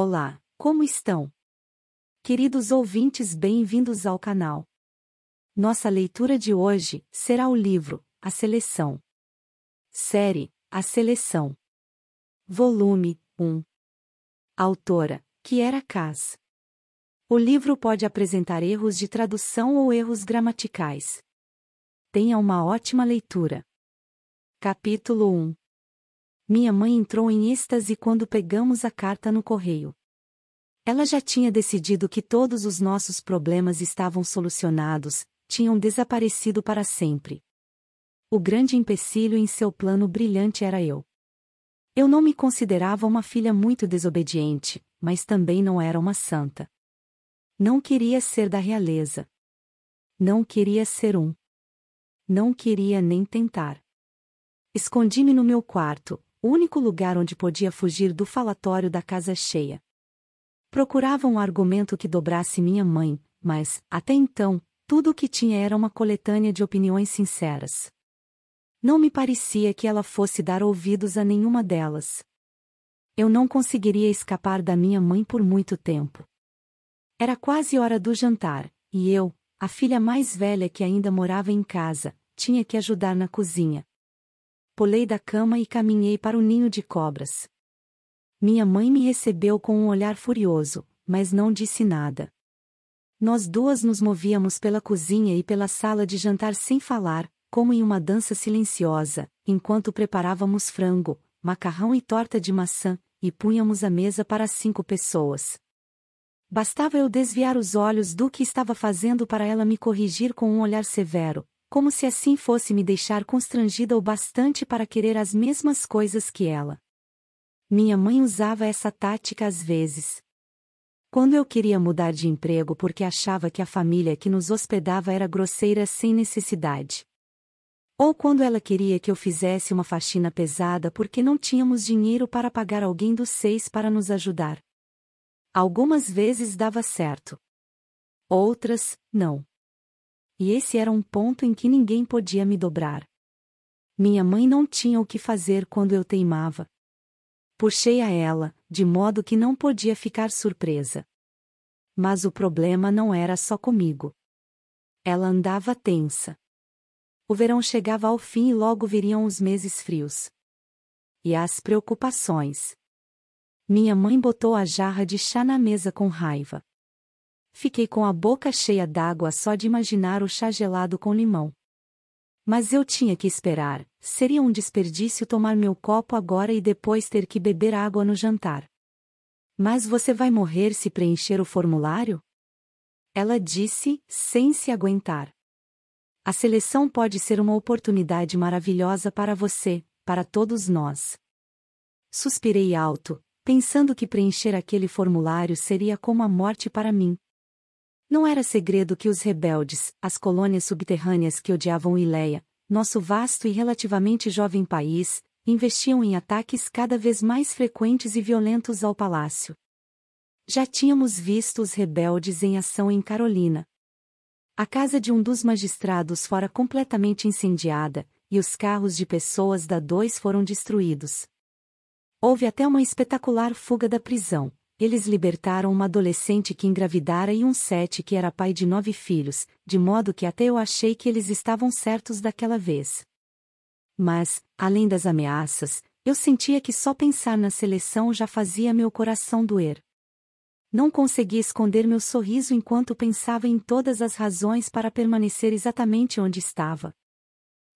Olá, como estão? Queridos ouvintes, bem-vindos ao canal. Nossa leitura de hoje será o livro A Seleção. Série A Seleção. Volume 1. Autora, Kiera Cas. O livro pode apresentar erros de tradução ou erros gramaticais. Tenha uma ótima leitura. Capítulo 1 minha mãe entrou em êxtase quando pegamos a carta no correio. Ela já tinha decidido que todos os nossos problemas estavam solucionados, tinham desaparecido para sempre. O grande empecilho em seu plano brilhante era eu. Eu não me considerava uma filha muito desobediente, mas também não era uma santa. Não queria ser da realeza. Não queria ser um. Não queria nem tentar. Escondi-me no meu quarto, o único lugar onde podia fugir do falatório da casa cheia. Procurava um argumento que dobrasse minha mãe, mas, até então, tudo o que tinha era uma coletânea de opiniões sinceras. Não me parecia que ela fosse dar ouvidos a nenhuma delas. Eu não conseguiria escapar da minha mãe por muito tempo. Era quase hora do jantar, e eu, a filha mais velha que ainda morava em casa, tinha que ajudar na cozinha pulei da cama e caminhei para o ninho de cobras. Minha mãe me recebeu com um olhar furioso, mas não disse nada. Nós duas nos movíamos pela cozinha e pela sala de jantar sem falar, como em uma dança silenciosa, enquanto preparávamos frango, macarrão e torta de maçã, e punhamos a mesa para cinco pessoas. Bastava eu desviar os olhos do que estava fazendo para ela me corrigir com um olhar severo, como se assim fosse me deixar constrangida o bastante para querer as mesmas coisas que ela. Minha mãe usava essa tática às vezes. Quando eu queria mudar de emprego porque achava que a família que nos hospedava era grosseira sem necessidade. Ou quando ela queria que eu fizesse uma faxina pesada porque não tínhamos dinheiro para pagar alguém dos seis para nos ajudar. Algumas vezes dava certo. Outras, não e esse era um ponto em que ninguém podia me dobrar. Minha mãe não tinha o que fazer quando eu teimava. Puxei a ela, de modo que não podia ficar surpresa. Mas o problema não era só comigo. Ela andava tensa. O verão chegava ao fim e logo viriam os meses frios. E as preocupações. Minha mãe botou a jarra de chá na mesa com raiva. Fiquei com a boca cheia d'água só de imaginar o chá gelado com limão. Mas eu tinha que esperar, seria um desperdício tomar meu copo agora e depois ter que beber água no jantar. Mas você vai morrer se preencher o formulário? Ela disse, sem se aguentar. A seleção pode ser uma oportunidade maravilhosa para você, para todos nós. Suspirei alto, pensando que preencher aquele formulário seria como a morte para mim, não era segredo que os rebeldes, as colônias subterrâneas que odiavam Ileia, nosso vasto e relativamente jovem país, investiam em ataques cada vez mais frequentes e violentos ao palácio. Já tínhamos visto os rebeldes em ação em Carolina. A casa de um dos magistrados fora completamente incendiada, e os carros de pessoas da dois foram destruídos. Houve até uma espetacular fuga da prisão. Eles libertaram uma adolescente que engravidara e um sete que era pai de nove filhos, de modo que até eu achei que eles estavam certos daquela vez. Mas, além das ameaças, eu sentia que só pensar na seleção já fazia meu coração doer. Não conseguia esconder meu sorriso enquanto pensava em todas as razões para permanecer exatamente onde estava.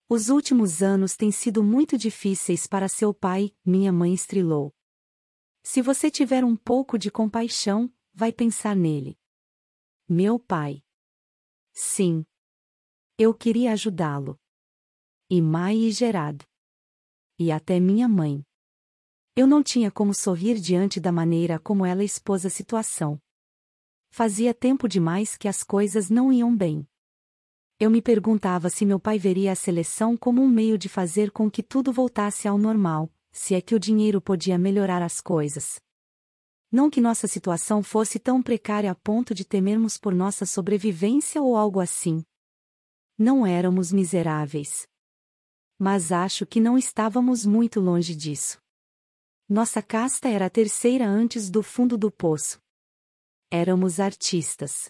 Os últimos anos têm sido muito difíceis para seu pai, minha mãe estrilou. Se você tiver um pouco de compaixão, vai pensar nele. Meu pai. Sim. Eu queria ajudá-lo. E Mai e Gerard. E até minha mãe. Eu não tinha como sorrir diante da maneira como ela expôs a situação. Fazia tempo demais que as coisas não iam bem. Eu me perguntava se meu pai veria a seleção como um meio de fazer com que tudo voltasse ao normal, se é que o dinheiro podia melhorar as coisas. Não que nossa situação fosse tão precária a ponto de temermos por nossa sobrevivência ou algo assim. Não éramos miseráveis. Mas acho que não estávamos muito longe disso. Nossa casta era a terceira antes do fundo do poço. Éramos artistas.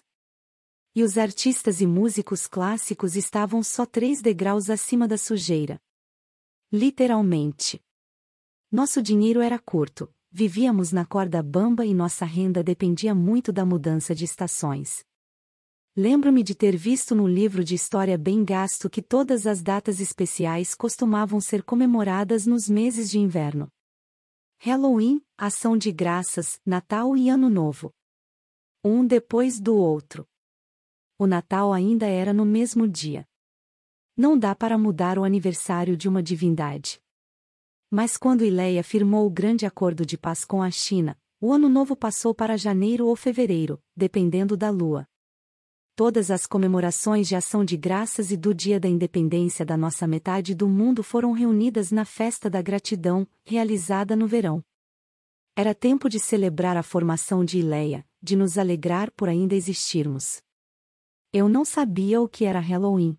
E os artistas e músicos clássicos estavam só três degraus acima da sujeira. Literalmente. Nosso dinheiro era curto, vivíamos na corda bamba e nossa renda dependia muito da mudança de estações. Lembro-me de ter visto no livro de história bem gasto que todas as datas especiais costumavam ser comemoradas nos meses de inverno. Halloween, Ação de Graças, Natal e Ano Novo. Um depois do outro. O Natal ainda era no mesmo dia. Não dá para mudar o aniversário de uma divindade. Mas quando Ileia firmou o grande acordo de paz com a China, o ano novo passou para janeiro ou fevereiro, dependendo da lua. Todas as comemorações de ação de graças e do Dia da Independência da nossa metade do mundo foram reunidas na Festa da Gratidão, realizada no verão. Era tempo de celebrar a formação de Ileia, de nos alegrar por ainda existirmos. Eu não sabia o que era Halloween.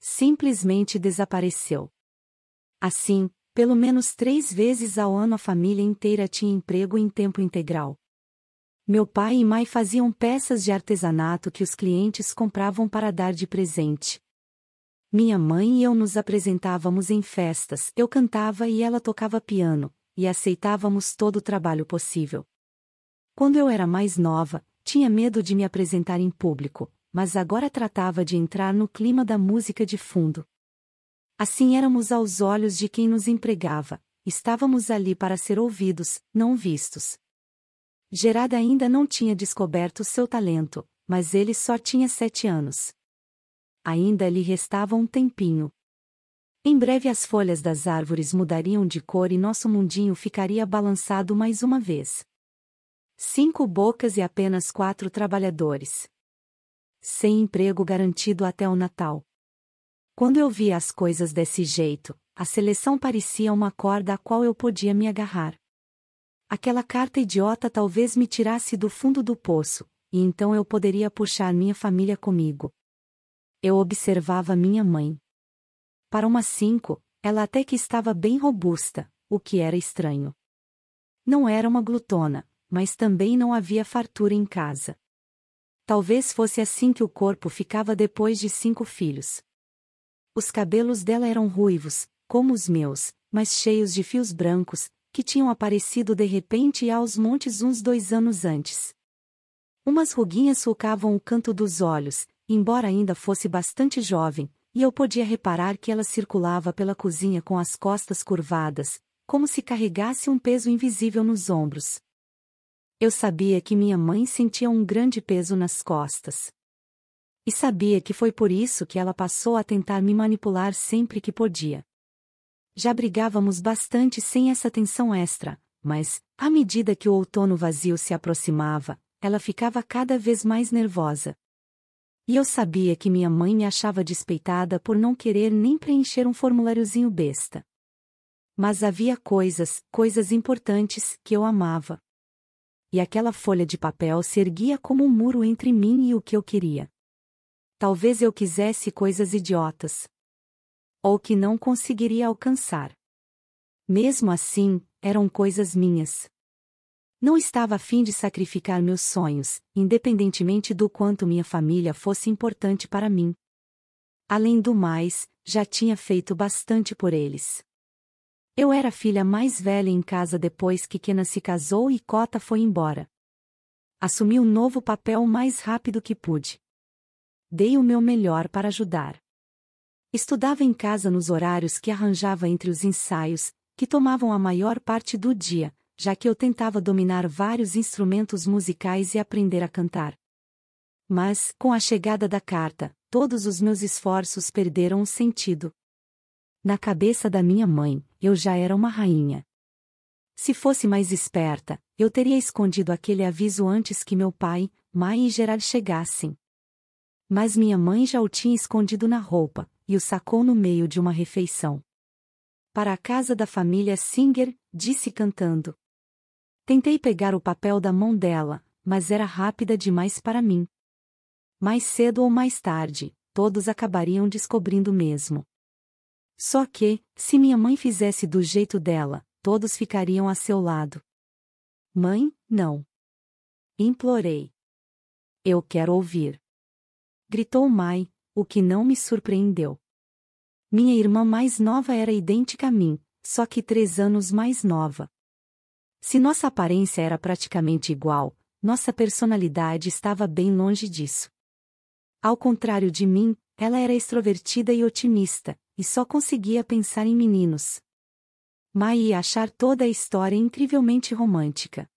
Simplesmente desapareceu. Assim, pelo menos três vezes ao ano a família inteira tinha emprego em tempo integral. Meu pai e mãe faziam peças de artesanato que os clientes compravam para dar de presente. Minha mãe e eu nos apresentávamos em festas, eu cantava e ela tocava piano, e aceitávamos todo o trabalho possível. Quando eu era mais nova, tinha medo de me apresentar em público, mas agora tratava de entrar no clima da música de fundo. Assim éramos aos olhos de quem nos empregava, estávamos ali para ser ouvidos, não vistos. Gerada ainda não tinha descoberto seu talento, mas ele só tinha sete anos. Ainda lhe restava um tempinho. Em breve as folhas das árvores mudariam de cor e nosso mundinho ficaria balançado mais uma vez. Cinco bocas e apenas quatro trabalhadores. Sem emprego garantido até o Natal. Quando eu via as coisas desse jeito, a seleção parecia uma corda a qual eu podia me agarrar. Aquela carta idiota talvez me tirasse do fundo do poço, e então eu poderia puxar minha família comigo. Eu observava minha mãe. Para uma cinco, ela até que estava bem robusta, o que era estranho. Não era uma glutona, mas também não havia fartura em casa. Talvez fosse assim que o corpo ficava depois de cinco filhos. Os cabelos dela eram ruivos, como os meus, mas cheios de fios brancos, que tinham aparecido de repente aos montes uns dois anos antes. Umas ruguinhas sulcavam o canto dos olhos, embora ainda fosse bastante jovem, e eu podia reparar que ela circulava pela cozinha com as costas curvadas, como se carregasse um peso invisível nos ombros. Eu sabia que minha mãe sentia um grande peso nas costas. E sabia que foi por isso que ela passou a tentar me manipular sempre que podia. Já brigávamos bastante sem essa tensão extra, mas, à medida que o outono vazio se aproximava, ela ficava cada vez mais nervosa. E eu sabia que minha mãe me achava despeitada por não querer nem preencher um formuláriozinho besta. Mas havia coisas, coisas importantes, que eu amava. E aquela folha de papel se erguia como um muro entre mim e o que eu queria talvez eu quisesse coisas idiotas. Ou que não conseguiria alcançar. Mesmo assim, eram coisas minhas. Não estava a fim de sacrificar meus sonhos, independentemente do quanto minha família fosse importante para mim. Além do mais, já tinha feito bastante por eles. Eu era a filha mais velha em casa depois que Kena se casou e Cota foi embora. Assumi um novo papel o mais rápido que pude. Dei o meu melhor para ajudar. Estudava em casa nos horários que arranjava entre os ensaios, que tomavam a maior parte do dia, já que eu tentava dominar vários instrumentos musicais e aprender a cantar. Mas, com a chegada da carta, todos os meus esforços perderam o sentido. Na cabeça da minha mãe, eu já era uma rainha. Se fosse mais esperta, eu teria escondido aquele aviso antes que meu pai, mãe e Gerard chegassem. Mas minha mãe já o tinha escondido na roupa e o sacou no meio de uma refeição. Para a casa da família Singer, disse cantando. Tentei pegar o papel da mão dela, mas era rápida demais para mim. Mais cedo ou mais tarde, todos acabariam descobrindo mesmo. Só que, se minha mãe fizesse do jeito dela, todos ficariam a seu lado. Mãe, não. Implorei. Eu quero ouvir gritou Mai, o que não me surpreendeu. Minha irmã mais nova era idêntica a mim, só que três anos mais nova. Se nossa aparência era praticamente igual, nossa personalidade estava bem longe disso. Ao contrário de mim, ela era extrovertida e otimista, e só conseguia pensar em meninos. Mai ia achar toda a história incrivelmente romântica.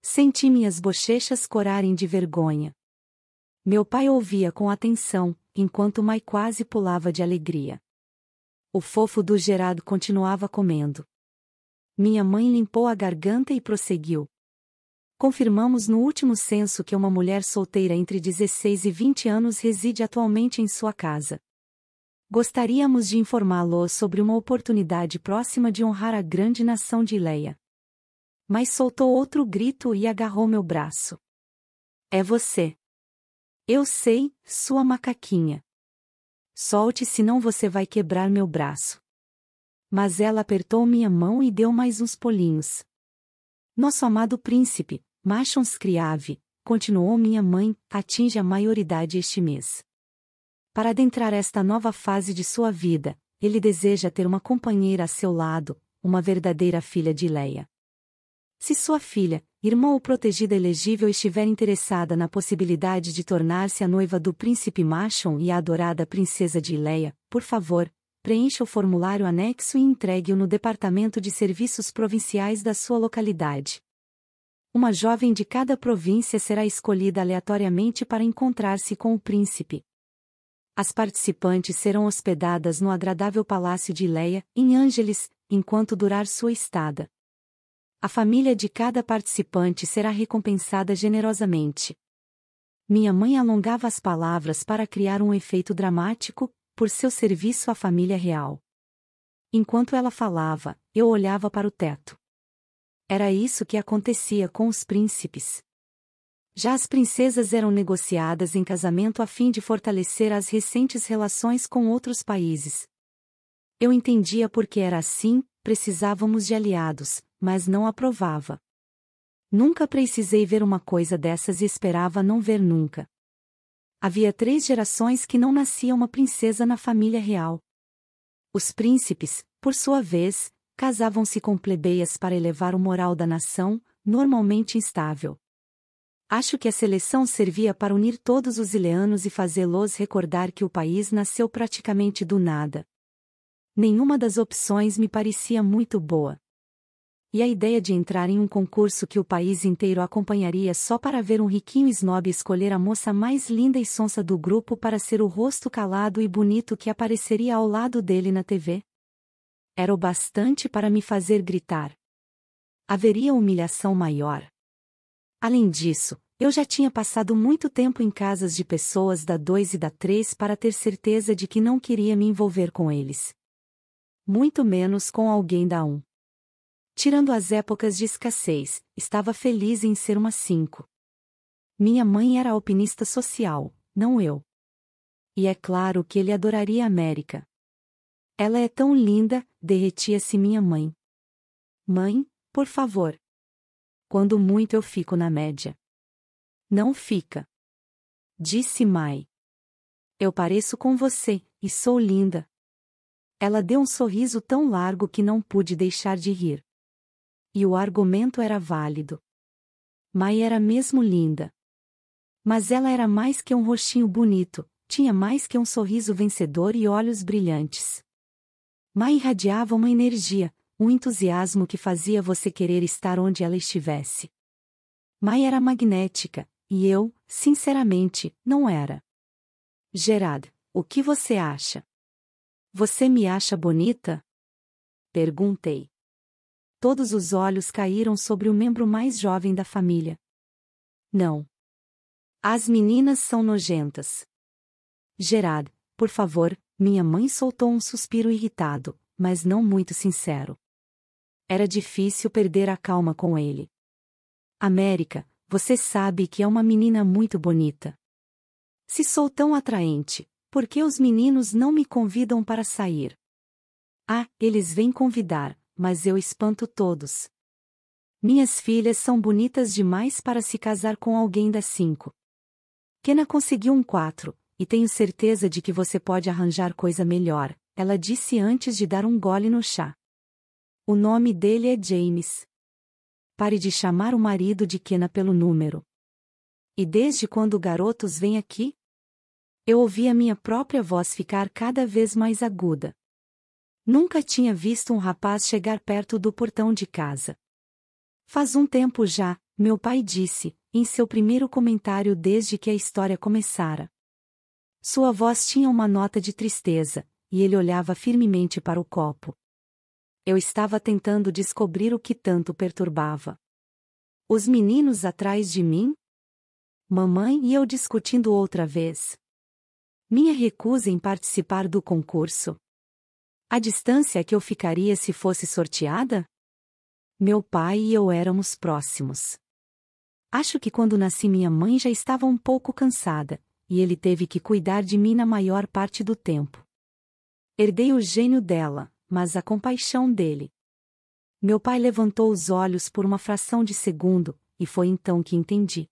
Senti minhas bochechas corarem de vergonha. Meu pai ouvia com atenção, enquanto Mai quase pulava de alegria. O fofo do Gerado continuava comendo. Minha mãe limpou a garganta e prosseguiu. Confirmamos no último censo que uma mulher solteira entre 16 e 20 anos reside atualmente em sua casa. Gostaríamos de informá-lo sobre uma oportunidade próxima de honrar a grande nação de Leia. Mas soltou outro grito e agarrou meu braço. É você. Eu sei, sua macaquinha. Solte senão você vai quebrar meu braço. Mas ela apertou minha mão e deu mais uns polinhos. Nosso amado príncipe, Machons Criave, continuou minha mãe, atinge a maioridade este mês. Para adentrar esta nova fase de sua vida, ele deseja ter uma companheira a seu lado, uma verdadeira filha de Leia. Se sua filha, irmã ou protegida elegível estiver interessada na possibilidade de tornar-se a noiva do príncipe Machon e a adorada princesa de Ileia, por favor, preencha o formulário anexo e entregue-o no Departamento de Serviços Provinciais da sua localidade. Uma jovem de cada província será escolhida aleatoriamente para encontrar-se com o príncipe. As participantes serão hospedadas no agradável Palácio de Ileia, em Ângeles, enquanto durar sua estada. A família de cada participante será recompensada generosamente. Minha mãe alongava as palavras para criar um efeito dramático, por seu serviço à família real. Enquanto ela falava, eu olhava para o teto. Era isso que acontecia com os príncipes. Já as princesas eram negociadas em casamento a fim de fortalecer as recentes relações com outros países. Eu entendia por que era assim, precisávamos de aliados, mas não aprovava. Nunca precisei ver uma coisa dessas e esperava não ver nunca. Havia três gerações que não nascia uma princesa na família real. Os príncipes, por sua vez, casavam-se com plebeias para elevar o moral da nação, normalmente instável. Acho que a seleção servia para unir todos os ileanos e fazê-los recordar que o país nasceu praticamente do nada. Nenhuma das opções me parecia muito boa e a ideia de entrar em um concurso que o país inteiro acompanharia só para ver um riquinho snob escolher a moça mais linda e sonsa do grupo para ser o rosto calado e bonito que apareceria ao lado dele na TV? Era o bastante para me fazer gritar. Haveria humilhação maior. Além disso, eu já tinha passado muito tempo em casas de pessoas da 2 e da 3 para ter certeza de que não queria me envolver com eles. Muito menos com alguém da 1. Um. Tirando as épocas de escassez, estava feliz em ser uma cinco. Minha mãe era alpinista social, não eu. E é claro que ele adoraria a América. Ela é tão linda, derretia-se minha mãe. Mãe, por favor. Quando muito eu fico na média. Não fica. Disse Mai. Eu pareço com você, e sou linda. Ela deu um sorriso tão largo que não pude deixar de rir. E o argumento era válido. Mai era mesmo linda. Mas ela era mais que um roxinho bonito, tinha mais que um sorriso vencedor e olhos brilhantes. Mai irradiava uma energia, um entusiasmo que fazia você querer estar onde ela estivesse. Mai era magnética, e eu, sinceramente, não era. Gerard, o que você acha? Você me acha bonita? Perguntei todos os olhos caíram sobre o membro mais jovem da família. Não. As meninas são nojentas. Gerard, por favor, minha mãe soltou um suspiro irritado, mas não muito sincero. Era difícil perder a calma com ele. América, você sabe que é uma menina muito bonita. Se sou tão atraente, por que os meninos não me convidam para sair? Ah, eles vêm convidar, mas eu espanto todos. Minhas filhas são bonitas demais para se casar com alguém das cinco. Kena conseguiu um quatro, e tenho certeza de que você pode arranjar coisa melhor, ela disse antes de dar um gole no chá. O nome dele é James. Pare de chamar o marido de Kena pelo número. E desde quando garotos vêm aqui? Eu ouvi a minha própria voz ficar cada vez mais aguda. Nunca tinha visto um rapaz chegar perto do portão de casa. Faz um tempo já, meu pai disse, em seu primeiro comentário desde que a história começara. Sua voz tinha uma nota de tristeza, e ele olhava firmemente para o copo. Eu estava tentando descobrir o que tanto perturbava. Os meninos atrás de mim? Mamãe e eu discutindo outra vez. Minha recusa em participar do concurso. A distância que eu ficaria se fosse sorteada? Meu pai e eu éramos próximos. Acho que quando nasci minha mãe já estava um pouco cansada, e ele teve que cuidar de mim na maior parte do tempo. Herdei o gênio dela, mas a compaixão dele. Meu pai levantou os olhos por uma fração de segundo, e foi então que entendi.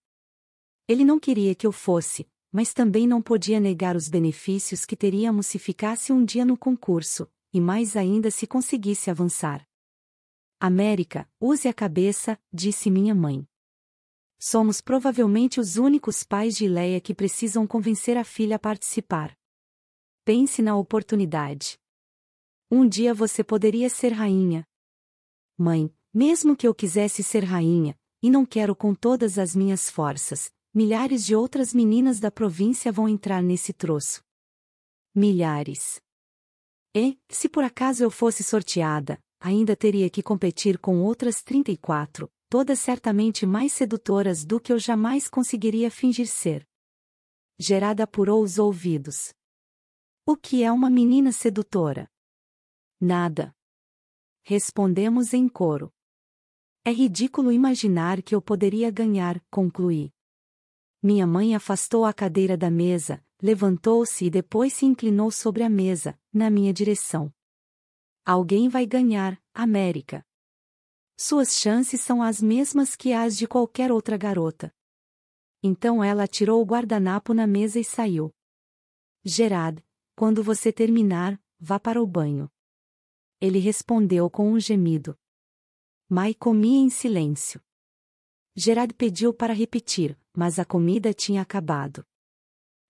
Ele não queria que eu fosse, mas também não podia negar os benefícios que teríamos se ficasse um dia no concurso, e mais ainda se conseguisse avançar. América, use a cabeça, disse minha mãe. Somos provavelmente os únicos pais de Leia que precisam convencer a filha a participar. Pense na oportunidade. Um dia você poderia ser rainha. Mãe, mesmo que eu quisesse ser rainha, e não quero com todas as minhas forças, milhares de outras meninas da província vão entrar nesse troço. Milhares. E, se por acaso eu fosse sorteada, ainda teria que competir com outras 34, todas certamente mais sedutoras do que eu jamais conseguiria fingir ser. Gerada apurou os ouvidos. O que é uma menina sedutora? Nada. Respondemos em coro. É ridículo imaginar que eu poderia ganhar, concluí. Minha mãe afastou a cadeira da mesa, levantou-se e depois se inclinou sobre a mesa, na minha direção. Alguém vai ganhar, América. Suas chances são as mesmas que as de qualquer outra garota. Então ela tirou o guardanapo na mesa e saiu. Gerard, quando você terminar, vá para o banho. Ele respondeu com um gemido. Mai comia em silêncio. Gerard pediu para repetir, mas a comida tinha acabado.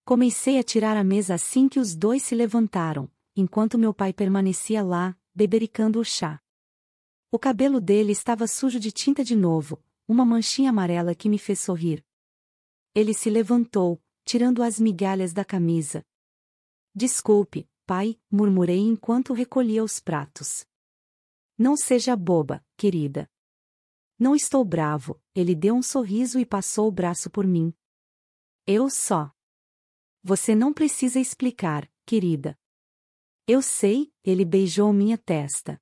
Comecei a tirar a mesa assim que os dois se levantaram, enquanto meu pai permanecia lá, bebericando o chá. O cabelo dele estava sujo de tinta de novo, uma manchinha amarela que me fez sorrir. Ele se levantou, tirando as migalhas da camisa. Desculpe, pai, murmurei enquanto recolhia os pratos. Não seja boba, querida. Não estou bravo, ele deu um sorriso e passou o braço por mim. Eu só. Você não precisa explicar, querida. Eu sei, ele beijou minha testa.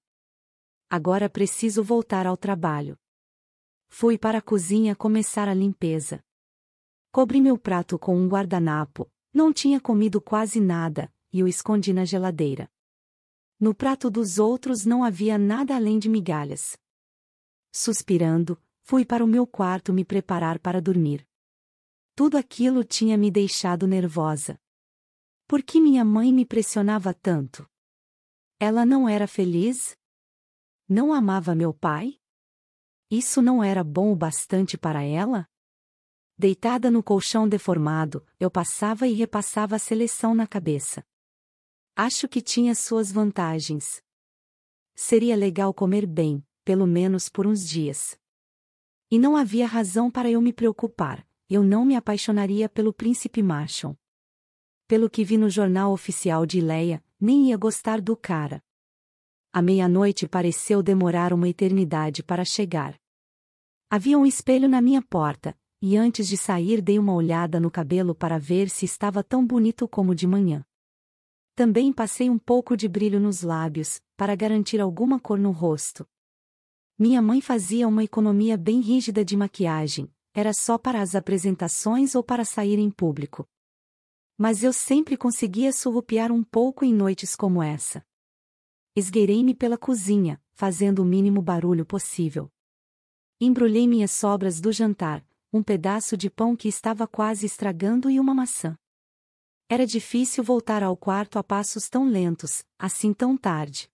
Agora preciso voltar ao trabalho. Fui para a cozinha começar a limpeza. Cobri meu prato com um guardanapo, não tinha comido quase nada, e o escondi na geladeira. No prato dos outros não havia nada além de migalhas. Suspirando, fui para o meu quarto me preparar para dormir. Tudo aquilo tinha me deixado nervosa. Por que minha mãe me pressionava tanto? Ela não era feliz? Não amava meu pai? Isso não era bom o bastante para ela? Deitada no colchão deformado, eu passava e repassava a seleção na cabeça. Acho que tinha suas vantagens. Seria legal comer bem, pelo menos por uns dias. E não havia razão para eu me preocupar, eu não me apaixonaria pelo príncipe Marshall. Pelo que vi no jornal oficial de Leia, nem ia gostar do cara. A meia-noite pareceu demorar uma eternidade para chegar. Havia um espelho na minha porta, e antes de sair dei uma olhada no cabelo para ver se estava tão bonito como de manhã. Também passei um pouco de brilho nos lábios, para garantir alguma cor no rosto. Minha mãe fazia uma economia bem rígida de maquiagem, era só para as apresentações ou para sair em público. Mas eu sempre conseguia surrupiar um pouco em noites como essa. Esgueirei-me pela cozinha, fazendo o mínimo barulho possível. Embrulhei minhas sobras do jantar, um pedaço de pão que estava quase estragando e uma maçã. Era difícil voltar ao quarto a passos tão lentos, assim tão tarde.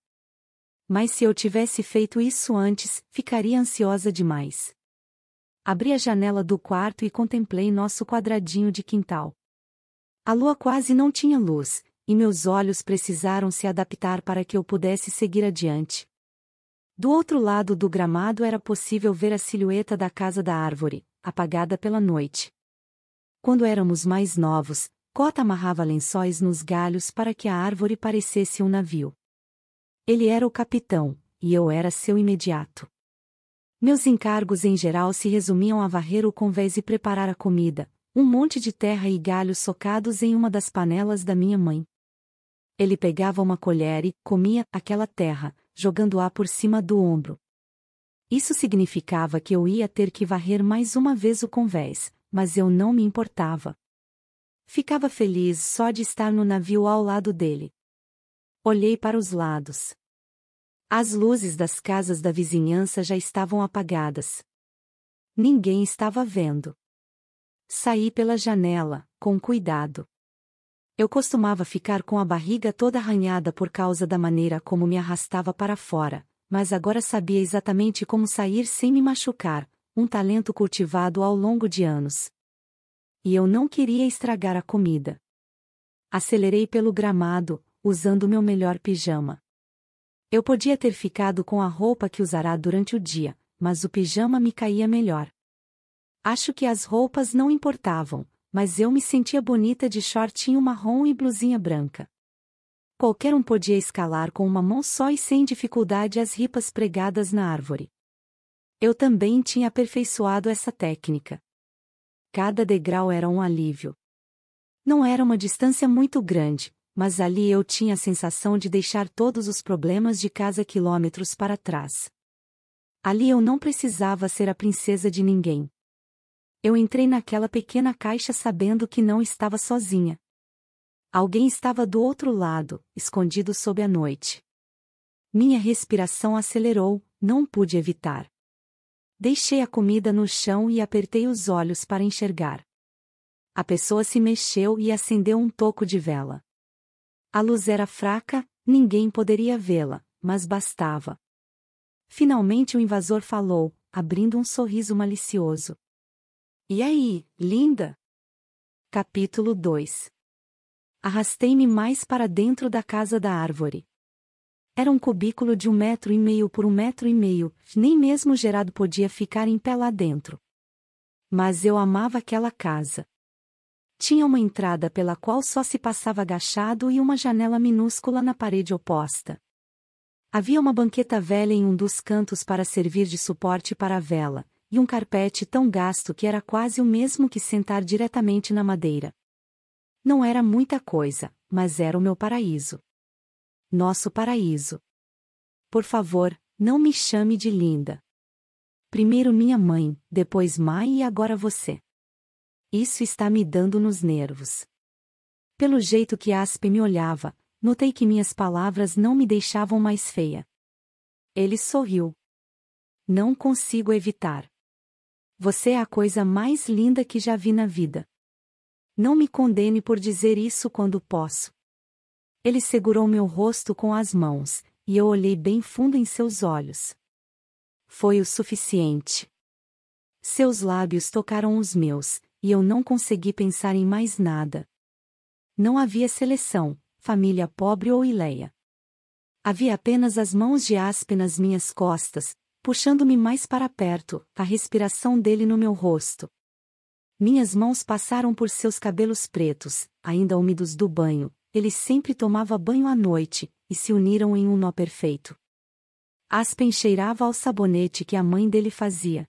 Mas se eu tivesse feito isso antes, ficaria ansiosa demais. Abri a janela do quarto e contemplei nosso quadradinho de quintal. A lua quase não tinha luz, e meus olhos precisaram se adaptar para que eu pudesse seguir adiante. Do outro lado do gramado era possível ver a silhueta da casa da árvore, apagada pela noite. Quando éramos mais novos, Cota amarrava lençóis nos galhos para que a árvore parecesse um navio. Ele era o capitão, e eu era seu imediato. Meus encargos em geral se resumiam a varrer o convés e preparar a comida, um monte de terra e galhos socados em uma das panelas da minha mãe. Ele pegava uma colher e comia aquela terra, jogando-a por cima do ombro. Isso significava que eu ia ter que varrer mais uma vez o convés, mas eu não me importava. Ficava feliz só de estar no navio ao lado dele. Olhei para os lados. As luzes das casas da vizinhança já estavam apagadas. Ninguém estava vendo. Saí pela janela, com cuidado. Eu costumava ficar com a barriga toda arranhada por causa da maneira como me arrastava para fora, mas agora sabia exatamente como sair sem me machucar, um talento cultivado ao longo de anos. E eu não queria estragar a comida. Acelerei pelo gramado, usando meu melhor pijama. Eu podia ter ficado com a roupa que usará durante o dia, mas o pijama me caía melhor. Acho que as roupas não importavam, mas eu me sentia bonita de shortinho marrom e blusinha branca. Qualquer um podia escalar com uma mão só e sem dificuldade as ripas pregadas na árvore. Eu também tinha aperfeiçoado essa técnica. Cada degrau era um alívio. Não era uma distância muito grande, mas ali eu tinha a sensação de deixar todos os problemas de casa quilômetros para trás. Ali eu não precisava ser a princesa de ninguém. Eu entrei naquela pequena caixa sabendo que não estava sozinha. Alguém estava do outro lado, escondido sob a noite. Minha respiração acelerou, não pude evitar. Deixei a comida no chão e apertei os olhos para enxergar. A pessoa se mexeu e acendeu um toco de vela. A luz era fraca, ninguém poderia vê-la, mas bastava. Finalmente o invasor falou, abrindo um sorriso malicioso. E aí, linda? Capítulo 2 Arrastei-me mais para dentro da casa da árvore. Era um cubículo de um metro e meio por um metro e meio, nem mesmo Gerado podia ficar em pé lá dentro. Mas eu amava aquela casa. Tinha uma entrada pela qual só se passava agachado e uma janela minúscula na parede oposta. Havia uma banqueta velha em um dos cantos para servir de suporte para a vela, e um carpete tão gasto que era quase o mesmo que sentar diretamente na madeira. Não era muita coisa, mas era o meu paraíso. Nosso paraíso. Por favor, não me chame de linda. Primeiro minha mãe, depois mãe e agora você. Isso está me dando nos nervos. Pelo jeito que Aspe me olhava, notei que minhas palavras não me deixavam mais feia. Ele sorriu. Não consigo evitar. Você é a coisa mais linda que já vi na vida. Não me condene por dizer isso quando posso. Ele segurou meu rosto com as mãos, e eu olhei bem fundo em seus olhos. Foi o suficiente. Seus lábios tocaram os meus, e eu não consegui pensar em mais nada. Não havia seleção, família pobre ou ileia. Havia apenas as mãos de Aspen nas minhas costas, puxando-me mais para perto, a respiração dele no meu rosto. Minhas mãos passaram por seus cabelos pretos, ainda úmidos do banho, ele sempre tomava banho à noite, e se uniram em um nó perfeito. Aspen cheirava ao sabonete que a mãe dele fazia.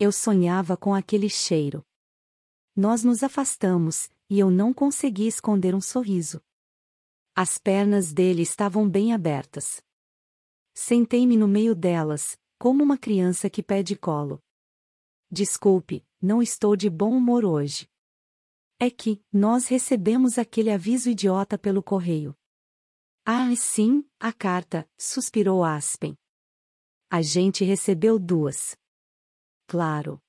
Eu sonhava com aquele cheiro. Nós nos afastamos, e eu não consegui esconder um sorriso. As pernas dele estavam bem abertas. Sentei-me no meio delas, como uma criança que pede colo. Desculpe, não estou de bom humor hoje. É que, nós recebemos aquele aviso idiota pelo correio. Ah, sim, a carta, suspirou Aspen. A gente recebeu duas. Claro.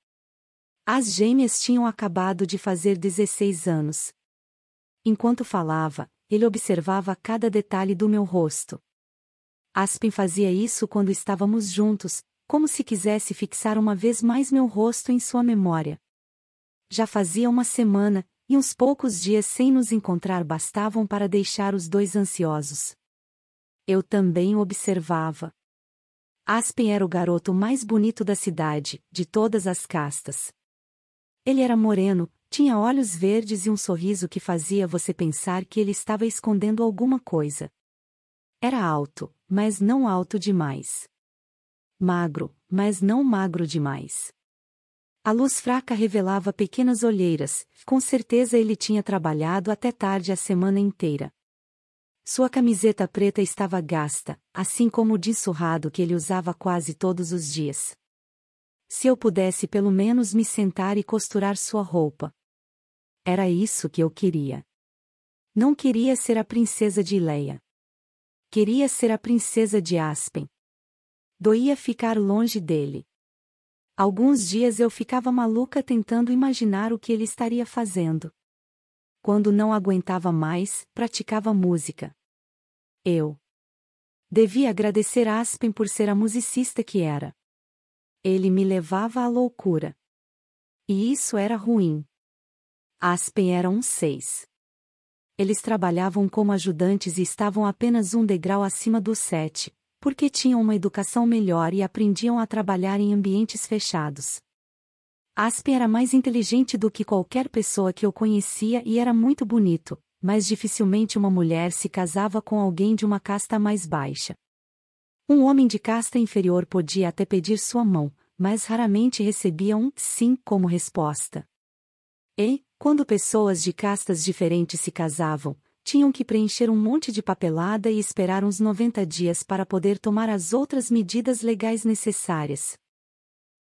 As gêmeas tinham acabado de fazer 16 anos. Enquanto falava, ele observava cada detalhe do meu rosto. Aspen fazia isso quando estávamos juntos, como se quisesse fixar uma vez mais meu rosto em sua memória. Já fazia uma semana, e uns poucos dias sem nos encontrar bastavam para deixar os dois ansiosos. Eu também observava. Aspen era o garoto mais bonito da cidade, de todas as castas. Ele era moreno, tinha olhos verdes e um sorriso que fazia você pensar que ele estava escondendo alguma coisa. Era alto, mas não alto demais. Magro, mas não magro demais. A luz fraca revelava pequenas olheiras, com certeza ele tinha trabalhado até tarde a semana inteira. Sua camiseta preta estava gasta, assim como o dissurrado que ele usava quase todos os dias. Se eu pudesse pelo menos me sentar e costurar sua roupa. Era isso que eu queria. Não queria ser a princesa de Leia. Queria ser a princesa de Aspen. Doía ficar longe dele. Alguns dias eu ficava maluca tentando imaginar o que ele estaria fazendo. Quando não aguentava mais, praticava música. Eu. Devia agradecer Aspen por ser a musicista que era. Ele me levava à loucura. E isso era ruim. Aspen era um seis. Eles trabalhavam como ajudantes e estavam apenas um degrau acima dos sete, porque tinham uma educação melhor e aprendiam a trabalhar em ambientes fechados. Aspen era mais inteligente do que qualquer pessoa que eu conhecia e era muito bonito, mas dificilmente uma mulher se casava com alguém de uma casta mais baixa. Um homem de casta inferior podia até pedir sua mão, mas raramente recebia um sim como resposta. E, quando pessoas de castas diferentes se casavam, tinham que preencher um monte de papelada e esperar uns 90 dias para poder tomar as outras medidas legais necessárias.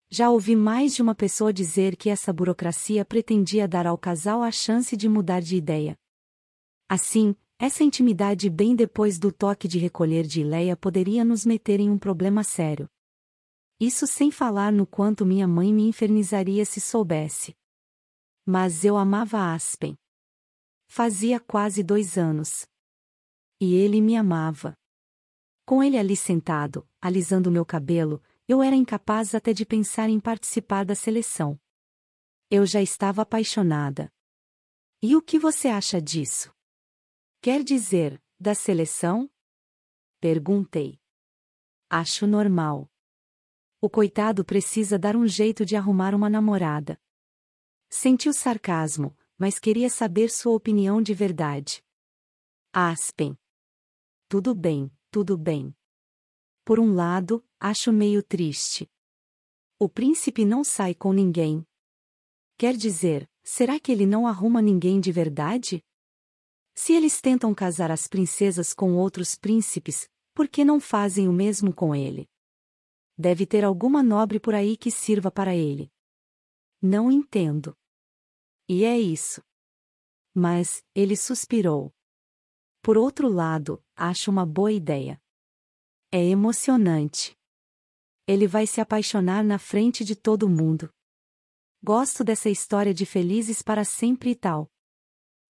Já ouvi mais de uma pessoa dizer que essa burocracia pretendia dar ao casal a chance de mudar de ideia. Assim, essa intimidade bem depois do toque de recolher de Ileia poderia nos meter em um problema sério. Isso sem falar no quanto minha mãe me infernizaria se soubesse. Mas eu amava Aspen. Fazia quase dois anos. E ele me amava. Com ele ali sentado, alisando meu cabelo, eu era incapaz até de pensar em participar da seleção. Eu já estava apaixonada. E o que você acha disso? Quer dizer, da seleção? Perguntei. Acho normal. O coitado precisa dar um jeito de arrumar uma namorada. Sentiu sarcasmo, mas queria saber sua opinião de verdade. Aspen. Tudo bem, tudo bem. Por um lado, acho meio triste. O príncipe não sai com ninguém. Quer dizer, será que ele não arruma ninguém de verdade? Se eles tentam casar as princesas com outros príncipes, por que não fazem o mesmo com ele? Deve ter alguma nobre por aí que sirva para ele. Não entendo. E é isso. Mas, ele suspirou. Por outro lado, acho uma boa ideia. É emocionante. Ele vai se apaixonar na frente de todo mundo. Gosto dessa história de felizes para sempre e tal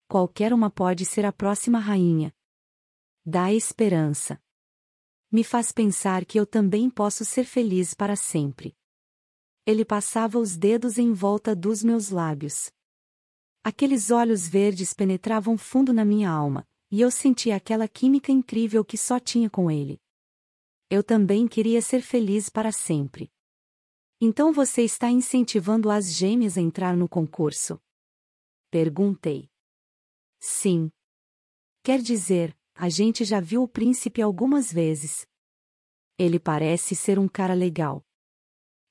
qualquer uma pode ser a próxima rainha. Dá esperança. Me faz pensar que eu também posso ser feliz para sempre. Ele passava os dedos em volta dos meus lábios. Aqueles olhos verdes penetravam fundo na minha alma, e eu sentia aquela química incrível que só tinha com ele. Eu também queria ser feliz para sempre. Então você está incentivando as gêmeas a entrar no concurso? Perguntei. Sim. Quer dizer, a gente já viu o príncipe algumas vezes. Ele parece ser um cara legal.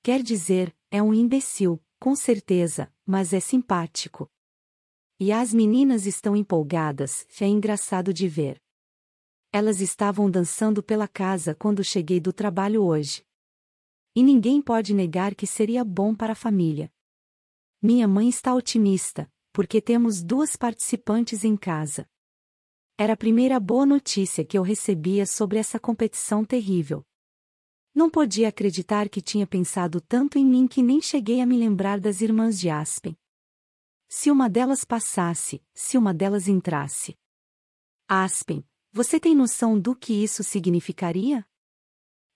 Quer dizer, é um imbecil, com certeza, mas é simpático. E as meninas estão empolgadas, é engraçado de ver. Elas estavam dançando pela casa quando cheguei do trabalho hoje. E ninguém pode negar que seria bom para a família. Minha mãe está otimista, porque temos duas participantes em casa. Era a primeira boa notícia que eu recebia sobre essa competição terrível. Não podia acreditar que tinha pensado tanto em mim que nem cheguei a me lembrar das irmãs de Aspen. Se uma delas passasse, se uma delas entrasse. Aspen, você tem noção do que isso significaria?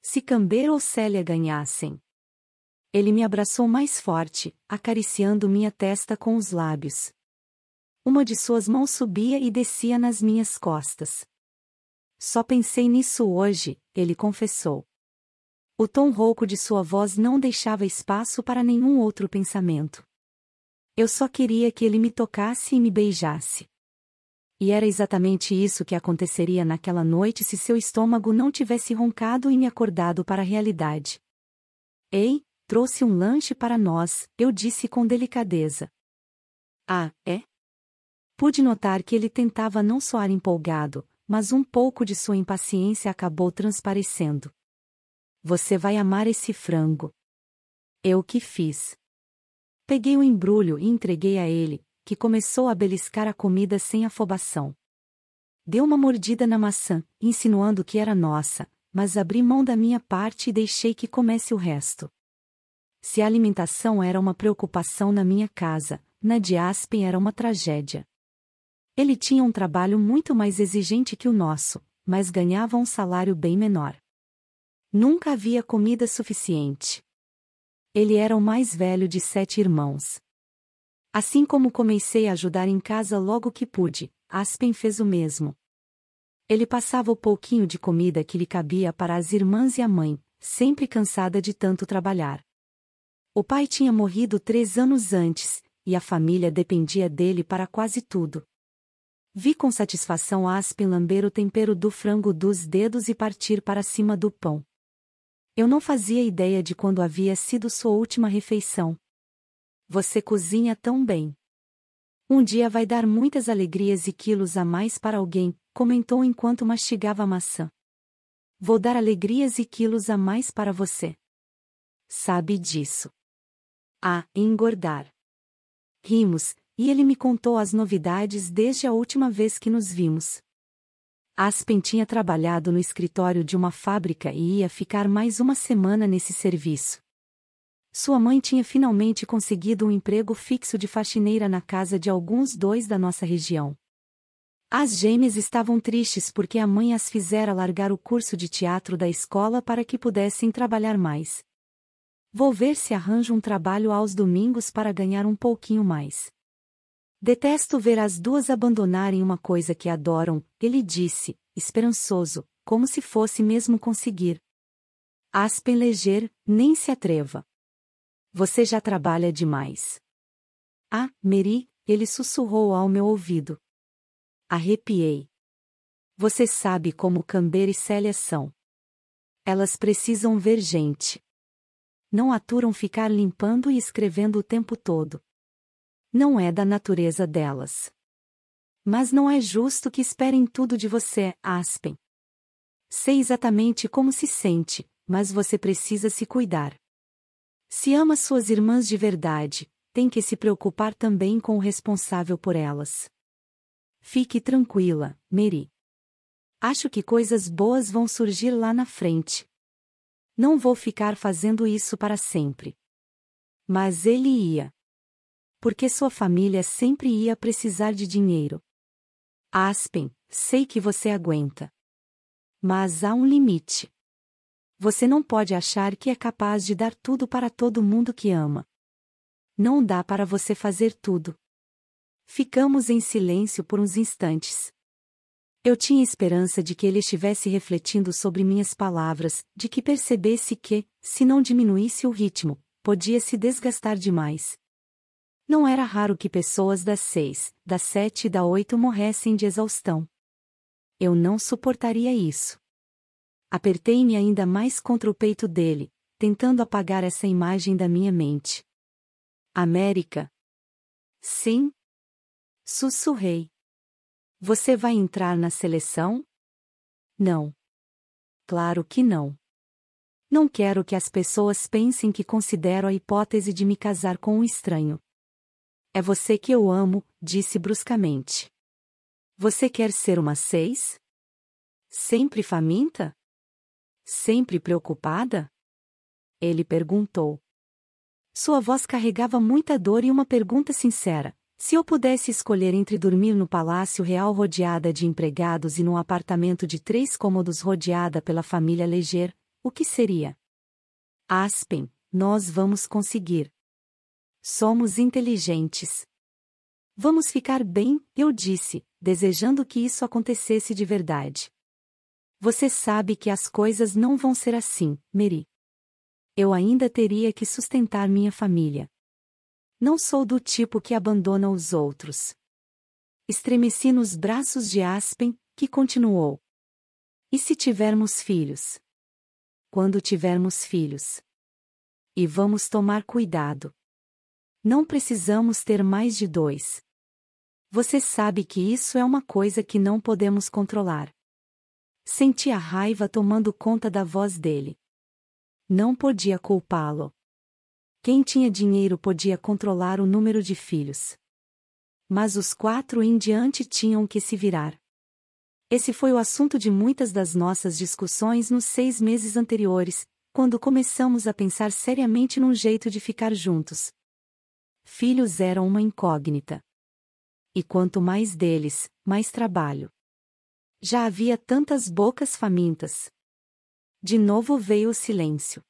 Se Camber ou Célia ganhassem, ele me abraçou mais forte, acariciando minha testa com os lábios. Uma de suas mãos subia e descia nas minhas costas. Só pensei nisso hoje, ele confessou. O tom rouco de sua voz não deixava espaço para nenhum outro pensamento. Eu só queria que ele me tocasse e me beijasse. E era exatamente isso que aconteceria naquela noite se seu estômago não tivesse roncado e me acordado para a realidade. Ei, trouxe um lanche para nós, eu disse com delicadeza. Ah, é? Pude notar que ele tentava não soar empolgado, mas um pouco de sua impaciência acabou transparecendo. Você vai amar esse frango. Eu que fiz. Peguei o embrulho e entreguei a ele, que começou a beliscar a comida sem afobação. Deu uma mordida na maçã, insinuando que era nossa, mas abri mão da minha parte e deixei que comesse o resto. Se a alimentação era uma preocupação na minha casa, na de Aspen era uma tragédia. Ele tinha um trabalho muito mais exigente que o nosso, mas ganhava um salário bem menor. Nunca havia comida suficiente. Ele era o mais velho de sete irmãos. Assim como comecei a ajudar em casa logo que pude, Aspen fez o mesmo. Ele passava o pouquinho de comida que lhe cabia para as irmãs e a mãe, sempre cansada de tanto trabalhar. O pai tinha morrido três anos antes, e a família dependia dele para quase tudo. Vi com satisfação Aspen lamber o tempero do frango dos dedos e partir para cima do pão. Eu não fazia ideia de quando havia sido sua última refeição. Você cozinha tão bem. Um dia vai dar muitas alegrias e quilos a mais para alguém, comentou enquanto mastigava a maçã. Vou dar alegrias e quilos a mais para você. Sabe disso a engordar. Rimos, e ele me contou as novidades desde a última vez que nos vimos. Aspen tinha trabalhado no escritório de uma fábrica e ia ficar mais uma semana nesse serviço. Sua mãe tinha finalmente conseguido um emprego fixo de faxineira na casa de alguns dois da nossa região. As gêmeas estavam tristes porque a mãe as fizera largar o curso de teatro da escola para que pudessem trabalhar mais, Vou ver se arranjo um trabalho aos domingos para ganhar um pouquinho mais. Detesto ver as duas abandonarem uma coisa que adoram, ele disse, esperançoso, como se fosse mesmo conseguir. Aspen Leger, nem se atreva. Você já trabalha demais. Ah, Mary, ele sussurrou ao meu ouvido. Arrepiei. Você sabe como Camber e Célia são. Elas precisam ver gente não aturam ficar limpando e escrevendo o tempo todo. Não é da natureza delas. Mas não é justo que esperem tudo de você, Aspen. Sei exatamente como se sente, mas você precisa se cuidar. Se ama suas irmãs de verdade, tem que se preocupar também com o responsável por elas. Fique tranquila, Mary. Acho que coisas boas vão surgir lá na frente, não vou ficar fazendo isso para sempre. Mas ele ia. Porque sua família sempre ia precisar de dinheiro. Aspen, sei que você aguenta. Mas há um limite. Você não pode achar que é capaz de dar tudo para todo mundo que ama. Não dá para você fazer tudo. Ficamos em silêncio por uns instantes. Eu tinha esperança de que ele estivesse refletindo sobre minhas palavras, de que percebesse que, se não diminuísse o ritmo, podia se desgastar demais. Não era raro que pessoas das seis, das sete e da oito morressem de exaustão. Eu não suportaria isso. Apertei-me ainda mais contra o peito dele, tentando apagar essa imagem da minha mente. América. Sim. Sussurrei. Você vai entrar na seleção? Não. Claro que não. Não quero que as pessoas pensem que considero a hipótese de me casar com um estranho. É você que eu amo, disse bruscamente. Você quer ser uma seis? Sempre faminta? Sempre preocupada? Ele perguntou. Sua voz carregava muita dor e uma pergunta sincera. Se eu pudesse escolher entre dormir no Palácio Real rodeada de empregados e num apartamento de três cômodos rodeada pela família Leger, o que seria? Aspen, nós vamos conseguir. Somos inteligentes. Vamos ficar bem, eu disse, desejando que isso acontecesse de verdade. Você sabe que as coisas não vão ser assim, Mary. Eu ainda teria que sustentar minha família. Não sou do tipo que abandona os outros. Estremeci nos braços de Aspen, que continuou. E se tivermos filhos? Quando tivermos filhos. E vamos tomar cuidado. Não precisamos ter mais de dois. Você sabe que isso é uma coisa que não podemos controlar. Senti a raiva tomando conta da voz dele. Não podia culpá-lo. Quem tinha dinheiro podia controlar o número de filhos. Mas os quatro em diante tinham que se virar. Esse foi o assunto de muitas das nossas discussões nos seis meses anteriores, quando começamos a pensar seriamente num jeito de ficar juntos. Filhos eram uma incógnita. E quanto mais deles, mais trabalho. Já havia tantas bocas famintas. De novo veio o silêncio.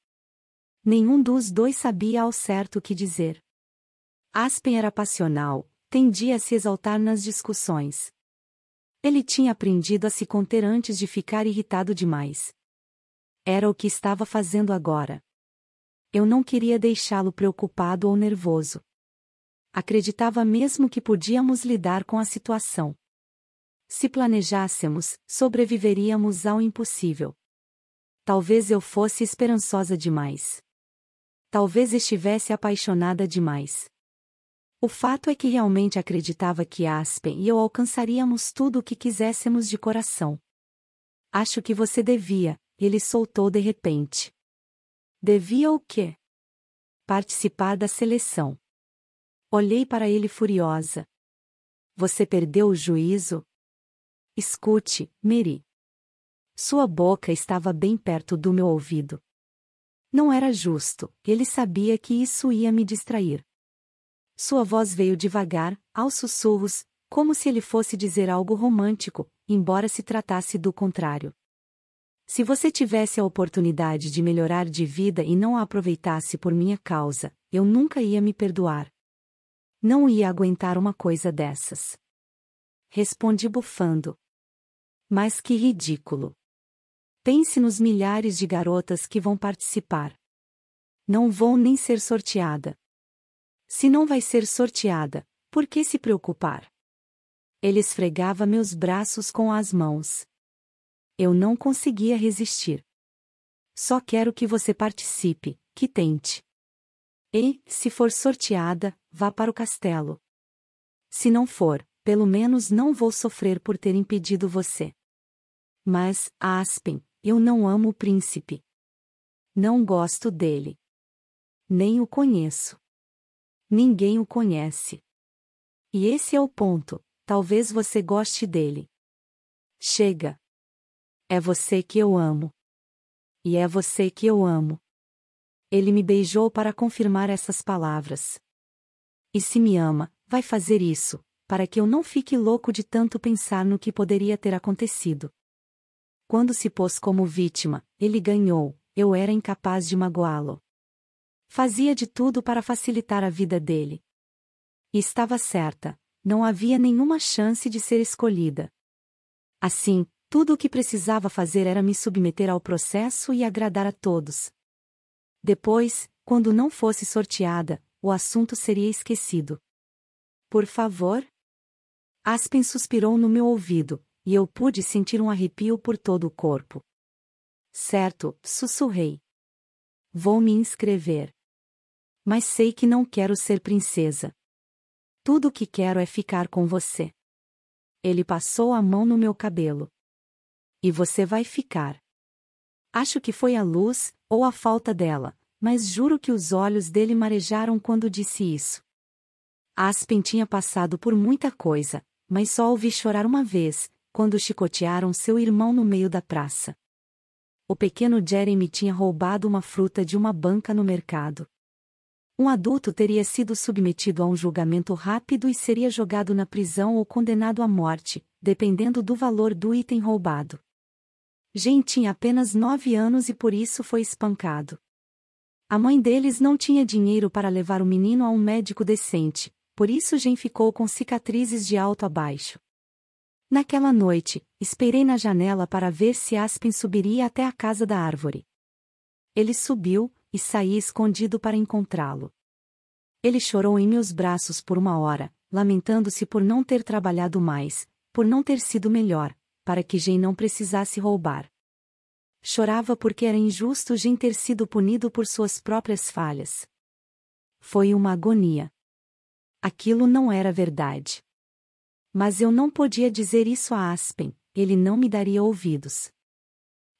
Nenhum dos dois sabia ao certo o que dizer. Aspen era passional, tendia a se exaltar nas discussões. Ele tinha aprendido a se conter antes de ficar irritado demais. Era o que estava fazendo agora. Eu não queria deixá-lo preocupado ou nervoso. Acreditava mesmo que podíamos lidar com a situação. Se planejássemos, sobreviveríamos ao impossível. Talvez eu fosse esperançosa demais. Talvez estivesse apaixonada demais. O fato é que realmente acreditava que Aspen e eu alcançaríamos tudo o que quiséssemos de coração. Acho que você devia, ele soltou de repente. Devia o quê? Participar da seleção. Olhei para ele furiosa. Você perdeu o juízo? Escute, Mary. Sua boca estava bem perto do meu ouvido. Não era justo, ele sabia que isso ia me distrair. Sua voz veio devagar, aos sussurros, como se ele fosse dizer algo romântico, embora se tratasse do contrário. Se você tivesse a oportunidade de melhorar de vida e não a aproveitasse por minha causa, eu nunca ia me perdoar. Não ia aguentar uma coisa dessas. Respondi bufando. Mas que ridículo. Pense nos milhares de garotas que vão participar. Não vão nem ser sorteada. Se não vai ser sorteada, por que se preocupar? Ele esfregava meus braços com as mãos. Eu não conseguia resistir. Só quero que você participe, que tente. E, se for sorteada, vá para o castelo. Se não for, pelo menos não vou sofrer por ter impedido você. Mas, Aspen, eu não amo o príncipe. Não gosto dele. Nem o conheço. Ninguém o conhece. E esse é o ponto, talvez você goste dele. Chega. É você que eu amo. E é você que eu amo. Ele me beijou para confirmar essas palavras. E se me ama, vai fazer isso, para que eu não fique louco de tanto pensar no que poderia ter acontecido. Quando se pôs como vítima, ele ganhou, eu era incapaz de magoá-lo. Fazia de tudo para facilitar a vida dele. E estava certa, não havia nenhuma chance de ser escolhida. Assim, tudo o que precisava fazer era me submeter ao processo e agradar a todos. Depois, quando não fosse sorteada, o assunto seria esquecido. Por favor? Aspen suspirou no meu ouvido, e eu pude sentir um arrepio por todo o corpo. Certo, sussurrei. Vou me inscrever. Mas sei que não quero ser princesa. Tudo o que quero é ficar com você. Ele passou a mão no meu cabelo. E você vai ficar. Acho que foi a luz, ou a falta dela, mas juro que os olhos dele marejaram quando disse isso. Aspen tinha passado por muita coisa, mas só ouvi chorar uma vez, quando chicotearam seu irmão no meio da praça. O pequeno Jeremy tinha roubado uma fruta de uma banca no mercado. Um adulto teria sido submetido a um julgamento rápido e seria jogado na prisão ou condenado à morte, dependendo do valor do item roubado. Jen tinha apenas nove anos e por isso foi espancado. A mãe deles não tinha dinheiro para levar o menino a um médico decente, por isso Jen ficou com cicatrizes de alto a baixo. Naquela noite, esperei na janela para ver se Aspen subiria até a casa da árvore. Ele subiu, e saí escondido para encontrá-lo. Ele chorou em meus braços por uma hora, lamentando-se por não ter trabalhado mais, por não ter sido melhor, para que Jane não precisasse roubar. Chorava porque era injusto Jane ter sido punido por suas próprias falhas. Foi uma agonia. Aquilo não era verdade. Mas eu não podia dizer isso a Aspen, ele não me daria ouvidos.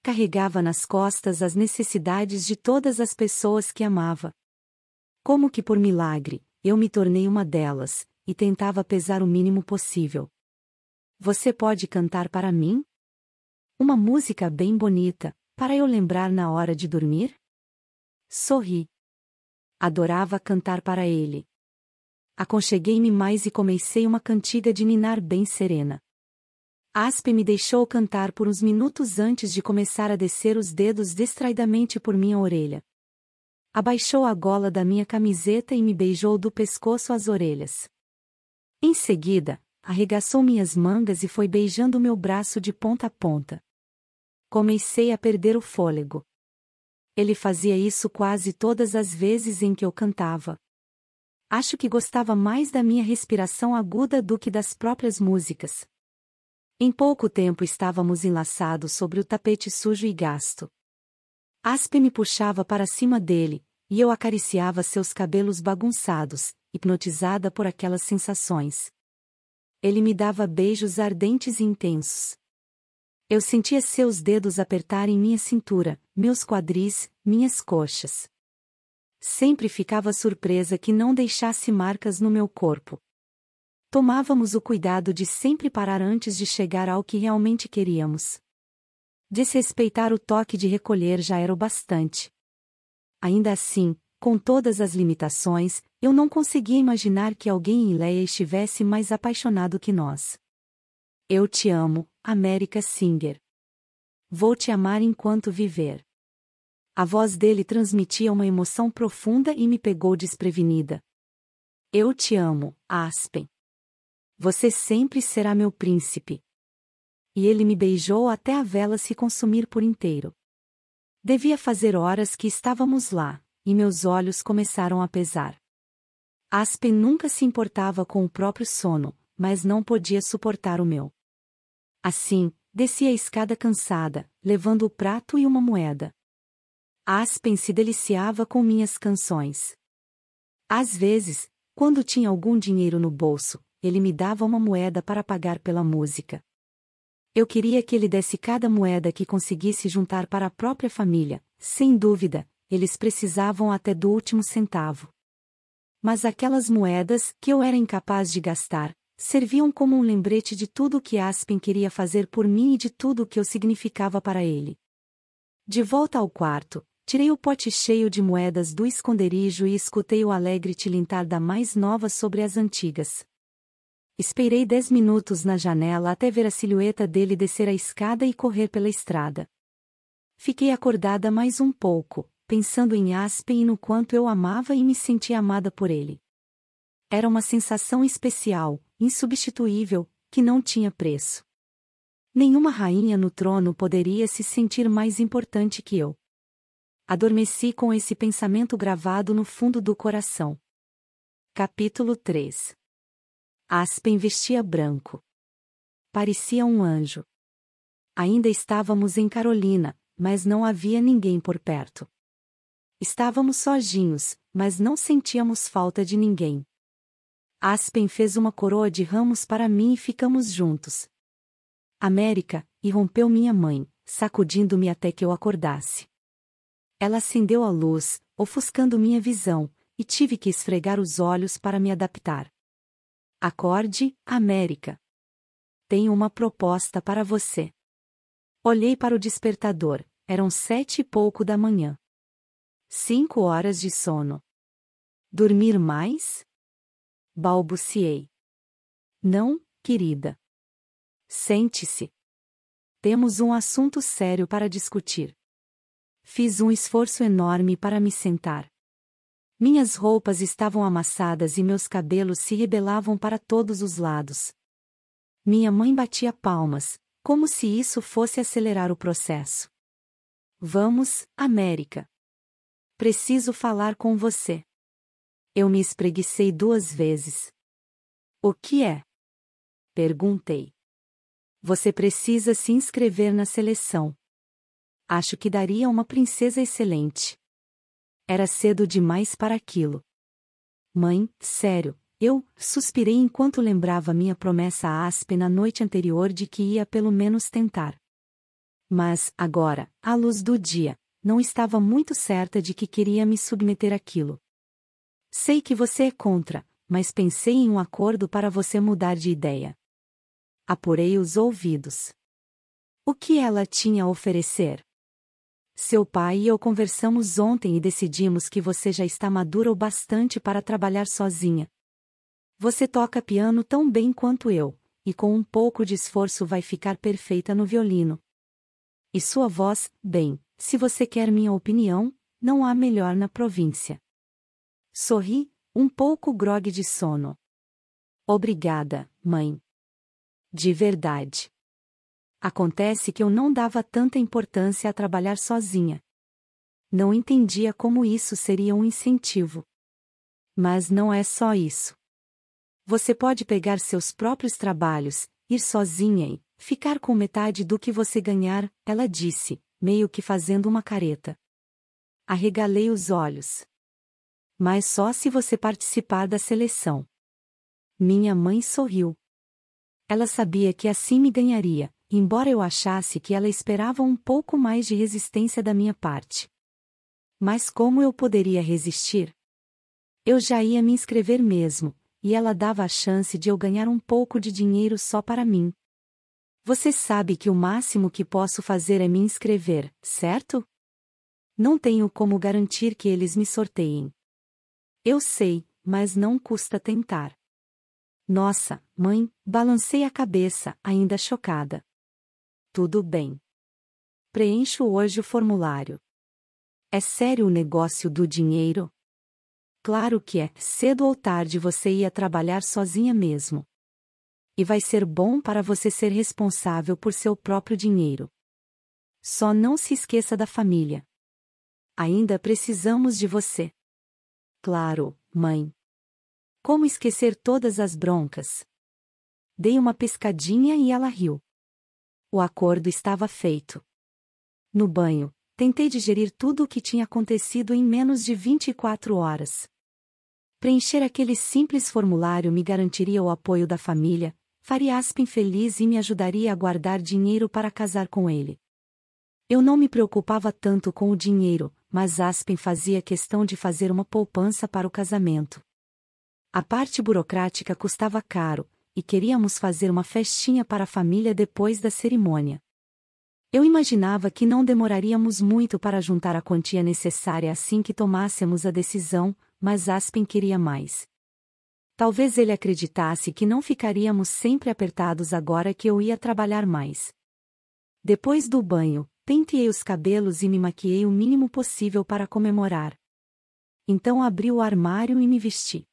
Carregava nas costas as necessidades de todas as pessoas que amava. Como que por milagre, eu me tornei uma delas, e tentava pesar o mínimo possível. Você pode cantar para mim? Uma música bem bonita, para eu lembrar na hora de dormir? Sorri. Adorava cantar para ele, Aconcheguei-me mais e comecei uma cantiga de ninar bem serena. Aspe me deixou cantar por uns minutos antes de começar a descer os dedos distraidamente por minha orelha. Abaixou a gola da minha camiseta e me beijou do pescoço às orelhas. Em seguida, arregaçou minhas mangas e foi beijando meu braço de ponta a ponta. Comecei a perder o fôlego. Ele fazia isso quase todas as vezes em que eu cantava acho que gostava mais da minha respiração aguda do que das próprias músicas. Em pouco tempo estávamos enlaçados sobre o tapete sujo e gasto. Aspe me puxava para cima dele, e eu acariciava seus cabelos bagunçados, hipnotizada por aquelas sensações. Ele me dava beijos ardentes e intensos. Eu sentia seus dedos apertarem minha cintura, meus quadris, minhas coxas. Sempre ficava surpresa que não deixasse marcas no meu corpo. Tomávamos o cuidado de sempre parar antes de chegar ao que realmente queríamos. Desrespeitar o toque de recolher já era o bastante. Ainda assim, com todas as limitações, eu não conseguia imaginar que alguém em Leia estivesse mais apaixonado que nós. Eu te amo, América Singer. Vou te amar enquanto viver. A voz dele transmitia uma emoção profunda e me pegou desprevenida. Eu te amo, Aspen. Você sempre será meu príncipe. E ele me beijou até a vela se consumir por inteiro. Devia fazer horas que estávamos lá, e meus olhos começaram a pesar. Aspen nunca se importava com o próprio sono, mas não podia suportar o meu. Assim, desci a escada cansada, levando o prato e uma moeda. Aspen se deliciava com minhas canções. Às vezes, quando tinha algum dinheiro no bolso, ele me dava uma moeda para pagar pela música. Eu queria que ele desse cada moeda que conseguisse juntar para a própria família, sem dúvida, eles precisavam até do último centavo. Mas aquelas moedas que eu era incapaz de gastar, serviam como um lembrete de tudo o que Aspen queria fazer por mim e de tudo o que eu significava para ele. De volta ao quarto, Tirei o pote cheio de moedas do esconderijo e escutei o alegre tilintar da mais nova sobre as antigas. Esperei dez minutos na janela até ver a silhueta dele descer a escada e correr pela estrada. Fiquei acordada mais um pouco, pensando em Aspen e no quanto eu amava e me sentia amada por ele. Era uma sensação especial, insubstituível, que não tinha preço. Nenhuma rainha no trono poderia se sentir mais importante que eu adormeci com esse pensamento gravado no fundo do coração. Capítulo 3 Aspen vestia branco. Parecia um anjo. Ainda estávamos em Carolina, mas não havia ninguém por perto. Estávamos sozinhos, mas não sentíamos falta de ninguém. Aspen fez uma coroa de ramos para mim e ficamos juntos. América, irrompeu minha mãe, sacudindo-me até que eu acordasse. Ela acendeu a luz, ofuscando minha visão, e tive que esfregar os olhos para me adaptar. Acorde, América. Tenho uma proposta para você. Olhei para o despertador, eram sete e pouco da manhã. Cinco horas de sono. Dormir mais? Balbuciei. Não, querida. Sente-se. Temos um assunto sério para discutir. Fiz um esforço enorme para me sentar. Minhas roupas estavam amassadas e meus cabelos se rebelavam para todos os lados. Minha mãe batia palmas, como se isso fosse acelerar o processo. Vamos, América. Preciso falar com você. Eu me espreguicei duas vezes. O que é? Perguntei. Você precisa se inscrever na seleção. Acho que daria uma princesa excelente. Era cedo demais para aquilo. Mãe, sério, eu suspirei enquanto lembrava minha promessa a Aspen na noite anterior de que ia pelo menos tentar. Mas, agora, à luz do dia, não estava muito certa de que queria me submeter àquilo. Sei que você é contra, mas pensei em um acordo para você mudar de ideia. Apurei os ouvidos. O que ela tinha a oferecer? Seu pai e eu conversamos ontem e decidimos que você já está madura o bastante para trabalhar sozinha. Você toca piano tão bem quanto eu, e com um pouco de esforço vai ficar perfeita no violino. E sua voz, bem, se você quer minha opinião, não há melhor na província. Sorri, um pouco grogue de sono. Obrigada, mãe. De verdade. Acontece que eu não dava tanta importância a trabalhar sozinha. Não entendia como isso seria um incentivo. Mas não é só isso. Você pode pegar seus próprios trabalhos, ir sozinha e ficar com metade do que você ganhar, ela disse, meio que fazendo uma careta. Arregalei os olhos. Mas só se você participar da seleção. Minha mãe sorriu. Ela sabia que assim me ganharia, embora eu achasse que ela esperava um pouco mais de resistência da minha parte. Mas como eu poderia resistir? Eu já ia me inscrever mesmo, e ela dava a chance de eu ganhar um pouco de dinheiro só para mim. Você sabe que o máximo que posso fazer é me inscrever, certo? Não tenho como garantir que eles me sorteiem. Eu sei, mas não custa tentar. Nossa, mãe, balancei a cabeça, ainda chocada. Tudo bem. Preencho hoje o formulário. É sério o negócio do dinheiro? Claro que é, cedo ou tarde você ia trabalhar sozinha mesmo. E vai ser bom para você ser responsável por seu próprio dinheiro. Só não se esqueça da família. Ainda precisamos de você. Claro, mãe. Como esquecer todas as broncas? Dei uma pescadinha e ela riu. O acordo estava feito. No banho, tentei digerir tudo o que tinha acontecido em menos de 24 horas. Preencher aquele simples formulário me garantiria o apoio da família, faria Aspen feliz e me ajudaria a guardar dinheiro para casar com ele. Eu não me preocupava tanto com o dinheiro, mas Aspen fazia questão de fazer uma poupança para o casamento. A parte burocrática custava caro, e queríamos fazer uma festinha para a família depois da cerimônia. Eu imaginava que não demoraríamos muito para juntar a quantia necessária assim que tomássemos a decisão, mas Aspen queria mais. Talvez ele acreditasse que não ficaríamos sempre apertados agora que eu ia trabalhar mais. Depois do banho, penteei os cabelos e me maquiei o mínimo possível para comemorar. Então abri o armário e me vesti.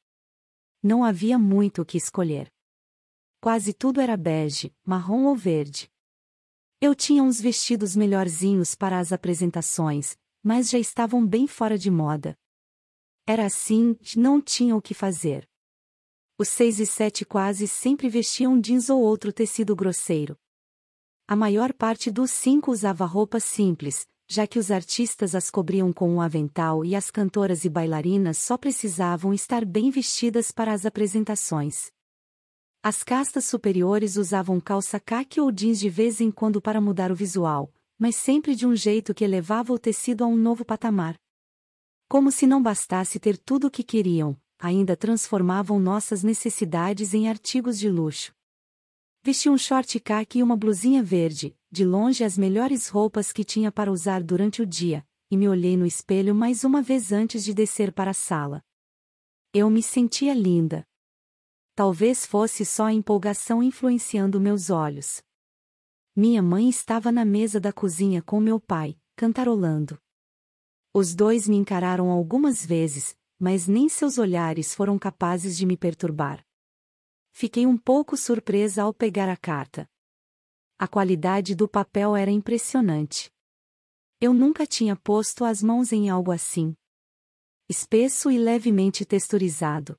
Não havia muito o que escolher. Quase tudo era bege, marrom ou verde. Eu tinha uns vestidos melhorzinhos para as apresentações, mas já estavam bem fora de moda. Era assim, não tinha o que fazer. Os seis e sete quase sempre vestiam jeans ou outro tecido grosseiro. A maior parte dos cinco usava roupas simples, já que os artistas as cobriam com um avental e as cantoras e bailarinas só precisavam estar bem vestidas para as apresentações. As castas superiores usavam calça caqui ou jeans de vez em quando para mudar o visual, mas sempre de um jeito que elevava o tecido a um novo patamar. Como se não bastasse ter tudo o que queriam, ainda transformavam nossas necessidades em artigos de luxo. Vesti um short caqui e uma blusinha verde, de longe as melhores roupas que tinha para usar durante o dia, e me olhei no espelho mais uma vez antes de descer para a sala. Eu me sentia linda. Talvez fosse só a empolgação influenciando meus olhos. Minha mãe estava na mesa da cozinha com meu pai, cantarolando. Os dois me encararam algumas vezes, mas nem seus olhares foram capazes de me perturbar. Fiquei um pouco surpresa ao pegar a carta. A qualidade do papel era impressionante. Eu nunca tinha posto as mãos em algo assim. Espesso e levemente texturizado.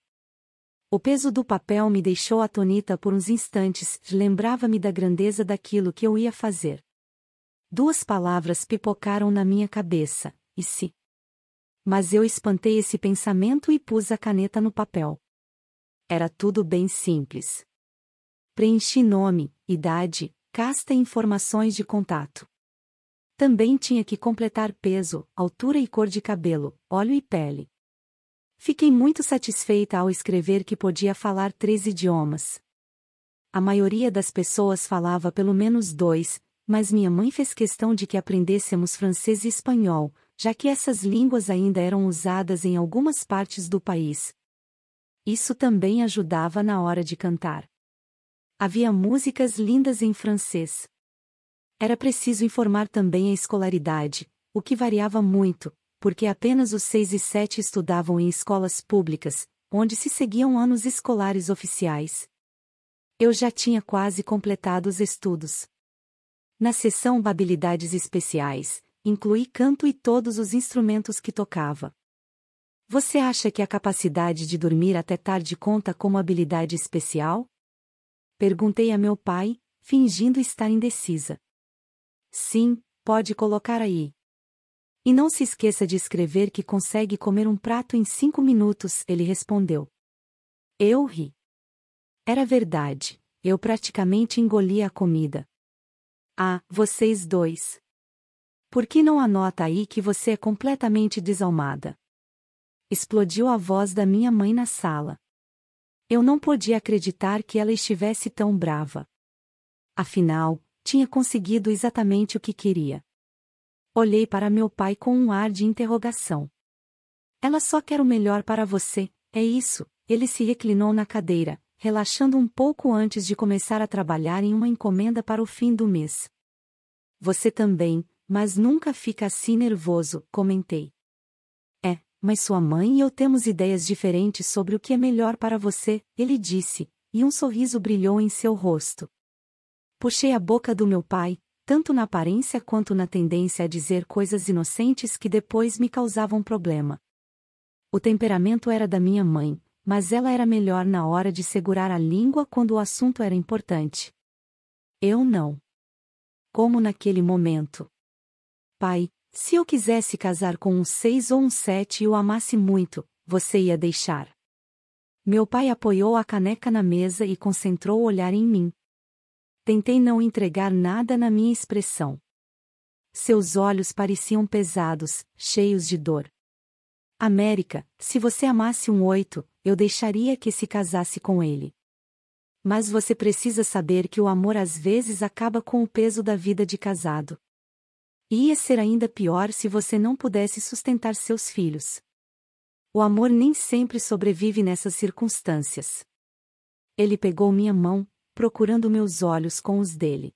O peso do papel me deixou atonita por uns instantes, lembrava-me da grandeza daquilo que eu ia fazer. Duas palavras pipocaram na minha cabeça, e se? Mas eu espantei esse pensamento e pus a caneta no papel. Era tudo bem simples. Preenchi nome, idade, casta e informações de contato. Também tinha que completar peso, altura e cor de cabelo, óleo e pele. Fiquei muito satisfeita ao escrever que podia falar três idiomas. A maioria das pessoas falava pelo menos dois, mas minha mãe fez questão de que aprendêssemos francês e espanhol, já que essas línguas ainda eram usadas em algumas partes do país. Isso também ajudava na hora de cantar. Havia músicas lindas em francês. Era preciso informar também a escolaridade, o que variava muito, porque apenas os seis e sete estudavam em escolas públicas, onde se seguiam anos escolares oficiais. Eu já tinha quase completado os estudos. Na seção Habilidades Especiais, incluí canto e todos os instrumentos que tocava. Você acha que a capacidade de dormir até tarde conta como habilidade especial? Perguntei a meu pai, fingindo estar indecisa. Sim, pode colocar aí. E não se esqueça de escrever que consegue comer um prato em cinco minutos, ele respondeu. Eu ri. Era verdade, eu praticamente engoli a comida. Ah, vocês dois. Por que não anota aí que você é completamente desalmada? Explodiu a voz da minha mãe na sala. Eu não podia acreditar que ela estivesse tão brava. Afinal, tinha conseguido exatamente o que queria. Olhei para meu pai com um ar de interrogação. Ela só quer o melhor para você, é isso, ele se reclinou na cadeira, relaxando um pouco antes de começar a trabalhar em uma encomenda para o fim do mês. Você também, mas nunca fica assim nervoso, comentei. É, mas sua mãe e eu temos ideias diferentes sobre o que é melhor para você, ele disse, e um sorriso brilhou em seu rosto. Puxei a boca do meu pai, tanto na aparência quanto na tendência a dizer coisas inocentes que depois me causavam problema. O temperamento era da minha mãe, mas ela era melhor na hora de segurar a língua quando o assunto era importante. Eu não. Como naquele momento. Pai, se eu quisesse casar com um seis ou um sete e o amasse muito, você ia deixar. Meu pai apoiou a caneca na mesa e concentrou o olhar em mim, Tentei não entregar nada na minha expressão. Seus olhos pareciam pesados, cheios de dor. América, se você amasse um oito, eu deixaria que se casasse com ele. Mas você precisa saber que o amor às vezes acaba com o peso da vida de casado. Ia ser ainda pior se você não pudesse sustentar seus filhos. O amor nem sempre sobrevive nessas circunstâncias. Ele pegou minha mão, procurando meus olhos com os dele.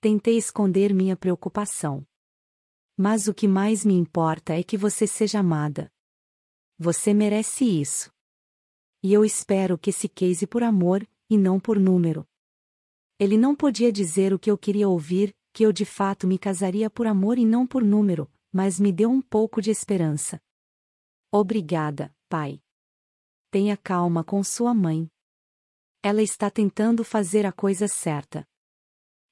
Tentei esconder minha preocupação. Mas o que mais me importa é que você seja amada. Você merece isso. E eu espero que se case por amor, e não por número. Ele não podia dizer o que eu queria ouvir, que eu de fato me casaria por amor e não por número, mas me deu um pouco de esperança. Obrigada, pai. Tenha calma com sua mãe. Ela está tentando fazer a coisa certa.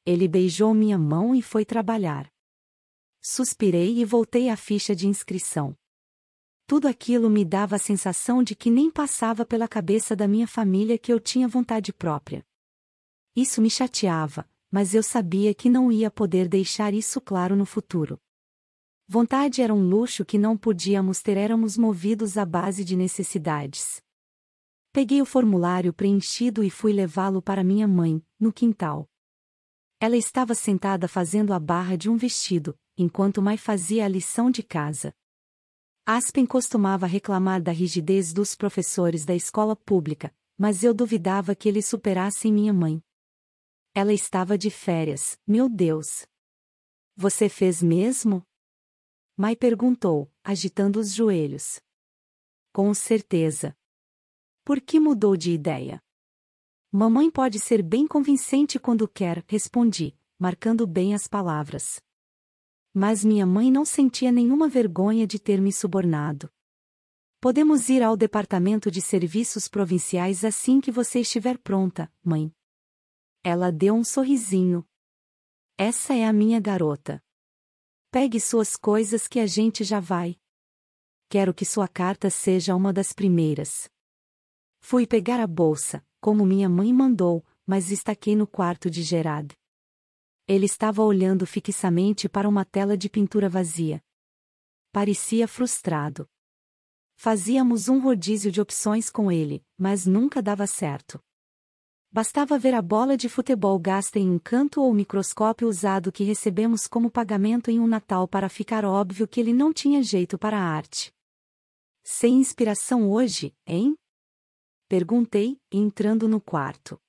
Ele beijou minha mão e foi trabalhar. Suspirei e voltei à ficha de inscrição. Tudo aquilo me dava a sensação de que nem passava pela cabeça da minha família que eu tinha vontade própria. Isso me chateava, mas eu sabia que não ia poder deixar isso claro no futuro. Vontade era um luxo que não podíamos ter, éramos movidos à base de necessidades. Peguei o formulário preenchido e fui levá-lo para minha mãe, no quintal. Ela estava sentada fazendo a barra de um vestido, enquanto Mai fazia a lição de casa. Aspen costumava reclamar da rigidez dos professores da escola pública, mas eu duvidava que eles superassem minha mãe. Ela estava de férias, meu Deus! Você fez mesmo? Mai perguntou, agitando os joelhos. Com certeza. Por que mudou de ideia? Mamãe pode ser bem convincente quando quer, respondi, marcando bem as palavras. Mas minha mãe não sentia nenhuma vergonha de ter me subornado. Podemos ir ao Departamento de Serviços Provinciais assim que você estiver pronta, mãe. Ela deu um sorrisinho. Essa é a minha garota. Pegue suas coisas que a gente já vai. Quero que sua carta seja uma das primeiras. Fui pegar a bolsa, como minha mãe mandou, mas estaquei no quarto de Gerard. Ele estava olhando fixamente para uma tela de pintura vazia. Parecia frustrado. Fazíamos um rodízio de opções com ele, mas nunca dava certo. Bastava ver a bola de futebol gasta em um canto ou o microscópio usado que recebemos como pagamento em um Natal para ficar óbvio que ele não tinha jeito para a arte. Sem inspiração hoje, hein? Perguntei, entrando no quarto.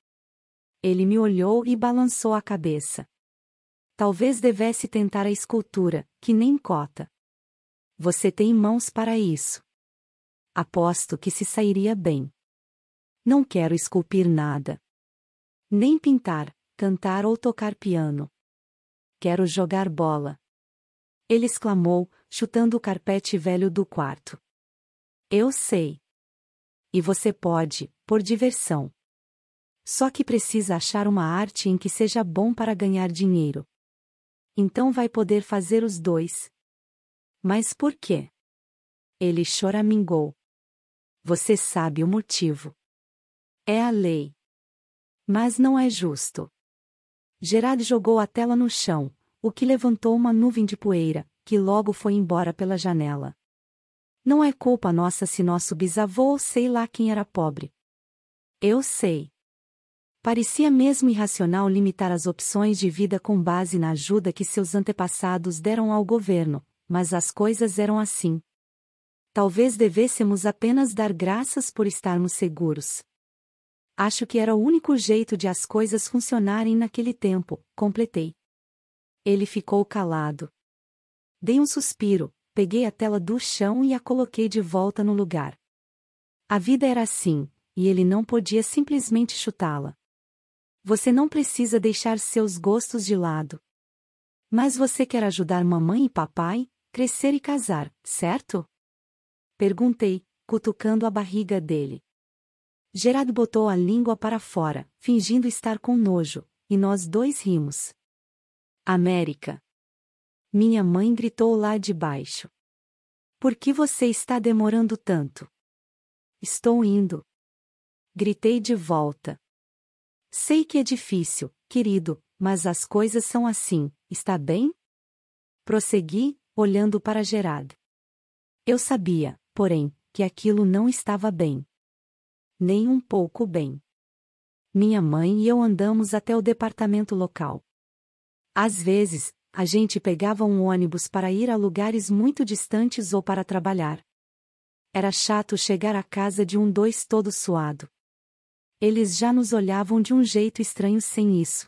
Ele me olhou e balançou a cabeça. Talvez devesse tentar a escultura, que nem cota. Você tem mãos para isso. Aposto que se sairia bem. Não quero esculpir nada. Nem pintar, cantar ou tocar piano. Quero jogar bola. Ele exclamou, chutando o carpete velho do quarto. Eu sei. E você pode, por diversão. Só que precisa achar uma arte em que seja bom para ganhar dinheiro. Então vai poder fazer os dois. Mas por quê? Ele choramingou. Você sabe o motivo. É a lei. Mas não é justo. Gerard jogou a tela no chão, o que levantou uma nuvem de poeira, que logo foi embora pela janela. Não é culpa nossa se nosso bisavô ou sei lá quem era pobre. Eu sei. Parecia mesmo irracional limitar as opções de vida com base na ajuda que seus antepassados deram ao governo, mas as coisas eram assim. Talvez devêssemos apenas dar graças por estarmos seguros. Acho que era o único jeito de as coisas funcionarem naquele tempo, completei. Ele ficou calado. Dei um suspiro, peguei a tela do chão e a coloquei de volta no lugar. A vida era assim, e ele não podia simplesmente chutá-la. Você não precisa deixar seus gostos de lado. Mas você quer ajudar mamãe e papai, crescer e casar, certo? Perguntei, cutucando a barriga dele. Gerard botou a língua para fora, fingindo estar com nojo, e nós dois rimos. América minha mãe gritou lá de baixo. Por que você está demorando tanto? Estou indo. Gritei de volta. Sei que é difícil, querido, mas as coisas são assim, está bem? Prossegui, olhando para Gerard. Eu sabia, porém, que aquilo não estava bem. Nem um pouco bem. Minha mãe e eu andamos até o departamento local. Às vezes, a gente pegava um ônibus para ir a lugares muito distantes ou para trabalhar. Era chato chegar à casa de um dois todo suado. Eles já nos olhavam de um jeito estranho sem isso.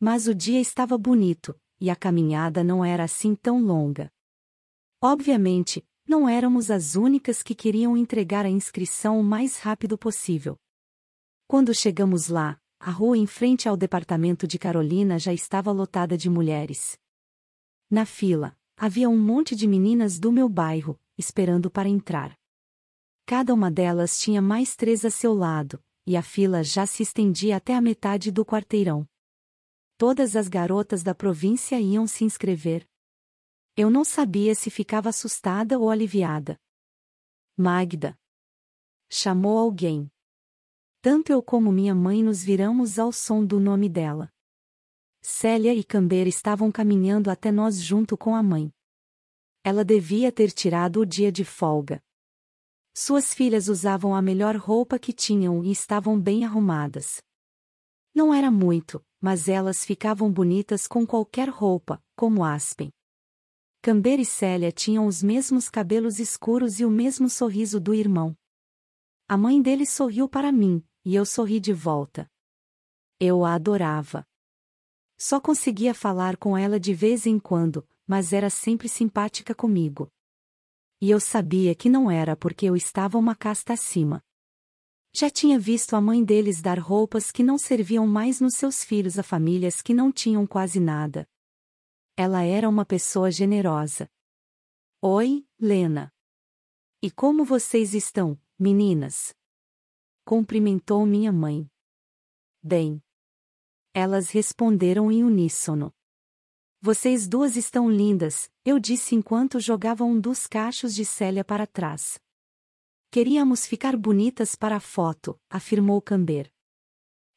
Mas o dia estava bonito, e a caminhada não era assim tão longa. Obviamente, não éramos as únicas que queriam entregar a inscrição o mais rápido possível. Quando chegamos lá, a rua em frente ao departamento de Carolina já estava lotada de mulheres. Na fila, havia um monte de meninas do meu bairro, esperando para entrar. Cada uma delas tinha mais três a seu lado, e a fila já se estendia até a metade do quarteirão. Todas as garotas da província iam se inscrever. Eu não sabia se ficava assustada ou aliviada. Magda. Chamou alguém tanto eu como minha mãe nos viramos ao som do nome dela. Célia e Camber estavam caminhando até nós junto com a mãe. Ela devia ter tirado o dia de folga. Suas filhas usavam a melhor roupa que tinham e estavam bem arrumadas. Não era muito, mas elas ficavam bonitas com qualquer roupa, como Aspen. Camber e Célia tinham os mesmos cabelos escuros e o mesmo sorriso do irmão. A mãe dele sorriu para mim, e eu sorri de volta. Eu a adorava. Só conseguia falar com ela de vez em quando, mas era sempre simpática comigo. E eu sabia que não era porque eu estava uma casta acima. Já tinha visto a mãe deles dar roupas que não serviam mais nos seus filhos a famílias que não tinham quase nada. Ela era uma pessoa generosa. Oi, Lena. E como vocês estão, meninas? cumprimentou minha mãe. Bem. Elas responderam em uníssono. Vocês duas estão lindas, eu disse enquanto jogava um dos cachos de Célia para trás. Queríamos ficar bonitas para a foto, afirmou Camber.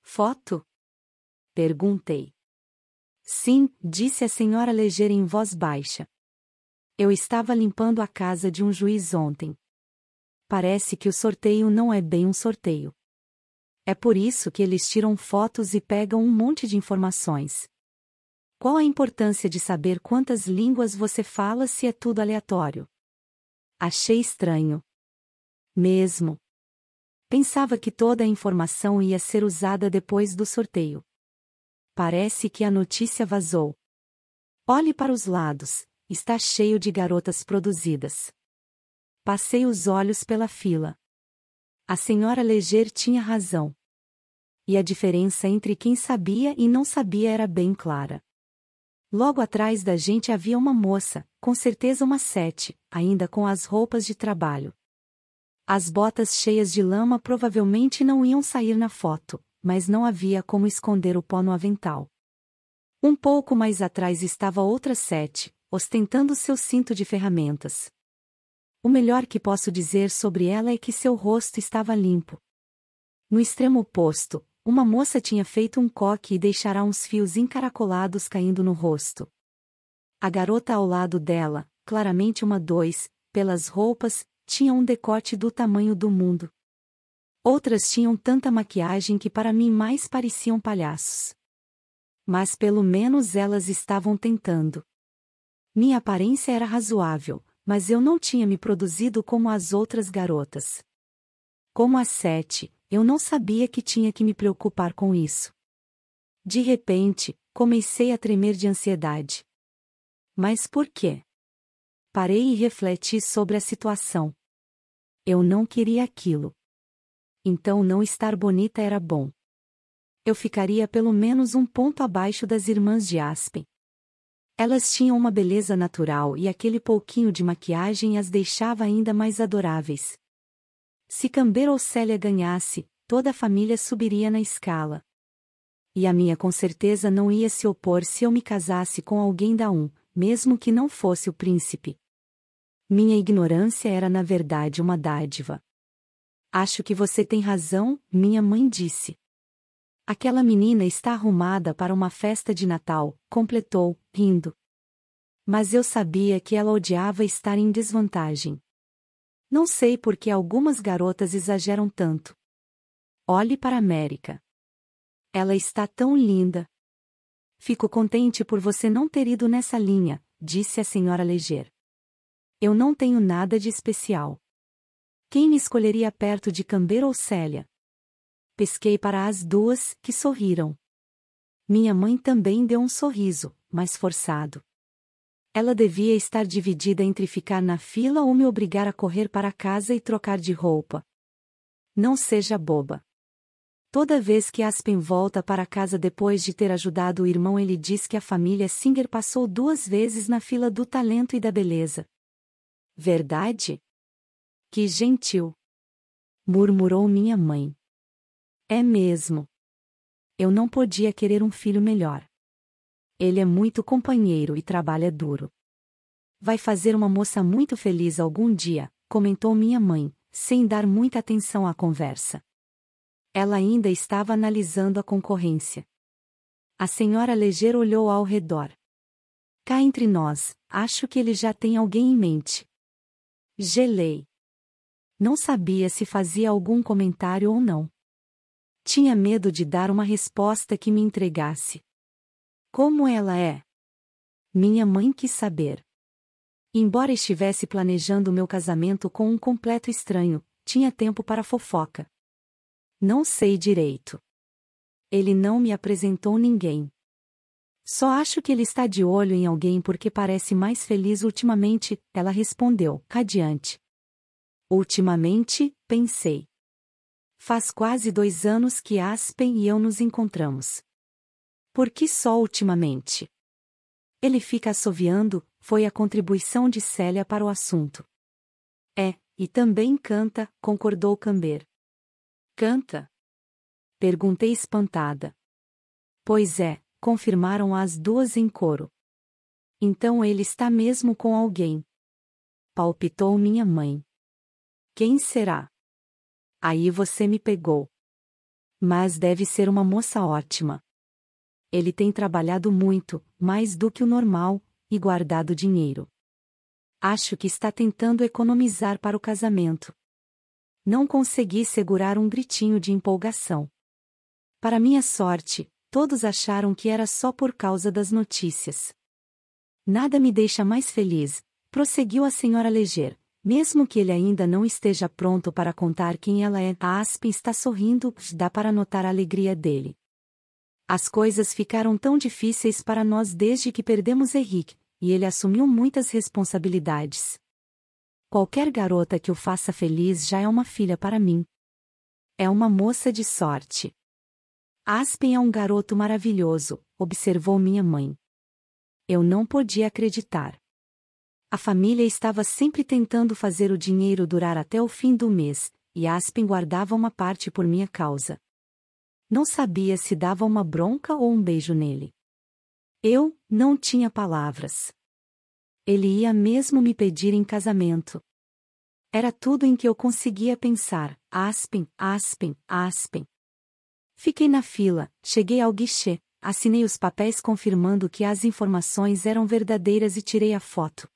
Foto? Perguntei. Sim, disse a senhora Leger em voz baixa. Eu estava limpando a casa de um juiz ontem parece que o sorteio não é bem um sorteio. É por isso que eles tiram fotos e pegam um monte de informações. Qual a importância de saber quantas línguas você fala se é tudo aleatório? Achei estranho. Mesmo. Pensava que toda a informação ia ser usada depois do sorteio. Parece que a notícia vazou. Olhe para os lados, está cheio de garotas produzidas. Passei os olhos pela fila. A senhora Leger tinha razão. E a diferença entre quem sabia e não sabia era bem clara. Logo atrás da gente havia uma moça, com certeza uma sete, ainda com as roupas de trabalho. As botas cheias de lama provavelmente não iam sair na foto, mas não havia como esconder o pó no avental. Um pouco mais atrás estava outra sete, ostentando seu cinto de ferramentas. O melhor que posso dizer sobre ela é que seu rosto estava limpo. No extremo oposto, uma moça tinha feito um coque e deixara uns fios encaracolados caindo no rosto. A garota ao lado dela, claramente uma dois, pelas roupas, tinha um decote do tamanho do mundo. Outras tinham tanta maquiagem que para mim mais pareciam palhaços. Mas pelo menos elas estavam tentando. Minha aparência era razoável, mas eu não tinha me produzido como as outras garotas. Como as sete, eu não sabia que tinha que me preocupar com isso. De repente, comecei a tremer de ansiedade. Mas por quê? Parei e refleti sobre a situação. Eu não queria aquilo. Então não estar bonita era bom. Eu ficaria pelo menos um ponto abaixo das irmãs de Aspen. Elas tinham uma beleza natural e aquele pouquinho de maquiagem as deixava ainda mais adoráveis. Se Camber ou Célia ganhasse, toda a família subiria na escala. E a minha com certeza não ia se opor se eu me casasse com alguém da um, mesmo que não fosse o príncipe. Minha ignorância era na verdade uma dádiva. Acho que você tem razão, minha mãe disse. Aquela menina está arrumada para uma festa de Natal, completou, rindo. Mas eu sabia que ela odiava estar em desvantagem. Não sei por que algumas garotas exageram tanto. Olhe para a América. Ela está tão linda. Fico contente por você não ter ido nessa linha, disse a senhora Leger. Eu não tenho nada de especial. Quem me escolheria perto de Camber ou Célia? Pesquei para as duas, que sorriram. Minha mãe também deu um sorriso, mas forçado. Ela devia estar dividida entre ficar na fila ou me obrigar a correr para casa e trocar de roupa. Não seja boba. Toda vez que Aspen volta para casa depois de ter ajudado o irmão, ele diz que a família Singer passou duas vezes na fila do talento e da beleza. Verdade? Que gentil! murmurou minha mãe. É mesmo. Eu não podia querer um filho melhor. Ele é muito companheiro e trabalha duro. Vai fazer uma moça muito feliz algum dia, comentou minha mãe, sem dar muita atenção à conversa. Ela ainda estava analisando a concorrência. A senhora Leger olhou ao redor. Cá entre nós, acho que ele já tem alguém em mente. Gelei. Não sabia se fazia algum comentário ou não. Tinha medo de dar uma resposta que me entregasse. Como ela é? Minha mãe quis saber. Embora estivesse planejando meu casamento com um completo estranho, tinha tempo para fofoca. Não sei direito. Ele não me apresentou ninguém. Só acho que ele está de olho em alguém porque parece mais feliz ultimamente, ela respondeu, cadiante. Ultimamente, pensei. Faz quase dois anos que Aspen e eu nos encontramos. Por que só ultimamente? Ele fica assoviando, foi a contribuição de Célia para o assunto. É, e também canta, concordou Camber. Canta? Perguntei espantada. Pois é, confirmaram as duas em coro. Então ele está mesmo com alguém. Palpitou minha mãe. Quem será? Aí você me pegou. Mas deve ser uma moça ótima. Ele tem trabalhado muito, mais do que o normal, e guardado dinheiro. Acho que está tentando economizar para o casamento. Não consegui segurar um gritinho de empolgação. Para minha sorte, todos acharam que era só por causa das notícias. Nada me deixa mais feliz, prosseguiu a senhora Leger, mesmo que ele ainda não esteja pronto para contar quem ela é, a Aspen está sorrindo, dá para notar a alegria dele. As coisas ficaram tão difíceis para nós desde que perdemos Henrique, e ele assumiu muitas responsabilidades. Qualquer garota que o faça feliz já é uma filha para mim. É uma moça de sorte. Aspen é um garoto maravilhoso, observou minha mãe. Eu não podia acreditar. A família estava sempre tentando fazer o dinheiro durar até o fim do mês, e Aspen guardava uma parte por minha causa. Não sabia se dava uma bronca ou um beijo nele. Eu não tinha palavras. Ele ia mesmo me pedir em casamento. Era tudo em que eu conseguia pensar, Aspen, Aspen, Aspen. Fiquei na fila, cheguei ao guichê, assinei os papéis confirmando que as informações eram verdadeiras e tirei a foto.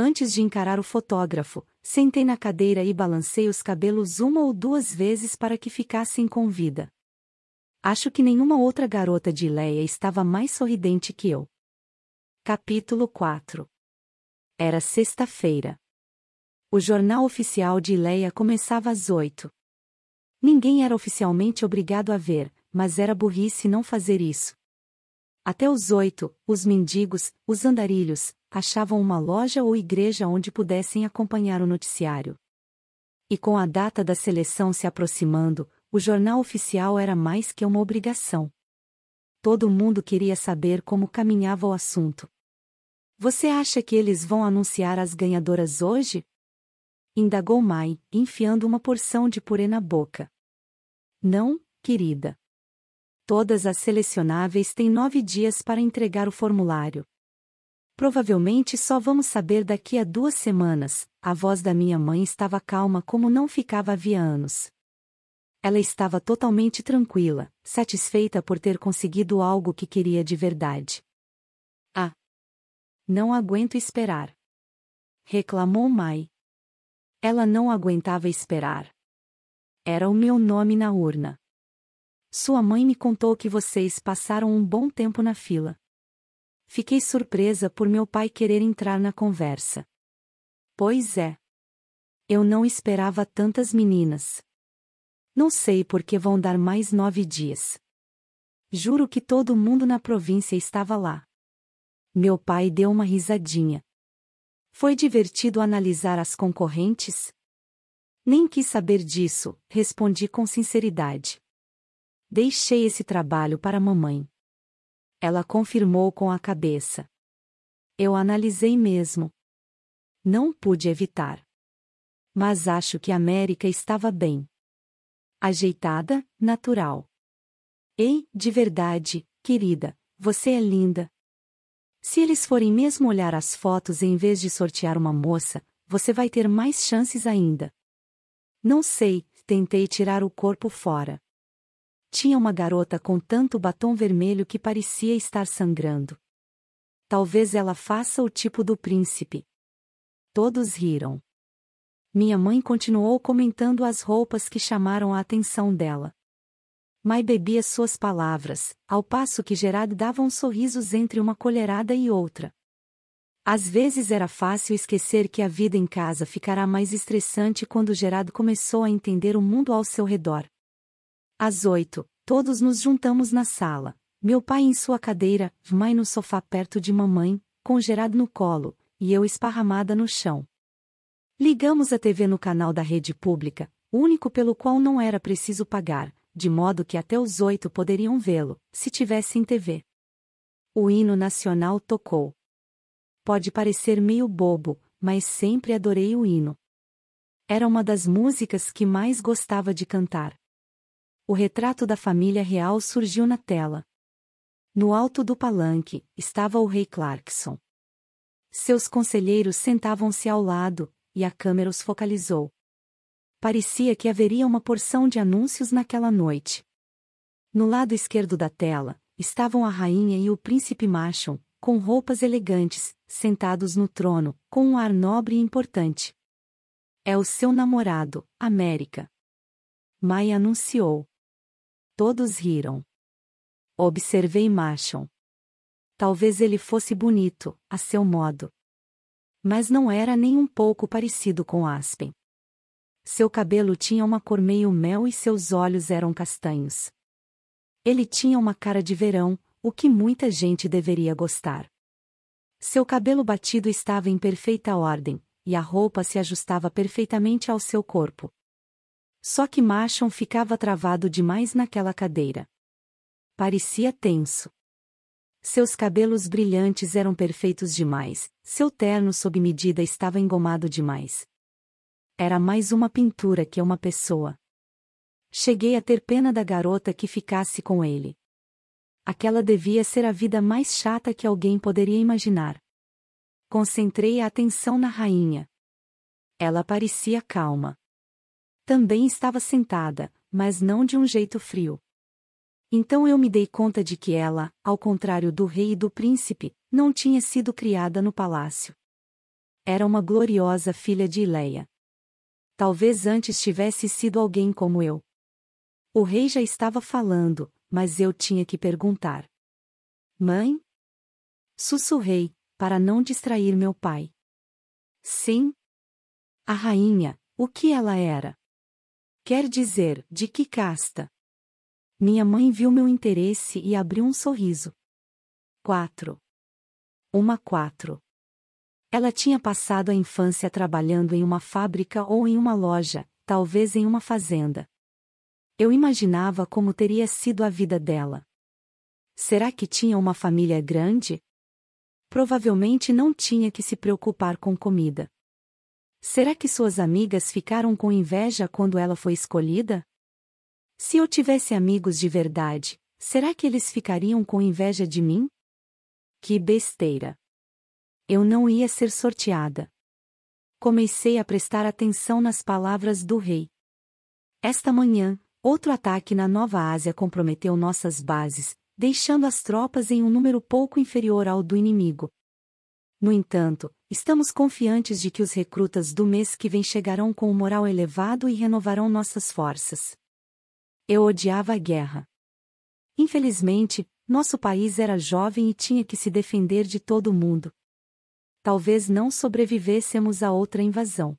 Antes de encarar o fotógrafo, sentei na cadeira e balancei os cabelos uma ou duas vezes para que ficassem com vida. Acho que nenhuma outra garota de Leia estava mais sorridente que eu. Capítulo 4 Era sexta-feira. O jornal oficial de Leia começava às oito. Ninguém era oficialmente obrigado a ver, mas era burrice não fazer isso. Até os oito, os mendigos, os andarilhos, achavam uma loja ou igreja onde pudessem acompanhar o noticiário. E com a data da seleção se aproximando, o jornal oficial era mais que uma obrigação. Todo mundo queria saber como caminhava o assunto. Você acha que eles vão anunciar as ganhadoras hoje? Indagou Mai, enfiando uma porção de purê na boca. Não, querida. Todas as selecionáveis têm nove dias para entregar o formulário. Provavelmente só vamos saber daqui a duas semanas. A voz da minha mãe estava calma como não ficava havia anos. Ela estava totalmente tranquila, satisfeita por ter conseguido algo que queria de verdade. Ah! Não aguento esperar! reclamou Mai. Ela não aguentava esperar. Era o meu nome na urna. Sua mãe me contou que vocês passaram um bom tempo na fila. Fiquei surpresa por meu pai querer entrar na conversa. Pois é. Eu não esperava tantas meninas. Não sei por que vão dar mais nove dias. Juro que todo mundo na província estava lá. Meu pai deu uma risadinha. Foi divertido analisar as concorrentes? Nem quis saber disso, respondi com sinceridade. Deixei esse trabalho para mamãe. Ela confirmou com a cabeça. Eu analisei mesmo. Não pude evitar. Mas acho que a América estava bem. Ajeitada, natural. Ei, de verdade, querida, você é linda. Se eles forem mesmo olhar as fotos em vez de sortear uma moça, você vai ter mais chances ainda. Não sei, tentei tirar o corpo fora. Tinha uma garota com tanto batom vermelho que parecia estar sangrando. Talvez ela faça o tipo do príncipe. Todos riram. Minha mãe continuou comentando as roupas que chamaram a atenção dela. Mai bebia suas palavras, ao passo que Gerard dava uns sorrisos entre uma colherada e outra. Às vezes era fácil esquecer que a vida em casa ficará mais estressante quando Gerard começou a entender o mundo ao seu redor. Às oito, todos nos juntamos na sala. Meu pai em sua cadeira, mãe no sofá perto de mamãe, com Gerard no colo, e eu esparramada no chão. Ligamos a TV no canal da rede pública, único pelo qual não era preciso pagar, de modo que até os oito poderiam vê-lo, se tivessem TV. O hino nacional tocou. Pode parecer meio bobo, mas sempre adorei o hino. Era uma das músicas que mais gostava de cantar o retrato da família real surgiu na tela. No alto do palanque, estava o rei Clarkson. Seus conselheiros sentavam-se ao lado, e a câmera os focalizou. Parecia que haveria uma porção de anúncios naquela noite. No lado esquerdo da tela, estavam a rainha e o príncipe Marshall, com roupas elegantes, sentados no trono, com um ar nobre e importante. É o seu namorado, América. Mai anunciou. Todos riram. Observei Machon. Talvez ele fosse bonito, a seu modo. Mas não era nem um pouco parecido com Aspen. Seu cabelo tinha uma cor meio mel e seus olhos eram castanhos. Ele tinha uma cara de verão, o que muita gente deveria gostar. Seu cabelo batido estava em perfeita ordem, e a roupa se ajustava perfeitamente ao seu corpo. Só que Machon ficava travado demais naquela cadeira. Parecia tenso. Seus cabelos brilhantes eram perfeitos demais, seu terno sob medida estava engomado demais. Era mais uma pintura que uma pessoa. Cheguei a ter pena da garota que ficasse com ele. Aquela devia ser a vida mais chata que alguém poderia imaginar. Concentrei a atenção na rainha. Ela parecia calma. Também estava sentada, mas não de um jeito frio. Então eu me dei conta de que ela, ao contrário do rei e do príncipe, não tinha sido criada no palácio. Era uma gloriosa filha de Ileia. Talvez antes tivesse sido alguém como eu. O rei já estava falando, mas eu tinha que perguntar. Mãe? Sussurrei, para não distrair meu pai. Sim? A rainha, o que ela era? Quer dizer, de que casta? Minha mãe viu meu interesse e abriu um sorriso. 4. Uma 4. Ela tinha passado a infância trabalhando em uma fábrica ou em uma loja, talvez em uma fazenda. Eu imaginava como teria sido a vida dela. Será que tinha uma família grande? Provavelmente não tinha que se preocupar com comida. Será que suas amigas ficaram com inveja quando ela foi escolhida? Se eu tivesse amigos de verdade, será que eles ficariam com inveja de mim? Que besteira! Eu não ia ser sorteada. Comecei a prestar atenção nas palavras do rei. Esta manhã, outro ataque na Nova Ásia comprometeu nossas bases, deixando as tropas em um número pouco inferior ao do inimigo, no entanto, estamos confiantes de que os recrutas do mês que vem chegarão com um moral elevado e renovarão nossas forças. Eu odiava a guerra. Infelizmente, nosso país era jovem e tinha que se defender de todo mundo. Talvez não sobrevivêssemos a outra invasão.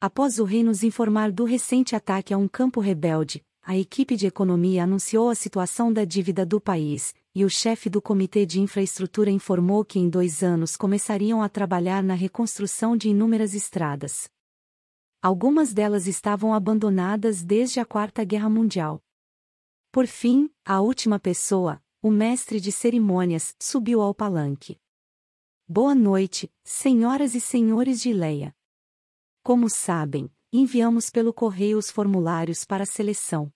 Após o rei nos informar do recente ataque a um campo rebelde, a equipe de economia anunciou a situação da dívida do país, e o chefe do Comitê de Infraestrutura informou que em dois anos começariam a trabalhar na reconstrução de inúmeras estradas. Algumas delas estavam abandonadas desde a Quarta Guerra Mundial. Por fim, a última pessoa, o mestre de cerimônias, subiu ao palanque. Boa noite, senhoras e senhores de Leia. Como sabem, enviamos pelo correio os formulários para a seleção.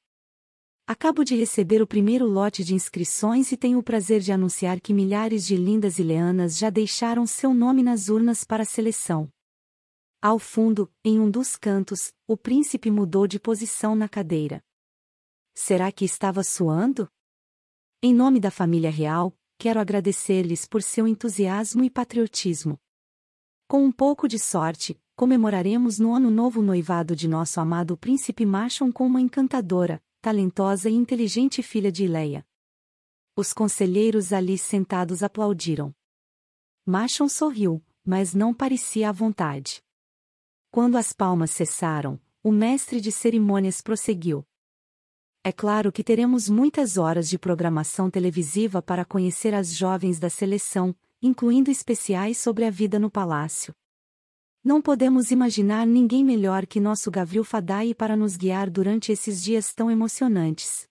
Acabo de receber o primeiro lote de inscrições e tenho o prazer de anunciar que milhares de lindas ileanas já deixaram seu nome nas urnas para a seleção. Ao fundo, em um dos cantos, o príncipe mudou de posição na cadeira. Será que estava suando? Em nome da família real, quero agradecer-lhes por seu entusiasmo e patriotismo. Com um pouco de sorte, comemoraremos no ano novo noivado de nosso amado príncipe Marshall com uma encantadora, talentosa e inteligente filha de Ileia. Os conselheiros ali sentados aplaudiram. Machon sorriu, mas não parecia à vontade. Quando as palmas cessaram, o mestre de cerimônias prosseguiu. É claro que teremos muitas horas de programação televisiva para conhecer as jovens da seleção, incluindo especiais sobre a vida no palácio. Não podemos imaginar ninguém melhor que nosso Gavril Fadai para nos guiar durante esses dias tão emocionantes.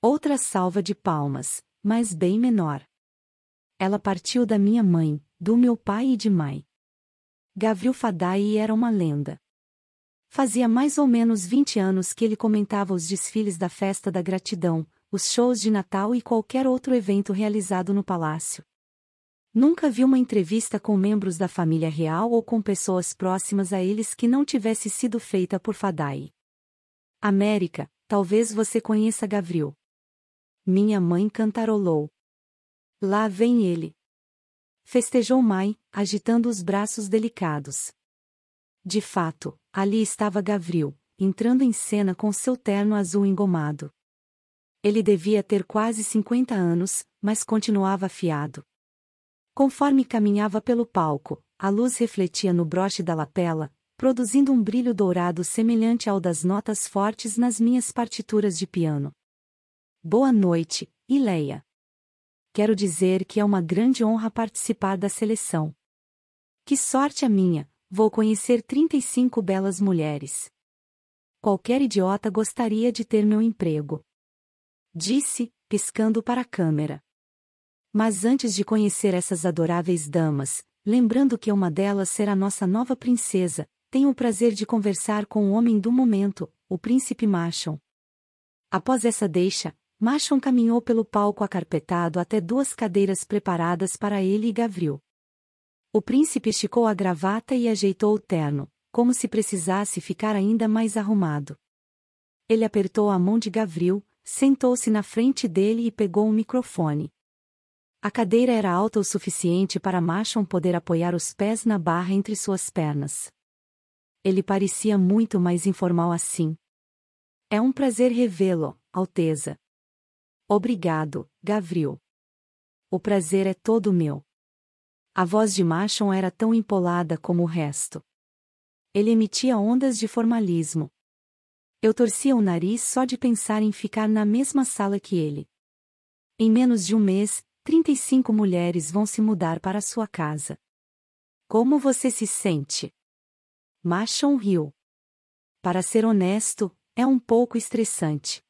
Outra salva de palmas, mas bem menor. Ela partiu da minha mãe, do meu pai e de mãe. Gavril Fadai era uma lenda. Fazia mais ou menos 20 anos que ele comentava os desfiles da Festa da Gratidão, os shows de Natal e qualquer outro evento realizado no palácio. Nunca vi uma entrevista com membros da família real ou com pessoas próximas a eles que não tivesse sido feita por Fadai. América, talvez você conheça Gavril. Minha mãe cantarolou. Lá vem ele. Festejou Mai, agitando os braços delicados. De fato, ali estava Gavril, entrando em cena com seu terno azul engomado. Ele devia ter quase 50 anos, mas continuava afiado Conforme caminhava pelo palco, a luz refletia no broche da lapela, produzindo um brilho dourado semelhante ao das notas fortes nas minhas partituras de piano. Boa noite, Ileia. Quero dizer que é uma grande honra participar da seleção. Que sorte a minha, vou conhecer 35 belas mulheres. Qualquer idiota gostaria de ter meu emprego. Disse, piscando para a câmera. Mas antes de conhecer essas adoráveis damas, lembrando que uma delas será nossa nova princesa, tenho o prazer de conversar com o homem do momento, o príncipe Machon. Após essa deixa, Machon caminhou pelo palco acarpetado até duas cadeiras preparadas para ele e Gavril. O príncipe esticou a gravata e ajeitou o terno, como se precisasse ficar ainda mais arrumado. Ele apertou a mão de Gavril, sentou-se na frente dele e pegou o microfone. A cadeira era alta o suficiente para Machon poder apoiar os pés na barra entre suas pernas. Ele parecia muito mais informal assim. É um prazer revê-lo, Alteza. Obrigado, Gavril. O prazer é todo meu. A voz de Machon era tão empolada como o resto. Ele emitia ondas de formalismo. Eu torcia o nariz só de pensar em ficar na mesma sala que ele. Em menos de um mês, 35 mulheres vão se mudar para sua casa. Como você se sente? Machon riu. Para ser honesto, é um pouco estressante.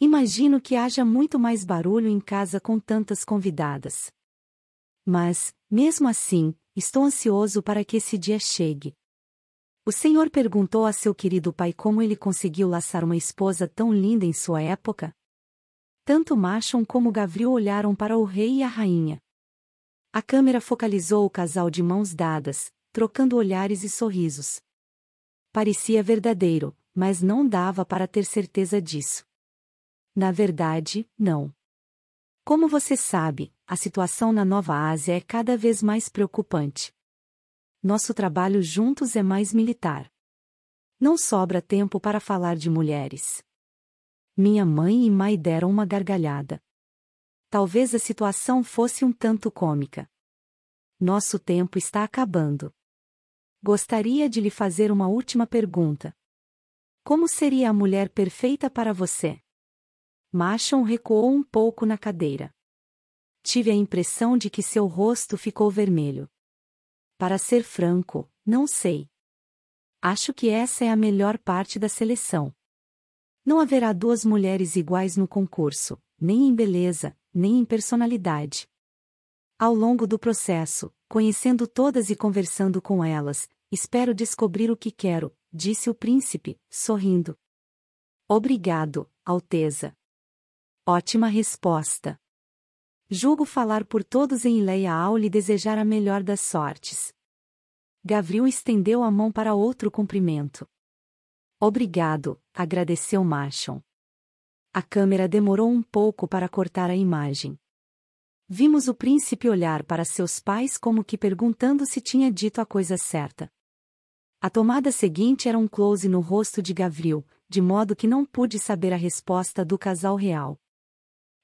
Imagino que haja muito mais barulho em casa com tantas convidadas. Mas, mesmo assim, estou ansioso para que esse dia chegue. O senhor perguntou a seu querido pai como ele conseguiu laçar uma esposa tão linda em sua época? Tanto Machon como Gavril olharam para o rei e a rainha. A câmera focalizou o casal de mãos dadas, trocando olhares e sorrisos. Parecia verdadeiro, mas não dava para ter certeza disso. Na verdade, não. Como você sabe, a situação na Nova Ásia é cada vez mais preocupante. Nosso trabalho juntos é mais militar. Não sobra tempo para falar de mulheres. Minha mãe e Mai deram uma gargalhada. Talvez a situação fosse um tanto cômica. Nosso tempo está acabando. Gostaria de lhe fazer uma última pergunta. Como seria a mulher perfeita para você? Machon recuou um pouco na cadeira. Tive a impressão de que seu rosto ficou vermelho. Para ser franco, não sei. Acho que essa é a melhor parte da seleção. Não haverá duas mulheres iguais no concurso, nem em beleza, nem em personalidade. Ao longo do processo, conhecendo todas e conversando com elas, espero descobrir o que quero, disse o príncipe, sorrindo. Obrigado, Alteza. Ótima resposta. Julgo falar por todos em Ileia ao lhe desejar a melhor das sortes. Gavril estendeu a mão para outro cumprimento. Obrigado, agradeceu Marshall. A câmera demorou um pouco para cortar a imagem. Vimos o príncipe olhar para seus pais como que perguntando se tinha dito a coisa certa. A tomada seguinte era um close no rosto de Gavril, de modo que não pude saber a resposta do casal real.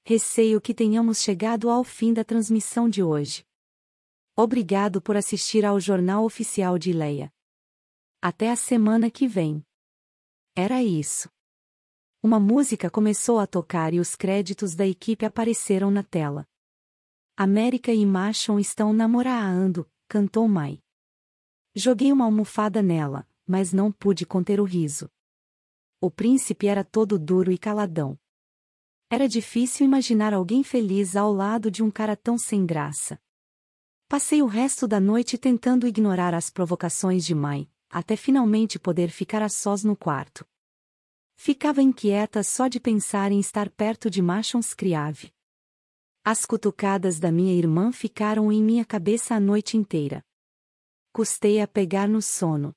Receio que tenhamos chegado ao fim da transmissão de hoje. Obrigado por assistir ao Jornal Oficial de Leia. Até a semana que vem. Era isso. Uma música começou a tocar e os créditos da equipe apareceram na tela. América e Machon estão namorando, cantou Mai. Joguei uma almofada nela, mas não pude conter o riso. O príncipe era todo duro e caladão. Era difícil imaginar alguém feliz ao lado de um cara tão sem graça. Passei o resto da noite tentando ignorar as provocações de Mai, até finalmente poder ficar a sós no quarto. Ficava inquieta só de pensar em estar perto de Machons Criave. As cutucadas da minha irmã ficaram em minha cabeça a noite inteira. Custei a pegar no sono.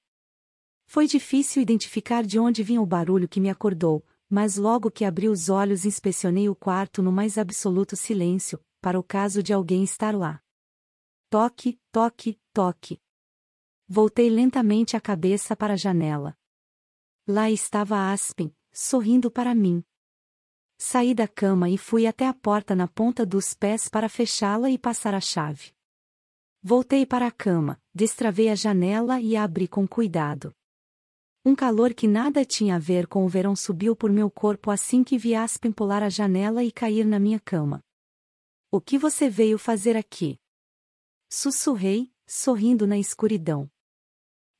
Foi difícil identificar de onde vinha o barulho que me acordou, mas logo que abri os olhos inspecionei o quarto no mais absoluto silêncio, para o caso de alguém estar lá. Toque, toque, toque. Voltei lentamente a cabeça para a janela. Lá estava Aspen, sorrindo para mim. Saí da cama e fui até a porta na ponta dos pés para fechá-la e passar a chave. Voltei para a cama, destravei a janela e a abri com cuidado. Um calor que nada tinha a ver com o verão subiu por meu corpo assim que vi Aspen pular a janela e cair na minha cama. O que você veio fazer aqui? Sussurrei, sorrindo na escuridão.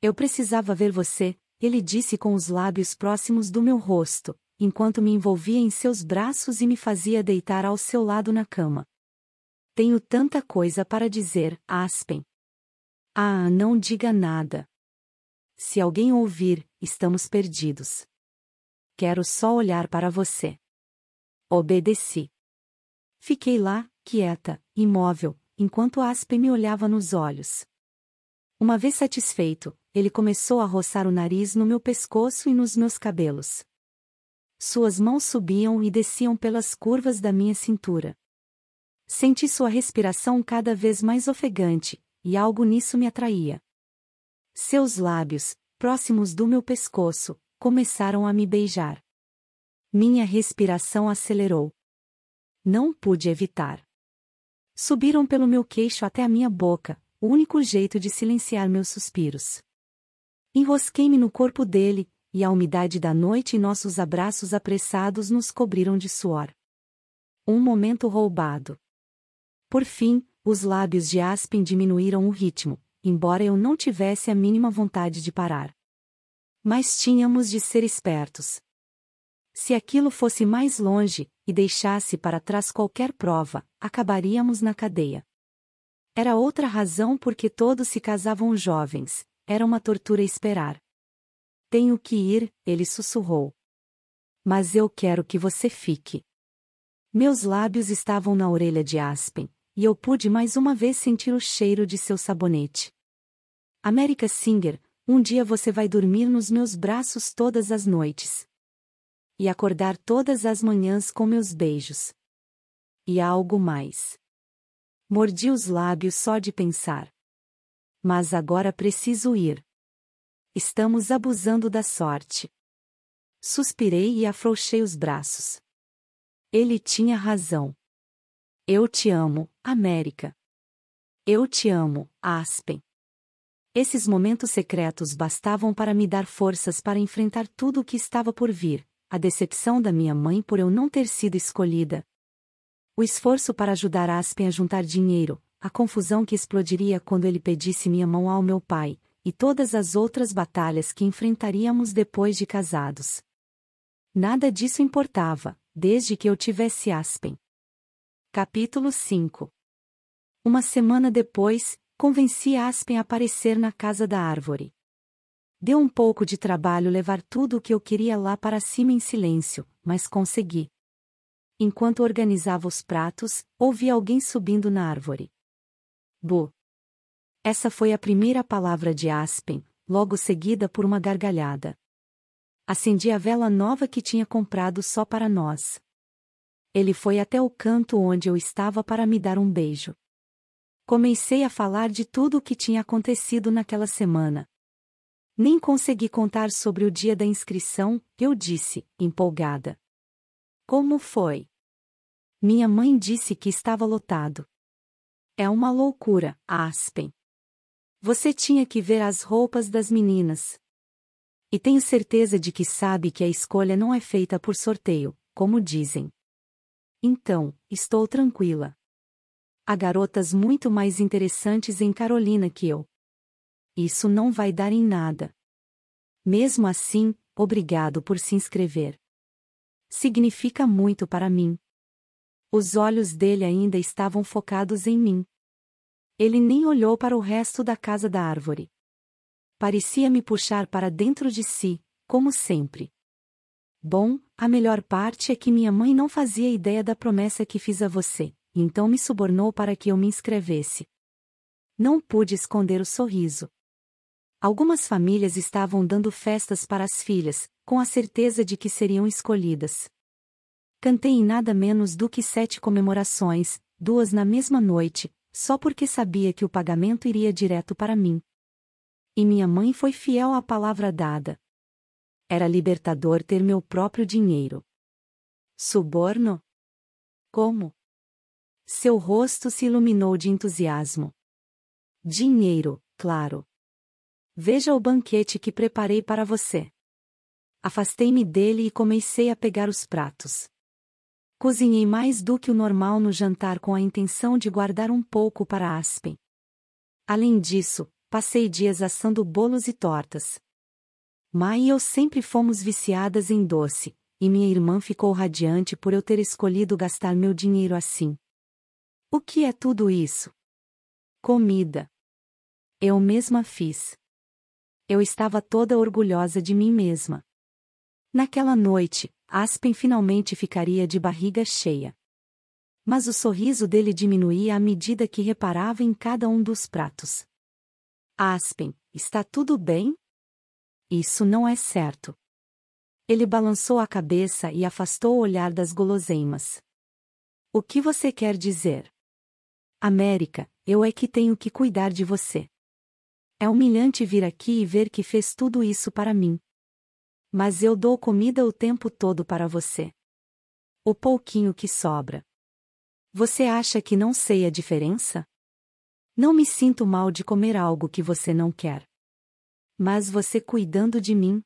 Eu precisava ver você, ele disse com os lábios próximos do meu rosto, enquanto me envolvia em seus braços e me fazia deitar ao seu lado na cama. Tenho tanta coisa para dizer, Aspen. Ah, não diga nada. Se alguém ouvir, estamos perdidos. Quero só olhar para você. Obedeci. Fiquei lá, quieta, imóvel, enquanto Aspen me olhava nos olhos. Uma vez satisfeito, ele começou a roçar o nariz no meu pescoço e nos meus cabelos. Suas mãos subiam e desciam pelas curvas da minha cintura. Senti sua respiração cada vez mais ofegante, e algo nisso me atraía. Seus lábios, próximos do meu pescoço, começaram a me beijar. Minha respiração acelerou. Não pude evitar. Subiram pelo meu queixo até a minha boca, o único jeito de silenciar meus suspiros. Enrosquei-me no corpo dele, e a umidade da noite e nossos abraços apressados nos cobriram de suor. Um momento roubado. Por fim, os lábios de Aspen diminuíram o ritmo, embora eu não tivesse a mínima vontade de parar. Mas tínhamos de ser espertos. Se aquilo fosse mais longe, e deixasse para trás qualquer prova, acabaríamos na cadeia. Era outra razão por que todos se casavam jovens, era uma tortura esperar. Tenho que ir, ele sussurrou. Mas eu quero que você fique. Meus lábios estavam na orelha de Aspen, e eu pude mais uma vez sentir o cheiro de seu sabonete. América Singer, um dia você vai dormir nos meus braços todas as noites. E acordar todas as manhãs com meus beijos. E algo mais. Mordi os lábios só de pensar. Mas agora preciso ir. Estamos abusando da sorte. Suspirei e afrouxei os braços. Ele tinha razão. Eu te amo, América. Eu te amo, Aspen. Esses momentos secretos bastavam para me dar forças para enfrentar tudo o que estava por vir, a decepção da minha mãe por eu não ter sido escolhida. O esforço para ajudar Aspen a juntar dinheiro, a confusão que explodiria quando ele pedisse minha mão ao meu pai, e todas as outras batalhas que enfrentaríamos depois de casados. Nada disso importava, desde que eu tivesse Aspen. Capítulo 5 Uma semana depois, convenci Aspen a aparecer na casa da árvore. Deu um pouco de trabalho levar tudo o que eu queria lá para cima em silêncio, mas consegui. Enquanto organizava os pratos, ouvi alguém subindo na árvore. Bo. Essa foi a primeira palavra de Aspen, logo seguida por uma gargalhada. Acendi a vela nova que tinha comprado só para nós. Ele foi até o canto onde eu estava para me dar um beijo. Comecei a falar de tudo o que tinha acontecido naquela semana. Nem consegui contar sobre o dia da inscrição, eu disse, empolgada. Como foi? Minha mãe disse que estava lotado. É uma loucura, Aspen. Você tinha que ver as roupas das meninas. E tenho certeza de que sabe que a escolha não é feita por sorteio, como dizem. Então, estou tranquila. Há garotas muito mais interessantes em Carolina que eu. Isso não vai dar em nada. Mesmo assim, obrigado por se inscrever. Significa muito para mim, os olhos dele ainda estavam focados em mim. Ele nem olhou para o resto da casa da árvore. Parecia me puxar para dentro de si, como sempre. Bom, a melhor parte é que minha mãe não fazia ideia da promessa que fiz a você, então me subornou para que eu me inscrevesse. Não pude esconder o sorriso. Algumas famílias estavam dando festas para as filhas, com a certeza de que seriam escolhidas. Cantei em nada menos do que sete comemorações, duas na mesma noite, só porque sabia que o pagamento iria direto para mim. E minha mãe foi fiel à palavra dada. Era libertador ter meu próprio dinheiro. Suborno? Como? Seu rosto se iluminou de entusiasmo. Dinheiro, claro. Veja o banquete que preparei para você. Afastei-me dele e comecei a pegar os pratos. Cozinhei mais do que o normal no jantar com a intenção de guardar um pouco para Aspen. Além disso, passei dias assando bolos e tortas. Mai e eu sempre fomos viciadas em doce, e minha irmã ficou radiante por eu ter escolhido gastar meu dinheiro assim. O que é tudo isso? Comida. Eu mesma fiz. Eu estava toda orgulhosa de mim mesma. Naquela noite, Aspen finalmente ficaria de barriga cheia. Mas o sorriso dele diminuía à medida que reparava em cada um dos pratos. Aspen, está tudo bem? Isso não é certo. Ele balançou a cabeça e afastou o olhar das guloseimas. O que você quer dizer? América, eu é que tenho que cuidar de você. É humilhante vir aqui e ver que fez tudo isso para mim, mas eu dou comida o tempo todo para você. O pouquinho que sobra. Você acha que não sei a diferença? Não me sinto mal de comer algo que você não quer. Mas você cuidando de mim?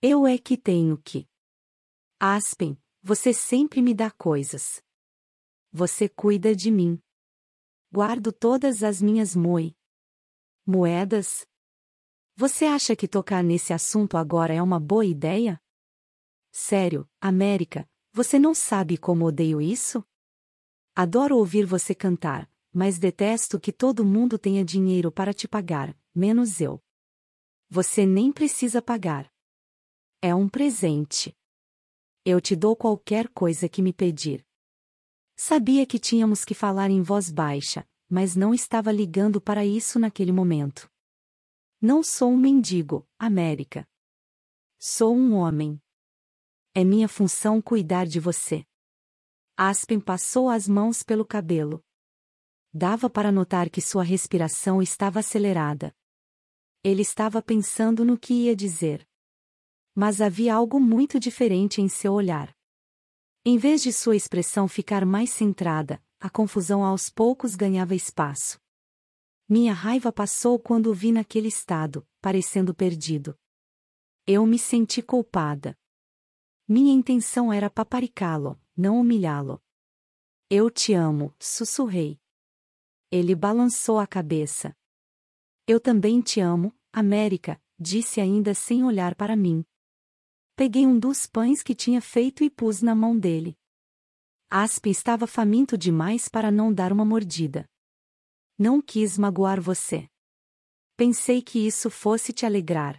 Eu é que tenho que. Aspen, você sempre me dá coisas. Você cuida de mim. Guardo todas as minhas moi. Moedas, você acha que tocar nesse assunto agora é uma boa ideia? Sério, América, você não sabe como odeio isso? Adoro ouvir você cantar, mas detesto que todo mundo tenha dinheiro para te pagar, menos eu. Você nem precisa pagar. É um presente. Eu te dou qualquer coisa que me pedir. Sabia que tínhamos que falar em voz baixa, mas não estava ligando para isso naquele momento. Não sou um mendigo, América. Sou um homem. É minha função cuidar de você. Aspen passou as mãos pelo cabelo. Dava para notar que sua respiração estava acelerada. Ele estava pensando no que ia dizer. Mas havia algo muito diferente em seu olhar. Em vez de sua expressão ficar mais centrada, a confusão aos poucos ganhava espaço. Minha raiva passou quando o vi naquele estado, parecendo perdido. Eu me senti culpada. Minha intenção era paparicá-lo, não humilhá-lo. Eu te amo, sussurrei. Ele balançou a cabeça. Eu também te amo, América, disse ainda sem olhar para mim. Peguei um dos pães que tinha feito e pus na mão dele. Aspen estava faminto demais para não dar uma mordida. Não quis magoar você. Pensei que isso fosse te alegrar.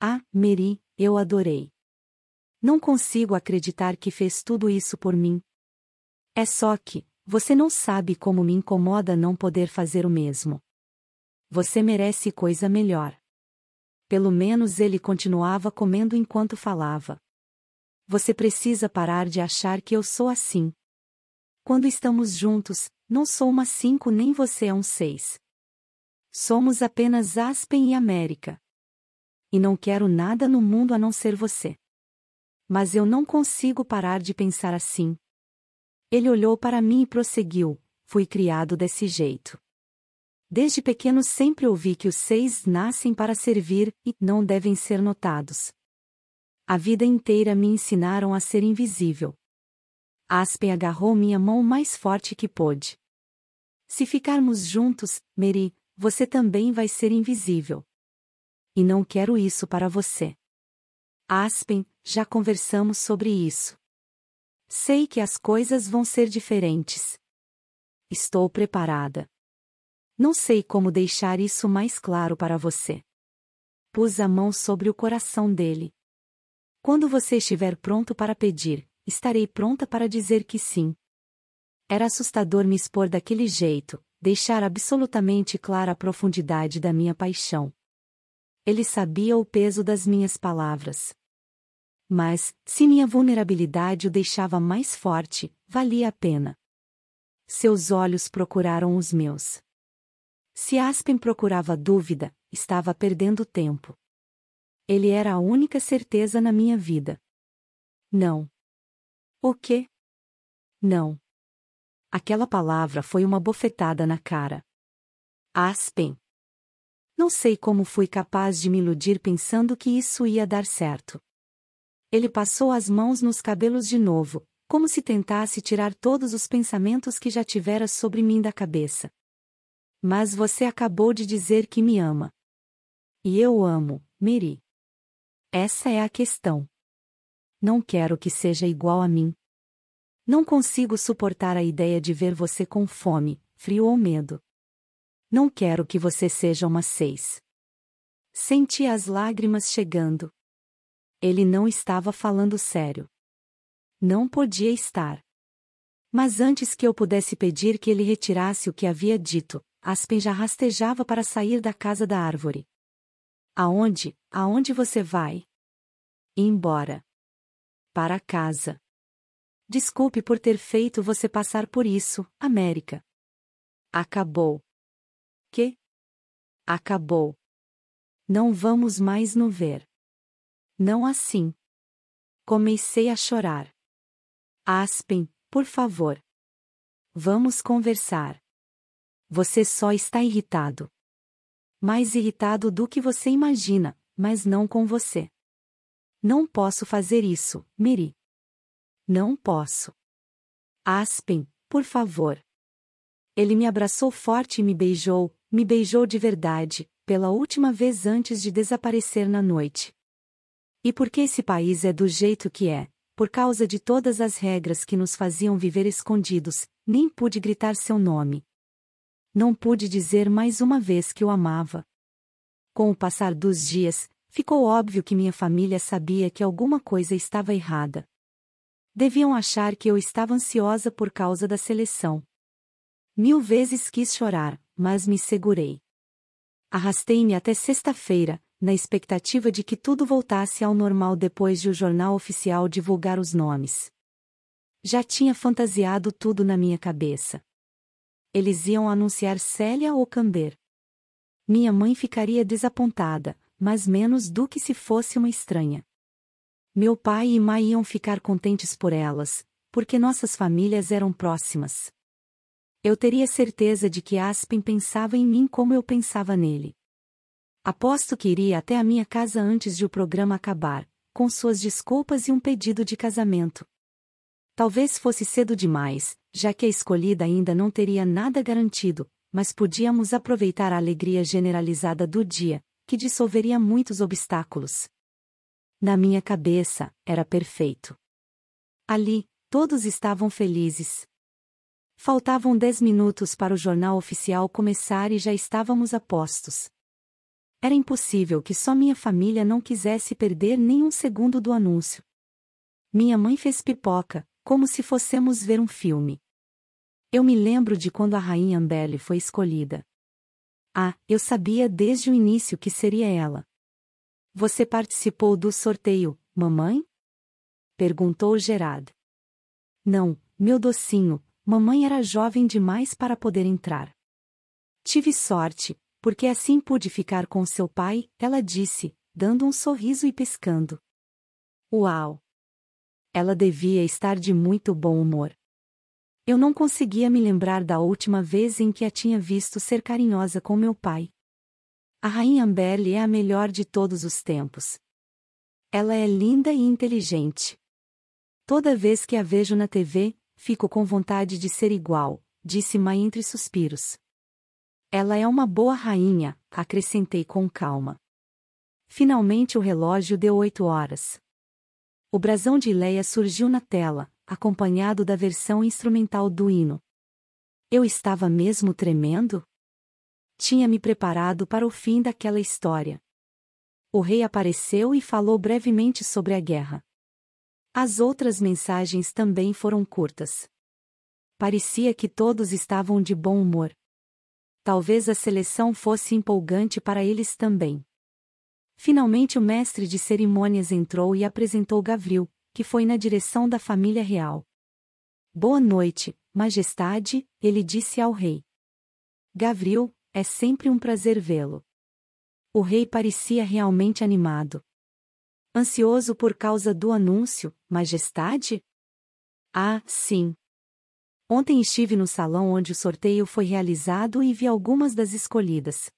Ah, Mary, eu adorei. Não consigo acreditar que fez tudo isso por mim. É só que, você não sabe como me incomoda não poder fazer o mesmo. Você merece coisa melhor. Pelo menos ele continuava comendo enquanto falava. Você precisa parar de achar que eu sou assim. Quando estamos juntos, não sou uma cinco nem você é um seis. Somos apenas Aspen e América. E não quero nada no mundo a não ser você. Mas eu não consigo parar de pensar assim. Ele olhou para mim e prosseguiu: Fui criado desse jeito. Desde pequeno sempre ouvi que os seis nascem para servir e não devem ser notados. A vida inteira me ensinaram a ser invisível. Aspen agarrou minha mão mais forte que pôde. Se ficarmos juntos, Mary, você também vai ser invisível. E não quero isso para você. Aspen, já conversamos sobre isso. Sei que as coisas vão ser diferentes. Estou preparada. Não sei como deixar isso mais claro para você. Pus a mão sobre o coração dele. Quando você estiver pronto para pedir, estarei pronta para dizer que sim. Era assustador me expor daquele jeito, deixar absolutamente clara a profundidade da minha paixão. Ele sabia o peso das minhas palavras. Mas, se minha vulnerabilidade o deixava mais forte, valia a pena. Seus olhos procuraram os meus. Se Aspen procurava dúvida, estava perdendo tempo. Ele era a única certeza na minha vida. Não. O quê? Não. Aquela palavra foi uma bofetada na cara. Aspen. Não sei como fui capaz de me iludir pensando que isso ia dar certo. Ele passou as mãos nos cabelos de novo, como se tentasse tirar todos os pensamentos que já tivera sobre mim da cabeça. Mas você acabou de dizer que me ama. E eu amo, Mary. Essa é a questão não quero que seja igual a mim. Não consigo suportar a ideia de ver você com fome, frio ou medo. Não quero que você seja uma seis. Senti as lágrimas chegando. Ele não estava falando sério. Não podia estar. Mas antes que eu pudesse pedir que ele retirasse o que havia dito, Aspen já rastejava para sair da casa da árvore. Aonde, aonde você vai? Embora para casa. Desculpe por ter feito você passar por isso, América. Acabou. Que? Acabou. Não vamos mais no ver. Não assim. Comecei a chorar. Aspen, por favor. Vamos conversar. Você só está irritado. Mais irritado do que você imagina, mas não com você. Não posso fazer isso, Miri. Não posso. Aspen, por favor. Ele me abraçou forte e me beijou, me beijou de verdade, pela última vez antes de desaparecer na noite. E porque esse país é do jeito que é, por causa de todas as regras que nos faziam viver escondidos, nem pude gritar seu nome. Não pude dizer mais uma vez que o amava. Com o passar dos dias, Ficou óbvio que minha família sabia que alguma coisa estava errada. Deviam achar que eu estava ansiosa por causa da seleção. Mil vezes quis chorar, mas me segurei. Arrastei-me até sexta-feira, na expectativa de que tudo voltasse ao normal depois de o jornal oficial divulgar os nomes. Já tinha fantasiado tudo na minha cabeça. Eles iam anunciar Célia ou Camber. Minha mãe ficaria desapontada, mas menos do que se fosse uma estranha. Meu pai e mãe iam ficar contentes por elas, porque nossas famílias eram próximas. Eu teria certeza de que Aspen pensava em mim como eu pensava nele. Aposto que iria até a minha casa antes de o programa acabar, com suas desculpas e um pedido de casamento. Talvez fosse cedo demais, já que a escolhida ainda não teria nada garantido, mas podíamos aproveitar a alegria generalizada do dia, que dissolveria muitos obstáculos. Na minha cabeça, era perfeito. Ali, todos estavam felizes. Faltavam dez minutos para o jornal oficial começar e já estávamos a postos. Era impossível que só minha família não quisesse perder nenhum segundo do anúncio. Minha mãe fez pipoca, como se fossemos ver um filme. Eu me lembro de quando a rainha Ambelle foi escolhida. Ah, eu sabia desde o início que seria ela. Você participou do sorteio, mamãe? Perguntou Gerard. Não, meu docinho, mamãe era jovem demais para poder entrar. Tive sorte, porque assim pude ficar com seu pai, ela disse, dando um sorriso e piscando. Uau! Ela devia estar de muito bom humor. Eu não conseguia me lembrar da última vez em que a tinha visto ser carinhosa com meu pai. A rainha Amberly é a melhor de todos os tempos. Ela é linda e inteligente. Toda vez que a vejo na TV, fico com vontade de ser igual, disse Mai entre suspiros. Ela é uma boa rainha, acrescentei com calma. Finalmente o relógio deu oito horas. O brasão de Leia surgiu na tela, acompanhado da versão instrumental do hino. Eu estava mesmo tremendo? Tinha me preparado para o fim daquela história. O rei apareceu e falou brevemente sobre a guerra. As outras mensagens também foram curtas. Parecia que todos estavam de bom humor. Talvez a seleção fosse empolgante para eles também. Finalmente o mestre de cerimônias entrou e apresentou Gavril, que foi na direção da família real. Boa noite, Majestade, ele disse ao rei. Gavril, é sempre um prazer vê-lo. O rei parecia realmente animado. Ansioso por causa do anúncio, Majestade? Ah, sim. Ontem estive no salão onde o sorteio foi realizado e vi algumas das escolhidas.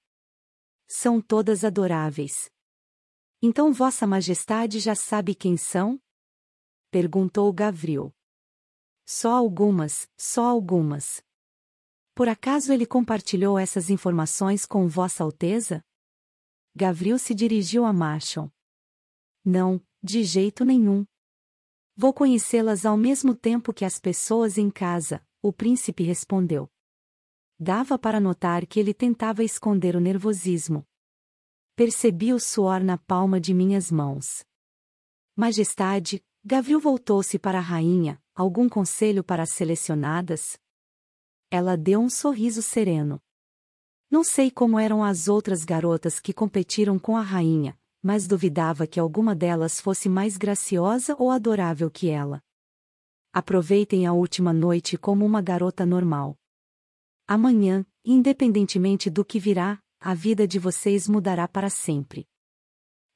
São todas adoráveis. Então Vossa Majestade já sabe quem são? perguntou Gavril. Só algumas, só algumas. Por acaso ele compartilhou essas informações com Vossa Alteza? Gavril se dirigiu a Marshall. Não, de jeito nenhum. Vou conhecê-las ao mesmo tempo que as pessoas em casa, o príncipe respondeu. Dava para notar que ele tentava esconder o nervosismo. Percebi o suor na palma de minhas mãos. Majestade, Gavril voltou-se para a rainha, algum conselho para as selecionadas? Ela deu um sorriso sereno. Não sei como eram as outras garotas que competiram com a rainha, mas duvidava que alguma delas fosse mais graciosa ou adorável que ela. Aproveitem a última noite como uma garota normal. Amanhã, independentemente do que virá, a vida de vocês mudará para sempre.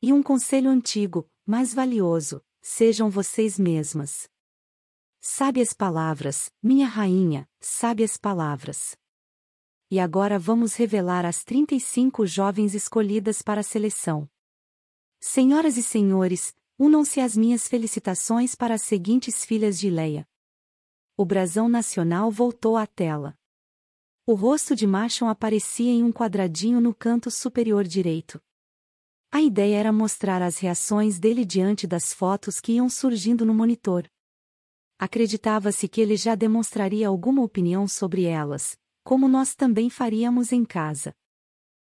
E um conselho antigo, mais valioso, Sejam vocês mesmas. Sábias palavras, minha rainha, sábias palavras. E agora vamos revelar as 35 jovens escolhidas para a seleção. Senhoras e senhores, unam-se às minhas felicitações para as seguintes filhas de Leia. O brasão nacional voltou à tela. O rosto de Machon aparecia em um quadradinho no canto superior direito. A ideia era mostrar as reações dele diante das fotos que iam surgindo no monitor. Acreditava-se que ele já demonstraria alguma opinião sobre elas, como nós também faríamos em casa.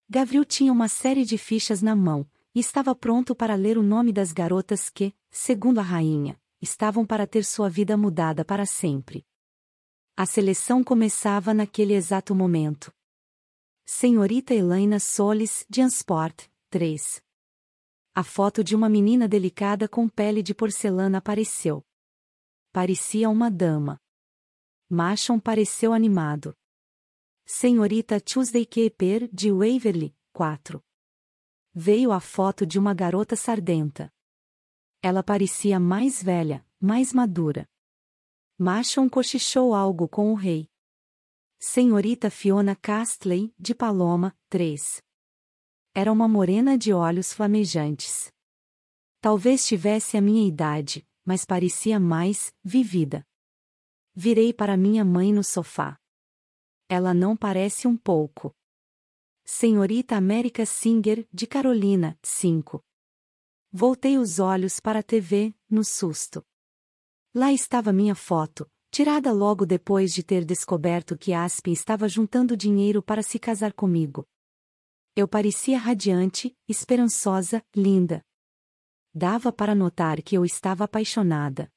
Gavril tinha uma série de fichas na mão, e estava pronto para ler o nome das garotas que, segundo a rainha, estavam para ter sua vida mudada para sempre. A seleção começava naquele exato momento. Senhorita Helena Solis, de Ansport, 3. A foto de uma menina delicada com pele de porcelana apareceu. Parecia uma dama. Machon pareceu animado. Senhorita Tuesday Keeper, de Waverly, 4. Veio a foto de uma garota sardenta. Ela parecia mais velha, mais madura. Machon cochichou algo com o rei. Senhorita Fiona Castley, de Paloma, 3. Era uma morena de olhos flamejantes. Talvez tivesse a minha idade, mas parecia mais vivida. Virei para minha mãe no sofá. Ela não parece um pouco. Senhorita América Singer, de Carolina, 5. Voltei os olhos para a TV, no susto. Lá estava minha foto, tirada logo depois de ter descoberto que Aspen estava juntando dinheiro para se casar comigo. Eu parecia radiante, esperançosa, linda. Dava para notar que eu estava apaixonada.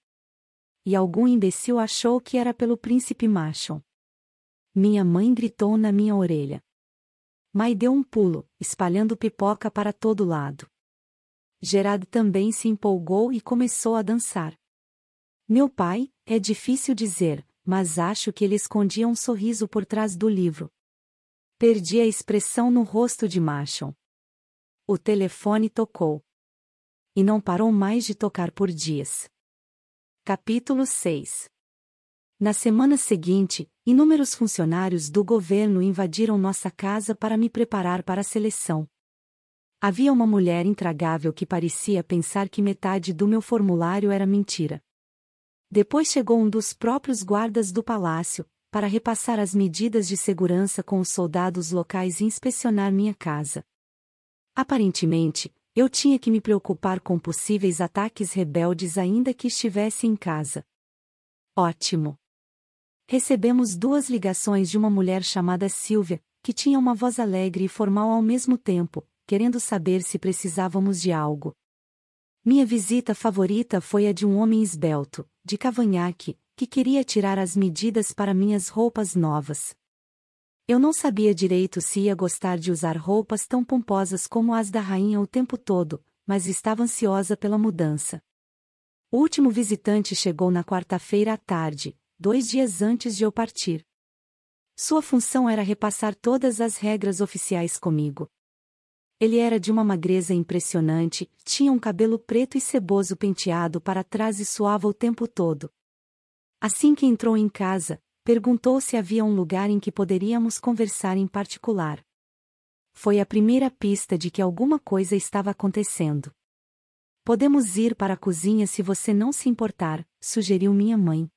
E algum imbecil achou que era pelo príncipe Machon. Minha mãe gritou na minha orelha. Mai deu um pulo, espalhando pipoca para todo lado. Gerard também se empolgou e começou a dançar. Meu pai, é difícil dizer, mas acho que ele escondia um sorriso por trás do livro, Perdi a expressão no rosto de Machon. O telefone tocou. E não parou mais de tocar por dias. Capítulo 6 Na semana seguinte, inúmeros funcionários do governo invadiram nossa casa para me preparar para a seleção. Havia uma mulher intragável que parecia pensar que metade do meu formulário era mentira. Depois chegou um dos próprios guardas do palácio, para repassar as medidas de segurança com os soldados locais e inspecionar minha casa. Aparentemente, eu tinha que me preocupar com possíveis ataques rebeldes ainda que estivesse em casa. Ótimo! Recebemos duas ligações de uma mulher chamada Silvia, que tinha uma voz alegre e formal ao mesmo tempo, querendo saber se precisávamos de algo. Minha visita favorita foi a de um homem esbelto, de cavanhaque, que queria tirar as medidas para minhas roupas novas. Eu não sabia direito se ia gostar de usar roupas tão pomposas como as da rainha o tempo todo, mas estava ansiosa pela mudança. O último visitante chegou na quarta-feira à tarde, dois dias antes de eu partir. Sua função era repassar todas as regras oficiais comigo. Ele era de uma magreza impressionante, tinha um cabelo preto e ceboso penteado para trás e suava o tempo todo. Assim que entrou em casa, perguntou se havia um lugar em que poderíamos conversar em particular. Foi a primeira pista de que alguma coisa estava acontecendo. Podemos ir para a cozinha se você não se importar, sugeriu minha mãe.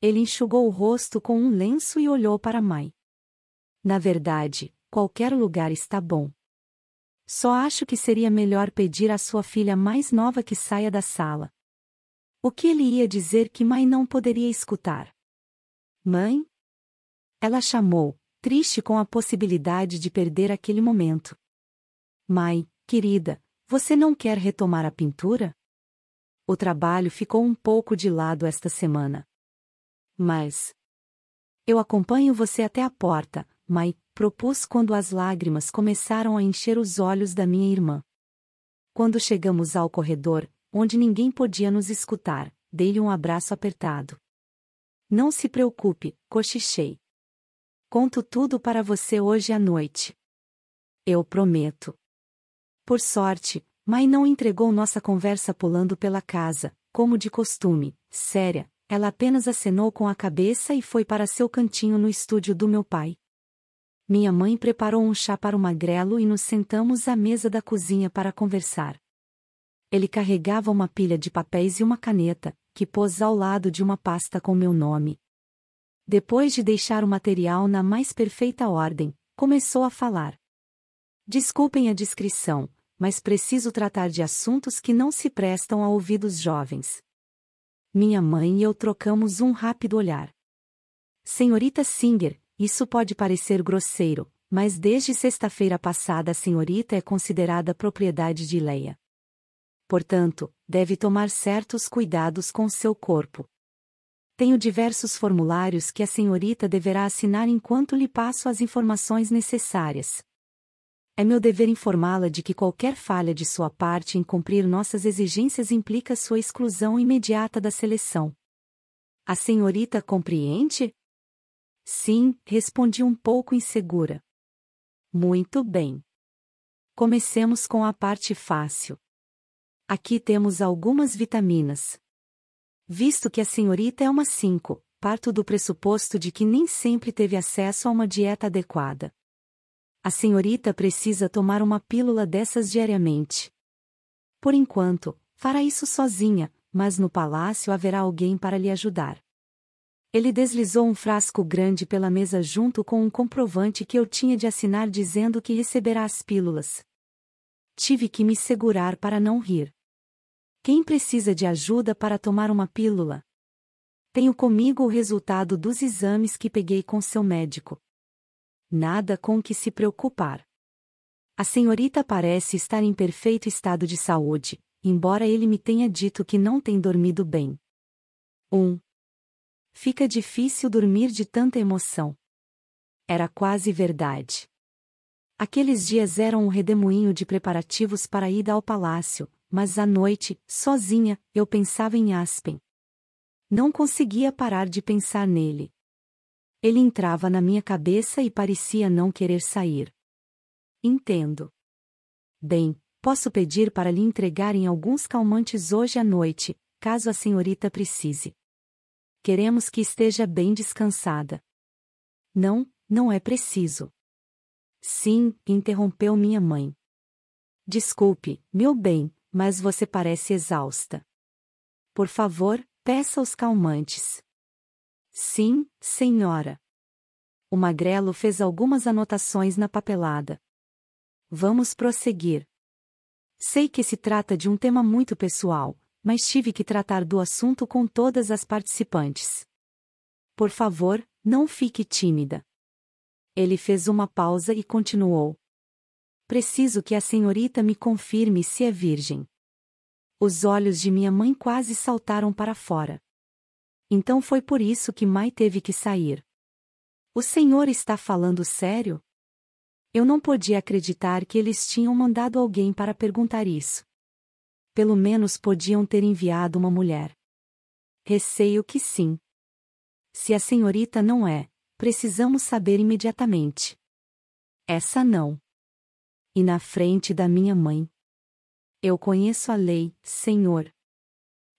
Ele enxugou o rosto com um lenço e olhou para Mai. Na verdade, qualquer lugar está bom. Só acho que seria melhor pedir à sua filha mais nova que saia da sala. O que ele ia dizer que mãe não poderia escutar? Mãe? Ela chamou, triste com a possibilidade de perder aquele momento. Mãe, querida, você não quer retomar a pintura? O trabalho ficou um pouco de lado esta semana. Mas. Eu acompanho você até a porta, mãe, propus quando as lágrimas começaram a encher os olhos da minha irmã. Quando chegamos ao corredor, onde ninguém podia nos escutar, dei-lhe um abraço apertado. Não se preocupe, cochichei. Conto tudo para você hoje à noite. Eu prometo. Por sorte, Mai não entregou nossa conversa pulando pela casa, como de costume, séria, ela apenas acenou com a cabeça e foi para seu cantinho no estúdio do meu pai. Minha mãe preparou um chá para o magrelo e nos sentamos à mesa da cozinha para conversar. Ele carregava uma pilha de papéis e uma caneta, que pôs ao lado de uma pasta com meu nome. Depois de deixar o material na mais perfeita ordem, começou a falar. Desculpem a descrição, mas preciso tratar de assuntos que não se prestam a ouvidos jovens. Minha mãe e eu trocamos um rápido olhar. Senhorita Singer, isso pode parecer grosseiro, mas desde sexta-feira passada a senhorita é considerada propriedade de Leia portanto, deve tomar certos cuidados com seu corpo. Tenho diversos formulários que a senhorita deverá assinar enquanto lhe passo as informações necessárias. É meu dever informá-la de que qualquer falha de sua parte em cumprir nossas exigências implica sua exclusão imediata da seleção. A senhorita compreende? Sim, respondi um pouco insegura. Muito bem. Comecemos com a parte fácil. Aqui temos algumas vitaminas. Visto que a senhorita é uma 5, parto do pressuposto de que nem sempre teve acesso a uma dieta adequada. A senhorita precisa tomar uma pílula dessas diariamente. Por enquanto, fará isso sozinha, mas no palácio haverá alguém para lhe ajudar. Ele deslizou um frasco grande pela mesa junto com um comprovante que eu tinha de assinar dizendo que receberá as pílulas. Tive que me segurar para não rir. Quem precisa de ajuda para tomar uma pílula? Tenho comigo o resultado dos exames que peguei com seu médico. Nada com que se preocupar. A senhorita parece estar em perfeito estado de saúde, embora ele me tenha dito que não tem dormido bem. 1. Um. Fica difícil dormir de tanta emoção. Era quase verdade. Aqueles dias eram um redemoinho de preparativos para a ida ao palácio, mas à noite, sozinha, eu pensava em Aspen. Não conseguia parar de pensar nele. Ele entrava na minha cabeça e parecia não querer sair. Entendo. Bem, posso pedir para lhe entregarem alguns calmantes hoje à noite, caso a senhorita precise. Queremos que esteja bem descansada. Não, não é preciso. Sim, interrompeu minha mãe. Desculpe, meu bem, mas você parece exausta. Por favor, peça os calmantes. Sim, senhora. O magrelo fez algumas anotações na papelada. Vamos prosseguir. Sei que se trata de um tema muito pessoal, mas tive que tratar do assunto com todas as participantes. Por favor, não fique tímida. Ele fez uma pausa e continuou. Preciso que a senhorita me confirme se é virgem. Os olhos de minha mãe quase saltaram para fora. Então foi por isso que Mai teve que sair. O senhor está falando sério? Eu não podia acreditar que eles tinham mandado alguém para perguntar isso. Pelo menos podiam ter enviado uma mulher. Receio que sim. Se a senhorita não é, precisamos saber imediatamente. Essa não e na frente da minha mãe. Eu conheço a lei, Senhor.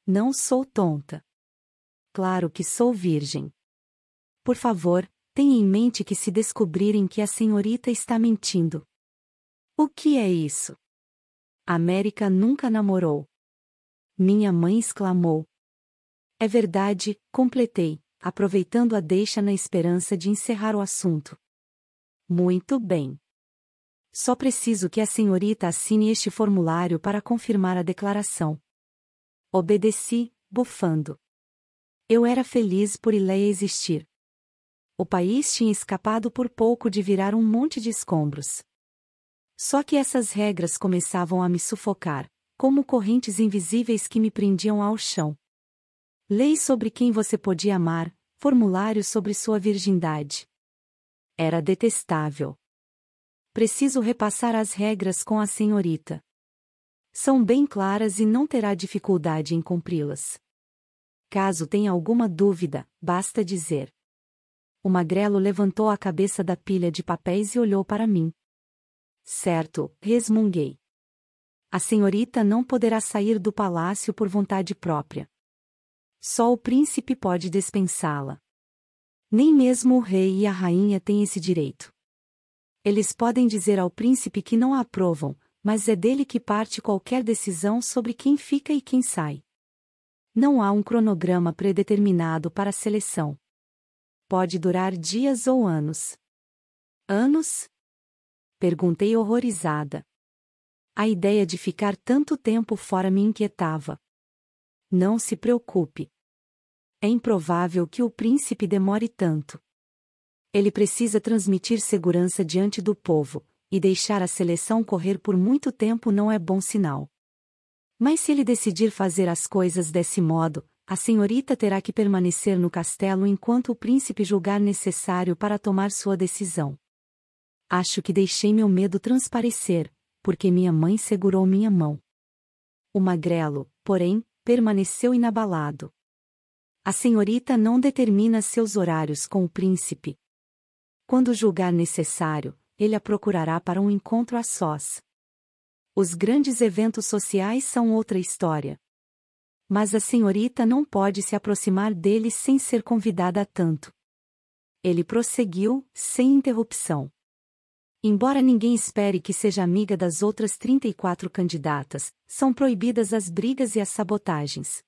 Não sou tonta. Claro que sou virgem. Por favor, tenha em mente que se descobrirem que a senhorita está mentindo. O que é isso? América nunca namorou. Minha mãe exclamou. É verdade, completei, aproveitando a deixa na esperança de encerrar o assunto. Muito bem. Só preciso que a senhorita assine este formulário para confirmar a declaração. Obedeci, bufando. Eu era feliz por Ileia existir. O país tinha escapado por pouco de virar um monte de escombros. Só que essas regras começavam a me sufocar, como correntes invisíveis que me prendiam ao chão. Leis sobre quem você podia amar, formulários sobre sua virgindade. Era detestável. Preciso repassar as regras com a senhorita. São bem claras e não terá dificuldade em cumpri-las. Caso tenha alguma dúvida, basta dizer. O magrelo levantou a cabeça da pilha de papéis e olhou para mim. Certo, resmunguei. A senhorita não poderá sair do palácio por vontade própria. Só o príncipe pode dispensá-la. Nem mesmo o rei e a rainha têm esse direito. Eles podem dizer ao príncipe que não a aprovam, mas é dele que parte qualquer decisão sobre quem fica e quem sai. Não há um cronograma predeterminado para a seleção. Pode durar dias ou anos. Anos? Perguntei horrorizada. A ideia de ficar tanto tempo fora me inquietava. Não se preocupe. É improvável que o príncipe demore tanto. Ele precisa transmitir segurança diante do povo, e deixar a seleção correr por muito tempo não é bom sinal. Mas se ele decidir fazer as coisas desse modo, a senhorita terá que permanecer no castelo enquanto o príncipe julgar necessário para tomar sua decisão. Acho que deixei meu medo transparecer, porque minha mãe segurou minha mão. O magrelo, porém, permaneceu inabalado. A senhorita não determina seus horários com o príncipe, quando julgar necessário, ele a procurará para um encontro a sós. Os grandes eventos sociais são outra história. Mas a senhorita não pode se aproximar dele sem ser convidada a tanto. Ele prosseguiu, sem interrupção. Embora ninguém espere que seja amiga das outras 34 candidatas, são proibidas as brigas e as sabotagens.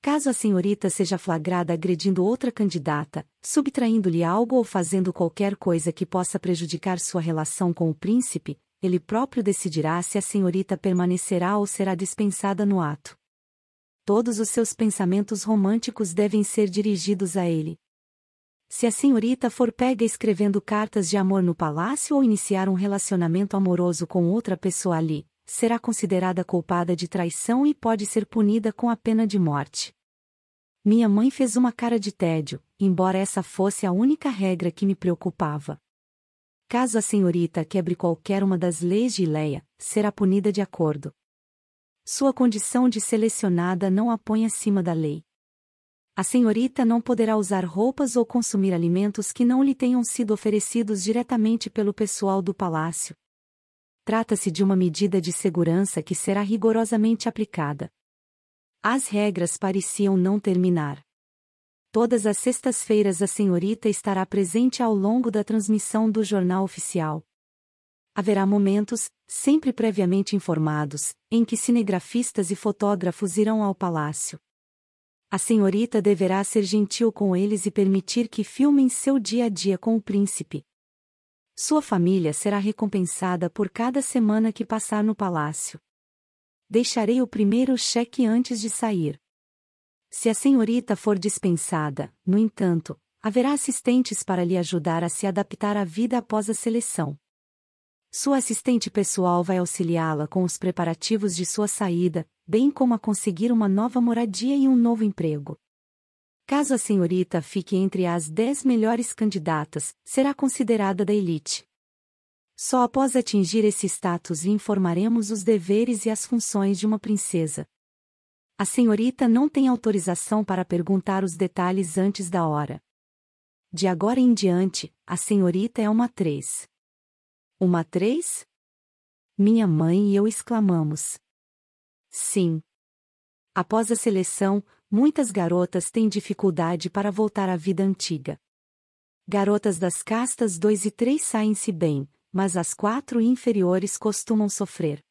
Caso a senhorita seja flagrada agredindo outra candidata, subtraindo-lhe algo ou fazendo qualquer coisa que possa prejudicar sua relação com o príncipe, ele próprio decidirá se a senhorita permanecerá ou será dispensada no ato. Todos os seus pensamentos românticos devem ser dirigidos a ele. Se a senhorita for pega escrevendo cartas de amor no palácio ou iniciar um relacionamento amoroso com outra pessoa ali, será considerada culpada de traição e pode ser punida com a pena de morte. Minha mãe fez uma cara de tédio, embora essa fosse a única regra que me preocupava. Caso a senhorita quebre qualquer uma das leis de Leia, será punida de acordo. Sua condição de selecionada não a põe acima da lei. A senhorita não poderá usar roupas ou consumir alimentos que não lhe tenham sido oferecidos diretamente pelo pessoal do palácio, trata-se de uma medida de segurança que será rigorosamente aplicada. As regras pareciam não terminar. Todas as sextas-feiras a senhorita estará presente ao longo da transmissão do jornal oficial. Haverá momentos, sempre previamente informados, em que cinegrafistas e fotógrafos irão ao palácio. A senhorita deverá ser gentil com eles e permitir que filmem seu dia a dia com o príncipe. Sua família será recompensada por cada semana que passar no palácio. Deixarei o primeiro cheque antes de sair. Se a senhorita for dispensada, no entanto, haverá assistentes para lhe ajudar a se adaptar à vida após a seleção. Sua assistente pessoal vai auxiliá-la com os preparativos de sua saída, bem como a conseguir uma nova moradia e um novo emprego. Caso a senhorita fique entre as dez melhores candidatas, será considerada da elite. Só após atingir esse status lhe informaremos os deveres e as funções de uma princesa. A senhorita não tem autorização para perguntar os detalhes antes da hora. De agora em diante, a senhorita é uma três. Uma três? Minha mãe e eu exclamamos. Sim. Após a seleção, muitas garotas têm dificuldade para voltar à vida antiga. Garotas das castas 2 e 3 saem-se bem, mas as quatro inferiores costumam sofrer.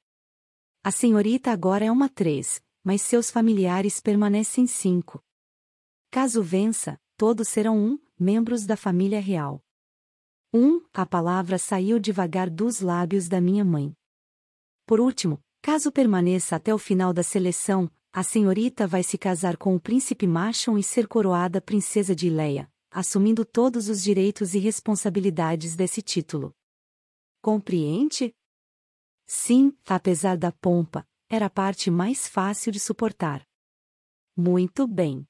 A senhorita agora é uma 3, mas seus familiares permanecem 5. Caso vença, todos serão um, membros da família real. 1. Um, a palavra saiu devagar dos lábios da minha mãe. Por último, caso permaneça até o final da seleção, a senhorita vai se casar com o príncipe Machon e ser coroada princesa de Ileia, assumindo todos os direitos e responsabilidades desse título. Compreende? Sim, apesar da pompa, era a parte mais fácil de suportar. Muito bem.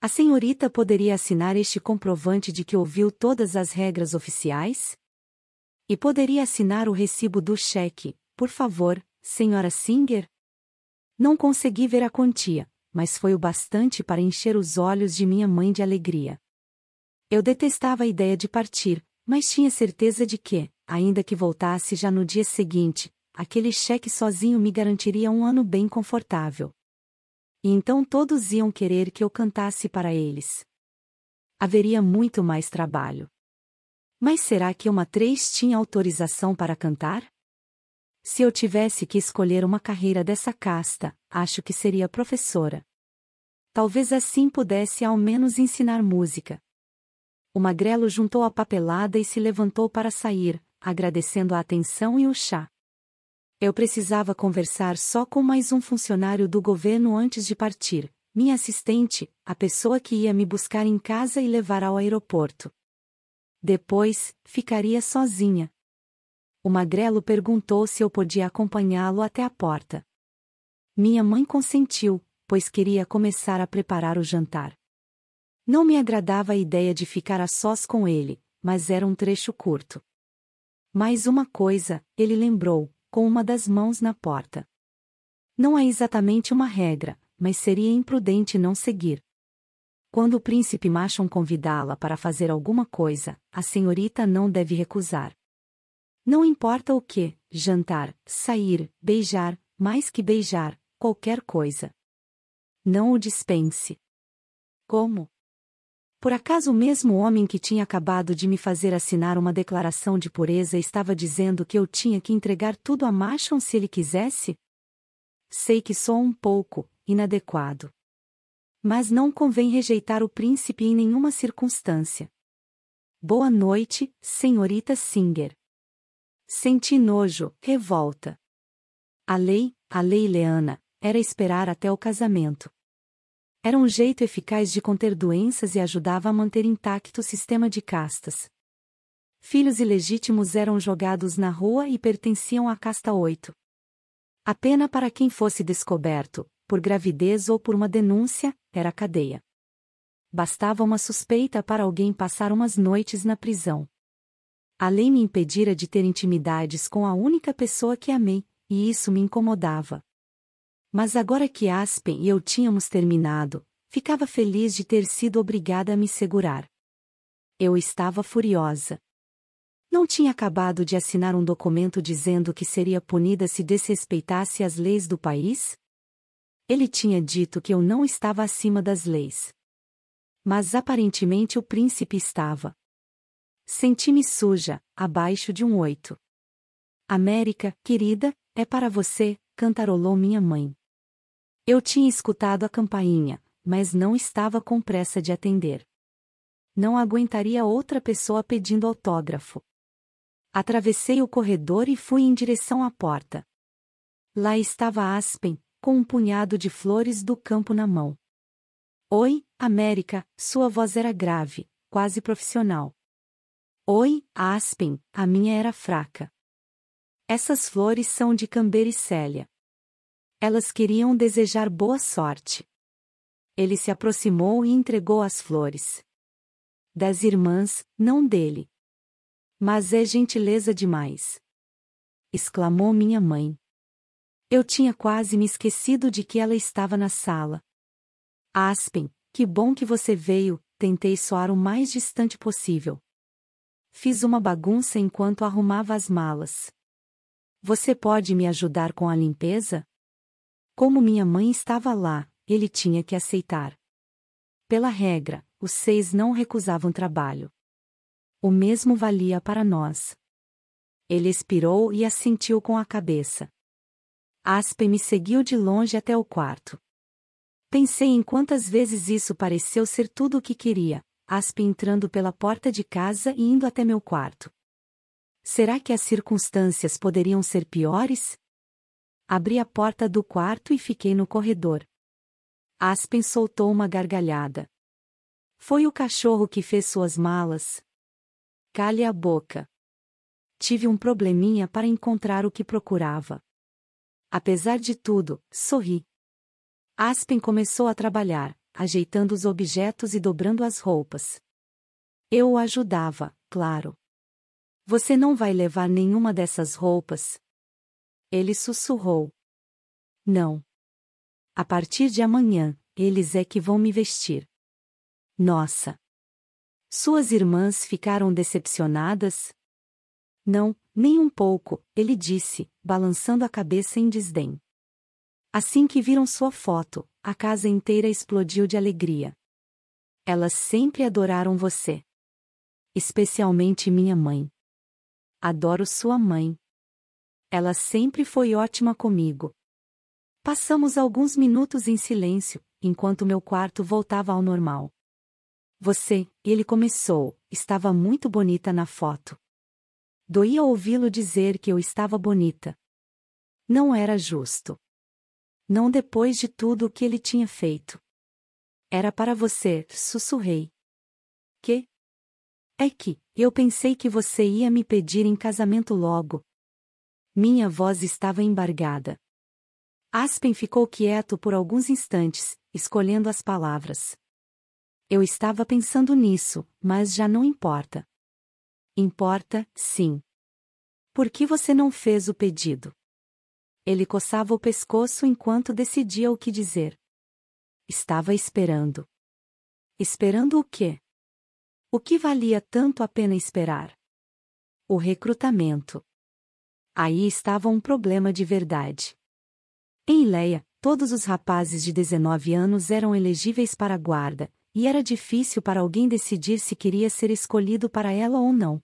A senhorita poderia assinar este comprovante de que ouviu todas as regras oficiais? E poderia assinar o recibo do cheque, por favor, senhora Singer? Não consegui ver a quantia, mas foi o bastante para encher os olhos de minha mãe de alegria. Eu detestava a ideia de partir, mas tinha certeza de que, ainda que voltasse já no dia seguinte, aquele cheque sozinho me garantiria um ano bem confortável. E então todos iam querer que eu cantasse para eles. Haveria muito mais trabalho. Mas será que uma três tinha autorização para cantar? Se eu tivesse que escolher uma carreira dessa casta, acho que seria professora. Talvez assim pudesse ao menos ensinar música. O magrelo juntou a papelada e se levantou para sair, agradecendo a atenção e o chá. Eu precisava conversar só com mais um funcionário do governo antes de partir, minha assistente, a pessoa que ia me buscar em casa e levar ao aeroporto. Depois, ficaria sozinha o magrelo perguntou se eu podia acompanhá-lo até a porta. Minha mãe consentiu, pois queria começar a preparar o jantar. Não me agradava a ideia de ficar a sós com ele, mas era um trecho curto. Mais uma coisa, ele lembrou, com uma das mãos na porta. Não é exatamente uma regra, mas seria imprudente não seguir. Quando o príncipe Machon convidá-la para fazer alguma coisa, a senhorita não deve recusar. Não importa o que, jantar, sair, beijar, mais que beijar, qualquer coisa. Não o dispense. Como? Por acaso o mesmo homem que tinha acabado de me fazer assinar uma declaração de pureza estava dizendo que eu tinha que entregar tudo a Machon se ele quisesse? Sei que sou um pouco inadequado. Mas não convém rejeitar o príncipe em nenhuma circunstância. Boa noite, senhorita Singer. Senti nojo, revolta. A lei, a lei leana, era esperar até o casamento. Era um jeito eficaz de conter doenças e ajudava a manter intacto o sistema de castas. Filhos ilegítimos eram jogados na rua e pertenciam à casta 8. A pena para quem fosse descoberto, por gravidez ou por uma denúncia, era cadeia. Bastava uma suspeita para alguém passar umas noites na prisão. A lei me impedira de ter intimidades com a única pessoa que amei, e isso me incomodava. Mas agora que Aspen e eu tínhamos terminado, ficava feliz de ter sido obrigada a me segurar. Eu estava furiosa. Não tinha acabado de assinar um documento dizendo que seria punida se desrespeitasse as leis do país? Ele tinha dito que eu não estava acima das leis. Mas aparentemente o príncipe estava. Senti-me suja, abaixo de um oito. América, querida, é para você, cantarolou minha mãe. Eu tinha escutado a campainha, mas não estava com pressa de atender. Não aguentaria outra pessoa pedindo autógrafo. Atravessei o corredor e fui em direção à porta. Lá estava Aspen, com um punhado de flores do campo na mão. Oi, América, sua voz era grave, quase profissional. Oi, Aspen, a minha era fraca. Essas flores são de Cambericélia. Elas queriam desejar boa sorte. Ele se aproximou e entregou as flores. Das irmãs, não dele. Mas é gentileza demais. Exclamou minha mãe. Eu tinha quase me esquecido de que ela estava na sala. Aspen, que bom que você veio, tentei soar o mais distante possível. Fiz uma bagunça enquanto arrumava as malas. Você pode me ajudar com a limpeza? Como minha mãe estava lá, ele tinha que aceitar. Pela regra, os seis não recusavam trabalho. O mesmo valia para nós. Ele expirou e assentiu com a cabeça. Aspe me seguiu de longe até o quarto. Pensei em quantas vezes isso pareceu ser tudo o que queria. Aspen entrando pela porta de casa e indo até meu quarto. Será que as circunstâncias poderiam ser piores? Abri a porta do quarto e fiquei no corredor. Aspen soltou uma gargalhada. Foi o cachorro que fez suas malas. Cale a boca. Tive um probleminha para encontrar o que procurava. Apesar de tudo, sorri. Aspen começou a trabalhar ajeitando os objetos e dobrando as roupas. Eu o ajudava, claro. Você não vai levar nenhuma dessas roupas? Ele sussurrou. Não. A partir de amanhã, eles é que vão me vestir. Nossa! Suas irmãs ficaram decepcionadas? Não, nem um pouco, ele disse, balançando a cabeça em desdém. Assim que viram sua foto, a casa inteira explodiu de alegria. Elas sempre adoraram você. Especialmente minha mãe. Adoro sua mãe. Ela sempre foi ótima comigo. Passamos alguns minutos em silêncio, enquanto meu quarto voltava ao normal. Você, ele começou, estava muito bonita na foto. Doía ouvi-lo dizer que eu estava bonita. Não era justo. Não depois de tudo o que ele tinha feito. Era para você, sussurrei. Que? É que, eu pensei que você ia me pedir em casamento logo. Minha voz estava embargada. Aspen ficou quieto por alguns instantes, escolhendo as palavras. Eu estava pensando nisso, mas já não importa. Importa, sim. Por que você não fez o pedido? Ele coçava o pescoço enquanto decidia o que dizer. Estava esperando. Esperando o quê? O que valia tanto a pena esperar? O recrutamento. Aí estava um problema de verdade. Em Leia, todos os rapazes de 19 anos eram elegíveis para a guarda, e era difícil para alguém decidir se queria ser escolhido para ela ou não.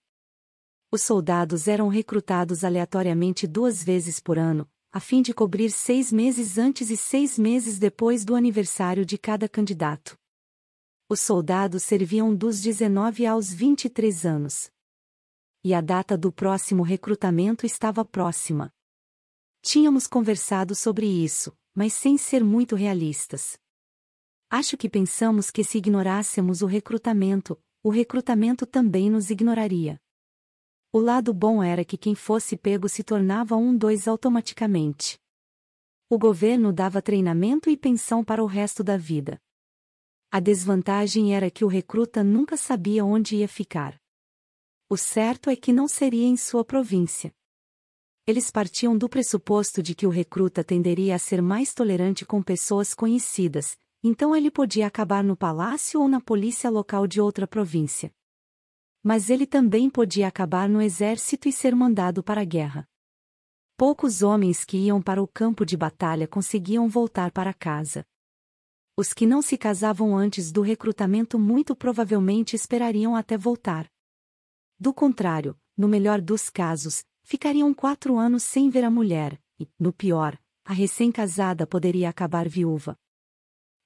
Os soldados eram recrutados aleatoriamente duas vezes por ano, a fim de cobrir seis meses antes e seis meses depois do aniversário de cada candidato. Os soldados serviam dos 19 aos 23 anos. E a data do próximo recrutamento estava próxima. Tínhamos conversado sobre isso, mas sem ser muito realistas. Acho que pensamos que se ignorássemos o recrutamento, o recrutamento também nos ignoraria. O lado bom era que quem fosse pego se tornava um dois automaticamente. O governo dava treinamento e pensão para o resto da vida. A desvantagem era que o recruta nunca sabia onde ia ficar. O certo é que não seria em sua província. Eles partiam do pressuposto de que o recruta tenderia a ser mais tolerante com pessoas conhecidas, então ele podia acabar no palácio ou na polícia local de outra província. Mas ele também podia acabar no exército e ser mandado para a guerra. Poucos homens que iam para o campo de batalha conseguiam voltar para casa. Os que não se casavam antes do recrutamento muito provavelmente esperariam até voltar. Do contrário, no melhor dos casos, ficariam quatro anos sem ver a mulher, e, no pior, a recém-casada poderia acabar viúva.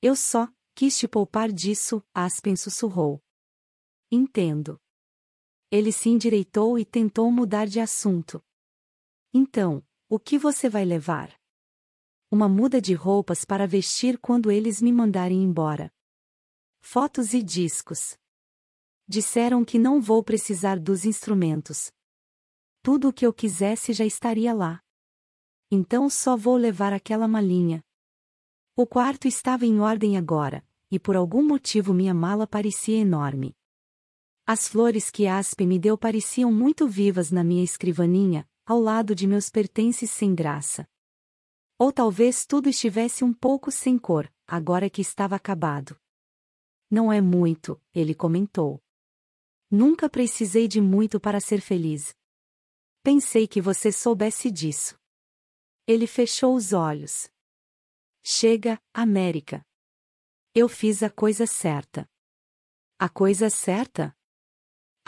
Eu só, quis te poupar disso, Aspen sussurrou. Entendo. Ele se endireitou e tentou mudar de assunto. Então, o que você vai levar? Uma muda de roupas para vestir quando eles me mandarem embora. Fotos e discos. Disseram que não vou precisar dos instrumentos. Tudo o que eu quisesse já estaria lá. Então só vou levar aquela malinha. O quarto estava em ordem agora, e por algum motivo minha mala parecia enorme. As flores que Aspe me deu pareciam muito vivas na minha escrivaninha, ao lado de meus pertences sem graça. Ou talvez tudo estivesse um pouco sem cor, agora que estava acabado. Não é muito, ele comentou. Nunca precisei de muito para ser feliz. Pensei que você soubesse disso. Ele fechou os olhos. Chega, América. Eu fiz a coisa certa. A coisa certa?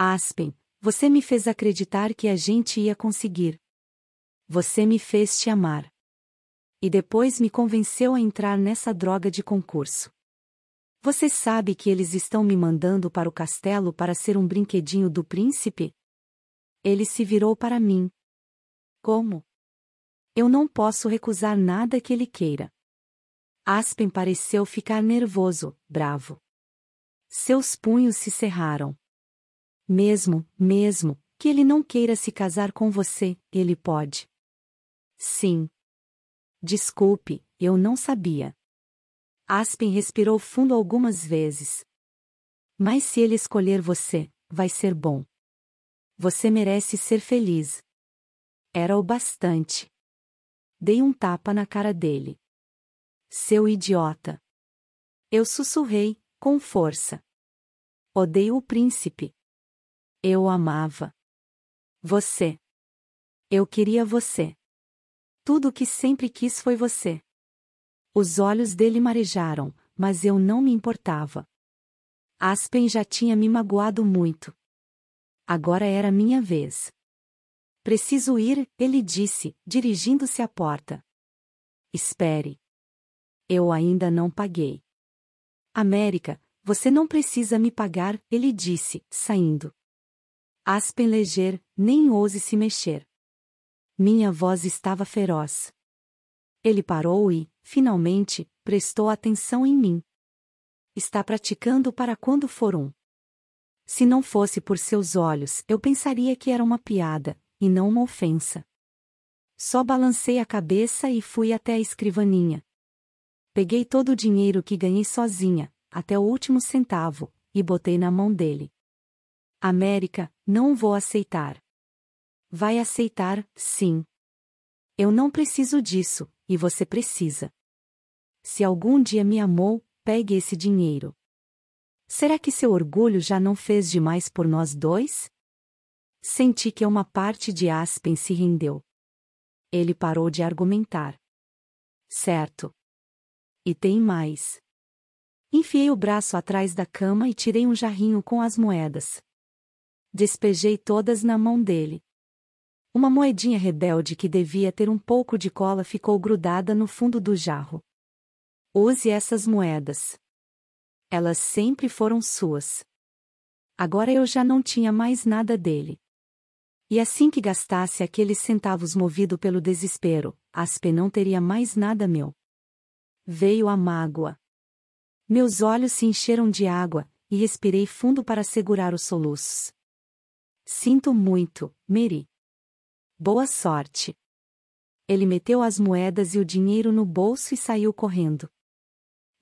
Aspen, você me fez acreditar que a gente ia conseguir. Você me fez te amar. E depois me convenceu a entrar nessa droga de concurso. Você sabe que eles estão me mandando para o castelo para ser um brinquedinho do príncipe? Ele se virou para mim. Como? Eu não posso recusar nada que ele queira. Aspen pareceu ficar nervoso, bravo. Seus punhos se cerraram. Mesmo, mesmo, que ele não queira se casar com você, ele pode. Sim. Desculpe, eu não sabia. Aspen respirou fundo algumas vezes. Mas se ele escolher você, vai ser bom. Você merece ser feliz. Era o bastante. Dei um tapa na cara dele. Seu idiota. Eu sussurrei, com força. Odeio o príncipe. Eu amava. Você. Eu queria você. Tudo o que sempre quis foi você. Os olhos dele marejaram, mas eu não me importava. Aspen já tinha me magoado muito. Agora era minha vez. Preciso ir, ele disse, dirigindo-se à porta. Espere. Eu ainda não paguei. América, você não precisa me pagar, ele disse, saindo. Aspen leger, nem ouse se mexer. Minha voz estava feroz. Ele parou e, finalmente, prestou atenção em mim. Está praticando para quando for um. Se não fosse por seus olhos, eu pensaria que era uma piada, e não uma ofensa. Só balancei a cabeça e fui até a escrivaninha. Peguei todo o dinheiro que ganhei sozinha, até o último centavo, e botei na mão dele. América, não vou aceitar. Vai aceitar, sim. Eu não preciso disso, e você precisa. Se algum dia me amou, pegue esse dinheiro. Será que seu orgulho já não fez demais por nós dois? Senti que uma parte de Aspen se rendeu. Ele parou de argumentar. Certo. E tem mais. Enfiei o braço atrás da cama e tirei um jarrinho com as moedas. Despejei todas na mão dele. Uma moedinha rebelde que devia ter um pouco de cola ficou grudada no fundo do jarro. Use essas moedas. Elas sempre foram suas. Agora eu já não tinha mais nada dele. E assim que gastasse aqueles centavos movido pelo desespero, Aspe não teria mais nada meu. Veio a mágoa. Meus olhos se encheram de água, e expirei fundo para segurar os soluços. Sinto muito, Mary. Boa sorte. Ele meteu as moedas e o dinheiro no bolso e saiu correndo.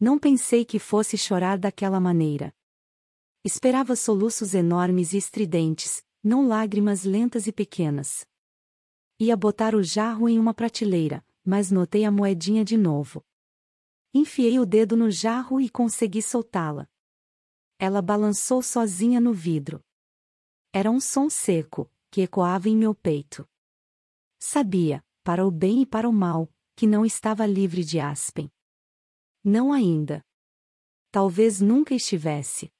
Não pensei que fosse chorar daquela maneira. Esperava soluços enormes e estridentes, não lágrimas lentas e pequenas. Ia botar o jarro em uma prateleira, mas notei a moedinha de novo. Enfiei o dedo no jarro e consegui soltá-la. Ela balançou sozinha no vidro. Era um som seco, que ecoava em meu peito. Sabia, para o bem e para o mal, que não estava livre de Aspen. Não ainda. Talvez nunca estivesse.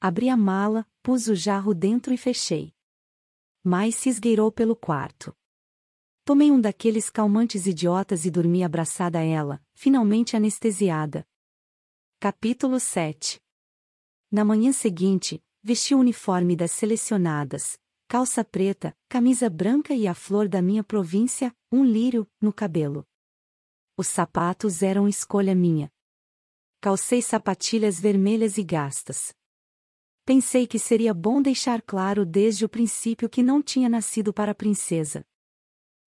Abri a mala, pus o jarro dentro e fechei. Mas se esgueirou pelo quarto. Tomei um daqueles calmantes idiotas e dormi abraçada a ela, finalmente anestesiada. Capítulo 7 Na manhã seguinte, vesti o uniforme das selecionadas, calça preta, camisa branca e a flor da minha província, um lírio, no cabelo. Os sapatos eram escolha minha. Calcei sapatilhas vermelhas e gastas. Pensei que seria bom deixar claro desde o princípio que não tinha nascido para princesa.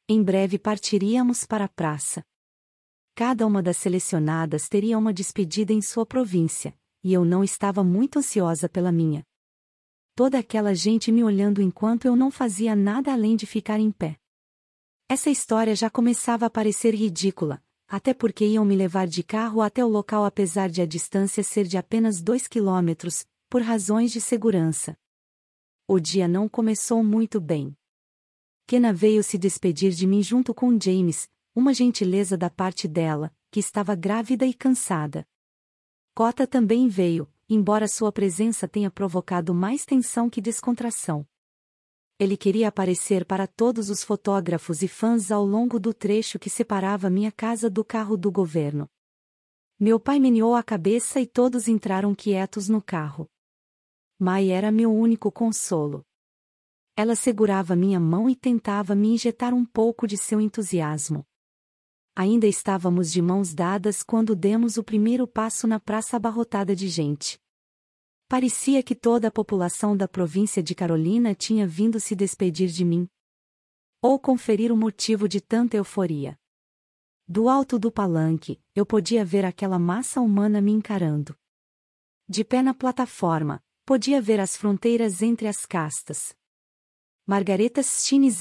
Em breve partiríamos para a praça. Cada uma das selecionadas teria uma despedida em sua província, e eu não estava muito ansiosa pela minha toda aquela gente me olhando enquanto eu não fazia nada além de ficar em pé. Essa história já começava a parecer ridícula, até porque iam me levar de carro até o local apesar de a distância ser de apenas dois quilômetros, por razões de segurança. O dia não começou muito bem. Kena veio se despedir de mim junto com James, uma gentileza da parte dela, que estava grávida e cansada. Cota também veio, embora sua presença tenha provocado mais tensão que descontração. Ele queria aparecer para todos os fotógrafos e fãs ao longo do trecho que separava minha casa do carro do governo. Meu pai meneou a cabeça e todos entraram quietos no carro. Mai era meu único consolo. Ela segurava minha mão e tentava me injetar um pouco de seu entusiasmo ainda estávamos de mãos dadas quando demos o primeiro passo na praça abarrotada de gente. Parecia que toda a população da província de Carolina tinha vindo se despedir de mim. Ou conferir o motivo de tanta euforia. Do alto do palanque, eu podia ver aquela massa humana me encarando. De pé na plataforma, podia ver as fronteiras entre as castas. Margareta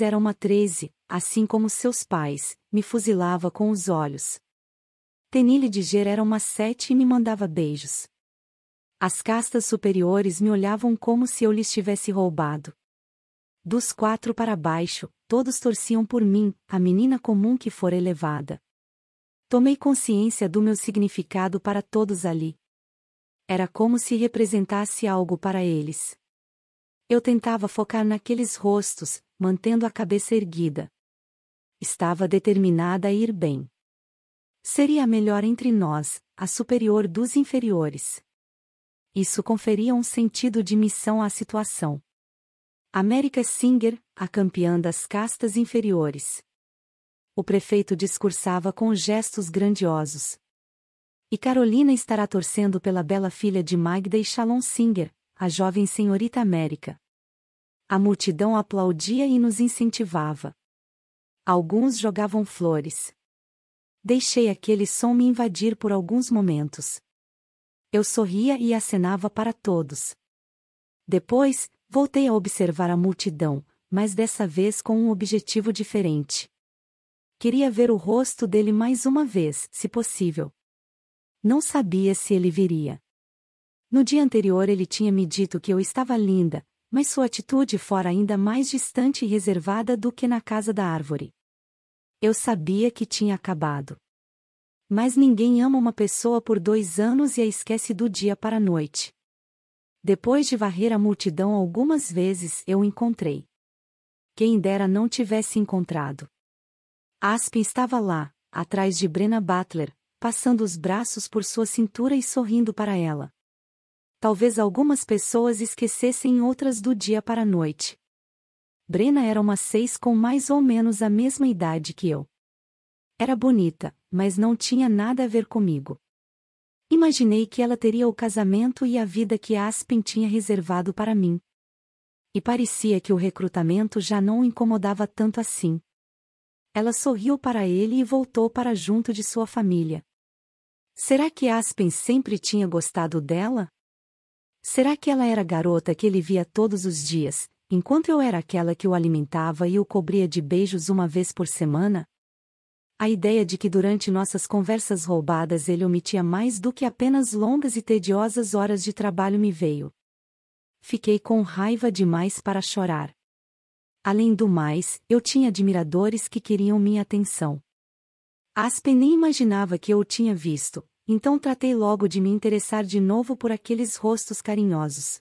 era uma treze, assim como seus pais, me fuzilava com os olhos. Tenille de Ger era uma sete e me mandava beijos. As castas superiores me olhavam como se eu lhes tivesse roubado. Dos quatro para baixo, todos torciam por mim, a menina comum que fora elevada. Tomei consciência do meu significado para todos ali. Era como se representasse algo para eles. Eu tentava focar naqueles rostos, mantendo a cabeça erguida. Estava determinada a ir bem. Seria a melhor entre nós, a superior dos inferiores. Isso conferia um sentido de missão à situação. América Singer, a campeã das castas inferiores. O prefeito discursava com gestos grandiosos. E Carolina estará torcendo pela bela filha de Magda e Shalom Singer, a jovem senhorita América. A multidão aplaudia e nos incentivava. Alguns jogavam flores. Deixei aquele som me invadir por alguns momentos. Eu sorria e acenava para todos. Depois, voltei a observar a multidão, mas dessa vez com um objetivo diferente. Queria ver o rosto dele mais uma vez, se possível. Não sabia se ele viria. No dia anterior ele tinha me dito que eu estava linda, mas sua atitude fora ainda mais distante e reservada do que na casa da árvore. Eu sabia que tinha acabado. Mas ninguém ama uma pessoa por dois anos e a esquece do dia para a noite. Depois de varrer a multidão algumas vezes, eu encontrei. Quem dera não tivesse encontrado. Aspen estava lá, atrás de Brenna Butler, passando os braços por sua cintura e sorrindo para ela talvez algumas pessoas esquecessem outras do dia para a noite. Brena era uma seis com mais ou menos a mesma idade que eu. Era bonita, mas não tinha nada a ver comigo. Imaginei que ela teria o casamento e a vida que Aspen tinha reservado para mim. E parecia que o recrutamento já não o incomodava tanto assim. Ela sorriu para ele e voltou para junto de sua família. Será que Aspen sempre tinha gostado dela? Será que ela era a garota que ele via todos os dias, enquanto eu era aquela que o alimentava e o cobria de beijos uma vez por semana? A ideia de que durante nossas conversas roubadas ele omitia mais do que apenas longas e tediosas horas de trabalho me veio. Fiquei com raiva demais para chorar. Além do mais, eu tinha admiradores que queriam minha atenção. Aspen nem imaginava que eu o tinha visto, então tratei logo de me interessar de novo por aqueles rostos carinhosos.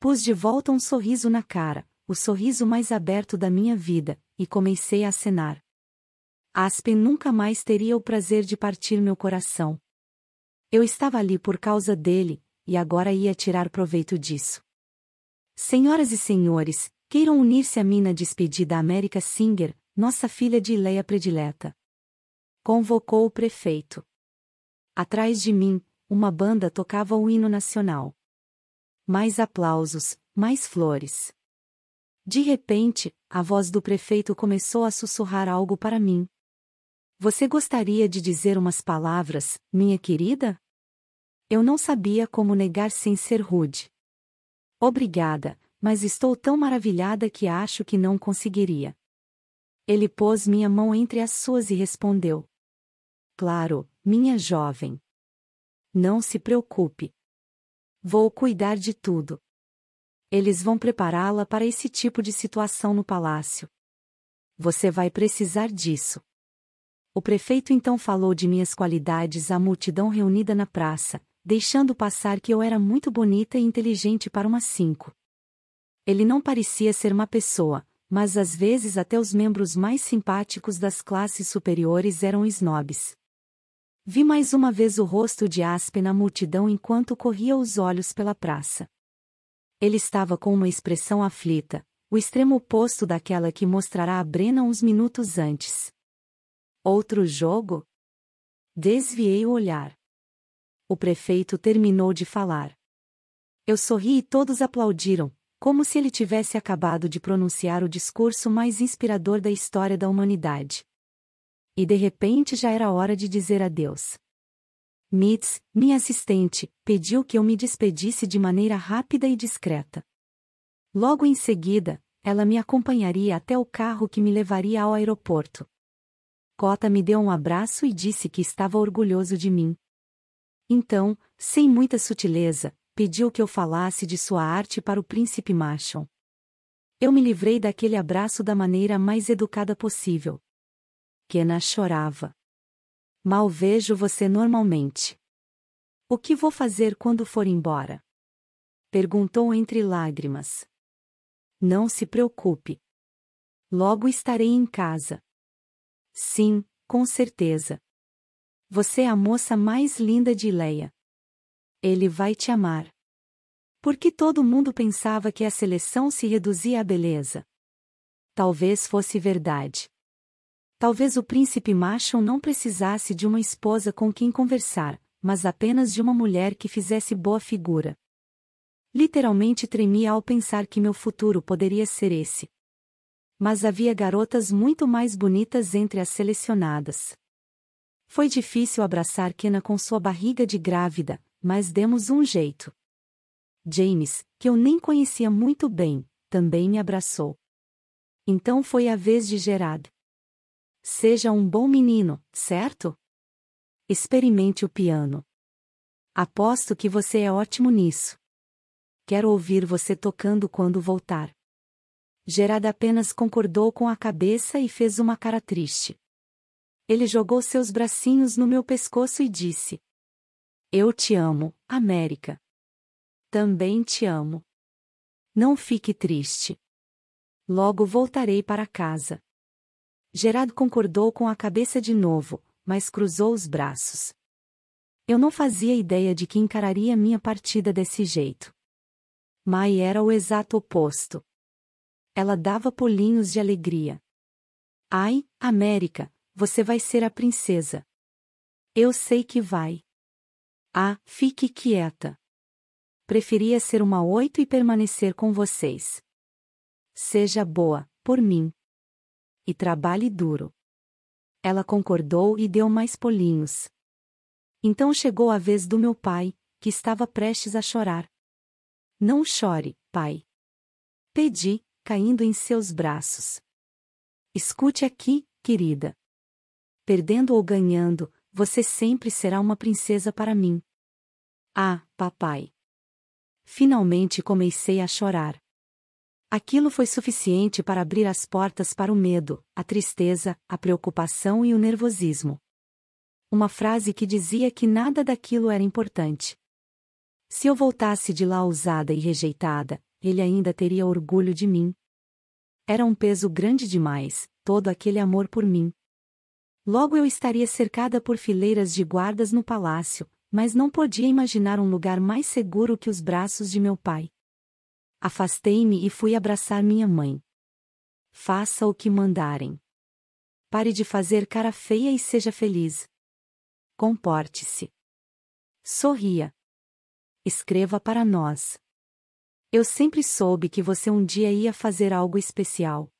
Pus de volta um sorriso na cara, o sorriso mais aberto da minha vida, e comecei a acenar. Aspen nunca mais teria o prazer de partir meu coração. Eu estava ali por causa dele, e agora ia tirar proveito disso. Senhoras e senhores, queiram unir-se a mim na despedida América Singer, nossa filha de Ileia predileta. Convocou o prefeito. Atrás de mim, uma banda tocava o hino nacional. Mais aplausos, mais flores. De repente, a voz do prefeito começou a sussurrar algo para mim. Você gostaria de dizer umas palavras, minha querida? Eu não sabia como negar sem ser rude. Obrigada, mas estou tão maravilhada que acho que não conseguiria. Ele pôs minha mão entre as suas e respondeu: Claro, minha jovem. Não se preocupe. Vou cuidar de tudo. Eles vão prepará-la para esse tipo de situação no palácio. Você vai precisar disso. O prefeito então falou de minhas qualidades à multidão reunida na praça, deixando passar que eu era muito bonita e inteligente para uma cinco. Ele não parecia ser uma pessoa, mas às vezes até os membros mais simpáticos das classes superiores eram snobs. Vi mais uma vez o rosto de Aspe na multidão enquanto corria os olhos pela praça. Ele estava com uma expressão aflita, o extremo oposto daquela que mostrará a Brena uns minutos antes. Outro jogo? Desviei o olhar. O prefeito terminou de falar. Eu sorri e todos aplaudiram, como se ele tivesse acabado de pronunciar o discurso mais inspirador da história da humanidade e de repente já era hora de dizer adeus. Mitz, minha assistente, pediu que eu me despedisse de maneira rápida e discreta. Logo em seguida, ela me acompanharia até o carro que me levaria ao aeroporto. Cota me deu um abraço e disse que estava orgulhoso de mim. Então, sem muita sutileza, pediu que eu falasse de sua arte para o príncipe Machon. Eu me livrei daquele abraço da maneira mais educada possível pequena chorava. Mal vejo você normalmente. O que vou fazer quando for embora? Perguntou entre lágrimas. Não se preocupe. Logo estarei em casa. Sim, com certeza. Você é a moça mais linda de Leia. Ele vai te amar. Porque todo mundo pensava que a seleção se reduzia à beleza. Talvez fosse verdade. Talvez o príncipe Machon não precisasse de uma esposa com quem conversar, mas apenas de uma mulher que fizesse boa figura. Literalmente tremia ao pensar que meu futuro poderia ser esse. Mas havia garotas muito mais bonitas entre as selecionadas. Foi difícil abraçar Kena com sua barriga de grávida, mas demos um jeito. James, que eu nem conhecia muito bem, também me abraçou. Então foi a vez de Gerard. Seja um bom menino, certo? Experimente o piano. Aposto que você é ótimo nisso. Quero ouvir você tocando quando voltar. Gerada apenas concordou com a cabeça e fez uma cara triste. Ele jogou seus bracinhos no meu pescoço e disse: Eu te amo, América. Também te amo. Não fique triste. Logo voltarei para casa. Gerard concordou com a cabeça de novo, mas cruzou os braços. Eu não fazia ideia de que encararia minha partida desse jeito. Mai era o exato oposto. Ela dava pulinhos de alegria. Ai, América, você vai ser a princesa. Eu sei que vai. Ah, fique quieta. Preferia ser uma oito e permanecer com vocês. Seja boa, por mim e trabalhe duro. Ela concordou e deu mais polinhos. Então chegou a vez do meu pai, que estava prestes a chorar. Não chore, pai. Pedi, caindo em seus braços. Escute aqui, querida. Perdendo ou ganhando, você sempre será uma princesa para mim. Ah, papai. Finalmente comecei a chorar. Aquilo foi suficiente para abrir as portas para o medo, a tristeza, a preocupação e o nervosismo. Uma frase que dizia que nada daquilo era importante. Se eu voltasse de lá ousada e rejeitada, ele ainda teria orgulho de mim. Era um peso grande demais, todo aquele amor por mim. Logo eu estaria cercada por fileiras de guardas no palácio, mas não podia imaginar um lugar mais seguro que os braços de meu pai. Afastei-me e fui abraçar minha mãe. Faça o que mandarem. Pare de fazer cara feia e seja feliz. Comporte-se. Sorria. Escreva para nós. Eu sempre soube que você um dia ia fazer algo especial.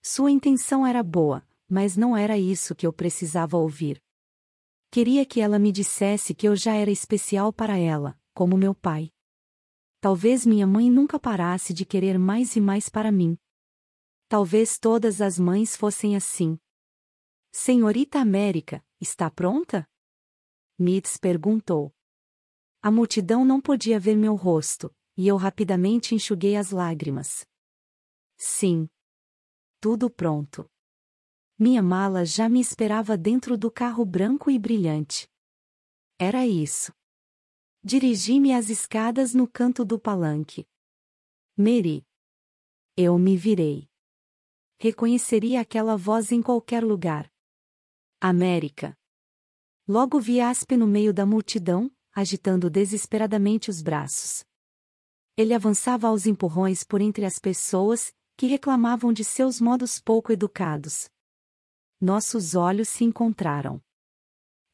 Sua intenção era boa, mas não era isso que eu precisava ouvir. Queria que ela me dissesse que eu já era especial para ela, como meu pai. Talvez minha mãe nunca parasse de querer mais e mais para mim. Talvez todas as mães fossem assim. Senhorita América, está pronta? Mitz perguntou. A multidão não podia ver meu rosto, e eu rapidamente enxuguei as lágrimas. Sim. Tudo pronto. Minha mala já me esperava dentro do carro branco e brilhante. Era isso. Dirigi-me às escadas no canto do palanque. Mary. Eu me virei. Reconheceria aquela voz em qualquer lugar. América. Logo vi Aspe no meio da multidão, agitando desesperadamente os braços. Ele avançava aos empurrões por entre as pessoas, que reclamavam de seus modos pouco educados. Nossos olhos se encontraram.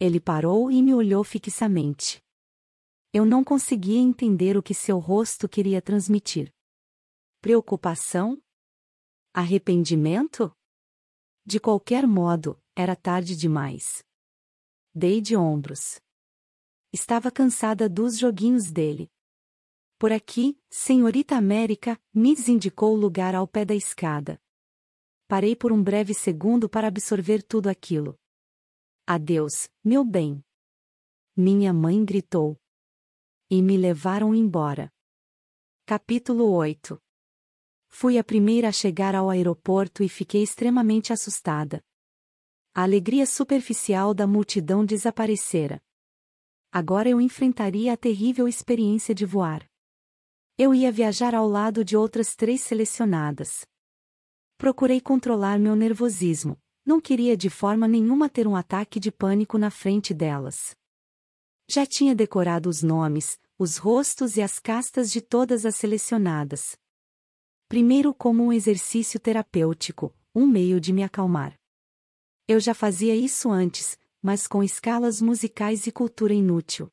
Ele parou e me olhou fixamente. Eu não conseguia entender o que seu rosto queria transmitir. Preocupação? Arrependimento? De qualquer modo, era tarde demais. Dei de ombros. Estava cansada dos joguinhos dele. Por aqui, senhorita América, me indicou o lugar ao pé da escada. Parei por um breve segundo para absorver tudo aquilo. Adeus, meu bem. Minha mãe gritou e me levaram embora. Capítulo 8 Fui a primeira a chegar ao aeroporto e fiquei extremamente assustada. A alegria superficial da multidão desaparecera. Agora eu enfrentaria a terrível experiência de voar. Eu ia viajar ao lado de outras três selecionadas. Procurei controlar meu nervosismo, não queria de forma nenhuma ter um ataque de pânico na frente delas. Já tinha decorado os nomes, os rostos e as castas de todas as selecionadas. Primeiro, como um exercício terapêutico, um meio de me acalmar. Eu já fazia isso antes, mas com escalas musicais e cultura inútil.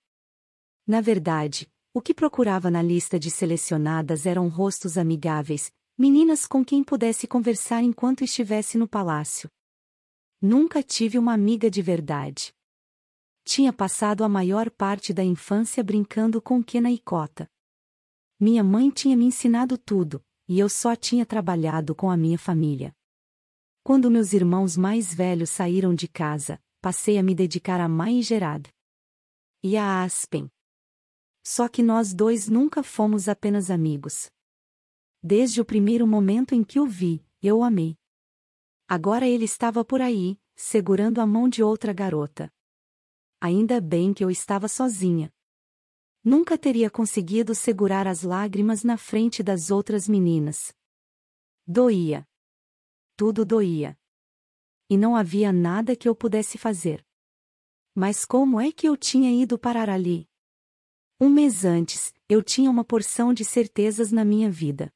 Na verdade, o que procurava na lista de selecionadas eram rostos amigáveis, meninas com quem pudesse conversar enquanto estivesse no palácio. Nunca tive uma amiga de verdade. Tinha passado a maior parte da infância brincando com Kena e cota. Minha mãe tinha me ensinado tudo, e eu só tinha trabalhado com a minha família. Quando meus irmãos mais velhos saíram de casa, passei a me dedicar a mãe e Gerard. E a Aspen. Só que nós dois nunca fomos apenas amigos. Desde o primeiro momento em que o vi, eu o amei. Agora ele estava por aí, segurando a mão de outra garota ainda bem que eu estava sozinha. Nunca teria conseguido segurar as lágrimas na frente das outras meninas. Doía. Tudo doía. E não havia nada que eu pudesse fazer. Mas como é que eu tinha ido parar ali? Um mês antes, eu tinha uma porção de certezas na minha vida.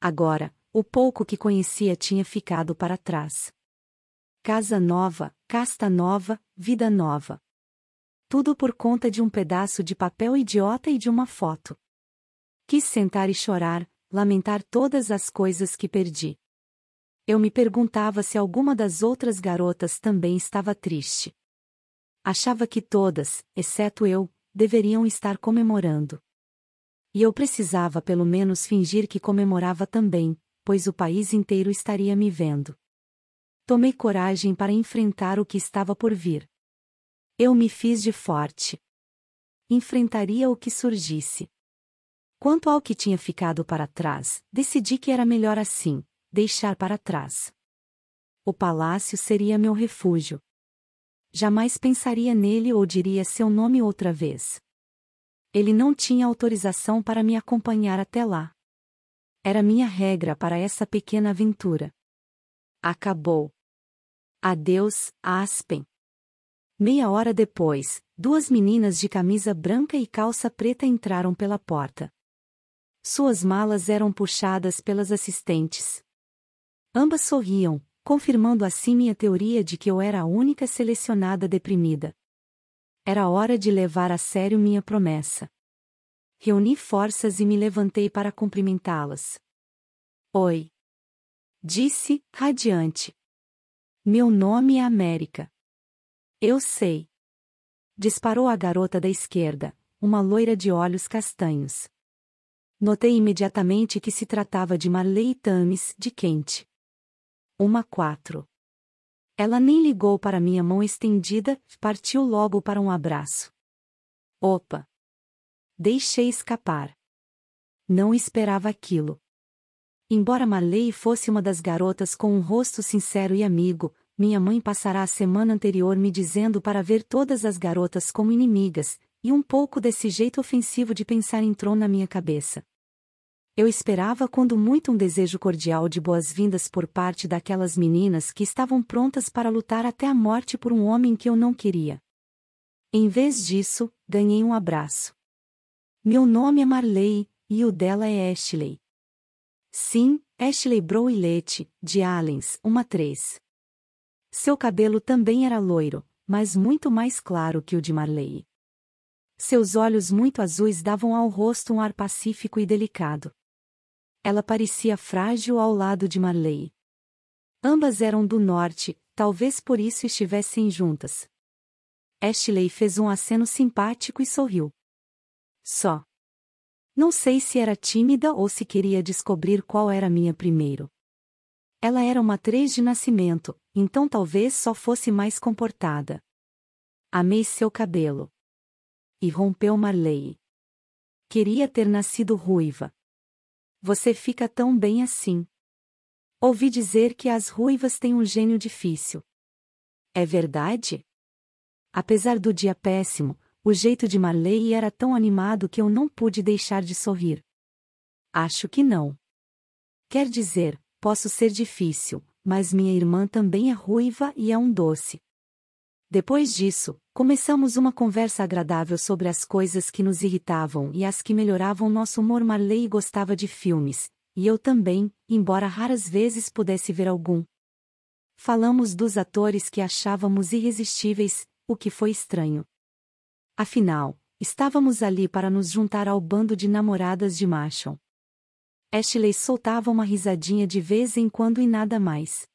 Agora, o pouco que conhecia tinha ficado para trás. Casa nova, casta nova, vida nova tudo por conta de um pedaço de papel idiota e de uma foto. Quis sentar e chorar, lamentar todas as coisas que perdi. Eu me perguntava se alguma das outras garotas também estava triste. Achava que todas, exceto eu, deveriam estar comemorando. E eu precisava pelo menos fingir que comemorava também, pois o país inteiro estaria me vendo. Tomei coragem para enfrentar o que estava por vir. Eu me fiz de forte. Enfrentaria o que surgisse. Quanto ao que tinha ficado para trás, decidi que era melhor assim, deixar para trás. O palácio seria meu refúgio. Jamais pensaria nele ou diria seu nome outra vez. Ele não tinha autorização para me acompanhar até lá. Era minha regra para essa pequena aventura. Acabou. Adeus, Aspen. Meia hora depois, duas meninas de camisa branca e calça preta entraram pela porta. Suas malas eram puxadas pelas assistentes. Ambas sorriam, confirmando assim minha teoria de que eu era a única selecionada deprimida. Era hora de levar a sério minha promessa. Reuni forças e me levantei para cumprimentá-las. Oi! Disse, radiante. Meu nome é América. Eu sei. Disparou a garota da esquerda, uma loira de olhos castanhos. Notei imediatamente que se tratava de Marley Tamis, de Quente. Uma quatro. Ela nem ligou para minha mão estendida, partiu logo para um abraço. Opa! Deixei escapar. Não esperava aquilo. Embora Marley fosse uma das garotas com um rosto sincero e amigo, minha mãe passará a semana anterior me dizendo para ver todas as garotas como inimigas, e um pouco desse jeito ofensivo de pensar entrou na minha cabeça. Eu esperava quando muito um desejo cordial de boas-vindas por parte daquelas meninas que estavam prontas para lutar até a morte por um homem que eu não queria. Em vez disso, ganhei um abraço. Meu nome é Marley, e o dela é Ashley. Sim, Ashley Browilete, de Allens, uma 3. Seu cabelo também era loiro, mas muito mais claro que o de Marley. Seus olhos muito azuis davam ao rosto um ar pacífico e delicado. Ela parecia frágil ao lado de Marley. Ambas eram do norte, talvez por isso estivessem juntas. Ashley fez um aceno simpático e sorriu. Só. Não sei se era tímida ou se queria descobrir qual era a minha primeiro. Ela era uma três de nascimento, então talvez só fosse mais comportada. Amei seu cabelo. E rompeu Marley. Queria ter nascido ruiva. Você fica tão bem assim. Ouvi dizer que as ruivas têm um gênio difícil. É verdade? Apesar do dia péssimo, o jeito de Marley era tão animado que eu não pude deixar de sorrir. Acho que não. Quer dizer, posso ser difícil, mas minha irmã também é ruiva e é um doce. Depois disso, começamos uma conversa agradável sobre as coisas que nos irritavam e as que melhoravam nosso humor. Marley gostava de filmes, e eu também, embora raras vezes pudesse ver algum. Falamos dos atores que achávamos irresistíveis, o que foi estranho. Afinal, estávamos ali para nos juntar ao bando de namoradas de Marshall. Ashley soltava uma risadinha de vez em quando e nada mais.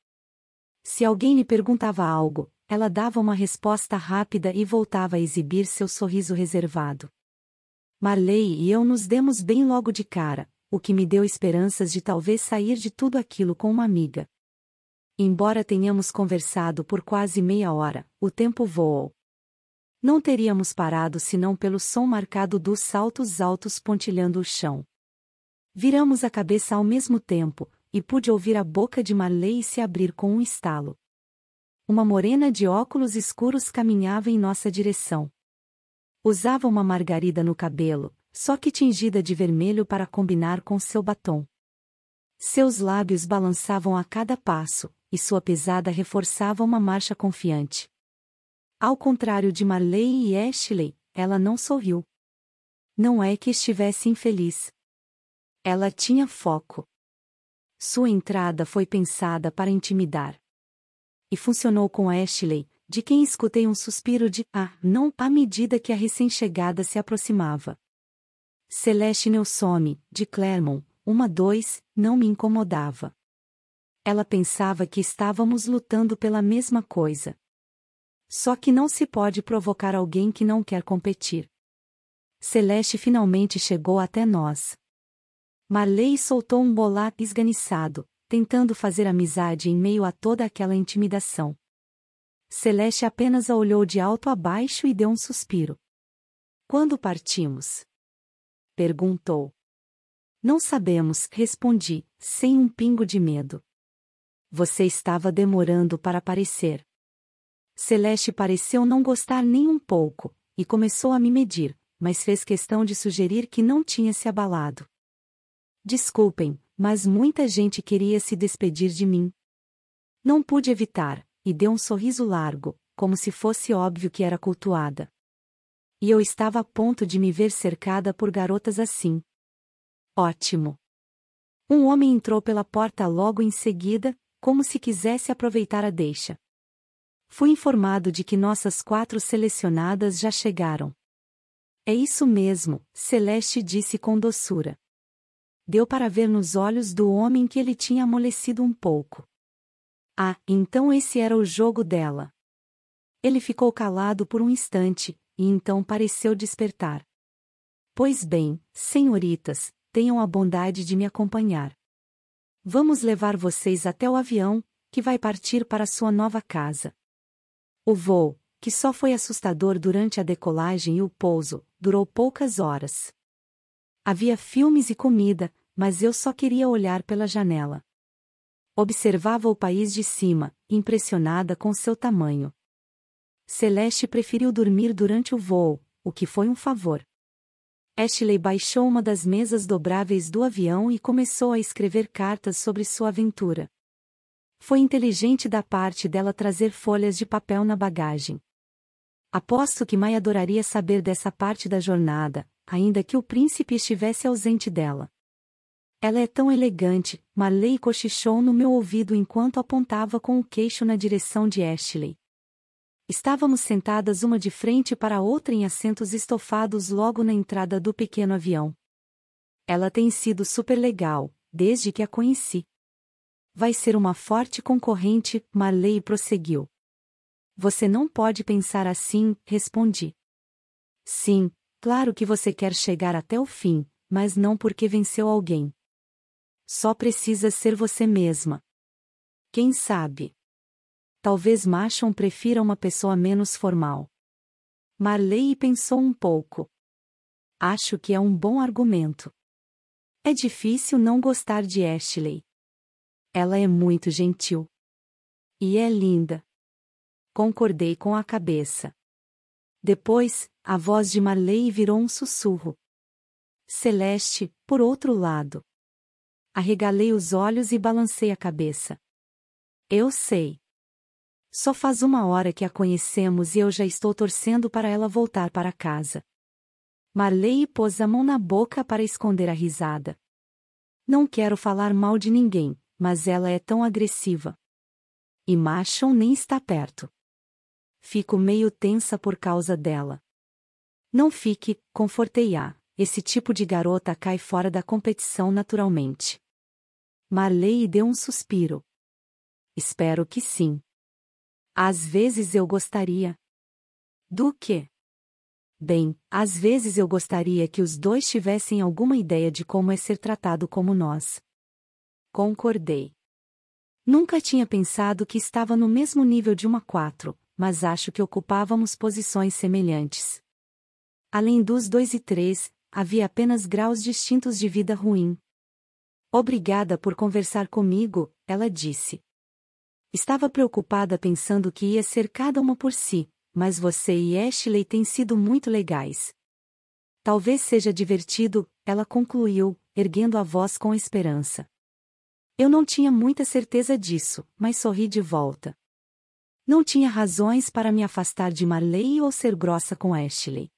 Se alguém lhe perguntava algo, ela dava uma resposta rápida e voltava a exibir seu sorriso reservado. Marley e eu nos demos bem logo de cara, o que me deu esperanças de talvez sair de tudo aquilo com uma amiga. Embora tenhamos conversado por quase meia hora, o tempo voou. Não teríamos parado senão pelo som marcado dos saltos altos pontilhando o chão. Viramos a cabeça ao mesmo tempo, e pude ouvir a boca de Marley se abrir com um estalo. Uma morena de óculos escuros caminhava em nossa direção. Usava uma margarida no cabelo, só que tingida de vermelho para combinar com seu batom. Seus lábios balançavam a cada passo, e sua pesada reforçava uma marcha confiante. Ao contrário de Marley e Ashley, ela não sorriu. Não é que estivesse infeliz. Ela tinha foco. Sua entrada foi pensada para intimidar. E funcionou com Ashley, de quem escutei um suspiro de ah, não à medida que a recém-chegada se aproximava. Celeste Nelsome, de Clermont, uma dois, não me incomodava. Ela pensava que estávamos lutando pela mesma coisa. Só que não se pode provocar alguém que não quer competir. Celeste finalmente chegou até nós. Marley soltou um bolá esganiçado, tentando fazer amizade em meio a toda aquela intimidação. Celeste apenas a olhou de alto a baixo e deu um suspiro. Quando partimos? Perguntou. Não sabemos, respondi, sem um pingo de medo. Você estava demorando para aparecer. Celeste pareceu não gostar nem um pouco, e começou a me medir, mas fez questão de sugerir que não tinha se abalado. Desculpem, mas muita gente queria se despedir de mim. Não pude evitar, e deu um sorriso largo, como se fosse óbvio que era cultuada. E eu estava a ponto de me ver cercada por garotas assim. Ótimo! Um homem entrou pela porta logo em seguida, como se quisesse aproveitar a deixa. Fui informado de que nossas quatro selecionadas já chegaram. É isso mesmo, Celeste disse com doçura deu para ver nos olhos do homem que ele tinha amolecido um pouco. Ah, então esse era o jogo dela. Ele ficou calado por um instante, e então pareceu despertar. Pois bem, senhoritas, tenham a bondade de me acompanhar. Vamos levar vocês até o avião, que vai partir para sua nova casa. O voo, que só foi assustador durante a decolagem e o pouso, durou poucas horas. Havia filmes e comida, mas eu só queria olhar pela janela. Observava o país de cima, impressionada com seu tamanho. Celeste preferiu dormir durante o voo, o que foi um favor. Ashley baixou uma das mesas dobráveis do avião e começou a escrever cartas sobre sua aventura. Foi inteligente da parte dela trazer folhas de papel na bagagem. Aposto que Mai adoraria saber dessa parte da jornada, ainda que o príncipe estivesse ausente dela. Ela é tão elegante, Marley cochichou no meu ouvido enquanto apontava com o queixo na direção de Ashley. Estávamos sentadas uma de frente para a outra em assentos estofados logo na entrada do pequeno avião. Ela tem sido super legal, desde que a conheci. Vai ser uma forte concorrente, Marley prosseguiu. Você não pode pensar assim, respondi. Sim, Claro que você quer chegar até o fim, mas não porque venceu alguém. Só precisa ser você mesma. Quem sabe? Talvez Machon prefira uma pessoa menos formal. Marley pensou um pouco. Acho que é um bom argumento. É difícil não gostar de Ashley. Ela é muito gentil. E é linda. Concordei com a cabeça. Depois, a voz de Marley virou um sussurro. Celeste, por outro lado. Arregalei os olhos e balancei a cabeça. Eu sei. Só faz uma hora que a conhecemos e eu já estou torcendo para ela voltar para casa. Marley pôs a mão na boca para esconder a risada. Não quero falar mal de ninguém, mas ela é tão agressiva. E Machon nem está perto. Fico meio tensa por causa dela. Não fique, confortei-a. Esse tipo de garota cai fora da competição naturalmente. Marley deu um suspiro. Espero que sim. Às vezes eu gostaria. Do que? Bem, às vezes eu gostaria que os dois tivessem alguma ideia de como é ser tratado como nós. Concordei. Nunca tinha pensado que estava no mesmo nível de uma quatro, mas acho que ocupávamos posições semelhantes. Além dos dois e três, havia apenas graus distintos de vida ruim. Obrigada por conversar comigo, ela disse. Estava preocupada pensando que ia ser cada uma por si, mas você e Ashley têm sido muito legais. Talvez seja divertido, ela concluiu, erguendo a voz com esperança. Eu não tinha muita certeza disso, mas sorri de volta. Não tinha razões para me afastar de Marley ou ser grossa com Ashley.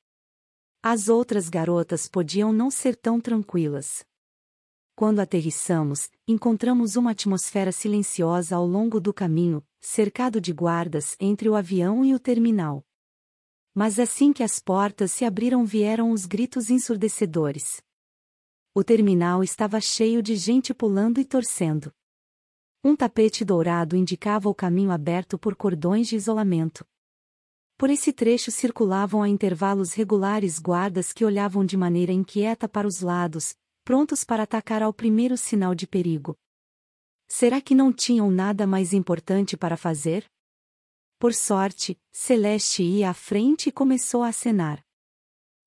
As outras garotas podiam não ser tão tranquilas. Quando aterrissamos, encontramos uma atmosfera silenciosa ao longo do caminho, cercado de guardas entre o avião e o terminal. Mas assim que as portas se abriram vieram os gritos ensurdecedores. O terminal estava cheio de gente pulando e torcendo. Um tapete dourado indicava o caminho aberto por cordões de isolamento. Por esse trecho circulavam a intervalos regulares guardas que olhavam de maneira inquieta para os lados, prontos para atacar ao primeiro sinal de perigo. Será que não tinham nada mais importante para fazer? Por sorte, Celeste ia à frente e começou a acenar.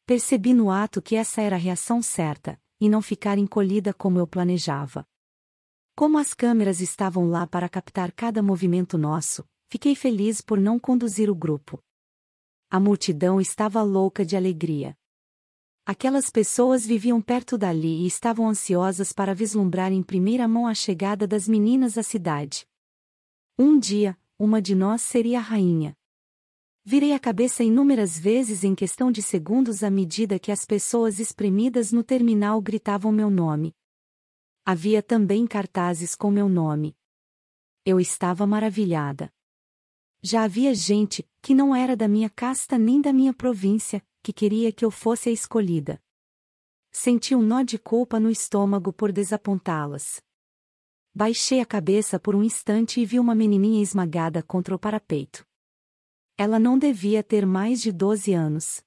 Percebi no ato que essa era a reação certa, e não ficar encolhida como eu planejava. Como as câmeras estavam lá para captar cada movimento nosso, fiquei feliz por não conduzir o grupo. A multidão estava louca de alegria. Aquelas pessoas viviam perto dali e estavam ansiosas para vislumbrar em primeira mão a chegada das meninas à cidade. Um dia, uma de nós seria a rainha. Virei a cabeça inúmeras vezes em questão de segundos à medida que as pessoas espremidas no terminal gritavam meu nome. Havia também cartazes com meu nome. Eu estava maravilhada. Já havia gente, que não era da minha casta nem da minha província, que queria que eu fosse a escolhida. Senti um nó de culpa no estômago por desapontá-las. Baixei a cabeça por um instante e vi uma menininha esmagada contra o parapeito. Ela não devia ter mais de doze anos.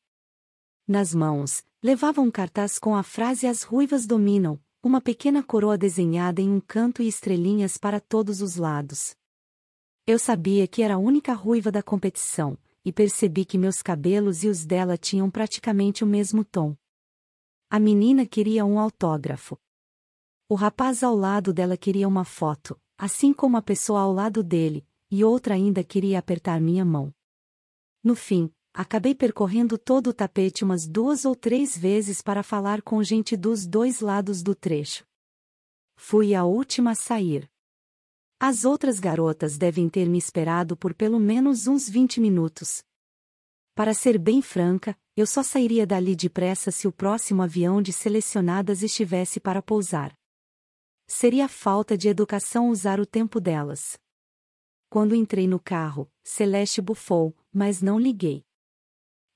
Nas mãos, levava um cartaz com a frase As ruivas dominam, uma pequena coroa desenhada em um canto e estrelinhas para todos os lados. Eu sabia que era a única ruiva da competição, e percebi que meus cabelos e os dela tinham praticamente o mesmo tom. A menina queria um autógrafo. O rapaz ao lado dela queria uma foto, assim como a pessoa ao lado dele, e outra ainda queria apertar minha mão. No fim, acabei percorrendo todo o tapete umas duas ou três vezes para falar com gente dos dois lados do trecho. Fui a última a sair. As outras garotas devem ter me esperado por pelo menos uns 20 minutos. Para ser bem franca, eu só sairia dali depressa se o próximo avião de selecionadas estivesse para pousar. Seria falta de educação usar o tempo delas. Quando entrei no carro, Celeste bufou, mas não liguei.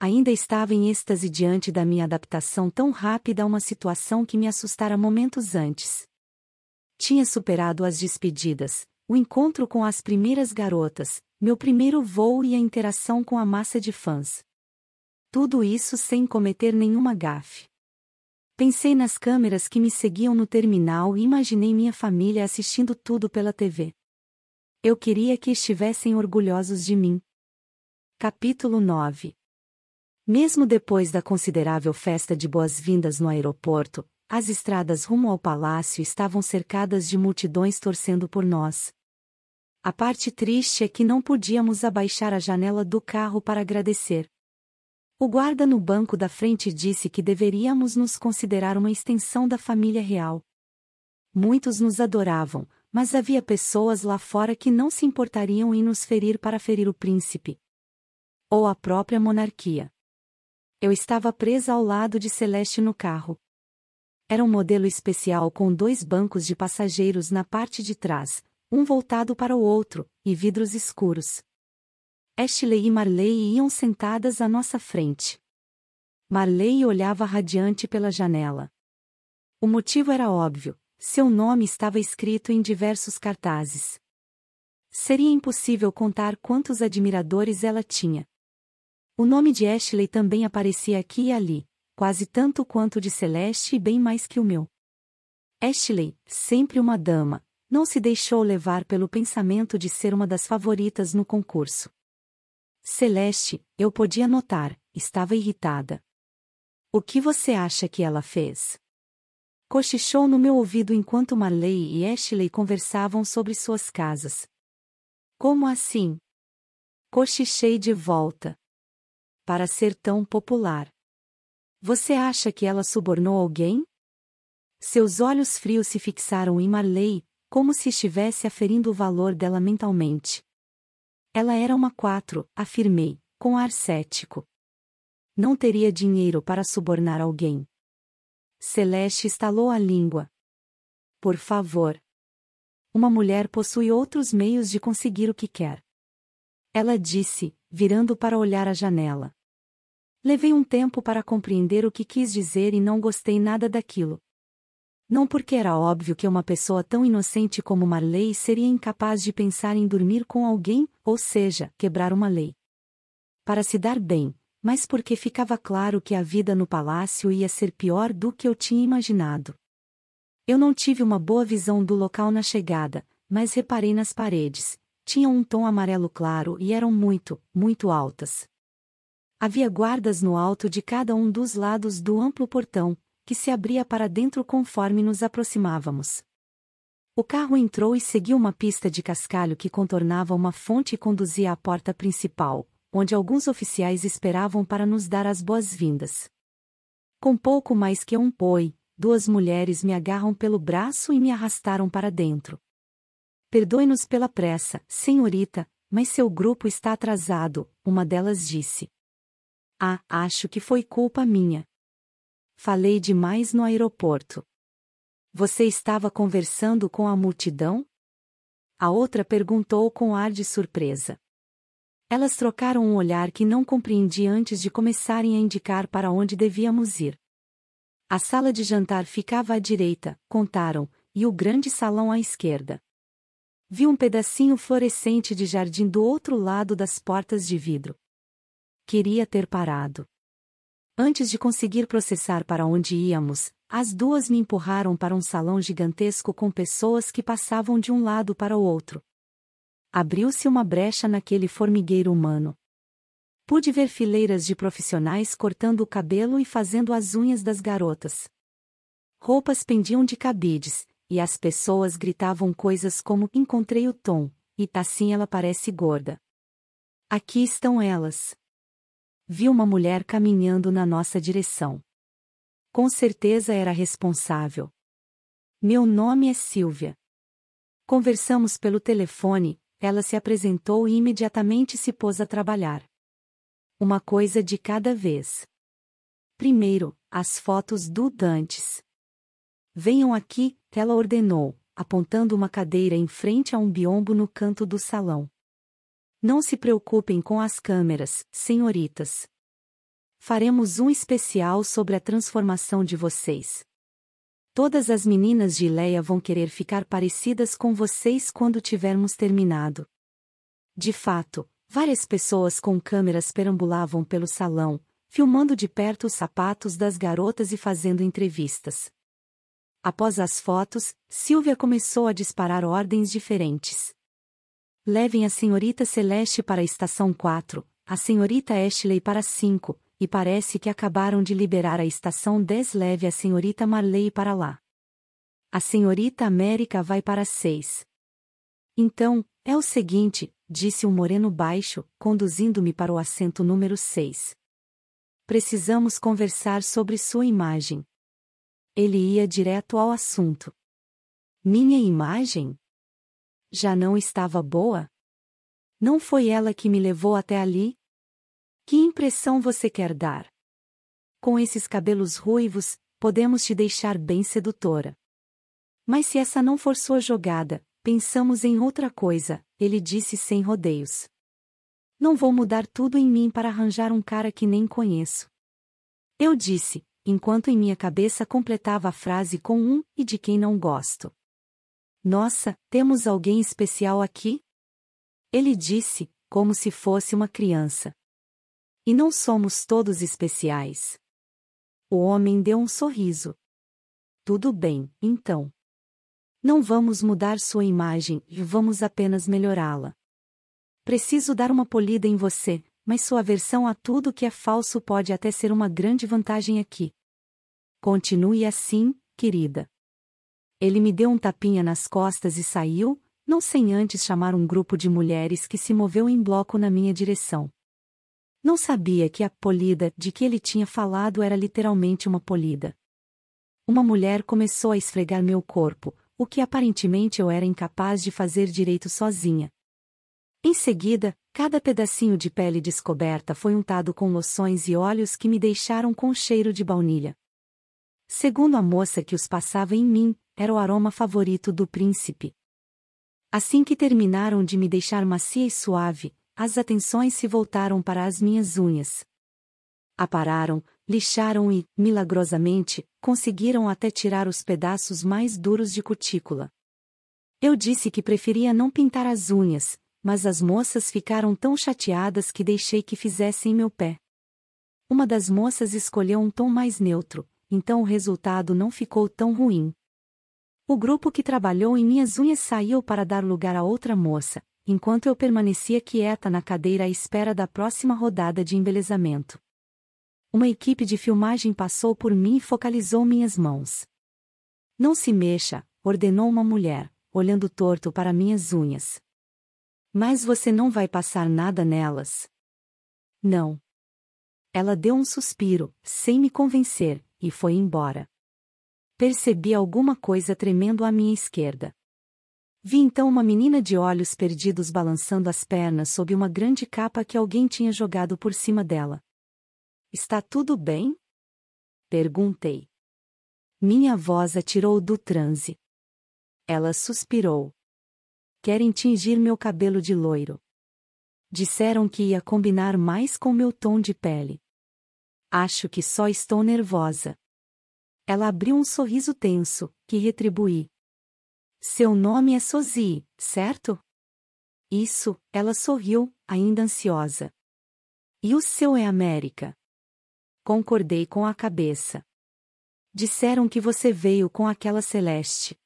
Ainda estava em êxtase diante da minha adaptação tão rápida a uma situação que me assustara momentos antes. Tinha superado as despedidas, o encontro com as primeiras garotas, meu primeiro voo e a interação com a massa de fãs. Tudo isso sem cometer nenhuma gafe. Pensei nas câmeras que me seguiam no terminal e imaginei minha família assistindo tudo pela TV. Eu queria que estivessem orgulhosos de mim. Capítulo 9 Mesmo depois da considerável festa de boas-vindas no aeroporto, as estradas rumo ao palácio estavam cercadas de multidões torcendo por nós. A parte triste é que não podíamos abaixar a janela do carro para agradecer. O guarda no banco da frente disse que deveríamos nos considerar uma extensão da família real. Muitos nos adoravam, mas havia pessoas lá fora que não se importariam em nos ferir para ferir o príncipe. Ou a própria monarquia. Eu estava presa ao lado de Celeste no carro. Era um modelo especial com dois bancos de passageiros na parte de trás, um voltado para o outro, e vidros escuros. Ashley e Marley iam sentadas à nossa frente. Marley olhava radiante pela janela. O motivo era óbvio, seu nome estava escrito em diversos cartazes. Seria impossível contar quantos admiradores ela tinha. O nome de Ashley também aparecia aqui e ali, quase tanto quanto de Celeste e bem mais que o meu. Ashley, sempre uma dama, não se deixou levar pelo pensamento de ser uma das favoritas no concurso. Celeste, eu podia notar, estava irritada. O que você acha que ela fez? Cochichou no meu ouvido enquanto Marley e Ashley conversavam sobre suas casas. Como assim? Cochichei de volta. Para ser tão popular. Você acha que ela subornou alguém? Seus olhos frios se fixaram em Marley, como se estivesse aferindo o valor dela mentalmente. Ela era uma quatro, afirmei, com ar cético. Não teria dinheiro para subornar alguém. Celeste estalou a língua. Por favor. Uma mulher possui outros meios de conseguir o que quer. Ela disse, virando para olhar a janela. Levei um tempo para compreender o que quis dizer e não gostei nada daquilo. Não porque era óbvio que uma pessoa tão inocente como Marley seria incapaz de pensar em dormir com alguém, ou seja, quebrar uma lei. Para se dar bem, mas porque ficava claro que a vida no palácio ia ser pior do que eu tinha imaginado. Eu não tive uma boa visão do local na chegada, mas reparei nas paredes. Tinham um tom amarelo claro e eram muito, muito altas. Havia guardas no alto de cada um dos lados do amplo portão, que se abria para dentro conforme nos aproximávamos. O carro entrou e seguiu uma pista de cascalho que contornava uma fonte e conduzia à porta principal, onde alguns oficiais esperavam para nos dar as boas-vindas. Com pouco mais que um poi, duas mulheres me agarram pelo braço e me arrastaram para dentro. Perdoe-nos pela pressa, senhorita, mas seu grupo está atrasado, uma delas disse. Ah, acho que foi culpa minha. Falei demais no aeroporto. Você estava conversando com a multidão? A outra perguntou com ar de surpresa. Elas trocaram um olhar que não compreendi antes de começarem a indicar para onde devíamos ir. A sala de jantar ficava à direita, contaram, e o grande salão à esquerda. Vi um pedacinho florescente de jardim do outro lado das portas de vidro. Queria ter parado. Antes de conseguir processar para onde íamos, as duas me empurraram para um salão gigantesco com pessoas que passavam de um lado para o outro. Abriu-se uma brecha naquele formigueiro humano. Pude ver fileiras de profissionais cortando o cabelo e fazendo as unhas das garotas. Roupas pendiam de cabides, e as pessoas gritavam coisas como Encontrei o Tom, e assim ela parece gorda. Aqui estão elas. Vi uma mulher caminhando na nossa direção. Com certeza era responsável. Meu nome é Silvia. Conversamos pelo telefone, ela se apresentou e imediatamente se pôs a trabalhar. Uma coisa de cada vez. Primeiro, as fotos do Dantes. Venham aqui, ela ordenou, apontando uma cadeira em frente a um biombo no canto do salão. Não se preocupem com as câmeras, senhoritas. Faremos um especial sobre a transformação de vocês. Todas as meninas de Leia vão querer ficar parecidas com vocês quando tivermos terminado. De fato, várias pessoas com câmeras perambulavam pelo salão, filmando de perto os sapatos das garotas e fazendo entrevistas. Após as fotos, Silvia começou a disparar ordens diferentes. Levem a senhorita Celeste para a estação 4, a senhorita Ashley para 5, e parece que acabaram de liberar a estação 10. Leve a senhorita Marley para lá. A senhorita América vai para 6. Então, é o seguinte, disse um moreno baixo, conduzindo-me para o assento número 6. Precisamos conversar sobre sua imagem. Ele ia direto ao assunto. Minha imagem? já não estava boa? Não foi ela que me levou até ali? Que impressão você quer dar? Com esses cabelos ruivos, podemos te deixar bem sedutora. Mas se essa não for sua jogada, pensamos em outra coisa, ele disse sem rodeios. Não vou mudar tudo em mim para arranjar um cara que nem conheço. Eu disse, enquanto em minha cabeça completava a frase com um e de quem não gosto. Nossa, temos alguém especial aqui? Ele disse, como se fosse uma criança. E não somos todos especiais. O homem deu um sorriso. Tudo bem, então. Não vamos mudar sua imagem, vamos apenas melhorá-la. Preciso dar uma polida em você, mas sua aversão a tudo que é falso pode até ser uma grande vantagem aqui. Continue assim, querida. Ele me deu um tapinha nas costas e saiu, não sem antes chamar um grupo de mulheres que se moveu em bloco na minha direção. Não sabia que a polida de que ele tinha falado era literalmente uma polida. Uma mulher começou a esfregar meu corpo, o que aparentemente eu era incapaz de fazer direito sozinha. Em seguida, cada pedacinho de pele descoberta foi untado com loções e óleos que me deixaram com cheiro de baunilha. Segundo a moça que os passava em mim, era o aroma favorito do príncipe. Assim que terminaram de me deixar macia e suave, as atenções se voltaram para as minhas unhas. Apararam, lixaram e, milagrosamente, conseguiram até tirar os pedaços mais duros de cutícula. Eu disse que preferia não pintar as unhas, mas as moças ficaram tão chateadas que deixei que fizessem meu pé. Uma das moças escolheu um tom mais neutro, então o resultado não ficou tão ruim. O grupo que trabalhou em minhas unhas saiu para dar lugar a outra moça, enquanto eu permanecia quieta na cadeira à espera da próxima rodada de embelezamento. Uma equipe de filmagem passou por mim e focalizou minhas mãos. Não se mexa, ordenou uma mulher, olhando torto para minhas unhas. Mas você não vai passar nada nelas. Não. Ela deu um suspiro, sem me convencer, e foi embora percebi alguma coisa tremendo à minha esquerda. Vi então uma menina de olhos perdidos balançando as pernas sob uma grande capa que alguém tinha jogado por cima dela. Está tudo bem? Perguntei. Minha voz a tirou do transe. Ela suspirou. Querem tingir meu cabelo de loiro. Disseram que ia combinar mais com meu tom de pele. Acho que só estou nervosa. Ela abriu um sorriso tenso, que retribuí. Seu nome é Sozi, certo? Isso, ela sorriu, ainda ansiosa. E o seu é América? Concordei com a cabeça. Disseram que você veio com aquela celeste.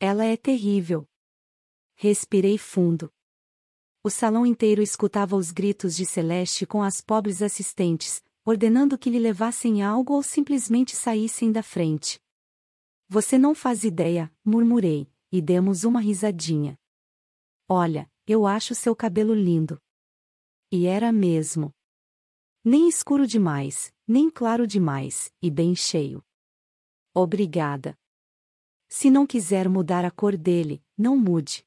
Ela é terrível. Respirei fundo. O salão inteiro escutava os gritos de Celeste com as pobres assistentes, ordenando que lhe levassem algo ou simplesmente saíssem da frente. Você não faz ideia, murmurei, e demos uma risadinha. Olha, eu acho seu cabelo lindo. E era mesmo. Nem escuro demais, nem claro demais, e bem cheio. Obrigada. Se não quiser mudar a cor dele, não mude.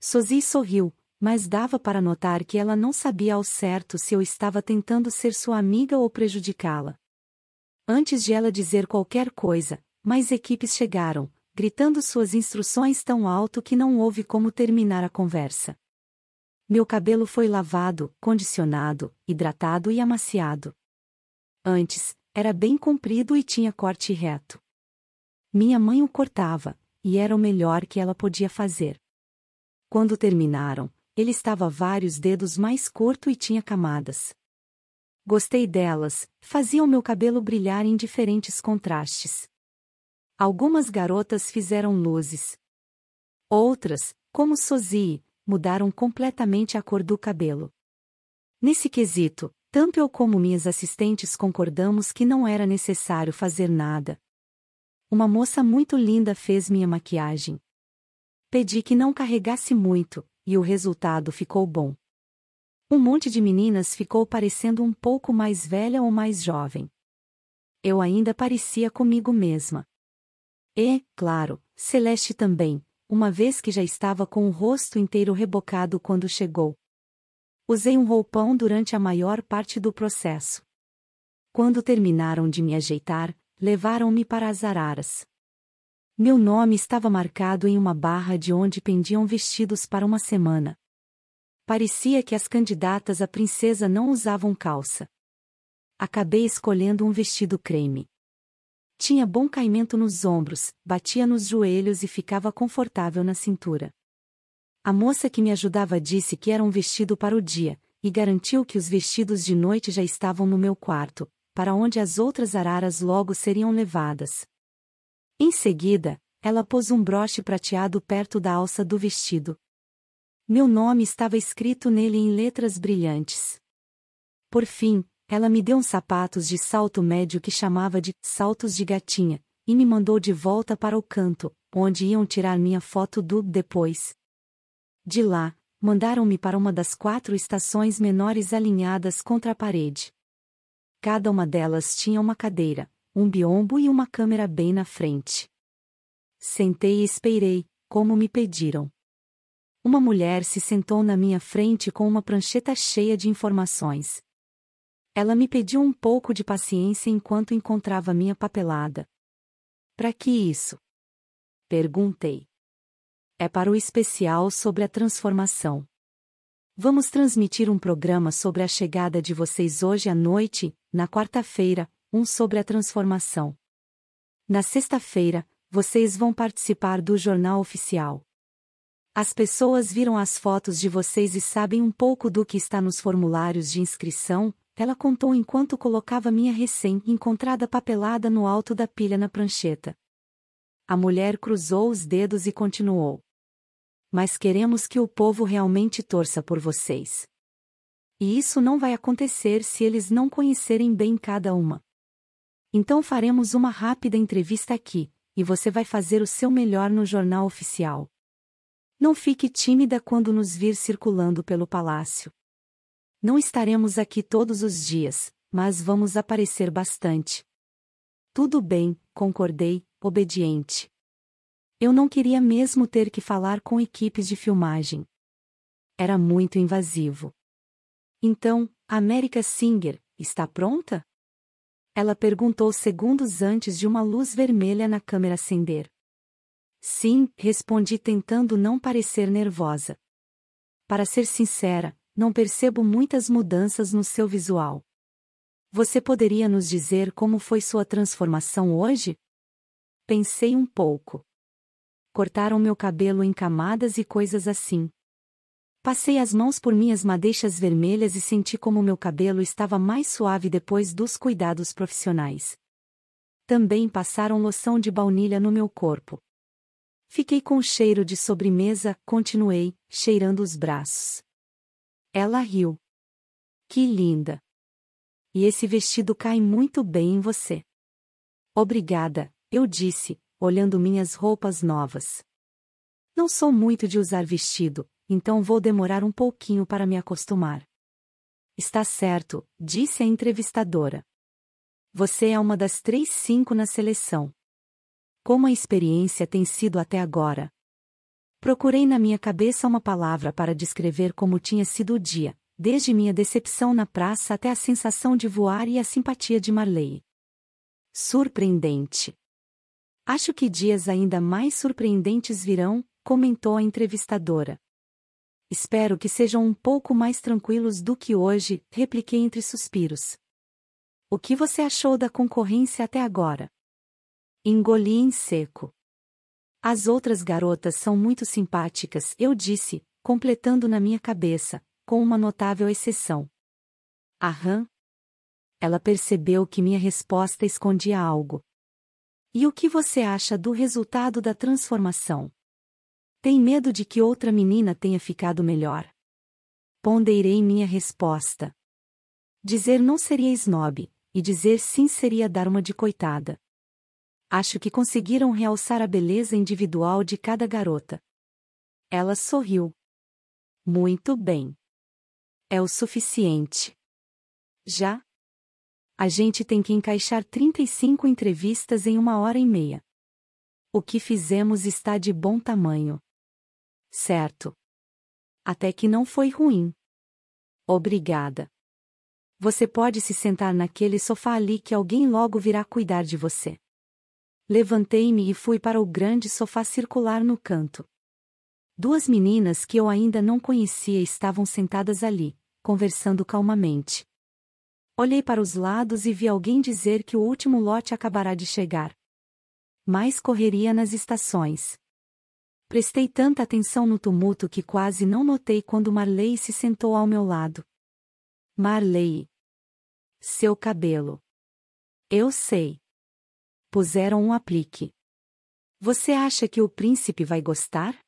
Sozi sorriu, mas dava para notar que ela não sabia ao certo se eu estava tentando ser sua amiga ou prejudicá-la. Antes de ela dizer qualquer coisa, mais equipes chegaram, gritando suas instruções tão alto que não houve como terminar a conversa. Meu cabelo foi lavado, condicionado, hidratado e amaciado. Antes, era bem comprido e tinha corte reto. Minha mãe o cortava, e era o melhor que ela podia fazer. Quando terminaram, ele estava vários dedos mais curto e tinha camadas. Gostei delas, faziam meu cabelo brilhar em diferentes contrastes. Algumas garotas fizeram luzes. Outras, como Sozie, mudaram completamente a cor do cabelo. Nesse quesito, tanto eu como minhas assistentes concordamos que não era necessário fazer nada. Uma moça muito linda fez minha maquiagem. Pedi que não carregasse muito, e o resultado ficou bom. Um monte de meninas ficou parecendo um pouco mais velha ou mais jovem. Eu ainda parecia comigo mesma. E, claro, Celeste também, uma vez que já estava com o rosto inteiro rebocado quando chegou. Usei um roupão durante a maior parte do processo. Quando terminaram de me ajeitar, levaram-me para as araras. Meu nome estava marcado em uma barra de onde pendiam vestidos para uma semana. Parecia que as candidatas à princesa não usavam calça. Acabei escolhendo um vestido creme. Tinha bom caimento nos ombros, batia nos joelhos e ficava confortável na cintura. A moça que me ajudava disse que era um vestido para o dia, e garantiu que os vestidos de noite já estavam no meu quarto, para onde as outras araras logo seriam levadas. Em seguida, ela pôs um broche prateado perto da alça do vestido. Meu nome estava escrito nele em letras brilhantes. Por fim, ela me deu uns sapatos de salto médio que chamava de saltos de gatinha, e me mandou de volta para o canto, onde iam tirar minha foto do depois. De lá, mandaram-me para uma das quatro estações menores alinhadas contra a parede. Cada uma delas tinha uma cadeira, um biombo e uma câmera bem na frente. Sentei e esperei, como me pediram. Uma mulher se sentou na minha frente com uma prancheta cheia de informações. Ela me pediu um pouco de paciência enquanto encontrava minha papelada. Para que isso? Perguntei. É para o especial sobre a transformação. Vamos transmitir um programa sobre a chegada de vocês hoje à noite, na quarta-feira, um sobre a transformação. Na sexta-feira, vocês vão participar do jornal oficial. As pessoas viram as fotos de vocês e sabem um pouco do que está nos formulários de inscrição, ela contou enquanto colocava minha recém-encontrada papelada no alto da pilha na prancheta. A mulher cruzou os dedos e continuou. Mas queremos que o povo realmente torça por vocês. E isso não vai acontecer se eles não conhecerem bem cada uma. Então faremos uma rápida entrevista aqui, e você vai fazer o seu melhor no jornal oficial. Não fique tímida quando nos vir circulando pelo palácio. Não estaremos aqui todos os dias, mas vamos aparecer bastante. Tudo bem, concordei, obediente. Eu não queria mesmo ter que falar com equipes de filmagem. Era muito invasivo. Então, América Singer, está pronta? Ela perguntou segundos antes de uma luz vermelha na câmera acender. Sim, respondi tentando não parecer nervosa. Para ser sincera, não percebo muitas mudanças no seu visual. Você poderia nos dizer como foi sua transformação hoje? Pensei um pouco. Cortaram meu cabelo em camadas e coisas assim, Passei as mãos por minhas madeixas vermelhas e senti como meu cabelo estava mais suave depois dos cuidados profissionais. Também passaram loção de baunilha no meu corpo. Fiquei com cheiro de sobremesa, continuei, cheirando os braços. Ela riu. Que linda! E esse vestido cai muito bem em você. Obrigada, eu disse, olhando minhas roupas novas. Não sou muito de usar vestido, então vou demorar um pouquinho para me acostumar. Está certo, disse a entrevistadora. Você é uma das três cinco na seleção. Como a experiência tem sido até agora? Procurei na minha cabeça uma palavra para descrever como tinha sido o dia, desde minha decepção na praça até a sensação de voar e a simpatia de Marley. Surpreendente. Acho que dias ainda mais surpreendentes virão, comentou a entrevistadora. Espero que sejam um pouco mais tranquilos do que hoje, repliquei entre suspiros. O que você achou da concorrência até agora? Engoli em seco. As outras garotas são muito simpáticas, eu disse, completando na minha cabeça, com uma notável exceção. Aham. Ela percebeu que minha resposta escondia algo. E o que você acha do resultado da transformação? Tem medo de que outra menina tenha ficado melhor? Ponderei minha resposta. Dizer não seria snob, e dizer sim seria dar uma de coitada. Acho que conseguiram realçar a beleza individual de cada garota. Ela sorriu. Muito bem. É o suficiente. Já? A gente tem que encaixar 35 entrevistas em uma hora e meia. O que fizemos está de bom tamanho. Certo. Até que não foi ruim. Obrigada. Você pode se sentar naquele sofá ali que alguém logo virá cuidar de você. Levantei-me e fui para o grande sofá circular no canto. Duas meninas que eu ainda não conhecia estavam sentadas ali, conversando calmamente. Olhei para os lados e vi alguém dizer que o último lote acabará de chegar. Mais correria nas estações. Prestei tanta atenção no tumulto que quase não notei quando Marley se sentou ao meu lado. Marley. Seu cabelo. Eu sei. Puseram um aplique. Você acha que o príncipe vai gostar?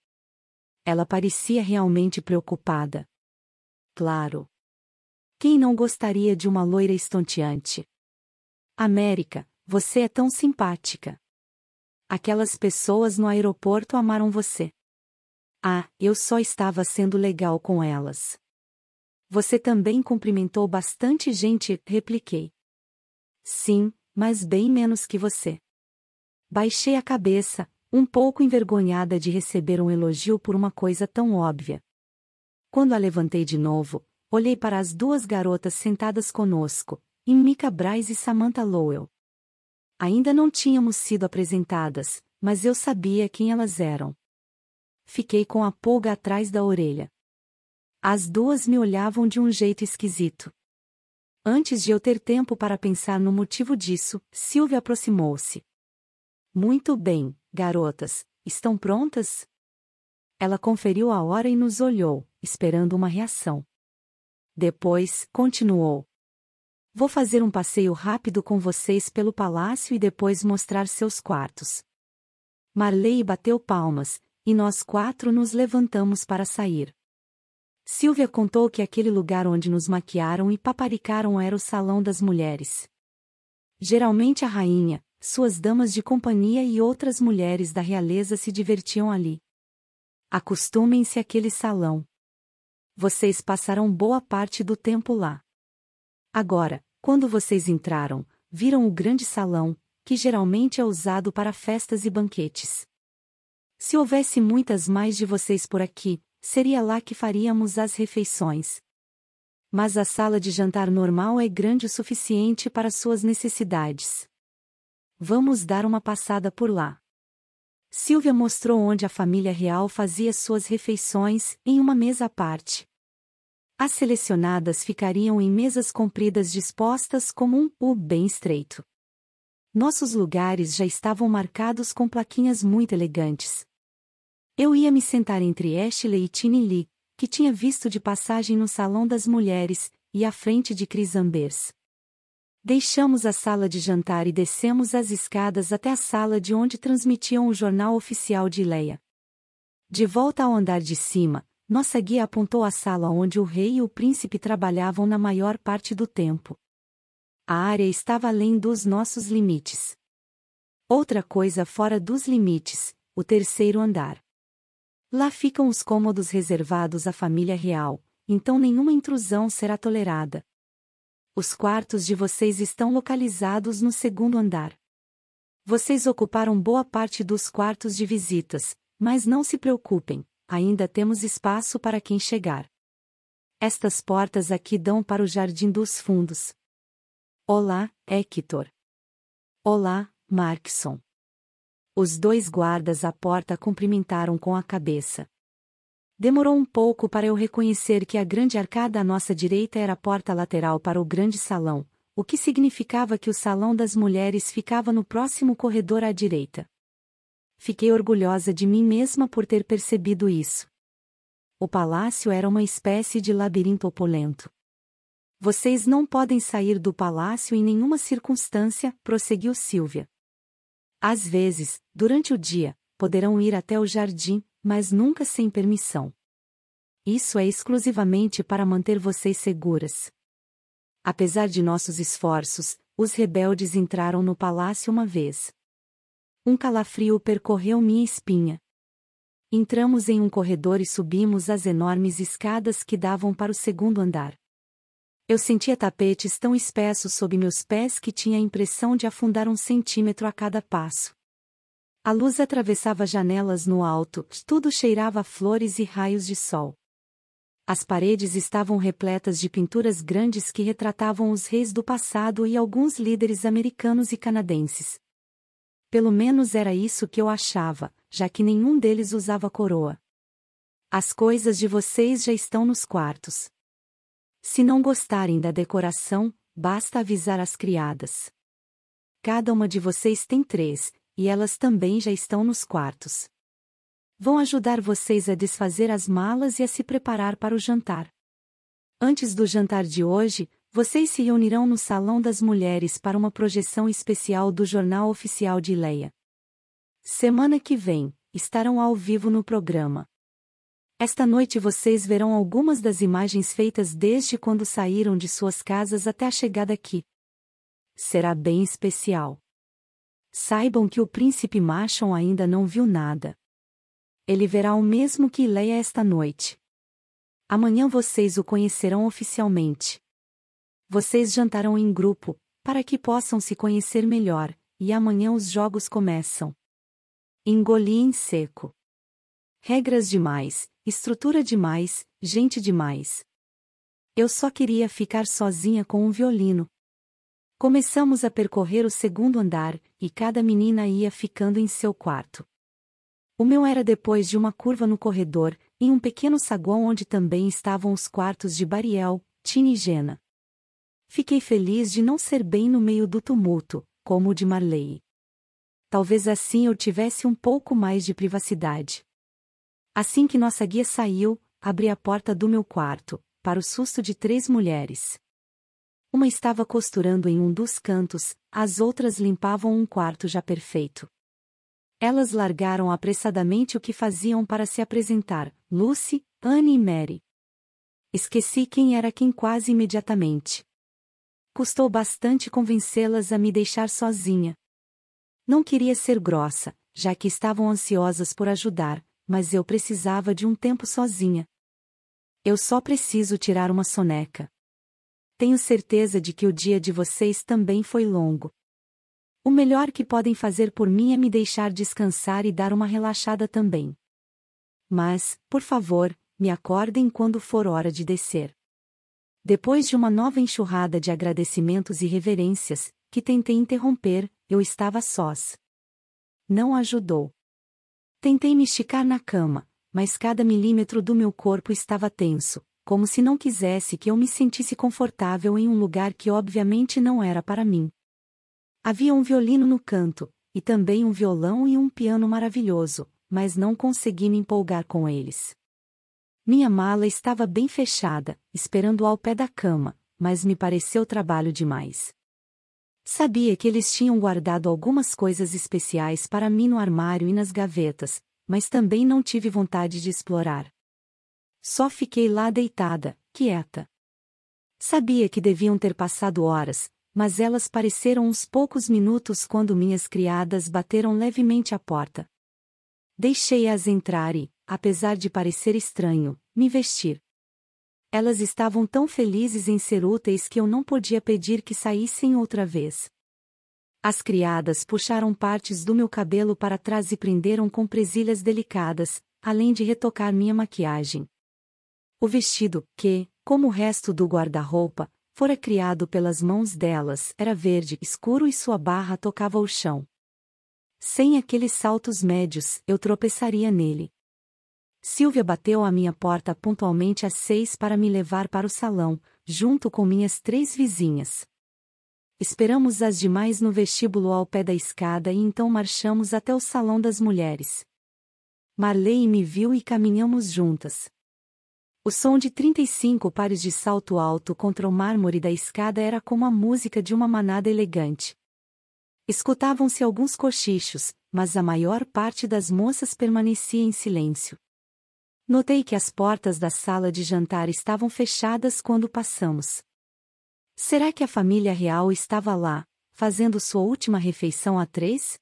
Ela parecia realmente preocupada. Claro. Quem não gostaria de uma loira estonteante? América, você é tão simpática. Aquelas pessoas no aeroporto amaram você. Ah, eu só estava sendo legal com elas. Você também cumprimentou bastante gente, repliquei. Sim, mas bem menos que você. Baixei a cabeça, um pouco envergonhada de receber um elogio por uma coisa tão óbvia. Quando a levantei de novo, olhei para as duas garotas sentadas conosco, Mika Braz e Samantha Lowell. Ainda não tínhamos sido apresentadas, mas eu sabia quem elas eram. Fiquei com a polga atrás da orelha. As duas me olhavam de um jeito esquisito. Antes de eu ter tempo para pensar no motivo disso, Silvia aproximou-se. Muito bem, garotas, estão prontas? Ela conferiu a hora e nos olhou, esperando uma reação. Depois, continuou: Vou fazer um passeio rápido com vocês pelo palácio e depois mostrar seus quartos. Marley bateu palmas, e nós quatro nos levantamos para sair. Silvia contou que aquele lugar onde nos maquiaram e paparicaram era o salão das mulheres. Geralmente a rainha, suas damas de companhia e outras mulheres da realeza se divertiam ali. Acostumem-se àquele salão. Vocês passarão boa parte do tempo lá. Agora, quando vocês entraram, viram o grande salão, que geralmente é usado para festas e banquetes. Se houvesse muitas mais de vocês por aqui, seria lá que faríamos as refeições. Mas a sala de jantar normal é grande o suficiente para suas necessidades. Vamos dar uma passada por lá. Silvia mostrou onde a família real fazia suas refeições, em uma mesa à parte. As selecionadas ficariam em mesas compridas dispostas como um U bem estreito. Nossos lugares já estavam marcados com plaquinhas muito elegantes. Eu ia me sentar entre Ashley e Tini Lee, que tinha visto de passagem no Salão das Mulheres, e à frente de Chris Ambers. Deixamos a sala de jantar e descemos as escadas até a sala de onde transmitiam o jornal oficial de Leia. De volta ao andar de cima, nossa guia apontou a sala onde o rei e o príncipe trabalhavam na maior parte do tempo. A área estava além dos nossos limites. Outra coisa fora dos limites, o terceiro andar. Lá ficam os cômodos reservados à família real, então nenhuma intrusão será tolerada. Os quartos de vocês estão localizados no segundo andar. Vocês ocuparam boa parte dos quartos de visitas, mas não se preocupem, ainda temos espaço para quem chegar. Estas portas aqui dão para o Jardim dos Fundos. Olá, Hector. Olá, Markson. Os dois guardas à porta cumprimentaram com a cabeça. Demorou um pouco para eu reconhecer que a grande arcada à nossa direita era a porta lateral para o grande salão, o que significava que o salão das mulheres ficava no próximo corredor à direita. Fiquei orgulhosa de mim mesma por ter percebido isso. O palácio era uma espécie de labirinto opulento. Vocês não podem sair do palácio em nenhuma circunstância, prosseguiu Silvia. Às vezes, durante o dia, poderão ir até o jardim, mas nunca sem permissão. Isso é exclusivamente para manter vocês seguras. Apesar de nossos esforços, os rebeldes entraram no palácio uma vez. Um calafrio percorreu minha espinha. Entramos em um corredor e subimos as enormes escadas que davam para o segundo andar. Eu sentia tapetes tão espessos sob meus pés que tinha a impressão de afundar um centímetro a cada passo. A luz atravessava janelas no alto, tudo cheirava a flores e raios de sol. As paredes estavam repletas de pinturas grandes que retratavam os reis do passado e alguns líderes americanos e canadenses. Pelo menos era isso que eu achava, já que nenhum deles usava coroa. As coisas de vocês já estão nos quartos. Se não gostarem da decoração, basta avisar as criadas. Cada uma de vocês tem três, e elas também já estão nos quartos. Vão ajudar vocês a desfazer as malas e a se preparar para o jantar. Antes do jantar de hoje, vocês se reunirão no Salão das Mulheres para uma projeção especial do Jornal Oficial de Leia. Semana que vem, estarão ao vivo no programa. Esta noite vocês verão algumas das imagens feitas desde quando saíram de suas casas até a chegada aqui. Será bem especial. Saibam que o príncipe Machon ainda não viu nada. Ele verá o mesmo que Leia esta noite. Amanhã vocês o conhecerão oficialmente. Vocês jantaram em grupo, para que possam se conhecer melhor, e amanhã os jogos começam. Engoli em seco. Regras demais, estrutura demais, gente demais. Eu só queria ficar sozinha com um violino. Começamos a percorrer o segundo andar, e cada menina ia ficando em seu quarto. O meu era depois de uma curva no corredor, em um pequeno saguão onde também estavam os quartos de Bariel, Tini e Jena. Fiquei feliz de não ser bem no meio do tumulto, como o de Marley. Talvez assim eu tivesse um pouco mais de privacidade. Assim que nossa guia saiu, abri a porta do meu quarto, para o susto de três mulheres. Uma estava costurando em um dos cantos, as outras limpavam um quarto já perfeito. Elas largaram apressadamente o que faziam para se apresentar, Lucy, Anne e Mary. Esqueci quem era quem quase imediatamente. Custou bastante convencê-las a me deixar sozinha. Não queria ser grossa, já que estavam ansiosas por ajudar, mas eu precisava de um tempo sozinha. Eu só preciso tirar uma soneca. Tenho certeza de que o dia de vocês também foi longo. O melhor que podem fazer por mim é me deixar descansar e dar uma relaxada também. Mas, por favor, me acordem quando for hora de descer. Depois de uma nova enxurrada de agradecimentos e reverências, que tentei interromper, eu estava sós. Não ajudou. Tentei me esticar na cama, mas cada milímetro do meu corpo estava tenso, como se não quisesse que eu me sentisse confortável em um lugar que obviamente não era para mim. Havia um violino no canto, e também um violão e um piano maravilhoso, mas não consegui me empolgar com eles. Minha mala estava bem fechada, esperando ao pé da cama, mas me pareceu trabalho demais. Sabia que eles tinham guardado algumas coisas especiais para mim no armário e nas gavetas, mas também não tive vontade de explorar. Só fiquei lá deitada, quieta. Sabia que deviam ter passado horas, mas elas pareceram uns poucos minutos quando minhas criadas bateram levemente à porta. Deixei-as entrar e, apesar de parecer estranho, me vestir. Elas estavam tão felizes em ser úteis que eu não podia pedir que saíssem outra vez. As criadas puxaram partes do meu cabelo para trás e prenderam com presilhas delicadas, além de retocar minha maquiagem. O vestido, que, como o resto do guarda-roupa, fora criado pelas mãos delas, era verde escuro e sua barra tocava o chão. Sem aqueles saltos médios, eu tropeçaria nele. Silvia bateu à minha porta pontualmente às seis para me levar para o salão, junto com minhas três vizinhas. Esperamos as demais no vestíbulo ao pé da escada e então marchamos até o salão das mulheres. Marley me viu e caminhamos juntas. O som de 35 pares de salto alto contra o mármore da escada era como a música de uma manada elegante. Escutavam-se alguns cochichos, mas a maior parte das moças permanecia em silêncio. Notei que as portas da sala de jantar estavam fechadas quando passamos. Será que a família real estava lá, fazendo sua última refeição a três?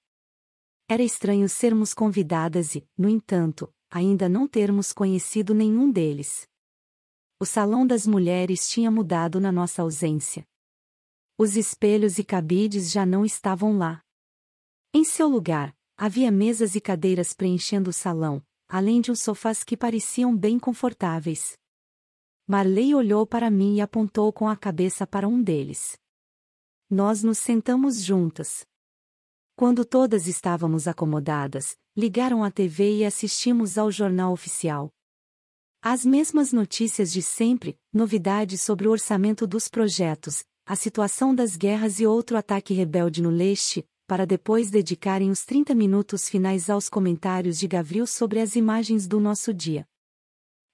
Era estranho sermos convidadas e, no entanto, ainda não termos conhecido nenhum deles. O salão das mulheres tinha mudado na nossa ausência. Os espelhos e cabides já não estavam lá. Em seu lugar, havia mesas e cadeiras preenchendo o salão, além de uns sofás que pareciam bem confortáveis. Marley olhou para mim e apontou com a cabeça para um deles. Nós nos sentamos juntas. Quando todas estávamos acomodadas, ligaram a TV e assistimos ao jornal oficial. As mesmas notícias de sempre, novidades sobre o orçamento dos projetos, a situação das guerras e outro ataque rebelde no leste, para depois dedicarem os 30 minutos finais aos comentários de Gavril sobre as imagens do nosso dia.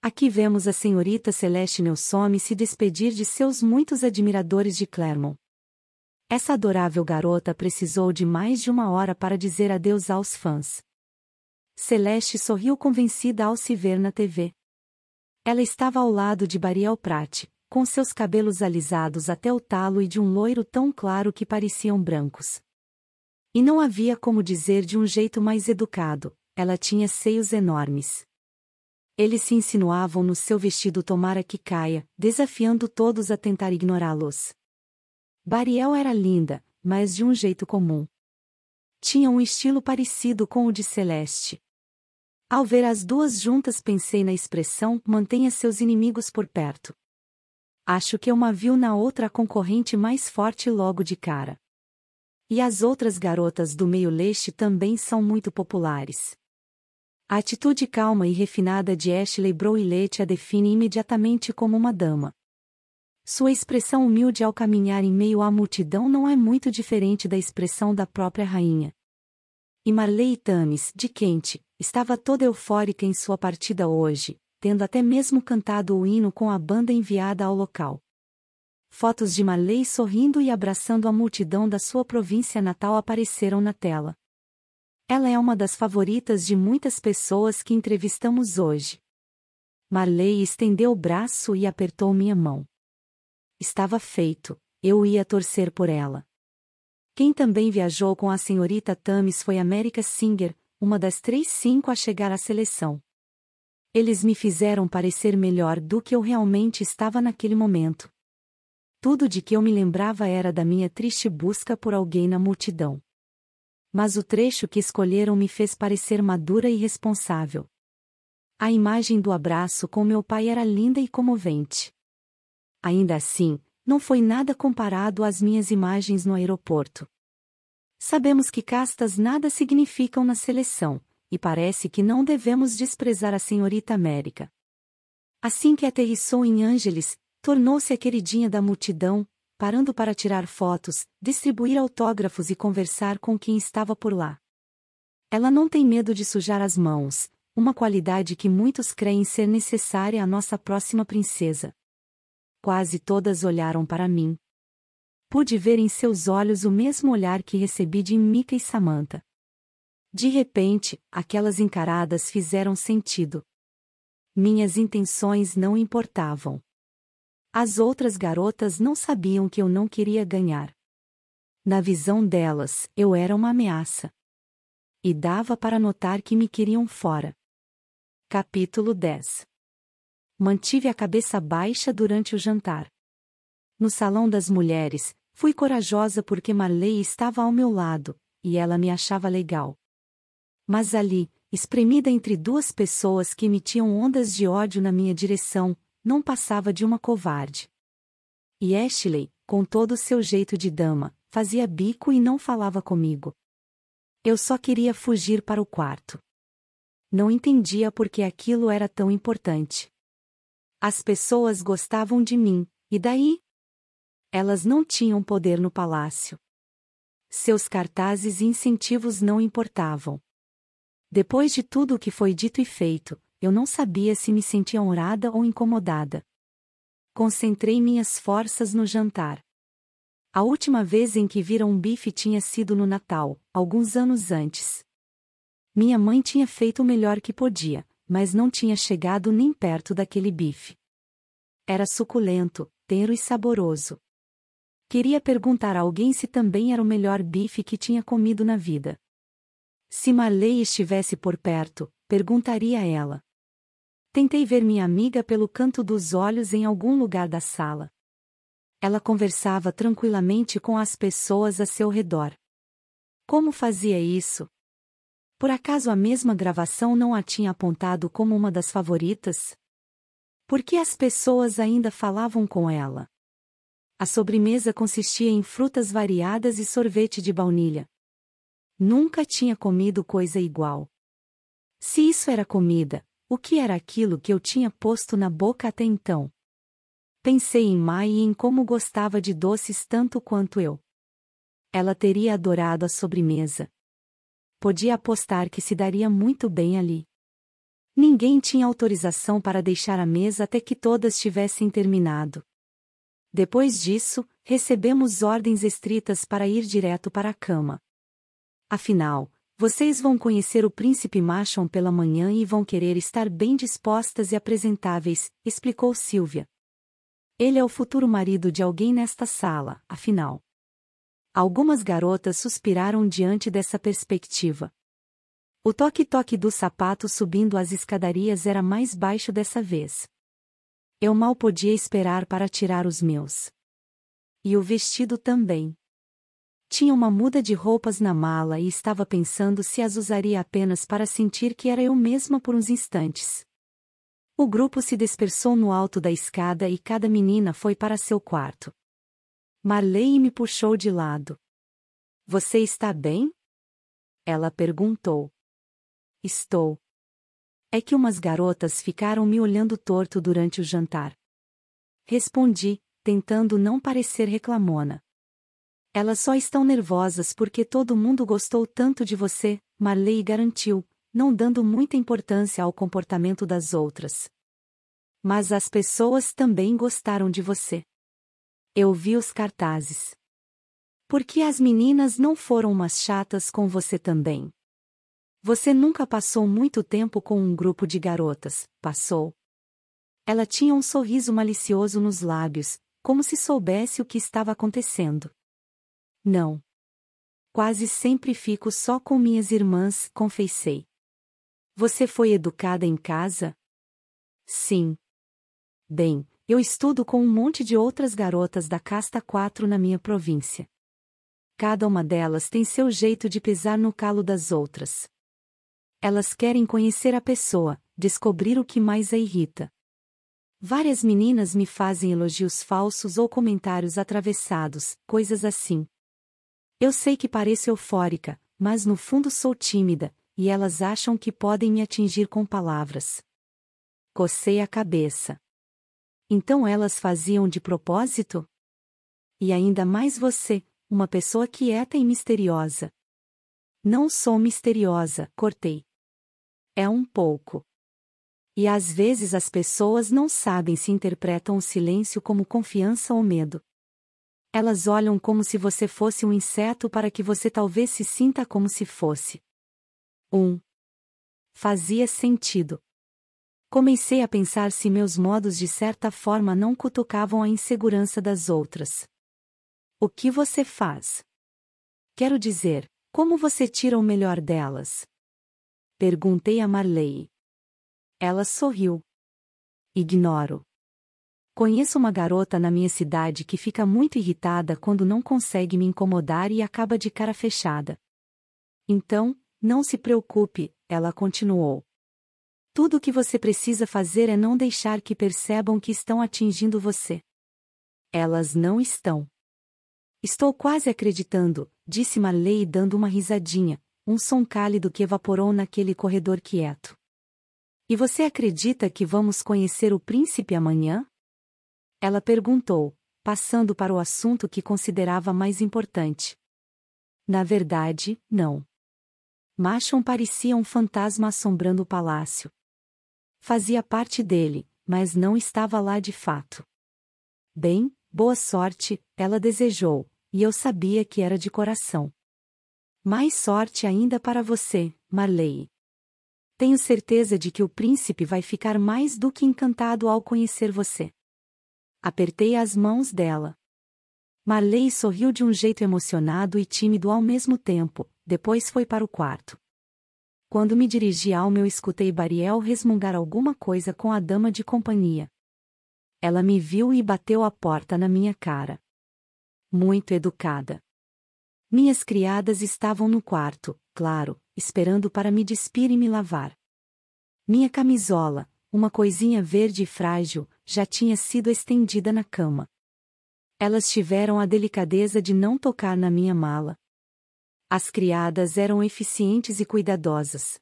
Aqui vemos a senhorita Celeste Nelsome se despedir de seus muitos admiradores de Clermont. Essa adorável garota precisou de mais de uma hora para dizer adeus aos fãs. Celeste sorriu convencida ao se ver na TV. Ela estava ao lado de Bariel Prat, com seus cabelos alisados até o talo e de um loiro tão claro que pareciam brancos. E não havia como dizer de um jeito mais educado, ela tinha seios enormes. Eles se insinuavam no seu vestido tomara que caia, desafiando todos a tentar ignorá-los. Bariel era linda, mas de um jeito comum. Tinha um estilo parecido com o de Celeste. Ao ver as duas juntas pensei na expressão mantenha seus inimigos por perto. Acho que uma viu na outra a concorrente mais forte logo de cara. E as outras garotas do meio-leste também são muito populares. A atitude calma e refinada de Ashley Broilet a define imediatamente como uma dama. Sua expressão humilde ao caminhar em meio à multidão não é muito diferente da expressão da própria rainha. E Marley Tamis, de Quente, estava toda eufórica em sua partida hoje, tendo até mesmo cantado o hino com a banda enviada ao local fotos de Marley sorrindo e abraçando a multidão da sua província natal apareceram na tela. Ela é uma das favoritas de muitas pessoas que entrevistamos hoje. Marley estendeu o braço e apertou minha mão. Estava feito, eu ia torcer por ela. Quem também viajou com a senhorita Tamis foi América Singer, uma das três cinco a chegar à seleção. Eles me fizeram parecer melhor do que eu realmente estava naquele momento. Tudo de que eu me lembrava era da minha triste busca por alguém na multidão. Mas o trecho que escolheram me fez parecer madura e responsável. A imagem do abraço com meu pai era linda e comovente. Ainda assim, não foi nada comparado às minhas imagens no aeroporto. Sabemos que castas nada significam na seleção, e parece que não devemos desprezar a senhorita América. Assim que aterrissou em Ângeles, Tornou-se a queridinha da multidão, parando para tirar fotos, distribuir autógrafos e conversar com quem estava por lá. Ela não tem medo de sujar as mãos, uma qualidade que muitos creem ser necessária à nossa próxima princesa. Quase todas olharam para mim. Pude ver em seus olhos o mesmo olhar que recebi de Mica e Samantha. De repente, aquelas encaradas fizeram sentido. Minhas intenções não importavam. As outras garotas não sabiam que eu não queria ganhar. Na visão delas, eu era uma ameaça. E dava para notar que me queriam fora. Capítulo 10 Mantive a cabeça baixa durante o jantar. No salão das mulheres, fui corajosa porque Marley estava ao meu lado, e ela me achava legal. Mas ali, espremida entre duas pessoas que emitiam ondas de ódio na minha direção, não passava de uma covarde. E Ashley, com todo o seu jeito de dama, fazia bico e não falava comigo. Eu só queria fugir para o quarto. Não entendia por que aquilo era tão importante. As pessoas gostavam de mim, e daí? Elas não tinham poder no palácio. Seus cartazes e incentivos não importavam. Depois de tudo o que foi dito e feito, eu não sabia se me sentia honrada ou incomodada. Concentrei minhas forças no jantar. A última vez em que viram um bife tinha sido no Natal, alguns anos antes. Minha mãe tinha feito o melhor que podia, mas não tinha chegado nem perto daquele bife. Era suculento, tenro e saboroso. Queria perguntar a alguém se também era o melhor bife que tinha comido na vida. Se Marley estivesse por perto, perguntaria a ela. Tentei ver minha amiga pelo canto dos olhos em algum lugar da sala. Ela conversava tranquilamente com as pessoas a seu redor. Como fazia isso? Por acaso a mesma gravação não a tinha apontado como uma das favoritas? Por que as pessoas ainda falavam com ela? A sobremesa consistia em frutas variadas e sorvete de baunilha. Nunca tinha comido coisa igual. Se isso era comida, o que era aquilo que eu tinha posto na boca até então? Pensei em Mai e em como gostava de doces tanto quanto eu. Ela teria adorado a sobremesa. Podia apostar que se daria muito bem ali. Ninguém tinha autorização para deixar a mesa até que todas tivessem terminado. Depois disso, recebemos ordens estritas para ir direto para a cama. Afinal, vocês vão conhecer o príncipe Marshall pela manhã e vão querer estar bem dispostas e apresentáveis, explicou Silvia. Ele é o futuro marido de alguém nesta sala, afinal. Algumas garotas suspiraram diante dessa perspectiva. O toque-toque do sapato subindo as escadarias era mais baixo dessa vez. Eu mal podia esperar para tirar os meus. E o vestido também. Tinha uma muda de roupas na mala e estava pensando se as usaria apenas para sentir que era eu mesma por uns instantes. O grupo se dispersou no alto da escada e cada menina foi para seu quarto. Marley me puxou de lado. Você está bem? Ela perguntou. Estou. É que umas garotas ficaram me olhando torto durante o jantar. Respondi, tentando não parecer reclamona. Elas só estão nervosas porque todo mundo gostou tanto de você, Marley garantiu, não dando muita importância ao comportamento das outras. Mas as pessoas também gostaram de você. Eu vi os cartazes. Por que as meninas não foram umas chatas com você também? Você nunca passou muito tempo com um grupo de garotas, passou? Ela tinha um sorriso malicioso nos lábios, como se soubesse o que estava acontecendo. Não. Quase sempre fico só com minhas irmãs, confessei. Você foi educada em casa? Sim. Bem, eu estudo com um monte de outras garotas da casta 4 na minha província. Cada uma delas tem seu jeito de pisar no calo das outras. Elas querem conhecer a pessoa, descobrir o que mais a irrita. Várias meninas me fazem elogios falsos ou comentários atravessados, coisas assim. Eu sei que pareço eufórica, mas no fundo sou tímida, e elas acham que podem me atingir com palavras. Cocei a cabeça. Então elas faziam de propósito? E ainda mais você, uma pessoa quieta e é misteriosa. Não sou misteriosa, cortei. É um pouco. E às vezes as pessoas não sabem se interpretam o silêncio como confiança ou medo. Elas olham como se você fosse um inseto para que você talvez se sinta como se fosse. 1. Um. Fazia sentido. Comecei a pensar se meus modos de certa forma não cutucavam a insegurança das outras. O que você faz? Quero dizer, como você tira o melhor delas? Perguntei a Marley. Ela sorriu. Ignoro. Conheço uma garota na minha cidade que fica muito irritada quando não consegue me incomodar e acaba de cara fechada. Então, não se preocupe, ela continuou. Tudo o que você precisa fazer é não deixar que percebam que estão atingindo você. Elas não estão. Estou quase acreditando, disse Marley dando uma risadinha, um som cálido que evaporou naquele corredor quieto. E você acredita que vamos conhecer o príncipe amanhã? Ela perguntou, passando para o assunto que considerava mais importante. Na verdade, não. Machon parecia um fantasma assombrando o palácio. Fazia parte dele, mas não estava lá de fato. Bem, boa sorte, ela desejou, e eu sabia que era de coração. Mais sorte ainda para você, Marley. Tenho certeza de que o príncipe vai ficar mais do que encantado ao conhecer você. Apertei as mãos dela. Marley sorriu de um jeito emocionado e tímido ao mesmo tempo, depois foi para o quarto. Quando me dirigi ao meu escutei Bariel resmungar alguma coisa com a dama de companhia. Ela me viu e bateu a porta na minha cara. Muito educada. Minhas criadas estavam no quarto, claro, esperando para me despir e me lavar. Minha camisola, uma coisinha verde e frágil, já tinha sido estendida na cama. Elas tiveram a delicadeza de não tocar na minha mala. As criadas eram eficientes e cuidadosas.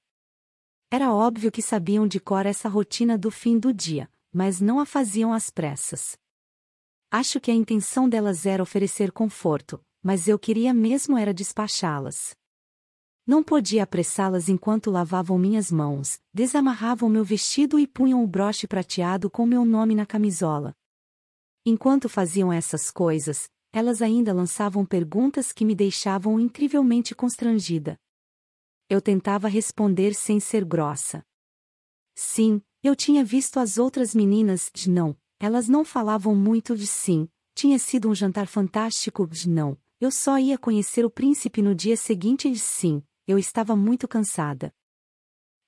Era óbvio que sabiam de cor essa rotina do fim do dia, mas não a faziam às pressas. Acho que a intenção delas era oferecer conforto, mas eu queria mesmo era despachá-las. Não podia apressá-las enquanto lavavam minhas mãos, desamarravam meu vestido e punham o broche prateado com meu nome na camisola. Enquanto faziam essas coisas, elas ainda lançavam perguntas que me deixavam incrivelmente constrangida. Eu tentava responder sem ser grossa. Sim, eu tinha visto as outras meninas, não, elas não falavam muito de sim, tinha sido um jantar fantástico, não, eu só ia conhecer o príncipe no dia seguinte, sim, eu estava muito cansada.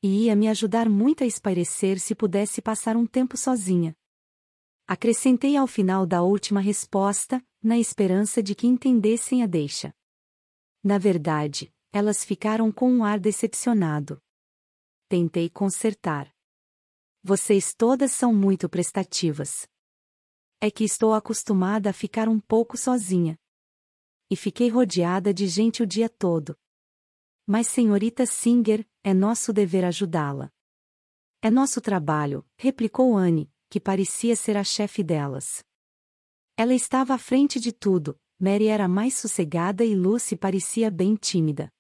E ia me ajudar muito a espairecer se pudesse passar um tempo sozinha. Acrescentei ao final da última resposta, na esperança de que entendessem a deixa. Na verdade, elas ficaram com um ar decepcionado. Tentei consertar. Vocês todas são muito prestativas. É que estou acostumada a ficar um pouco sozinha. E fiquei rodeada de gente o dia todo. Mas senhorita Singer, é nosso dever ajudá-la. É nosso trabalho, replicou Anne, que parecia ser a chefe delas. Ela estava à frente de tudo, Mary era mais sossegada e Lucy parecia bem tímida.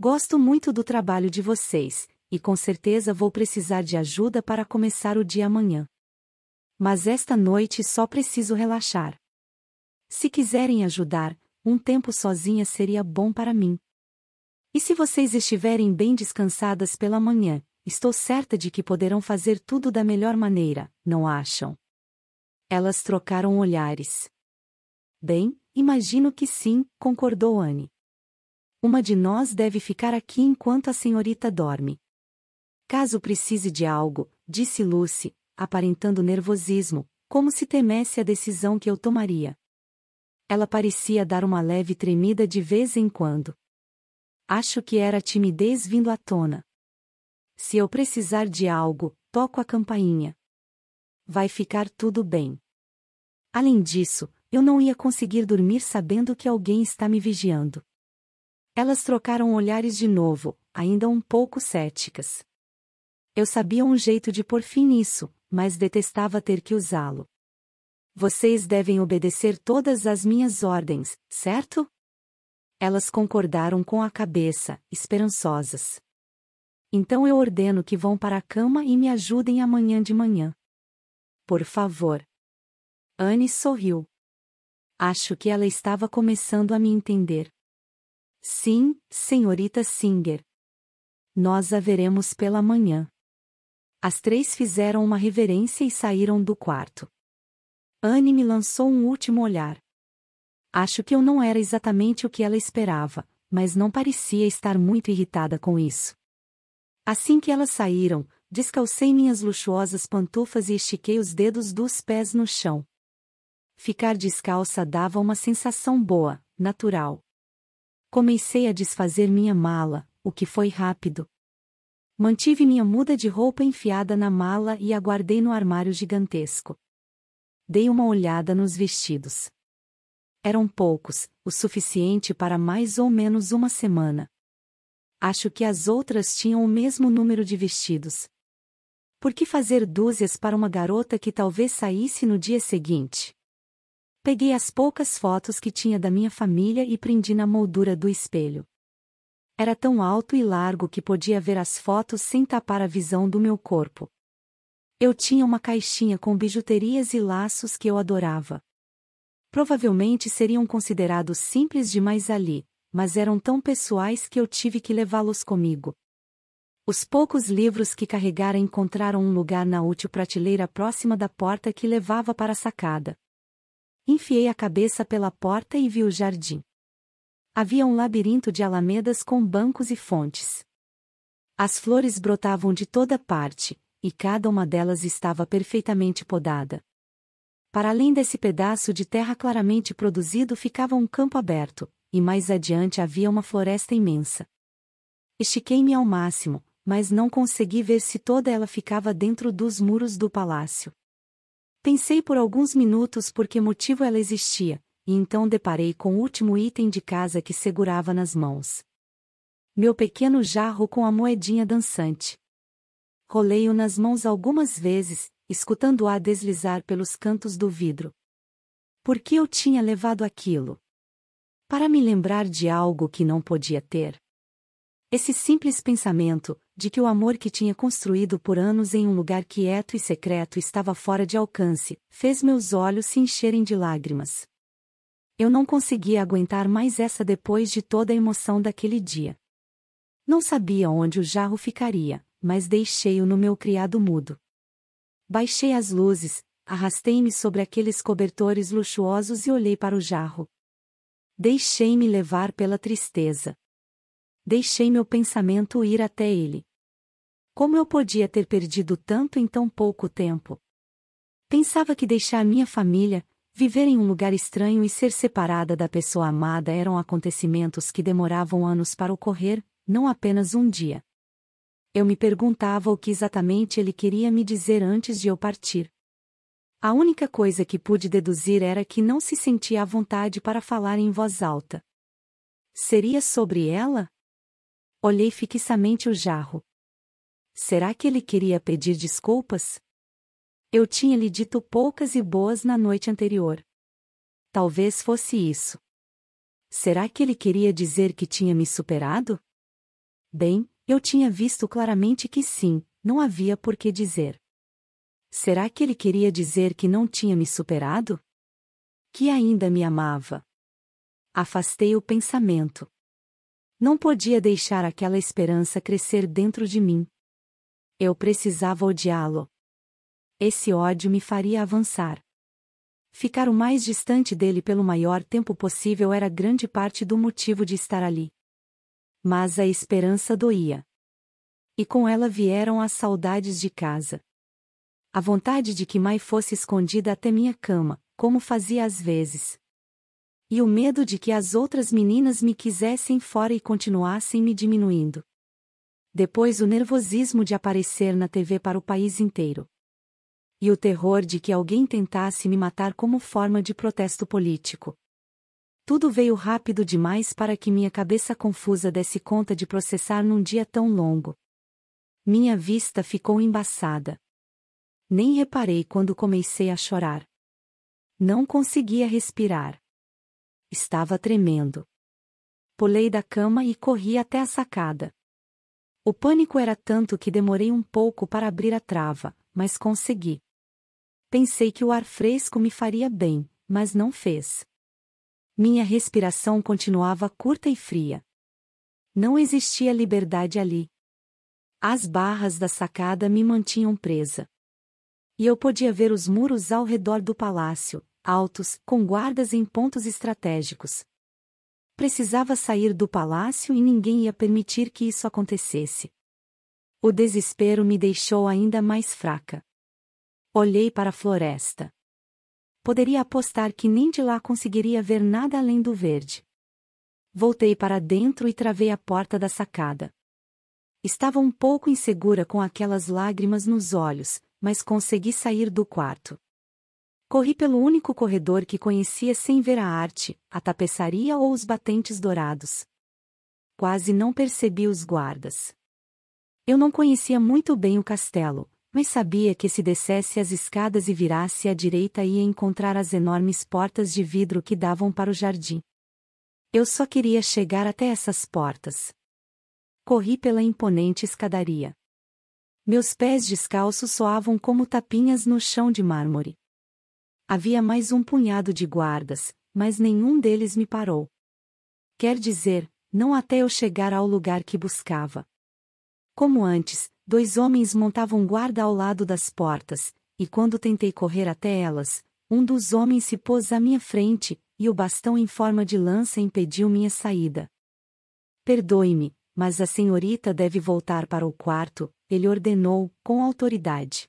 Gosto muito do trabalho de vocês, e com certeza vou precisar de ajuda para começar o dia amanhã. Mas esta noite só preciso relaxar. Se quiserem ajudar, um tempo sozinha seria bom para mim. E se vocês estiverem bem descansadas pela manhã, estou certa de que poderão fazer tudo da melhor maneira, não acham? Elas trocaram olhares. Bem, imagino que sim, concordou Anne. Uma de nós deve ficar aqui enquanto a senhorita dorme. Caso precise de algo, disse Lucy, aparentando nervosismo, como se temesse a decisão que eu tomaria. Ela parecia dar uma leve tremida de vez em quando. Acho que era timidez vindo à tona. Se eu precisar de algo, toco a campainha. Vai ficar tudo bem. Além disso, eu não ia conseguir dormir sabendo que alguém está me vigiando. Elas trocaram olhares de novo, ainda um pouco céticas. Eu sabia um jeito de pôr fim nisso, mas detestava ter que usá-lo. Vocês devem obedecer todas as minhas ordens, certo? Elas concordaram com a cabeça, esperançosas. Então eu ordeno que vão para a cama e me ajudem amanhã de manhã. Por favor. Anne sorriu. Acho que ela estava começando a me entender. Sim, senhorita Singer. Nós a veremos pela manhã. As três fizeram uma reverência e saíram do quarto. Anne me lançou um último olhar. Acho que eu não era exatamente o que ela esperava, mas não parecia estar muito irritada com isso. Assim que elas saíram, descalcei minhas luxuosas pantufas e estiquei os dedos dos pés no chão. Ficar descalça dava uma sensação boa, natural. Comecei a desfazer minha mala, o que foi rápido. Mantive minha muda de roupa enfiada na mala e aguardei no armário gigantesco. Dei uma olhada nos vestidos. Eram poucos, o suficiente para mais ou menos uma semana. Acho que as outras tinham o mesmo número de vestidos. Por que fazer dúzias para uma garota que talvez saísse no dia seguinte? Peguei as poucas fotos que tinha da minha família e prendi na moldura do espelho. Era tão alto e largo que podia ver as fotos sem tapar a visão do meu corpo. Eu tinha uma caixinha com bijuterias e laços que eu adorava. Provavelmente seriam considerados simples demais ali, mas eram tão pessoais que eu tive que levá-los comigo. Os poucos livros que carregara encontraram um lugar na útil prateleira próxima da porta que levava para a sacada. Enfiei a cabeça pela porta e vi o jardim. Havia um labirinto de alamedas com bancos e fontes. As flores brotavam de toda parte, e cada uma delas estava perfeitamente podada. Para além desse pedaço de terra claramente produzido ficava um campo aberto, e mais adiante havia uma floresta imensa. Estiquei-me ao máximo, mas não consegui ver se toda ela ficava dentro dos muros do palácio. Pensei por alguns minutos por que motivo ela existia, e então deparei com o último item de casa que segurava nas mãos. Meu pequeno jarro com a moedinha dançante. Rolei-o nas mãos algumas vezes, escutando-a deslizar pelos cantos do vidro. Por que eu tinha levado aquilo? Para me lembrar de algo que não podia ter. Esse simples pensamento, de que o amor que tinha construído por anos em um lugar quieto e secreto estava fora de alcance, fez meus olhos se encherem de lágrimas. Eu não conseguia aguentar mais essa depois de toda a emoção daquele dia. Não sabia onde o jarro ficaria, mas deixei-o no meu criado mudo. Baixei as luzes, arrastei-me sobre aqueles cobertores luxuosos e olhei para o jarro. Deixei-me levar pela tristeza. Deixei meu pensamento ir até ele. Como eu podia ter perdido tanto em tão pouco tempo? Pensava que deixar minha família, viver em um lugar estranho e ser separada da pessoa amada eram acontecimentos que demoravam anos para ocorrer, não apenas um dia. Eu me perguntava o que exatamente ele queria me dizer antes de eu partir. A única coisa que pude deduzir era que não se sentia à vontade para falar em voz alta. Seria sobre ela? Olhei fixamente o jarro. Será que ele queria pedir desculpas? Eu tinha lhe dito poucas e boas na noite anterior. Talvez fosse isso. Será que ele queria dizer que tinha me superado? Bem, eu tinha visto claramente que sim, não havia por que dizer. Será que ele queria dizer que não tinha me superado? Que ainda me amava? Afastei o pensamento. Não podia deixar aquela esperança crescer dentro de mim. Eu precisava odiá-lo. Esse ódio me faria avançar. Ficar o mais distante dele pelo maior tempo possível era grande parte do motivo de estar ali. Mas a esperança doía. E com ela vieram as saudades de casa. A vontade de que Mai fosse escondida até minha cama, como fazia às vezes. E o medo de que as outras meninas me quisessem fora e continuassem me diminuindo. Depois o nervosismo de aparecer na TV para o país inteiro. E o terror de que alguém tentasse me matar como forma de protesto político. Tudo veio rápido demais para que minha cabeça confusa desse conta de processar num dia tão longo. Minha vista ficou embaçada. Nem reparei quando comecei a chorar. Não conseguia respirar. Estava tremendo. Pulei da cama e corri até a sacada. O pânico era tanto que demorei um pouco para abrir a trava, mas consegui. Pensei que o ar fresco me faria bem, mas não fez. Minha respiração continuava curta e fria. Não existia liberdade ali. As barras da sacada me mantinham presa. E eu podia ver os muros ao redor do palácio, altos, com guardas em pontos estratégicos. Precisava sair do palácio e ninguém ia permitir que isso acontecesse. O desespero me deixou ainda mais fraca. Olhei para a floresta poderia apostar que nem de lá conseguiria ver nada além do verde. Voltei para dentro e travei a porta da sacada. Estava um pouco insegura com aquelas lágrimas nos olhos, mas consegui sair do quarto. Corri pelo único corredor que conhecia sem ver a arte, a tapeçaria ou os batentes dourados. Quase não percebi os guardas. Eu não conhecia muito bem o castelo, mas sabia que se descesse as escadas e virasse à direita ia encontrar as enormes portas de vidro que davam para o jardim. Eu só queria chegar até essas portas. Corri pela imponente escadaria. Meus pés descalços soavam como tapinhas no chão de mármore. Havia mais um punhado de guardas, mas nenhum deles me parou. Quer dizer, não até eu chegar ao lugar que buscava. Como antes, Dois homens montavam guarda ao lado das portas, e quando tentei correr até elas, um dos homens se pôs à minha frente, e o bastão em forma de lança impediu minha saída. Perdoe-me, mas a senhorita deve voltar para o quarto, ele ordenou, com autoridade.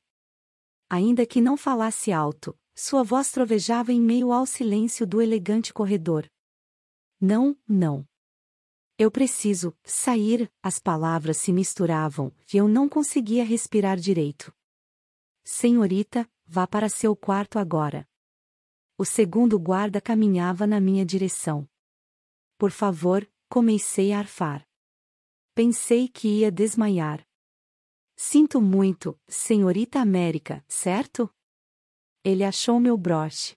Ainda que não falasse alto, sua voz trovejava em meio ao silêncio do elegante corredor. Não, não. Eu preciso sair, as palavras se misturavam e eu não conseguia respirar direito. Senhorita, vá para seu quarto agora. O segundo guarda caminhava na minha direção. Por favor, comecei a arfar. Pensei que ia desmaiar. Sinto muito, senhorita América, certo? Ele achou meu broche.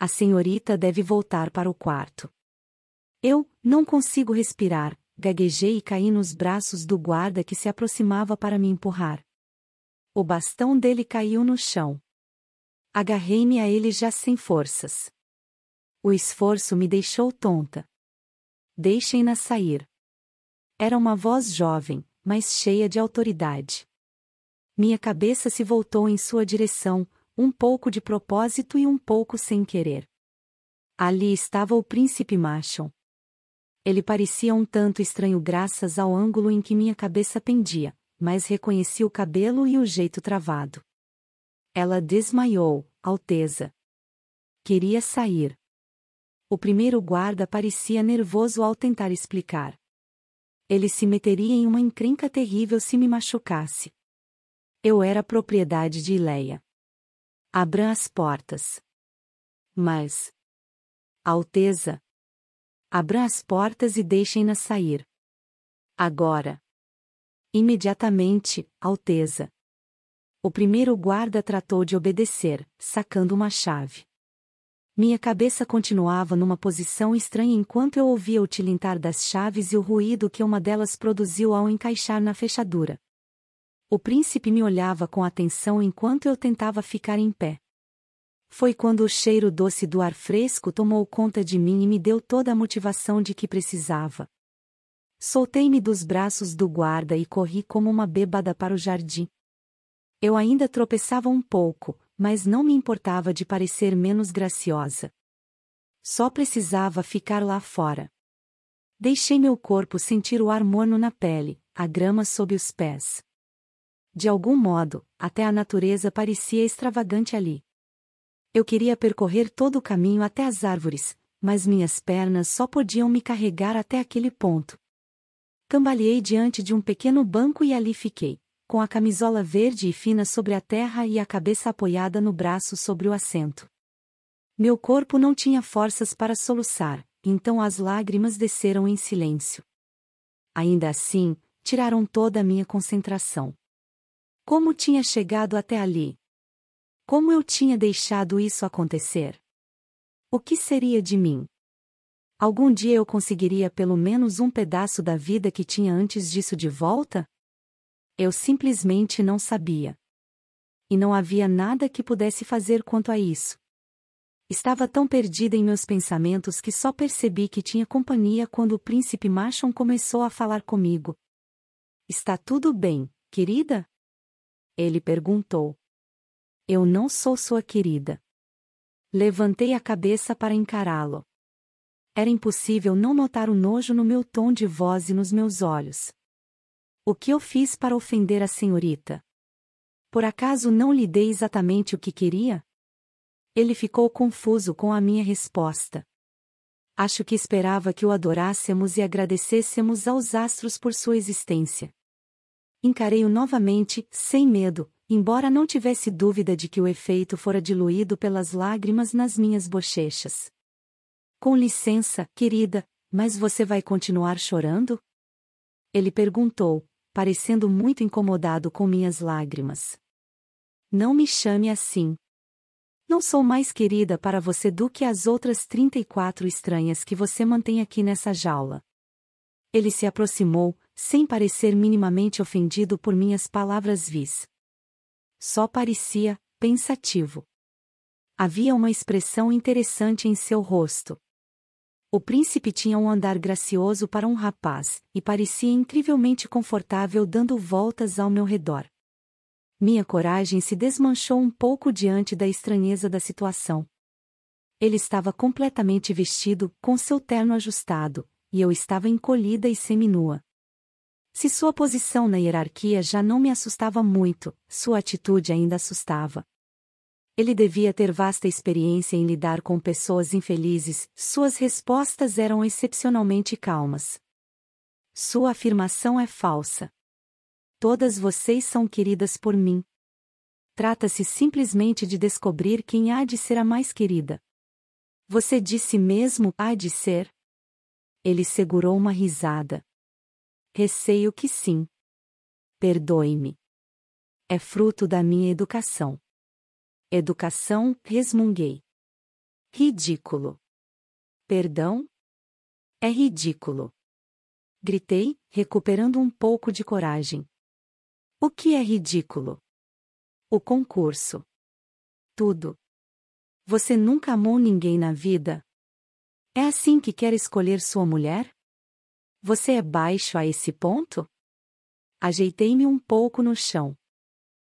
A senhorita deve voltar para o quarto. Eu, não consigo respirar, gaguejei e caí nos braços do guarda que se aproximava para me empurrar. O bastão dele caiu no chão. Agarrei-me a ele já sem forças. O esforço me deixou tonta. Deixem-na sair. Era uma voz jovem, mas cheia de autoridade. Minha cabeça se voltou em sua direção, um pouco de propósito e um pouco sem querer. Ali estava o príncipe Machon, ele parecia um tanto estranho graças ao ângulo em que minha cabeça pendia, mas reconheci o cabelo e o jeito travado. Ela desmaiou, Alteza. Queria sair. O primeiro guarda parecia nervoso ao tentar explicar. Ele se meteria em uma encrenca terrível se me machucasse. Eu era propriedade de Ileia. Abram as portas. Mas. Alteza, Abra as portas e deixem-nas sair. Agora. Imediatamente, Alteza. O primeiro guarda tratou de obedecer, sacando uma chave. Minha cabeça continuava numa posição estranha enquanto eu ouvia o tilintar das chaves e o ruído que uma delas produziu ao encaixar na fechadura. O príncipe me olhava com atenção enquanto eu tentava ficar em pé. Foi quando o cheiro doce do ar fresco tomou conta de mim e me deu toda a motivação de que precisava. Soltei-me dos braços do guarda e corri como uma bêbada para o jardim. Eu ainda tropeçava um pouco, mas não me importava de parecer menos graciosa. Só precisava ficar lá fora. Deixei meu corpo sentir o ar morno na pele, a grama sob os pés. De algum modo, até a natureza parecia extravagante ali. Eu queria percorrer todo o caminho até as árvores, mas minhas pernas só podiam me carregar até aquele ponto. Cambaleei diante de um pequeno banco e ali fiquei, com a camisola verde e fina sobre a terra e a cabeça apoiada no braço sobre o assento. Meu corpo não tinha forças para soluçar, então as lágrimas desceram em silêncio. Ainda assim, tiraram toda a minha concentração. Como tinha chegado até ali, como eu tinha deixado isso acontecer? O que seria de mim? Algum dia eu conseguiria pelo menos um pedaço da vida que tinha antes disso de volta? Eu simplesmente não sabia. E não havia nada que pudesse fazer quanto a isso. Estava tão perdida em meus pensamentos que só percebi que tinha companhia quando o príncipe Machon começou a falar comigo. Está tudo bem, querida? Ele perguntou. Eu não sou sua querida. Levantei a cabeça para encará-lo. Era impossível não notar o nojo no meu tom de voz e nos meus olhos. O que eu fiz para ofender a senhorita? Por acaso não lhe dei exatamente o que queria? Ele ficou confuso com a minha resposta. Acho que esperava que o adorássemos e agradecêssemos aos astros por sua existência. Encarei-o novamente, sem medo, embora não tivesse dúvida de que o efeito fora diluído pelas lágrimas nas minhas bochechas. Com licença, querida, mas você vai continuar chorando? Ele perguntou, parecendo muito incomodado com minhas lágrimas. Não me chame assim. Não sou mais querida para você do que as outras 34 estranhas que você mantém aqui nessa jaula. Ele se aproximou, sem parecer minimamente ofendido por minhas palavras vis. Só parecia pensativo. Havia uma expressão interessante em seu rosto. O príncipe tinha um andar gracioso para um rapaz, e parecia incrivelmente confortável dando voltas ao meu redor. Minha coragem se desmanchou um pouco diante da estranheza da situação. Ele estava completamente vestido, com seu terno ajustado, e eu estava encolhida e seminua. Se sua posição na hierarquia já não me assustava muito, sua atitude ainda assustava. Ele devia ter vasta experiência em lidar com pessoas infelizes, suas respostas eram excepcionalmente calmas. Sua afirmação é falsa. Todas vocês são queridas por mim. Trata-se simplesmente de descobrir quem há de ser a mais querida. Você disse mesmo há de ser? Ele segurou uma risada. Receio que sim. Perdoe-me. É fruto da minha educação. Educação, resmunguei. Ridículo. Perdão? É ridículo. Gritei, recuperando um pouco de coragem. O que é ridículo? O concurso. Tudo. Você nunca amou ninguém na vida? É assim que quer escolher sua mulher? Você é baixo a esse ponto? Ajeitei-me um pouco no chão.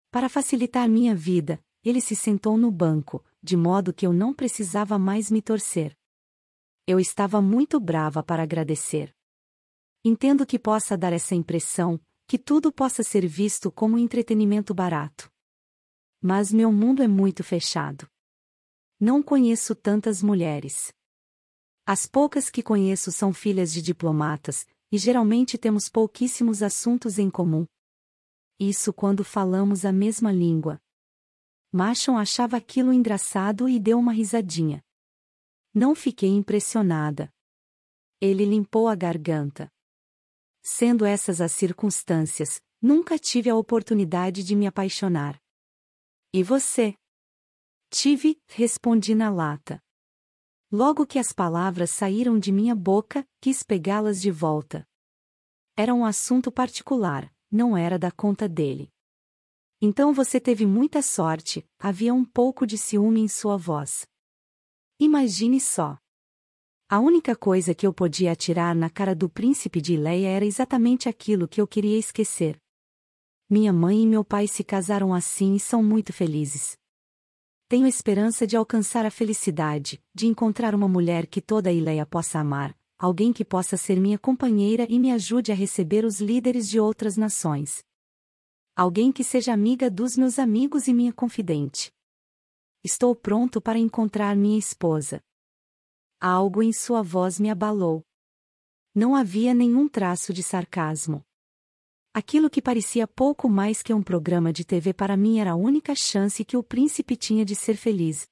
Para facilitar minha vida, ele se sentou no banco, de modo que eu não precisava mais me torcer. Eu estava muito brava para agradecer. Entendo que possa dar essa impressão, que tudo possa ser visto como entretenimento barato. Mas meu mundo é muito fechado. Não conheço tantas mulheres. As poucas que conheço são filhas de diplomatas, e geralmente temos pouquíssimos assuntos em comum. Isso quando falamos a mesma língua. Machon achava aquilo engraçado e deu uma risadinha. Não fiquei impressionada. Ele limpou a garganta. Sendo essas as circunstâncias, nunca tive a oportunidade de me apaixonar. E você? Tive, respondi na lata. Logo que as palavras saíram de minha boca, quis pegá-las de volta. Era um assunto particular, não era da conta dele. Então você teve muita sorte, havia um pouco de ciúme em sua voz. Imagine só. A única coisa que eu podia atirar na cara do príncipe de Ileia era exatamente aquilo que eu queria esquecer. Minha mãe e meu pai se casaram assim e são muito felizes. Tenho esperança de alcançar a felicidade, de encontrar uma mulher que toda a Ileia possa amar, alguém que possa ser minha companheira e me ajude a receber os líderes de outras nações. Alguém que seja amiga dos meus amigos e minha confidente. Estou pronto para encontrar minha esposa. Algo em sua voz me abalou. Não havia nenhum traço de sarcasmo. Aquilo que parecia pouco mais que um programa de TV para mim era a única chance que o príncipe tinha de ser feliz.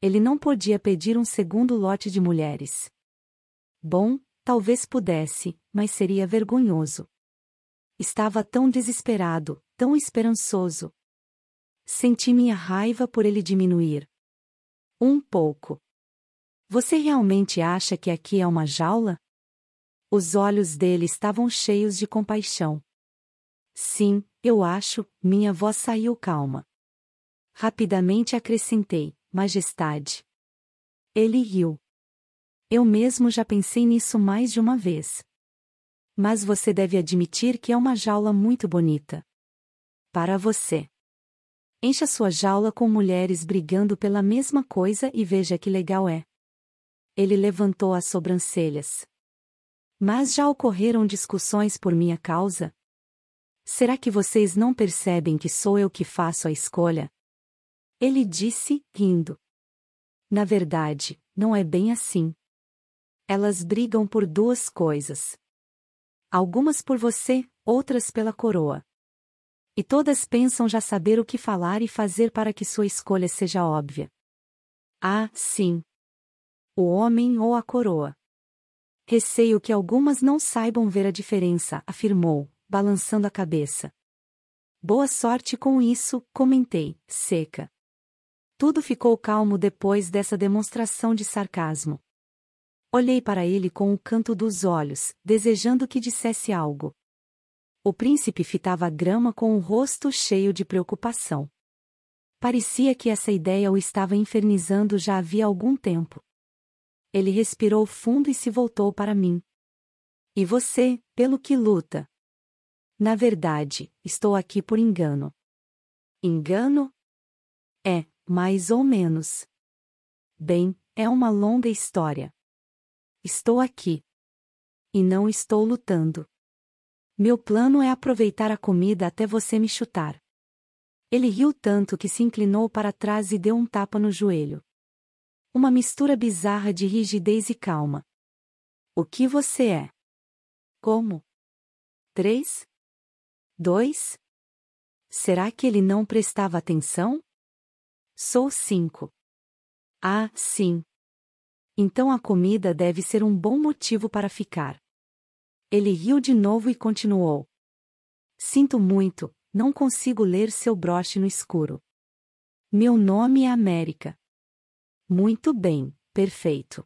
Ele não podia pedir um segundo lote de mulheres. Bom, talvez pudesse, mas seria vergonhoso. Estava tão desesperado, tão esperançoso. Senti minha raiva por ele diminuir. Um pouco. Você realmente acha que aqui é uma jaula? Os olhos dele estavam cheios de compaixão. Sim, eu acho, minha voz saiu calma. Rapidamente acrescentei, Majestade. Ele riu. Eu mesmo já pensei nisso mais de uma vez. Mas você deve admitir que é uma jaula muito bonita. Para você. Encha sua jaula com mulheres brigando pela mesma coisa e veja que legal é. Ele levantou as sobrancelhas. Mas já ocorreram discussões por minha causa? Será que vocês não percebem que sou eu que faço a escolha? Ele disse, rindo. Na verdade, não é bem assim. Elas brigam por duas coisas. Algumas por você, outras pela coroa. E todas pensam já saber o que falar e fazer para que sua escolha seja óbvia. Ah, sim. O homem ou a coroa. Receio que algumas não saibam ver a diferença, afirmou, balançando a cabeça. Boa sorte com isso, comentei, seca. Tudo ficou calmo depois dessa demonstração de sarcasmo. Olhei para ele com o canto dos olhos, desejando que dissesse algo. O príncipe fitava a grama com o um rosto cheio de preocupação. Parecia que essa ideia o estava infernizando já havia algum tempo. Ele respirou fundo e se voltou para mim. E você, pelo que luta? Na verdade, estou aqui por engano. Engano? É, mais ou menos. Bem, é uma longa história. Estou aqui. E não estou lutando. Meu plano é aproveitar a comida até você me chutar. Ele riu tanto que se inclinou para trás e deu um tapa no joelho. Uma mistura bizarra de rigidez e calma. O que você é? Como? três? dois? Será que ele não prestava atenção? Sou cinco. Ah, sim. Então a comida deve ser um bom motivo para ficar. Ele riu de novo e continuou. Sinto muito, não consigo ler seu broche no escuro. Meu nome é América. Muito bem, perfeito.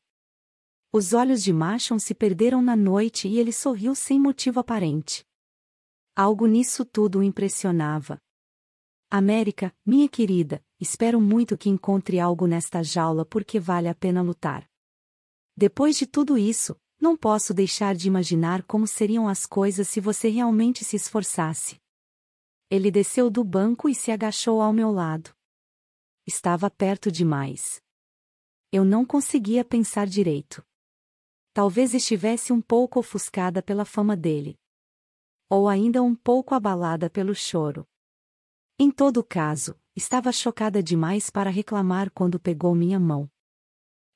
Os olhos de Machon se perderam na noite e ele sorriu sem motivo aparente. Algo nisso tudo o impressionava. América, minha querida, espero muito que encontre algo nesta jaula porque vale a pena lutar. Depois de tudo isso, não posso deixar de imaginar como seriam as coisas se você realmente se esforçasse. Ele desceu do banco e se agachou ao meu lado. Estava perto demais. Eu não conseguia pensar direito. Talvez estivesse um pouco ofuscada pela fama dele. Ou ainda um pouco abalada pelo choro. Em todo caso, estava chocada demais para reclamar quando pegou minha mão.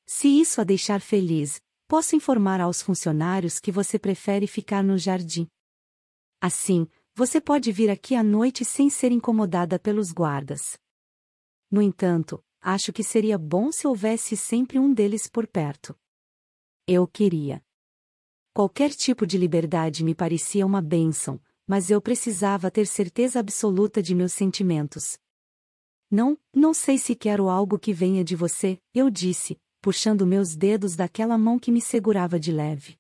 Se isso a deixar feliz, posso informar aos funcionários que você prefere ficar no jardim. Assim, você pode vir aqui à noite sem ser incomodada pelos guardas. No entanto, acho que seria bom se houvesse sempre um deles por perto. Eu queria. Qualquer tipo de liberdade me parecia uma bênção, mas eu precisava ter certeza absoluta de meus sentimentos. Não, não sei se quero algo que venha de você, eu disse, puxando meus dedos daquela mão que me segurava de leve.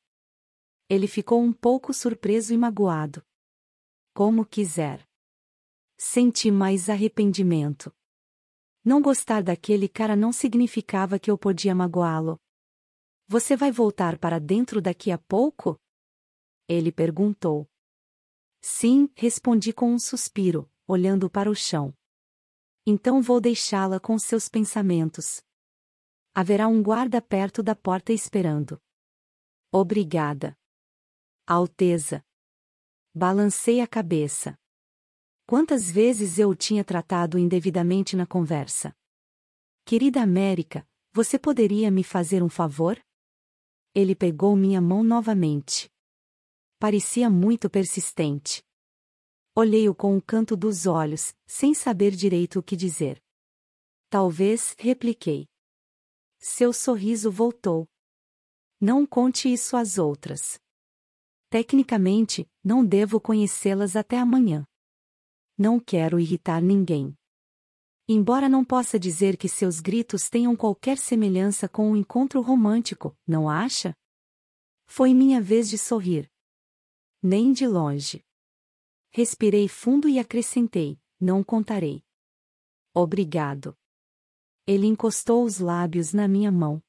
Ele ficou um pouco surpreso e magoado. Como quiser. Senti mais arrependimento. Não gostar daquele cara não significava que eu podia magoá-lo. Você vai voltar para dentro daqui a pouco? Ele perguntou. Sim, respondi com um suspiro, olhando para o chão. Então vou deixá-la com seus pensamentos. Haverá um guarda perto da porta esperando. Obrigada. Alteza. Balancei a cabeça. Quantas vezes eu o tinha tratado indevidamente na conversa? Querida América, você poderia me fazer um favor? Ele pegou minha mão novamente. Parecia muito persistente. Olhei-o com o um canto dos olhos, sem saber direito o que dizer. Talvez, repliquei. Seu sorriso voltou. Não conte isso às outras. Tecnicamente, não devo conhecê-las até amanhã não quero irritar ninguém. Embora não possa dizer que seus gritos tenham qualquer semelhança com um encontro romântico, não acha? Foi minha vez de sorrir. Nem de longe. Respirei fundo e acrescentei: Não contarei. Obrigado. Ele encostou os lábios na minha mão.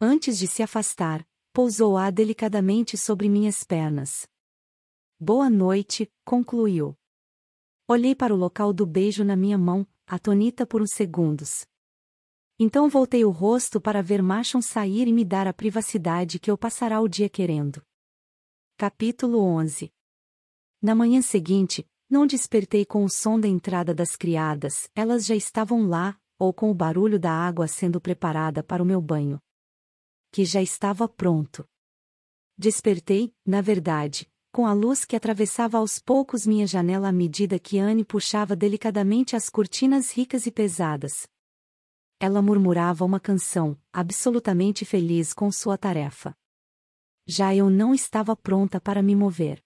Antes de se afastar, pousou-a delicadamente sobre minhas pernas. Boa noite, concluiu. Olhei para o local do beijo na minha mão, atonita por uns segundos. Então voltei o rosto para ver Machon sair e me dar a privacidade que eu passará o dia querendo. Capítulo 11 Na manhã seguinte, não despertei com o som da entrada das criadas, elas já estavam lá, ou com o barulho da água sendo preparada para o meu banho. Que já estava pronto. Despertei, na verdade, com a luz que atravessava aos poucos minha janela à medida que Anne puxava delicadamente as cortinas ricas e pesadas. Ela murmurava uma canção, absolutamente feliz com sua tarefa. Já eu não estava pronta para me mover.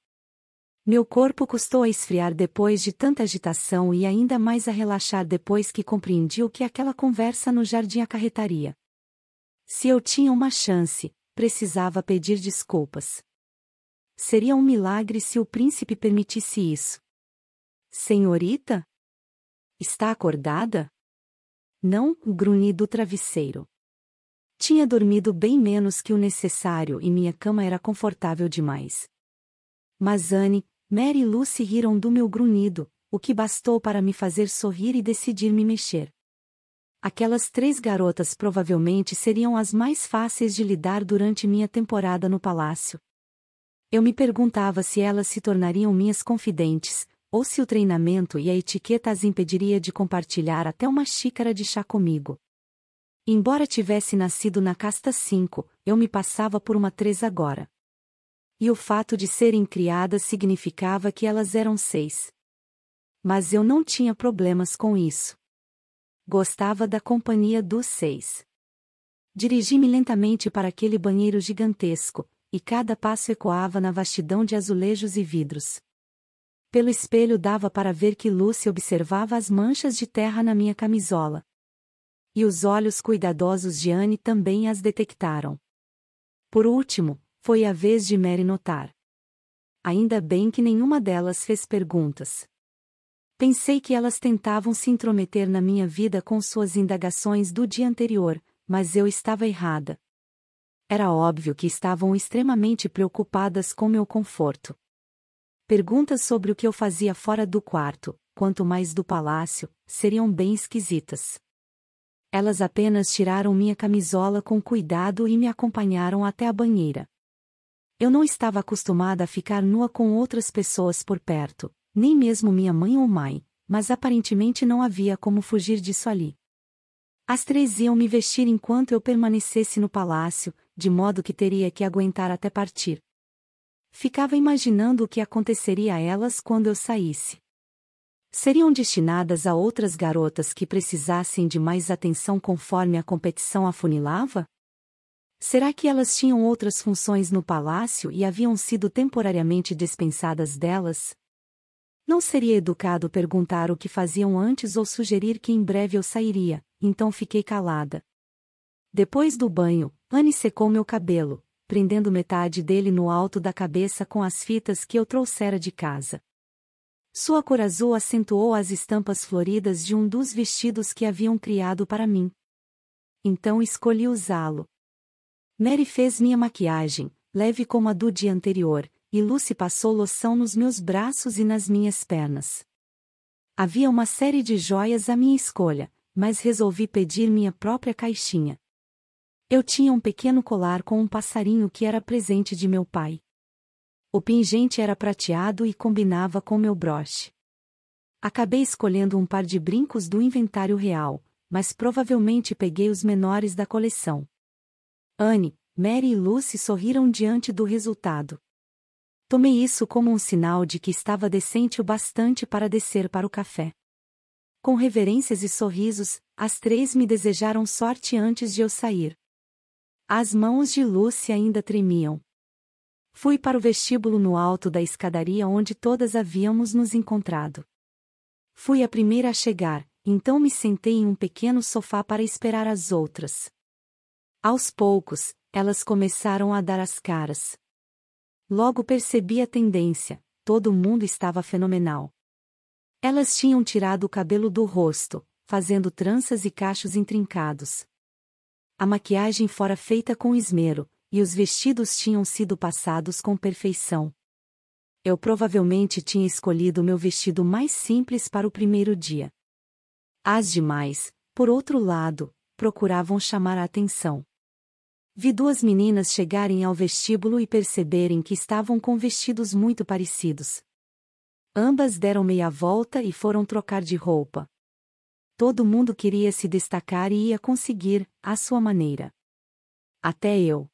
Meu corpo custou a esfriar depois de tanta agitação e ainda mais a relaxar depois que compreendi o que aquela conversa no jardim acarretaria. Se eu tinha uma chance, precisava pedir desculpas. Seria um milagre se o príncipe permitisse isso. Senhorita? Está acordada? Não, grunhi do travesseiro. Tinha dormido bem menos que o necessário e minha cama era confortável demais. Mas Anne, Mary e Lucy riram do meu grunhido, o que bastou para me fazer sorrir e decidir me mexer. Aquelas três garotas provavelmente seriam as mais fáceis de lidar durante minha temporada no palácio, eu me perguntava se elas se tornariam minhas confidentes, ou se o treinamento e a etiqueta as impediria de compartilhar até uma xícara de chá comigo. Embora tivesse nascido na casta 5, eu me passava por uma 3 agora. E o fato de serem criadas significava que elas eram seis. Mas eu não tinha problemas com isso. Gostava da companhia dos seis. Dirigi-me lentamente para aquele banheiro gigantesco, e cada passo ecoava na vastidão de azulejos e vidros. Pelo espelho dava para ver que Lucy observava as manchas de terra na minha camisola. E os olhos cuidadosos de Anne também as detectaram. Por último, foi a vez de Mary notar. Ainda bem que nenhuma delas fez perguntas. Pensei que elas tentavam se intrometer na minha vida com suas indagações do dia anterior, mas eu estava errada. Era óbvio que estavam extremamente preocupadas com meu conforto. Perguntas sobre o que eu fazia fora do quarto, quanto mais do palácio, seriam bem esquisitas. Elas apenas tiraram minha camisola com cuidado e me acompanharam até a banheira. Eu não estava acostumada a ficar nua com outras pessoas por perto, nem mesmo minha mãe ou mãe, mas aparentemente não havia como fugir disso ali. As três iam me vestir enquanto eu permanecesse no palácio, de modo que teria que aguentar até partir. Ficava imaginando o que aconteceria a elas quando eu saísse. Seriam destinadas a outras garotas que precisassem de mais atenção conforme a competição afunilava? Será que elas tinham outras funções no palácio e haviam sido temporariamente dispensadas delas? Não seria educado perguntar o que faziam antes ou sugerir que em breve eu sairia, então fiquei calada. Depois do banho, Anne secou meu cabelo, prendendo metade dele no alto da cabeça com as fitas que eu trouxera de casa. Sua cor azul acentuou as estampas floridas de um dos vestidos que haviam criado para mim. Então escolhi usá-lo. Mary fez minha maquiagem, leve como a do dia anterior, e Lucy passou loção nos meus braços e nas minhas pernas. Havia uma série de joias à minha escolha, mas resolvi pedir minha própria caixinha. Eu tinha um pequeno colar com um passarinho que era presente de meu pai. O pingente era prateado e combinava com meu broche. Acabei escolhendo um par de brincos do inventário real, mas provavelmente peguei os menores da coleção. Anne, Mary e Lucy sorriram diante do resultado. Tomei isso como um sinal de que estava decente o bastante para descer para o café com reverências e sorrisos, as três me desejaram sorte antes de eu sair. As mãos de Lúcia ainda tremiam. Fui para o vestíbulo no alto da escadaria onde todas havíamos nos encontrado. Fui a primeira a chegar, então me sentei em um pequeno sofá para esperar as outras. Aos poucos, elas começaram a dar as caras. Logo percebi a tendência, todo mundo estava fenomenal. Elas tinham tirado o cabelo do rosto, fazendo tranças e cachos intrincados. A maquiagem fora feita com esmero, e os vestidos tinham sido passados com perfeição. Eu provavelmente tinha escolhido meu vestido mais simples para o primeiro dia. As demais, por outro lado, procuravam chamar a atenção. Vi duas meninas chegarem ao vestíbulo e perceberem que estavam com vestidos muito parecidos, Ambas deram meia volta e foram trocar de roupa. Todo mundo queria se destacar e ia conseguir, à sua maneira. Até eu.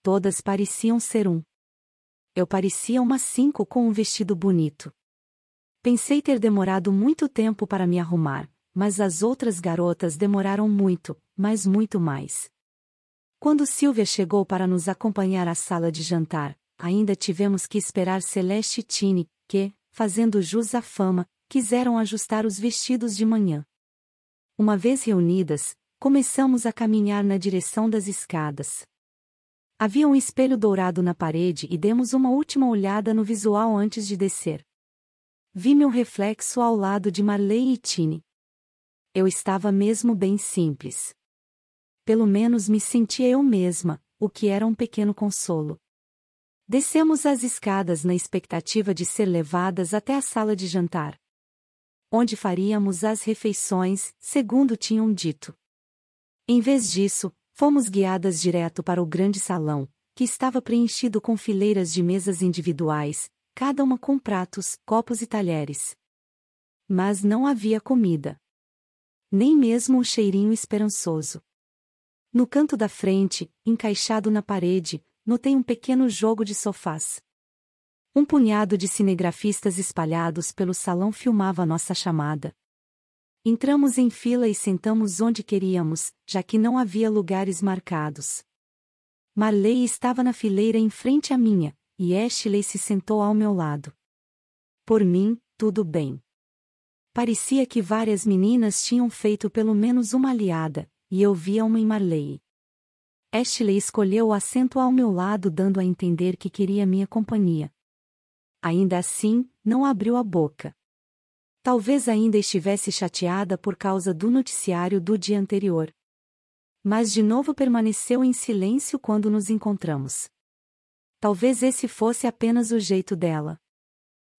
Todas pareciam ser um. Eu parecia uma cinco com um vestido bonito. Pensei ter demorado muito tempo para me arrumar, mas as outras garotas demoraram muito, mas muito mais. Quando Silvia chegou para nos acompanhar à sala de jantar, ainda tivemos que esperar Celeste e Tine, que, fazendo jus à fama, quiseram ajustar os vestidos de manhã. Uma vez reunidas, começamos a caminhar na direção das escadas. Havia um espelho dourado na parede e demos uma última olhada no visual antes de descer. Vi meu reflexo ao lado de Marley e Tine. Eu estava mesmo bem simples. Pelo menos me sentia eu mesma, o que era um pequeno consolo. Descemos as escadas na expectativa de ser levadas até a sala de jantar. Onde faríamos as refeições, segundo tinham dito. Em vez disso, fomos guiadas direto para o grande salão, que estava preenchido com fileiras de mesas individuais, cada uma com pratos, copos e talheres. Mas não havia comida. Nem mesmo um cheirinho esperançoso. No canto da frente, encaixado na parede, notei um pequeno jogo de sofás. Um punhado de cinegrafistas espalhados pelo salão filmava nossa chamada. Entramos em fila e sentamos onde queríamos, já que não havia lugares marcados. Marley estava na fileira em frente à minha, e Ashley se sentou ao meu lado. Por mim, tudo bem. Parecia que várias meninas tinham feito pelo menos uma aliada, e eu via uma em Marley. Ashley escolheu o assento ao meu lado, dando a entender que queria minha companhia. Ainda assim, não abriu a boca. Talvez ainda estivesse chateada por causa do noticiário do dia anterior. Mas de novo permaneceu em silêncio quando nos encontramos. Talvez esse fosse apenas o jeito dela.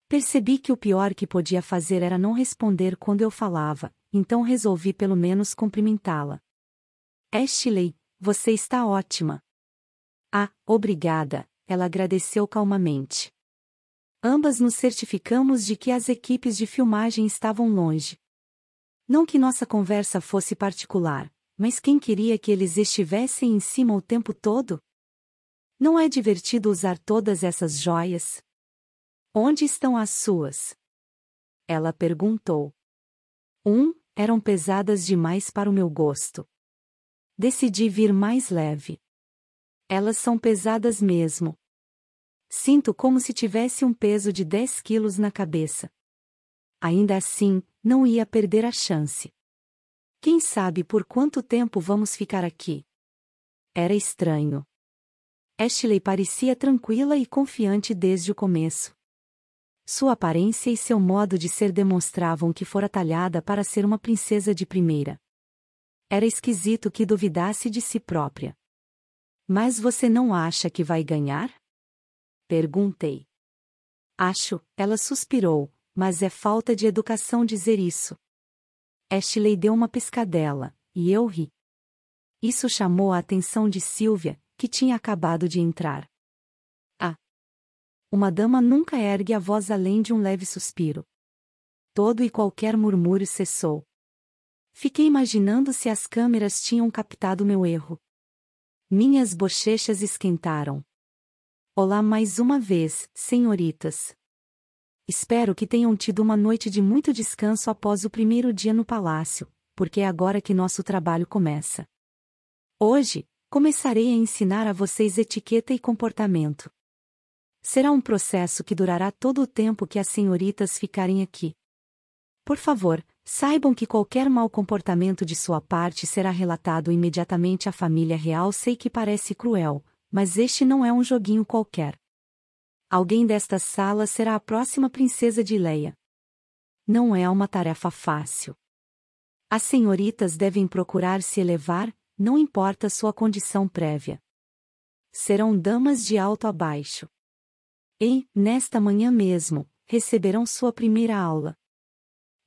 Percebi que o pior que podia fazer era não responder quando eu falava, então resolvi pelo menos cumprimentá-la. Ashley, você está ótima. Ah, obrigada, ela agradeceu calmamente. Ambas nos certificamos de que as equipes de filmagem estavam longe. Não que nossa conversa fosse particular, mas quem queria que eles estivessem em cima o tempo todo? Não é divertido usar todas essas joias? Onde estão as suas? Ela perguntou. Um, eram pesadas demais para o meu gosto. Decidi vir mais leve. Elas são pesadas mesmo. Sinto como se tivesse um peso de 10 quilos na cabeça. Ainda assim, não ia perder a chance. Quem sabe por quanto tempo vamos ficar aqui? Era estranho. Ashley parecia tranquila e confiante desde o começo. Sua aparência e seu modo de ser demonstravam que fora talhada para ser uma princesa de primeira. Era esquisito que duvidasse de si própria. Mas você não acha que vai ganhar? Perguntei. Acho, ela suspirou, mas é falta de educação dizer isso. Ashley deu uma piscadela, e eu ri. Isso chamou a atenção de Silvia, que tinha acabado de entrar. Ah! Uma dama nunca ergue a voz além de um leve suspiro. Todo e qualquer murmúrio cessou. Fiquei imaginando se as câmeras tinham captado meu erro. Minhas bochechas esquentaram. Olá mais uma vez, senhoritas. Espero que tenham tido uma noite de muito descanso após o primeiro dia no palácio, porque é agora que nosso trabalho começa. Hoje, começarei a ensinar a vocês etiqueta e comportamento. Será um processo que durará todo o tempo que as senhoritas ficarem aqui. Por favor, Saibam que qualquer mau comportamento de sua parte será relatado imediatamente à família real. Sei que parece cruel, mas este não é um joguinho qualquer. Alguém desta sala será a próxima princesa de Leia. Não é uma tarefa fácil. As senhoritas devem procurar se elevar, não importa sua condição prévia. Serão damas de alto a baixo. E, nesta manhã mesmo, receberão sua primeira aula.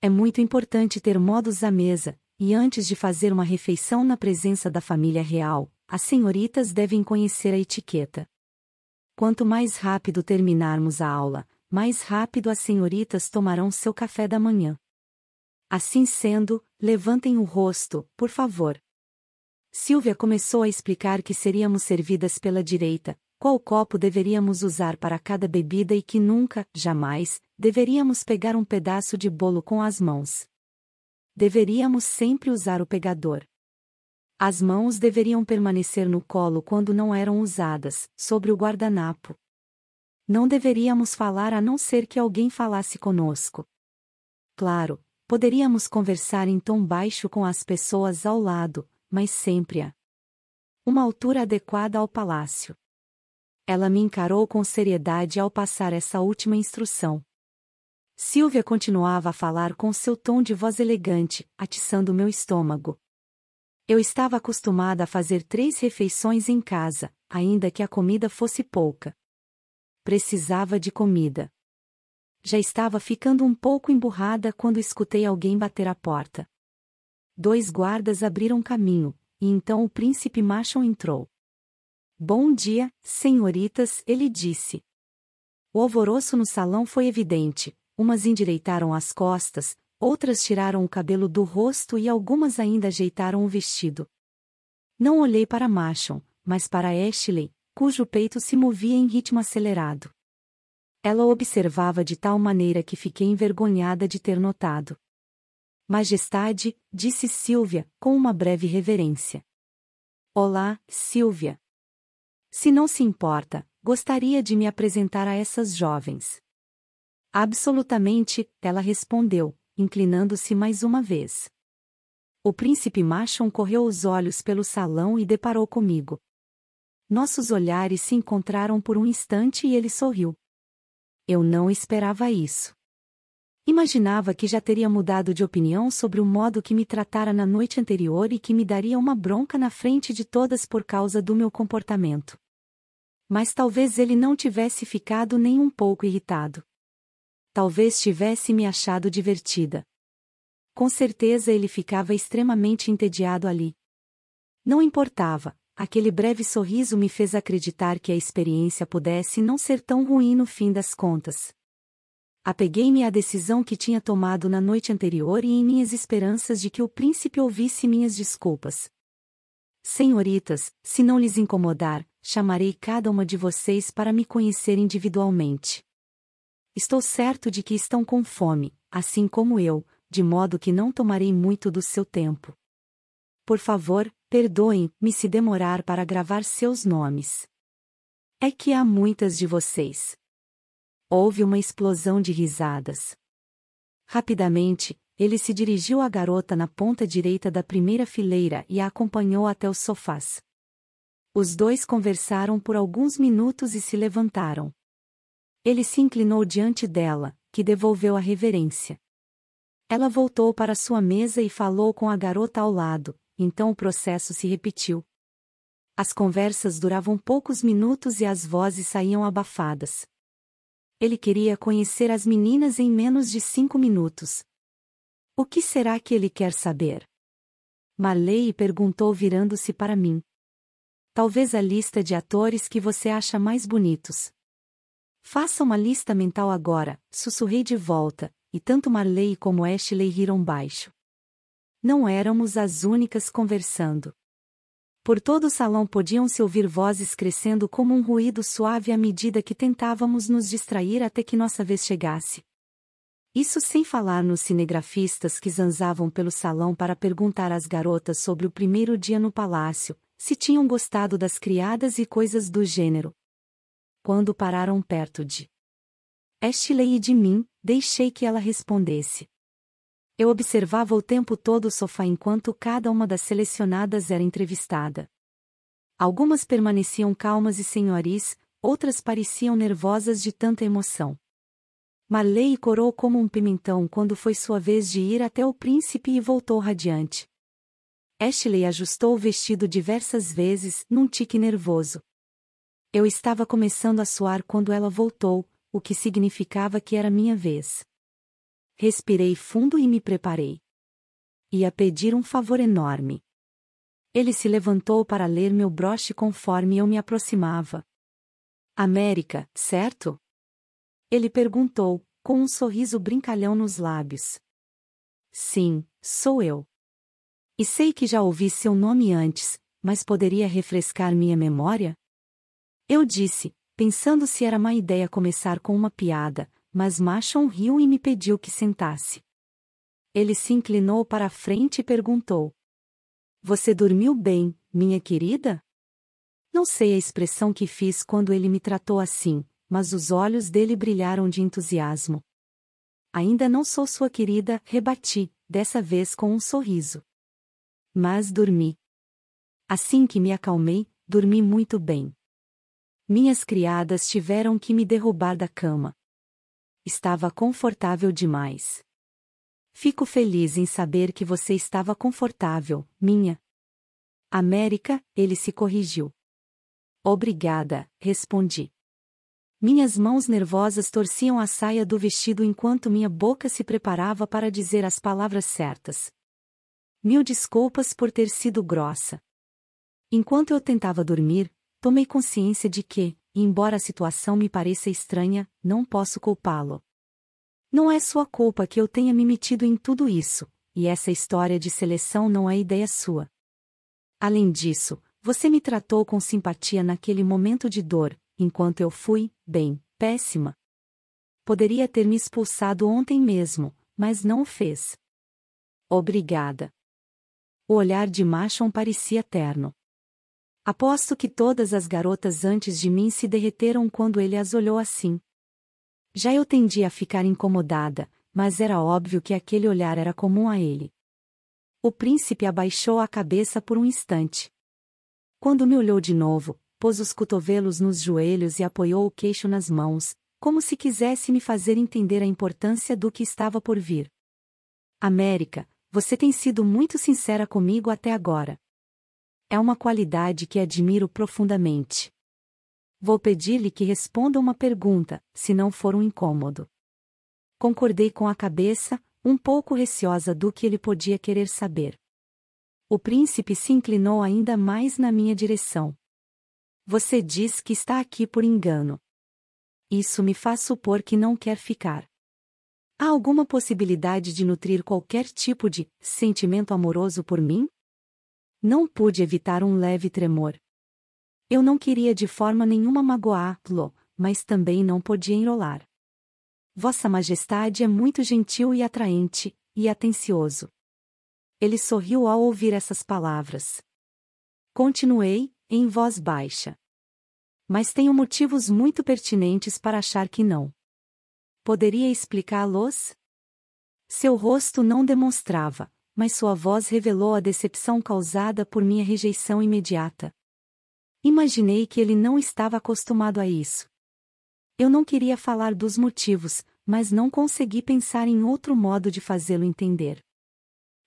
É muito importante ter modos à mesa, e antes de fazer uma refeição na presença da família real, as senhoritas devem conhecer a etiqueta. Quanto mais rápido terminarmos a aula, mais rápido as senhoritas tomarão seu café da manhã. Assim sendo, levantem o rosto, por favor. Silvia começou a explicar que seríamos servidas pela direita, qual copo deveríamos usar para cada bebida e que nunca, jamais, Deveríamos pegar um pedaço de bolo com as mãos. Deveríamos sempre usar o pegador. As mãos deveriam permanecer no colo quando não eram usadas, sobre o guardanapo. Não deveríamos falar a não ser que alguém falasse conosco. Claro, poderíamos conversar em tom baixo com as pessoas ao lado, mas sempre a uma altura adequada ao palácio. Ela me encarou com seriedade ao passar essa última instrução. Silvia continuava a falar com seu tom de voz elegante, atiçando meu estômago. Eu estava acostumada a fazer três refeições em casa, ainda que a comida fosse pouca. Precisava de comida. Já estava ficando um pouco emburrada quando escutei alguém bater a porta. Dois guardas abriram caminho, e então o príncipe Machon entrou. Bom dia, senhoritas, ele disse. O alvoroço no salão foi evidente, umas endireitaram as costas, outras tiraram o cabelo do rosto e algumas ainda ajeitaram o vestido. Não olhei para Machon, mas para Ashley, cujo peito se movia em ritmo acelerado. Ela observava de tal maneira que fiquei envergonhada de ter notado. Majestade, disse Silvia, com uma breve reverência. Olá, Silvia. Se não se importa, gostaria de me apresentar a essas jovens. Absolutamente, ela respondeu, inclinando-se mais uma vez. O príncipe Machon correu os olhos pelo salão e deparou comigo. Nossos olhares se encontraram por um instante e ele sorriu. Eu não esperava isso. Imaginava que já teria mudado de opinião sobre o modo que me tratara na noite anterior e que me daria uma bronca na frente de todas por causa do meu comportamento. Mas talvez ele não tivesse ficado nem um pouco irritado. Talvez tivesse me achado divertida. Com certeza ele ficava extremamente entediado ali. Não importava, aquele breve sorriso me fez acreditar que a experiência pudesse não ser tão ruim no fim das contas. Apeguei-me à decisão que tinha tomado na noite anterior e em minhas esperanças de que o príncipe ouvisse minhas desculpas. Senhoritas, se não lhes incomodar, chamarei cada uma de vocês para me conhecer individualmente. Estou certo de que estão com fome, assim como eu, de modo que não tomarei muito do seu tempo. Por favor, perdoem-me se demorar para gravar seus nomes. É que há muitas de vocês. Houve uma explosão de risadas. Rapidamente, ele se dirigiu à garota na ponta direita da primeira fileira e a acompanhou até os sofás. Os dois conversaram por alguns minutos e se levantaram. Ele se inclinou diante dela, que devolveu a reverência. Ela voltou para sua mesa e falou com a garota ao lado, então o processo se repetiu. As conversas duravam poucos minutos e as vozes saíam abafadas. Ele queria conhecer as meninas em menos de cinco minutos. O que será que ele quer saber? Marley perguntou virando-se para mim. Talvez a lista de atores que você acha mais bonitos. Faça uma lista mental agora, sussurrei de volta, e tanto Marley como Ashley riram baixo. Não éramos as únicas conversando. Por todo o salão podiam-se ouvir vozes crescendo como um ruído suave à medida que tentávamos nos distrair até que nossa vez chegasse. Isso sem falar nos cinegrafistas que zanzavam pelo salão para perguntar às garotas sobre o primeiro dia no palácio, se tinham gostado das criadas e coisas do gênero, quando pararam perto de Ashley e de mim, deixei que ela respondesse. Eu observava o tempo todo o sofá enquanto cada uma das selecionadas era entrevistada. Algumas permaneciam calmas e senhoris, outras pareciam nervosas de tanta emoção. Marley corou como um pimentão quando foi sua vez de ir até o príncipe e voltou radiante. Ashley ajustou o vestido diversas vezes, num tique nervoso. Eu estava começando a suar quando ela voltou, o que significava que era minha vez. Respirei fundo e me preparei. Ia pedir um favor enorme. Ele se levantou para ler meu broche conforme eu me aproximava. América, certo? Ele perguntou, com um sorriso brincalhão nos lábios. Sim, sou eu. E sei que já ouvi seu nome antes, mas poderia refrescar minha memória? Eu disse, pensando se era má ideia começar com uma piada, mas Machon riu e me pediu que sentasse. Ele se inclinou para a frente e perguntou: Você dormiu bem, minha querida? Não sei a expressão que fiz quando ele me tratou assim, mas os olhos dele brilharam de entusiasmo. Ainda não sou sua querida, rebati, dessa vez com um sorriso. Mas dormi. Assim que me acalmei, dormi muito bem. Minhas criadas tiveram que me derrubar da cama. Estava confortável demais. Fico feliz em saber que você estava confortável, minha. América, ele se corrigiu. Obrigada, respondi. Minhas mãos nervosas torciam a saia do vestido enquanto minha boca se preparava para dizer as palavras certas. Mil desculpas por ter sido grossa. Enquanto eu tentava dormir, Tomei consciência de que, embora a situação me pareça estranha, não posso culpá-lo. Não é sua culpa que eu tenha me metido em tudo isso, e essa história de seleção não é ideia sua. Além disso, você me tratou com simpatia naquele momento de dor, enquanto eu fui, bem, péssima. Poderia ter me expulsado ontem mesmo, mas não o fez. Obrigada. O olhar de Machon parecia terno. Aposto que todas as garotas antes de mim se derreteram quando ele as olhou assim. Já eu tendia a ficar incomodada, mas era óbvio que aquele olhar era comum a ele. O príncipe abaixou a cabeça por um instante. Quando me olhou de novo, pôs os cotovelos nos joelhos e apoiou o queixo nas mãos, como se quisesse me fazer entender a importância do que estava por vir. América, você tem sido muito sincera comigo até agora. É uma qualidade que admiro profundamente. Vou pedir-lhe que responda uma pergunta, se não for um incômodo. Concordei com a cabeça, um pouco receosa do que ele podia querer saber. O príncipe se inclinou ainda mais na minha direção. Você diz que está aqui por engano. Isso me faz supor que não quer ficar. Há alguma possibilidade de nutrir qualquer tipo de sentimento amoroso por mim? Não pude evitar um leve tremor. Eu não queria de forma nenhuma magoá-lo, mas também não podia enrolar. Vossa Majestade é muito gentil e atraente, e atencioso. Ele sorriu ao ouvir essas palavras. Continuei, em voz baixa. Mas tenho motivos muito pertinentes para achar que não. Poderia explicá-los? Seu rosto não demonstrava, mas sua voz revelou a decepção causada por minha rejeição imediata. Imaginei que ele não estava acostumado a isso. Eu não queria falar dos motivos, mas não consegui pensar em outro modo de fazê-lo entender.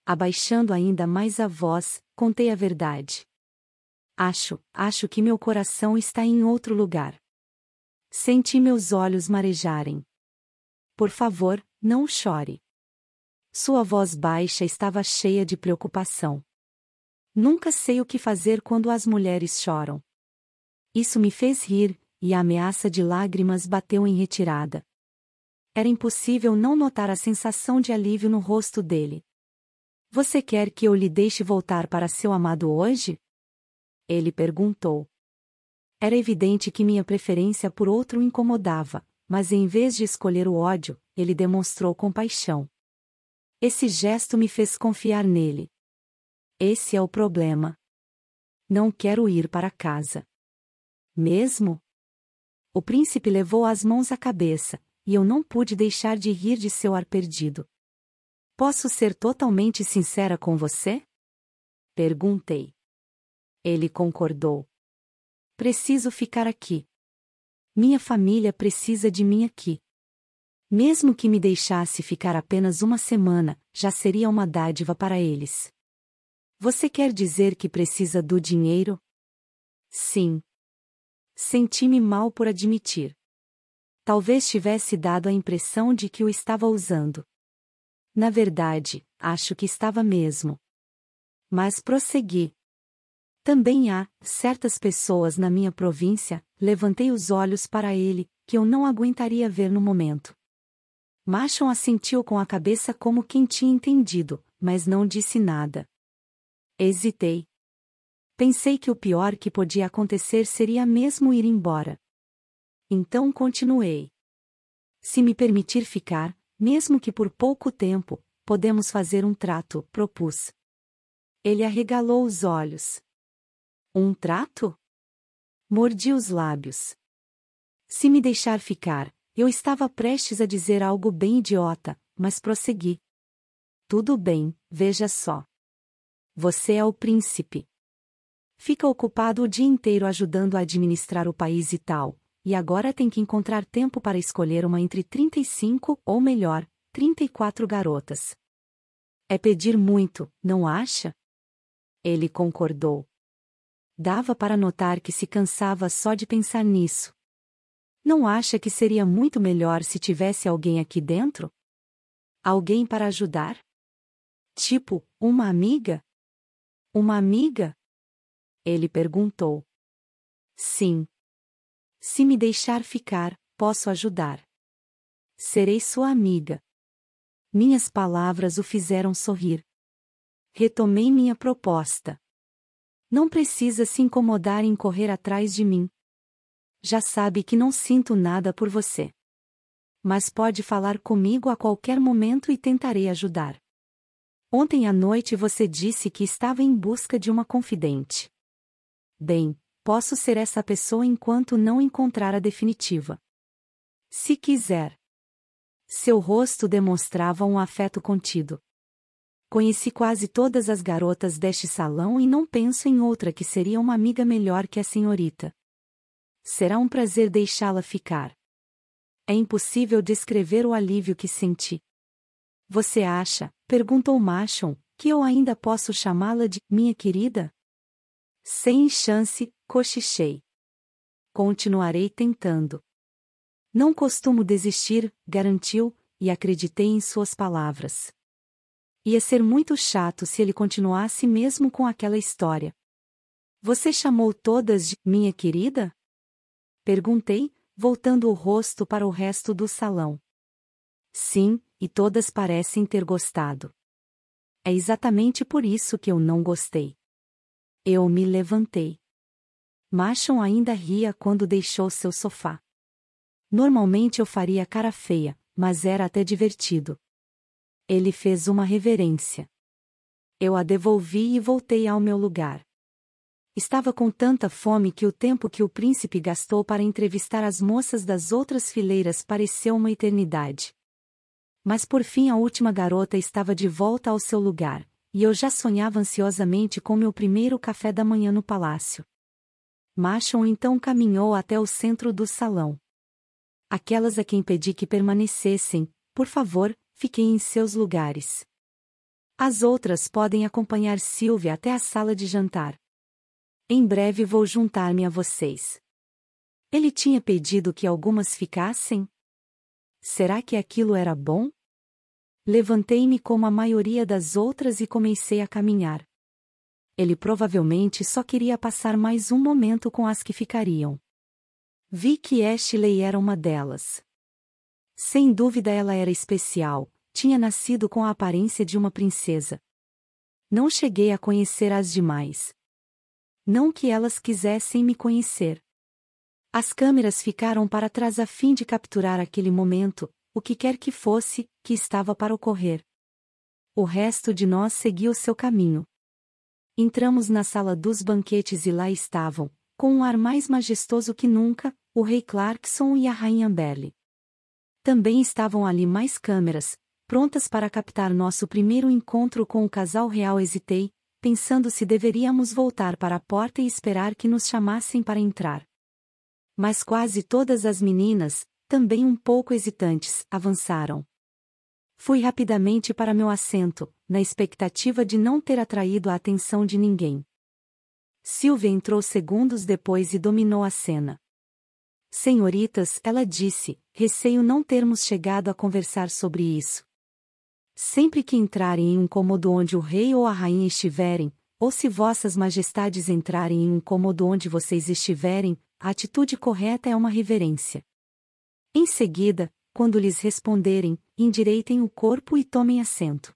Abaixando ainda mais a voz, contei a verdade. Acho, acho que meu coração está em outro lugar. Senti meus olhos marejarem. Por favor, não chore. Sua voz baixa estava cheia de preocupação. Nunca sei o que fazer quando as mulheres choram. Isso me fez rir, e a ameaça de lágrimas bateu em retirada. Era impossível não notar a sensação de alívio no rosto dele. Você quer que eu lhe deixe voltar para seu amado hoje? Ele perguntou. Era evidente que minha preferência por outro incomodava, mas em vez de escolher o ódio, ele demonstrou compaixão. Esse gesto me fez confiar nele. Esse é o problema. Não quero ir para casa. Mesmo? O príncipe levou as mãos à cabeça, e eu não pude deixar de rir de seu ar perdido. Posso ser totalmente sincera com você? Perguntei. Ele concordou. Preciso ficar aqui. Minha família precisa de mim aqui. Mesmo que me deixasse ficar apenas uma semana, já seria uma dádiva para eles. Você quer dizer que precisa do dinheiro? Sim. Senti-me mal por admitir. Talvez tivesse dado a impressão de que o estava usando. Na verdade, acho que estava mesmo. Mas prossegui. Também há certas pessoas na minha província, levantei os olhos para ele, que eu não aguentaria ver no momento. Machon assentiu com a cabeça como quem tinha entendido, mas não disse nada. Hesitei. Pensei que o pior que podia acontecer seria mesmo ir embora. Então continuei. Se me permitir ficar, mesmo que por pouco tempo, podemos fazer um trato, propus. Ele arregalou os olhos. Um trato? Mordi os lábios. Se me deixar ficar, eu estava prestes a dizer algo bem idiota, mas prossegui. Tudo bem, veja só. Você é o príncipe. Fica ocupado o dia inteiro ajudando a administrar o país e tal, e agora tem que encontrar tempo para escolher uma entre 35, ou melhor, 34 garotas. É pedir muito, não acha? Ele concordou. Dava para notar que se cansava só de pensar nisso, não acha que seria muito melhor se tivesse alguém aqui dentro? Alguém para ajudar? Tipo, uma amiga? Uma amiga? Ele perguntou. Sim. Se me deixar ficar, posso ajudar. Serei sua amiga. Minhas palavras o fizeram sorrir. Retomei minha proposta. Não precisa se incomodar em correr atrás de mim, já sabe que não sinto nada por você. Mas pode falar comigo a qualquer momento e tentarei ajudar. Ontem à noite você disse que estava em busca de uma confidente. Bem, posso ser essa pessoa enquanto não encontrar a definitiva. Se quiser. Seu rosto demonstrava um afeto contido. Conheci quase todas as garotas deste salão e não penso em outra que seria uma amiga melhor que a senhorita. Será um prazer deixá-la ficar. É impossível descrever o alívio que senti. Você acha, perguntou Machon, que eu ainda posso chamá-la de minha querida? Sem chance, cochichei. Continuarei tentando. Não costumo desistir, garantiu, e acreditei em suas palavras. Ia ser muito chato se ele continuasse mesmo com aquela história. Você chamou todas de minha querida? Perguntei, voltando o rosto para o resto do salão. Sim, e todas parecem ter gostado. É exatamente por isso que eu não gostei. Eu me levantei. Machon ainda ria quando deixou seu sofá. Normalmente eu faria cara feia, mas era até divertido. Ele fez uma reverência. Eu a devolvi e voltei ao meu lugar. Estava com tanta fome que o tempo que o príncipe gastou para entrevistar as moças das outras fileiras pareceu uma eternidade. Mas por fim a última garota estava de volta ao seu lugar, e eu já sonhava ansiosamente com meu primeiro café da manhã no palácio. Machon então caminhou até o centro do salão. Aquelas a quem pedi que permanecessem, por favor, fiquem em seus lugares. As outras podem acompanhar Silvia até a sala de jantar. Em breve vou juntar-me a vocês. Ele tinha pedido que algumas ficassem? Será que aquilo era bom? Levantei-me como a maioria das outras e comecei a caminhar. Ele provavelmente só queria passar mais um momento com as que ficariam. Vi que Ashley era uma delas. Sem dúvida ela era especial, tinha nascido com a aparência de uma princesa. Não cheguei a conhecer as demais, não que elas quisessem me conhecer. As câmeras ficaram para trás a fim de capturar aquele momento, o que quer que fosse, que estava para ocorrer. O resto de nós seguiu seu caminho. Entramos na sala dos banquetes e lá estavam, com um ar mais majestoso que nunca, o rei Clarkson e a rainha Belle. Também estavam ali mais câmeras, prontas para captar nosso primeiro encontro com o casal real hesitei, pensando se deveríamos voltar para a porta e esperar que nos chamassem para entrar. Mas quase todas as meninas, também um pouco hesitantes, avançaram. Fui rapidamente para meu assento, na expectativa de não ter atraído a atenção de ninguém. Silvia entrou segundos depois e dominou a cena. Senhoritas, ela disse, receio não termos chegado a conversar sobre isso. Sempre que entrarem em um cômodo onde o rei ou a rainha estiverem, ou se vossas majestades entrarem em um cômodo onde vocês estiverem, a atitude correta é uma reverência. Em seguida, quando lhes responderem, endireitem o corpo e tomem assento.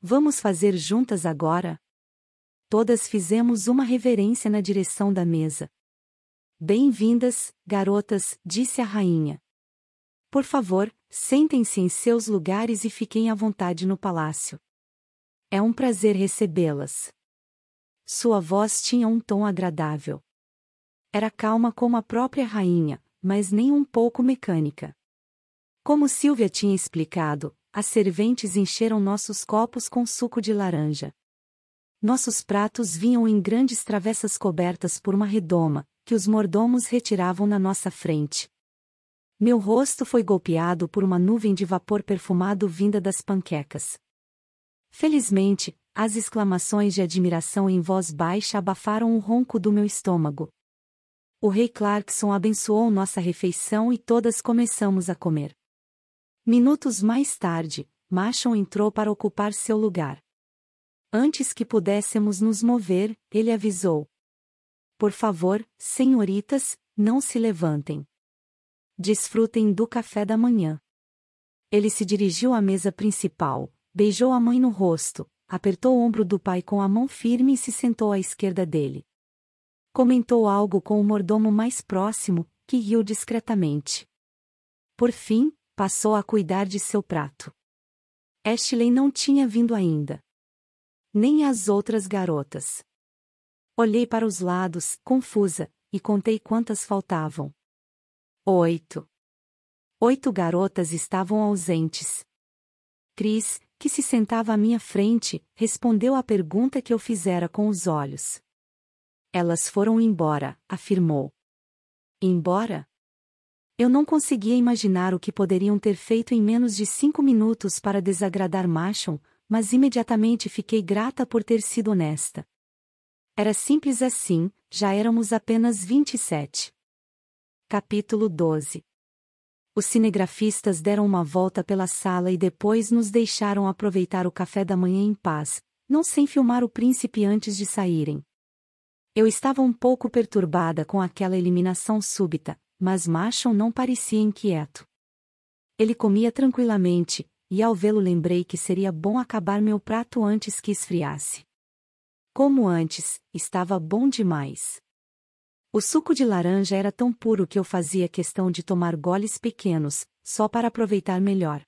Vamos fazer juntas agora? Todas fizemos uma reverência na direção da mesa. Bem-vindas, garotas, disse a rainha. Por favor, Sentem-se em seus lugares e fiquem à vontade no palácio. É um prazer recebê-las. Sua voz tinha um tom agradável. Era calma como a própria rainha, mas nem um pouco mecânica. Como Silvia tinha explicado, as serventes encheram nossos copos com suco de laranja. Nossos pratos vinham em grandes travessas cobertas por uma redoma, que os mordomos retiravam na nossa frente, meu rosto foi golpeado por uma nuvem de vapor perfumado vinda das panquecas. Felizmente, as exclamações de admiração em voz baixa abafaram o ronco do meu estômago. O rei Clarkson abençoou nossa refeição e todas começamos a comer. Minutos mais tarde, Machon entrou para ocupar seu lugar. Antes que pudéssemos nos mover, ele avisou. Por favor, senhoritas, não se levantem. Desfrutem do café da manhã. Ele se dirigiu à mesa principal, beijou a mãe no rosto, apertou o ombro do pai com a mão firme e se sentou à esquerda dele. Comentou algo com o mordomo mais próximo, que riu discretamente. Por fim, passou a cuidar de seu prato. Ashley não tinha vindo ainda. Nem as outras garotas. Olhei para os lados, confusa, e contei quantas faltavam. Oito. Oito garotas estavam ausentes. Cris, que se sentava à minha frente, respondeu à pergunta que eu fizera com os olhos. Elas foram embora, afirmou. Embora? Eu não conseguia imaginar o que poderiam ter feito em menos de cinco minutos para desagradar Machon, mas imediatamente fiquei grata por ter sido honesta. Era simples assim, já éramos apenas 27. Capítulo 12 Os cinegrafistas deram uma volta pela sala e depois nos deixaram aproveitar o café da manhã em paz, não sem filmar o príncipe antes de saírem. Eu estava um pouco perturbada com aquela eliminação súbita, mas Marshall não parecia inquieto. Ele comia tranquilamente, e ao vê-lo lembrei que seria bom acabar meu prato antes que esfriasse. Como antes, estava bom demais. O suco de laranja era tão puro que eu fazia questão de tomar goles pequenos, só para aproveitar melhor.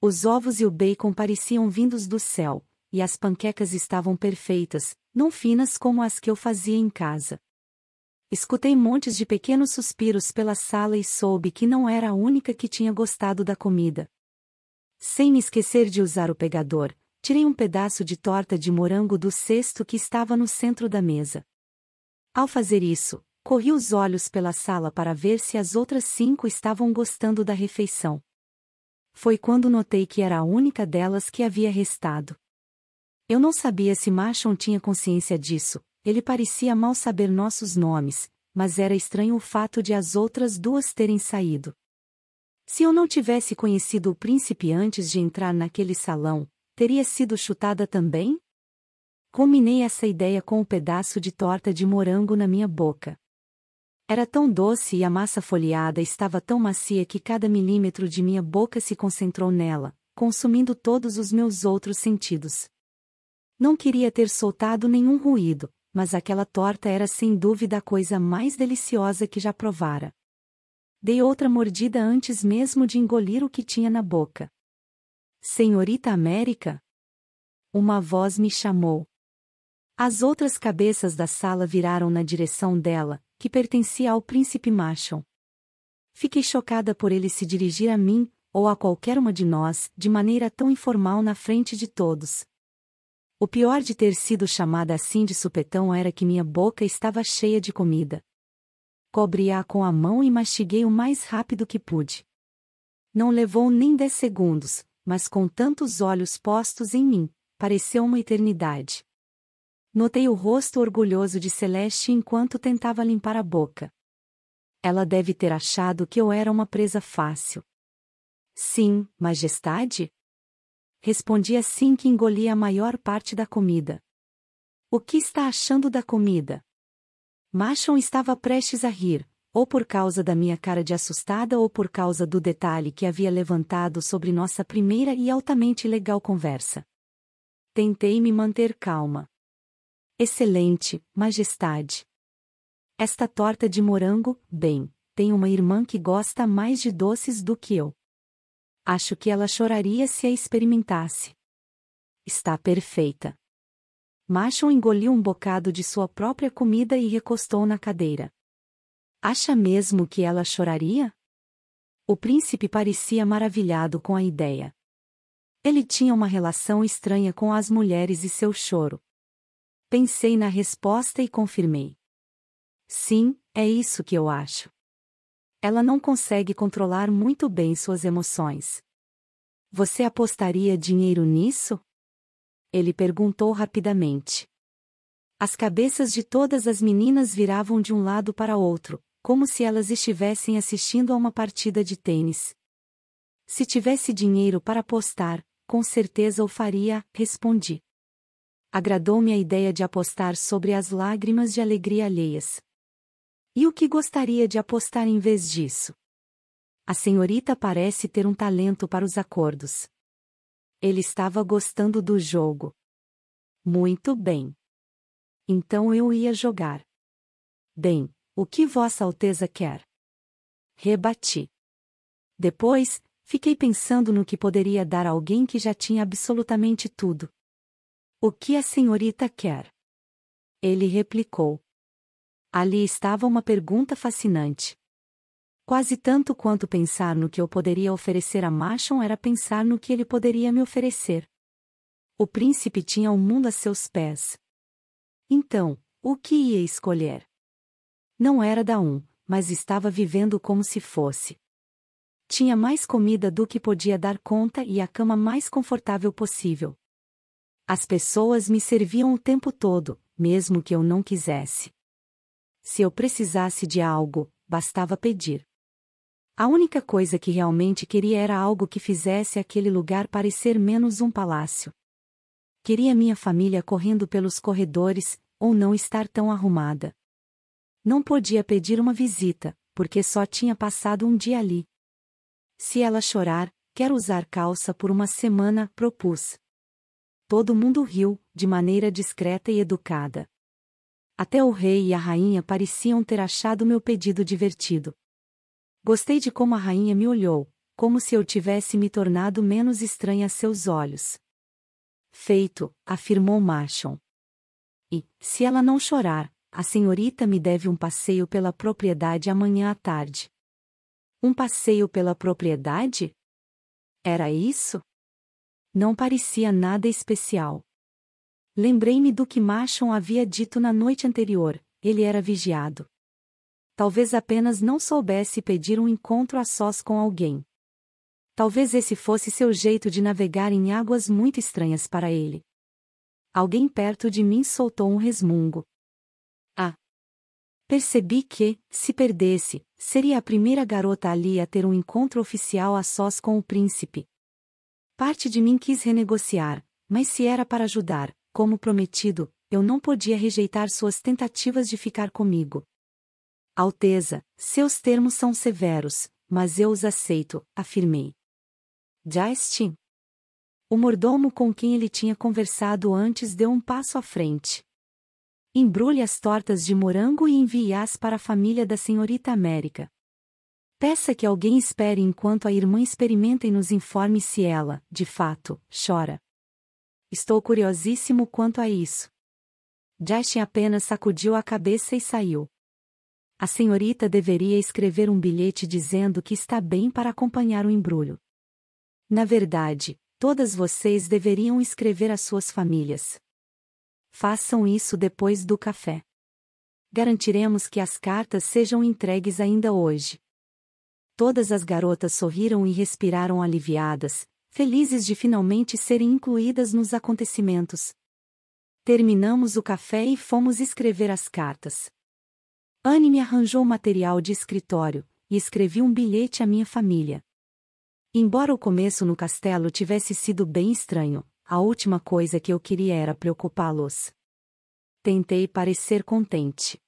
Os ovos e o bacon pareciam vindos do céu, e as panquecas estavam perfeitas, não finas como as que eu fazia em casa. Escutei montes de pequenos suspiros pela sala e soube que não era a única que tinha gostado da comida. Sem me esquecer de usar o pegador, tirei um pedaço de torta de morango do cesto que estava no centro da mesa. Ao fazer isso, corri os olhos pela sala para ver se as outras cinco estavam gostando da refeição. Foi quando notei que era a única delas que havia restado. Eu não sabia se Machon tinha consciência disso, ele parecia mal saber nossos nomes, mas era estranho o fato de as outras duas terem saído. Se eu não tivesse conhecido o príncipe antes de entrar naquele salão, teria sido chutada também? Combinei essa ideia com um pedaço de torta de morango na minha boca. Era tão doce e a massa folheada estava tão macia que cada milímetro de minha boca se concentrou nela, consumindo todos os meus outros sentidos. Não queria ter soltado nenhum ruído, mas aquela torta era sem dúvida a coisa mais deliciosa que já provara. Dei outra mordida antes mesmo de engolir o que tinha na boca. Senhorita América? Uma voz me chamou. As outras cabeças da sala viraram na direção dela, que pertencia ao príncipe Marshall. Fiquei chocada por ele se dirigir a mim, ou a qualquer uma de nós, de maneira tão informal na frente de todos. O pior de ter sido chamada assim de supetão era que minha boca estava cheia de comida. Cobri-a com a mão e mastiguei o mais rápido que pude. Não levou nem dez segundos, mas com tantos olhos postos em mim, pareceu uma eternidade. Notei o rosto orgulhoso de Celeste enquanto tentava limpar a boca. Ela deve ter achado que eu era uma presa fácil. Sim, Majestade? Respondi assim que engoli a maior parte da comida. O que está achando da comida? Machon estava prestes a rir, ou por causa da minha cara de assustada ou por causa do detalhe que havia levantado sobre nossa primeira e altamente legal conversa. Tentei me manter calma. Excelente, Majestade. Esta torta de morango, bem, tem uma irmã que gosta mais de doces do que eu. Acho que ela choraria se a experimentasse. Está perfeita. Macho engoliu um bocado de sua própria comida e recostou na cadeira. Acha mesmo que ela choraria? O príncipe parecia maravilhado com a ideia. Ele tinha uma relação estranha com as mulheres e seu choro. Pensei na resposta e confirmei. Sim, é isso que eu acho. Ela não consegue controlar muito bem suas emoções. Você apostaria dinheiro nisso? Ele perguntou rapidamente. As cabeças de todas as meninas viravam de um lado para outro, como se elas estivessem assistindo a uma partida de tênis. Se tivesse dinheiro para apostar, com certeza o faria, respondi agradou-me a ideia de apostar sobre as lágrimas de alegria alheias. E o que gostaria de apostar em vez disso? A senhorita parece ter um talento para os acordos. Ele estava gostando do jogo. Muito bem. Então eu ia jogar. Bem, o que Vossa Alteza quer? Rebati. Depois, fiquei pensando no que poderia dar a alguém que já tinha absolutamente tudo. O que a senhorita quer? Ele replicou. Ali estava uma pergunta fascinante. Quase tanto quanto pensar no que eu poderia oferecer a Machon era pensar no que ele poderia me oferecer. O príncipe tinha o um mundo a seus pés. Então, o que ia escolher? Não era da um, mas estava vivendo como se fosse. Tinha mais comida do que podia dar conta e a cama mais confortável possível. As pessoas me serviam o tempo todo, mesmo que eu não quisesse. Se eu precisasse de algo, bastava pedir. A única coisa que realmente queria era algo que fizesse aquele lugar parecer menos um palácio. Queria minha família correndo pelos corredores, ou não estar tão arrumada. Não podia pedir uma visita, porque só tinha passado um dia ali. Se ela chorar, quero usar calça por uma semana, propus. Todo mundo riu, de maneira discreta e educada. Até o rei e a rainha pareciam ter achado meu pedido divertido. Gostei de como a rainha me olhou, como se eu tivesse me tornado menos estranha a seus olhos. Feito, afirmou Marshall. E, se ela não chorar, a senhorita me deve um passeio pela propriedade amanhã à tarde. Um passeio pela propriedade? Era isso? Não parecia nada especial. Lembrei-me do que Machon havia dito na noite anterior, ele era vigiado. Talvez apenas não soubesse pedir um encontro a sós com alguém. Talvez esse fosse seu jeito de navegar em águas muito estranhas para ele. Alguém perto de mim soltou um resmungo. Ah! Percebi que, se perdesse, seria a primeira garota ali a ter um encontro oficial a sós com o príncipe, Parte de mim quis renegociar, mas se era para ajudar, como prometido, eu não podia rejeitar suas tentativas de ficar comigo. Alteza, seus termos são severos, mas eu os aceito, afirmei. Justin. O mordomo com quem ele tinha conversado antes deu um passo à frente. Embrulhe as tortas de morango e envie-as para a família da senhorita América. Peça que alguém espere enquanto a irmã experimenta e nos informe se ela, de fato, chora. Estou curiosíssimo quanto a isso. Jashin apenas sacudiu a cabeça e saiu. A senhorita deveria escrever um bilhete dizendo que está bem para acompanhar o embrulho. Na verdade, todas vocês deveriam escrever às suas famílias. Façam isso depois do café. Garantiremos que as cartas sejam entregues ainda hoje todas as garotas sorriram e respiraram aliviadas, felizes de finalmente serem incluídas nos acontecimentos. Terminamos o café e fomos escrever as cartas. Anne me arranjou material de escritório e escrevi um bilhete à minha família. Embora o começo no castelo tivesse sido bem estranho, a última coisa que eu queria era preocupá-los. Tentei parecer contente.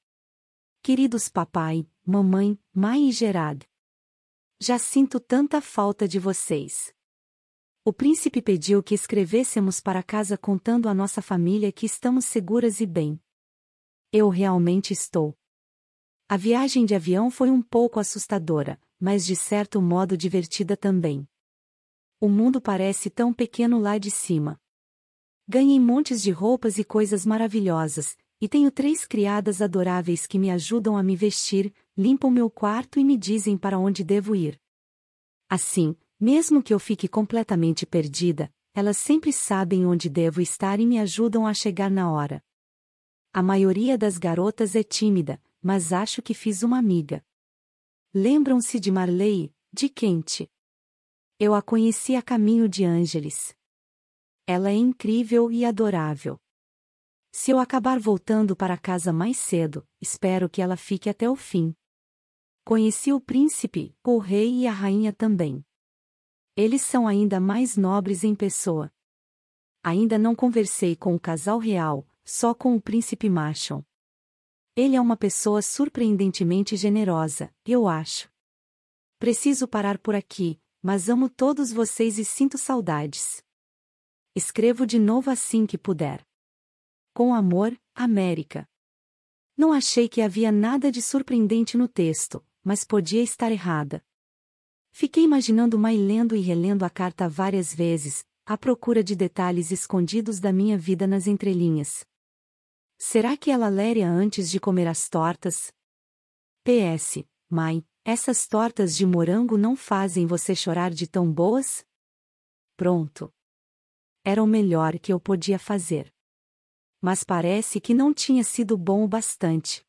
Queridos papai, mamãe, mãe e Gerard, já sinto tanta falta de vocês. O príncipe pediu que escrevêssemos para casa contando à nossa família que estamos seguras e bem. Eu realmente estou. A viagem de avião foi um pouco assustadora, mas de certo modo divertida também. O mundo parece tão pequeno lá de cima. Ganhei montes de roupas e coisas maravilhosas, e tenho três criadas adoráveis que me ajudam a me vestir, limpam meu quarto e me dizem para onde devo ir. Assim, mesmo que eu fique completamente perdida, elas sempre sabem onde devo estar e me ajudam a chegar na hora. A maioria das garotas é tímida, mas acho que fiz uma amiga. Lembram-se de Marley, de Quente. Eu a conheci a caminho de Ângeles. Ela é incrível e adorável. Se eu acabar voltando para casa mais cedo, espero que ela fique até o fim. Conheci o príncipe, o rei e a rainha também. Eles são ainda mais nobres em pessoa. Ainda não conversei com o casal real, só com o príncipe Marshall. Ele é uma pessoa surpreendentemente generosa, eu acho. Preciso parar por aqui, mas amo todos vocês e sinto saudades. Escrevo de novo assim que puder. Com amor, América. Não achei que havia nada de surpreendente no texto, mas podia estar errada. Fiquei imaginando Mai lendo e relendo a carta várias vezes, à procura de detalhes escondidos da minha vida nas entrelinhas. Será que ela leria antes de comer as tortas? PS, mãe, essas tortas de morango não fazem você chorar de tão boas? Pronto. Era o melhor que eu podia fazer mas parece que não tinha sido bom o bastante.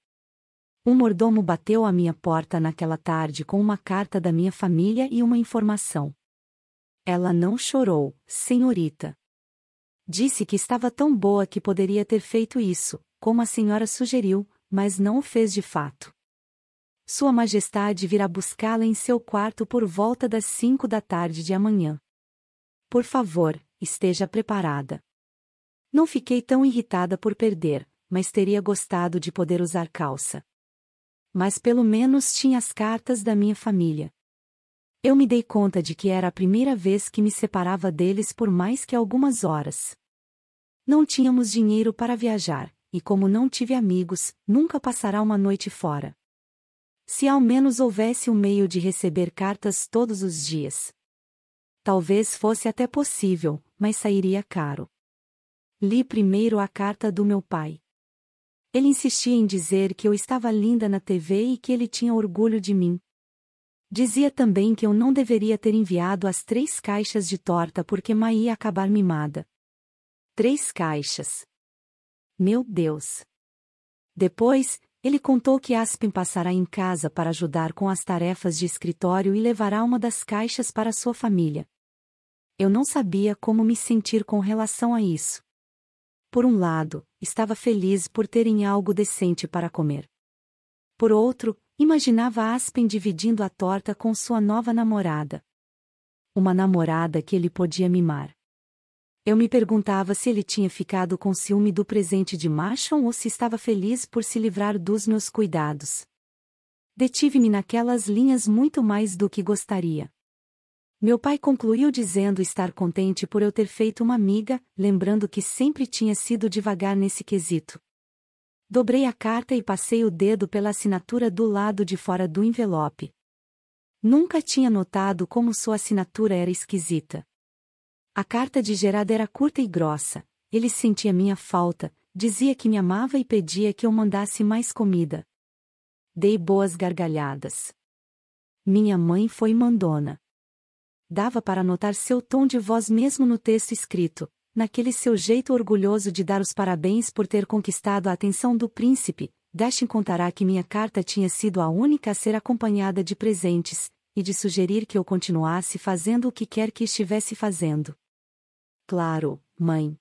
Um mordomo bateu à minha porta naquela tarde com uma carta da minha família e uma informação. Ela não chorou, senhorita. Disse que estava tão boa que poderia ter feito isso, como a senhora sugeriu, mas não o fez de fato. Sua Majestade virá buscá-la em seu quarto por volta das cinco da tarde de amanhã. Por favor, esteja preparada. Não fiquei tão irritada por perder, mas teria gostado de poder usar calça. Mas pelo menos tinha as cartas da minha família. Eu me dei conta de que era a primeira vez que me separava deles por mais que algumas horas. Não tínhamos dinheiro para viajar, e como não tive amigos, nunca passará uma noite fora. Se ao menos houvesse um meio de receber cartas todos os dias. Talvez fosse até possível, mas sairia caro. Li primeiro a carta do meu pai. Ele insistia em dizer que eu estava linda na TV e que ele tinha orgulho de mim. Dizia também que eu não deveria ter enviado as três caixas de torta porque Mai ia acabar mimada. Três caixas. Meu Deus. Depois, ele contou que Aspen passará em casa para ajudar com as tarefas de escritório e levará uma das caixas para sua família. Eu não sabia como me sentir com relação a isso. Por um lado, estava feliz por terem algo decente para comer. Por outro, imaginava Aspen dividindo a torta com sua nova namorada. Uma namorada que ele podia mimar. Eu me perguntava se ele tinha ficado com ciúme do presente de Machon ou se estava feliz por se livrar dos meus cuidados. Detive-me naquelas linhas muito mais do que gostaria. Meu pai concluiu dizendo estar contente por eu ter feito uma amiga, lembrando que sempre tinha sido devagar nesse quesito. Dobrei a carta e passei o dedo pela assinatura do lado de fora do envelope. Nunca tinha notado como sua assinatura era esquisita. A carta de Gerada era curta e grossa, ele sentia minha falta, dizia que me amava e pedia que eu mandasse mais comida. Dei boas gargalhadas. Minha mãe foi mandona. Dava para notar seu tom de voz mesmo no texto escrito, naquele seu jeito orgulhoso de dar os parabéns por ter conquistado a atenção do príncipe, Dashin contará que minha carta tinha sido a única a ser acompanhada de presentes, e de sugerir que eu continuasse fazendo o que quer que estivesse fazendo. Claro, mãe.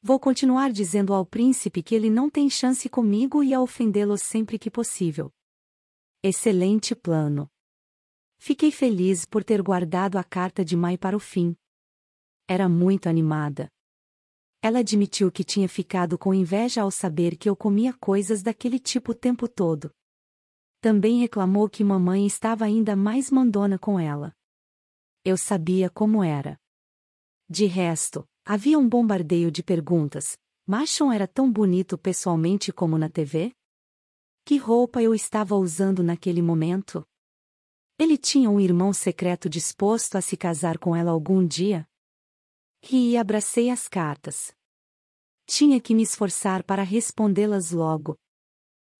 Vou continuar dizendo ao príncipe que ele não tem chance comigo e a ofendê-lo sempre que possível. Excelente plano. Fiquei feliz por ter guardado a carta de Mai para o fim. Era muito animada. Ela admitiu que tinha ficado com inveja ao saber que eu comia coisas daquele tipo o tempo todo. Também reclamou que mamãe estava ainda mais mandona com ela. Eu sabia como era. De resto, havia um bombardeio de perguntas. Machon era tão bonito pessoalmente como na TV? Que roupa eu estava usando naquele momento? Ele tinha um irmão secreto disposto a se casar com ela algum dia? Ri e abracei as cartas. Tinha que me esforçar para respondê-las logo.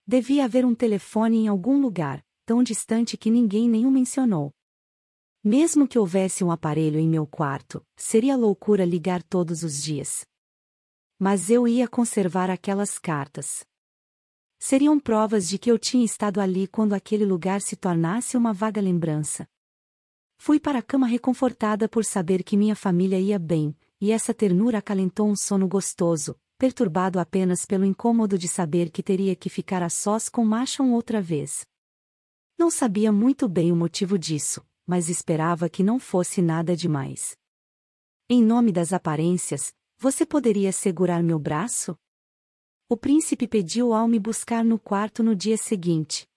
Devia haver um telefone em algum lugar, tão distante que ninguém nem o mencionou. Mesmo que houvesse um aparelho em meu quarto, seria loucura ligar todos os dias. Mas eu ia conservar aquelas cartas seriam provas de que eu tinha estado ali quando aquele lugar se tornasse uma vaga lembrança. Fui para a cama reconfortada por saber que minha família ia bem, e essa ternura acalentou um sono gostoso, perturbado apenas pelo incômodo de saber que teria que ficar a sós com Machon outra vez. Não sabia muito bem o motivo disso, mas esperava que não fosse nada demais. Em nome das aparências, você poderia segurar meu braço? O príncipe pediu ao me buscar no quarto no dia seguinte.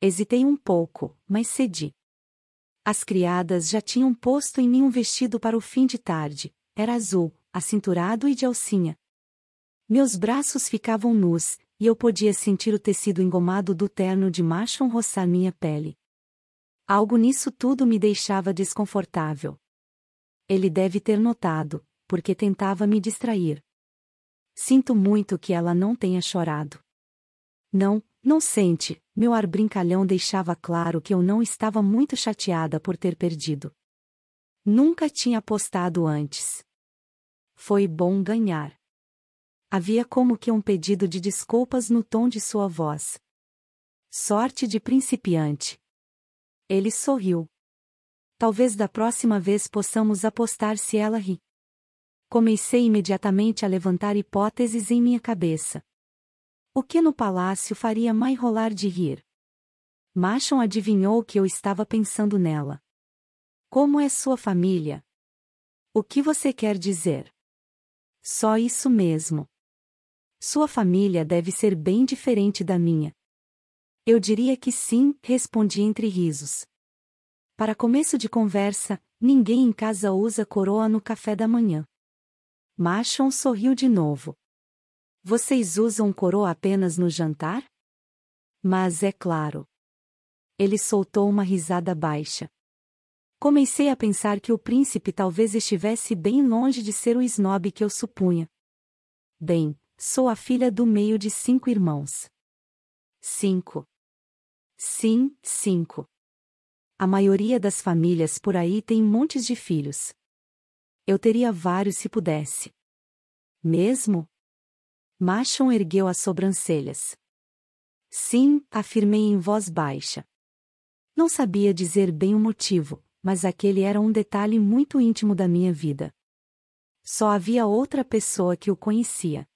Hesitei um pouco, mas cedi. As criadas já tinham posto em mim um vestido para o fim de tarde, era azul, acinturado e de alcinha. Meus braços ficavam nus, e eu podia sentir o tecido engomado do terno de macho roçar minha pele. Algo nisso tudo me deixava desconfortável. Ele deve ter notado, porque tentava me distrair. Sinto muito que ela não tenha chorado. Não, não sente, meu ar brincalhão deixava claro que eu não estava muito chateada por ter perdido. Nunca tinha apostado antes. Foi bom ganhar. Havia como que um pedido de desculpas no tom de sua voz. Sorte de principiante. Ele sorriu. Talvez da próxima vez possamos apostar se ela ri comecei imediatamente a levantar hipóteses em minha cabeça. O que no palácio faria mais rolar de rir? Machon adivinhou que eu estava pensando nela. Como é sua família? O que você quer dizer? Só isso mesmo. Sua família deve ser bem diferente da minha. Eu diria que sim, respondi entre risos. Para começo de conversa, ninguém em casa usa coroa no café da manhã. Machon sorriu de novo. Vocês usam coroa apenas no jantar? Mas é claro. Ele soltou uma risada baixa. Comecei a pensar que o príncipe talvez estivesse bem longe de ser o snob que eu supunha. Bem, sou a filha do meio de cinco irmãos. Cinco. Sim, cinco. A maioria das famílias por aí tem montes de filhos. Eu teria vários se pudesse. Mesmo? Machon ergueu as sobrancelhas. Sim, afirmei em voz baixa. Não sabia dizer bem o motivo, mas aquele era um detalhe muito íntimo da minha vida. Só havia outra pessoa que o conhecia.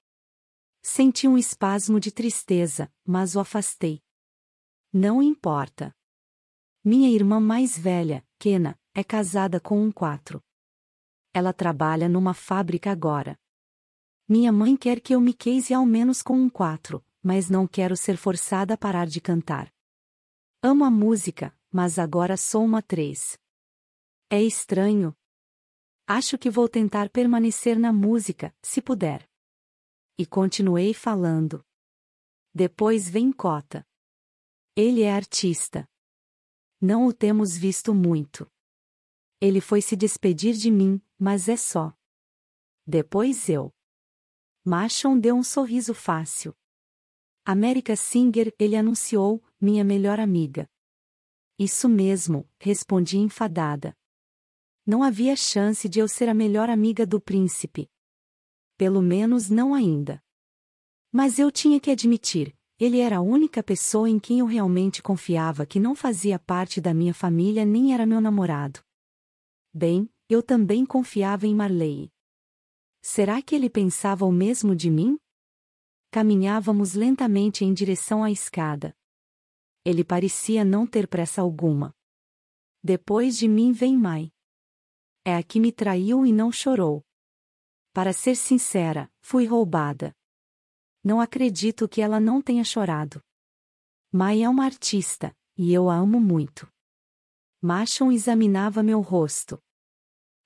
Senti um espasmo de tristeza, mas o afastei. Não importa. Minha irmã mais velha, Kena, é casada com um quatro. Ela trabalha numa fábrica agora. Minha mãe quer que eu me case ao menos com um quatro, mas não quero ser forçada a parar de cantar. Amo a música, mas agora sou uma três. É estranho. Acho que vou tentar permanecer na música, se puder. E continuei falando. Depois vem Cota. Ele é artista. Não o temos visto muito. Ele foi se despedir de mim, mas é só. Depois eu. Machon deu um sorriso fácil. América Singer, ele anunciou, minha melhor amiga. Isso mesmo, respondi enfadada. Não havia chance de eu ser a melhor amiga do príncipe. Pelo menos não ainda. Mas eu tinha que admitir, ele era a única pessoa em quem eu realmente confiava que não fazia parte da minha família nem era meu namorado. Bem, eu também confiava em Marley. Será que ele pensava o mesmo de mim? Caminhávamos lentamente em direção à escada. Ele parecia não ter pressa alguma. Depois de mim vem Mai. É a que me traiu e não chorou. Para ser sincera, fui roubada. Não acredito que ela não tenha chorado. Mai é uma artista, e eu a amo muito. Machon examinava meu rosto.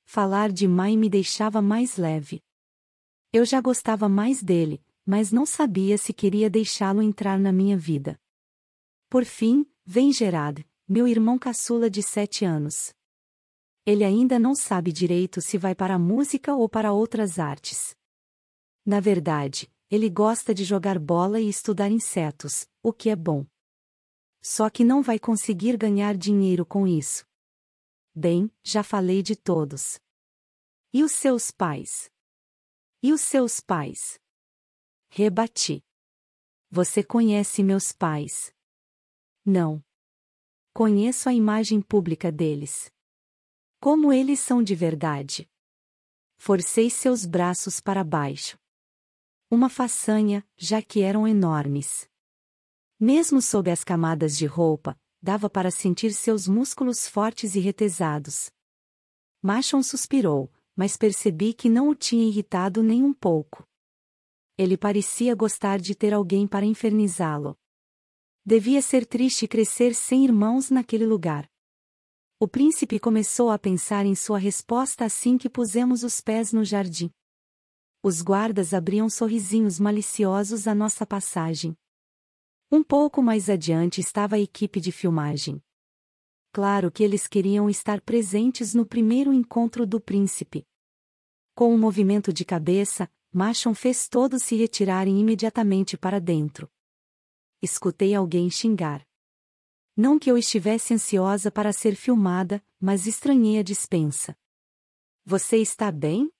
Falar de Mai me deixava mais leve. Eu já gostava mais dele, mas não sabia se queria deixá-lo entrar na minha vida. Por fim, vem Gerard, meu irmão caçula de sete anos. Ele ainda não sabe direito se vai para a música ou para outras artes. Na verdade, ele gosta de jogar bola e estudar insetos, o que é bom. Só que não vai conseguir ganhar dinheiro com isso. Bem, já falei de todos. E os seus pais? E os seus pais? Rebati. Você conhece meus pais? Não. Conheço a imagem pública deles. Como eles são de verdade. Forcei seus braços para baixo. Uma façanha, já que eram enormes. Mesmo sob as camadas de roupa, dava para sentir seus músculos fortes e retesados. Machon suspirou, mas percebi que não o tinha irritado nem um pouco. Ele parecia gostar de ter alguém para infernizá-lo. Devia ser triste crescer sem irmãos naquele lugar. O príncipe começou a pensar em sua resposta assim que pusemos os pés no jardim. Os guardas abriam sorrisinhos maliciosos à nossa passagem. Um pouco mais adiante estava a equipe de filmagem. Claro que eles queriam estar presentes no primeiro encontro do príncipe. Com um movimento de cabeça, Machon fez todos se retirarem imediatamente para dentro. Escutei alguém xingar. Não que eu estivesse ansiosa para ser filmada, mas estranhei a dispensa. Você está bem?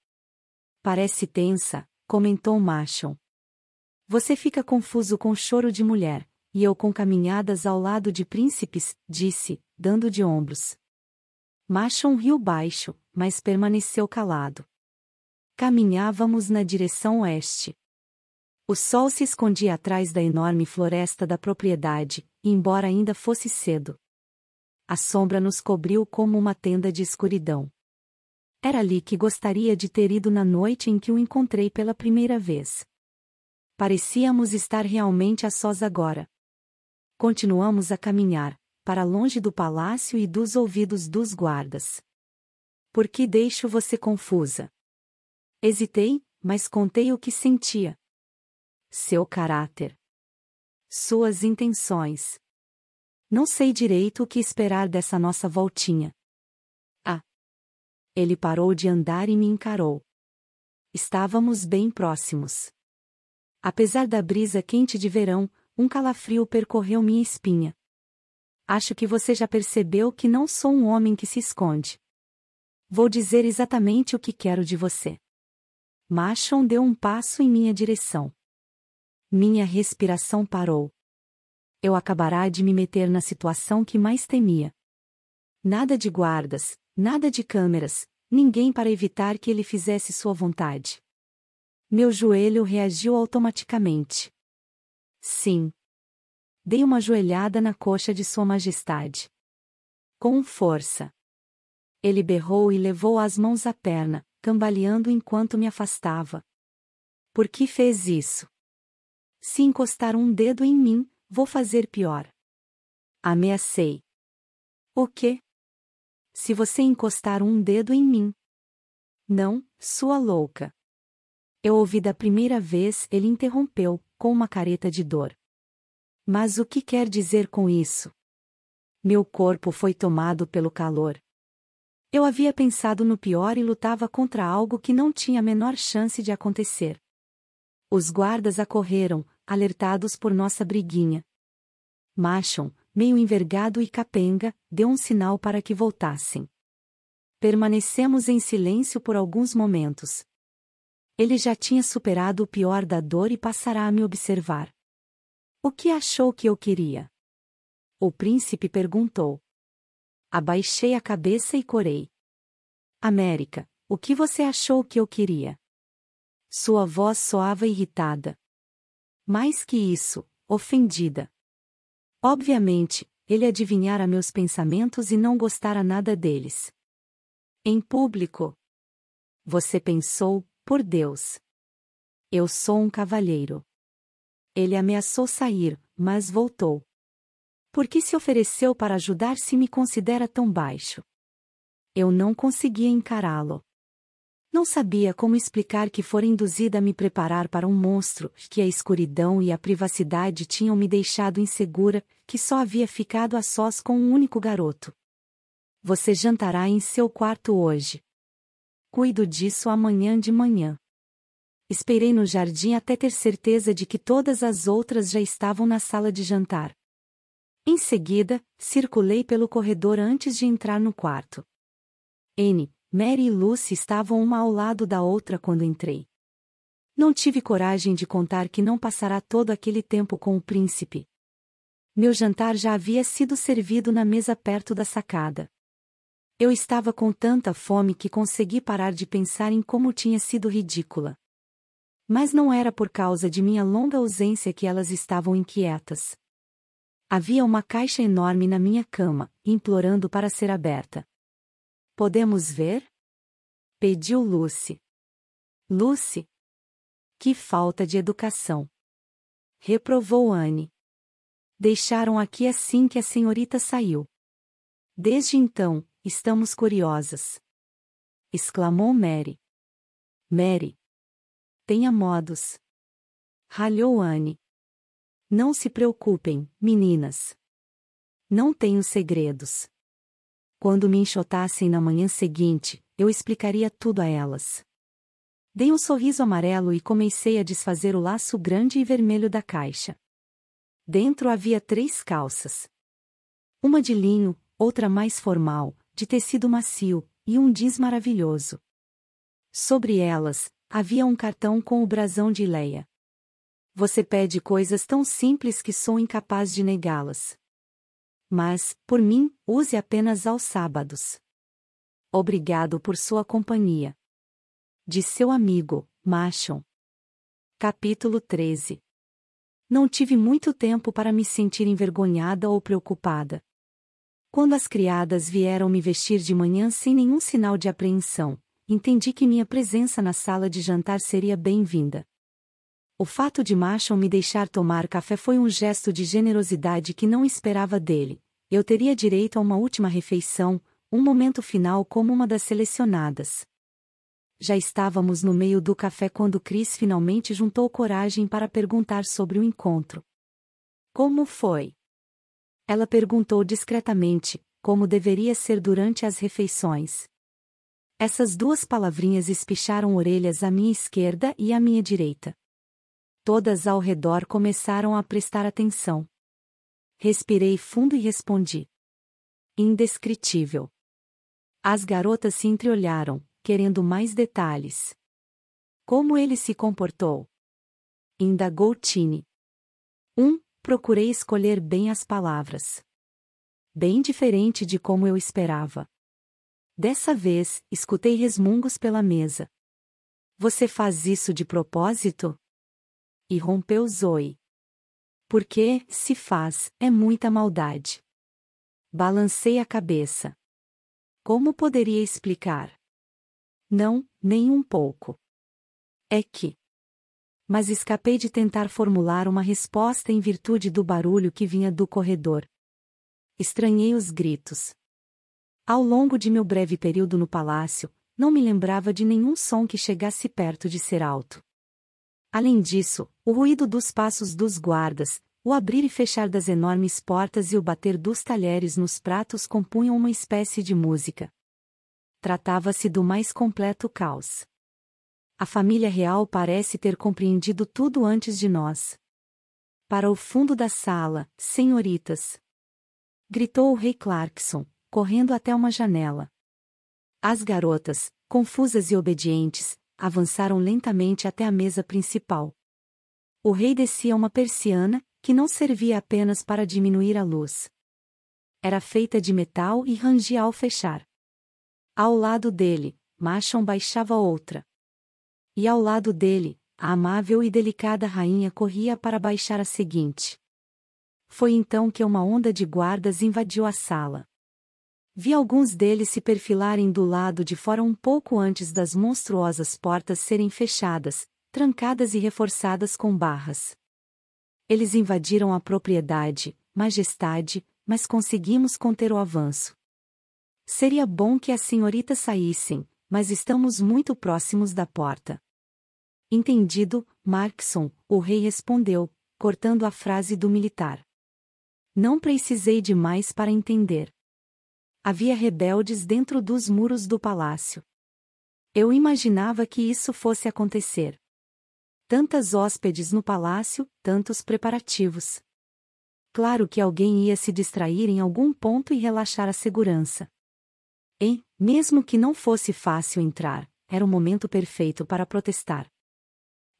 Parece tensa, comentou Machon. Você fica confuso com choro de mulher, e eu com caminhadas ao lado de príncipes, disse, dando de ombros. Machon riu baixo, mas permaneceu calado. Caminhávamos na direção oeste. O sol se escondia atrás da enorme floresta da propriedade, embora ainda fosse cedo. A sombra nos cobriu como uma tenda de escuridão. Era ali que gostaria de ter ido na noite em que o encontrei pela primeira vez. Parecíamos estar realmente a sós agora. Continuamos a caminhar, para longe do palácio e dos ouvidos dos guardas. Por que deixo você confusa? Hesitei, mas contei o que sentia. Seu caráter. Suas intenções. Não sei direito o que esperar dessa nossa voltinha. Ah! Ele parou de andar e me encarou. Estávamos bem próximos. Apesar da brisa quente de verão, um calafrio percorreu minha espinha. Acho que você já percebeu que não sou um homem que se esconde. Vou dizer exatamente o que quero de você. Machon deu um passo em minha direção. Minha respiração parou. Eu acabará de me meter na situação que mais temia. Nada de guardas, nada de câmeras, ninguém para evitar que ele fizesse sua vontade. Meu joelho reagiu automaticamente. Sim. Dei uma joelhada na coxa de Sua Majestade. Com força. Ele berrou e levou as mãos à perna, cambaleando enquanto me afastava. Por que fez isso? Se encostar um dedo em mim, vou fazer pior. Ameacei. O quê? Se você encostar um dedo em mim. Não, sua louca. Eu ouvi da primeira vez, ele interrompeu, com uma careta de dor. Mas o que quer dizer com isso? Meu corpo foi tomado pelo calor. Eu havia pensado no pior e lutava contra algo que não tinha a menor chance de acontecer. Os guardas acorreram, alertados por nossa briguinha. Machon, meio envergado e capenga, deu um sinal para que voltassem. Permanecemos em silêncio por alguns momentos. Ele já tinha superado o pior da dor e passará a me observar. O que achou que eu queria? O príncipe perguntou. Abaixei a cabeça e corei. América, o que você achou que eu queria? Sua voz soava irritada. Mais que isso, ofendida. Obviamente, ele adivinhara meus pensamentos e não gostara nada deles. Em público. Você pensou, por Deus! Eu sou um cavalheiro. Ele ameaçou sair, mas voltou. Por que se ofereceu para ajudar se me considera tão baixo? Eu não conseguia encará-lo. Não sabia como explicar que fora induzida a me preparar para um monstro, que a escuridão e a privacidade tinham me deixado insegura, que só havia ficado a sós com um único garoto. Você jantará em seu quarto hoje cuido disso amanhã de manhã. Esperei no jardim até ter certeza de que todas as outras já estavam na sala de jantar. Em seguida, circulei pelo corredor antes de entrar no quarto. N, Mary e Lucy estavam uma ao lado da outra quando entrei. Não tive coragem de contar que não passará todo aquele tempo com o príncipe. Meu jantar já havia sido servido na mesa perto da sacada. Eu estava com tanta fome que consegui parar de pensar em como tinha sido ridícula. Mas não era por causa de minha longa ausência que elas estavam inquietas. Havia uma caixa enorme na minha cama, implorando para ser aberta. Podemos ver? Pediu Lucy. Lucy? Que falta de educação! Reprovou Anne. Deixaram aqui assim que a senhorita saiu. Desde então, Estamos curiosas. Exclamou Mary. Mary. Tenha modos. Ralhou Anne. Não se preocupem, meninas. Não tenho segredos. Quando me enxotassem na manhã seguinte, eu explicaria tudo a elas. Dei um sorriso amarelo e comecei a desfazer o laço grande e vermelho da caixa. Dentro havia três calças. Uma de linho, outra mais formal, de tecido macio, e um diz maravilhoso. Sobre elas, havia um cartão com o brasão de Leia. Você pede coisas tão simples que sou incapaz de negá-las. Mas, por mim, use apenas aos sábados. Obrigado por sua companhia. De seu amigo, Machon. Capítulo 13 Não tive muito tempo para me sentir envergonhada ou preocupada. Quando as criadas vieram me vestir de manhã sem nenhum sinal de apreensão, entendi que minha presença na sala de jantar seria bem-vinda. O fato de Marshall me deixar tomar café foi um gesto de generosidade que não esperava dele. Eu teria direito a uma última refeição, um momento final como uma das selecionadas. Já estávamos no meio do café quando Chris finalmente juntou coragem para perguntar sobre o encontro. Como foi? Ela perguntou discretamente, como deveria ser durante as refeições. Essas duas palavrinhas espicharam orelhas à minha esquerda e à minha direita. Todas ao redor começaram a prestar atenção. Respirei fundo e respondi. Indescritível. As garotas se entreolharam, querendo mais detalhes. Como ele se comportou? Indagou Tine. Um, procurei escolher bem as palavras. Bem diferente de como eu esperava. Dessa vez, escutei resmungos pela mesa. Você faz isso de propósito? E rompeu Zoe. Porque, se faz, é muita maldade. Balancei a cabeça. Como poderia explicar? Não, nem um pouco. É que mas escapei de tentar formular uma resposta em virtude do barulho que vinha do corredor. Estranhei os gritos. Ao longo de meu breve período no palácio, não me lembrava de nenhum som que chegasse perto de ser alto. Além disso, o ruído dos passos dos guardas, o abrir e fechar das enormes portas e o bater dos talheres nos pratos compunham uma espécie de música. Tratava-se do mais completo caos. A família real parece ter compreendido tudo antes de nós. Para o fundo da sala, senhoritas! gritou o rei Clarkson, correndo até uma janela. As garotas, confusas e obedientes, avançaram lentamente até a mesa principal. O rei descia uma persiana, que não servia apenas para diminuir a luz. Era feita de metal e rangia ao fechar. Ao lado dele, Machon baixava outra. E ao lado dele, a amável e delicada rainha corria para baixar a seguinte. Foi então que uma onda de guardas invadiu a sala. Vi alguns deles se perfilarem do lado de fora um pouco antes das monstruosas portas serem fechadas, trancadas e reforçadas com barras. Eles invadiram a propriedade, majestade, mas conseguimos conter o avanço. Seria bom que as senhoritas saíssem, mas estamos muito próximos da porta. Entendido, Markson, o rei respondeu, cortando a frase do militar. Não precisei de mais para entender. Havia rebeldes dentro dos muros do palácio. Eu imaginava que isso fosse acontecer. Tantas hóspedes no palácio, tantos preparativos. Claro que alguém ia se distrair em algum ponto e relaxar a segurança. E, mesmo que não fosse fácil entrar, era o momento perfeito para protestar.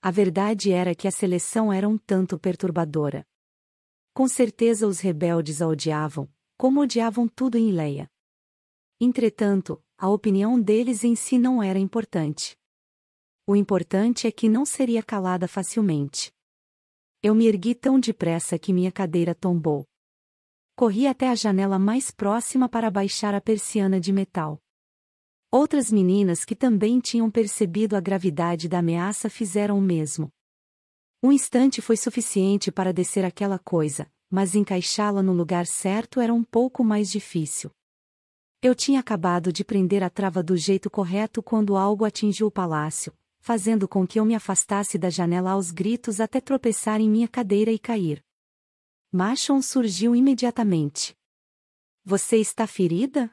A verdade era que a seleção era um tanto perturbadora. Com certeza os rebeldes a odiavam, como odiavam tudo em Leia. Entretanto, a opinião deles em si não era importante. O importante é que não seria calada facilmente. Eu me ergui tão depressa que minha cadeira tombou. Corri até a janela mais próxima para baixar a persiana de metal. Outras meninas que também tinham percebido a gravidade da ameaça fizeram o mesmo. Um instante foi suficiente para descer aquela coisa, mas encaixá-la no lugar certo era um pouco mais difícil. Eu tinha acabado de prender a trava do jeito correto quando algo atingiu o palácio, fazendo com que eu me afastasse da janela aos gritos até tropeçar em minha cadeira e cair. Machon surgiu imediatamente. Você está ferida?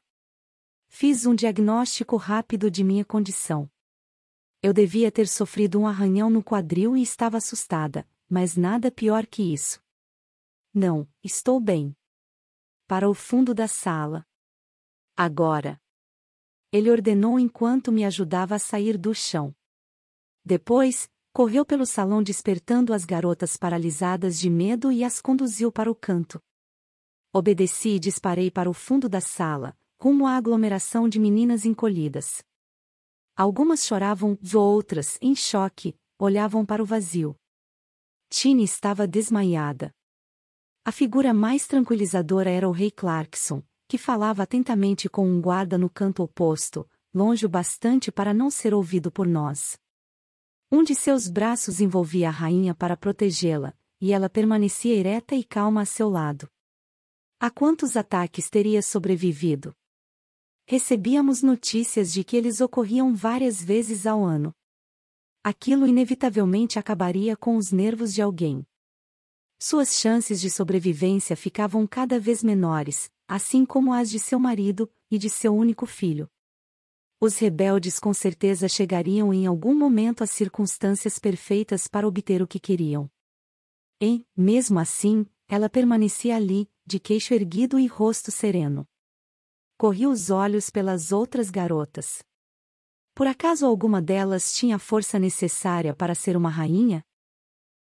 Fiz um diagnóstico rápido de minha condição. Eu devia ter sofrido um arranhão no quadril e estava assustada, mas nada pior que isso. Não, estou bem. Para o fundo da sala. Agora. Ele ordenou enquanto me ajudava a sair do chão. Depois, Correu pelo salão despertando as garotas paralisadas de medo e as conduziu para o canto. Obedeci e disparei para o fundo da sala, rumo à aglomeração de meninas encolhidas. Algumas choravam, outras, em choque, olhavam para o vazio. Tine estava desmaiada. A figura mais tranquilizadora era o rei Clarkson, que falava atentamente com um guarda no canto oposto, longe o bastante para não ser ouvido por nós. Um de seus braços envolvia a rainha para protegê-la, e ela permanecia ereta e calma a seu lado. A quantos ataques teria sobrevivido? Recebíamos notícias de que eles ocorriam várias vezes ao ano. Aquilo inevitavelmente acabaria com os nervos de alguém. Suas chances de sobrevivência ficavam cada vez menores, assim como as de seu marido e de seu único filho os rebeldes com certeza chegariam em algum momento às circunstâncias perfeitas para obter o que queriam. E, mesmo assim, ela permanecia ali, de queixo erguido e rosto sereno. Corri os olhos pelas outras garotas. Por acaso alguma delas tinha a força necessária para ser uma rainha?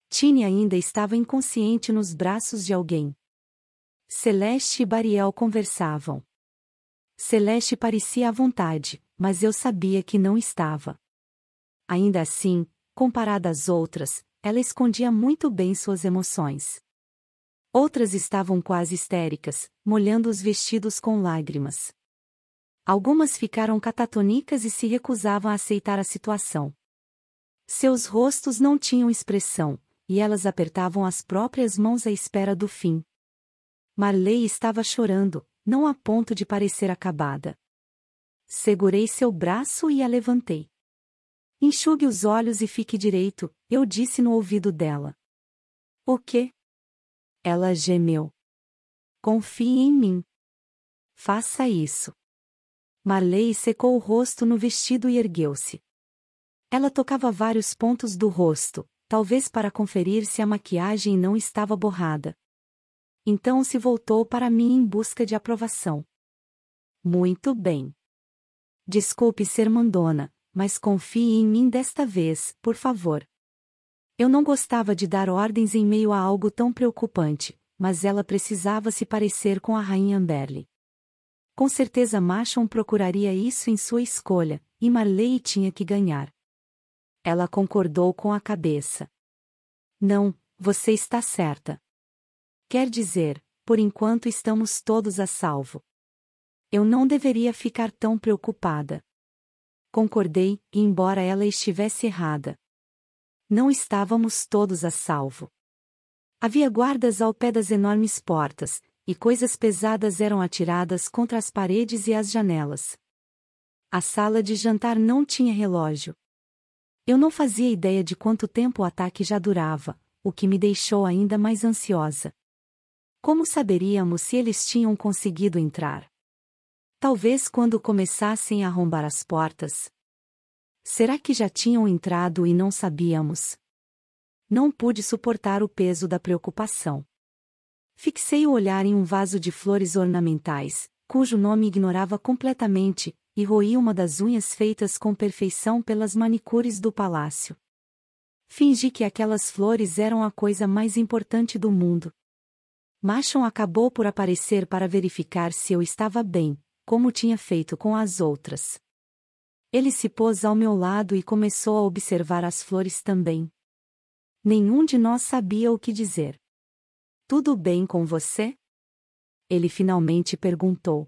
Tine ainda estava inconsciente nos braços de alguém. Celeste e Bariel conversavam. Celeste parecia à vontade, mas eu sabia que não estava. Ainda assim, comparada às outras, ela escondia muito bem suas emoções. Outras estavam quase histéricas, molhando os vestidos com lágrimas. Algumas ficaram catatônicas e se recusavam a aceitar a situação. Seus rostos não tinham expressão, e elas apertavam as próprias mãos à espera do fim. Marley estava chorando, não a ponto de parecer acabada. Segurei seu braço e a levantei. Enxugue os olhos e fique direito, eu disse no ouvido dela. O quê? Ela gemeu. Confie em mim. Faça isso. Marley secou o rosto no vestido e ergueu-se. Ela tocava vários pontos do rosto, talvez para conferir se a maquiagem não estava borrada. Então se voltou para mim em busca de aprovação. Muito bem. Desculpe ser mandona, mas confie em mim desta vez, por favor. Eu não gostava de dar ordens em meio a algo tão preocupante, mas ela precisava se parecer com a rainha Amberley. Com certeza Machon procuraria isso em sua escolha, e Marley tinha que ganhar. Ela concordou com a cabeça. Não, você está certa. Quer dizer, por enquanto estamos todos a salvo. Eu não deveria ficar tão preocupada. Concordei, embora ela estivesse errada. Não estávamos todos a salvo. Havia guardas ao pé das enormes portas, e coisas pesadas eram atiradas contra as paredes e as janelas. A sala de jantar não tinha relógio. Eu não fazia ideia de quanto tempo o ataque já durava, o que me deixou ainda mais ansiosa. Como saberíamos se eles tinham conseguido entrar? Talvez quando começassem a arrombar as portas. Será que já tinham entrado e não sabíamos? Não pude suportar o peso da preocupação. Fixei o olhar em um vaso de flores ornamentais, cujo nome ignorava completamente, e roí uma das unhas feitas com perfeição pelas manicures do palácio. Fingi que aquelas flores eram a coisa mais importante do mundo. Machon acabou por aparecer para verificar se eu estava bem, como tinha feito com as outras. Ele se pôs ao meu lado e começou a observar as flores também. Nenhum de nós sabia o que dizer. Tudo bem com você? Ele finalmente perguntou.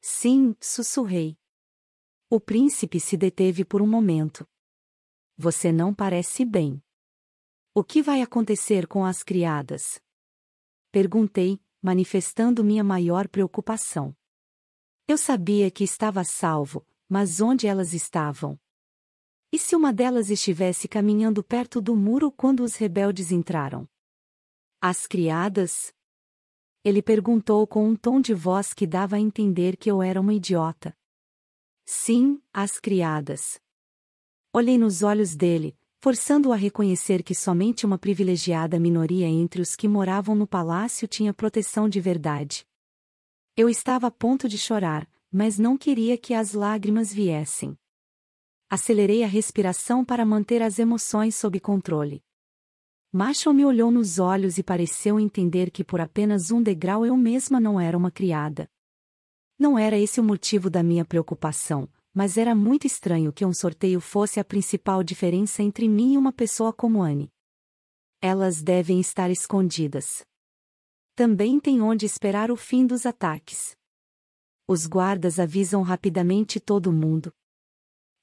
Sim, sussurrei. O príncipe se deteve por um momento. Você não parece bem. O que vai acontecer com as criadas? Perguntei, manifestando minha maior preocupação. Eu sabia que estava salvo, mas onde elas estavam? E se uma delas estivesse caminhando perto do muro quando os rebeldes entraram? As criadas? Ele perguntou com um tom de voz que dava a entender que eu era uma idiota. Sim, as criadas. Olhei nos olhos dele, forçando-o a reconhecer que somente uma privilegiada minoria entre os que moravam no palácio tinha proteção de verdade. Eu estava a ponto de chorar, mas não queria que as lágrimas viessem. Acelerei a respiração para manter as emoções sob controle. Macho me olhou nos olhos e pareceu entender que por apenas um degrau eu mesma não era uma criada. Não era esse o motivo da minha preocupação, mas era muito estranho que um sorteio fosse a principal diferença entre mim e uma pessoa como Anne. Elas devem estar escondidas também tem onde esperar o fim dos ataques. Os guardas avisam rapidamente todo mundo.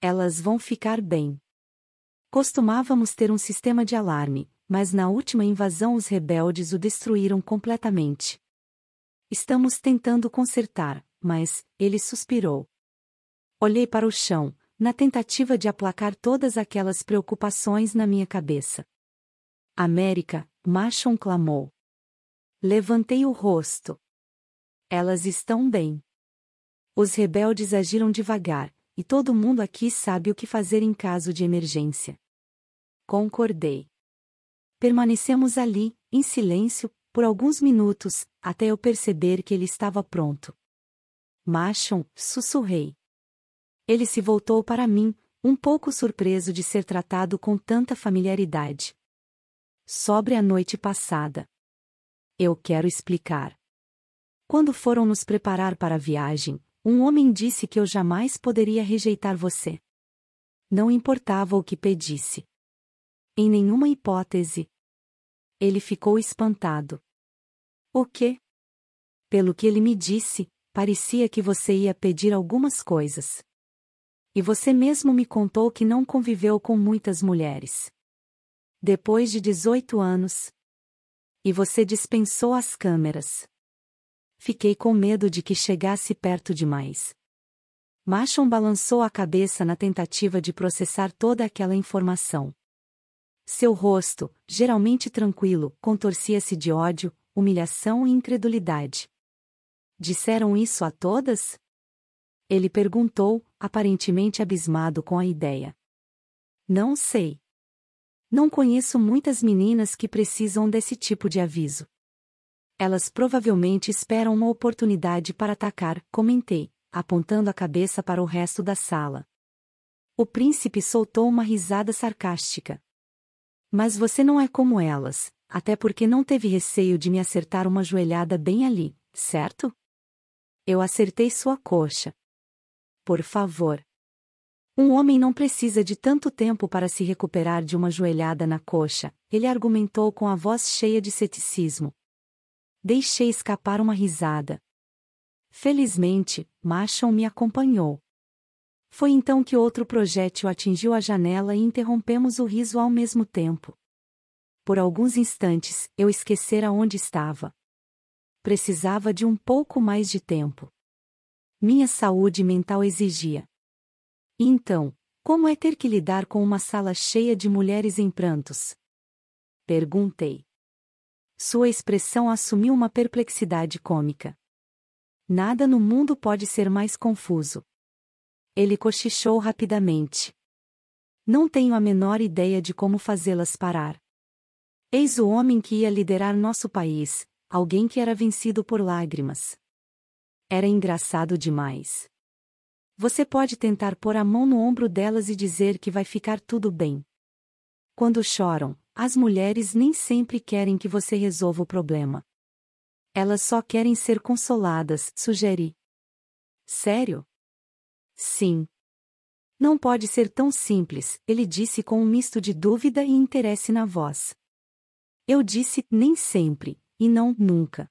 Elas vão ficar bem. Costumávamos ter um sistema de alarme, mas na última invasão os rebeldes o destruíram completamente. Estamos tentando consertar, mas, ele suspirou. Olhei para o chão, na tentativa de aplacar todas aquelas preocupações na minha cabeça. América, Machon clamou. Levantei o rosto. Elas estão bem. Os rebeldes agiram devagar, e todo mundo aqui sabe o que fazer em caso de emergência. Concordei. Permanecemos ali, em silêncio, por alguns minutos, até eu perceber que ele estava pronto. Machon, sussurrei. Ele se voltou para mim, um pouco surpreso de ser tratado com tanta familiaridade. Sobre a noite passada eu quero explicar. Quando foram nos preparar para a viagem, um homem disse que eu jamais poderia rejeitar você. Não importava o que pedisse. Em nenhuma hipótese. Ele ficou espantado. O quê? Pelo que ele me disse, parecia que você ia pedir algumas coisas. E você mesmo me contou que não conviveu com muitas mulheres. Depois de 18 anos, e você dispensou as câmeras. Fiquei com medo de que chegasse perto demais. Machon balançou a cabeça na tentativa de processar toda aquela informação. Seu rosto, geralmente tranquilo, contorcia-se de ódio, humilhação e incredulidade. Disseram isso a todas? Ele perguntou, aparentemente abismado com a ideia. Não sei. Não conheço muitas meninas que precisam desse tipo de aviso. Elas provavelmente esperam uma oportunidade para atacar, comentei, apontando a cabeça para o resto da sala. O príncipe soltou uma risada sarcástica. Mas você não é como elas, até porque não teve receio de me acertar uma joelhada bem ali, certo? Eu acertei sua coxa. Por favor, um homem não precisa de tanto tempo para se recuperar de uma joelhada na coxa, ele argumentou com a voz cheia de ceticismo. Deixei escapar uma risada. Felizmente, Marshall me acompanhou. Foi então que outro projétil atingiu a janela e interrompemos o riso ao mesmo tempo. Por alguns instantes, eu esquecera onde estava. Precisava de um pouco mais de tempo. Minha saúde mental exigia. Então, como é ter que lidar com uma sala cheia de mulheres em prantos? Perguntei. Sua expressão assumiu uma perplexidade cômica. Nada no mundo pode ser mais confuso. Ele cochichou rapidamente. Não tenho a menor ideia de como fazê-las parar. Eis o homem que ia liderar nosso país, alguém que era vencido por lágrimas. Era engraçado demais. Você pode tentar pôr a mão no ombro delas e dizer que vai ficar tudo bem. Quando choram, as mulheres nem sempre querem que você resolva o problema. Elas só querem ser consoladas, sugeri. Sério? Sim. Não pode ser tão simples, ele disse com um misto de dúvida e interesse na voz. Eu disse nem sempre, e não nunca.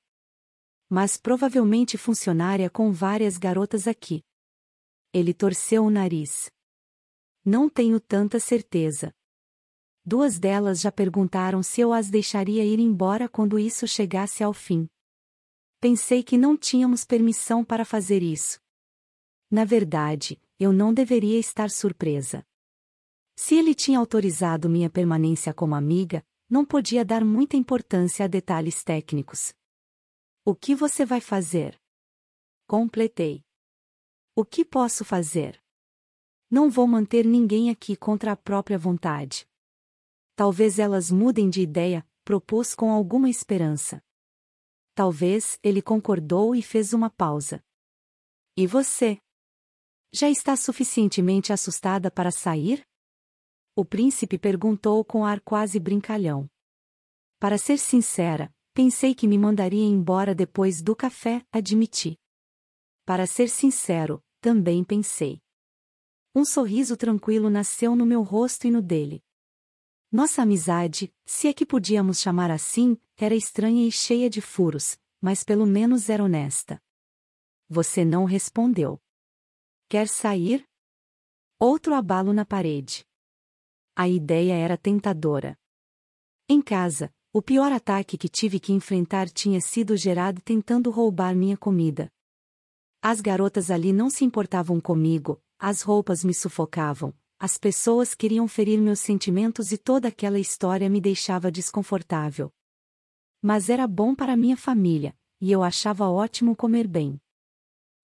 Mas provavelmente funcionária com várias garotas aqui. Ele torceu o nariz. Não tenho tanta certeza. Duas delas já perguntaram se eu as deixaria ir embora quando isso chegasse ao fim. Pensei que não tínhamos permissão para fazer isso. Na verdade, eu não deveria estar surpresa. Se ele tinha autorizado minha permanência como amiga, não podia dar muita importância a detalhes técnicos. O que você vai fazer? Completei. O que posso fazer? Não vou manter ninguém aqui contra a própria vontade. Talvez elas mudem de ideia, propôs com alguma esperança. Talvez ele concordou e fez uma pausa. E você? Já está suficientemente assustada para sair? O príncipe perguntou com ar quase brincalhão. Para ser sincera, pensei que me mandaria embora depois do café, admiti. Para ser sincero, também pensei. Um sorriso tranquilo nasceu no meu rosto e no dele. Nossa amizade, se é que podíamos chamar assim, era estranha e cheia de furos, mas pelo menos era honesta. Você não respondeu. Quer sair? Outro abalo na parede. A ideia era tentadora. Em casa, o pior ataque que tive que enfrentar tinha sido gerado tentando roubar minha comida, as garotas ali não se importavam comigo, as roupas me sufocavam, as pessoas queriam ferir meus sentimentos e toda aquela história me deixava desconfortável. Mas era bom para minha família, e eu achava ótimo comer bem.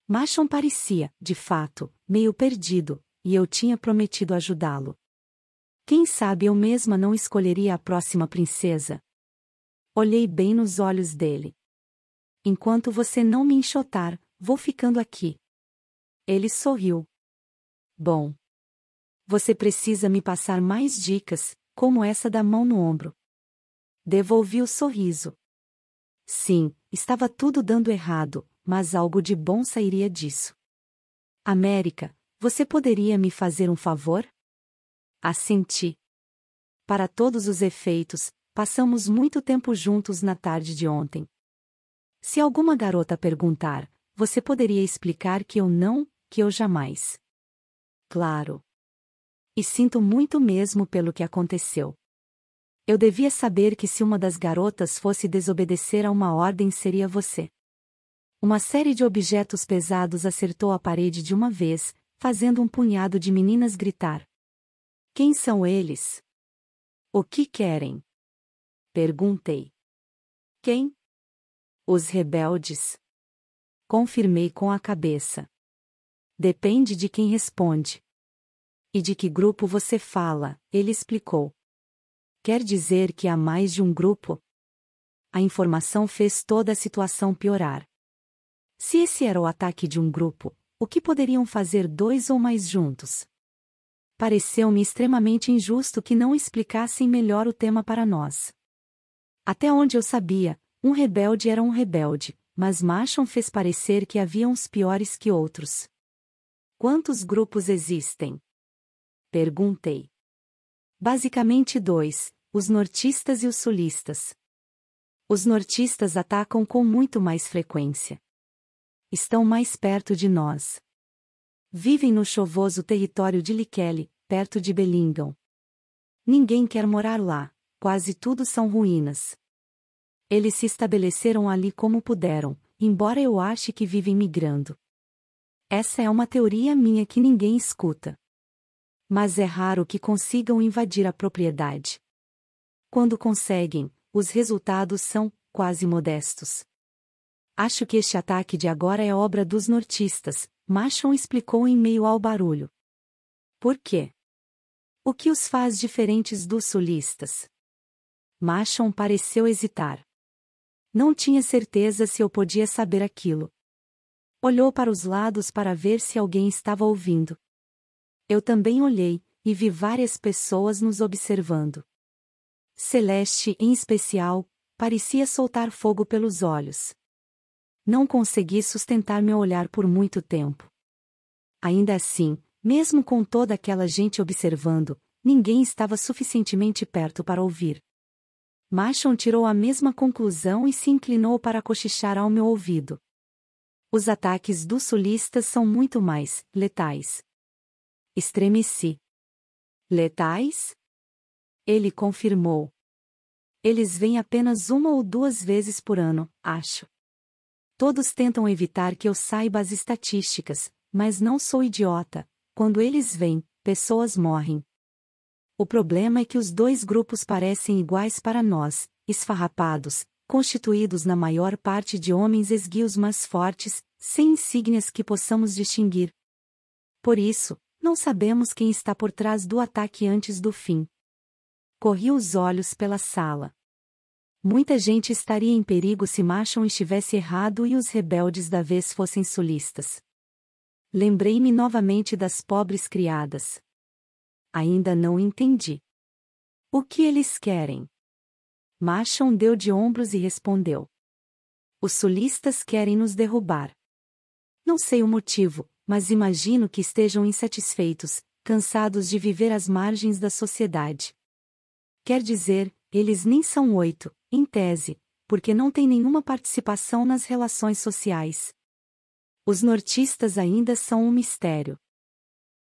Machon parecia, de fato, meio perdido, e eu tinha prometido ajudá-lo. Quem sabe eu mesma não escolheria a próxima princesa? Olhei bem nos olhos dele. Enquanto você não me enxotar, Vou ficando aqui. Ele sorriu. Bom. Você precisa me passar mais dicas, como essa da mão no ombro. Devolvi o sorriso. Sim, estava tudo dando errado, mas algo de bom sairia disso. América, você poderia me fazer um favor? Assenti. Para todos os efeitos, passamos muito tempo juntos na tarde de ontem. Se alguma garota perguntar, você poderia explicar que eu não, que eu jamais. Claro. E sinto muito mesmo pelo que aconteceu. Eu devia saber que se uma das garotas fosse desobedecer a uma ordem seria você. Uma série de objetos pesados acertou a parede de uma vez, fazendo um punhado de meninas gritar. Quem são eles? O que querem? Perguntei. Quem? Os rebeldes. Confirmei com a cabeça. Depende de quem responde. E de que grupo você fala, ele explicou. Quer dizer que há mais de um grupo? A informação fez toda a situação piorar. Se esse era o ataque de um grupo, o que poderiam fazer dois ou mais juntos? Pareceu-me extremamente injusto que não explicassem melhor o tema para nós. Até onde eu sabia, um rebelde era um rebelde, mas Machon fez parecer que havia uns piores que outros. Quantos grupos existem? Perguntei. Basicamente dois, os nortistas e os sulistas. Os nortistas atacam com muito mais frequência. Estão mais perto de nós. Vivem no chuvoso território de Likeli, perto de Belingam. Ninguém quer morar lá, quase tudo são ruínas. Eles se estabeleceram ali como puderam, embora eu ache que vivem migrando. Essa é uma teoria minha que ninguém escuta. Mas é raro que consigam invadir a propriedade. Quando conseguem, os resultados são quase modestos. Acho que este ataque de agora é obra dos nortistas, Machon explicou em meio ao barulho. Por quê? O que os faz diferentes dos sulistas? Machon pareceu hesitar. Não tinha certeza se eu podia saber aquilo. Olhou para os lados para ver se alguém estava ouvindo. Eu também olhei, e vi várias pessoas nos observando. Celeste, em especial, parecia soltar fogo pelos olhos. Não consegui sustentar meu olhar por muito tempo. Ainda assim, mesmo com toda aquela gente observando, ninguém estava suficientemente perto para ouvir. Machon tirou a mesma conclusão e se inclinou para cochichar ao meu ouvido. Os ataques dos sulistas são muito mais letais. Estremeci. Letais? Ele confirmou. Eles vêm apenas uma ou duas vezes por ano, acho. Todos tentam evitar que eu saiba as estatísticas, mas não sou idiota. Quando eles vêm, pessoas morrem, o problema é que os dois grupos parecem iguais para nós, esfarrapados, constituídos na maior parte de homens esguios mas fortes, sem insígnias que possamos distinguir. Por isso, não sabemos quem está por trás do ataque antes do fim. Corri os olhos pela sala. Muita gente estaria em perigo se Machon estivesse errado e os rebeldes da vez fossem sulistas. Lembrei-me novamente das pobres criadas ainda não entendi. O que eles querem? Machon deu de ombros e respondeu. Os sulistas querem nos derrubar. Não sei o motivo, mas imagino que estejam insatisfeitos, cansados de viver às margens da sociedade. Quer dizer, eles nem são oito, em tese, porque não têm nenhuma participação nas relações sociais. Os nortistas ainda são um mistério.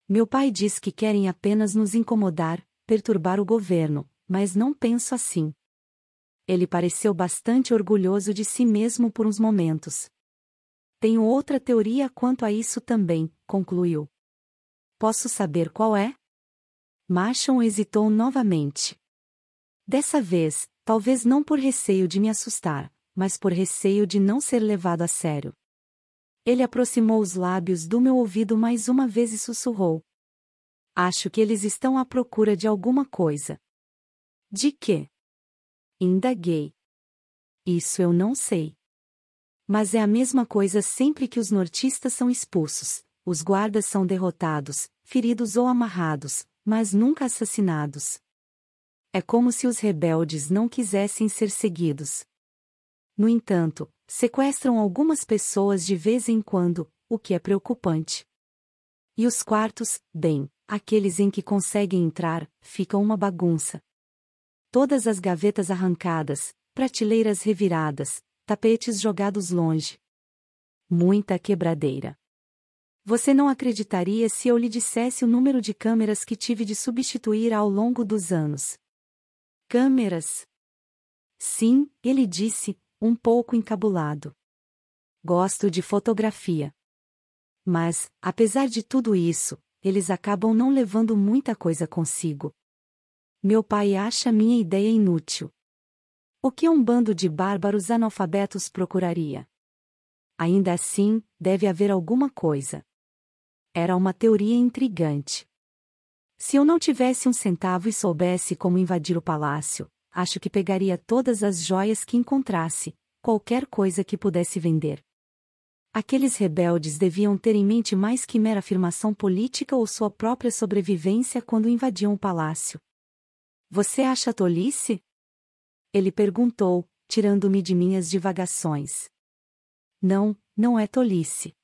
Meu pai diz que querem apenas nos incomodar, perturbar o governo, mas não penso assim. Ele pareceu bastante orgulhoso de si mesmo por uns momentos. Tenho outra teoria quanto a isso também, concluiu. Posso saber qual é? Machon hesitou novamente. Dessa vez, talvez não por receio de me assustar, mas por receio de não ser levado a sério. Ele aproximou os lábios do meu ouvido mais uma vez e sussurrou. Acho que eles estão à procura de alguma coisa. De quê? Indaguei. Isso eu não sei. Mas é a mesma coisa sempre que os nortistas são expulsos, os guardas são derrotados, feridos ou amarrados, mas nunca assassinados. É como se os rebeldes não quisessem ser seguidos. No entanto, sequestram algumas pessoas de vez em quando, o que é preocupante. E os quartos, bem, aqueles em que conseguem entrar, ficam uma bagunça. Todas as gavetas arrancadas, prateleiras reviradas, tapetes jogados longe. Muita quebradeira. Você não acreditaria se eu lhe dissesse o número de câmeras que tive de substituir ao longo dos anos. Câmeras? Sim, ele disse, um pouco encabulado. Gosto de fotografia. Mas, apesar de tudo isso, eles acabam não levando muita coisa consigo. Meu pai acha minha ideia inútil. O que um bando de bárbaros analfabetos procuraria? Ainda assim, deve haver alguma coisa. Era uma teoria intrigante. Se eu não tivesse um centavo e soubesse como invadir o palácio, acho que pegaria todas as joias que encontrasse, qualquer coisa que pudesse vender. Aqueles rebeldes deviam ter em mente mais que mera afirmação política ou sua própria sobrevivência quando invadiam o palácio. Você acha tolice? Ele perguntou, tirando-me de minhas divagações. Não, não é tolice.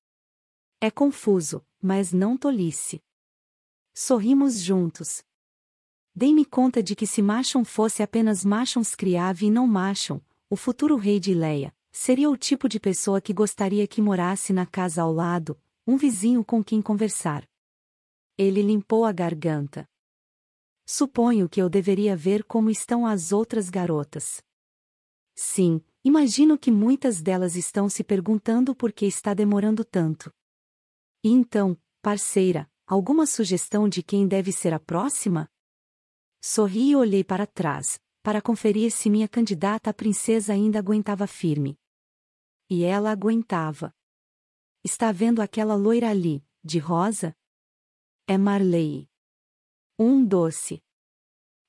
É confuso, mas não tolice. Sorrimos juntos, Dei-me conta de que se Machon fosse apenas Machons criava e não Machon, o futuro rei de Leia, seria o tipo de pessoa que gostaria que morasse na casa ao lado, um vizinho com quem conversar. Ele limpou a garganta. Suponho que eu deveria ver como estão as outras garotas. Sim, imagino que muitas delas estão se perguntando por que está demorando tanto. E então, parceira, alguma sugestão de quem deve ser a próxima? Sorri e olhei para trás, para conferir se minha candidata à princesa ainda aguentava firme. E ela aguentava. Está vendo aquela loira ali, de rosa? É Marley. Um doce.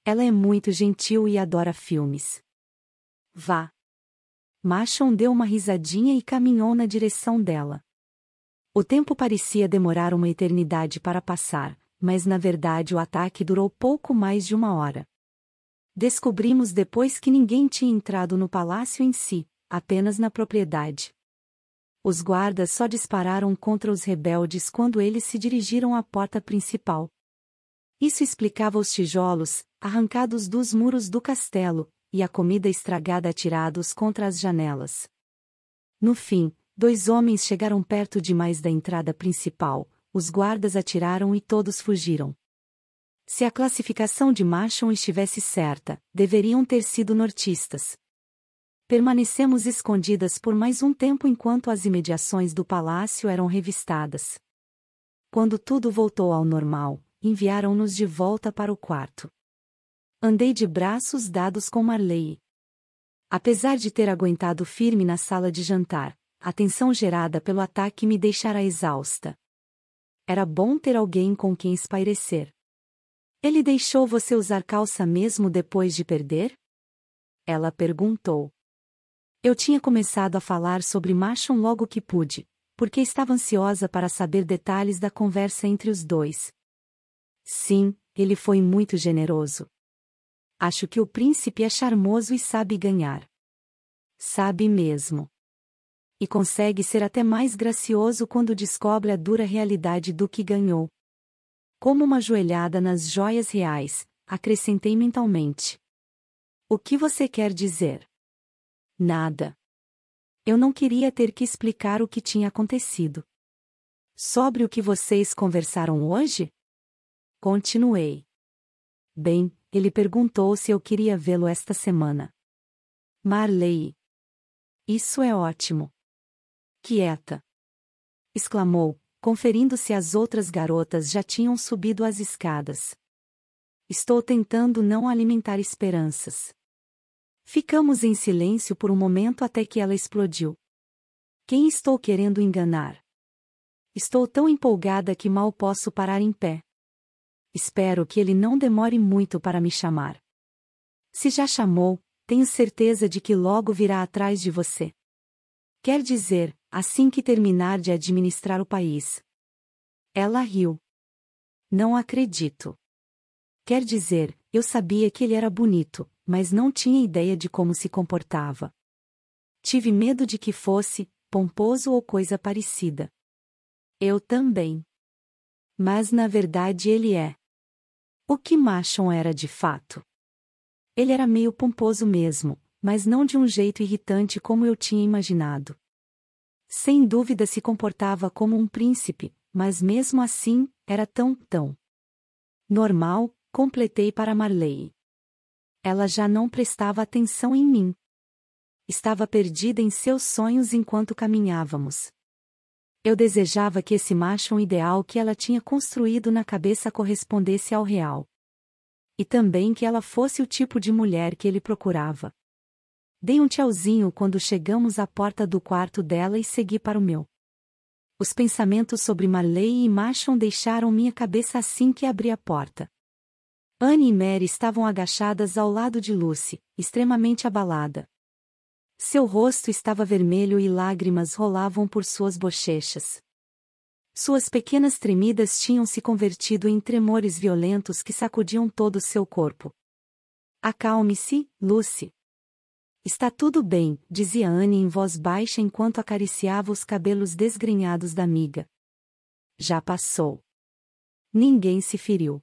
Ela é muito gentil e adora filmes. Vá. Machon deu uma risadinha e caminhou na direção dela. O tempo parecia demorar uma eternidade para passar, mas na verdade o ataque durou pouco mais de uma hora. Descobrimos depois que ninguém tinha entrado no palácio em si, apenas na propriedade. Os guardas só dispararam contra os rebeldes quando eles se dirigiram à porta principal. Isso explicava os tijolos, arrancados dos muros do castelo, e a comida estragada atirados contra as janelas. No fim, dois homens chegaram perto demais da entrada principal, os guardas atiraram e todos fugiram. Se a classificação de Marchon estivesse certa, deveriam ter sido nortistas. Permanecemos escondidas por mais um tempo enquanto as imediações do palácio eram revistadas. Quando tudo voltou ao normal, enviaram-nos de volta para o quarto. Andei de braços dados com Marley. Apesar de ter aguentado firme na sala de jantar, a tensão gerada pelo ataque me deixara exausta. Era bom ter alguém com quem espairecer. Ele deixou você usar calça mesmo depois de perder? Ela perguntou. Eu tinha começado a falar sobre Machon logo que pude, porque estava ansiosa para saber detalhes da conversa entre os dois. Sim, ele foi muito generoso. Acho que o príncipe é charmoso e sabe ganhar. Sabe mesmo e consegue ser até mais gracioso quando descobre a dura realidade do que ganhou. Como uma joelhada nas joias reais, acrescentei mentalmente. O que você quer dizer? Nada. Eu não queria ter que explicar o que tinha acontecido. Sobre o que vocês conversaram hoje? Continuei. Bem, ele perguntou se eu queria vê-lo esta semana. Marley. Isso é ótimo. Quieta! exclamou, conferindo se as outras garotas já tinham subido as escadas. Estou tentando não alimentar esperanças. Ficamos em silêncio por um momento até que ela explodiu. Quem estou querendo enganar? Estou tão empolgada que mal posso parar em pé. Espero que ele não demore muito para me chamar. Se já chamou, tenho certeza de que logo virá atrás de você. Quer dizer, assim que terminar de administrar o país. Ela riu. Não acredito. Quer dizer, eu sabia que ele era bonito, mas não tinha ideia de como se comportava. Tive medo de que fosse, pomposo ou coisa parecida. Eu também. Mas na verdade ele é. O que Machon era de fato? Ele era meio pomposo mesmo, mas não de um jeito irritante como eu tinha imaginado. Sem dúvida se comportava como um príncipe, mas mesmo assim, era tão, tão normal, completei para Marley. Ela já não prestava atenção em mim. Estava perdida em seus sonhos enquanto caminhávamos. Eu desejava que esse macho ideal que ela tinha construído na cabeça correspondesse ao real. E também que ela fosse o tipo de mulher que ele procurava. Dei um tchauzinho quando chegamos à porta do quarto dela e segui para o meu. Os pensamentos sobre Marley e Machon deixaram minha cabeça assim que abri a porta. Anne e Mary estavam agachadas ao lado de Lucy, extremamente abalada. Seu rosto estava vermelho e lágrimas rolavam por suas bochechas. Suas pequenas tremidas tinham se convertido em tremores violentos que sacudiam todo seu corpo. Acalme-se, Lucy, Está tudo bem, dizia Anne em voz baixa enquanto acariciava os cabelos desgrenhados da amiga. Já passou. Ninguém se feriu.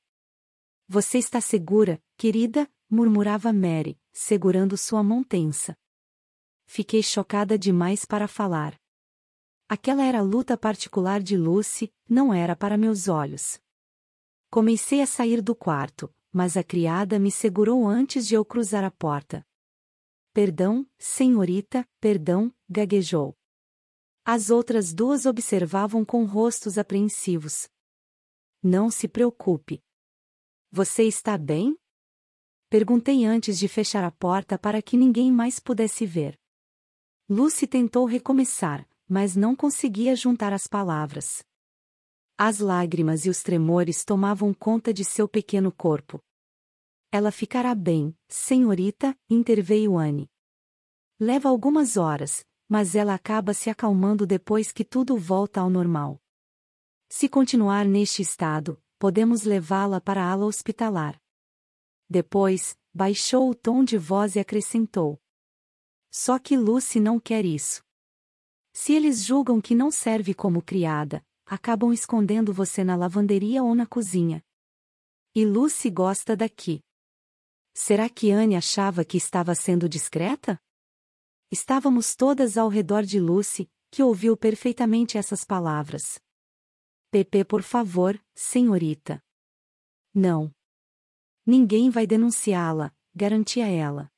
Você está segura, querida? murmurava Mary, segurando sua mão tensa. Fiquei chocada demais para falar. Aquela era a luta particular de Lucy, não era para meus olhos. Comecei a sair do quarto, mas a criada me segurou antes de eu cruzar a porta. Perdão, senhorita, perdão, gaguejou. As outras duas observavam com rostos apreensivos. Não se preocupe. Você está bem? Perguntei antes de fechar a porta para que ninguém mais pudesse ver. Lucy tentou recomeçar, mas não conseguia juntar as palavras. As lágrimas e os tremores tomavam conta de seu pequeno corpo. Ela ficará bem, senhorita, interveio Anne. Leva algumas horas, mas ela acaba se acalmando depois que tudo volta ao normal. Se continuar neste estado, podemos levá-la para a ala hospitalar. Depois, baixou o tom de voz e acrescentou. Só que Lucy não quer isso. Se eles julgam que não serve como criada, acabam escondendo você na lavanderia ou na cozinha. E Lucy gosta daqui. Será que Anne achava que estava sendo discreta? Estávamos todas ao redor de Lucy, que ouviu perfeitamente essas palavras. Pepe, por favor, senhorita. Não. Ninguém vai denunciá-la, garantia ela.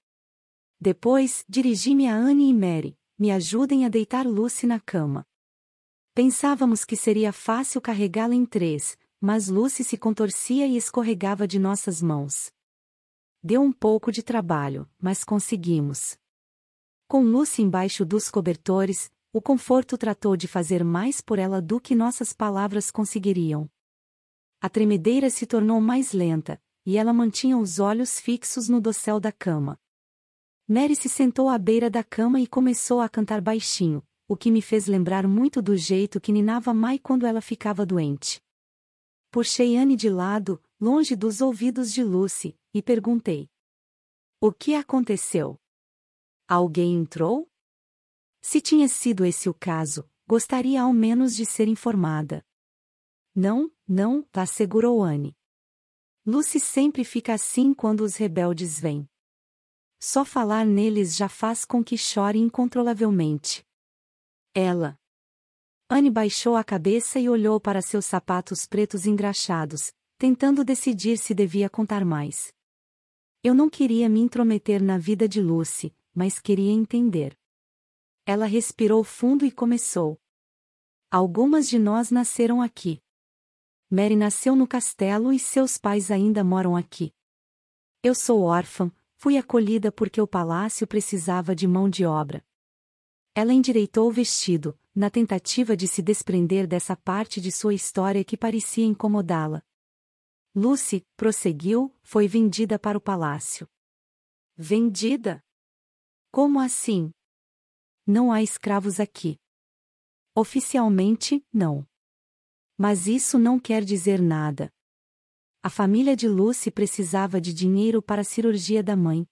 Depois, dirigi-me a Anne e Mary, me ajudem a deitar Lucy na cama. Pensávamos que seria fácil carregá-la em três, mas Lucy se contorcia e escorregava de nossas mãos. Deu um pouco de trabalho, mas conseguimos. Com Lucy embaixo dos cobertores, o conforto tratou de fazer mais por ela do que nossas palavras conseguiriam. A tremedeira se tornou mais lenta, e ela mantinha os olhos fixos no dossel da cama. Mary se sentou à beira da cama e começou a cantar baixinho, o que me fez lembrar muito do jeito que ninava Mai quando ela ficava doente. Puxei Anne de lado, longe dos ouvidos de Lucy, e perguntei: O que aconteceu? Alguém entrou? Se tinha sido esse o caso, gostaria ao menos de ser informada. Não, não, assegurou Anne. Lucy sempre fica assim quando os rebeldes vêm. Só falar neles já faz com que chore incontrolavelmente. Ela. Anne baixou a cabeça e olhou para seus sapatos pretos engraxados, tentando decidir se devia contar mais. Eu não queria me intrometer na vida de Lucy, mas queria entender. Ela respirou fundo e começou. Algumas de nós nasceram aqui. Mary nasceu no castelo e seus pais ainda moram aqui. Eu sou órfã, fui acolhida porque o palácio precisava de mão de obra. Ela endireitou o vestido, na tentativa de se desprender dessa parte de sua história que parecia incomodá-la. Lucy, prosseguiu, foi vendida para o palácio. Vendida? Como assim? Não há escravos aqui. Oficialmente, não. Mas isso não quer dizer nada. A família de Lucy precisava de dinheiro para a cirurgia da mãe.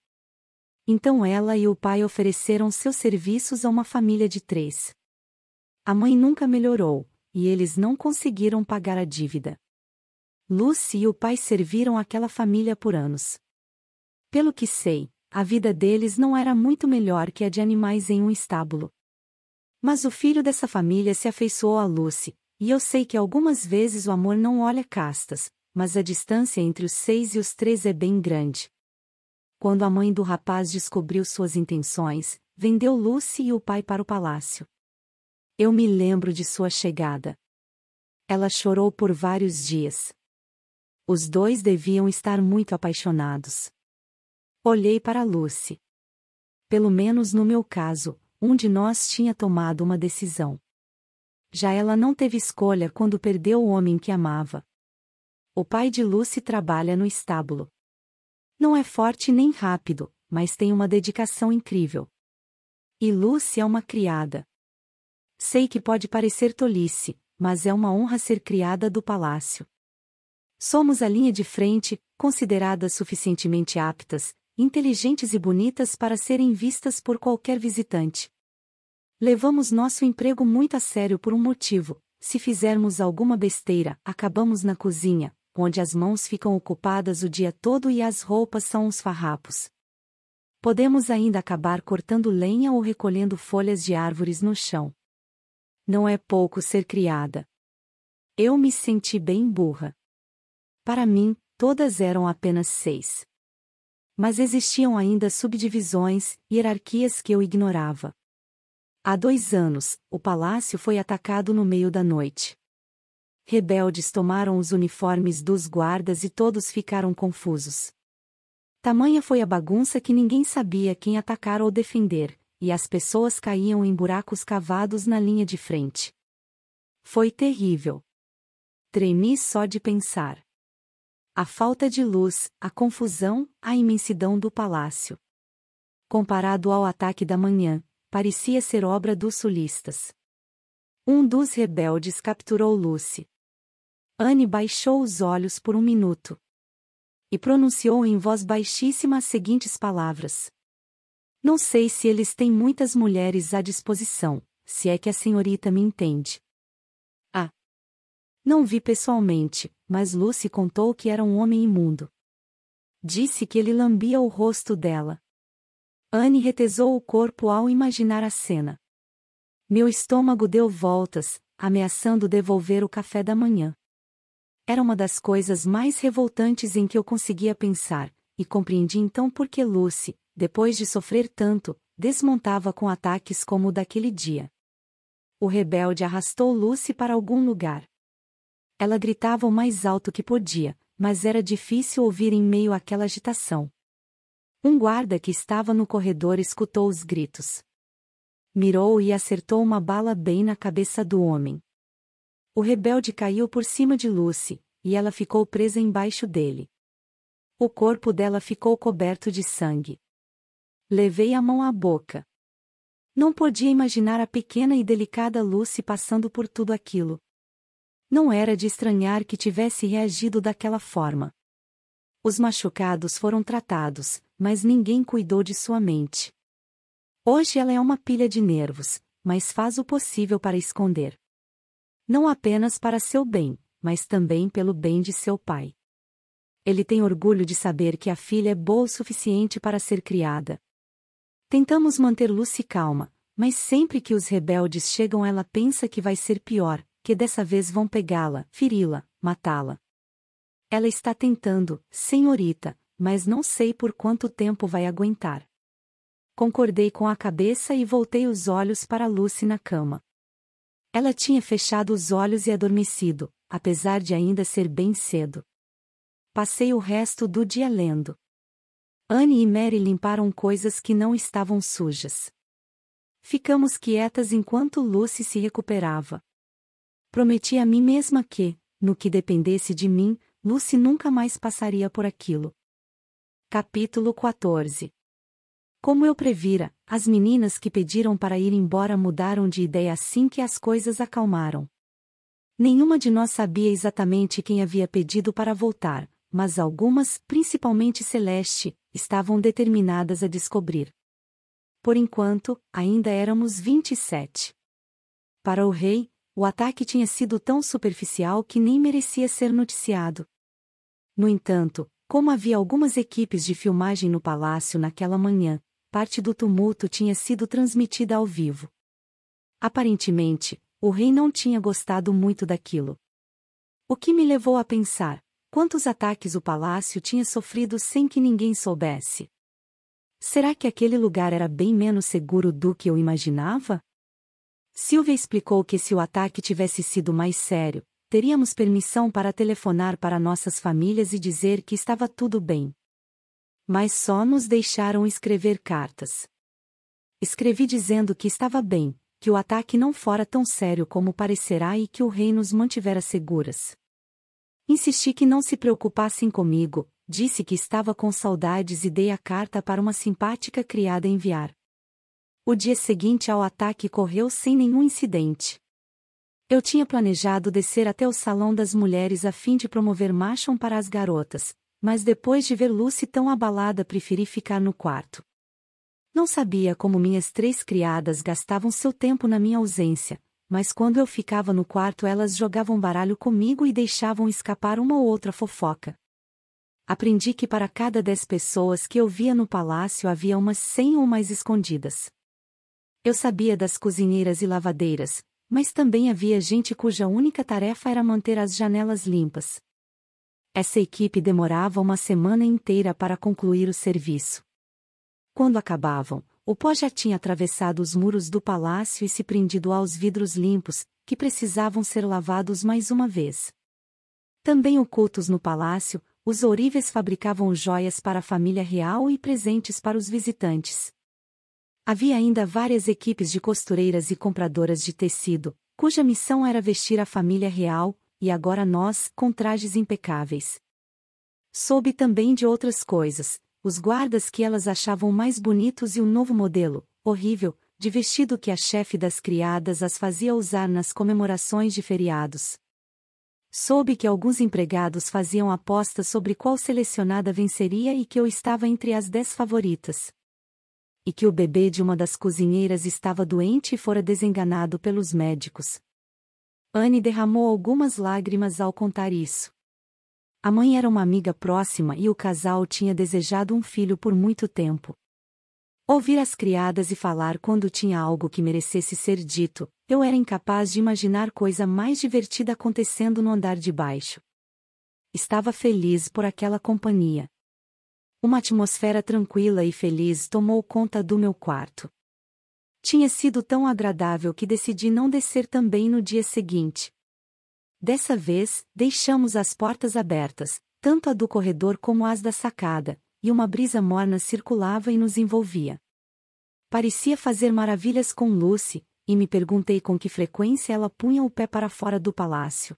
Então ela e o pai ofereceram seus serviços a uma família de três. A mãe nunca melhorou, e eles não conseguiram pagar a dívida. Lucy e o pai serviram aquela família por anos. Pelo que sei, a vida deles não era muito melhor que a de animais em um estábulo. Mas o filho dessa família se afeiçoou a Lucy, e eu sei que algumas vezes o amor não olha castas, mas a distância entre os seis e os três é bem grande. Quando a mãe do rapaz descobriu suas intenções, vendeu Lucy e o pai para o palácio. Eu me lembro de sua chegada. Ela chorou por vários dias. Os dois deviam estar muito apaixonados. Olhei para Lucy. Pelo menos no meu caso, um de nós tinha tomado uma decisão. Já ela não teve escolha quando perdeu o homem que amava. O pai de Lucy trabalha no estábulo. Não é forte nem rápido, mas tem uma dedicação incrível. E Lucy é uma criada. Sei que pode parecer tolice, mas é uma honra ser criada do palácio. Somos a linha de frente, consideradas suficientemente aptas, inteligentes e bonitas para serem vistas por qualquer visitante. Levamos nosso emprego muito a sério por um motivo: se fizermos alguma besteira, acabamos na cozinha, onde as mãos ficam ocupadas o dia todo e as roupas são os farrapos. Podemos ainda acabar cortando lenha ou recolhendo folhas de árvores no chão. Não é pouco ser criada. Eu me senti bem burra. Para mim, todas eram apenas seis. Mas existiam ainda subdivisões, hierarquias que eu ignorava. Há dois anos, o palácio foi atacado no meio da noite. Rebeldes tomaram os uniformes dos guardas e todos ficaram confusos. Tamanha foi a bagunça que ninguém sabia quem atacar ou defender, e as pessoas caíam em buracos cavados na linha de frente. Foi terrível. Tremi só de pensar a falta de luz, a confusão, a imensidão do palácio. Comparado ao ataque da manhã, parecia ser obra dos sulistas. Um dos rebeldes capturou Lucy. Anne baixou os olhos por um minuto. E pronunciou em voz baixíssima as seguintes palavras. Não sei se eles têm muitas mulheres à disposição, se é que a senhorita me entende. Não vi pessoalmente, mas Lucy contou que era um homem imundo. Disse que ele lambia o rosto dela. Anne retesou o corpo ao imaginar a cena. Meu estômago deu voltas, ameaçando devolver o café da manhã. Era uma das coisas mais revoltantes em que eu conseguia pensar, e compreendi então por que Lucy, depois de sofrer tanto, desmontava com ataques como o daquele dia. O rebelde arrastou Lucy para algum lugar. Ela gritava o mais alto que podia, mas era difícil ouvir em meio àquela agitação. Um guarda que estava no corredor escutou os gritos. Mirou e acertou uma bala bem na cabeça do homem. O rebelde caiu por cima de Lucy, e ela ficou presa embaixo dele. O corpo dela ficou coberto de sangue. Levei a mão à boca. Não podia imaginar a pequena e delicada Lucy passando por tudo aquilo, não era de estranhar que tivesse reagido daquela forma. Os machucados foram tratados, mas ninguém cuidou de sua mente. Hoje ela é uma pilha de nervos, mas faz o possível para esconder. Não apenas para seu bem, mas também pelo bem de seu pai. Ele tem orgulho de saber que a filha é boa o suficiente para ser criada. Tentamos manter Lucy calma, mas sempre que os rebeldes chegam ela pensa que vai ser pior, que dessa vez vão pegá-la, feri-la, matá-la. Ela está tentando, senhorita, mas não sei por quanto tempo vai aguentar. Concordei com a cabeça e voltei os olhos para Lucy na cama. Ela tinha fechado os olhos e adormecido, apesar de ainda ser bem cedo. Passei o resto do dia lendo. Anne e Mary limparam coisas que não estavam sujas. Ficamos quietas enquanto Lucy se recuperava. Prometi a mim mesma que, no que dependesse de mim, Lucy nunca mais passaria por aquilo. Capítulo 14 Como eu previra, as meninas que pediram para ir embora mudaram de ideia assim que as coisas acalmaram. Nenhuma de nós sabia exatamente quem havia pedido para voltar, mas algumas, principalmente Celeste, estavam determinadas a descobrir. Por enquanto, ainda éramos 27. Para o rei, o ataque tinha sido tão superficial que nem merecia ser noticiado. No entanto, como havia algumas equipes de filmagem no palácio naquela manhã, parte do tumulto tinha sido transmitida ao vivo. Aparentemente, o rei não tinha gostado muito daquilo. O que me levou a pensar quantos ataques o palácio tinha sofrido sem que ninguém soubesse. Será que aquele lugar era bem menos seguro do que eu imaginava? Silvia explicou que se o ataque tivesse sido mais sério, teríamos permissão para telefonar para nossas famílias e dizer que estava tudo bem. Mas só nos deixaram escrever cartas. Escrevi dizendo que estava bem, que o ataque não fora tão sério como parecerá e que o rei nos mantivera seguras. Insisti que não se preocupassem comigo, disse que estava com saudades e dei a carta para uma simpática criada enviar. O dia seguinte ao ataque correu sem nenhum incidente. Eu tinha planejado descer até o salão das mulheres a fim de promover machão para as garotas, mas depois de ver Lucy tão abalada preferi ficar no quarto. Não sabia como minhas três criadas gastavam seu tempo na minha ausência, mas quando eu ficava no quarto elas jogavam baralho comigo e deixavam escapar uma ou outra fofoca. Aprendi que para cada dez pessoas que eu via no palácio havia umas cem ou mais escondidas. Eu sabia das cozinheiras e lavadeiras, mas também havia gente cuja única tarefa era manter as janelas limpas. Essa equipe demorava uma semana inteira para concluir o serviço. Quando acabavam, o pó já tinha atravessado os muros do palácio e se prendido aos vidros limpos, que precisavam ser lavados mais uma vez. Também ocultos no palácio, os ourives fabricavam joias para a família real e presentes para os visitantes. Havia ainda várias equipes de costureiras e compradoras de tecido, cuja missão era vestir a família real, e agora nós, com trajes impecáveis. Soube também de outras coisas, os guardas que elas achavam mais bonitos e um novo modelo, horrível, de vestido que a chefe das criadas as fazia usar nas comemorações de feriados. Soube que alguns empregados faziam apostas sobre qual selecionada venceria e que eu estava entre as dez favoritas e que o bebê de uma das cozinheiras estava doente e fora desenganado pelos médicos. Anne derramou algumas lágrimas ao contar isso. A mãe era uma amiga próxima e o casal tinha desejado um filho por muito tempo. Ouvir as criadas e falar quando tinha algo que merecesse ser dito, eu era incapaz de imaginar coisa mais divertida acontecendo no andar de baixo. Estava feliz por aquela companhia uma atmosfera tranquila e feliz tomou conta do meu quarto. Tinha sido tão agradável que decidi não descer também no dia seguinte. Dessa vez, deixamos as portas abertas, tanto a do corredor como as da sacada, e uma brisa morna circulava e nos envolvia. Parecia fazer maravilhas com Lucy, e me perguntei com que frequência ela punha o pé para fora do palácio.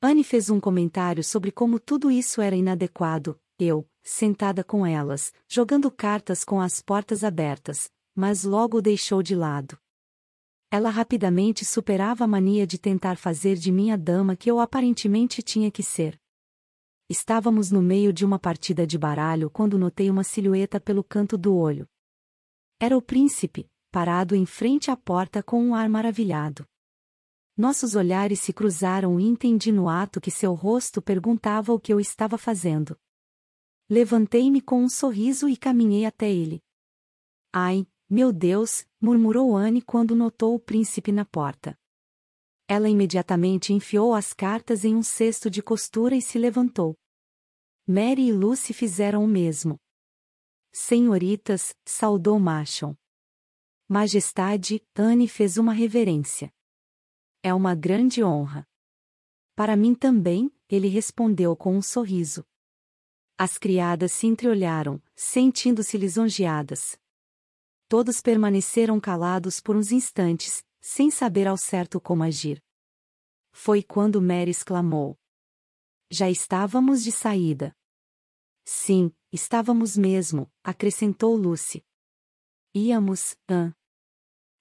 Anne fez um comentário sobre como tudo isso era inadequado, eu, sentada com elas, jogando cartas com as portas abertas, mas logo o deixou de lado. Ela rapidamente superava a mania de tentar fazer de mim a dama que eu aparentemente tinha que ser. Estávamos no meio de uma partida de baralho quando notei uma silhueta pelo canto do olho. Era o príncipe, parado em frente à porta com um ar maravilhado. Nossos olhares se cruzaram e entendi no ato que seu rosto perguntava o que eu estava fazendo. Levantei-me com um sorriso e caminhei até ele. Ai, meu Deus, murmurou Anne quando notou o príncipe na porta. Ela imediatamente enfiou as cartas em um cesto de costura e se levantou. Mary e Lucy fizeram o mesmo. Senhoritas, saudou Machon. Majestade, Anne fez uma reverência. É uma grande honra. Para mim também, ele respondeu com um sorriso. As criadas se entreolharam, sentindo-se lisonjeadas. Todos permaneceram calados por uns instantes, sem saber ao certo como agir. Foi quando Mary exclamou: Já estávamos de saída. Sim, estávamos mesmo, acrescentou Lucy. Íamos, Anne.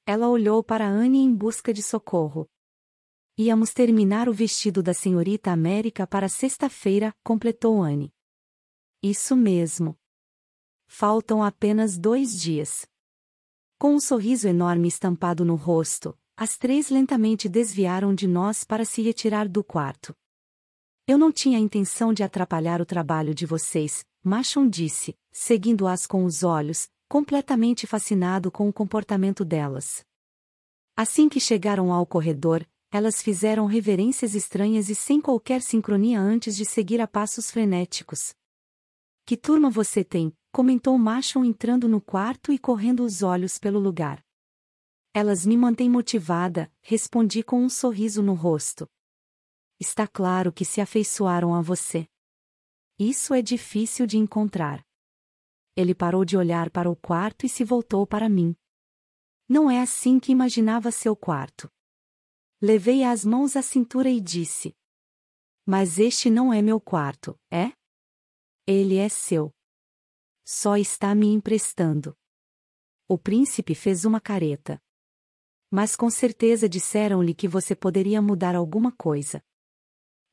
Ela olhou para Anne em busca de socorro. Íamos terminar o vestido da senhorita América para sexta-feira, completou Anne. Isso mesmo. Faltam apenas dois dias. Com um sorriso enorme estampado no rosto, as três lentamente desviaram de nós para se retirar do quarto. Eu não tinha intenção de atrapalhar o trabalho de vocês, Machon disse, seguindo-as com os olhos, completamente fascinado com o comportamento delas. Assim que chegaram ao corredor, elas fizeram reverências estranhas e sem qualquer sincronia antes de seguir a passos frenéticos. Que turma você tem? comentou Machon entrando no quarto e correndo os olhos pelo lugar. Elas me mantêm motivada, respondi com um sorriso no rosto. Está claro que se afeiçoaram a você. Isso é difícil de encontrar. Ele parou de olhar para o quarto e se voltou para mim. Não é assim que imaginava seu quarto. Levei as mãos à cintura e disse: Mas este não é meu quarto, é? Ele é seu. Só está me emprestando. O príncipe fez uma careta. Mas com certeza disseram-lhe que você poderia mudar alguma coisa.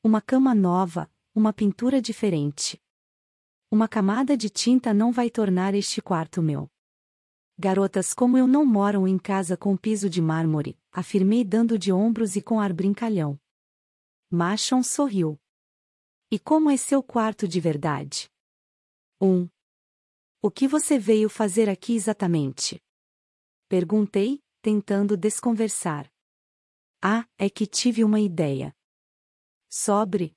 Uma cama nova, uma pintura diferente. Uma camada de tinta não vai tornar este quarto meu. Garotas como eu não moram em casa com piso de mármore, afirmei dando de ombros e com ar brincalhão. Machon sorriu. E como é seu quarto de verdade? 1. Um. O que você veio fazer aqui exatamente? Perguntei, tentando desconversar. Ah, é que tive uma ideia. Sobre.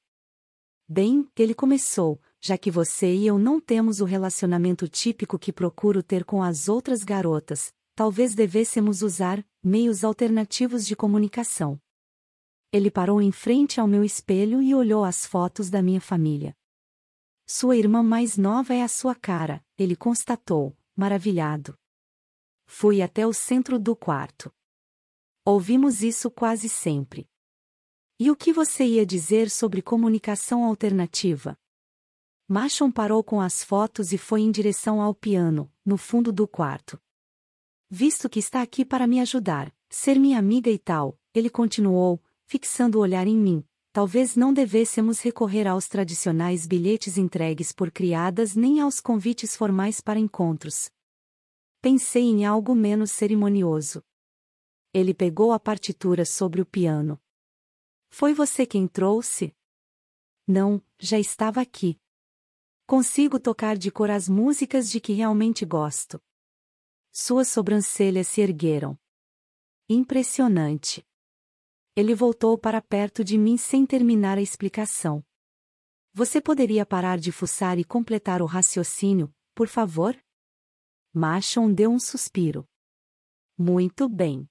Bem, ele começou, já que você e eu não temos o relacionamento típico que procuro ter com as outras garotas, talvez devêssemos usar meios alternativos de comunicação. Ele parou em frente ao meu espelho e olhou as fotos da minha família. Sua irmã mais nova é a sua cara, ele constatou, maravilhado. Fui até o centro do quarto. Ouvimos isso quase sempre. E o que você ia dizer sobre comunicação alternativa? Machon parou com as fotos e foi em direção ao piano, no fundo do quarto. Visto que está aqui para me ajudar, ser minha amiga e tal, ele continuou, fixando o olhar em mim, talvez não devêssemos recorrer aos tradicionais bilhetes entregues por criadas nem aos convites formais para encontros. Pensei em algo menos cerimonioso. Ele pegou a partitura sobre o piano. Foi você quem trouxe? Não, já estava aqui. Consigo tocar de cor as músicas de que realmente gosto. Suas sobrancelhas se ergueram. Impressionante. Ele voltou para perto de mim sem terminar a explicação. Você poderia parar de fuçar e completar o raciocínio, por favor? Machon deu um suspiro. Muito bem.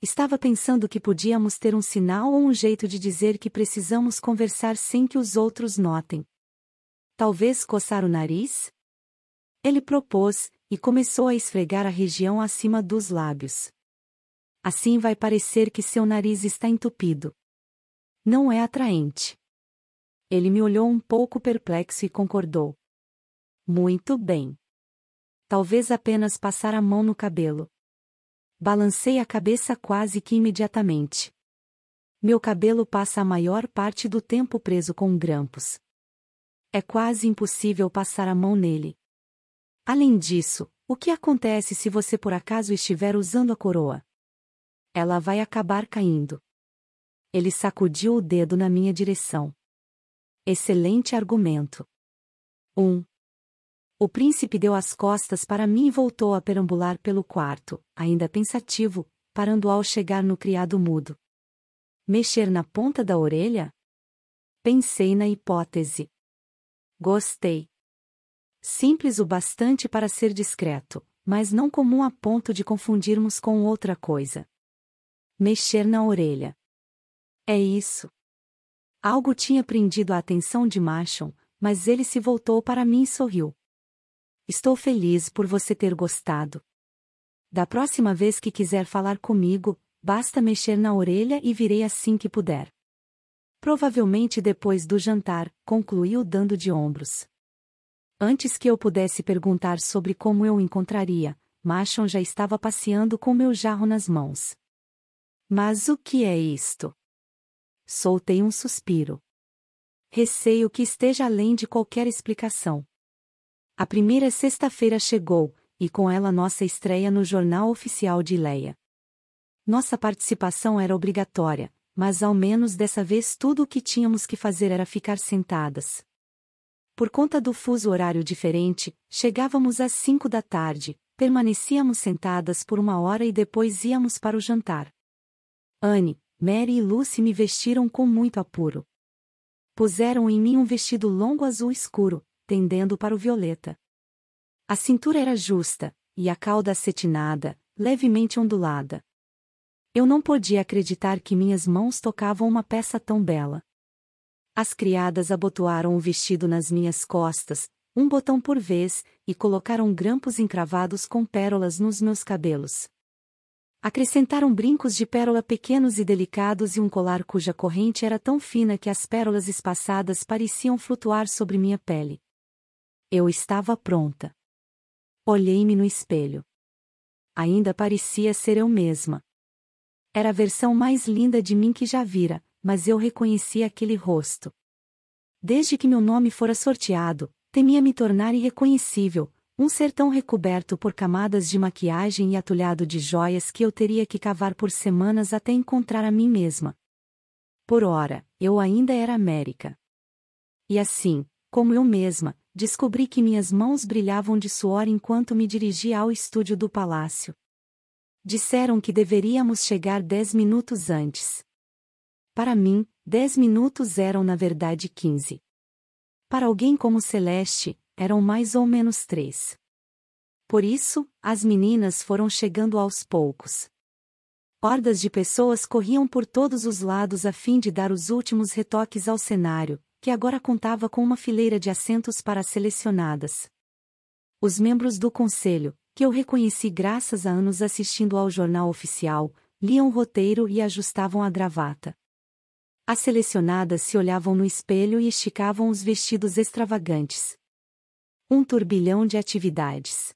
Estava pensando que podíamos ter um sinal ou um jeito de dizer que precisamos conversar sem que os outros notem. Talvez coçar o nariz? Ele propôs, e começou a esfregar a região acima dos lábios assim vai parecer que seu nariz está entupido. Não é atraente. Ele me olhou um pouco perplexo e concordou. Muito bem. Talvez apenas passar a mão no cabelo. Balancei a cabeça quase que imediatamente. Meu cabelo passa a maior parte do tempo preso com grampos. É quase impossível passar a mão nele. Além disso, o que acontece se você por acaso estiver usando a coroa? Ela vai acabar caindo. Ele sacudiu o dedo na minha direção. Excelente argumento. 1. Um. O príncipe deu as costas para mim e voltou a perambular pelo quarto, ainda pensativo, parando ao chegar no criado mudo. Mexer na ponta da orelha? Pensei na hipótese. Gostei. Simples o bastante para ser discreto, mas não comum a ponto de confundirmos com outra coisa. Mexer na orelha. É isso. Algo tinha prendido a atenção de Machon, mas ele se voltou para mim e sorriu. Estou feliz por você ter gostado. Da próxima vez que quiser falar comigo, basta mexer na orelha e virei assim que puder. Provavelmente depois do jantar, concluiu dando de ombros. Antes que eu pudesse perguntar sobre como eu encontraria, Machon já estava passeando com meu jarro nas mãos. Mas o que é isto? Soltei um suspiro. Receio que esteja além de qualquer explicação. A primeira sexta-feira chegou, e com ela nossa estreia no Jornal Oficial de Leia. Nossa participação era obrigatória, mas ao menos dessa vez tudo o que tínhamos que fazer era ficar sentadas. Por conta do fuso horário diferente, chegávamos às cinco da tarde, permanecíamos sentadas por uma hora e depois íamos para o jantar. Anne, Mary e Lucy me vestiram com muito apuro. Puseram em mim um vestido longo azul escuro, tendendo para o violeta. A cintura era justa, e a cauda acetinada, levemente ondulada. Eu não podia acreditar que minhas mãos tocavam uma peça tão bela. As criadas abotoaram o vestido nas minhas costas, um botão por vez, e colocaram grampos encravados com pérolas nos meus cabelos. Acrescentaram brincos de pérola pequenos e delicados e um colar cuja corrente era tão fina que as pérolas espaçadas pareciam flutuar sobre minha pele. Eu estava pronta. Olhei-me no espelho. Ainda parecia ser eu mesma. Era a versão mais linda de mim que já vira, mas eu reconheci aquele rosto. Desde que meu nome fora sorteado, temia me tornar irreconhecível, um sertão recoberto por camadas de maquiagem e atulhado de joias que eu teria que cavar por semanas até encontrar a mim mesma. Por ora, eu ainda era América. E assim, como eu mesma, descobri que minhas mãos brilhavam de suor enquanto me dirigia ao estúdio do palácio. Disseram que deveríamos chegar dez minutos antes. Para mim, dez minutos eram na verdade quinze. Para alguém como Celeste, eram mais ou menos três. Por isso, as meninas foram chegando aos poucos. Hordas de pessoas corriam por todos os lados a fim de dar os últimos retoques ao cenário, que agora contava com uma fileira de assentos para selecionadas. Os membros do conselho, que eu reconheci graças a anos assistindo ao jornal oficial, liam o roteiro e ajustavam a gravata. As selecionadas se olhavam no espelho e esticavam os vestidos extravagantes. Um turbilhão de atividades.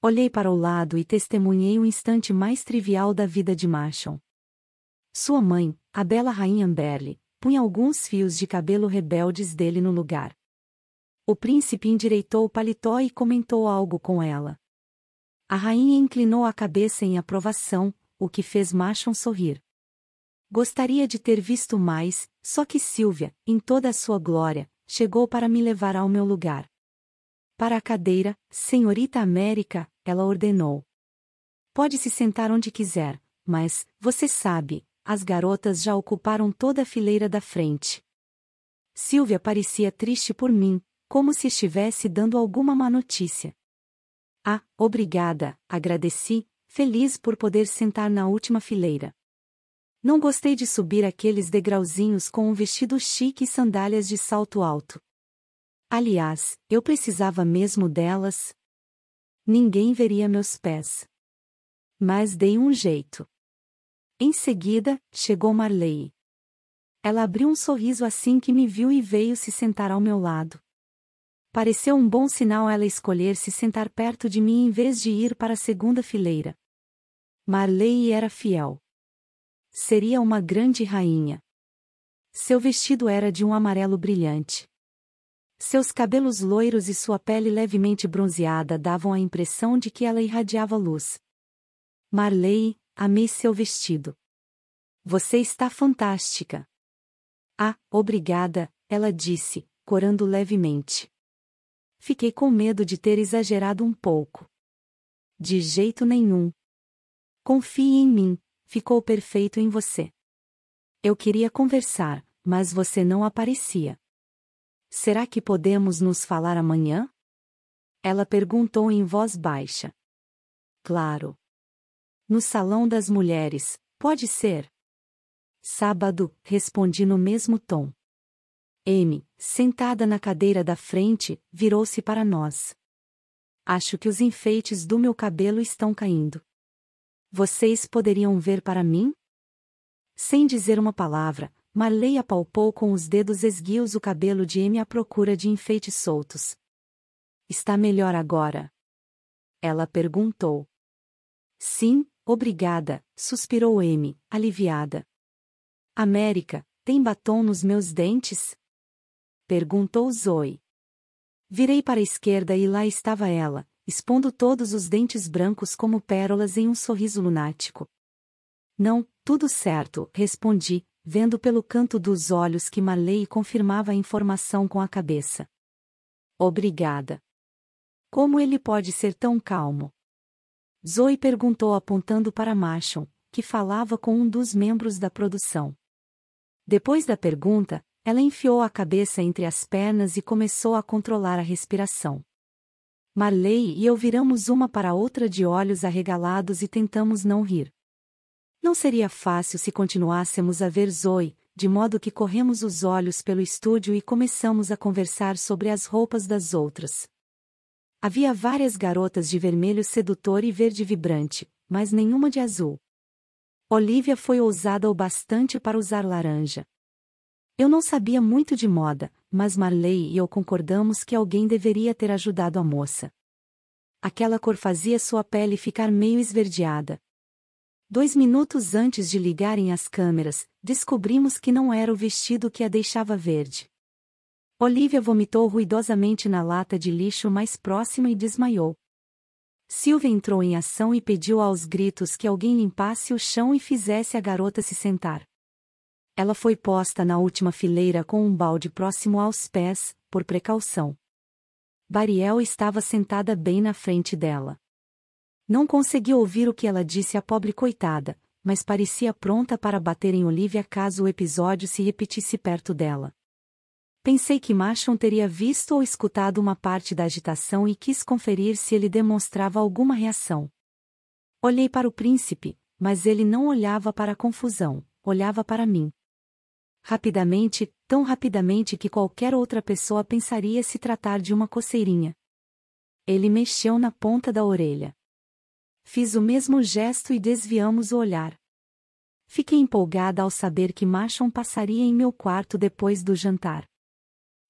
Olhei para o lado e testemunhei o instante mais trivial da vida de Marshall. Sua mãe, a bela rainha Amberley, punha alguns fios de cabelo rebeldes dele no lugar. O príncipe endireitou o paletó e comentou algo com ela. A rainha inclinou a cabeça em aprovação, o que fez Marshall sorrir. Gostaria de ter visto mais, só que Silvia, em toda a sua glória, chegou para me levar ao meu lugar. Para a cadeira, senhorita América, ela ordenou. Pode se sentar onde quiser, mas, você sabe, as garotas já ocuparam toda a fileira da frente. Silvia parecia triste por mim, como se estivesse dando alguma má notícia. Ah, obrigada, agradeci, feliz por poder sentar na última fileira. Não gostei de subir aqueles degrauzinhos com um vestido chique e sandálias de salto alto. Aliás, eu precisava mesmo delas. Ninguém veria meus pés. Mas dei um jeito. Em seguida, chegou Marley. Ela abriu um sorriso assim que me viu e veio se sentar ao meu lado. Pareceu um bom sinal ela escolher se sentar perto de mim em vez de ir para a segunda fileira. Marley era fiel. Seria uma grande rainha. Seu vestido era de um amarelo brilhante. Seus cabelos loiros e sua pele levemente bronzeada davam a impressão de que ela irradiava luz. Marley, amei seu vestido. Você está fantástica. Ah, obrigada, ela disse, corando levemente. Fiquei com medo de ter exagerado um pouco. De jeito nenhum. Confie em mim, ficou perfeito em você. Eu queria conversar, mas você não aparecia. Será que podemos nos falar amanhã? Ela perguntou em voz baixa. Claro. No salão das mulheres, pode ser. Sábado, respondi no mesmo tom. M, sentada na cadeira da frente, virou-se para nós. Acho que os enfeites do meu cabelo estão caindo. Vocês poderiam ver para mim? Sem dizer uma palavra, Marley apalpou com os dedos esguios o cabelo de M à procura de enfeites soltos. Está melhor agora? Ela perguntou. Sim, obrigada, suspirou M, aliviada. América, tem batom nos meus dentes? Perguntou Zoe. Virei para a esquerda e lá estava ela, expondo todos os dentes brancos como pérolas em um sorriso lunático. Não, tudo certo, respondi, vendo pelo canto dos olhos que Marley confirmava a informação com a cabeça. Obrigada. Como ele pode ser tão calmo? Zoe perguntou apontando para Marshall, que falava com um dos membros da produção. Depois da pergunta, ela enfiou a cabeça entre as pernas e começou a controlar a respiração. Marley e eu viramos uma para outra de olhos arregalados e tentamos não rir. Não seria fácil se continuássemos a ver Zoe, de modo que corremos os olhos pelo estúdio e começamos a conversar sobre as roupas das outras. Havia várias garotas de vermelho sedutor e verde vibrante, mas nenhuma de azul. Olivia foi ousada o bastante para usar laranja. Eu não sabia muito de moda, mas Marley e eu concordamos que alguém deveria ter ajudado a moça. Aquela cor fazia sua pele ficar meio esverdeada, Dois minutos antes de ligarem as câmeras, descobrimos que não era o vestido que a deixava verde. Olivia vomitou ruidosamente na lata de lixo mais próxima e desmaiou. Silva entrou em ação e pediu aos gritos que alguém limpasse o chão e fizesse a garota se sentar. Ela foi posta na última fileira com um balde próximo aos pés, por precaução. Bariel estava sentada bem na frente dela. Não consegui ouvir o que ela disse à pobre coitada, mas parecia pronta para bater em Olivia caso o episódio se repetisse perto dela. Pensei que Machon teria visto ou escutado uma parte da agitação e quis conferir se ele demonstrava alguma reação. Olhei para o príncipe, mas ele não olhava para a confusão, olhava para mim. Rapidamente, tão rapidamente que qualquer outra pessoa pensaria se tratar de uma coceirinha. Ele mexeu na ponta da orelha. Fiz o mesmo gesto e desviamos o olhar. Fiquei empolgada ao saber que Machon passaria em meu quarto depois do jantar.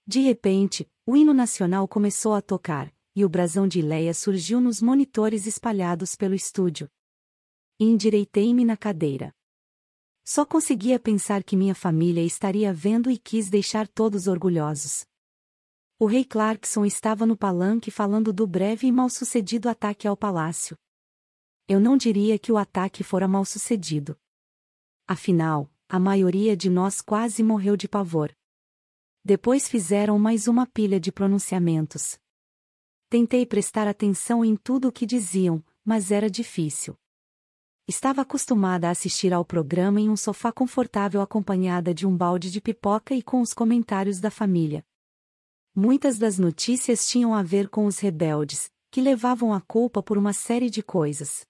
De repente, o hino nacional começou a tocar, e o brasão de Leia surgiu nos monitores espalhados pelo estúdio. Endireitei-me na cadeira. Só conseguia pensar que minha família estaria vendo e quis deixar todos orgulhosos. O rei Clarkson estava no palanque falando do breve e mal-sucedido ataque ao palácio eu não diria que o ataque fora mal sucedido. Afinal, a maioria de nós quase morreu de pavor. Depois fizeram mais uma pilha de pronunciamentos. Tentei prestar atenção em tudo o que diziam, mas era difícil. Estava acostumada a assistir ao programa em um sofá confortável acompanhada de um balde de pipoca e com os comentários da família. Muitas das notícias tinham a ver com os rebeldes, que levavam a culpa por uma série de coisas.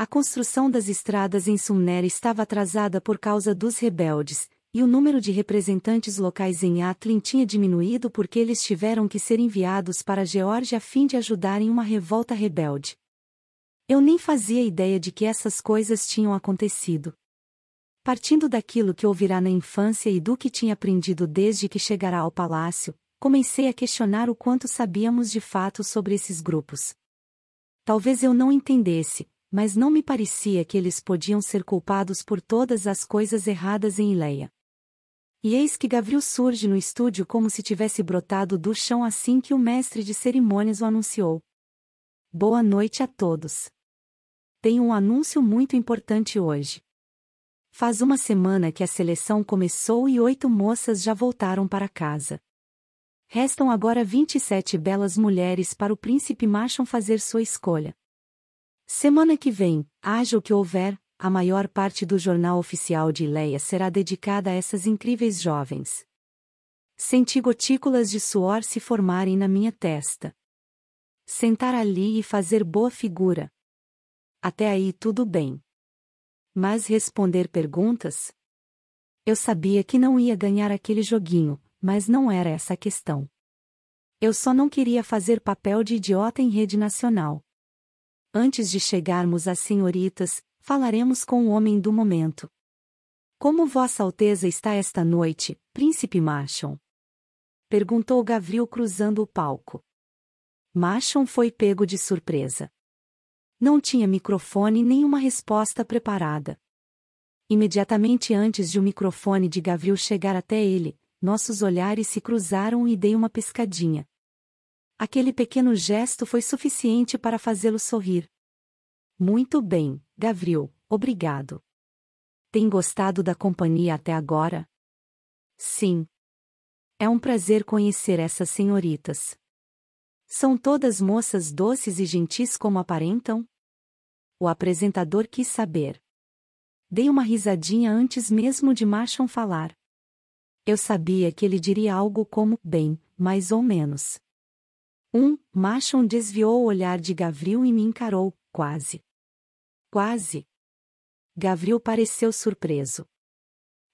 A construção das estradas em Sumner estava atrasada por causa dos rebeldes, e o número de representantes locais em Atlin tinha diminuído porque eles tiveram que ser enviados para a Geórgia a fim de ajudar em uma revolta rebelde. Eu nem fazia ideia de que essas coisas tinham acontecido. Partindo daquilo que ouvirá na infância e do que tinha aprendido desde que chegara ao palácio, comecei a questionar o quanto sabíamos de fato sobre esses grupos. Talvez eu não entendesse, mas não me parecia que eles podiam ser culpados por todas as coisas erradas em Ileia. E eis que Gavril surge no estúdio como se tivesse brotado do chão assim que o mestre de cerimônias o anunciou. Boa noite a todos. Tenho um anúncio muito importante hoje. Faz uma semana que a seleção começou e oito moças já voltaram para casa. Restam agora 27 belas mulheres para o príncipe Machon fazer sua escolha. Semana que vem, haja o que houver, a maior parte do jornal oficial de Ileia será dedicada a essas incríveis jovens. Senti gotículas de suor se formarem na minha testa. Sentar ali e fazer boa figura. Até aí tudo bem. Mas responder perguntas? Eu sabia que não ia ganhar aquele joguinho, mas não era essa a questão. Eu só não queria fazer papel de idiota em rede nacional. Antes de chegarmos às senhoritas, falaremos com o homem do momento. Como Vossa Alteza está esta noite, Príncipe Machon? Perguntou Gavril cruzando o palco. Machon foi pego de surpresa. Não tinha microfone nem uma resposta preparada. Imediatamente antes de o microfone de Gavril chegar até ele, nossos olhares se cruzaram e dei uma pescadinha. Aquele pequeno gesto foi suficiente para fazê-lo sorrir. Muito bem, Gavril, obrigado. Tem gostado da companhia até agora? Sim. É um prazer conhecer essas senhoritas. São todas moças doces e gentis como aparentam? O apresentador quis saber. Dei uma risadinha antes mesmo de Marchon falar. Eu sabia que ele diria algo como bem, mais ou menos. Um, Machon desviou o olhar de Gavril e me encarou, quase. Quase. Gavril pareceu surpreso.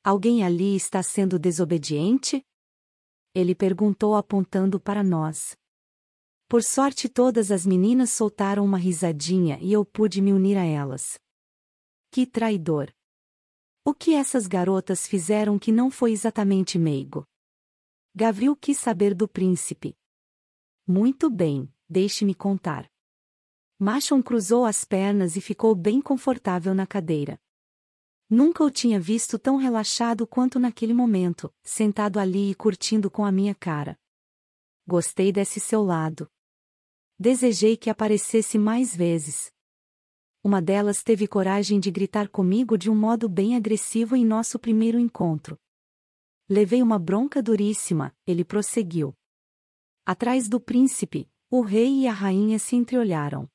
Alguém ali está sendo desobediente? Ele perguntou apontando para nós. Por sorte todas as meninas soltaram uma risadinha e eu pude me unir a elas. Que traidor! O que essas garotas fizeram que não foi exatamente meigo? Gavril quis saber do príncipe, muito bem, deixe-me contar. Machon cruzou as pernas e ficou bem confortável na cadeira. Nunca o tinha visto tão relaxado quanto naquele momento, sentado ali e curtindo com a minha cara. Gostei desse seu lado. Desejei que aparecesse mais vezes. Uma delas teve coragem de gritar comigo de um modo bem agressivo em nosso primeiro encontro. Levei uma bronca duríssima, ele prosseguiu. Atrás do príncipe, o rei e a rainha se entreolharam.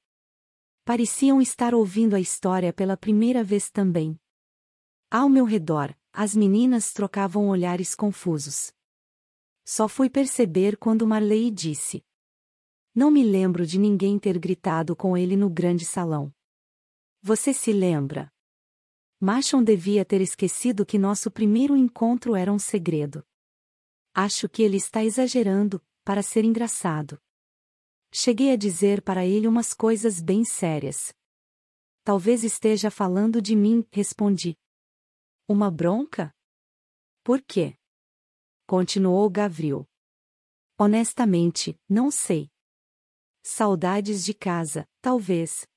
Pareciam estar ouvindo a história pela primeira vez também. Ao meu redor, as meninas trocavam olhares confusos. Só fui perceber quando Marley disse. Não me lembro de ninguém ter gritado com ele no grande salão. Você se lembra? Machon devia ter esquecido que nosso primeiro encontro era um segredo. Acho que ele está exagerando, para ser engraçado. Cheguei a dizer para ele umas coisas bem sérias. Talvez esteja falando de mim, respondi. Uma bronca? Por quê? Continuou Gavril. Honestamente, não sei. Saudades de casa, talvez.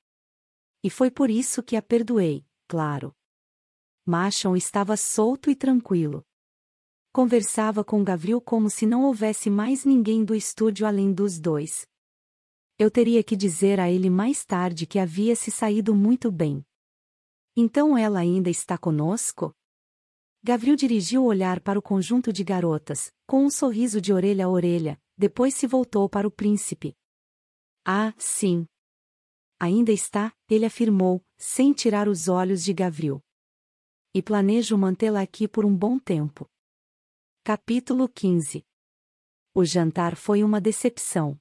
E foi por isso que a perdoei, claro. Machon estava solto e tranquilo. Conversava com Gavril como se não houvesse mais ninguém do estúdio além dos dois. Eu teria que dizer a ele mais tarde que havia se saído muito bem. Então ela ainda está conosco? Gavril dirigiu o olhar para o conjunto de garotas, com um sorriso de orelha a orelha, depois se voltou para o príncipe. Ah, sim. Ainda está, ele afirmou, sem tirar os olhos de Gavril. E planejo mantê-la aqui por um bom tempo. Capítulo 15 O jantar foi uma decepção.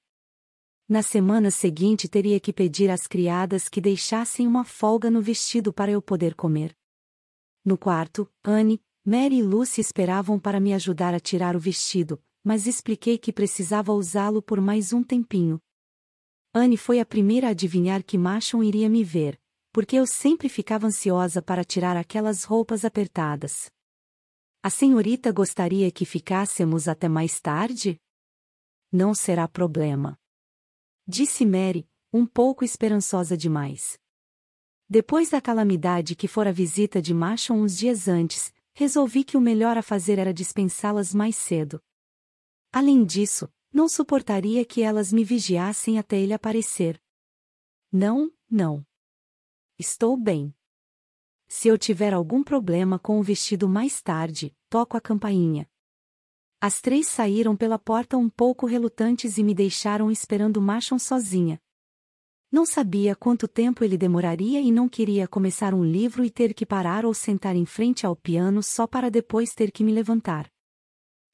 Na semana seguinte teria que pedir às criadas que deixassem uma folga no vestido para eu poder comer. No quarto, Anne, Mary e Lucy esperavam para me ajudar a tirar o vestido, mas expliquei que precisava usá-lo por mais um tempinho. Anne foi a primeira a adivinhar que Machon iria me ver, porque eu sempre ficava ansiosa para tirar aquelas roupas apertadas. A senhorita gostaria que ficássemos até mais tarde? Não será problema. Disse Mary, um pouco esperançosa demais. Depois da calamidade que fora a visita de Macho uns dias antes, resolvi que o melhor a fazer era dispensá-las mais cedo. Além disso, não suportaria que elas me vigiassem até ele aparecer. Não, não. Estou bem. Se eu tiver algum problema com o vestido mais tarde, toco a campainha. As três saíram pela porta um pouco relutantes e me deixaram esperando Machon sozinha. Não sabia quanto tempo ele demoraria e não queria começar um livro e ter que parar ou sentar em frente ao piano só para depois ter que me levantar.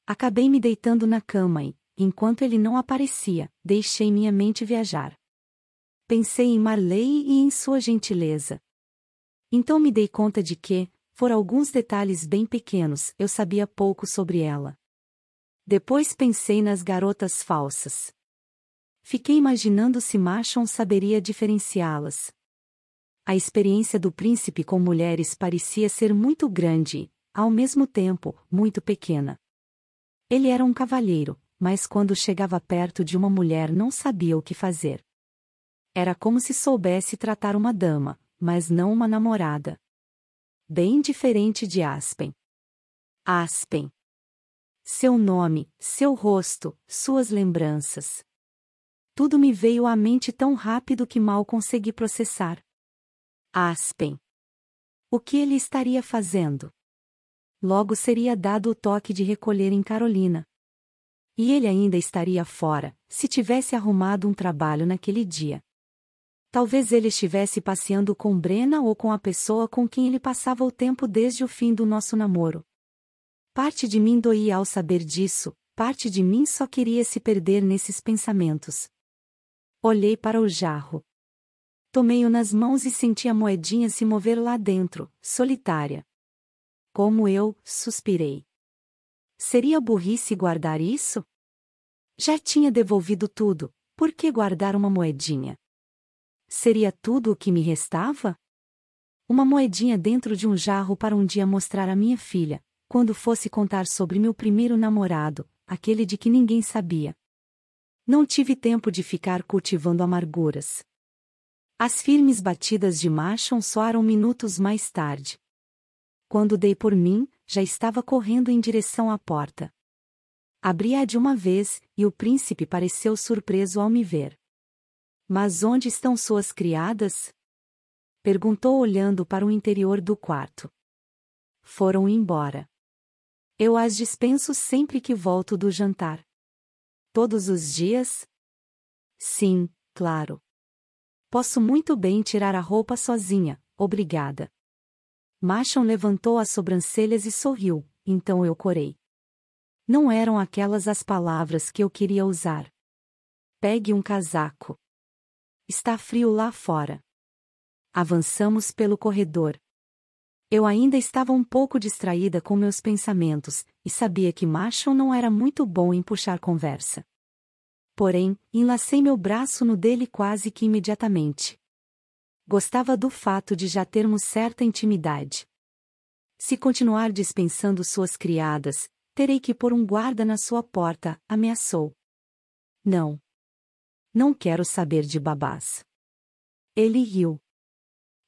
Acabei me deitando na cama e, enquanto ele não aparecia, deixei minha mente viajar. Pensei em Marley e em sua gentileza, então me dei conta de que, por alguns detalhes bem pequenos, eu sabia pouco sobre ela. Depois pensei nas garotas falsas. Fiquei imaginando se Machon saberia diferenciá-las. A experiência do príncipe com mulheres parecia ser muito grande, ao mesmo tempo, muito pequena. Ele era um cavalheiro, mas quando chegava perto de uma mulher não sabia o que fazer. Era como se soubesse tratar uma dama, mas não uma namorada. Bem diferente de Aspen. Aspen. Seu nome, seu rosto, suas lembranças. Tudo me veio à mente tão rápido que mal consegui processar. Aspen. O que ele estaria fazendo? Logo seria dado o toque de recolher em Carolina. E ele ainda estaria fora, se tivesse arrumado um trabalho naquele dia. Talvez ele estivesse passeando com Brena ou com a pessoa com quem ele passava o tempo desde o fim do nosso namoro. Parte de mim doía ao saber disso, parte de mim só queria se perder nesses pensamentos. Olhei para o jarro. Tomei-o nas mãos e senti a moedinha se mover lá dentro, solitária. Como eu, suspirei. Seria burrice guardar isso? Já tinha devolvido tudo, por que guardar uma moedinha? Seria tudo o que me restava? Uma moedinha dentro de um jarro para um dia mostrar à minha filha, quando fosse contar sobre meu primeiro namorado, aquele de que ninguém sabia. Não tive tempo de ficar cultivando amarguras. As firmes batidas de marcha soaram minutos mais tarde. Quando dei por mim, já estava correndo em direção à porta. Abri-a de uma vez, e o príncipe pareceu surpreso ao me ver. Mas onde estão suas criadas? Perguntou olhando para o interior do quarto. Foram embora. Eu as dispenso sempre que volto do jantar. Todos os dias? Sim, claro. Posso muito bem tirar a roupa sozinha, obrigada. Machon levantou as sobrancelhas e sorriu, então eu corei. Não eram aquelas as palavras que eu queria usar. Pegue um casaco. Está frio lá fora. Avançamos pelo corredor. Eu ainda estava um pouco distraída com meus pensamentos e sabia que Marshall não era muito bom em puxar conversa. Porém, enlacei meu braço no dele quase que imediatamente. Gostava do fato de já termos certa intimidade. Se continuar dispensando suas criadas, terei que pôr um guarda na sua porta, ameaçou. Não. Não quero saber de babás. Ele riu.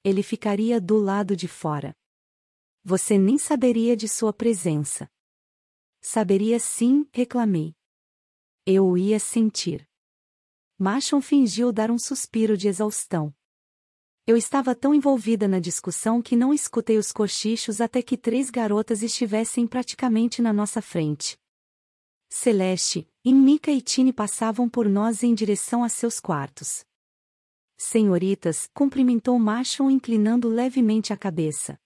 Ele ficaria do lado de fora. Você nem saberia de sua presença. Saberia sim, reclamei. Eu o ia sentir. Machon fingiu dar um suspiro de exaustão. Eu estava tão envolvida na discussão que não escutei os cochichos até que três garotas estivessem praticamente na nossa frente. Celeste, e Mika e Tine passavam por nós em direção a seus quartos. Senhoritas, cumprimentou Machon inclinando levemente a cabeça.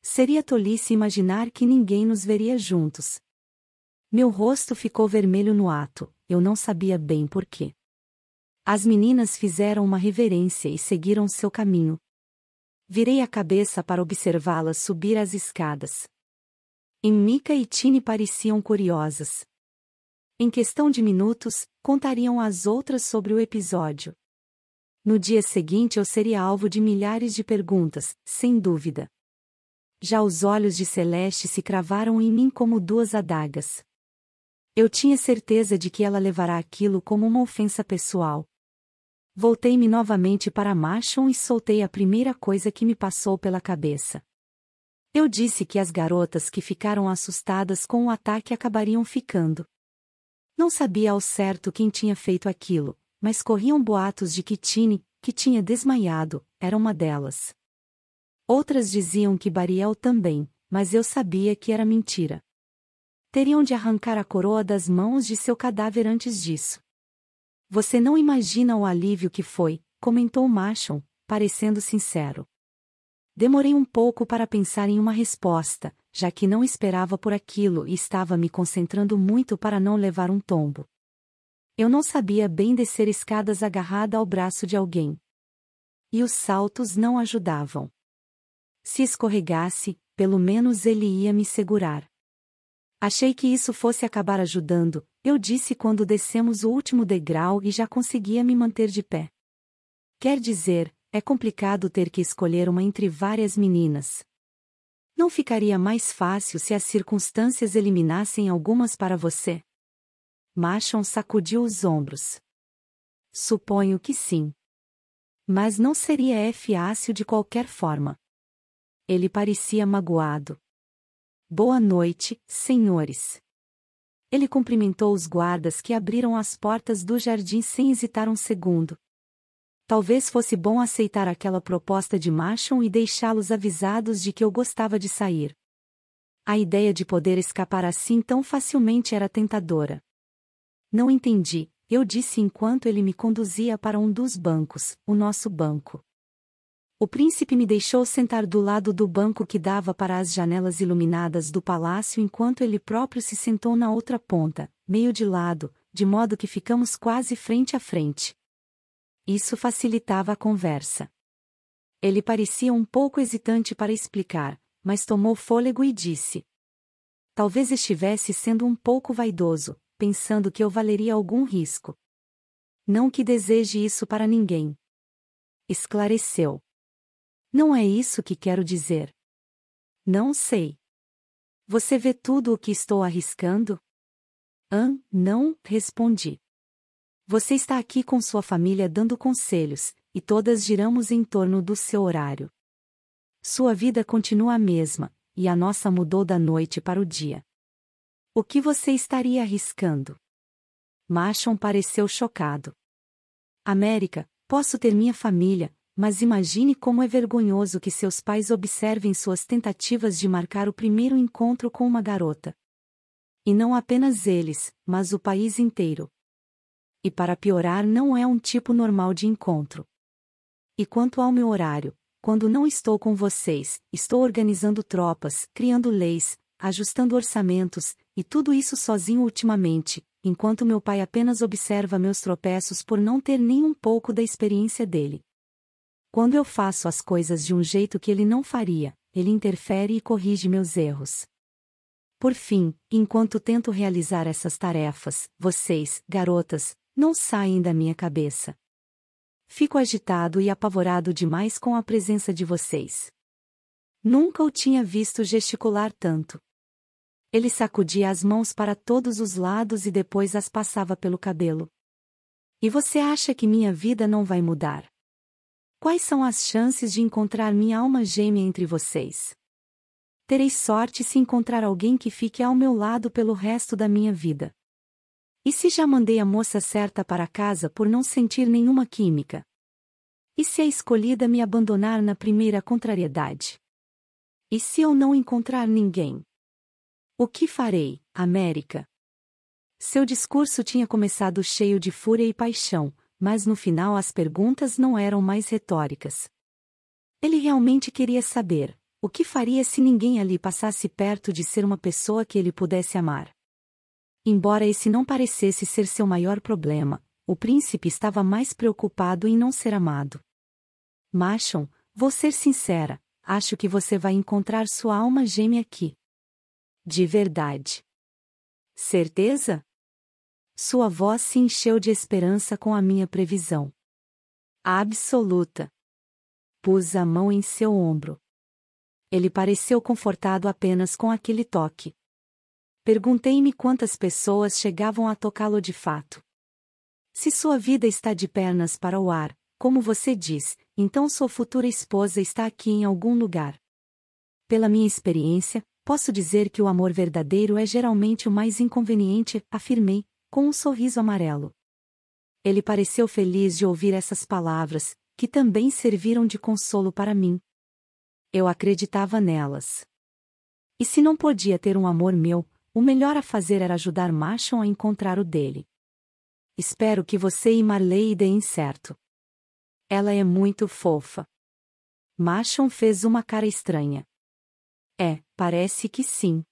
Seria tolice imaginar que ninguém nos veria juntos. Meu rosto ficou vermelho no ato, eu não sabia bem porquê. As meninas fizeram uma reverência e seguiram seu caminho. Virei a cabeça para observá-las subir as escadas. Mika e Tine pareciam curiosas. Em questão de minutos, contariam as outras sobre o episódio. No dia seguinte eu seria alvo de milhares de perguntas, sem dúvida. Já os olhos de Celeste se cravaram em mim como duas adagas. Eu tinha certeza de que ela levará aquilo como uma ofensa pessoal. Voltei-me novamente para Machon e soltei a primeira coisa que me passou pela cabeça. Eu disse que as garotas que ficaram assustadas com o ataque acabariam ficando. Não sabia ao certo quem tinha feito aquilo, mas corriam boatos de que Tine, que tinha desmaiado, era uma delas. Outras diziam que Bariel também, mas eu sabia que era mentira. Teriam de arrancar a coroa das mãos de seu cadáver antes disso. Você não imagina o alívio que foi, comentou Machon, parecendo sincero. Demorei um pouco para pensar em uma resposta, já que não esperava por aquilo e estava me concentrando muito para não levar um tombo. Eu não sabia bem descer escadas agarrada ao braço de alguém. E os saltos não ajudavam. Se escorregasse, pelo menos ele ia me segurar. Achei que isso fosse acabar ajudando, eu disse quando descemos o último degrau e já conseguia me manter de pé. Quer dizer, é complicado ter que escolher uma entre várias meninas, não ficaria mais fácil se as circunstâncias eliminassem algumas para você? Machon sacudiu os ombros. Suponho que sim. Mas não seria é fácil de qualquer forma. Ele parecia magoado. Boa noite, senhores. Ele cumprimentou os guardas que abriram as portas do jardim sem hesitar um segundo, Talvez fosse bom aceitar aquela proposta de Marshall e deixá-los avisados de que eu gostava de sair. A ideia de poder escapar assim tão facilmente era tentadora. Não entendi, eu disse enquanto ele me conduzia para um dos bancos, o nosso banco. O príncipe me deixou sentar do lado do banco que dava para as janelas iluminadas do palácio enquanto ele próprio se sentou na outra ponta, meio de lado, de modo que ficamos quase frente a frente. Isso facilitava a conversa. Ele parecia um pouco hesitante para explicar, mas tomou fôlego e disse: Talvez estivesse sendo um pouco vaidoso, pensando que eu valeria algum risco. Não que deseje isso para ninguém. Esclareceu. Não é isso que quero dizer. Não sei. Você vê tudo o que estou arriscando? An, não, respondi. Você está aqui com sua família dando conselhos, e todas giramos em torno do seu horário. Sua vida continua a mesma, e a nossa mudou da noite para o dia. O que você estaria arriscando? Machon pareceu chocado. América, posso ter minha família, mas imagine como é vergonhoso que seus pais observem suas tentativas de marcar o primeiro encontro com uma garota. E não apenas eles, mas o país inteiro. E para piorar, não é um tipo normal de encontro. E quanto ao meu horário, quando não estou com vocês, estou organizando tropas, criando leis, ajustando orçamentos, e tudo isso sozinho ultimamente, enquanto meu pai apenas observa meus tropeços por não ter nem um pouco da experiência dele. Quando eu faço as coisas de um jeito que ele não faria, ele interfere e corrige meus erros. Por fim, enquanto tento realizar essas tarefas, vocês, garotas, não saem da minha cabeça. Fico agitado e apavorado demais com a presença de vocês. Nunca o tinha visto gesticular tanto. Ele sacudia as mãos para todos os lados e depois as passava pelo cabelo. E você acha que minha vida não vai mudar? Quais são as chances de encontrar minha alma gêmea entre vocês? Terei sorte se encontrar alguém que fique ao meu lado pelo resto da minha vida. E se já mandei a moça certa para casa por não sentir nenhuma química? E se a é escolhida me abandonar na primeira contrariedade? E se eu não encontrar ninguém? O que farei, América? Seu discurso tinha começado cheio de fúria e paixão, mas no final as perguntas não eram mais retóricas. Ele realmente queria saber o que faria se ninguém ali passasse perto de ser uma pessoa que ele pudesse amar. Embora esse não parecesse ser seu maior problema, o príncipe estava mais preocupado em não ser amado. Machon, vou ser sincera, acho que você vai encontrar sua alma gêmea aqui. De verdade. Certeza? Sua voz se encheu de esperança com a minha previsão. Absoluta. Pus a mão em seu ombro. Ele pareceu confortado apenas com aquele toque. Perguntei-me quantas pessoas chegavam a tocá-lo de fato. Se sua vida está de pernas para o ar, como você diz, então sua futura esposa está aqui em algum lugar. Pela minha experiência, posso dizer que o amor verdadeiro é geralmente o mais inconveniente, afirmei, com um sorriso amarelo. Ele pareceu feliz de ouvir essas palavras, que também serviram de consolo para mim. Eu acreditava nelas. E se não podia ter um amor meu, o melhor a fazer era ajudar Machon a encontrar o dele. Espero que você e Marley deem certo. Ela é muito fofa. Machon fez uma cara estranha. É, parece que sim.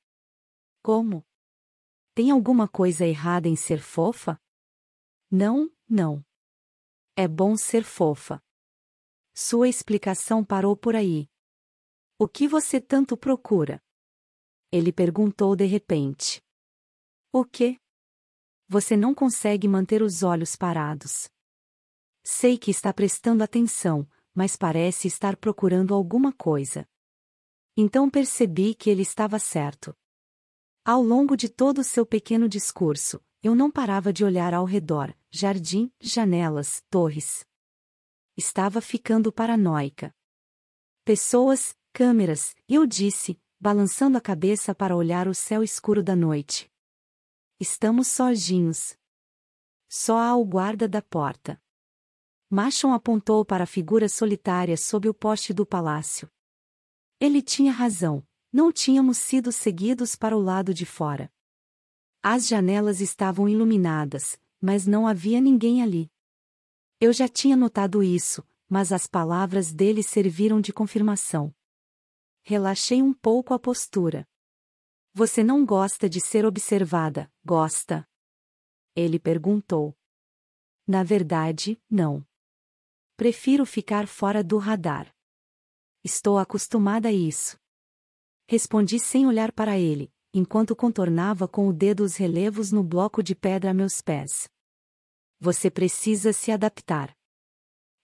Como? Tem alguma coisa errada em ser fofa? Não, não. É bom ser fofa. Sua explicação parou por aí. O que você tanto procura? ele perguntou de repente. O que? Você não consegue manter os olhos parados. Sei que está prestando atenção, mas parece estar procurando alguma coisa. Então percebi que ele estava certo. Ao longo de todo o seu pequeno discurso, eu não parava de olhar ao redor jardim, janelas, torres. Estava ficando paranoica. Pessoas, câmeras, eu disse, balançando a cabeça para olhar o céu escuro da noite. Estamos sozinhos. Só há o guarda da porta. Machon apontou para a figura solitária sob o poste do palácio. Ele tinha razão, não tínhamos sido seguidos para o lado de fora. As janelas estavam iluminadas, mas não havia ninguém ali. Eu já tinha notado isso, mas as palavras dele serviram de confirmação. Relaxei um pouco a postura. Você não gosta de ser observada, gosta? Ele perguntou. Na verdade, não. Prefiro ficar fora do radar. Estou acostumada a isso. Respondi sem olhar para ele, enquanto contornava com o dedo os relevos no bloco de pedra a meus pés. Você precisa se adaptar.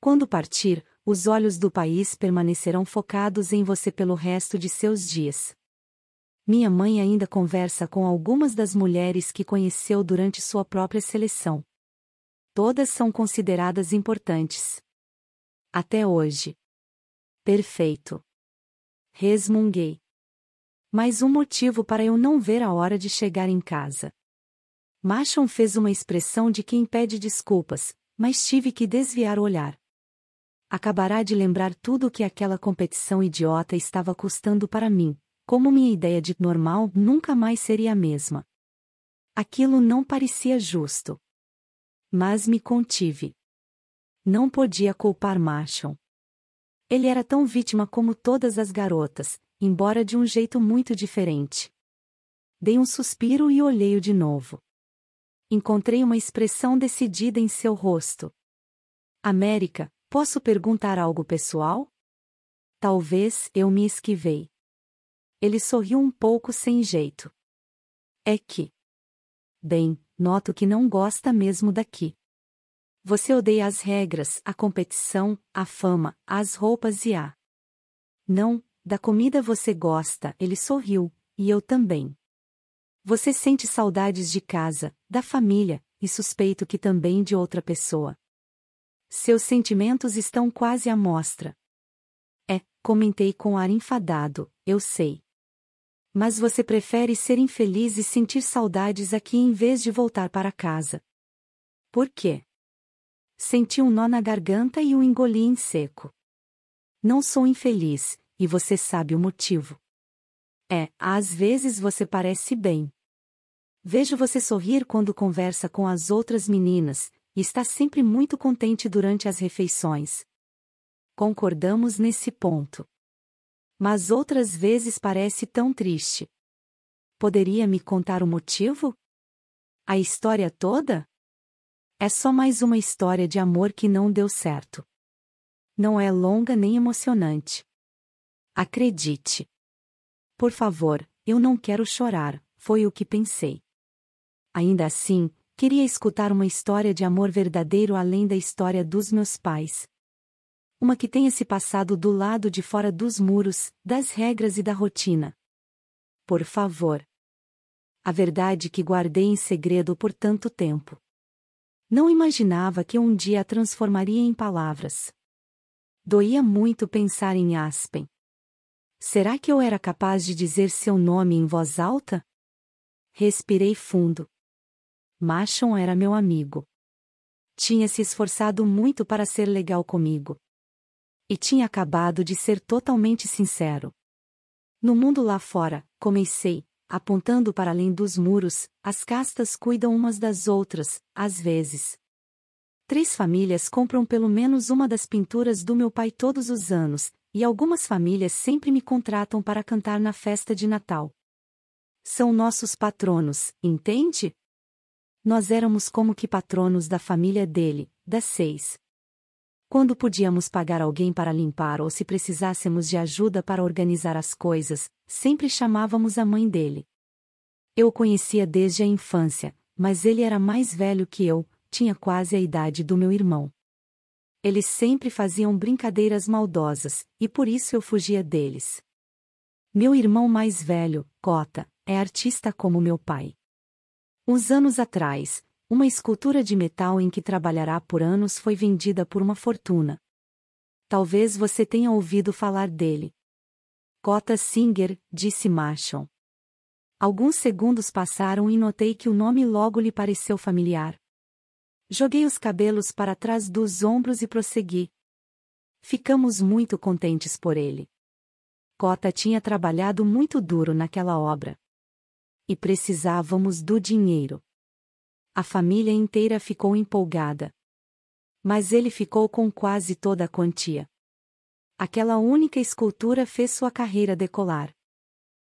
Quando partir, os olhos do país permanecerão focados em você pelo resto de seus dias. Minha mãe ainda conversa com algumas das mulheres que conheceu durante sua própria seleção. Todas são consideradas importantes. Até hoje. Perfeito. Resmunguei. Mais um motivo para eu não ver a hora de chegar em casa. Machon fez uma expressão de quem pede desculpas, mas tive que desviar o olhar acabará de lembrar tudo o que aquela competição idiota estava custando para mim, como minha ideia de normal nunca mais seria a mesma. Aquilo não parecia justo. Mas me contive. Não podia culpar Marshall. Ele era tão vítima como todas as garotas, embora de um jeito muito diferente. Dei um suspiro e olhei-o de novo. Encontrei uma expressão decidida em seu rosto. América, Posso perguntar algo pessoal? Talvez eu me esquivei. Ele sorriu um pouco sem jeito. É que. Bem, noto que não gosta mesmo daqui. Você odeia as regras, a competição, a fama, as roupas e a. Não, da comida você gosta, ele sorriu, e eu também. Você sente saudades de casa, da família, e suspeito que também de outra pessoa. Seus sentimentos estão quase à mostra. É, comentei com ar enfadado, eu sei. Mas você prefere ser infeliz e sentir saudades aqui em vez de voltar para casa. Por quê? Senti um nó na garganta e o engoli em seco. Não sou infeliz, e você sabe o motivo. É, às vezes você parece bem. Vejo você sorrir quando conversa com as outras meninas, e está sempre muito contente durante as refeições. Concordamos nesse ponto. Mas outras vezes parece tão triste. Poderia me contar o motivo? A história toda? É só mais uma história de amor que não deu certo. Não é longa nem emocionante. Acredite. Por favor, eu não quero chorar, foi o que pensei. Ainda assim, Queria escutar uma história de amor verdadeiro além da história dos meus pais. Uma que tenha se passado do lado de fora dos muros, das regras e da rotina. Por favor. A verdade que guardei em segredo por tanto tempo. Não imaginava que um dia a transformaria em palavras. Doía muito pensar em Aspen. Será que eu era capaz de dizer seu nome em voz alta? Respirei fundo. Machon era meu amigo. Tinha se esforçado muito para ser legal comigo. E tinha acabado de ser totalmente sincero. No mundo lá fora, comecei, apontando para além dos muros, as castas cuidam umas das outras, às vezes. Três famílias compram pelo menos uma das pinturas do meu pai todos os anos, e algumas famílias sempre me contratam para cantar na festa de Natal. São nossos patronos, entende? Nós éramos como que patronos da família dele, das seis. Quando podíamos pagar alguém para limpar ou se precisássemos de ajuda para organizar as coisas, sempre chamávamos a mãe dele. Eu o conhecia desde a infância, mas ele era mais velho que eu, tinha quase a idade do meu irmão. Eles sempre faziam brincadeiras maldosas, e por isso eu fugia deles. Meu irmão mais velho, Cota, é artista como meu pai. Uns anos atrás, uma escultura de metal em que trabalhará por anos foi vendida por uma fortuna. Talvez você tenha ouvido falar dele. Cota Singer, disse Marshall. Alguns segundos passaram e notei que o nome logo lhe pareceu familiar. Joguei os cabelos para trás dos ombros e prossegui. Ficamos muito contentes por ele. Cota tinha trabalhado muito duro naquela obra e precisávamos do dinheiro. A família inteira ficou empolgada. Mas ele ficou com quase toda a quantia. Aquela única escultura fez sua carreira decolar.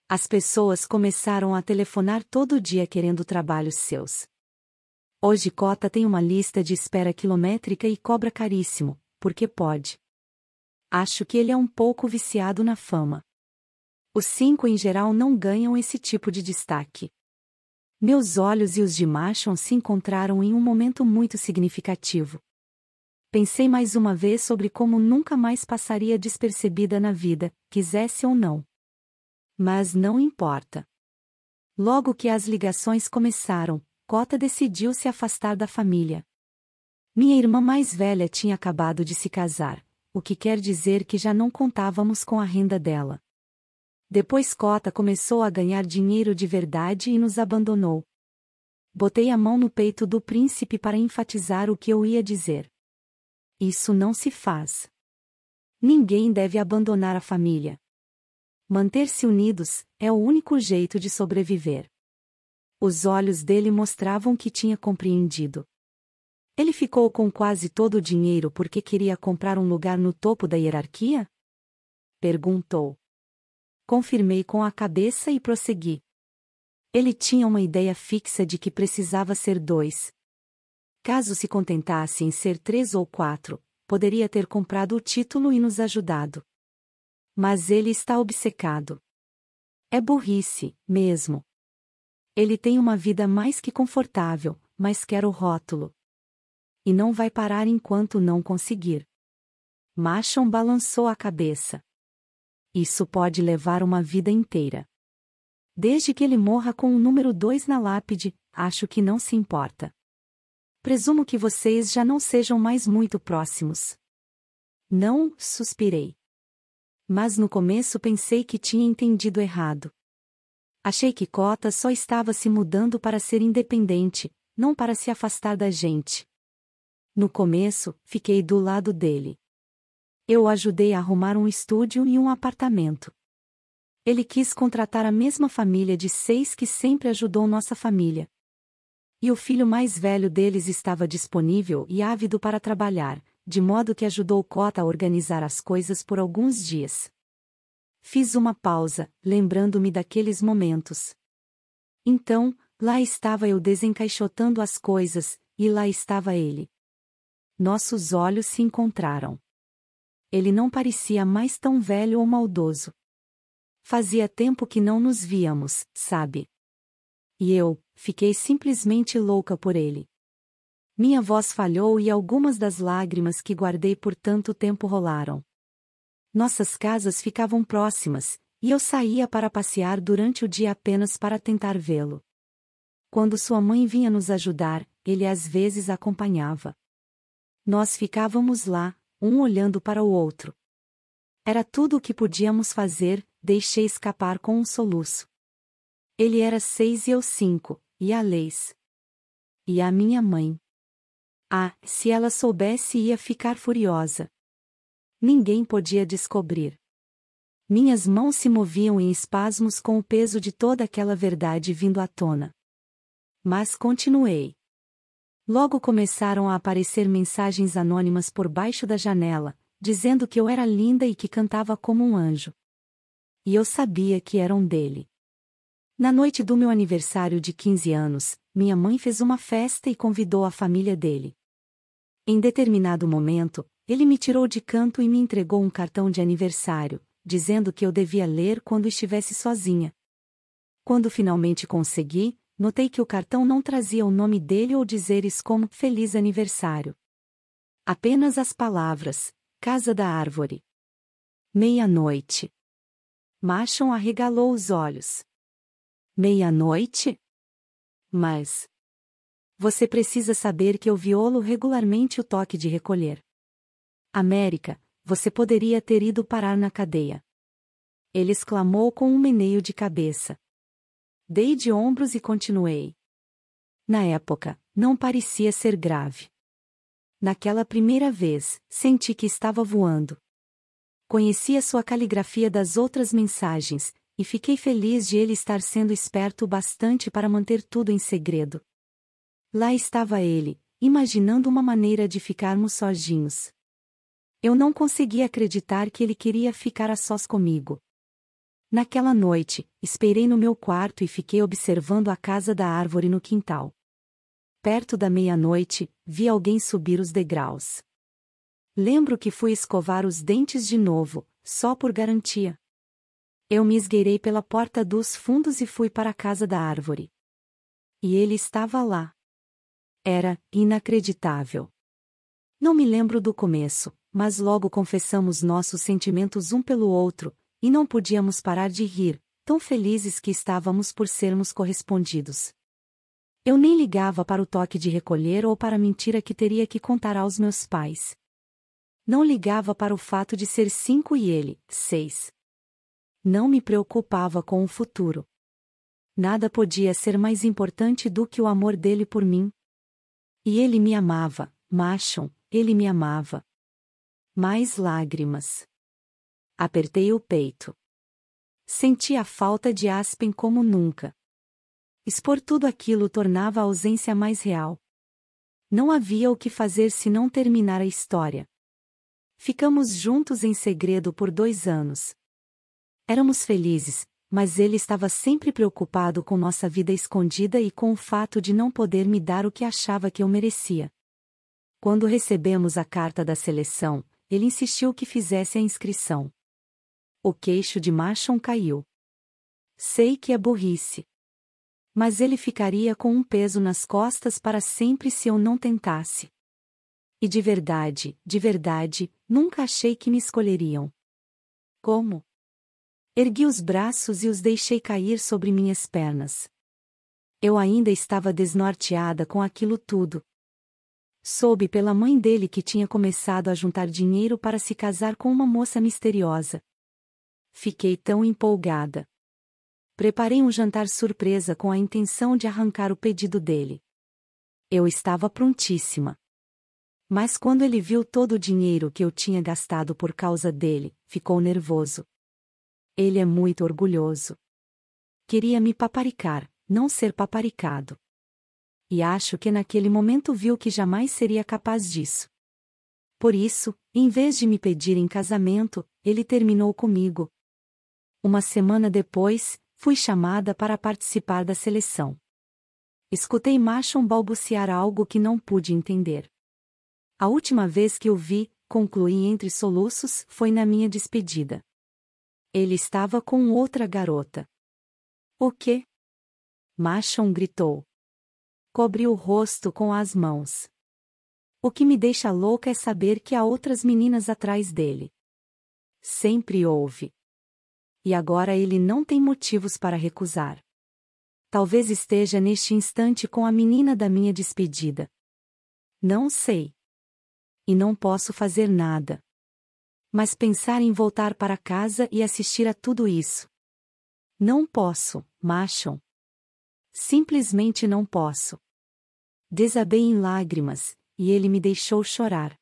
As pessoas começaram a telefonar todo dia querendo trabalhos seus. Hoje Cota tem uma lista de espera quilométrica e cobra caríssimo, porque pode. Acho que ele é um pouco viciado na fama. Os cinco em geral não ganham esse tipo de destaque. Meus olhos e os de Machon se encontraram em um momento muito significativo. Pensei mais uma vez sobre como nunca mais passaria despercebida na vida, quisesse ou não. Mas não importa. Logo que as ligações começaram, Cota decidiu se afastar da família. Minha irmã mais velha tinha acabado de se casar, o que quer dizer que já não contávamos com a renda dela. Depois Cota começou a ganhar dinheiro de verdade e nos abandonou. Botei a mão no peito do príncipe para enfatizar o que eu ia dizer. Isso não se faz. Ninguém deve abandonar a família. Manter-se unidos é o único jeito de sobreviver. Os olhos dele mostravam que tinha compreendido. Ele ficou com quase todo o dinheiro porque queria comprar um lugar no topo da hierarquia? Perguntou confirmei com a cabeça e prossegui. Ele tinha uma ideia fixa de que precisava ser dois. Caso se contentasse em ser três ou quatro, poderia ter comprado o título e nos ajudado. Mas ele está obcecado. É burrice, mesmo. Ele tem uma vida mais que confortável, mas quer o rótulo. E não vai parar enquanto não conseguir. Machon balançou a cabeça. Isso pode levar uma vida inteira. Desde que ele morra com o número 2 na lápide, acho que não se importa. Presumo que vocês já não sejam mais muito próximos. Não, suspirei. Mas no começo pensei que tinha entendido errado. Achei que Cota só estava se mudando para ser independente, não para se afastar da gente. No começo, fiquei do lado dele. Eu o ajudei a arrumar um estúdio e um apartamento. Ele quis contratar a mesma família de seis que sempre ajudou nossa família. E o filho mais velho deles estava disponível e ávido para trabalhar, de modo que ajudou Cota a organizar as coisas por alguns dias. Fiz uma pausa, lembrando-me daqueles momentos. Então, lá estava eu desencaixotando as coisas, e lá estava ele. Nossos olhos se encontraram ele não parecia mais tão velho ou maldoso. Fazia tempo que não nos víamos, sabe? E eu, fiquei simplesmente louca por ele. Minha voz falhou e algumas das lágrimas que guardei por tanto tempo rolaram. Nossas casas ficavam próximas, e eu saía para passear durante o dia apenas para tentar vê-lo. Quando sua mãe vinha nos ajudar, ele às vezes acompanhava. Nós ficávamos lá, um olhando para o outro. Era tudo o que podíamos fazer, deixei escapar com um soluço. Ele era seis e eu cinco, e a leis. E a minha mãe. Ah, se ela soubesse ia ficar furiosa. Ninguém podia descobrir. Minhas mãos se moviam em espasmos com o peso de toda aquela verdade vindo à tona. Mas continuei. Logo começaram a aparecer mensagens anônimas por baixo da janela, dizendo que eu era linda e que cantava como um anjo. E eu sabia que eram dele. Na noite do meu aniversário de 15 anos, minha mãe fez uma festa e convidou a família dele. Em determinado momento, ele me tirou de canto e me entregou um cartão de aniversário, dizendo que eu devia ler quando estivesse sozinha. Quando finalmente consegui, notei que o cartão não trazia o nome dele ou dizeres como feliz aniversário. Apenas as palavras, casa da árvore. Meia-noite. Machon arregalou os olhos. Meia-noite? Mas. Você precisa saber que eu violo regularmente o toque de recolher. América, você poderia ter ido parar na cadeia. Ele exclamou com um meneio de cabeça. Dei de ombros e continuei. Na época, não parecia ser grave. Naquela primeira vez, senti que estava voando. Conheci a sua caligrafia das outras mensagens, e fiquei feliz de ele estar sendo esperto o bastante para manter tudo em segredo. Lá estava ele, imaginando uma maneira de ficarmos sozinhos. Eu não conseguia acreditar que ele queria ficar a sós comigo. Naquela noite, esperei no meu quarto e fiquei observando a casa da árvore no quintal. Perto da meia-noite, vi alguém subir os degraus. Lembro que fui escovar os dentes de novo, só por garantia. Eu me esgueirei pela porta dos fundos e fui para a casa da árvore. E ele estava lá. Era inacreditável. Não me lembro do começo, mas logo confessamos nossos sentimentos um pelo outro, e não podíamos parar de rir, tão felizes que estávamos por sermos correspondidos. Eu nem ligava para o toque de recolher ou para a mentira que teria que contar aos meus pais. Não ligava para o fato de ser cinco e ele, seis. Não me preocupava com o futuro. Nada podia ser mais importante do que o amor dele por mim. E ele me amava, Machon, ele me amava. Mais lágrimas. Apertei o peito. Senti a falta de Aspen como nunca. Expor tudo aquilo tornava a ausência mais real. Não havia o que fazer se não terminar a história. Ficamos juntos em segredo por dois anos. Éramos felizes, mas ele estava sempre preocupado com nossa vida escondida e com o fato de não poder me dar o que achava que eu merecia. Quando recebemos a carta da seleção, ele insistiu que fizesse a inscrição. O queixo de Machon caiu. Sei que é burrice. Mas ele ficaria com um peso nas costas para sempre se eu não tentasse. E de verdade, de verdade, nunca achei que me escolheriam. Como? Ergui os braços e os deixei cair sobre minhas pernas. Eu ainda estava desnorteada com aquilo tudo. Soube pela mãe dele que tinha começado a juntar dinheiro para se casar com uma moça misteriosa, Fiquei tão empolgada. Preparei um jantar surpresa com a intenção de arrancar o pedido dele. Eu estava prontíssima. Mas quando ele viu todo o dinheiro que eu tinha gastado por causa dele, ficou nervoso. Ele é muito orgulhoso. Queria me paparicar, não ser paparicado. E acho que naquele momento viu que jamais seria capaz disso. Por isso, em vez de me pedir em casamento, ele terminou comigo, uma semana depois, fui chamada para participar da seleção. Escutei Machon balbuciar algo que não pude entender. A última vez que o vi, concluí entre soluços, foi na minha despedida. Ele estava com outra garota. O quê? Machon gritou. Cobri o rosto com as mãos. O que me deixa louca é saber que há outras meninas atrás dele. Sempre houve e agora ele não tem motivos para recusar. Talvez esteja neste instante com a menina da minha despedida. Não sei. E não posso fazer nada. Mas pensar em voltar para casa e assistir a tudo isso. Não posso, macho. Simplesmente não posso. Desabei em lágrimas, e ele me deixou chorar.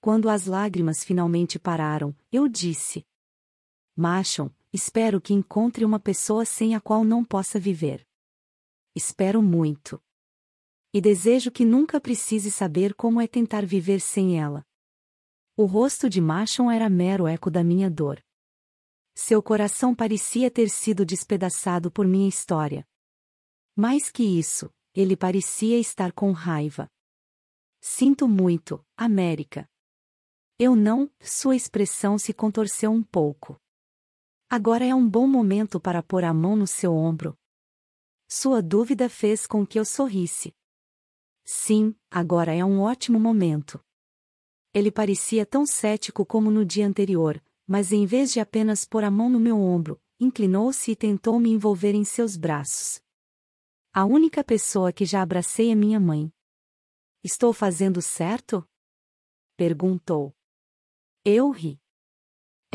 Quando as lágrimas finalmente pararam, eu disse: Machon, espero que encontre uma pessoa sem a qual não possa viver. Espero muito. E desejo que nunca precise saber como é tentar viver sem ela. O rosto de Machon era mero eco da minha dor. Seu coração parecia ter sido despedaçado por minha história. Mais que isso, ele parecia estar com raiva. Sinto muito, América. Eu não, sua expressão se contorceu um pouco. Agora é um bom momento para pôr a mão no seu ombro. Sua dúvida fez com que eu sorrisse. Sim, agora é um ótimo momento. Ele parecia tão cético como no dia anterior, mas em vez de apenas pôr a mão no meu ombro, inclinou-se e tentou me envolver em seus braços. A única pessoa que já abracei é minha mãe. Estou fazendo certo? Perguntou. Eu ri.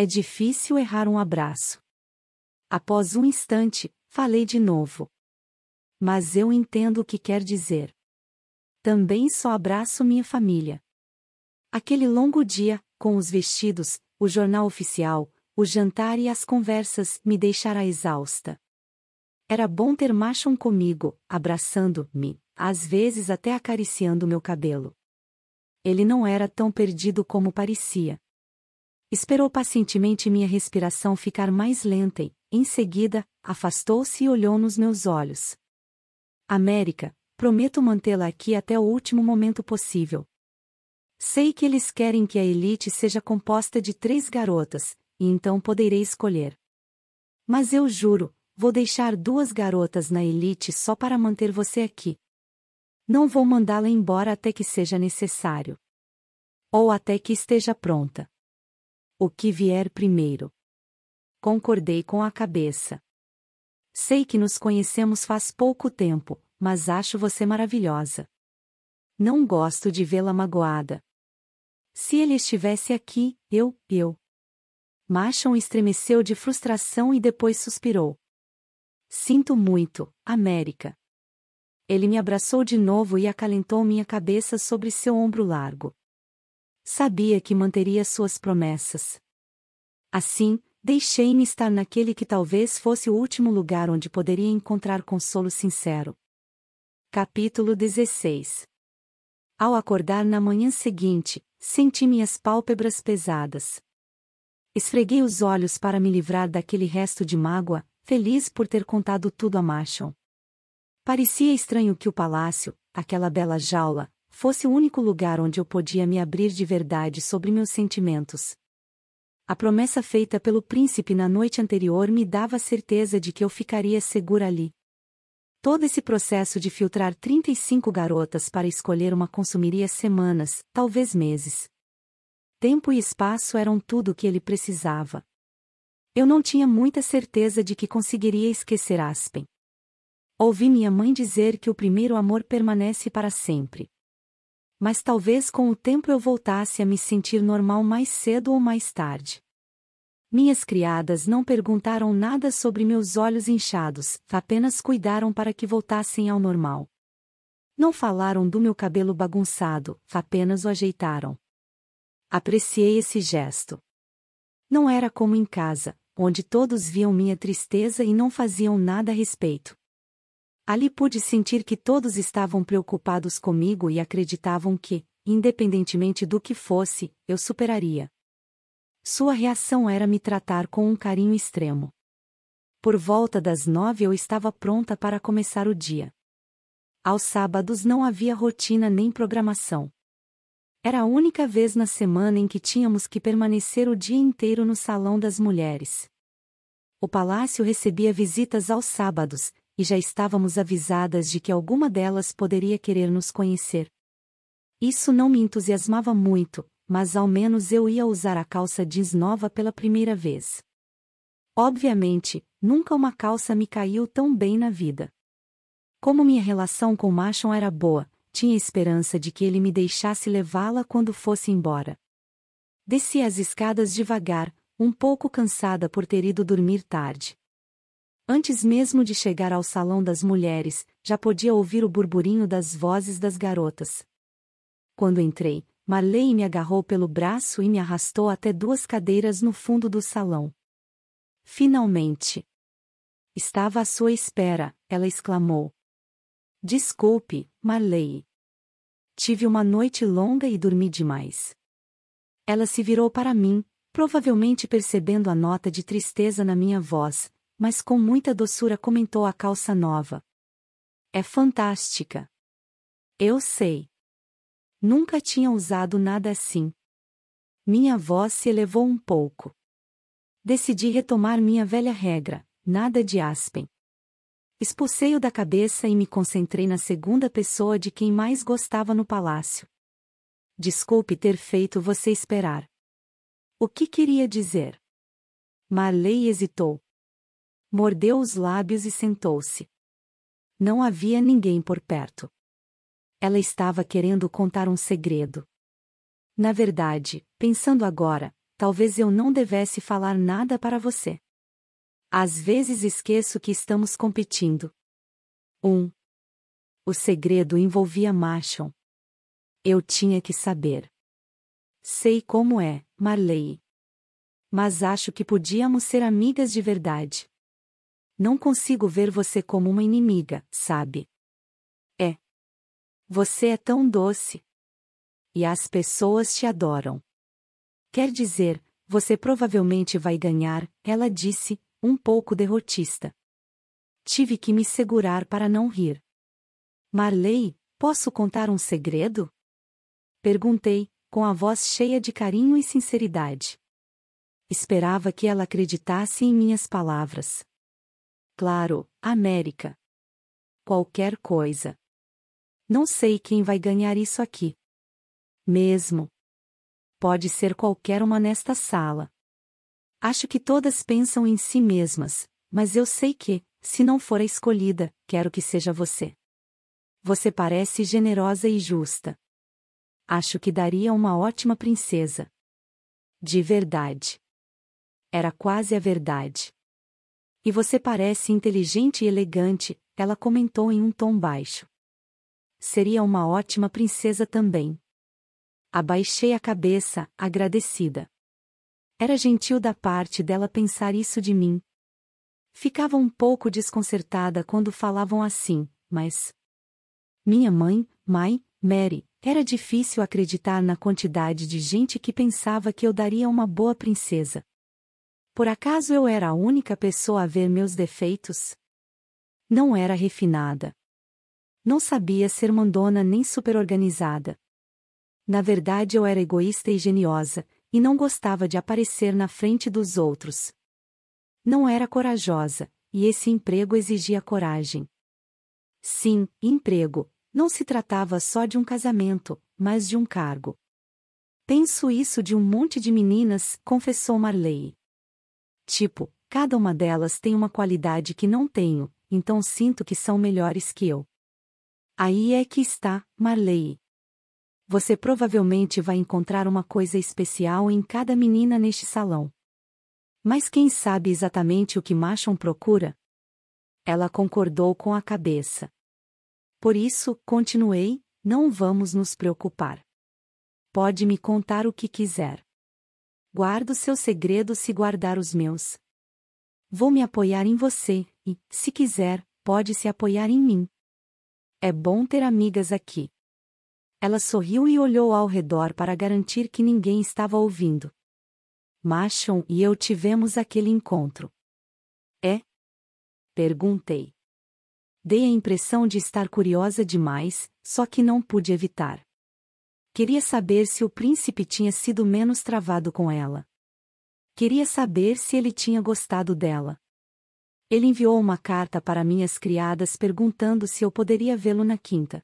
É difícil errar um abraço. Após um instante, falei de novo. Mas eu entendo o que quer dizer. Também só abraço minha família. Aquele longo dia, com os vestidos, o jornal oficial, o jantar e as conversas, me deixara exausta. Era bom ter Machon comigo, abraçando-me, às vezes até acariciando meu cabelo. Ele não era tão perdido como parecia. Esperou pacientemente minha respiração ficar mais lenta e, em seguida, afastou-se e olhou nos meus olhos. América, prometo mantê-la aqui até o último momento possível. Sei que eles querem que a elite seja composta de três garotas, e então poderei escolher. Mas eu juro, vou deixar duas garotas na elite só para manter você aqui. Não vou mandá-la embora até que seja necessário. Ou até que esteja pronta. O que vier primeiro. Concordei com a cabeça. Sei que nos conhecemos faz pouco tempo, mas acho você maravilhosa. Não gosto de vê-la magoada. Se ele estivesse aqui, eu, eu. Machon estremeceu de frustração e depois suspirou. Sinto muito, América. Ele me abraçou de novo e acalentou minha cabeça sobre seu ombro largo. Sabia que manteria suas promessas. Assim, deixei-me estar naquele que talvez fosse o último lugar onde poderia encontrar consolo sincero. Capítulo 16 Ao acordar na manhã seguinte, senti minhas pálpebras pesadas. Esfreguei os olhos para me livrar daquele resto de mágoa, feliz por ter contado tudo a Marshall. Parecia estranho que o palácio, aquela bela jaula, fosse o único lugar onde eu podia me abrir de verdade sobre meus sentimentos. A promessa feita pelo príncipe na noite anterior me dava a certeza de que eu ficaria segura ali. Todo esse processo de filtrar 35 garotas para escolher uma consumiria semanas, talvez meses. Tempo e espaço eram tudo o que ele precisava. Eu não tinha muita certeza de que conseguiria esquecer Aspen. Ouvi minha mãe dizer que o primeiro amor permanece para sempre mas talvez com o tempo eu voltasse a me sentir normal mais cedo ou mais tarde. Minhas criadas não perguntaram nada sobre meus olhos inchados, apenas cuidaram para que voltassem ao normal. Não falaram do meu cabelo bagunçado, apenas o ajeitaram. Apreciei esse gesto. Não era como em casa, onde todos viam minha tristeza e não faziam nada a respeito. Ali pude sentir que todos estavam preocupados comigo e acreditavam que, independentemente do que fosse, eu superaria. Sua reação era me tratar com um carinho extremo. Por volta das nove eu estava pronta para começar o dia. Aos sábados não havia rotina nem programação. Era a única vez na semana em que tínhamos que permanecer o dia inteiro no Salão das Mulheres. O palácio recebia visitas aos sábados, e já estávamos avisadas de que alguma delas poderia querer nos conhecer. Isso não me entusiasmava muito, mas ao menos eu ia usar a calça jeans nova pela primeira vez. Obviamente, nunca uma calça me caiu tão bem na vida. Como minha relação com Machon era boa, tinha esperança de que ele me deixasse levá-la quando fosse embora. Desci as escadas devagar, um pouco cansada por ter ido dormir tarde. Antes mesmo de chegar ao salão das mulheres, já podia ouvir o burburinho das vozes das garotas. Quando entrei, Marley me agarrou pelo braço e me arrastou até duas cadeiras no fundo do salão. Finalmente! Estava à sua espera, ela exclamou. Desculpe, Marley. Tive uma noite longa e dormi demais. Ela se virou para mim, provavelmente percebendo a nota de tristeza na minha voz, mas com muita doçura comentou a calça nova. É fantástica. Eu sei. Nunca tinha usado nada assim. Minha voz se elevou um pouco. Decidi retomar minha velha regra, nada de Aspen. Expulsei-o da cabeça e me concentrei na segunda pessoa de quem mais gostava no palácio. Desculpe ter feito você esperar. O que queria dizer? Marley hesitou. Mordeu os lábios e sentou-se. Não havia ninguém por perto. Ela estava querendo contar um segredo. Na verdade, pensando agora, talvez eu não devesse falar nada para você. Às vezes esqueço que estamos competindo. 1. Um. O segredo envolvia Machon. Eu tinha que saber. Sei como é, Marley. Mas acho que podíamos ser amigas de verdade não consigo ver você como uma inimiga, sabe? É. Você é tão doce. E as pessoas te adoram. Quer dizer, você provavelmente vai ganhar, ela disse, um pouco derrotista. Tive que me segurar para não rir. Marley, posso contar um segredo? Perguntei, com a voz cheia de carinho e sinceridade. Esperava que ela acreditasse em minhas palavras. Claro, América. Qualquer coisa. Não sei quem vai ganhar isso aqui. Mesmo. Pode ser qualquer uma nesta sala. Acho que todas pensam em si mesmas, mas eu sei que, se não for a escolhida, quero que seja você. Você parece generosa e justa. Acho que daria uma ótima princesa. De verdade. Era quase a verdade. E você parece inteligente e elegante, ela comentou em um tom baixo. Seria uma ótima princesa também. Abaixei a cabeça, agradecida. Era gentil da parte dela pensar isso de mim. Ficava um pouco desconcertada quando falavam assim, mas. Minha mãe, mãe, Mary, era difícil acreditar na quantidade de gente que pensava que eu daria uma boa princesa. Por acaso eu era a única pessoa a ver meus defeitos? Não era refinada. Não sabia ser mandona nem superorganizada. Na verdade eu era egoísta e geniosa, e não gostava de aparecer na frente dos outros. Não era corajosa, e esse emprego exigia coragem. Sim, emprego, não se tratava só de um casamento, mas de um cargo. Penso isso de um monte de meninas, confessou Marley. Tipo, cada uma delas tem uma qualidade que não tenho, então sinto que são melhores que eu. Aí é que está, Marley. Você provavelmente vai encontrar uma coisa especial em cada menina neste salão. Mas quem sabe exatamente o que Machon procura? Ela concordou com a cabeça. Por isso, continuei, não vamos nos preocupar. Pode me contar o que quiser. Guardo seu segredo se guardar os meus. Vou me apoiar em você, e, se quiser, pode se apoiar em mim. É bom ter amigas aqui. Ela sorriu e olhou ao redor para garantir que ninguém estava ouvindo. Machon e eu tivemos aquele encontro. É? Perguntei. Dei a impressão de estar curiosa demais, só que não pude evitar. Queria saber se o príncipe tinha sido menos travado com ela. Queria saber se ele tinha gostado dela. Ele enviou uma carta para minhas criadas perguntando se eu poderia vê-lo na quinta.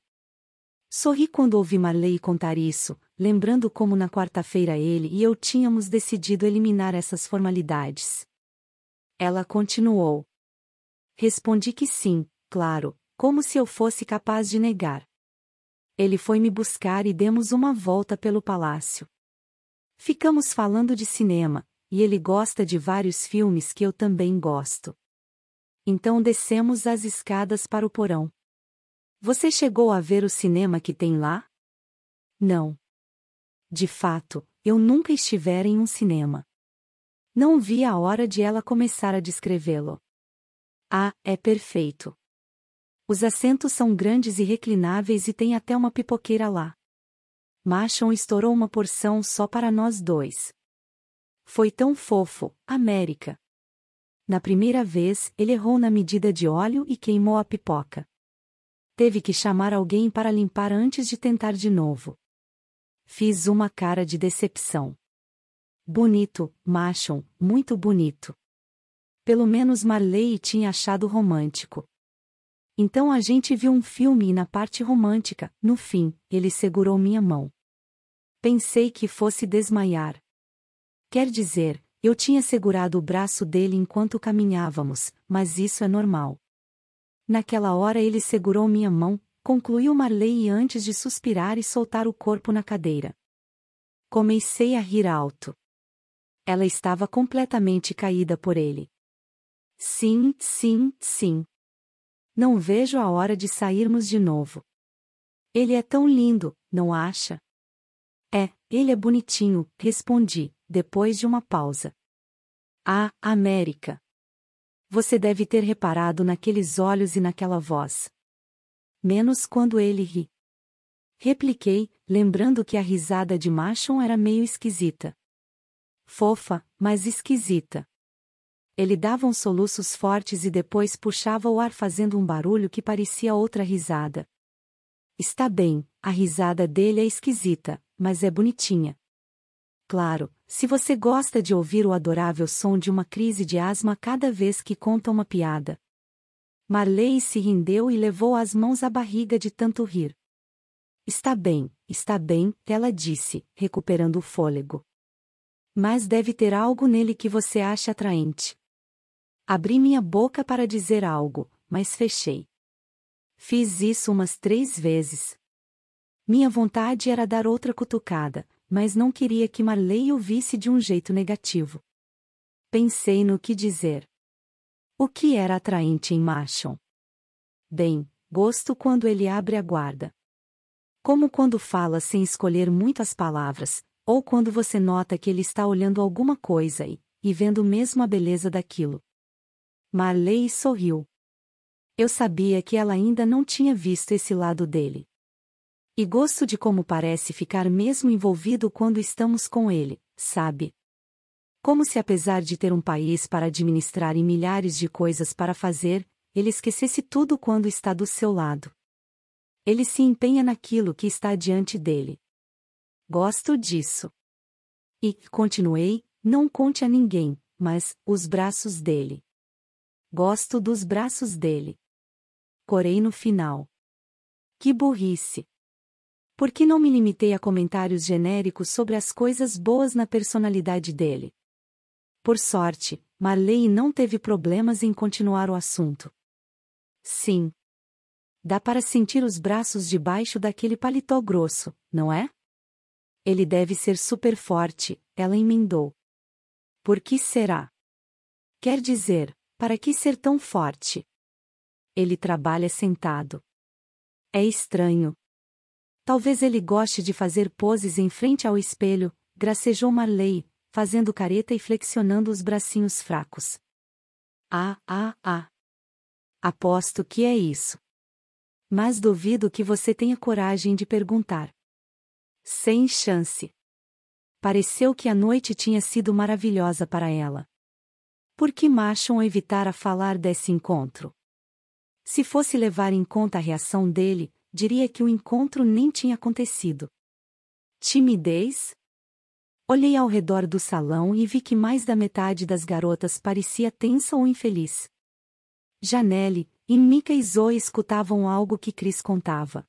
Sorri quando ouvi Marley contar isso, lembrando como na quarta-feira ele e eu tínhamos decidido eliminar essas formalidades. Ela continuou. Respondi que sim, claro, como se eu fosse capaz de negar. Ele foi me buscar e demos uma volta pelo palácio. Ficamos falando de cinema, e ele gosta de vários filmes que eu também gosto. Então descemos as escadas para o porão. Você chegou a ver o cinema que tem lá? Não. De fato, eu nunca estivera em um cinema. Não vi a hora de ela começar a descrevê-lo. Ah, é perfeito. Os assentos são grandes e reclináveis e tem até uma pipoqueira lá. Machon estourou uma porção só para nós dois. Foi tão fofo, América. Na primeira vez, ele errou na medida de óleo e queimou a pipoca. Teve que chamar alguém para limpar antes de tentar de novo. Fiz uma cara de decepção. Bonito, Machon, muito bonito. Pelo menos Marley tinha achado romântico. Então a gente viu um filme e na parte romântica, no fim, ele segurou minha mão. Pensei que fosse desmaiar. Quer dizer, eu tinha segurado o braço dele enquanto caminhávamos, mas isso é normal. Naquela hora ele segurou minha mão, concluiu Marley e antes de suspirar e soltar o corpo na cadeira. Comecei a rir alto. Ela estava completamente caída por ele. Sim, sim, sim. Não vejo a hora de sairmos de novo. Ele é tão lindo, não acha? É, ele é bonitinho, respondi, depois de uma pausa. Ah, América! Você deve ter reparado naqueles olhos e naquela voz. Menos quando ele ri. Repliquei, lembrando que a risada de Machon era meio esquisita. Fofa, mas esquisita. Ele dava uns soluços fortes e depois puxava o ar fazendo um barulho que parecia outra risada. Está bem, a risada dele é esquisita, mas é bonitinha. Claro, se você gosta de ouvir o adorável som de uma crise de asma cada vez que conta uma piada. Marley se rendeu e levou as mãos à barriga de tanto rir. Está bem, está bem, ela disse, recuperando o fôlego. Mas deve ter algo nele que você acha atraente. Abri minha boca para dizer algo, mas fechei. Fiz isso umas três vezes. Minha vontade era dar outra cutucada, mas não queria que Marley ouvisse de um jeito negativo. Pensei no que dizer. O que era atraente em Marshall? Bem, gosto quando ele abre a guarda. Como quando fala sem escolher muitas palavras, ou quando você nota que ele está olhando alguma coisa e, e vendo mesmo a beleza daquilo. Marley sorriu. Eu sabia que ela ainda não tinha visto esse lado dele. E gosto de como parece ficar mesmo envolvido quando estamos com ele, sabe? Como se apesar de ter um país para administrar e milhares de coisas para fazer, ele esquecesse tudo quando está do seu lado. Ele se empenha naquilo que está diante dele. Gosto disso. E, continuei, não conte a ninguém, mas, os braços dele. Gosto dos braços dele. Corei no final. Que burrice! Por que não me limitei a comentários genéricos sobre as coisas boas na personalidade dele? Por sorte, Marley não teve problemas em continuar o assunto. Sim. Dá para sentir os braços debaixo daquele paletó grosso, não é? Ele deve ser super forte, ela emendou. Por que será? Quer dizer, para que ser tão forte? Ele trabalha sentado. É estranho. Talvez ele goste de fazer poses em frente ao espelho, gracejou Marley, fazendo careta e flexionando os bracinhos fracos. Ah, ah, ah. Aposto que é isso. Mas duvido que você tenha coragem de perguntar. Sem chance. Pareceu que a noite tinha sido maravilhosa para ela. Por que Machon evitara falar desse encontro? Se fosse levar em conta a reação dele, diria que o encontro nem tinha acontecido. Timidez? Olhei ao redor do salão e vi que mais da metade das garotas parecia tensa ou infeliz. Janelle, e Mika e Zoe escutavam algo que Cris contava.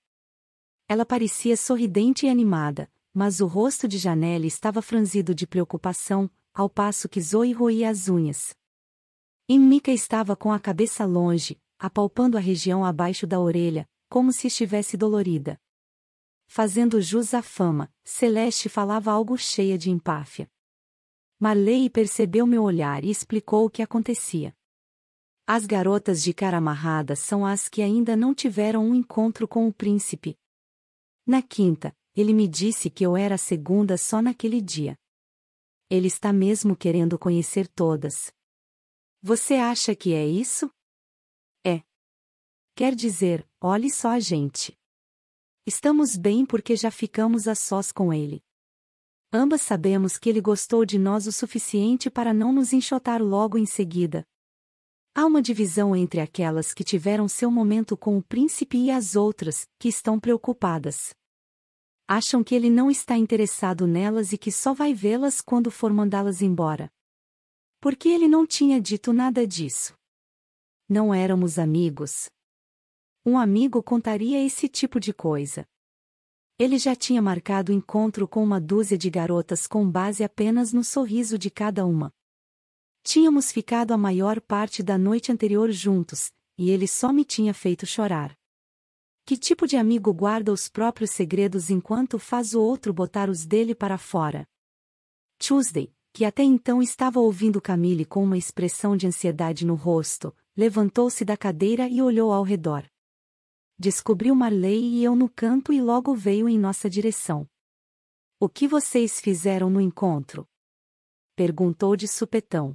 Ela parecia sorridente e animada, mas o rosto de Janelle estava franzido de preocupação, ao passo que Zoe roía as unhas. E Mika estava com a cabeça longe, apalpando a região abaixo da orelha, como se estivesse dolorida. Fazendo jus à fama, Celeste falava algo cheia de empáfia. Marley percebeu meu olhar e explicou o que acontecia. As garotas de cara amarrada são as que ainda não tiveram um encontro com o príncipe. Na quinta, ele me disse que eu era a segunda só naquele dia. Ele está mesmo querendo conhecer todas. Você acha que é isso? É. Quer dizer, olhe só a gente. Estamos bem porque já ficamos a sós com ele. Ambas sabemos que ele gostou de nós o suficiente para não nos enxotar logo em seguida. Há uma divisão entre aquelas que tiveram seu momento com o príncipe e as outras, que estão preocupadas acham que ele não está interessado nelas e que só vai vê-las quando for mandá-las embora. Porque ele não tinha dito nada disso. Não éramos amigos. Um amigo contaria esse tipo de coisa. Ele já tinha marcado encontro com uma dúzia de garotas com base apenas no sorriso de cada uma. Tínhamos ficado a maior parte da noite anterior juntos, e ele só me tinha feito chorar. Que tipo de amigo guarda os próprios segredos enquanto faz o outro botar os dele para fora? Tuesday, que até então estava ouvindo Camille com uma expressão de ansiedade no rosto, levantou-se da cadeira e olhou ao redor. Descobriu Marley e eu no canto e logo veio em nossa direção. O que vocês fizeram no encontro? Perguntou de supetão.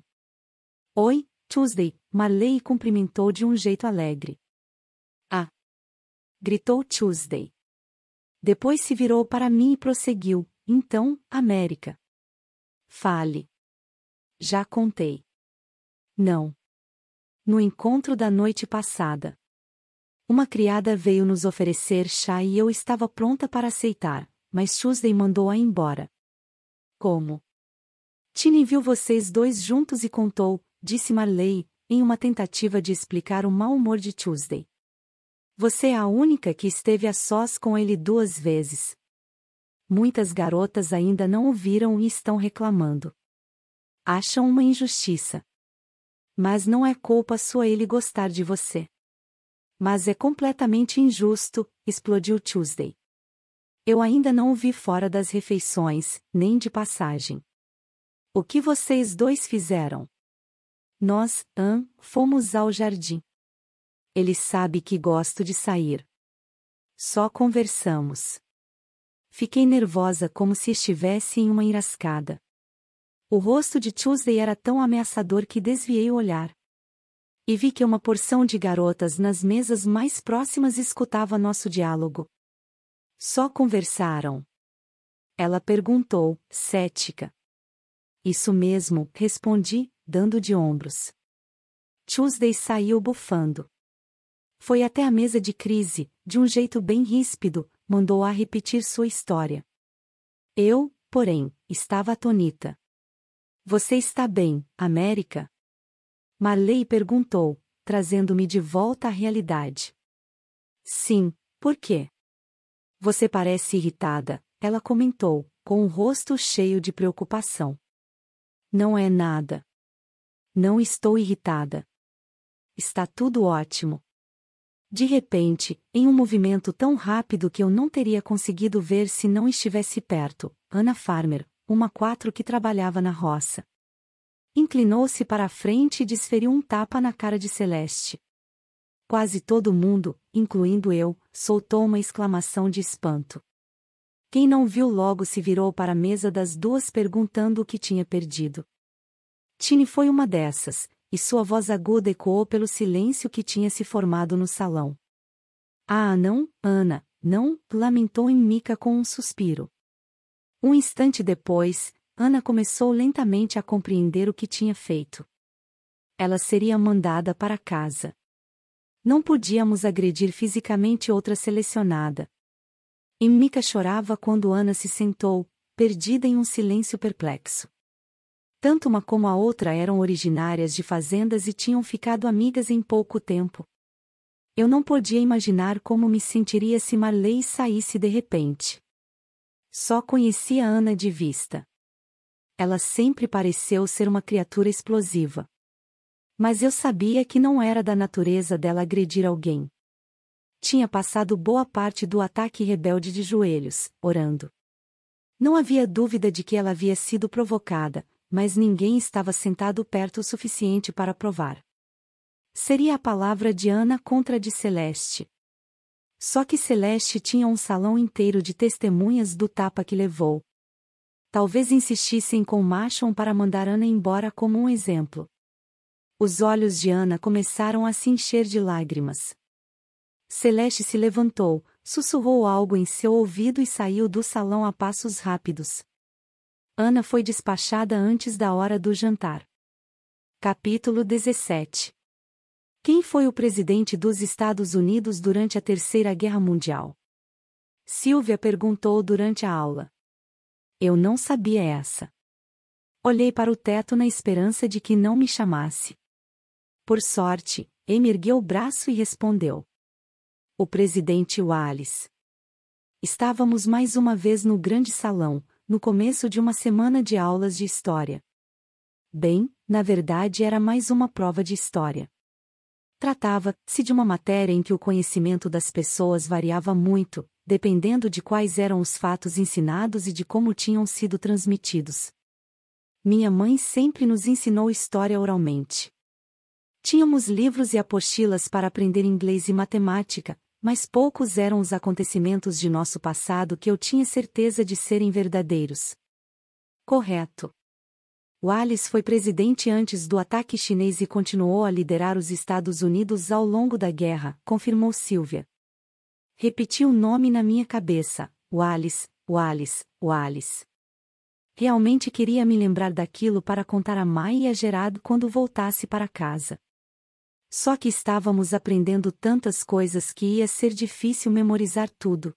Oi, Tuesday, Marley cumprimentou de um jeito alegre gritou Tuesday. Depois se virou para mim e prosseguiu: Então, América. Fale. Já contei. Não. No encontro da noite passada. Uma criada veio nos oferecer chá e eu estava pronta para aceitar, mas Tuesday mandou-a embora. Como? Tini viu vocês dois juntos e contou, disse Marley, em uma tentativa de explicar o mau humor de Tuesday. Você é a única que esteve a sós com ele duas vezes. Muitas garotas ainda não ouviram e estão reclamando. Acham uma injustiça. Mas não é culpa sua ele gostar de você. Mas é completamente injusto, explodiu Tuesday. Eu ainda não o vi fora das refeições, nem de passagem. O que vocês dois fizeram? Nós, Ann, fomos ao jardim. Ele sabe que gosto de sair. Só conversamos. Fiquei nervosa como se estivesse em uma enrascada. O rosto de Tuesday era tão ameaçador que desviei o olhar. E vi que uma porção de garotas nas mesas mais próximas escutava nosso diálogo. Só conversaram. Ela perguntou, cética. Isso mesmo, respondi, dando de ombros. Tuesday saiu bufando. Foi até a mesa de crise, de um jeito bem ríspido, mandou-a repetir sua história. Eu, porém, estava atonita. Você está bem, América? Marley perguntou, trazendo-me de volta à realidade. Sim, por quê? Você parece irritada, ela comentou, com o um rosto cheio de preocupação. Não é nada. Não estou irritada. Está tudo ótimo. De repente, em um movimento tão rápido que eu não teria conseguido ver se não estivesse perto, Ana Farmer, uma quatro que trabalhava na roça. Inclinou-se para a frente e desferiu um tapa na cara de Celeste. Quase todo mundo, incluindo eu, soltou uma exclamação de espanto. Quem não viu logo se virou para a mesa das duas perguntando o que tinha perdido. Tine foi uma dessas, e sua voz aguda ecoou pelo silêncio que tinha se formado no salão. Ah, não, Ana, não, lamentou em com um suspiro. Um instante depois, Ana começou lentamente a compreender o que tinha feito. Ela seria mandada para casa. Não podíamos agredir fisicamente outra selecionada. E chorava quando Ana se sentou, perdida em um silêncio perplexo. Tanto uma como a outra eram originárias de fazendas e tinham ficado amigas em pouco tempo. Eu não podia imaginar como me sentiria se Marley saísse de repente. Só conhecia Ana de vista. Ela sempre pareceu ser uma criatura explosiva. Mas eu sabia que não era da natureza dela agredir alguém. Tinha passado boa parte do ataque rebelde de joelhos, orando. Não havia dúvida de que ela havia sido provocada, mas ninguém estava sentado perto o suficiente para provar. Seria a palavra de Ana contra a de Celeste. Só que Celeste tinha um salão inteiro de testemunhas do tapa que levou. Talvez insistissem com Machon para mandar Ana embora como um exemplo. Os olhos de Ana começaram a se encher de lágrimas. Celeste se levantou, sussurrou algo em seu ouvido e saiu do salão a passos rápidos. Ana foi despachada antes da hora do jantar. Capítulo 17 Quem foi o presidente dos Estados Unidos durante a Terceira Guerra Mundial? Silvia perguntou durante a aula. Eu não sabia essa. Olhei para o teto na esperança de que não me chamasse. Por sorte, Amy ergueu o braço e respondeu. O presidente Wallace. Estávamos mais uma vez no grande salão, no começo de uma semana de aulas de história. Bem, na verdade era mais uma prova de história. Tratava-se de uma matéria em que o conhecimento das pessoas variava muito, dependendo de quais eram os fatos ensinados e de como tinham sido transmitidos. Minha mãe sempre nos ensinou história oralmente. Tínhamos livros e apostilas para aprender inglês e matemática, mas poucos eram os acontecimentos de nosso passado que eu tinha certeza de serem verdadeiros. Correto. Wallace foi presidente antes do ataque chinês e continuou a liderar os Estados Unidos ao longo da guerra, confirmou Sylvia. Repeti o nome na minha cabeça: Wallace, Wallace, Wallace. Realmente queria me lembrar daquilo para contar a Mai e a Gerard quando voltasse para casa. Só que estávamos aprendendo tantas coisas que ia ser difícil memorizar tudo.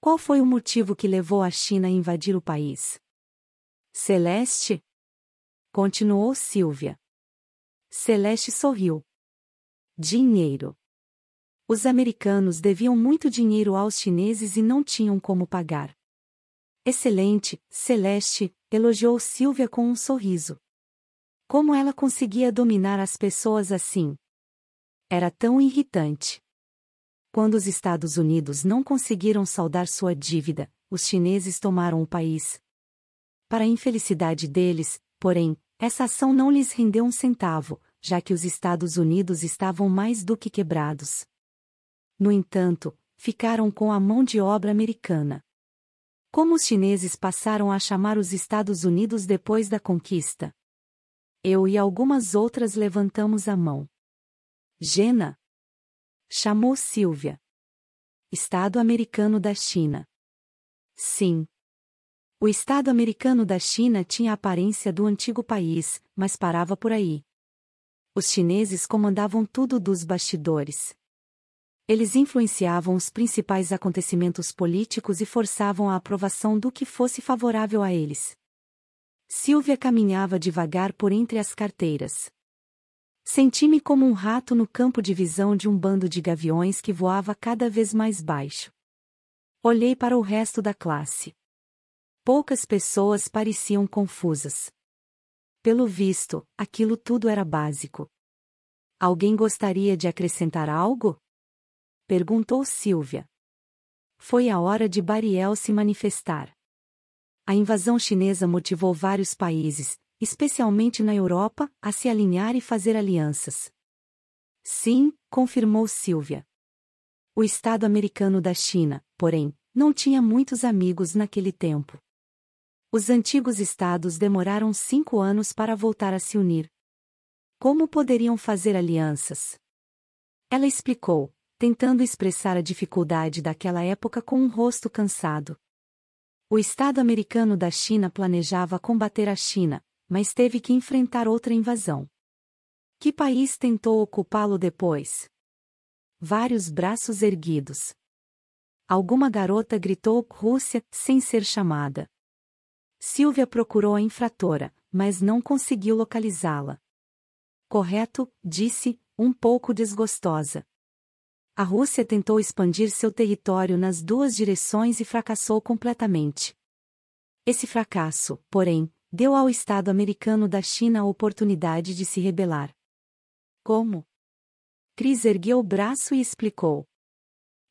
Qual foi o motivo que levou a China a invadir o país? Celeste? Continuou Silvia. Celeste sorriu. Dinheiro. Os americanos deviam muito dinheiro aos chineses e não tinham como pagar. Excelente, Celeste, elogiou Silvia com um sorriso. Como ela conseguia dominar as pessoas assim? Era tão irritante. Quando os Estados Unidos não conseguiram saldar sua dívida, os chineses tomaram o país. Para a infelicidade deles, porém, essa ação não lhes rendeu um centavo, já que os Estados Unidos estavam mais do que quebrados. No entanto, ficaram com a mão de obra americana. Como os chineses passaram a chamar os Estados Unidos depois da conquista? Eu e algumas outras levantamos a mão. Jena? Chamou Silvia. Estado Americano da China. Sim. O Estado Americano da China tinha a aparência do antigo país, mas parava por aí. Os chineses comandavam tudo dos bastidores. Eles influenciavam os principais acontecimentos políticos e forçavam a aprovação do que fosse favorável a eles. Silvia caminhava devagar por entre as carteiras. Senti-me como um rato no campo de visão de um bando de gaviões que voava cada vez mais baixo. Olhei para o resto da classe. Poucas pessoas pareciam confusas. Pelo visto, aquilo tudo era básico. Alguém gostaria de acrescentar algo? Perguntou Silvia. Foi a hora de Bariel se manifestar a invasão chinesa motivou vários países, especialmente na Europa, a se alinhar e fazer alianças. Sim, confirmou Silvia. O Estado americano da China, porém, não tinha muitos amigos naquele tempo. Os antigos estados demoraram cinco anos para voltar a se unir. Como poderiam fazer alianças? Ela explicou, tentando expressar a dificuldade daquela época com um rosto cansado. O Estado americano da China planejava combater a China, mas teve que enfrentar outra invasão. Que país tentou ocupá-lo depois? Vários braços erguidos. Alguma garota gritou Rússia sem ser chamada. Silvia procurou a infratora, mas não conseguiu localizá-la. Correto, disse, um pouco desgostosa. A Rússia tentou expandir seu território nas duas direções e fracassou completamente. Esse fracasso, porém, deu ao Estado americano da China a oportunidade de se rebelar. Como? Cris ergueu o braço e explicou.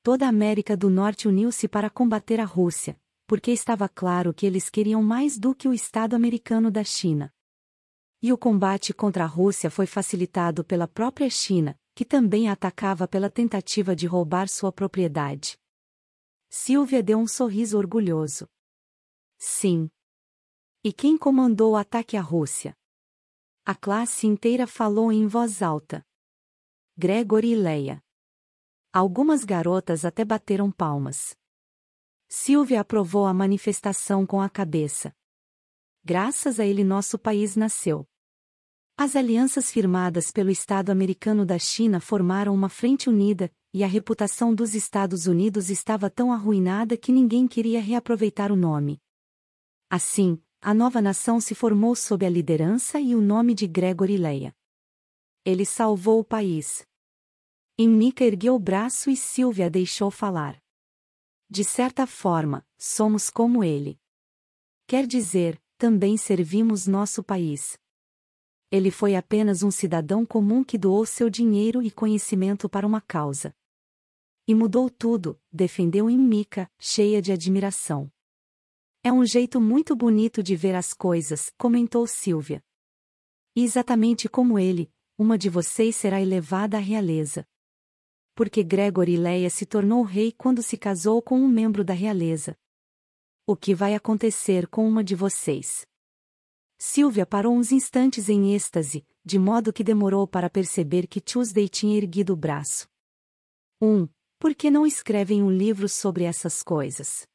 Toda a América do Norte uniu-se para combater a Rússia, porque estava claro que eles queriam mais do que o Estado americano da China. E o combate contra a Rússia foi facilitado pela própria China, que também a atacava pela tentativa de roubar sua propriedade. Silvia deu um sorriso orgulhoso. Sim. E quem comandou o ataque à Rússia? A classe inteira falou em voz alta. Gregor e Leia. Algumas garotas até bateram palmas. Silvia aprovou a manifestação com a cabeça. Graças a ele nosso país nasceu. As alianças firmadas pelo Estado americano da China formaram uma frente unida, e a reputação dos Estados Unidos estava tão arruinada que ninguém queria reaproveitar o nome. Assim, a nova nação se formou sob a liderança e o nome de Gregory Leia. Ele salvou o país. Mika ergueu o braço e Silvia deixou falar. De certa forma, somos como ele. Quer dizer, também servimos nosso país. Ele foi apenas um cidadão comum que doou seu dinheiro e conhecimento para uma causa. E mudou tudo, defendeu em cheia de admiração. É um jeito muito bonito de ver as coisas, comentou Silvia. exatamente como ele, uma de vocês será elevada à realeza. Porque Gregory Leia se tornou rei quando se casou com um membro da realeza. O que vai acontecer com uma de vocês? Silvia parou uns instantes em êxtase, de modo que demorou para perceber que Tuesday tinha erguido o braço. 1. Um, por que não escrevem um livro sobre essas coisas?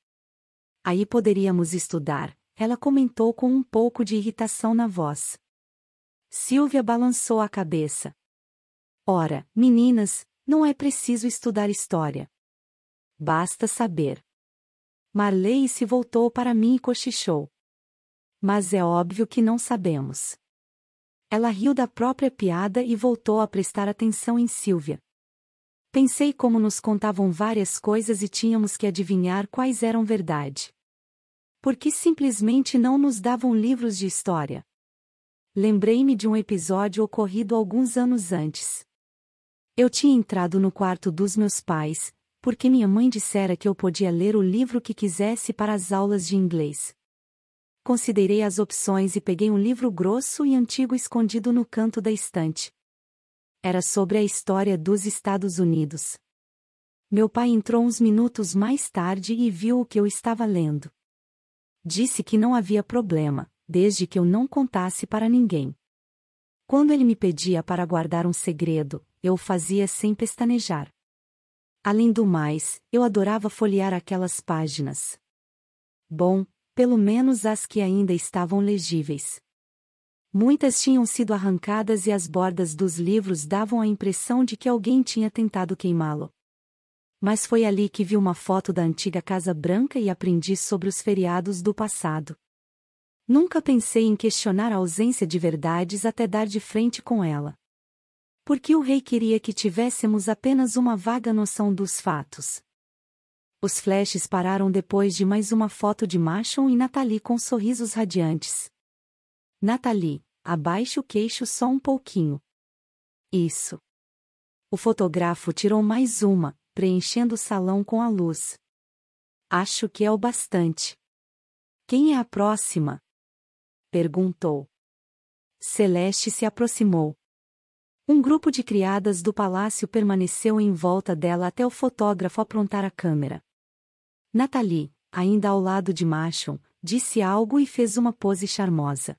Aí poderíamos estudar, ela comentou com um pouco de irritação na voz. Silvia balançou a cabeça. Ora, meninas, não é preciso estudar história. Basta saber. Marley se voltou para mim e cochichou mas é óbvio que não sabemos. Ela riu da própria piada e voltou a prestar atenção em Silvia. Pensei como nos contavam várias coisas e tínhamos que adivinhar quais eram verdade. Por que simplesmente não nos davam livros de história? Lembrei-me de um episódio ocorrido alguns anos antes. Eu tinha entrado no quarto dos meus pais, porque minha mãe dissera que eu podia ler o livro que quisesse para as aulas de inglês considerei as opções e peguei um livro grosso e antigo escondido no canto da estante. Era sobre a história dos Estados Unidos. Meu pai entrou uns minutos mais tarde e viu o que eu estava lendo. Disse que não havia problema, desde que eu não contasse para ninguém. Quando ele me pedia para guardar um segredo, eu o fazia sem pestanejar. Além do mais, eu adorava folhear aquelas páginas. Bom, pelo menos as que ainda estavam legíveis. Muitas tinham sido arrancadas e as bordas dos livros davam a impressão de que alguém tinha tentado queimá-lo. Mas foi ali que vi uma foto da antiga Casa Branca e aprendi sobre os feriados do passado. Nunca pensei em questionar a ausência de verdades até dar de frente com ela. Porque o rei queria que tivéssemos apenas uma vaga noção dos fatos. Os flashes pararam depois de mais uma foto de Machon e Nathalie com sorrisos radiantes. Nathalie, abaixe o queixo só um pouquinho. Isso. O fotógrafo tirou mais uma, preenchendo o salão com a luz. Acho que é o bastante. Quem é a próxima? Perguntou. Celeste se aproximou. Um grupo de criadas do palácio permaneceu em volta dela até o fotógrafo aprontar a câmera. Nathalie, ainda ao lado de Machon, disse algo e fez uma pose charmosa.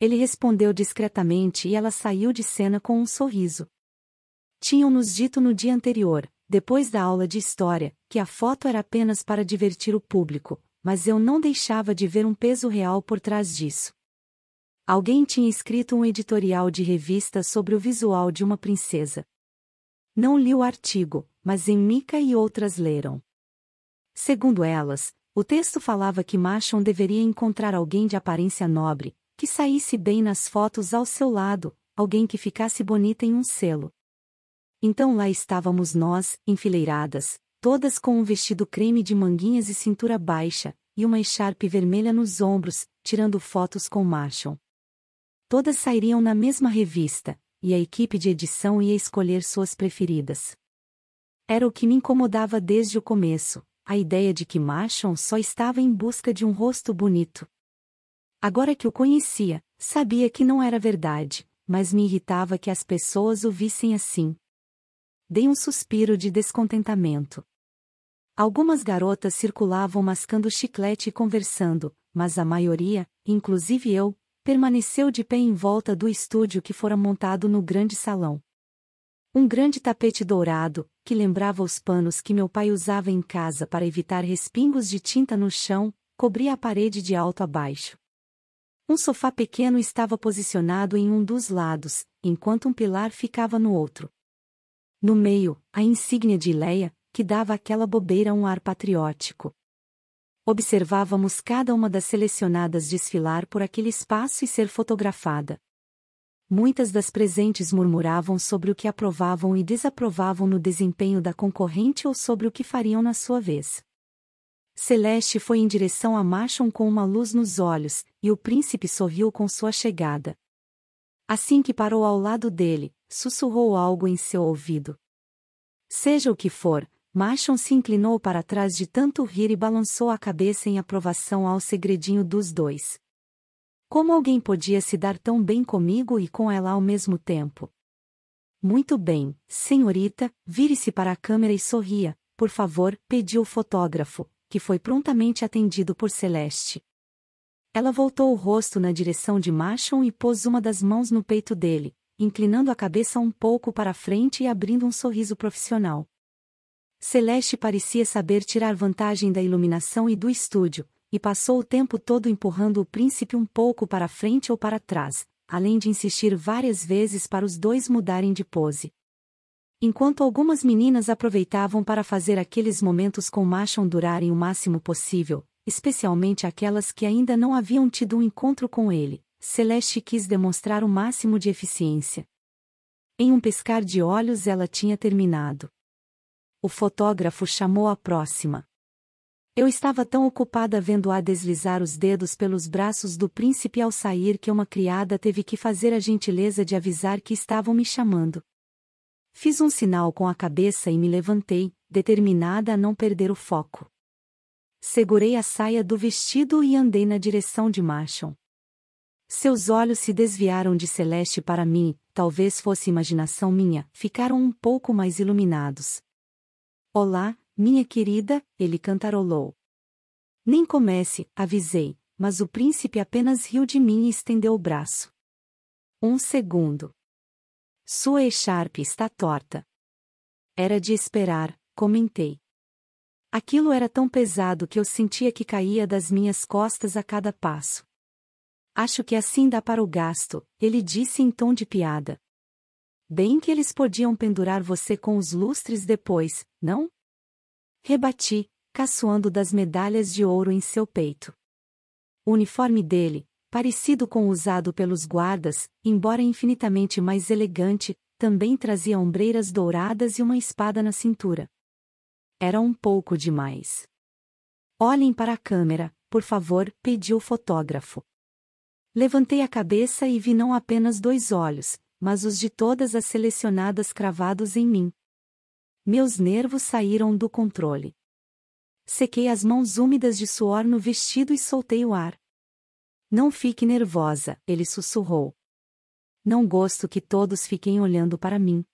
Ele respondeu discretamente e ela saiu de cena com um sorriso. Tinham-nos dito no dia anterior, depois da aula de história, que a foto era apenas para divertir o público, mas eu não deixava de ver um peso real por trás disso. Alguém tinha escrito um editorial de revista sobre o visual de uma princesa. Não li o artigo, mas em Mika e outras leram. Segundo elas, o texto falava que Marshall deveria encontrar alguém de aparência nobre, que saísse bem nas fotos ao seu lado, alguém que ficasse bonita em um selo. Então lá estávamos nós, enfileiradas, todas com um vestido creme de manguinhas e cintura baixa, e uma echarpe vermelha nos ombros, tirando fotos com Marshall. Todas sairiam na mesma revista, e a equipe de edição ia escolher suas preferidas. Era o que me incomodava desde o começo, a ideia de que Marshon só estava em busca de um rosto bonito. Agora que o conhecia, sabia que não era verdade, mas me irritava que as pessoas o vissem assim. Dei um suspiro de descontentamento. Algumas garotas circulavam mascando chiclete e conversando, mas a maioria, inclusive eu, permaneceu de pé em volta do estúdio que fora montado no grande salão. Um grande tapete dourado, que lembrava os panos que meu pai usava em casa para evitar respingos de tinta no chão, cobria a parede de alto a baixo. Um sofá pequeno estava posicionado em um dos lados, enquanto um pilar ficava no outro. No meio, a insígnia de Leia, que dava àquela bobeira um ar patriótico. Observávamos cada uma das selecionadas desfilar por aquele espaço e ser fotografada. Muitas das presentes murmuravam sobre o que aprovavam e desaprovavam no desempenho da concorrente ou sobre o que fariam na sua vez. Celeste foi em direção a Machon com uma luz nos olhos, e o príncipe sorriu com sua chegada. Assim que parou ao lado dele, sussurrou algo em seu ouvido. Seja o que for, Machon se inclinou para trás de tanto rir e balançou a cabeça em aprovação ao segredinho dos dois. Como alguém podia se dar tão bem comigo e com ela ao mesmo tempo? Muito bem, senhorita, vire-se para a câmera e sorria, por favor, pediu o fotógrafo, que foi prontamente atendido por Celeste. Ela voltou o rosto na direção de Machon e pôs uma das mãos no peito dele, inclinando a cabeça um pouco para frente e abrindo um sorriso profissional. Celeste parecia saber tirar vantagem da iluminação e do estúdio, e passou o tempo todo empurrando o príncipe um pouco para frente ou para trás, além de insistir várias vezes para os dois mudarem de pose. Enquanto algumas meninas aproveitavam para fazer aqueles momentos com Machon durarem o máximo possível, especialmente aquelas que ainda não haviam tido um encontro com ele, Celeste quis demonstrar o máximo de eficiência. Em um pescar de olhos ela tinha terminado. O fotógrafo chamou a próxima. Eu estava tão ocupada vendo-a deslizar os dedos pelos braços do príncipe ao sair que uma criada teve que fazer a gentileza de avisar que estavam me chamando. Fiz um sinal com a cabeça e me levantei, determinada a não perder o foco. Segurei a saia do vestido e andei na direção de Marshall. Seus olhos se desviaram de Celeste para mim, talvez fosse imaginação minha, ficaram um pouco mais iluminados. Olá, minha querida, ele cantarolou. Nem comece, avisei, mas o príncipe apenas riu de mim e estendeu o braço. Um segundo. Sua echarpe está torta. Era de esperar, comentei. Aquilo era tão pesado que eu sentia que caía das minhas costas a cada passo. Acho que assim dá para o gasto, ele disse em tom de piada. Bem que eles podiam pendurar você com os lustres depois, não? Rebati, caçoando das medalhas de ouro em seu peito. O uniforme dele, parecido com o usado pelos guardas, embora infinitamente mais elegante, também trazia ombreiras douradas e uma espada na cintura. Era um pouco demais. Olhem para a câmera, por favor, pediu o fotógrafo. Levantei a cabeça e vi não apenas dois olhos, mas os de todas as selecionadas cravados em mim. Meus nervos saíram do controle. Sequei as mãos úmidas de suor no vestido e soltei o ar. Não fique nervosa, ele sussurrou. Não gosto que todos fiquem olhando para mim.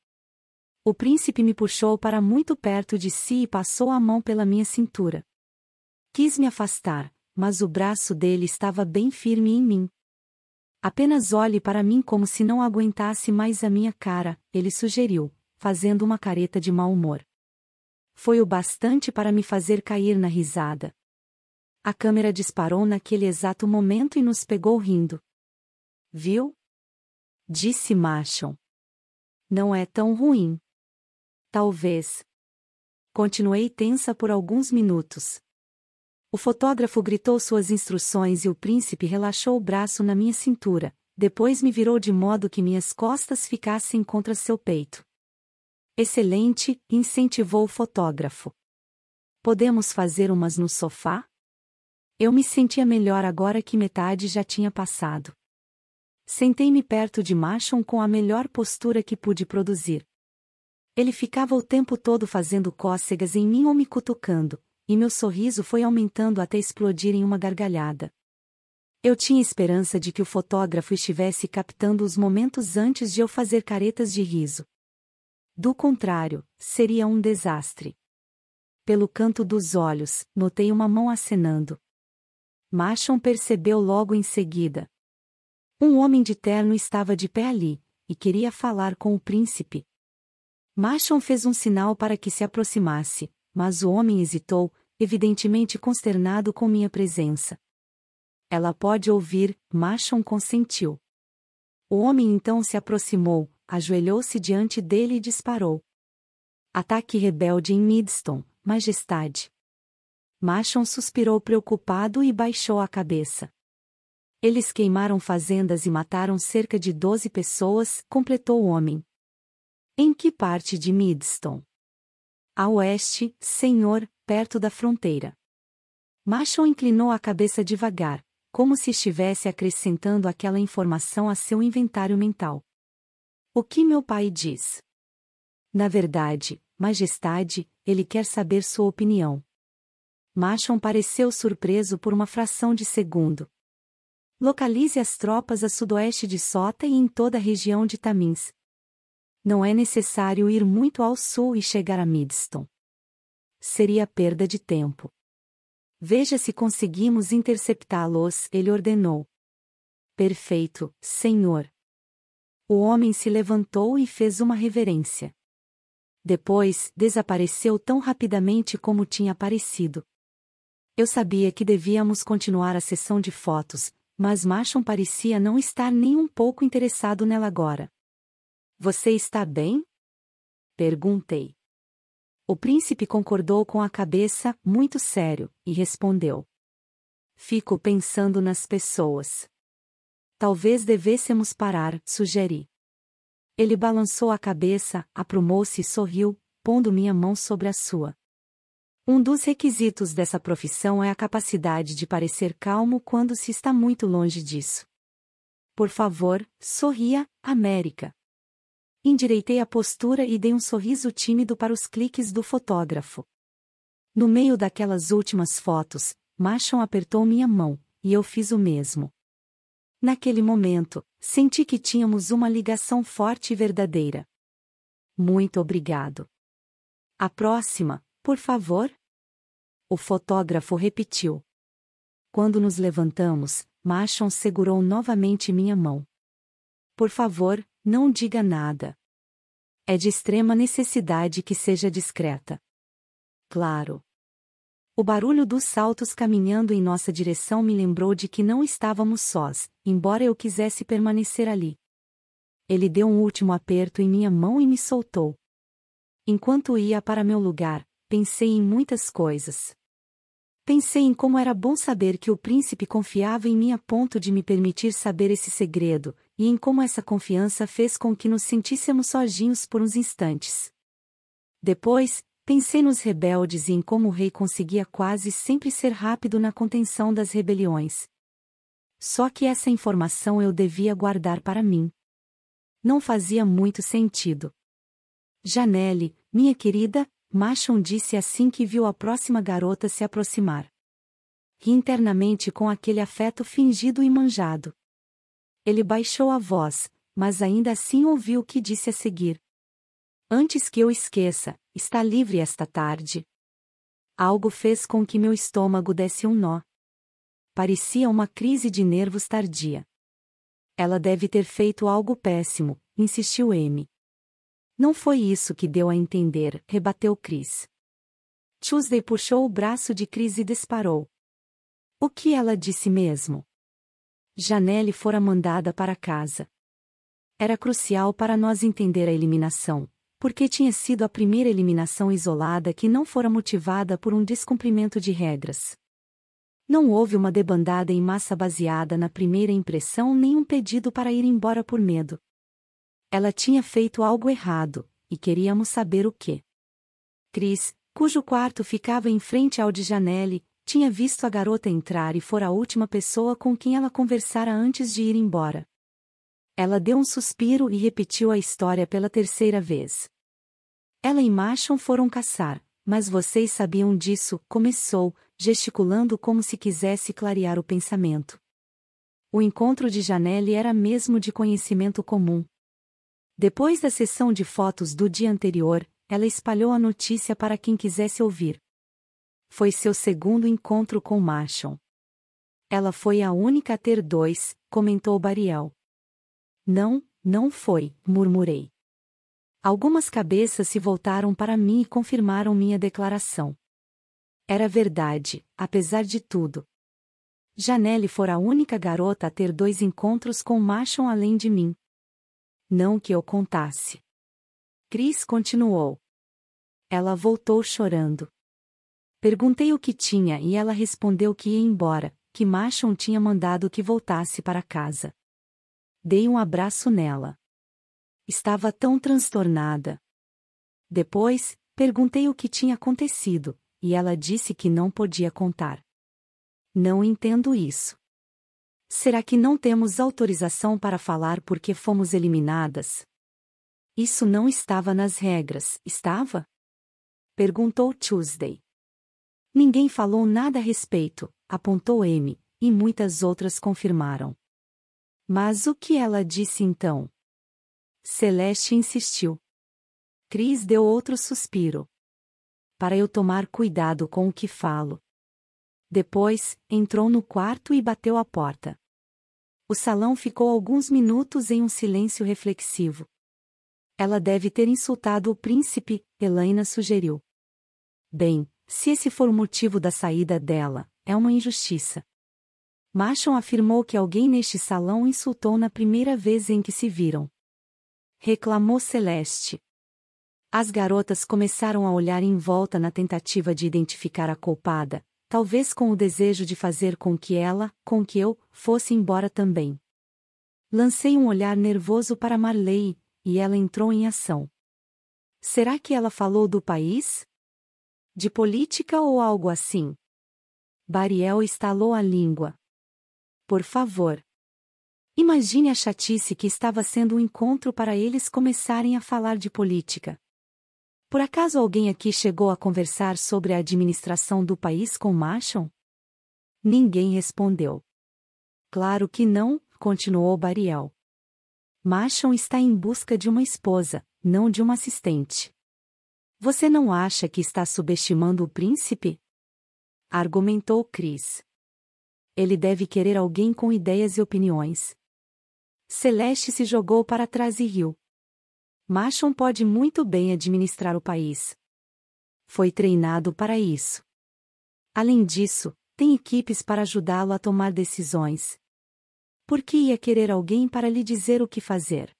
O príncipe me puxou para muito perto de si e passou a mão pela minha cintura. Quis me afastar, mas o braço dele estava bem firme em mim. Apenas olhe para mim como se não aguentasse mais a minha cara, ele sugeriu fazendo uma careta de mau humor. Foi o bastante para me fazer cair na risada. A câmera disparou naquele exato momento e nos pegou rindo. Viu? Disse Machon. Não é tão ruim. Talvez. Continuei tensa por alguns minutos. O fotógrafo gritou suas instruções e o príncipe relaxou o braço na minha cintura, depois me virou de modo que minhas costas ficassem contra seu peito. Excelente, incentivou o fotógrafo. Podemos fazer umas no sofá? Eu me sentia melhor agora que metade já tinha passado. Sentei-me perto de Machon com a melhor postura que pude produzir. Ele ficava o tempo todo fazendo cócegas em mim ou me cutucando, e meu sorriso foi aumentando até explodir em uma gargalhada. Eu tinha esperança de que o fotógrafo estivesse captando os momentos antes de eu fazer caretas de riso. Do contrário, seria um desastre. Pelo canto dos olhos, notei uma mão acenando. Machon percebeu logo em seguida. Um homem de terno estava de pé ali, e queria falar com o príncipe. Machon fez um sinal para que se aproximasse, mas o homem hesitou, evidentemente consternado com minha presença. Ela pode ouvir, Machon consentiu. O homem então se aproximou, ajoelhou-se diante dele e disparou. Ataque rebelde em Midstone, majestade. Machon suspirou preocupado e baixou a cabeça. Eles queimaram fazendas e mataram cerca de 12 pessoas, completou o homem. Em que parte de Midstone? A oeste, senhor, perto da fronteira. Machon inclinou a cabeça devagar, como se estivesse acrescentando aquela informação a seu inventário mental. O que meu pai diz? Na verdade, Majestade, ele quer saber sua opinião. Machon pareceu surpreso por uma fração de segundo. Localize as tropas a sudoeste de Sota e em toda a região de Tamins. Não é necessário ir muito ao sul e chegar a Midston. Seria perda de tempo. Veja se conseguimos interceptá-los, ele ordenou. Perfeito, senhor o homem se levantou e fez uma reverência. Depois, desapareceu tão rapidamente como tinha aparecido. Eu sabia que devíamos continuar a sessão de fotos, mas Marshall parecia não estar nem um pouco interessado nela agora. Você está bem? Perguntei. O príncipe concordou com a cabeça, muito sério, e respondeu: Fico pensando nas pessoas. Talvez devêssemos parar, sugeri. Ele balançou a cabeça, aprumou-se e sorriu, pondo minha mão sobre a sua. Um dos requisitos dessa profissão é a capacidade de parecer calmo quando se está muito longe disso. Por favor, sorria, América. Endireitei a postura e dei um sorriso tímido para os cliques do fotógrafo. No meio daquelas últimas fotos, Machon apertou minha mão, e eu fiz o mesmo. Naquele momento, senti que tínhamos uma ligação forte e verdadeira. Muito obrigado. A próxima, por favor? O fotógrafo repetiu. Quando nos levantamos, Machon segurou novamente minha mão. Por favor, não diga nada. É de extrema necessidade que seja discreta. Claro. O barulho dos saltos caminhando em nossa direção me lembrou de que não estávamos sós, embora eu quisesse permanecer ali. Ele deu um último aperto em minha mão e me soltou. Enquanto ia para meu lugar, pensei em muitas coisas. Pensei em como era bom saber que o príncipe confiava em mim a ponto de me permitir saber esse segredo, e em como essa confiança fez com que nos sentíssemos sozinhos por uns instantes. Depois, Pensei nos rebeldes e em como o rei conseguia quase sempre ser rápido na contenção das rebeliões. Só que essa informação eu devia guardar para mim. Não fazia muito sentido. Janelle, minha querida, Machon disse assim que viu a próxima garota se aproximar. E internamente com aquele afeto fingido e manjado. Ele baixou a voz, mas ainda assim ouviu o que disse a seguir. Antes que eu esqueça, Está livre esta tarde. Algo fez com que meu estômago desse um nó. Parecia uma crise de nervos tardia. Ela deve ter feito algo péssimo, insistiu M. Não foi isso que deu a entender, rebateu Chris. Tuesday puxou o braço de Chris e disparou. O que ela disse mesmo? Janelle fora mandada para casa. Era crucial para nós entender a eliminação, porque tinha sido a primeira eliminação isolada que não fora motivada por um descumprimento de regras. Não houve uma debandada em massa baseada na primeira impressão nem um pedido para ir embora por medo. Ela tinha feito algo errado, e queríamos saber o que. Cris, cujo quarto ficava em frente ao de Janelle, tinha visto a garota entrar e fora a última pessoa com quem ela conversara antes de ir embora. Ela deu um suspiro e repetiu a história pela terceira vez. Ela e Machon foram caçar, mas vocês sabiam disso, começou, gesticulando como se quisesse clarear o pensamento. O encontro de Janelle era mesmo de conhecimento comum. Depois da sessão de fotos do dia anterior, ela espalhou a notícia para quem quisesse ouvir. Foi seu segundo encontro com Machon. Ela foi a única a ter dois, comentou Bariel. Não, não foi, murmurei. Algumas cabeças se voltaram para mim e confirmaram minha declaração. Era verdade, apesar de tudo. Janelle fora a única garota a ter dois encontros com Machon além de mim. Não que eu contasse. Cris continuou. Ela voltou chorando. Perguntei o que tinha e ela respondeu que ia embora, que Machon tinha mandado que voltasse para casa. Dei um abraço nela. Estava tão transtornada. Depois, perguntei o que tinha acontecido, e ela disse que não podia contar. Não entendo isso. Será que não temos autorização para falar porque fomos eliminadas? Isso não estava nas regras, estava? Perguntou Tuesday. Ninguém falou nada a respeito, apontou M, e muitas outras confirmaram. Mas o que ela disse então? Celeste insistiu. Cris deu outro suspiro. Para eu tomar cuidado com o que falo. Depois, entrou no quarto e bateu a porta. O salão ficou alguns minutos em um silêncio reflexivo. Ela deve ter insultado o príncipe, Helena sugeriu. Bem, se esse for o motivo da saída dela, é uma injustiça. Machon afirmou que alguém neste salão insultou na primeira vez em que se viram. Reclamou Celeste. As garotas começaram a olhar em volta na tentativa de identificar a culpada, talvez com o desejo de fazer com que ela, com que eu, fosse embora também. Lancei um olhar nervoso para Marley, e ela entrou em ação. Será que ela falou do país? De política ou algo assim? Bariel estalou a língua por favor. Imagine a chatice que estava sendo um encontro para eles começarem a falar de política. Por acaso alguém aqui chegou a conversar sobre a administração do país com Machon? Ninguém respondeu. Claro que não, continuou Bariel. Machon está em busca de uma esposa, não de uma assistente. Você não acha que está subestimando o príncipe? Argumentou Chris. Ele deve querer alguém com ideias e opiniões. Celeste se jogou para trás e riu. Machon pode muito bem administrar o país. Foi treinado para isso. Além disso, tem equipes para ajudá-lo a tomar decisões. Por que ia querer alguém para lhe dizer o que fazer?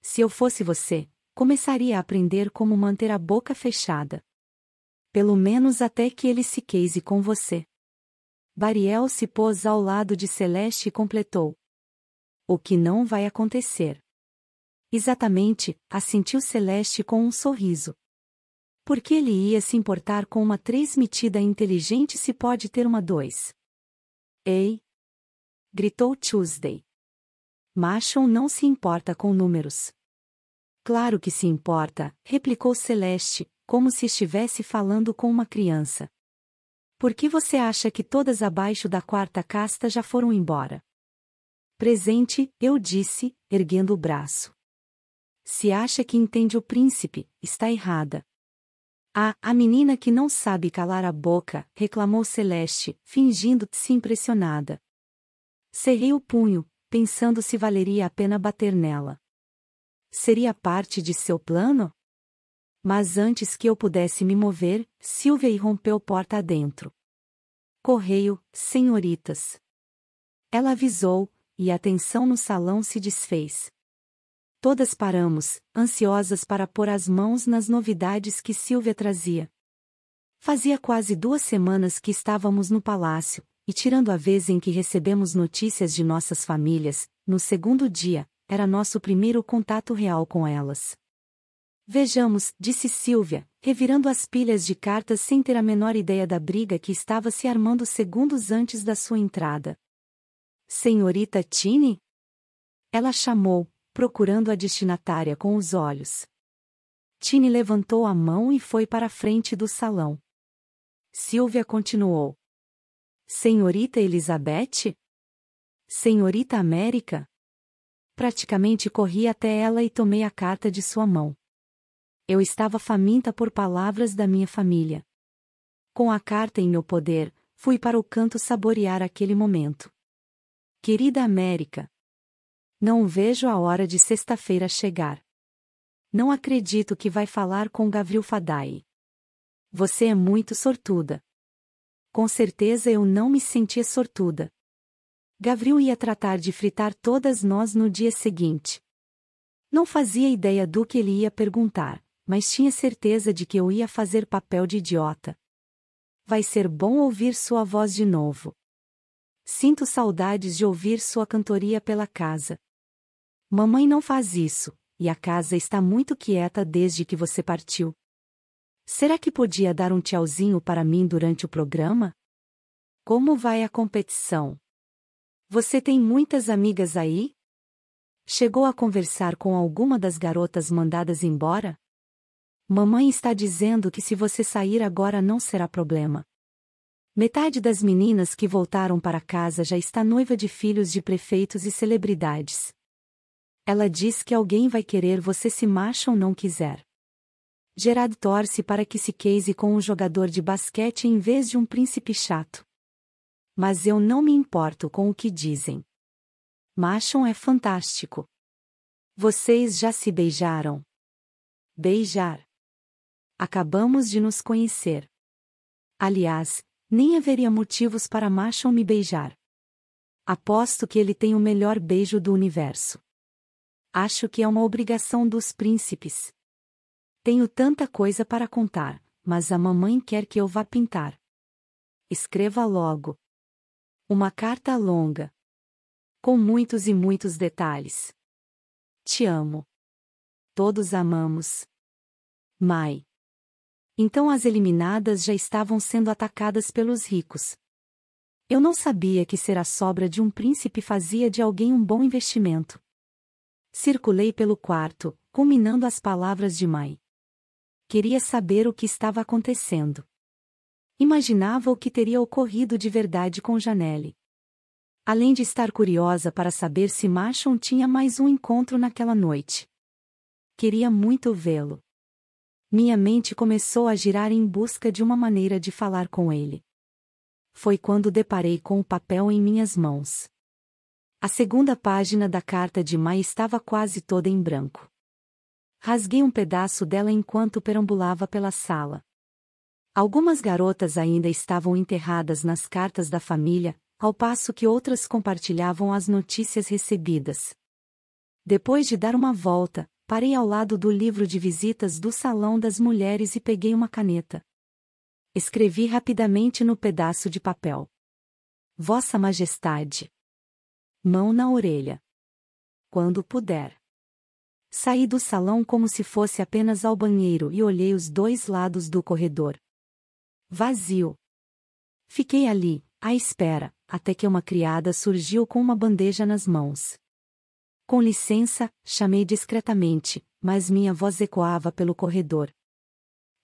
Se eu fosse você, começaria a aprender como manter a boca fechada. Pelo menos até que ele se case com você. Bariel se pôs ao lado de Celeste e completou. O que não vai acontecer. Exatamente, assentiu Celeste com um sorriso. Por que ele ia se importar com uma transmitida inteligente se pode ter uma dois? Ei! Gritou Tuesday. Machon não se importa com números. Claro que se importa, replicou Celeste, como se estivesse falando com uma criança. Por que você acha que todas abaixo da quarta casta já foram embora? Presente, eu disse, erguendo o braço. Se acha que entende o príncipe, está errada. Ah, a menina que não sabe calar a boca, reclamou Celeste, fingindo-se impressionada. Cerrei o punho, pensando se valeria a pena bater nela. Seria parte de seu plano? mas antes que eu pudesse me mover, Silvia irrompeu porta adentro. Correio, senhoritas. Ela avisou, e a tensão no salão se desfez. Todas paramos, ansiosas para pôr as mãos nas novidades que Silvia trazia. Fazia quase duas semanas que estávamos no palácio, e tirando a vez em que recebemos notícias de nossas famílias, no segundo dia, era nosso primeiro contato real com elas. Vejamos, disse Silvia, revirando as pilhas de cartas sem ter a menor ideia da briga que estava se armando segundos antes da sua entrada. Senhorita Tini? Ela chamou, procurando a destinatária com os olhos. Tini levantou a mão e foi para a frente do salão. Silvia continuou. Senhorita Elizabeth? Senhorita América? Praticamente corri até ela e tomei a carta de sua mão. Eu estava faminta por palavras da minha família. Com a carta em meu poder, fui para o canto saborear aquele momento. Querida América! Não vejo a hora de sexta-feira chegar. Não acredito que vai falar com Gavril Fadai. Você é muito sortuda. Com certeza eu não me sentia sortuda. Gavril ia tratar de fritar todas nós no dia seguinte. Não fazia ideia do que ele ia perguntar mas tinha certeza de que eu ia fazer papel de idiota. Vai ser bom ouvir sua voz de novo. Sinto saudades de ouvir sua cantoria pela casa. Mamãe não faz isso, e a casa está muito quieta desde que você partiu. Será que podia dar um tchauzinho para mim durante o programa? Como vai a competição? Você tem muitas amigas aí? Chegou a conversar com alguma das garotas mandadas embora? Mamãe está dizendo que se você sair agora não será problema. Metade das meninas que voltaram para casa já está noiva de filhos de prefeitos e celebridades. Ela diz que alguém vai querer você se macham ou não quiser. Gerard torce para que se case com um jogador de basquete em vez de um príncipe chato. Mas eu não me importo com o que dizem. Macham é fantástico. Vocês já se beijaram? Beijar. Acabamos de nos conhecer. Aliás, nem haveria motivos para Machon me beijar. Aposto que ele tem o melhor beijo do universo. Acho que é uma obrigação dos príncipes. Tenho tanta coisa para contar, mas a mamãe quer que eu vá pintar. Escreva logo. Uma carta longa. Com muitos e muitos detalhes. Te amo. Todos amamos. Mai. Então as eliminadas já estavam sendo atacadas pelos ricos. Eu não sabia que ser a sobra de um príncipe fazia de alguém um bom investimento. Circulei pelo quarto, culminando as palavras de Mai. Queria saber o que estava acontecendo. Imaginava o que teria ocorrido de verdade com Janelle. Além de estar curiosa para saber se Machon tinha mais um encontro naquela noite. Queria muito vê-lo. Minha mente começou a girar em busca de uma maneira de falar com ele. Foi quando deparei com o papel em minhas mãos. A segunda página da carta de Mai estava quase toda em branco. Rasguei um pedaço dela enquanto perambulava pela sala. Algumas garotas ainda estavam enterradas nas cartas da família, ao passo que outras compartilhavam as notícias recebidas. Depois de dar uma volta, Parei ao lado do livro de visitas do Salão das Mulheres e peguei uma caneta. Escrevi rapidamente no pedaço de papel. Vossa Majestade. Mão na orelha. Quando puder. Saí do salão como se fosse apenas ao banheiro e olhei os dois lados do corredor. Vazio. Fiquei ali, à espera, até que uma criada surgiu com uma bandeja nas mãos. Com licença, chamei discretamente, mas minha voz ecoava pelo corredor.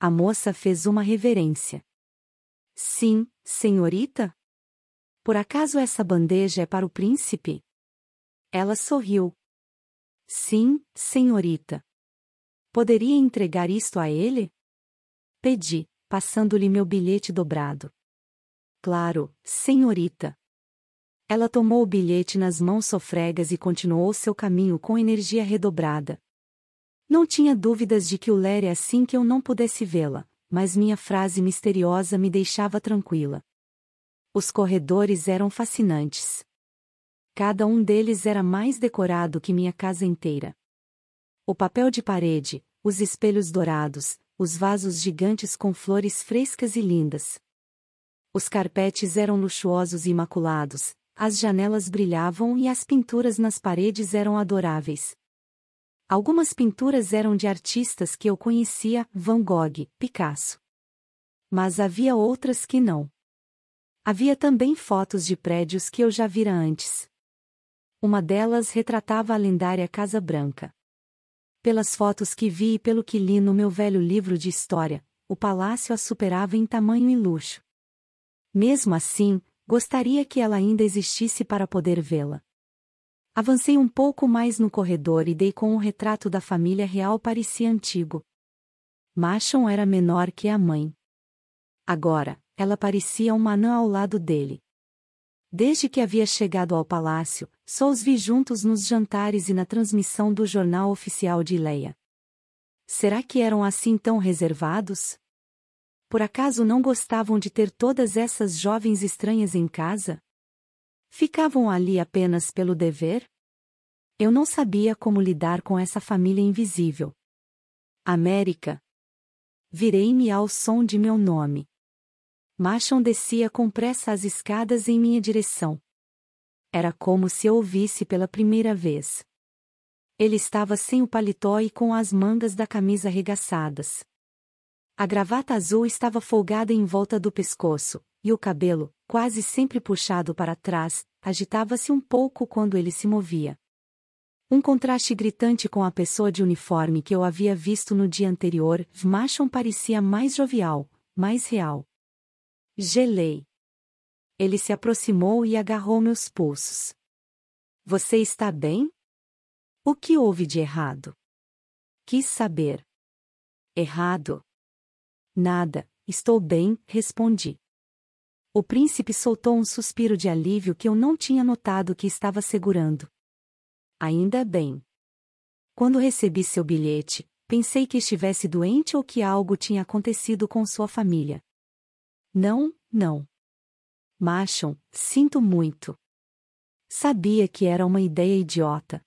A moça fez uma reverência. Sim, senhorita? Por acaso essa bandeja é para o príncipe? Ela sorriu. Sim, senhorita. Poderia entregar isto a ele? Pedi, passando-lhe meu bilhete dobrado. Claro, senhorita. Ela tomou o bilhete nas mãos sofregas e continuou seu caminho com energia redobrada. Não tinha dúvidas de que o Lere é assim que eu não pudesse vê-la, mas minha frase misteriosa me deixava tranquila. Os corredores eram fascinantes. Cada um deles era mais decorado que minha casa inteira. O papel de parede, os espelhos dourados, os vasos gigantes com flores frescas e lindas. Os carpetes eram luxuosos e imaculados, as janelas brilhavam e as pinturas nas paredes eram adoráveis. Algumas pinturas eram de artistas que eu conhecia, Van Gogh, Picasso. Mas havia outras que não. Havia também fotos de prédios que eu já vira antes. Uma delas retratava a lendária Casa Branca. Pelas fotos que vi e pelo que li no meu velho livro de história, o palácio a superava em tamanho e luxo. Mesmo assim, Gostaria que ela ainda existisse para poder vê-la. Avancei um pouco mais no corredor e dei com o um retrato da família real parecia antigo. Machon era menor que a mãe. Agora, ela parecia uma anã ao lado dele. Desde que havia chegado ao palácio, só os vi juntos nos jantares e na transmissão do jornal oficial de Leia. Será que eram assim tão reservados? por acaso não gostavam de ter todas essas jovens estranhas em casa? Ficavam ali apenas pelo dever? Eu não sabia como lidar com essa família invisível. América. Virei-me ao som de meu nome. Machon descia com pressa as escadas em minha direção. Era como se eu ouvisse pela primeira vez. Ele estava sem o paletó e com as mangas da camisa arregaçadas. A gravata azul estava folgada em volta do pescoço, e o cabelo, quase sempre puxado para trás, agitava-se um pouco quando ele se movia. Um contraste gritante com a pessoa de uniforme que eu havia visto no dia anterior, Machon parecia mais jovial, mais real. Gelei. Ele se aproximou e agarrou meus pulsos. Você está bem? O que houve de errado? Quis saber. Errado? Nada, estou bem, respondi. O príncipe soltou um suspiro de alívio que eu não tinha notado que estava segurando. Ainda bem. Quando recebi seu bilhete, pensei que estivesse doente ou que algo tinha acontecido com sua família. Não, não. Machon, sinto muito. Sabia que era uma ideia idiota.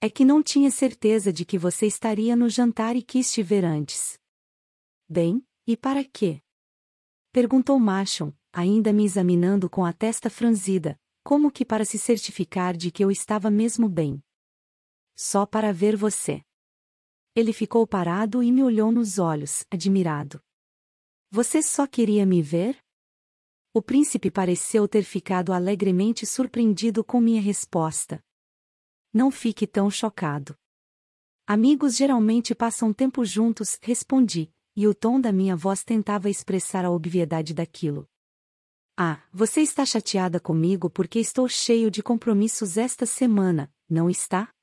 É que não tinha certeza de que você estaria no jantar e quis te ver antes. Bem, e para quê? Perguntou Machon, ainda me examinando com a testa franzida, como que para se certificar de que eu estava mesmo bem. Só para ver você. Ele ficou parado e me olhou nos olhos, admirado. Você só queria me ver? O príncipe pareceu ter ficado alegremente surpreendido com minha resposta. Não fique tão chocado. Amigos geralmente passam tempo juntos, respondi, e o tom da minha voz tentava expressar a obviedade daquilo. Ah, você está chateada comigo porque estou cheio de compromissos esta semana, não está?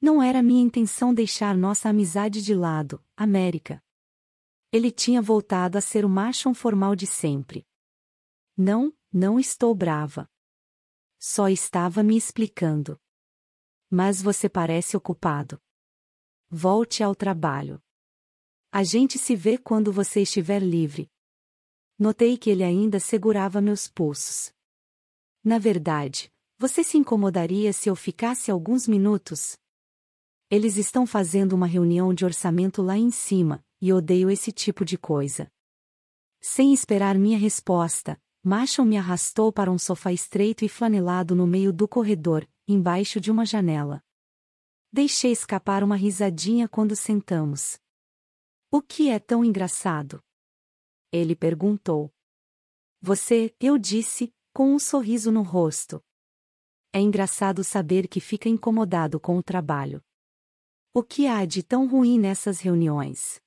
Não era minha intenção deixar nossa amizade de lado, América. Ele tinha voltado a ser o macho formal de sempre. Não, não estou brava. Só estava me explicando. Mas você parece ocupado. Volte ao trabalho. A gente se vê quando você estiver livre. Notei que ele ainda segurava meus pulsos. Na verdade, você se incomodaria se eu ficasse alguns minutos? Eles estão fazendo uma reunião de orçamento lá em cima, e odeio esse tipo de coisa. Sem esperar minha resposta, Machon me arrastou para um sofá estreito e flanelado no meio do corredor, embaixo de uma janela. Deixei escapar uma risadinha quando sentamos. O que é tão engraçado? Ele perguntou. Você, eu disse, com um sorriso no rosto. É engraçado saber que fica incomodado com o trabalho. O que há de tão ruim nessas reuniões?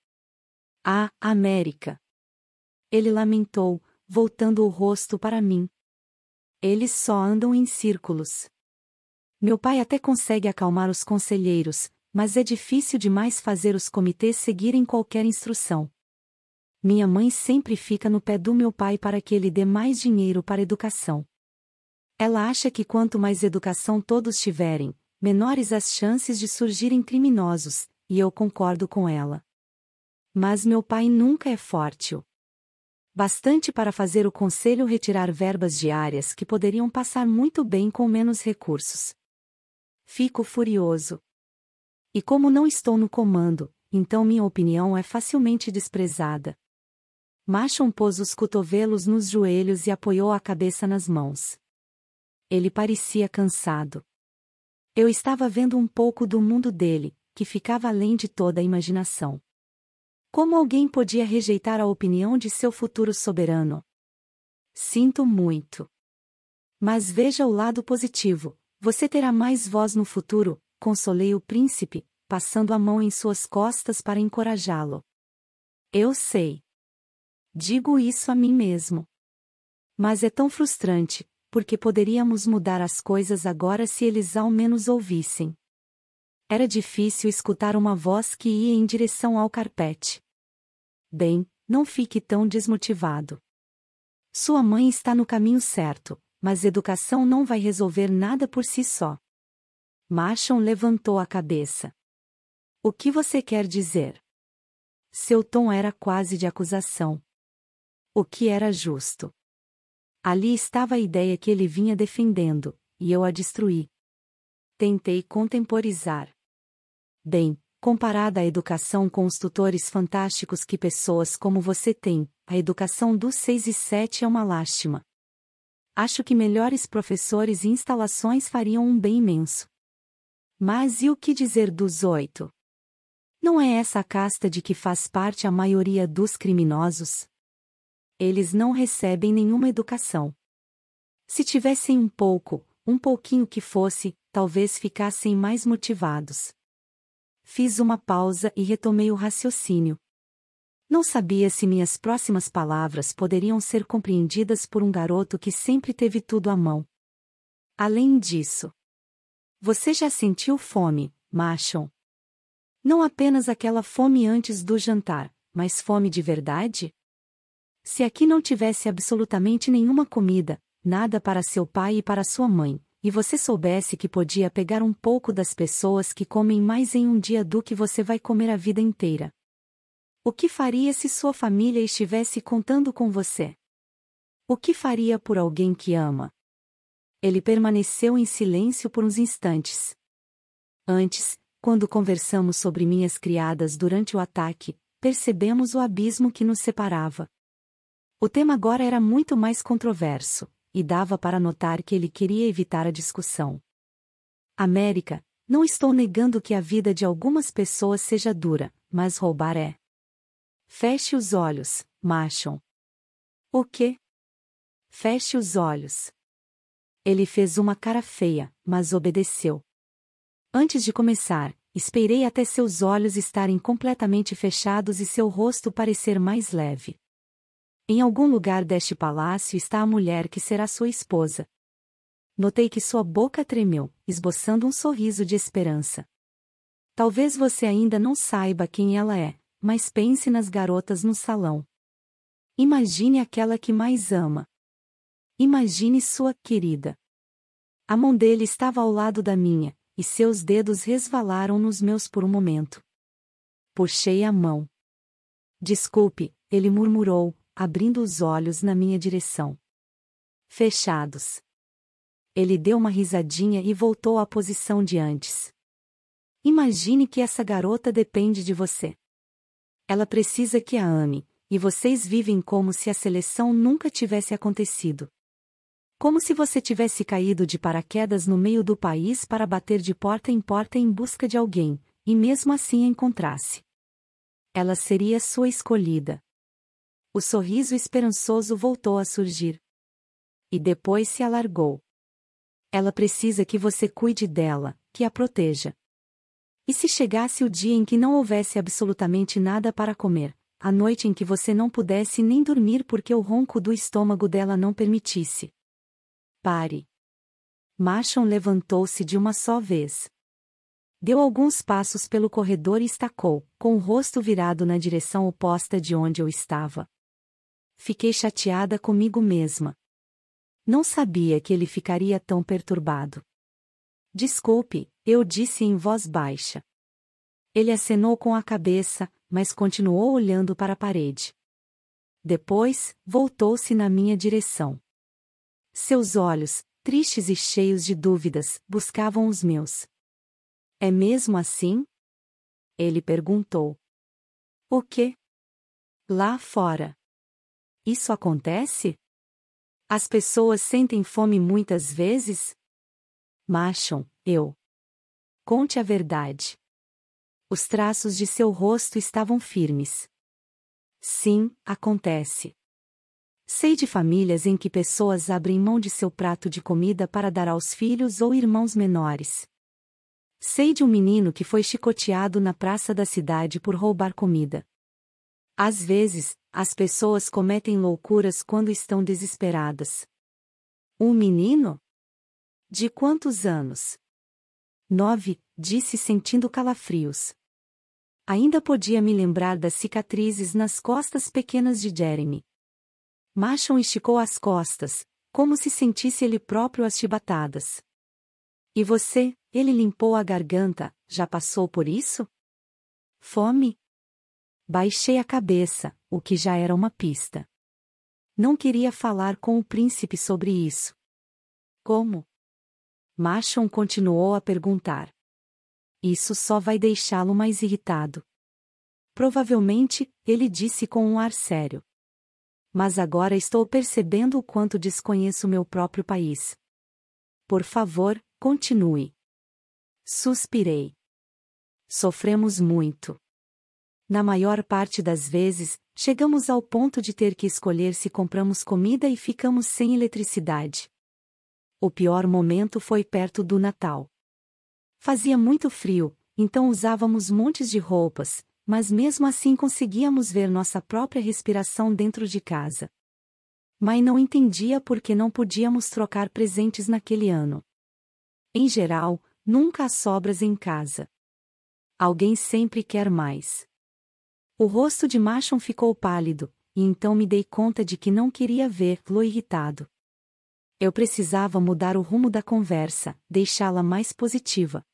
Ah, América! Ele lamentou, voltando o rosto para mim. Eles só andam em círculos. Meu pai até consegue acalmar os conselheiros, mas é difícil demais fazer os comitês seguirem qualquer instrução. Minha mãe sempre fica no pé do meu pai para que ele dê mais dinheiro para educação. Ela acha que quanto mais educação todos tiverem, menores as chances de surgirem criminosos, e eu concordo com ela. Mas meu pai nunca é fórtil bastante para fazer o conselho retirar verbas diárias que poderiam passar muito bem com menos recursos. Fico furioso. E como não estou no comando, então minha opinião é facilmente desprezada. Machon pôs os cotovelos nos joelhos e apoiou a cabeça nas mãos. Ele parecia cansado. Eu estava vendo um pouco do mundo dele, que ficava além de toda a imaginação. Como alguém podia rejeitar a opinião de seu futuro soberano? Sinto muito. Mas veja o lado positivo: você terá mais voz no futuro, consolei o príncipe, passando a mão em suas costas para encorajá-lo. Eu sei. Digo isso a mim mesmo. Mas é tão frustrante, porque poderíamos mudar as coisas agora se eles ao menos ouvissem. Era difícil escutar uma voz que ia em direção ao carpete. Bem, não fique tão desmotivado. Sua mãe está no caminho certo, mas educação não vai resolver nada por si só. Marchon levantou a cabeça. O que você quer dizer? Seu tom era quase de acusação. O que era justo. Ali estava a ideia que ele vinha defendendo, e eu a destruí. Tentei contemporizar. Bem, comparada à educação com os tutores fantásticos que pessoas como você têm, a educação dos seis e sete é uma lástima. Acho que melhores professores e instalações fariam um bem imenso. Mas e o que dizer dos oito? Não é essa a casta de que faz parte a maioria dos criminosos? Eles não recebem nenhuma educação. Se tivessem um pouco, um pouquinho que fosse, talvez ficassem mais motivados. Fiz uma pausa e retomei o raciocínio. Não sabia se minhas próximas palavras poderiam ser compreendidas por um garoto que sempre teve tudo à mão. Além disso, você já sentiu fome, macho? Não apenas aquela fome antes do jantar, mas fome de verdade? Se aqui não tivesse absolutamente nenhuma comida, nada para seu pai e para sua mãe, e você soubesse que podia pegar um pouco das pessoas que comem mais em um dia do que você vai comer a vida inteira. O que faria se sua família estivesse contando com você? O que faria por alguém que ama? Ele permaneceu em silêncio por uns instantes. Antes, quando conversamos sobre minhas criadas durante o ataque, percebemos o abismo que nos separava. O tema agora era muito mais controverso, e dava para notar que ele queria evitar a discussão. América, não estou negando que a vida de algumas pessoas seja dura, mas roubar é. Feche os olhos, macham. O quê? Feche os olhos. Ele fez uma cara feia, mas obedeceu. Antes de começar, esperei até seus olhos estarem completamente fechados e seu rosto parecer mais leve. Em algum lugar deste palácio está a mulher que será sua esposa. Notei que sua boca tremeu, esboçando um sorriso de esperança. Talvez você ainda não saiba quem ela é, mas pense nas garotas no salão. Imagine aquela que mais ama. Imagine sua querida. A mão dele estava ao lado da minha, e seus dedos resvalaram nos meus por um momento. Puxei a mão. Desculpe, ele murmurou, abrindo os olhos na minha direção. Fechados. Ele deu uma risadinha e voltou à posição de antes. Imagine que essa garota depende de você. Ela precisa que a ame, e vocês vivem como se a seleção nunca tivesse acontecido. Como se você tivesse caído de paraquedas no meio do país para bater de porta em porta em busca de alguém, e mesmo assim a encontrasse. Ela seria sua escolhida. O sorriso esperançoso voltou a surgir. E depois se alargou. Ela precisa que você cuide dela, que a proteja. E se chegasse o dia em que não houvesse absolutamente nada para comer, a noite em que você não pudesse nem dormir porque o ronco do estômago dela não permitisse? Pare. Marchon levantou-se de uma só vez. Deu alguns passos pelo corredor e estacou, com o rosto virado na direção oposta de onde eu estava. Fiquei chateada comigo mesma. Não sabia que ele ficaria tão perturbado. Desculpe, eu disse em voz baixa. Ele acenou com a cabeça, mas continuou olhando para a parede. Depois, voltou-se na minha direção. Seus olhos, tristes e cheios de dúvidas, buscavam os meus. É mesmo assim? Ele perguntou. O quê? Lá fora. Isso acontece? As pessoas sentem fome muitas vezes? Macham, eu. Conte a verdade. Os traços de seu rosto estavam firmes. Sim, acontece. Sei de famílias em que pessoas abrem mão de seu prato de comida para dar aos filhos ou irmãos menores. Sei de um menino que foi chicoteado na praça da cidade por roubar comida. Às vezes, as pessoas cometem loucuras quando estão desesperadas. Um menino? De quantos anos? Nove, disse sentindo calafrios. Ainda podia me lembrar das cicatrizes nas costas pequenas de Jeremy. Machon esticou as costas, como se sentisse ele próprio as chibatadas. E você, ele limpou a garganta, já passou por isso? Fome? Baixei a cabeça, o que já era uma pista. Não queria falar com o príncipe sobre isso. Como? Machon continuou a perguntar. Isso só vai deixá-lo mais irritado. Provavelmente, ele disse com um ar sério. Mas agora estou percebendo o quanto desconheço meu próprio país. Por favor, continue. Suspirei. Sofremos muito. Na maior parte das vezes, chegamos ao ponto de ter que escolher se compramos comida e ficamos sem eletricidade. O pior momento foi perto do Natal. Fazia muito frio, então usávamos montes de roupas, mas mesmo assim conseguíamos ver nossa própria respiração dentro de casa. Mãe não entendia por que não podíamos trocar presentes naquele ano. Em geral, nunca há sobras em casa. Alguém sempre quer mais. O rosto de Machon ficou pálido, e então me dei conta de que não queria ver-lo irritado. Eu precisava mudar o rumo da conversa, deixá-la mais positiva.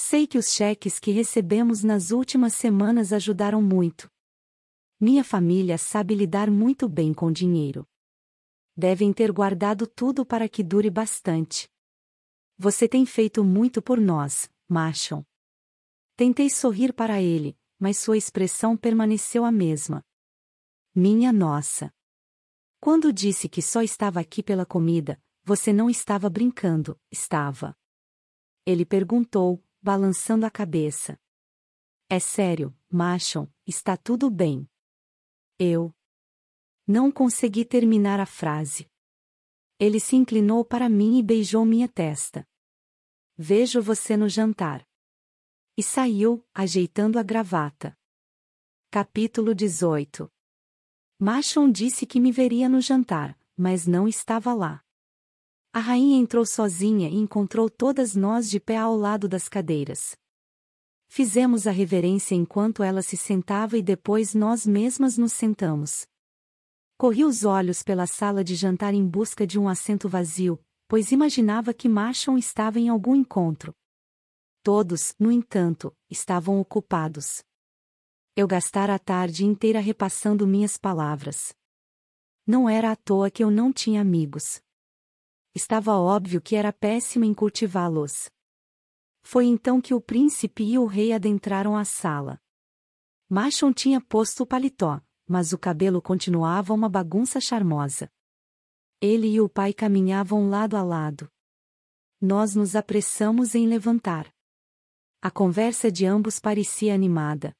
Sei que os cheques que recebemos nas últimas semanas ajudaram muito. Minha família sabe lidar muito bem com dinheiro. Devem ter guardado tudo para que dure bastante. Você tem feito muito por nós, Machon. Tentei sorrir para ele, mas sua expressão permaneceu a mesma. Minha nossa. Quando disse que só estava aqui pela comida, você não estava brincando, estava. Ele perguntou, balançando a cabeça. É sério, Machon, está tudo bem. Eu. Não consegui terminar a frase. Ele se inclinou para mim e beijou minha testa. Vejo você no jantar. E saiu, ajeitando a gravata. Capítulo 18 Machon disse que me veria no jantar, mas não estava lá. A rainha entrou sozinha e encontrou todas nós de pé ao lado das cadeiras. Fizemos a reverência enquanto ela se sentava e depois nós mesmas nos sentamos. Corri os olhos pela sala de jantar em busca de um assento vazio, pois imaginava que Machon estava em algum encontro. Todos, no entanto, estavam ocupados. Eu gastara a tarde inteira repassando minhas palavras. Não era à toa que eu não tinha amigos estava óbvio que era péssimo em cultivá-los. Foi então que o príncipe e o rei adentraram a sala. Machon tinha posto o paletó, mas o cabelo continuava uma bagunça charmosa. Ele e o pai caminhavam lado a lado. Nós nos apressamos em levantar. A conversa de ambos parecia animada.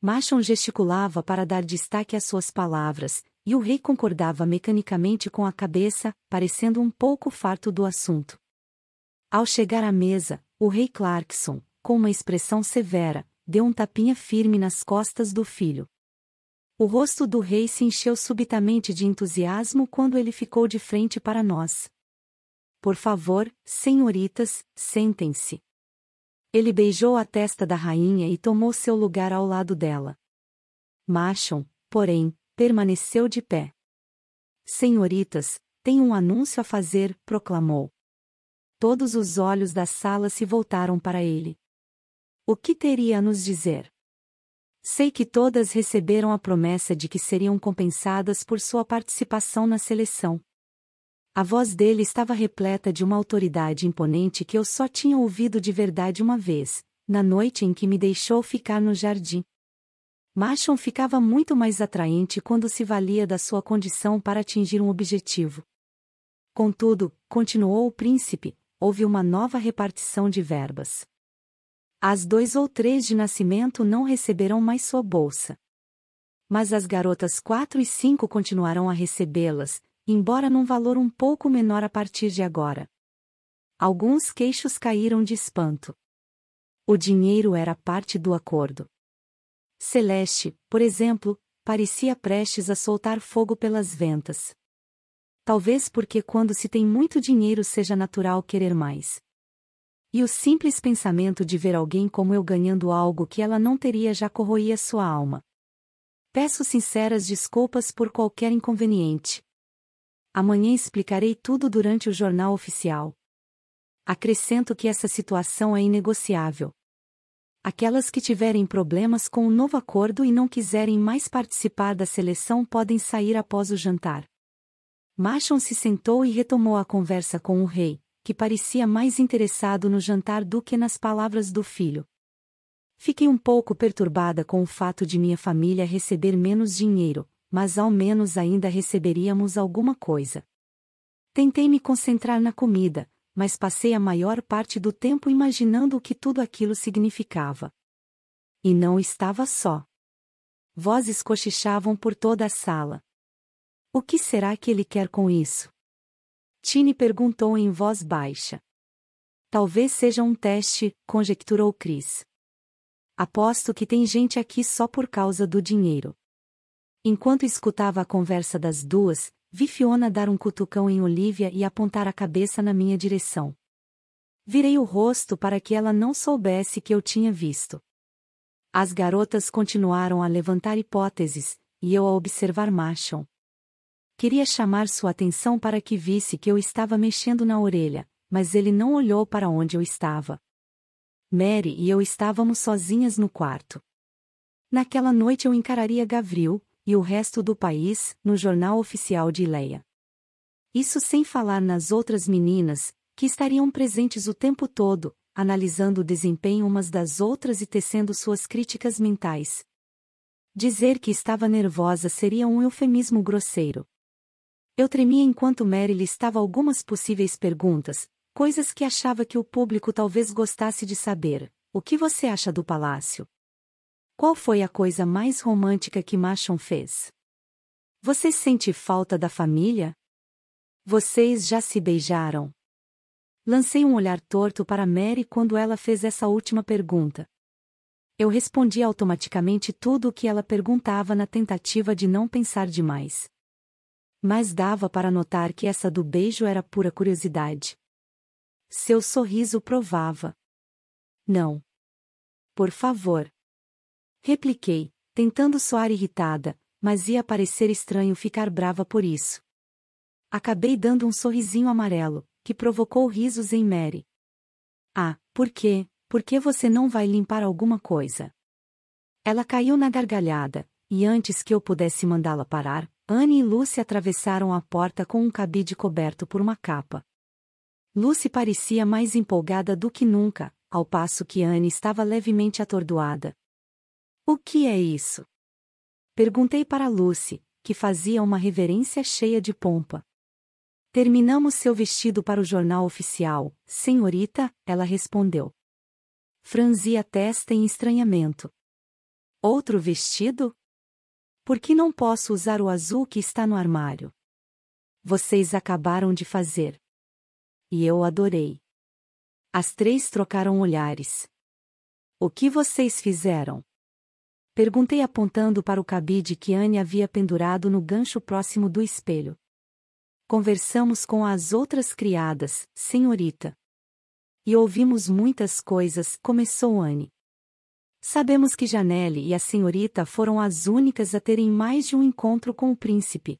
Machon gesticulava para dar destaque às suas palavras, e o rei concordava mecanicamente com a cabeça, parecendo um pouco farto do assunto. Ao chegar à mesa, o rei Clarkson, com uma expressão severa, deu um tapinha firme nas costas do filho. O rosto do rei se encheu subitamente de entusiasmo quando ele ficou de frente para nós. Por favor, senhoritas, sentem-se. Ele beijou a testa da rainha e tomou seu lugar ao lado dela. Machon, porém, permaneceu de pé. Senhoritas, tenho um anúncio a fazer, proclamou. Todos os olhos da sala se voltaram para ele. O que teria a nos dizer? Sei que todas receberam a promessa de que seriam compensadas por sua participação na seleção. A voz dele estava repleta de uma autoridade imponente que eu só tinha ouvido de verdade uma vez, na noite em que me deixou ficar no jardim. Marchon ficava muito mais atraente quando se valia da sua condição para atingir um objetivo. Contudo, continuou o príncipe, houve uma nova repartição de verbas. As dois ou três de nascimento não receberão mais sua bolsa. Mas as garotas quatro e cinco continuarão a recebê-las, embora num valor um pouco menor a partir de agora. Alguns queixos caíram de espanto. O dinheiro era parte do acordo. Celeste, por exemplo, parecia prestes a soltar fogo pelas ventas. Talvez porque quando se tem muito dinheiro seja natural querer mais. E o simples pensamento de ver alguém como eu ganhando algo que ela não teria já corroía sua alma. Peço sinceras desculpas por qualquer inconveniente. Amanhã explicarei tudo durante o jornal oficial. Acrescento que essa situação é inegociável. Aquelas que tiverem problemas com o novo acordo e não quiserem mais participar da seleção podem sair após o jantar. Machon se sentou e retomou a conversa com o rei, que parecia mais interessado no jantar do que nas palavras do filho. Fiquei um pouco perturbada com o fato de minha família receber menos dinheiro, mas ao menos ainda receberíamos alguma coisa. Tentei me concentrar na comida, mas passei a maior parte do tempo imaginando o que tudo aquilo significava. E não estava só. Vozes cochichavam por toda a sala. O que será que ele quer com isso? Tine perguntou em voz baixa. Talvez seja um teste, conjecturou Chris. Aposto que tem gente aqui só por causa do dinheiro. Enquanto escutava a conversa das duas, vi Fiona dar um cutucão em Olivia e apontar a cabeça na minha direção. Virei o rosto para que ela não soubesse que eu tinha visto. As garotas continuaram a levantar hipóteses, e eu a observar Machon. Queria chamar sua atenção para que visse que eu estava mexendo na orelha, mas ele não olhou para onde eu estava. Mary e eu estávamos sozinhas no quarto. Naquela noite eu encararia Gavril, e o resto do país, no jornal oficial de Leia. Isso sem falar nas outras meninas, que estariam presentes o tempo todo, analisando o desempenho umas das outras e tecendo suas críticas mentais. Dizer que estava nervosa seria um eufemismo grosseiro. Eu tremia enquanto Mary listava algumas possíveis perguntas, coisas que achava que o público talvez gostasse de saber. O que você acha do palácio? Qual foi a coisa mais romântica que Machon fez? Você sente falta da família? Vocês já se beijaram? Lancei um olhar torto para Mary quando ela fez essa última pergunta. Eu respondi automaticamente tudo o que ela perguntava na tentativa de não pensar demais. Mas dava para notar que essa do beijo era pura curiosidade. Seu sorriso provava. Não. Por favor. Repliquei, tentando soar irritada, mas ia parecer estranho ficar brava por isso. Acabei dando um sorrisinho amarelo, que provocou risos em Mary. Ah, por quê? Por que você não vai limpar alguma coisa? Ela caiu na gargalhada, e antes que eu pudesse mandá-la parar, Anne e Lucy atravessaram a porta com um cabide coberto por uma capa. Lucy parecia mais empolgada do que nunca, ao passo que Anne estava levemente atordoada, o que é isso? Perguntei para Lucy, que fazia uma reverência cheia de pompa. Terminamos seu vestido para o jornal oficial, senhorita, ela respondeu. Franzi a testa em estranhamento. Outro vestido? Por que não posso usar o azul que está no armário? Vocês acabaram de fazer. E eu adorei. As três trocaram olhares. O que vocês fizeram? Perguntei apontando para o cabide que Anne havia pendurado no gancho próximo do espelho. Conversamos com as outras criadas, senhorita. E ouvimos muitas coisas, começou Anne. Sabemos que Janelle e a senhorita foram as únicas a terem mais de um encontro com o príncipe.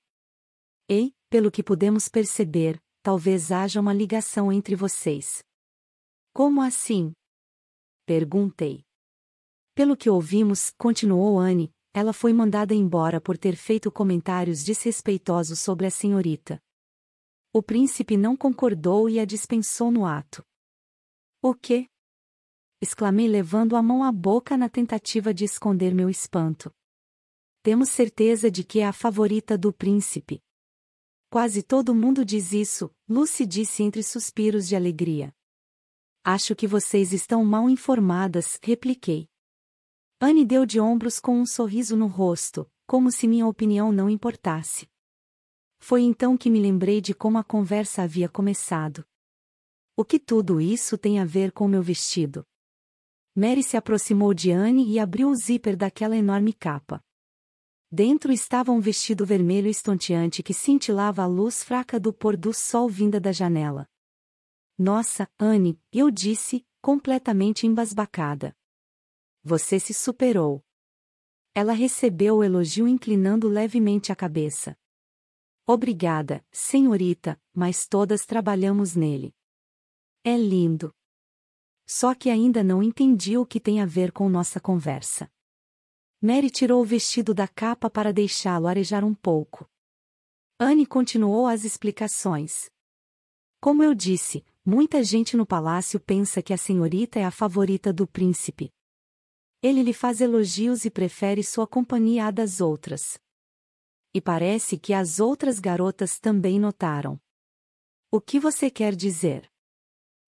E, pelo que pudemos perceber, talvez haja uma ligação entre vocês. Como assim? Perguntei. Pelo que ouvimos, continuou Anne, ela foi mandada embora por ter feito comentários desrespeitosos sobre a senhorita. O príncipe não concordou e a dispensou no ato. O quê? exclamei levando a mão à boca na tentativa de esconder meu espanto. Temos certeza de que é a favorita do príncipe. Quase todo mundo diz isso, Lucy disse entre suspiros de alegria. Acho que vocês estão mal informadas, repliquei. Anne deu de ombros com um sorriso no rosto, como se minha opinião não importasse. Foi então que me lembrei de como a conversa havia começado. O que tudo isso tem a ver com meu vestido? Mary se aproximou de Anne e abriu o zíper daquela enorme capa. Dentro estava um vestido vermelho estonteante que cintilava a luz fraca do pôr do sol vinda da janela. Nossa, Anne, eu disse, completamente embasbacada. Você se superou. Ela recebeu o elogio inclinando levemente a cabeça. Obrigada, senhorita, mas todas trabalhamos nele. É lindo. Só que ainda não entendi o que tem a ver com nossa conversa. Mary tirou o vestido da capa para deixá-lo arejar um pouco. Anne continuou as explicações. Como eu disse, muita gente no palácio pensa que a senhorita é a favorita do príncipe, ele lhe faz elogios e prefere sua companhia à das outras. E parece que as outras garotas também notaram. O que você quer dizer?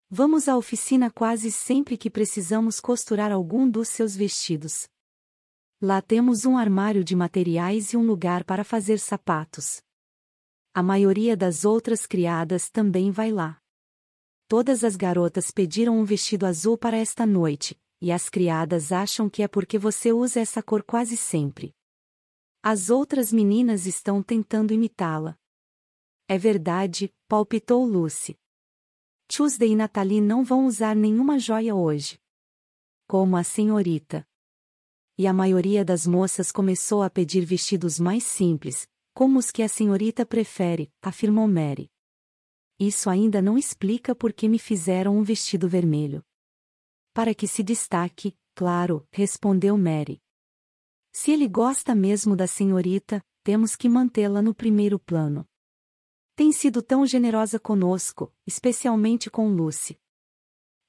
Vamos à oficina quase sempre que precisamos costurar algum dos seus vestidos. Lá temos um armário de materiais e um lugar para fazer sapatos. A maioria das outras criadas também vai lá. Todas as garotas pediram um vestido azul para esta noite, e as criadas acham que é porque você usa essa cor quase sempre. As outras meninas estão tentando imitá-la. É verdade, palpitou Lucy. Tuesday e Natalie não vão usar nenhuma joia hoje. Como a senhorita. E a maioria das moças começou a pedir vestidos mais simples, como os que a senhorita prefere, afirmou Mary. Isso ainda não explica por que me fizeram um vestido vermelho para que se destaque, claro, respondeu Mary. Se ele gosta mesmo da senhorita, temos que mantê-la no primeiro plano. Tem sido tão generosa conosco, especialmente com Lucy.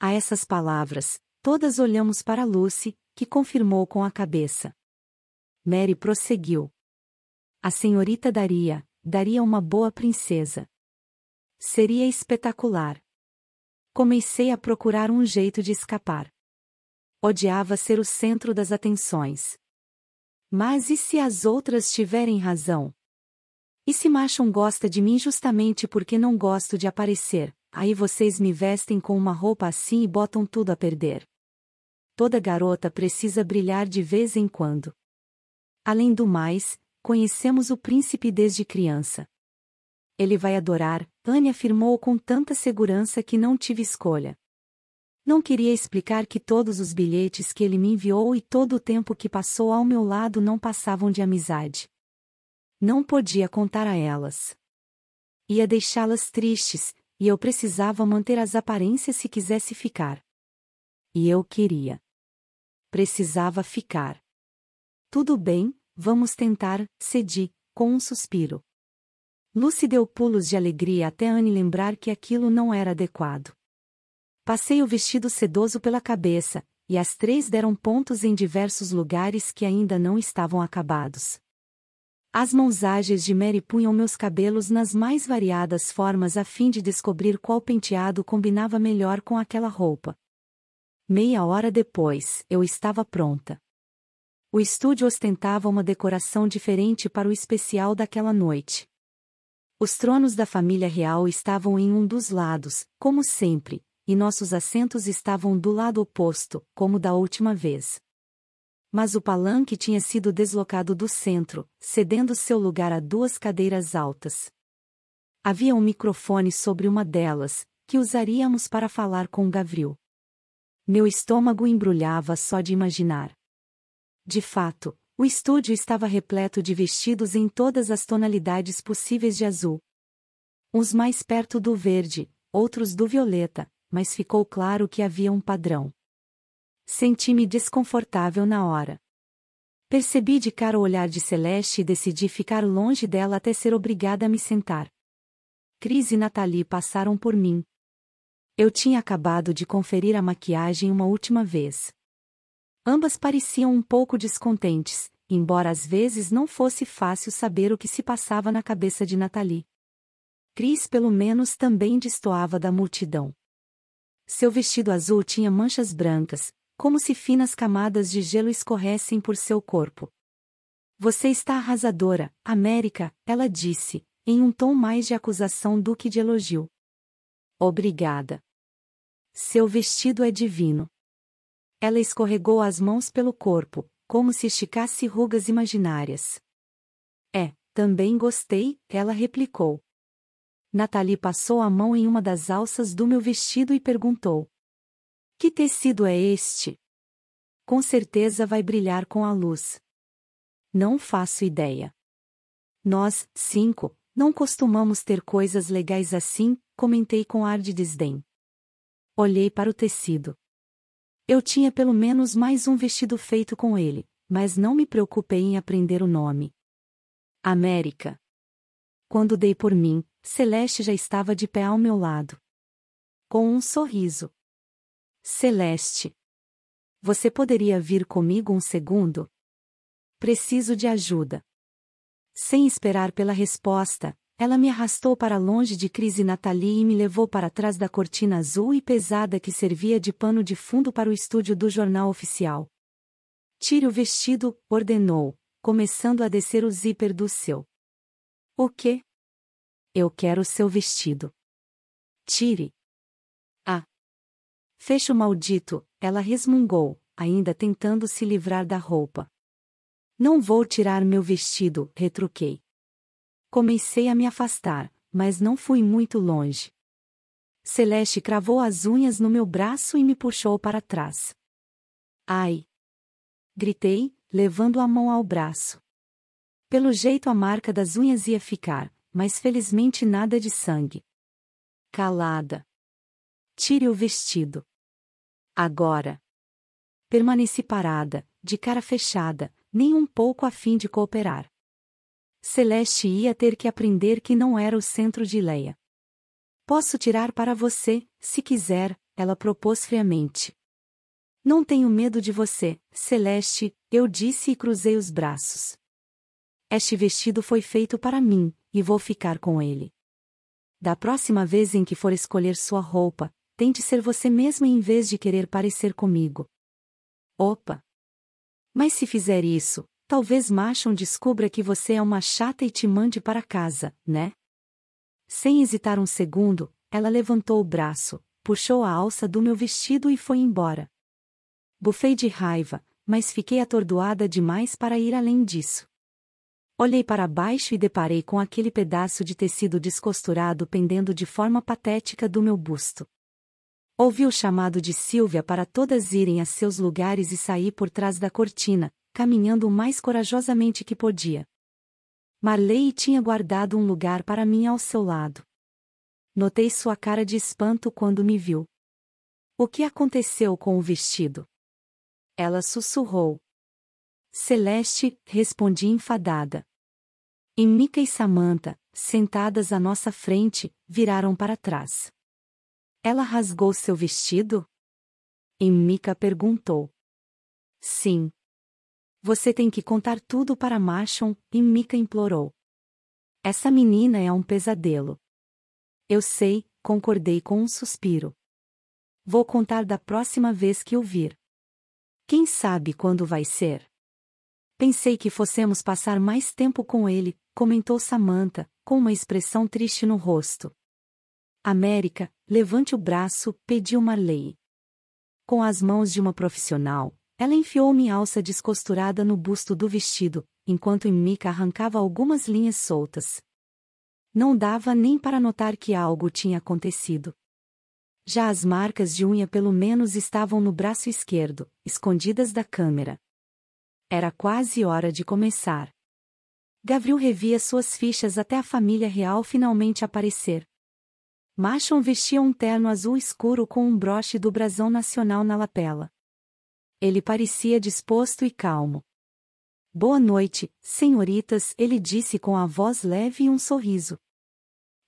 A essas palavras, todas olhamos para Lucy, que confirmou com a cabeça. Mary prosseguiu. A senhorita daria, daria uma boa princesa. Seria espetacular comecei a procurar um jeito de escapar. Odiava ser o centro das atenções. Mas e se as outras tiverem razão? E se Machon gosta de mim justamente porque não gosto de aparecer, aí vocês me vestem com uma roupa assim e botam tudo a perder. Toda garota precisa brilhar de vez em quando. Além do mais, conhecemos o príncipe desde criança. Ele vai adorar, Anne afirmou com tanta segurança que não tive escolha. Não queria explicar que todos os bilhetes que ele me enviou e todo o tempo que passou ao meu lado não passavam de amizade. Não podia contar a elas. Ia deixá-las tristes, e eu precisava manter as aparências se quisesse ficar. E eu queria. Precisava ficar. Tudo bem, vamos tentar, cedi, com um suspiro. Lucy deu pulos de alegria até Anne lembrar que aquilo não era adequado. Passei o vestido sedoso pela cabeça, e as três deram pontos em diversos lugares que ainda não estavam acabados. As ágeis de Mary punham meus cabelos nas mais variadas formas a fim de descobrir qual penteado combinava melhor com aquela roupa. Meia hora depois, eu estava pronta. O estúdio ostentava uma decoração diferente para o especial daquela noite. Os tronos da família real estavam em um dos lados, como sempre, e nossos assentos estavam do lado oposto, como da última vez. Mas o palanque tinha sido deslocado do centro, cedendo seu lugar a duas cadeiras altas. Havia um microfone sobre uma delas, que usaríamos para falar com Gavril. Meu estômago embrulhava só de imaginar. De fato, o estúdio estava repleto de vestidos em todas as tonalidades possíveis de azul. Uns mais perto do verde, outros do violeta, mas ficou claro que havia um padrão. Senti-me desconfortável na hora. Percebi de cara o olhar de Celeste e decidi ficar longe dela até ser obrigada a me sentar. Cris e Nathalie passaram por mim. Eu tinha acabado de conferir a maquiagem uma última vez. Ambas pareciam um pouco descontentes, embora às vezes não fosse fácil saber o que se passava na cabeça de Nathalie. Cris pelo menos também destoava da multidão. Seu vestido azul tinha manchas brancas, como se finas camadas de gelo escorressem por seu corpo. Você está arrasadora, América, ela disse, em um tom mais de acusação do que de elogio. Obrigada. Seu vestido é divino. Ela escorregou as mãos pelo corpo, como se esticasse rugas imaginárias. É, também gostei, ela replicou. Nathalie passou a mão em uma das alças do meu vestido e perguntou: Que tecido é este? Com certeza vai brilhar com a luz. Não faço ideia. Nós, cinco, não costumamos ter coisas legais assim, comentei com ar de desdém. Olhei para o tecido. Eu tinha pelo menos mais um vestido feito com ele, mas não me preocupei em aprender o nome. América. Quando dei por mim, Celeste já estava de pé ao meu lado. Com um sorriso. Celeste. Você poderia vir comigo um segundo? Preciso de ajuda. Sem esperar pela resposta, ela me arrastou para longe de Cris e Nathalie e me levou para trás da cortina azul e pesada que servia de pano de fundo para o estúdio do jornal oficial. Tire o vestido, ordenou, começando a descer o zíper do seu. O quê? Eu quero seu vestido. Tire. Ah. Fecho o maldito, ela resmungou, ainda tentando se livrar da roupa. Não vou tirar meu vestido, retruquei. Comecei a me afastar, mas não fui muito longe. Celeste cravou as unhas no meu braço e me puxou para trás. Ai! Gritei, levando a mão ao braço. Pelo jeito a marca das unhas ia ficar, mas felizmente nada de sangue. Calada. Tire o vestido. Agora. Permaneci parada, de cara fechada, nem um pouco a fim de cooperar. Celeste ia ter que aprender que não era o centro de Leia. Posso tirar para você, se quiser, ela propôs friamente. Não tenho medo de você, Celeste, eu disse e cruzei os braços. Este vestido foi feito para mim, e vou ficar com ele. Da próxima vez em que for escolher sua roupa, tente ser você mesma em vez de querer parecer comigo. Opa! Mas se fizer isso, Talvez Machon descubra que você é uma chata e te mande para casa, né? Sem hesitar um segundo, ela levantou o braço, puxou a alça do meu vestido e foi embora. Bufei de raiva, mas fiquei atordoada demais para ir além disso. Olhei para baixo e deparei com aquele pedaço de tecido descosturado pendendo de forma patética do meu busto. Ouvi o chamado de Silvia para todas irem a seus lugares e saí por trás da cortina, caminhando o mais corajosamente que podia. Marley tinha guardado um lugar para mim ao seu lado. Notei sua cara de espanto quando me viu. O que aconteceu com o vestido? Ela sussurrou. Celeste, respondi enfadada. E Mica e Samantha, sentadas à nossa frente, viraram para trás. Ela rasgou seu vestido? E Mica perguntou. Sim. Você tem que contar tudo para Marshall, e Mika implorou. Essa menina é um pesadelo. Eu sei, concordei com um suspiro. Vou contar da próxima vez que vir. Quem sabe quando vai ser? Pensei que fossemos passar mais tempo com ele, comentou Samantha, com uma expressão triste no rosto. América, levante o braço, pediu Marley. Com as mãos de uma profissional, ela enfiou minha alça descosturada no busto do vestido, enquanto Mika arrancava algumas linhas soltas. Não dava nem para notar que algo tinha acontecido. Já as marcas de unha pelo menos estavam no braço esquerdo, escondidas da câmera. Era quase hora de começar. Gavril revia suas fichas até a família real finalmente aparecer. Machon vestia um terno azul escuro com um broche do brasão nacional na lapela. Ele parecia disposto e calmo. Boa noite, senhoritas, ele disse com a voz leve e um sorriso.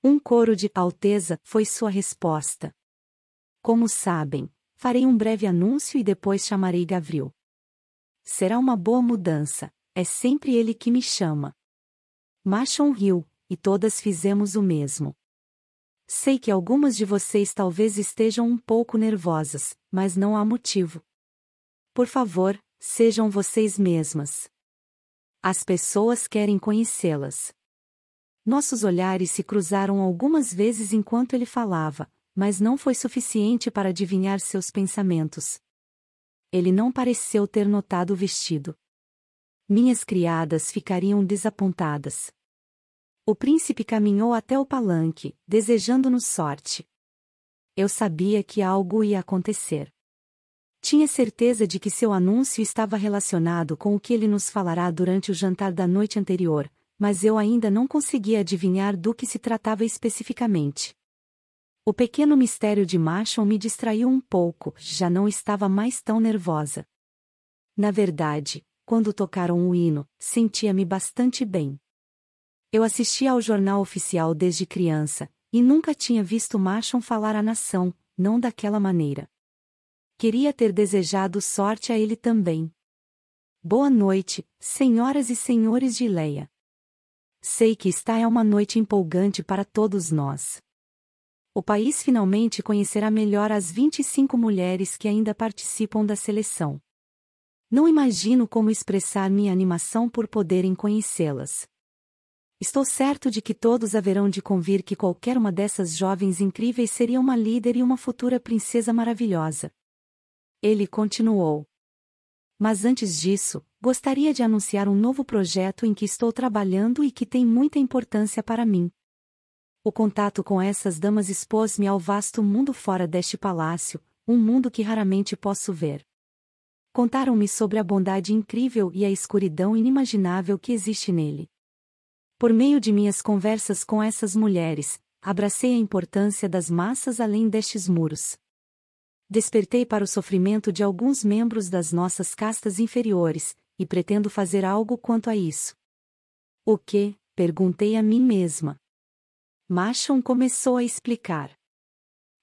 Um coro de alteza foi sua resposta. Como sabem, farei um breve anúncio e depois chamarei Gavril. Será uma boa mudança, é sempre ele que me chama. Machon riu, e todas fizemos o mesmo. Sei que algumas de vocês talvez estejam um pouco nervosas, mas não há motivo. Por favor, sejam vocês mesmas. As pessoas querem conhecê-las. Nossos olhares se cruzaram algumas vezes enquanto ele falava, mas não foi suficiente para adivinhar seus pensamentos. Ele não pareceu ter notado o vestido. Minhas criadas ficariam desapontadas. O príncipe caminhou até o palanque, desejando-nos sorte. Eu sabia que algo ia acontecer. Tinha certeza de que seu anúncio estava relacionado com o que ele nos falará durante o jantar da noite anterior, mas eu ainda não conseguia adivinhar do que se tratava especificamente. O pequeno mistério de Marshall me distraiu um pouco, já não estava mais tão nervosa. Na verdade, quando tocaram o hino, sentia-me bastante bem. Eu assistia ao jornal oficial desde criança, e nunca tinha visto Marshall falar à nação, não daquela maneira. Queria ter desejado sorte a ele também. Boa noite, senhoras e senhores de Leia. Sei que esta é uma noite empolgante para todos nós. O país finalmente conhecerá melhor as 25 mulheres que ainda participam da seleção. Não imagino como expressar minha animação por poderem conhecê-las. Estou certo de que todos haverão de convir que qualquer uma dessas jovens incríveis seria uma líder e uma futura princesa maravilhosa, ele continuou. Mas antes disso, gostaria de anunciar um novo projeto em que estou trabalhando e que tem muita importância para mim. O contato com essas damas expôs-me ao vasto mundo fora deste palácio, um mundo que raramente posso ver. Contaram-me sobre a bondade incrível e a escuridão inimaginável que existe nele. Por meio de minhas conversas com essas mulheres, abracei a importância das massas além destes muros. Despertei para o sofrimento de alguns membros das nossas castas inferiores, e pretendo fazer algo quanto a isso. O que? perguntei a mim mesma. Machon começou a explicar.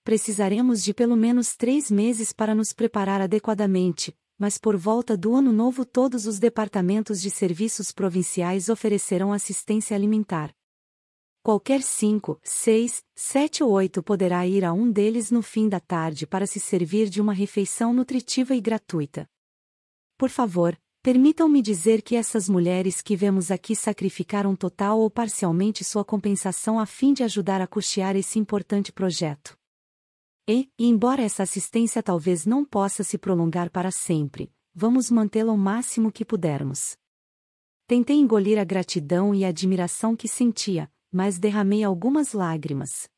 Precisaremos de pelo menos três meses para nos preparar adequadamente, mas por volta do ano novo todos os departamentos de serviços provinciais oferecerão assistência alimentar. Qualquer cinco, seis, sete ou oito poderá ir a um deles no fim da tarde para se servir de uma refeição nutritiva e gratuita. Por favor, permitam-me dizer que essas mulheres que vemos aqui sacrificaram total ou parcialmente sua compensação a fim de ajudar a custear esse importante projeto. E, embora essa assistência talvez não possa se prolongar para sempre, vamos mantê-la o máximo que pudermos. Tentei engolir a gratidão e a admiração que sentia, mas derramei algumas lágrimas.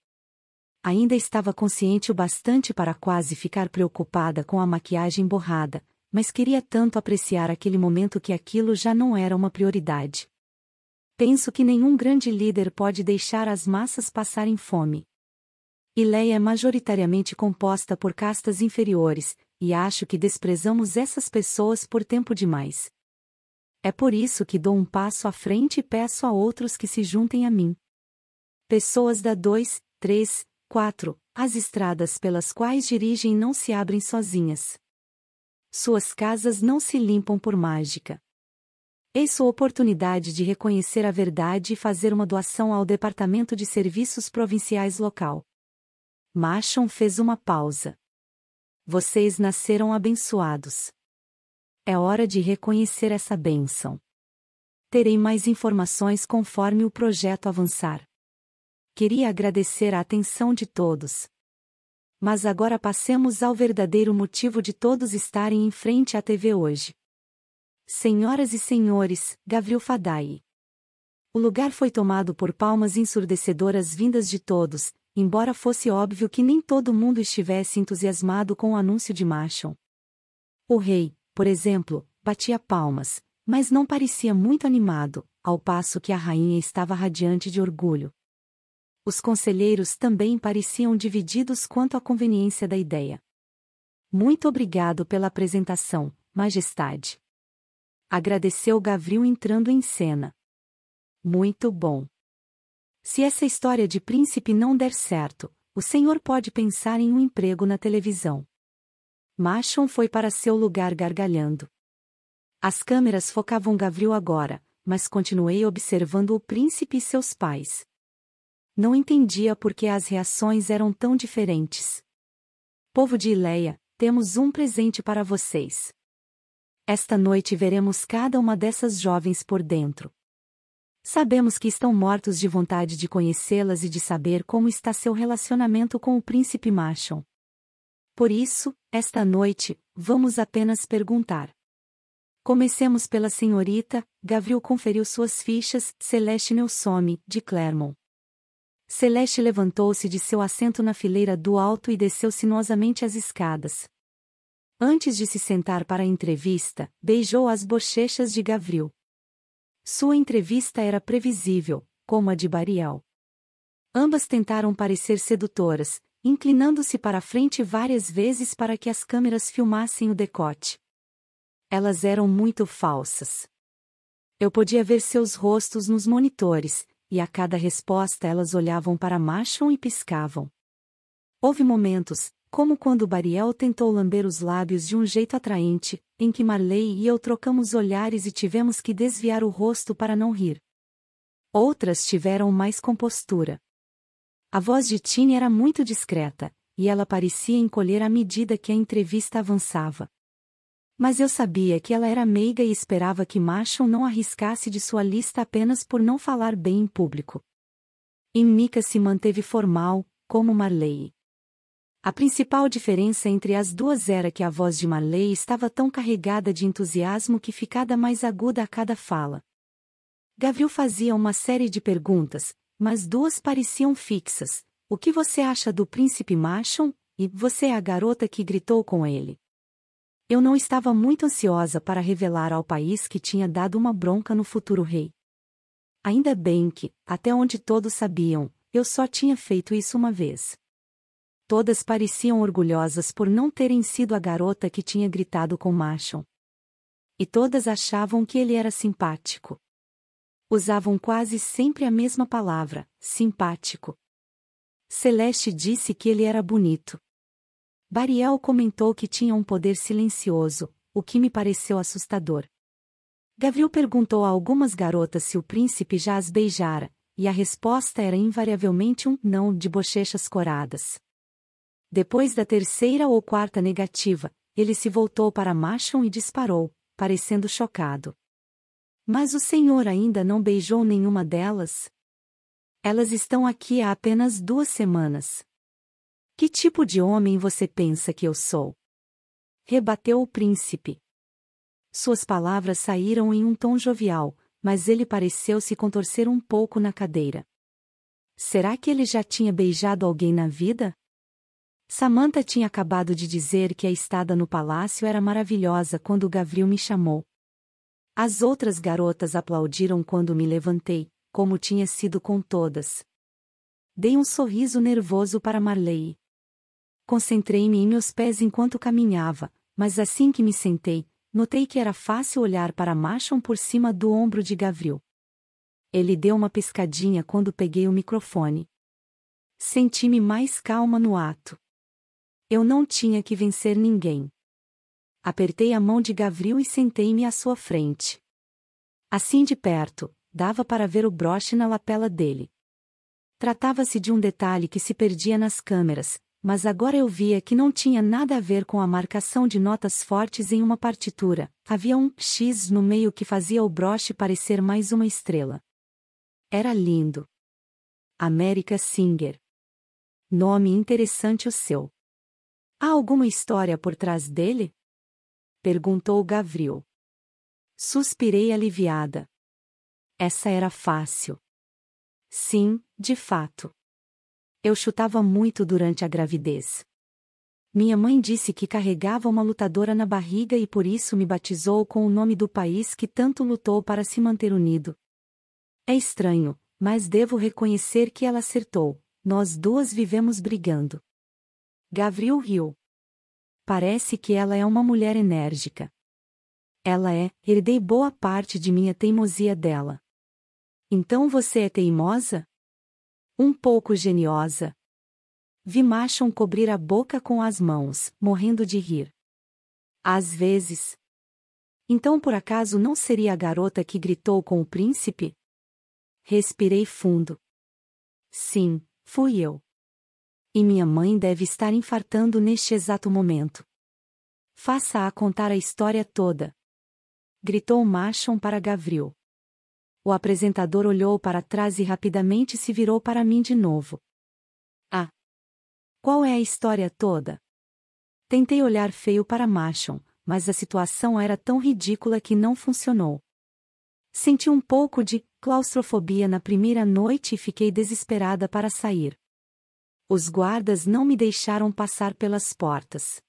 Ainda estava consciente o bastante para quase ficar preocupada com a maquiagem borrada, mas queria tanto apreciar aquele momento que aquilo já não era uma prioridade. Penso que nenhum grande líder pode deixar as massas passarem fome. Ileia é majoritariamente composta por castas inferiores, e acho que desprezamos essas pessoas por tempo demais. É por isso que dou um passo à frente e peço a outros que se juntem a mim. Pessoas da 2, 3, 4, as estradas pelas quais dirigem não se abrem sozinhas. Suas casas não se limpam por mágica. Eis sua oportunidade de reconhecer a verdade e fazer uma doação ao Departamento de Serviços Provinciais local. Machon fez uma pausa. Vocês nasceram abençoados é hora de reconhecer essa bênção. Terei mais informações conforme o projeto avançar. Queria agradecer a atenção de todos. Mas agora passemos ao verdadeiro motivo de todos estarem em frente à TV hoje. Senhoras e senhores, Gavril Fadai. O lugar foi tomado por palmas ensurdecedoras vindas de todos, embora fosse óbvio que nem todo mundo estivesse entusiasmado com o anúncio de Machon. O rei, por exemplo, batia palmas, mas não parecia muito animado, ao passo que a rainha estava radiante de orgulho. Os conselheiros também pareciam divididos quanto à conveniência da ideia. Muito obrigado pela apresentação, Majestade. Agradeceu Gavril entrando em cena. Muito bom. Se essa história de príncipe não der certo, o senhor pode pensar em um emprego na televisão. Machon foi para seu lugar gargalhando. As câmeras focavam Gavril agora, mas continuei observando o príncipe e seus pais. Não entendia por que as reações eram tão diferentes. Povo de Ileia, temos um presente para vocês. Esta noite veremos cada uma dessas jovens por dentro. Sabemos que estão mortos de vontade de conhecê-las e de saber como está seu relacionamento com o príncipe Machon. Por isso, esta noite, vamos apenas perguntar. Comecemos pela senhorita, Gavril conferiu suas fichas, Celeste Nelsome, de Clermont. Celeste levantou-se de seu assento na fileira do alto e desceu sinuosamente as escadas. Antes de se sentar para a entrevista, beijou as bochechas de Gavril. Sua entrevista era previsível, como a de Bariel Ambas tentaram parecer sedutoras, inclinando-se para frente várias vezes para que as câmeras filmassem o decote. Elas eram muito falsas. Eu podia ver seus rostos nos monitores, e a cada resposta elas olhavam para Machon e piscavam. Houve momentos, como quando Bariel tentou lamber os lábios de um jeito atraente, em que Marley e eu trocamos olhares e tivemos que desviar o rosto para não rir. Outras tiveram mais compostura. A voz de Tine era muito discreta, e ela parecia encolher à medida que a entrevista avançava. Mas eu sabia que ela era meiga e esperava que Marshall não arriscasse de sua lista apenas por não falar bem em público. E Mika se manteve formal, como Marley. A principal diferença entre as duas era que a voz de Marley estava tão carregada de entusiasmo que ficada mais aguda a cada fala. Gavril fazia uma série de perguntas, mas duas pareciam fixas. O que você acha do príncipe Machon? E você é a garota que gritou com ele. Eu não estava muito ansiosa para revelar ao país que tinha dado uma bronca no futuro rei. Ainda bem que, até onde todos sabiam, eu só tinha feito isso uma vez. Todas pareciam orgulhosas por não terem sido a garota que tinha gritado com Machon. E todas achavam que ele era simpático usavam quase sempre a mesma palavra, simpático. Celeste disse que ele era bonito. Bariel comentou que tinha um poder silencioso, o que me pareceu assustador. Gavril perguntou a algumas garotas se o príncipe já as beijara, e a resposta era invariavelmente um não de bochechas coradas. Depois da terceira ou quarta negativa, ele se voltou para Machon e disparou, parecendo chocado. Mas o Senhor ainda não beijou nenhuma delas? Elas estão aqui há apenas duas semanas. Que tipo de homem você pensa que eu sou? Rebateu o príncipe. Suas palavras saíram em um tom jovial, mas ele pareceu se contorcer um pouco na cadeira. Será que ele já tinha beijado alguém na vida? Samantha tinha acabado de dizer que a estada no palácio era maravilhosa quando Gavril me chamou. As outras garotas aplaudiram quando me levantei, como tinha sido com todas. Dei um sorriso nervoso para Marley. Concentrei-me em meus pés enquanto caminhava, mas assim que me sentei, notei que era fácil olhar para Machon por cima do ombro de Gavril. Ele deu uma piscadinha quando peguei o microfone. Senti-me mais calma no ato. Eu não tinha que vencer ninguém. Apertei a mão de Gavril e sentei-me à sua frente. Assim de perto, dava para ver o broche na lapela dele. Tratava-se de um detalhe que se perdia nas câmeras, mas agora eu via que não tinha nada a ver com a marcação de notas fortes em uma partitura, havia um X no meio que fazia o broche parecer mais uma estrela. Era lindo. América Singer. Nome interessante o seu. Há alguma história por trás dele? Perguntou Gavril. Suspirei aliviada. Essa era fácil. Sim, de fato. Eu chutava muito durante a gravidez. Minha mãe disse que carregava uma lutadora na barriga e por isso me batizou com o nome do país que tanto lutou para se manter unido. É estranho, mas devo reconhecer que ela acertou. Nós duas vivemos brigando. Gavril riu. Parece que ela é uma mulher enérgica. Ela é, herdei boa parte de minha teimosia dela. Então você é teimosa? Um pouco geniosa. Vi Machon cobrir a boca com as mãos, morrendo de rir. Às vezes. Então por acaso não seria a garota que gritou com o príncipe? Respirei fundo. Sim, fui eu. E minha mãe deve estar infartando neste exato momento. Faça-a contar a história toda. Gritou Machon para Gavril. O apresentador olhou para trás e rapidamente se virou para mim de novo. Ah! Qual é a história toda? Tentei olhar feio para Machon, mas a situação era tão ridícula que não funcionou. Senti um pouco de claustrofobia na primeira noite e fiquei desesperada para sair. Os guardas não me deixaram passar pelas portas.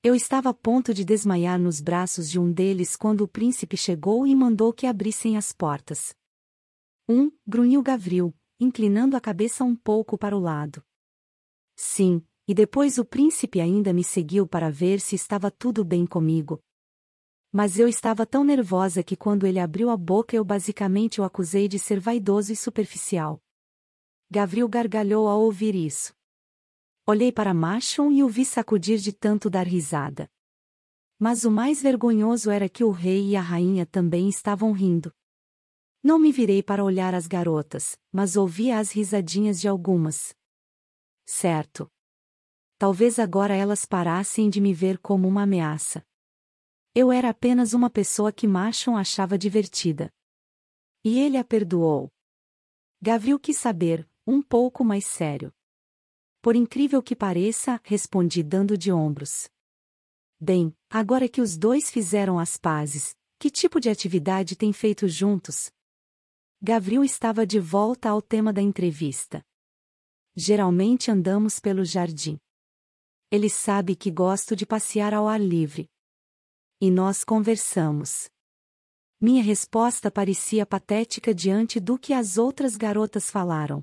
Eu estava a ponto de desmaiar nos braços de um deles quando o príncipe chegou e mandou que abrissem as portas. Um, grunhiu Gavril, inclinando a cabeça um pouco para o lado. Sim, e depois o príncipe ainda me seguiu para ver se estava tudo bem comigo. Mas eu estava tão nervosa que quando ele abriu a boca eu basicamente o acusei de ser vaidoso e superficial. Gavril gargalhou ao ouvir isso. Olhei para Machon e o vi sacudir de tanto dar risada. Mas o mais vergonhoso era que o rei e a rainha também estavam rindo. Não me virei para olhar as garotas, mas ouvi as risadinhas de algumas. Certo. Talvez agora elas parassem de me ver como uma ameaça. Eu era apenas uma pessoa que Machon achava divertida. E ele a perdoou. Gavril quis saber, um pouco mais sério. Por incrível que pareça, respondi dando de ombros. Bem, agora que os dois fizeram as pazes, que tipo de atividade têm feito juntos? Gavril estava de volta ao tema da entrevista. Geralmente andamos pelo jardim. Ele sabe que gosto de passear ao ar livre. E nós conversamos. Minha resposta parecia patética diante do que as outras garotas falaram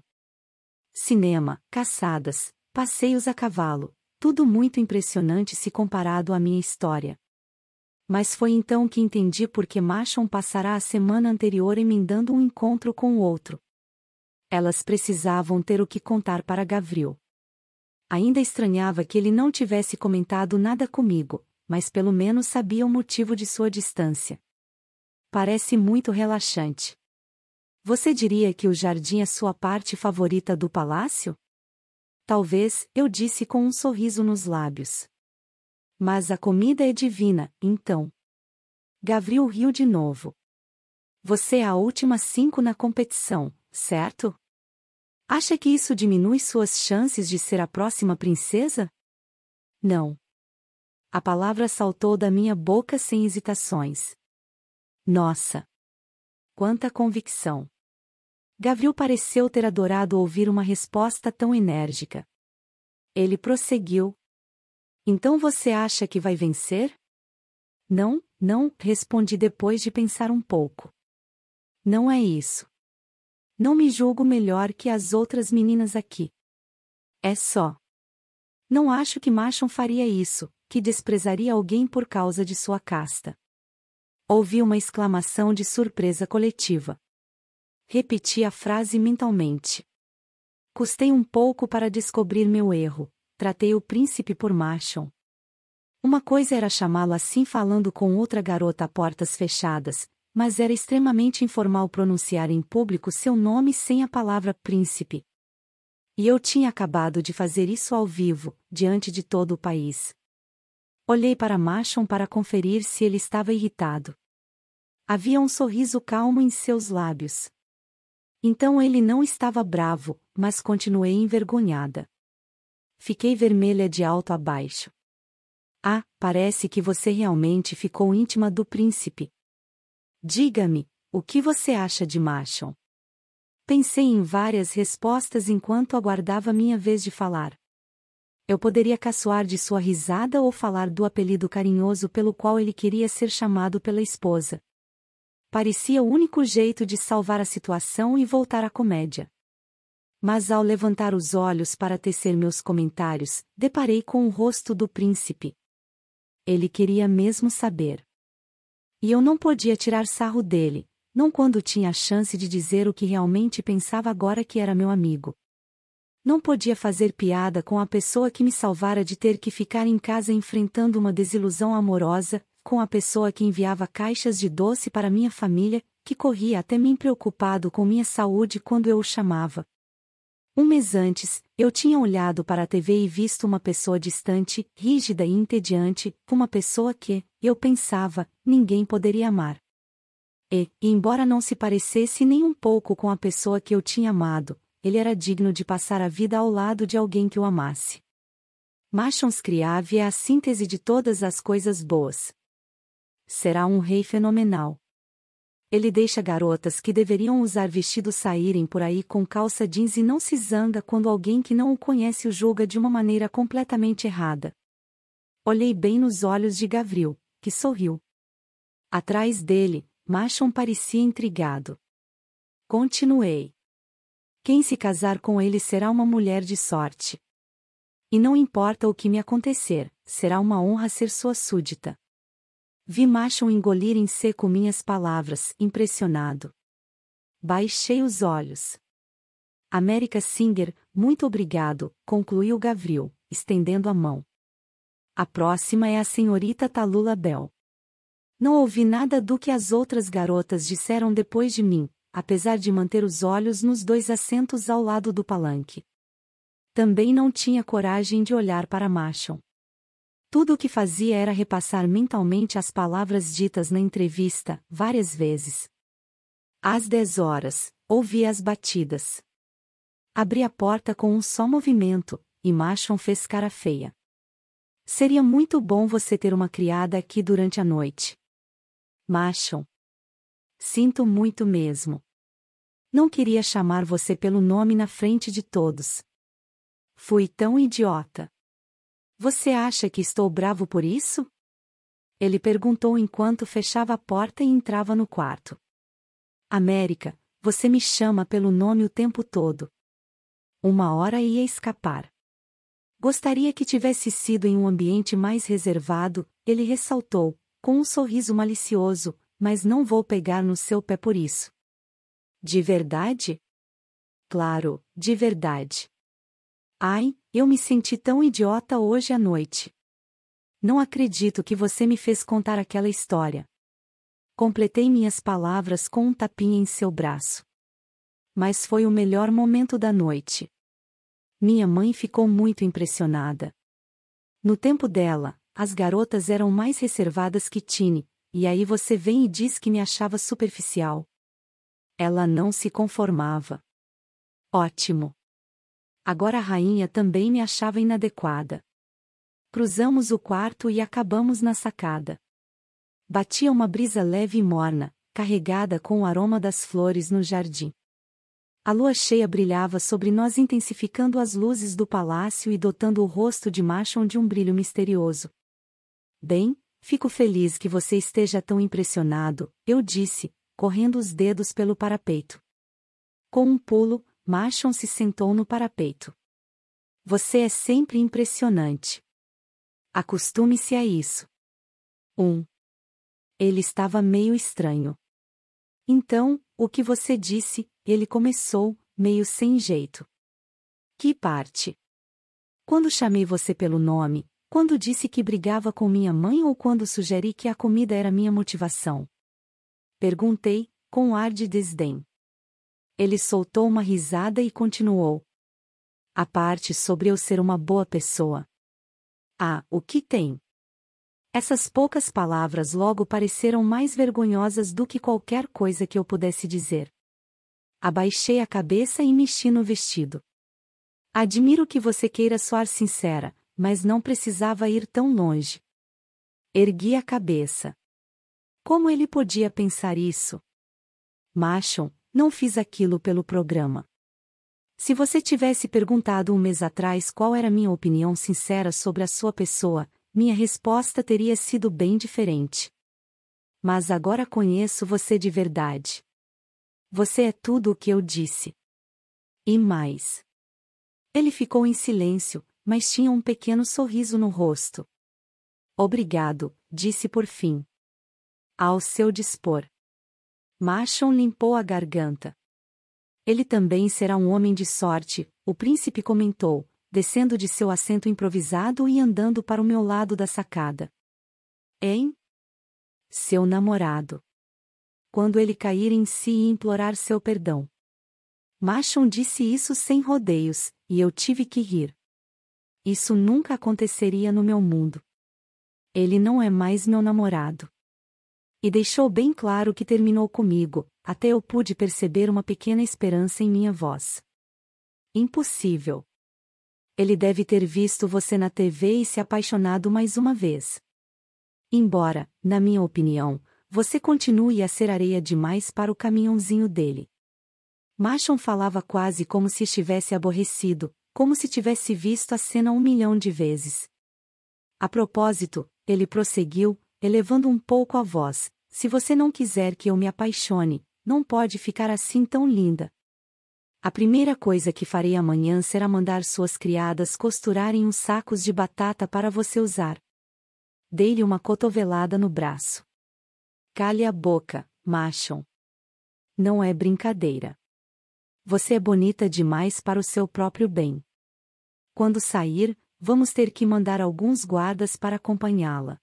cinema, caçadas, passeios a cavalo, tudo muito impressionante se comparado à minha história. Mas foi então que entendi por que Machon passará a semana anterior emendando um encontro com o outro. Elas precisavam ter o que contar para Gavril. Ainda estranhava que ele não tivesse comentado nada comigo, mas pelo menos sabia o motivo de sua distância. Parece muito relaxante. Você diria que o jardim é sua parte favorita do palácio? Talvez, eu disse com um sorriso nos lábios. Mas a comida é divina, então. Gavril riu de novo. Você é a última cinco na competição, certo? Acha que isso diminui suas chances de ser a próxima princesa? Não. A palavra saltou da minha boca sem hesitações. Nossa! Quanta convicção! Gavril pareceu ter adorado ouvir uma resposta tão enérgica. Ele prosseguiu. Então você acha que vai vencer? Não, não, respondi depois de pensar um pouco. Não é isso. Não me julgo melhor que as outras meninas aqui. É só. Não acho que Machon faria isso, que desprezaria alguém por causa de sua casta. Ouvi uma exclamação de surpresa coletiva. Repeti a frase mentalmente. Custei um pouco para descobrir meu erro. Tratei o príncipe por Marshall. Uma coisa era chamá-lo assim falando com outra garota a portas fechadas, mas era extremamente informal pronunciar em público seu nome sem a palavra príncipe. E eu tinha acabado de fazer isso ao vivo, diante de todo o país. Olhei para Machon para conferir se ele estava irritado. Havia um sorriso calmo em seus lábios. Então ele não estava bravo, mas continuei envergonhada. Fiquei vermelha de alto a baixo. Ah, parece que você realmente ficou íntima do príncipe. Diga-me, o que você acha de Machon? Pensei em várias respostas enquanto aguardava minha vez de falar. Eu poderia caçoar de sua risada ou falar do apelido carinhoso pelo qual ele queria ser chamado pela esposa, Parecia o único jeito de salvar a situação e voltar à comédia. Mas ao levantar os olhos para tecer meus comentários, deparei com o rosto do príncipe. Ele queria mesmo saber. E eu não podia tirar sarro dele, não quando tinha a chance de dizer o que realmente pensava agora que era meu amigo. Não podia fazer piada com a pessoa que me salvara de ter que ficar em casa enfrentando uma desilusão amorosa, com a pessoa que enviava caixas de doce para minha família, que corria até mim preocupado com minha saúde quando eu o chamava. Um mês antes, eu tinha olhado para a TV e visto uma pessoa distante, rígida e entediante, uma pessoa que, eu pensava, ninguém poderia amar. E, embora não se parecesse nem um pouco com a pessoa que eu tinha amado, ele era digno de passar a vida ao lado de alguém que o amasse. Machons Criave é a síntese de todas as coisas boas. Será um rei fenomenal. Ele deixa garotas que deveriam usar vestidos saírem por aí com calça jeans e não se zanga quando alguém que não o conhece o julga de uma maneira completamente errada. Olhei bem nos olhos de Gavril, que sorriu. Atrás dele, Machon parecia intrigado. Continuei. Quem se casar com ele será uma mulher de sorte. E não importa o que me acontecer, será uma honra ser sua súdita. Vi Machon engolir em seco minhas palavras, impressionado. Baixei os olhos. América Singer, muito obrigado, concluiu Gavril, estendendo a mão. A próxima é a senhorita Talula Bell. Não ouvi nada do que as outras garotas disseram depois de mim, apesar de manter os olhos nos dois assentos ao lado do palanque. Também não tinha coragem de olhar para Machon. Tudo o que fazia era repassar mentalmente as palavras ditas na entrevista, várias vezes. Às dez horas, ouvi as batidas. Abri a porta com um só movimento, e Machon fez cara feia. Seria muito bom você ter uma criada aqui durante a noite. Machon. Sinto muito mesmo. Não queria chamar você pelo nome na frente de todos. Fui tão idiota. Você acha que estou bravo por isso? Ele perguntou enquanto fechava a porta e entrava no quarto. América, você me chama pelo nome o tempo todo. Uma hora ia escapar. Gostaria que tivesse sido em um ambiente mais reservado, ele ressaltou, com um sorriso malicioso, mas não vou pegar no seu pé por isso. De verdade? Claro, de verdade. Ai, eu me senti tão idiota hoje à noite. Não acredito que você me fez contar aquela história. Completei minhas palavras com um tapinha em seu braço. Mas foi o melhor momento da noite. Minha mãe ficou muito impressionada. No tempo dela, as garotas eram mais reservadas que Tine, e aí você vem e diz que me achava superficial. Ela não se conformava. Ótimo. Agora a rainha também me achava inadequada. Cruzamos o quarto e acabamos na sacada. Batia uma brisa leve e morna, carregada com o aroma das flores no jardim. A lua cheia brilhava sobre nós, intensificando as luzes do palácio e dotando o rosto de Machon de um brilho misterioso. Bem, fico feliz que você esteja tão impressionado, eu disse, correndo os dedos pelo parapeito. Com um pulo, Machon se sentou no parapeito. Você é sempre impressionante. Acostume-se a isso. 1. Um. Ele estava meio estranho. Então, o que você disse, ele começou, meio sem jeito. Que parte? Quando chamei você pelo nome, quando disse que brigava com minha mãe ou quando sugeri que a comida era minha motivação? Perguntei, com ar de desdém. Ele soltou uma risada e continuou. A parte sobre eu ser uma boa pessoa. Ah, o que tem? Essas poucas palavras logo pareceram mais vergonhosas do que qualquer coisa que eu pudesse dizer. Abaixei a cabeça e mexi no vestido. Admiro que você queira soar sincera, mas não precisava ir tão longe. Ergui a cabeça. Como ele podia pensar isso? Machon, não fiz aquilo pelo programa. Se você tivesse perguntado um mês atrás qual era minha opinião sincera sobre a sua pessoa, minha resposta teria sido bem diferente. Mas agora conheço você de verdade. Você é tudo o que eu disse. E mais. Ele ficou em silêncio, mas tinha um pequeno sorriso no rosto. Obrigado, disse por fim. Ao seu dispor. Machon limpou a garganta. Ele também será um homem de sorte, o príncipe comentou, descendo de seu assento improvisado e andando para o meu lado da sacada. Hein? Seu namorado. Quando ele cair em si e implorar seu perdão. Machon disse isso sem rodeios, e eu tive que rir. Isso nunca aconteceria no meu mundo. Ele não é mais meu namorado e deixou bem claro que terminou comigo, até eu pude perceber uma pequena esperança em minha voz. Impossível. Ele deve ter visto você na TV e se apaixonado mais uma vez. Embora, na minha opinião, você continue a ser areia demais para o caminhãozinho dele. Machon falava quase como se estivesse aborrecido, como se tivesse visto a cena um milhão de vezes. A propósito, ele prosseguiu, elevando um pouco a voz, se você não quiser que eu me apaixone, não pode ficar assim tão linda. A primeira coisa que farei amanhã será mandar suas criadas costurarem uns sacos de batata para você usar. Dei-lhe uma cotovelada no braço. Cale a boca, machão. Não é brincadeira. Você é bonita demais para o seu próprio bem. Quando sair, vamos ter que mandar alguns guardas para acompanhá-la.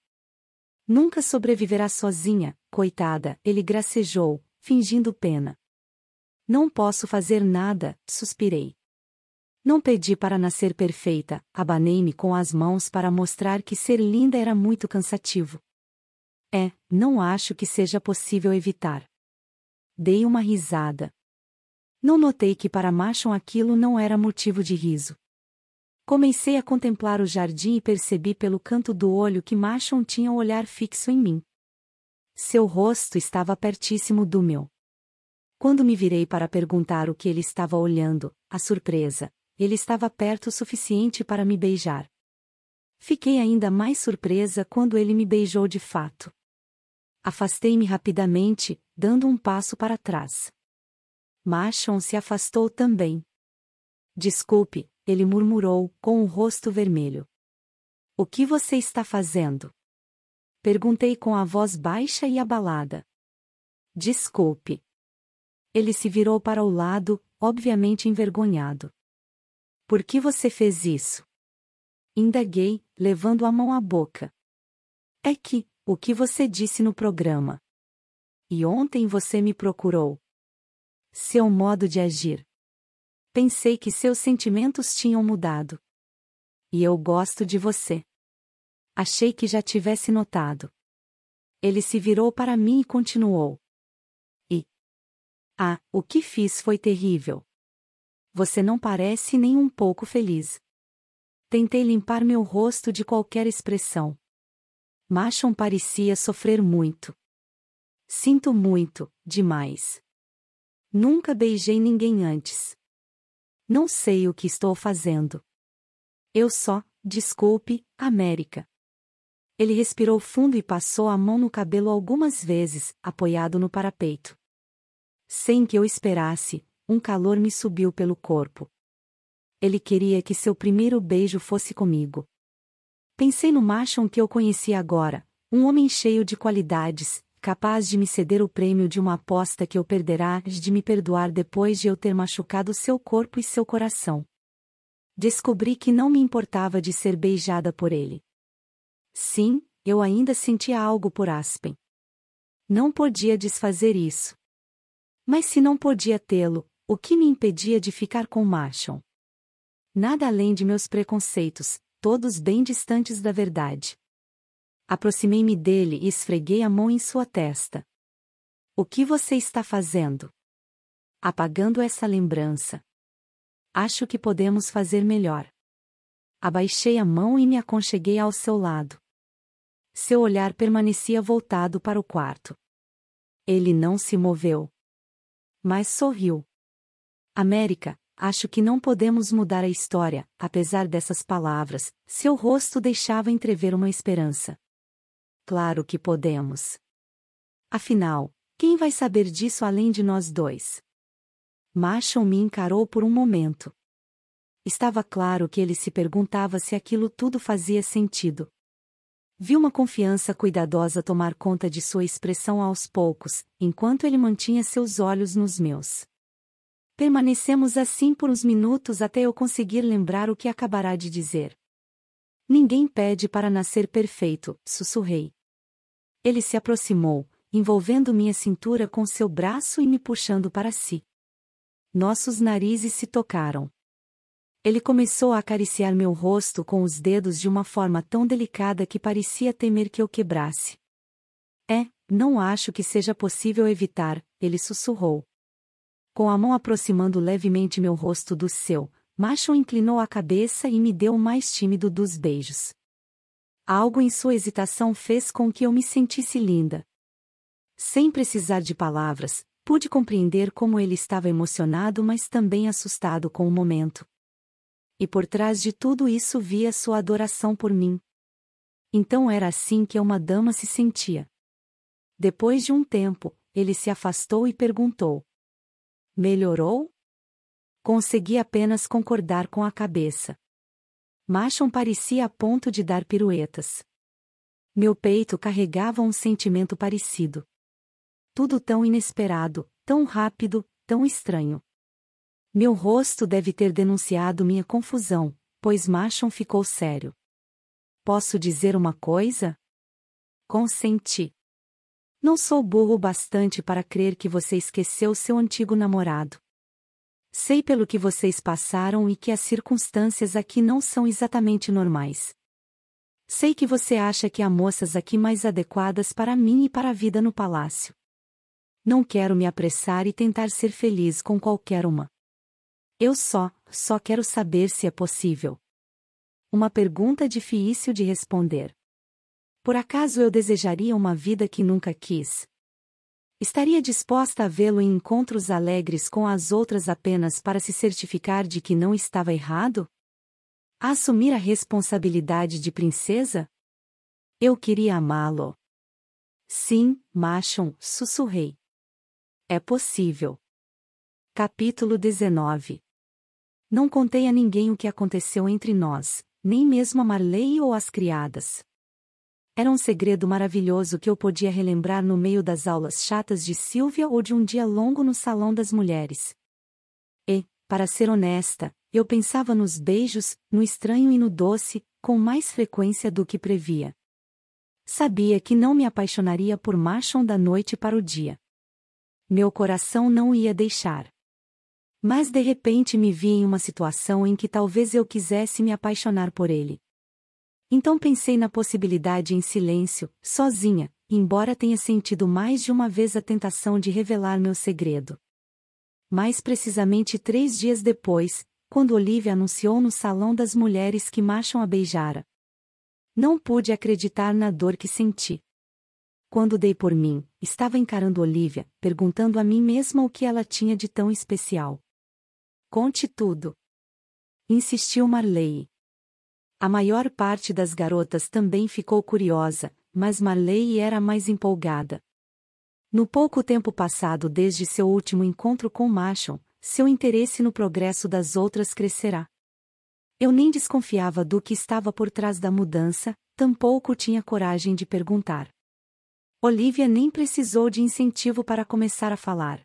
Nunca sobreviverá sozinha, Coitada, ele gracejou, fingindo pena. Não posso fazer nada, suspirei. Não pedi para nascer perfeita, abanei-me com as mãos para mostrar que ser linda era muito cansativo. É, não acho que seja possível evitar. Dei uma risada. Não notei que para Machon aquilo não era motivo de riso. Comecei a contemplar o jardim e percebi pelo canto do olho que Machon tinha o um olhar fixo em mim. Seu rosto estava pertíssimo do meu. Quando me virei para perguntar o que ele estava olhando, a surpresa, ele estava perto o suficiente para me beijar. Fiquei ainda mais surpresa quando ele me beijou de fato. Afastei-me rapidamente, dando um passo para trás. Machon se afastou também. Desculpe, ele murmurou, com o rosto vermelho. O que você está fazendo? Perguntei com a voz baixa e abalada. Desculpe. Ele se virou para o lado, obviamente envergonhado. Por que você fez isso? Indaguei, levando a mão à boca. É que, o que você disse no programa. E ontem você me procurou. Seu modo de agir. Pensei que seus sentimentos tinham mudado. E eu gosto de você. Achei que já tivesse notado. Ele se virou para mim e continuou. E. Ah, o que fiz foi terrível. Você não parece nem um pouco feliz. Tentei limpar meu rosto de qualquer expressão. Machon parecia sofrer muito. Sinto muito, demais. Nunca beijei ninguém antes. Não sei o que estou fazendo. Eu só, desculpe, América. Ele respirou fundo e passou a mão no cabelo algumas vezes, apoiado no parapeito. Sem que eu esperasse, um calor me subiu pelo corpo. Ele queria que seu primeiro beijo fosse comigo. Pensei no Machon que eu conhecia agora, um homem cheio de qualidades, capaz de me ceder o prêmio de uma aposta que eu perderá de me perdoar depois de eu ter machucado seu corpo e seu coração. Descobri que não me importava de ser beijada por ele. Sim, eu ainda sentia algo por Aspen. Não podia desfazer isso. Mas se não podia tê-lo, o que me impedia de ficar com Marshall? Nada além de meus preconceitos, todos bem distantes da verdade. Aproximei-me dele e esfreguei a mão em sua testa. O que você está fazendo? Apagando essa lembrança. Acho que podemos fazer melhor. Abaixei a mão e me aconcheguei ao seu lado. Seu olhar permanecia voltado para o quarto. Ele não se moveu. Mas sorriu. América, acho que não podemos mudar a história, apesar dessas palavras, seu rosto deixava entrever uma esperança. Claro que podemos. Afinal, quem vai saber disso além de nós dois? Marshall me encarou por um momento. Estava claro que ele se perguntava se aquilo tudo fazia sentido. Vi uma confiança cuidadosa tomar conta de sua expressão aos poucos, enquanto ele mantinha seus olhos nos meus. Permanecemos assim por uns minutos até eu conseguir lembrar o que acabará de dizer. Ninguém pede para nascer perfeito, sussurrei. Ele se aproximou, envolvendo minha cintura com seu braço e me puxando para si. Nossos narizes se tocaram. Ele começou a acariciar meu rosto com os dedos de uma forma tão delicada que parecia temer que eu quebrasse. É, não acho que seja possível evitar, ele sussurrou. Com a mão aproximando levemente meu rosto do seu, Macho inclinou a cabeça e me deu o mais tímido dos beijos. Algo em sua hesitação fez com que eu me sentisse linda. Sem precisar de palavras, pude compreender como ele estava emocionado mas também assustado com o momento. E por trás de tudo isso via sua adoração por mim. Então era assim que uma dama se sentia. Depois de um tempo, ele se afastou e perguntou: Melhorou? Consegui apenas concordar com a cabeça. Machon parecia a ponto de dar piruetas. Meu peito carregava um sentimento parecido. Tudo tão inesperado, tão rápido, tão estranho. Meu rosto deve ter denunciado minha confusão, pois Marshall ficou sério. Posso dizer uma coisa? Consenti. Não sou burro bastante para crer que você esqueceu seu antigo namorado. Sei pelo que vocês passaram e que as circunstâncias aqui não são exatamente normais. Sei que você acha que há moças aqui mais adequadas para mim e para a vida no palácio. Não quero me apressar e tentar ser feliz com qualquer uma. Eu só, só quero saber se é possível. Uma pergunta difícil de responder. Por acaso eu desejaria uma vida que nunca quis? Estaria disposta a vê-lo em encontros alegres com as outras apenas para se certificar de que não estava errado? A assumir a responsabilidade de princesa? Eu queria amá-lo. Sim, Machon, sussurrei. É possível. Capítulo 19 não contei a ninguém o que aconteceu entre nós, nem mesmo a Marley ou as criadas. Era um segredo maravilhoso que eu podia relembrar no meio das aulas chatas de Silvia ou de um dia longo no salão das mulheres. E, para ser honesta, eu pensava nos beijos, no estranho e no doce, com mais frequência do que previa. Sabia que não me apaixonaria por Marchon da noite para o dia. Meu coração não ia deixar. Mas de repente me vi em uma situação em que talvez eu quisesse me apaixonar por ele. Então pensei na possibilidade em silêncio, sozinha, embora tenha sentido mais de uma vez a tentação de revelar meu segredo. Mais precisamente três dias depois, quando Olivia anunciou no Salão das Mulheres que Macham a beijara. Não pude acreditar na dor que senti. Quando dei por mim, estava encarando Olivia, perguntando a mim mesma o que ela tinha de tão especial. Conte tudo. Insistiu Marley. A maior parte das garotas também ficou curiosa, mas Marley era mais empolgada. No pouco tempo passado desde seu último encontro com Machon, seu interesse no progresso das outras crescerá. Eu nem desconfiava do que estava por trás da mudança, tampouco tinha coragem de perguntar. Olivia nem precisou de incentivo para começar a falar.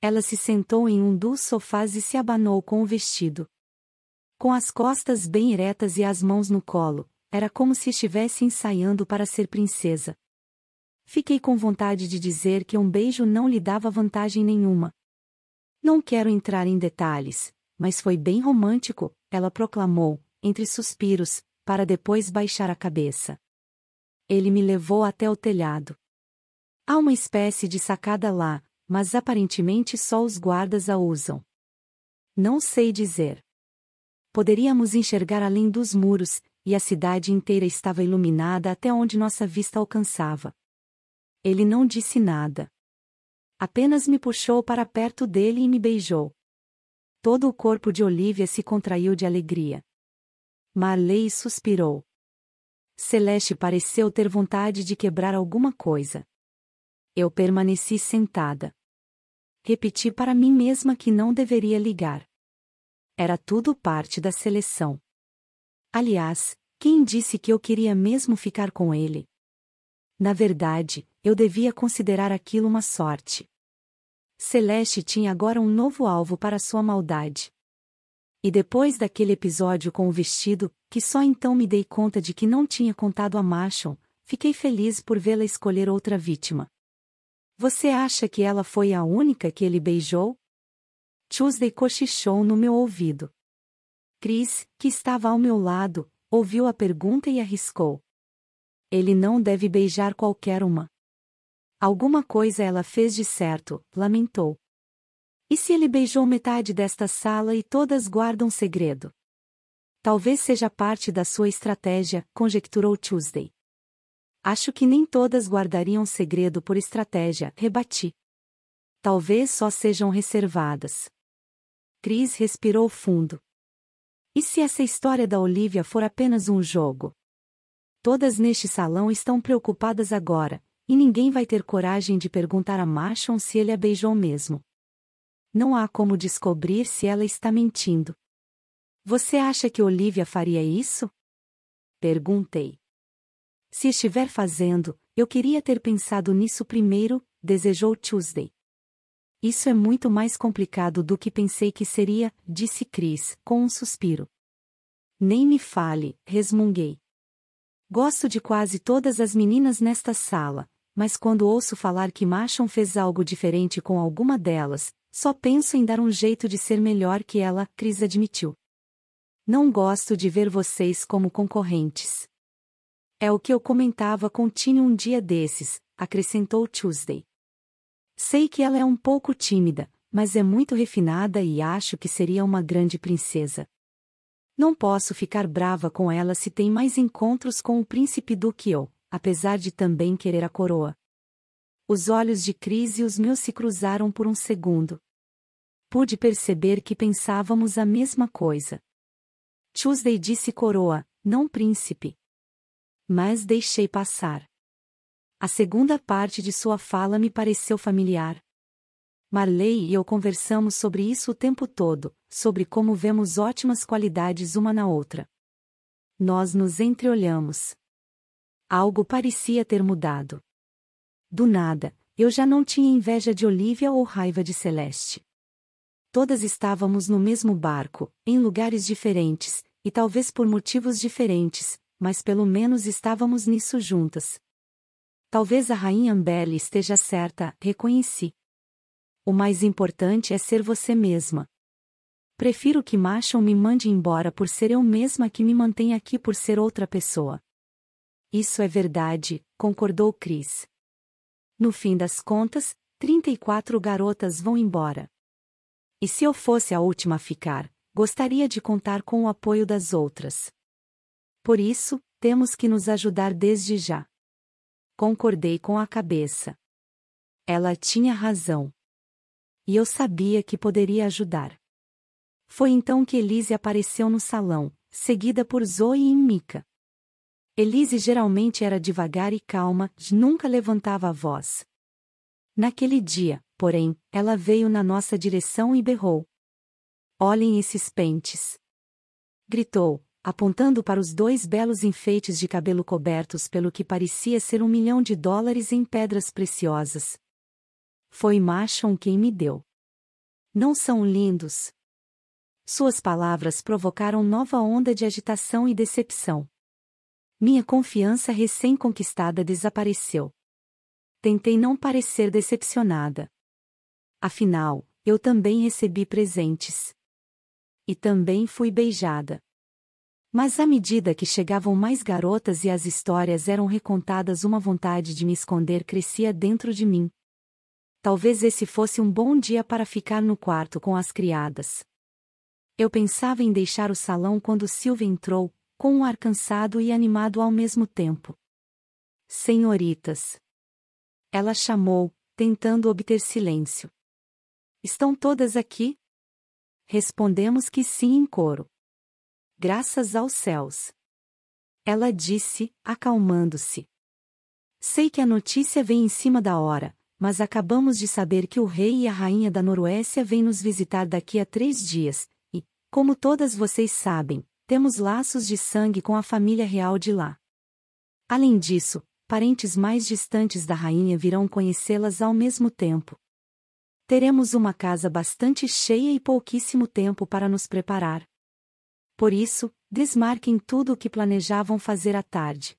Ela se sentou em um dos sofás e se abanou com o vestido. Com as costas bem eretas e as mãos no colo, era como se estivesse ensaiando para ser princesa. Fiquei com vontade de dizer que um beijo não lhe dava vantagem nenhuma. Não quero entrar em detalhes, mas foi bem romântico, ela proclamou, entre suspiros, para depois baixar a cabeça. Ele me levou até o telhado. Há uma espécie de sacada lá, mas aparentemente só os guardas a usam. Não sei dizer. Poderíamos enxergar além dos muros, e a cidade inteira estava iluminada até onde nossa vista alcançava. Ele não disse nada. Apenas me puxou para perto dele e me beijou. Todo o corpo de Olivia se contraiu de alegria. Marley suspirou. Celeste pareceu ter vontade de quebrar alguma coisa. Eu permaneci sentada repeti para mim mesma que não deveria ligar. Era tudo parte da seleção. Aliás, quem disse que eu queria mesmo ficar com ele? Na verdade, eu devia considerar aquilo uma sorte. Celeste tinha agora um novo alvo para sua maldade. E depois daquele episódio com o vestido, que só então me dei conta de que não tinha contado a Machon, fiquei feliz por vê-la escolher outra vítima. Você acha que ela foi a única que ele beijou? Tuesday cochichou no meu ouvido. Chris, que estava ao meu lado, ouviu a pergunta e arriscou. Ele não deve beijar qualquer uma. Alguma coisa ela fez de certo, lamentou. E se ele beijou metade desta sala e todas guardam segredo? Talvez seja parte da sua estratégia, conjecturou Tuesday. Acho que nem todas guardariam segredo por estratégia, rebati. Talvez só sejam reservadas. Cris respirou fundo. E se essa história da Olivia for apenas um jogo? Todas neste salão estão preocupadas agora, e ninguém vai ter coragem de perguntar a Marshall se ele a beijou mesmo. Não há como descobrir se ela está mentindo. Você acha que Olivia faria isso? Perguntei. Se estiver fazendo, eu queria ter pensado nisso primeiro, desejou Tuesday. Isso é muito mais complicado do que pensei que seria, disse Chris, com um suspiro. Nem me fale, resmunguei. Gosto de quase todas as meninas nesta sala, mas quando ouço falar que Machon fez algo diferente com alguma delas, só penso em dar um jeito de ser melhor que ela, Cris admitiu. Não gosto de ver vocês como concorrentes. É o que eu comentava com um dia desses, acrescentou Tuesday. Sei que ela é um pouco tímida, mas é muito refinada e acho que seria uma grande princesa. Não posso ficar brava com ela se tem mais encontros com o príncipe do que eu, apesar de também querer a coroa. Os olhos de Cris e os meus se cruzaram por um segundo. Pude perceber que pensávamos a mesma coisa. Tuesday disse coroa, não príncipe. Mas deixei passar. A segunda parte de sua fala me pareceu familiar. Marley e eu conversamos sobre isso o tempo todo, sobre como vemos ótimas qualidades uma na outra. Nós nos entreolhamos. Algo parecia ter mudado. Do nada, eu já não tinha inveja de Olivia ou raiva de Celeste. Todas estávamos no mesmo barco, em lugares diferentes, e talvez por motivos diferentes, mas pelo menos estávamos nisso juntas. Talvez a rainha Ambelle esteja certa, reconheci. O mais importante é ser você mesma. Prefiro que Machon me mande embora por ser eu mesma que me mantém aqui por ser outra pessoa. Isso é verdade, concordou Chris. No fim das contas, 34 garotas vão embora. E se eu fosse a última a ficar, gostaria de contar com o apoio das outras. Por isso, temos que nos ajudar desde já. Concordei com a cabeça. Ela tinha razão. E eu sabia que poderia ajudar. Foi então que Elise apareceu no salão, seguida por Zoe e Mika. Elise geralmente era devagar e calma, nunca levantava a voz. Naquele dia, porém, ela veio na nossa direção e berrou. Olhem esses pentes! Gritou, apontando para os dois belos enfeites de cabelo cobertos pelo que parecia ser um milhão de dólares em pedras preciosas. Foi Machon quem me deu. Não são lindos? Suas palavras provocaram nova onda de agitação e decepção. Minha confiança recém-conquistada desapareceu. Tentei não parecer decepcionada. Afinal, eu também recebi presentes. E também fui beijada. Mas à medida que chegavam mais garotas e as histórias eram recontadas, uma vontade de me esconder crescia dentro de mim. Talvez esse fosse um bom dia para ficar no quarto com as criadas. Eu pensava em deixar o salão quando Silvia entrou, com um ar cansado e animado ao mesmo tempo. Senhoritas! Ela chamou, tentando obter silêncio. Estão todas aqui? Respondemos que sim em coro graças aos céus. Ela disse, acalmando-se. Sei que a notícia vem em cima da hora, mas acabamos de saber que o rei e a rainha da Noruécia vêm nos visitar daqui a três dias, e, como todas vocês sabem, temos laços de sangue com a família real de lá. Além disso, parentes mais distantes da rainha virão conhecê-las ao mesmo tempo. Teremos uma casa bastante cheia e pouquíssimo tempo para nos preparar. Por isso, desmarquem tudo o que planejavam fazer à tarde.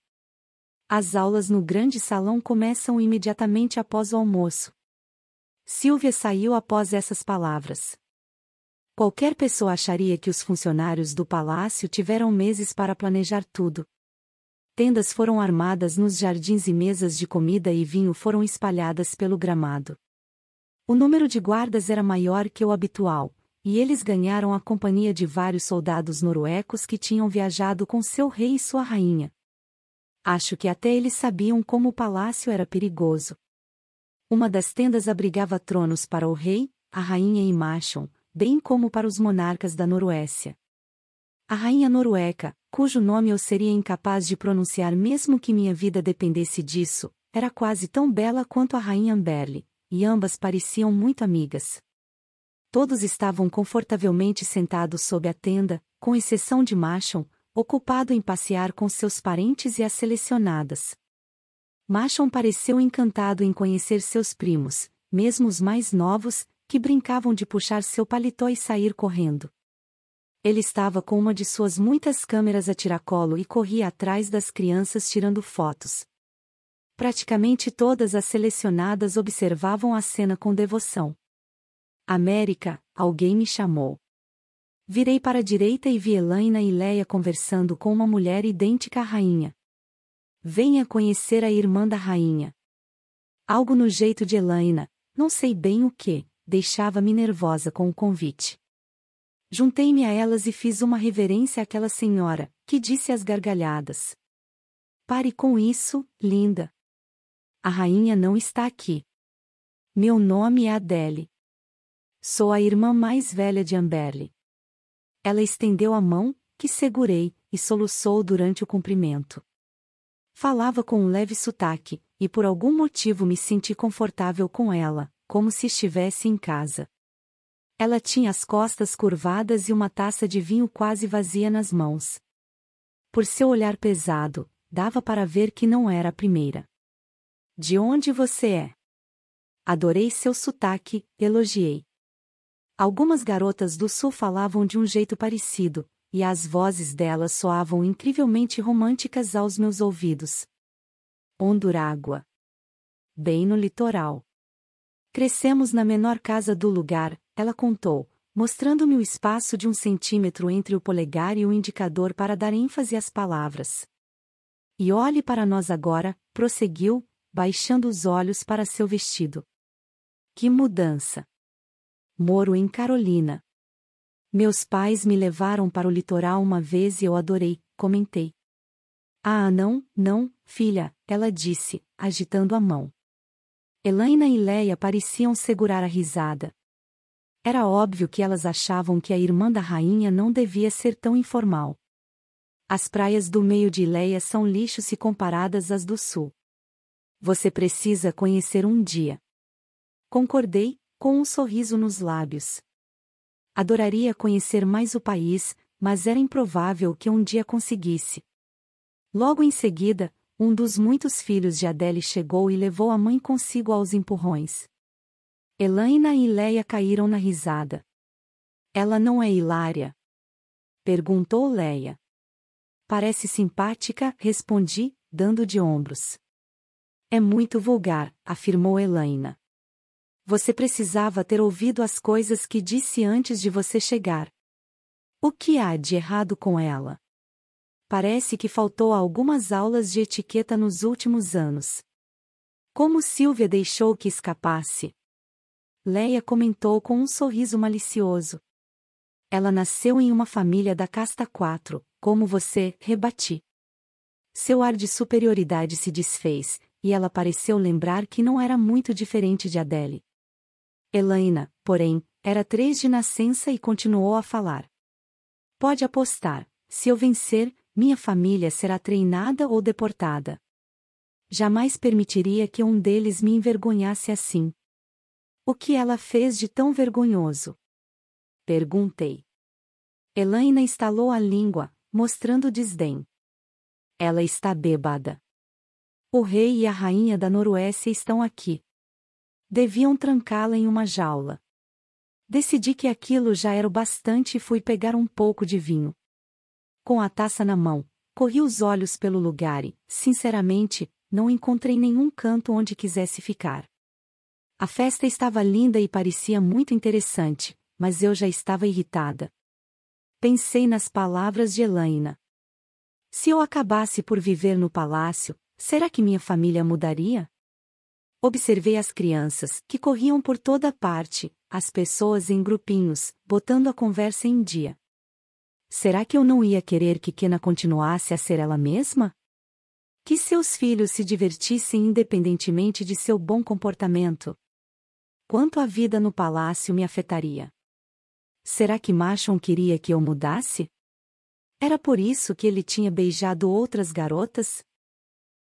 As aulas no grande salão começam imediatamente após o almoço. Silvia saiu após essas palavras. Qualquer pessoa acharia que os funcionários do palácio tiveram meses para planejar tudo. Tendas foram armadas nos jardins e mesas de comida e vinho foram espalhadas pelo gramado. O número de guardas era maior que o habitual e eles ganharam a companhia de vários soldados noruecos que tinham viajado com seu rei e sua rainha. Acho que até eles sabiam como o palácio era perigoso. Uma das tendas abrigava tronos para o rei, a rainha e Machon, bem como para os monarcas da Noruécia. A rainha norueca, cujo nome eu seria incapaz de pronunciar mesmo que minha vida dependesse disso, era quase tão bela quanto a rainha Amberle, e ambas pareciam muito amigas. Todos estavam confortavelmente sentados sob a tenda, com exceção de Machon, ocupado em passear com seus parentes e as selecionadas. Machon pareceu encantado em conhecer seus primos, mesmo os mais novos, que brincavam de puxar seu paletó e sair correndo. Ele estava com uma de suas muitas câmeras a tiracolo e corria atrás das crianças tirando fotos. Praticamente todas as selecionadas observavam a cena com devoção. América, alguém me chamou. Virei para a direita e vi Elaina e Leia conversando com uma mulher idêntica à rainha. Venha conhecer a irmã da rainha. Algo no jeito de Elaina, não sei bem o que, deixava-me nervosa com o convite. Juntei-me a elas e fiz uma reverência àquela senhora, que disse às gargalhadas: Pare com isso, linda. A rainha não está aqui. Meu nome é Adele. Sou a irmã mais velha de Amberly. Ela estendeu a mão, que segurei, e soluçou durante o cumprimento. Falava com um leve sotaque, e por algum motivo me senti confortável com ela, como se estivesse em casa. Ela tinha as costas curvadas e uma taça de vinho quase vazia nas mãos. Por seu olhar pesado, dava para ver que não era a primeira. De onde você é? Adorei seu sotaque, elogiei. Algumas garotas do sul falavam de um jeito parecido, e as vozes delas soavam incrivelmente românticas aos meus ouvidos. Ondurágua. Bem no litoral. Crescemos na menor casa do lugar, ela contou, mostrando-me o espaço de um centímetro entre o polegar e o indicador para dar ênfase às palavras. E olhe para nós agora, prosseguiu, baixando os olhos para seu vestido. Que mudança! moro em Carolina. Meus pais me levaram para o litoral uma vez e eu adorei, comentei. Ah, não, não, filha, ela disse, agitando a mão. Elaina e Leia pareciam segurar a risada. Era óbvio que elas achavam que a irmã da rainha não devia ser tão informal. As praias do meio de Leia são lixo se comparadas às do sul. Você precisa conhecer um dia. Concordei, com um sorriso nos lábios. Adoraria conhecer mais o país, mas era improvável que um dia conseguisse. Logo em seguida, um dos muitos filhos de Adele chegou e levou a mãe consigo aos empurrões. Elaina e Leia caíram na risada. Ela não é hilária? Perguntou Leia. Parece simpática, respondi, dando de ombros. É muito vulgar, afirmou Elaina você precisava ter ouvido as coisas que disse antes de você chegar. O que há de errado com ela? Parece que faltou algumas aulas de etiqueta nos últimos anos. Como Silvia deixou que escapasse? Leia comentou com um sorriso malicioso. Ela nasceu em uma família da casta 4, como você, rebati. Seu ar de superioridade se desfez, e ela pareceu lembrar que não era muito diferente de Adele. Elaina, porém, era três de nascença e continuou a falar. Pode apostar, se eu vencer, minha família será treinada ou deportada. Jamais permitiria que um deles me envergonhasse assim. O que ela fez de tão vergonhoso? Perguntei. Elaina estalou a língua, mostrando desdém. Ela está bêbada. O rei e a rainha da Noruécia estão aqui. Deviam trancá-la em uma jaula. Decidi que aquilo já era o bastante e fui pegar um pouco de vinho. Com a taça na mão, corri os olhos pelo lugar e, sinceramente, não encontrei nenhum canto onde quisesse ficar. A festa estava linda e parecia muito interessante, mas eu já estava irritada. Pensei nas palavras de Elaina. Se eu acabasse por viver no palácio, será que minha família mudaria? Observei as crianças, que corriam por toda parte, as pessoas em grupinhos, botando a conversa em dia. Será que eu não ia querer que Kena continuasse a ser ela mesma? Que seus filhos se divertissem independentemente de seu bom comportamento. Quanto a vida no palácio me afetaria? Será que Machon queria que eu mudasse? Era por isso que ele tinha beijado outras garotas?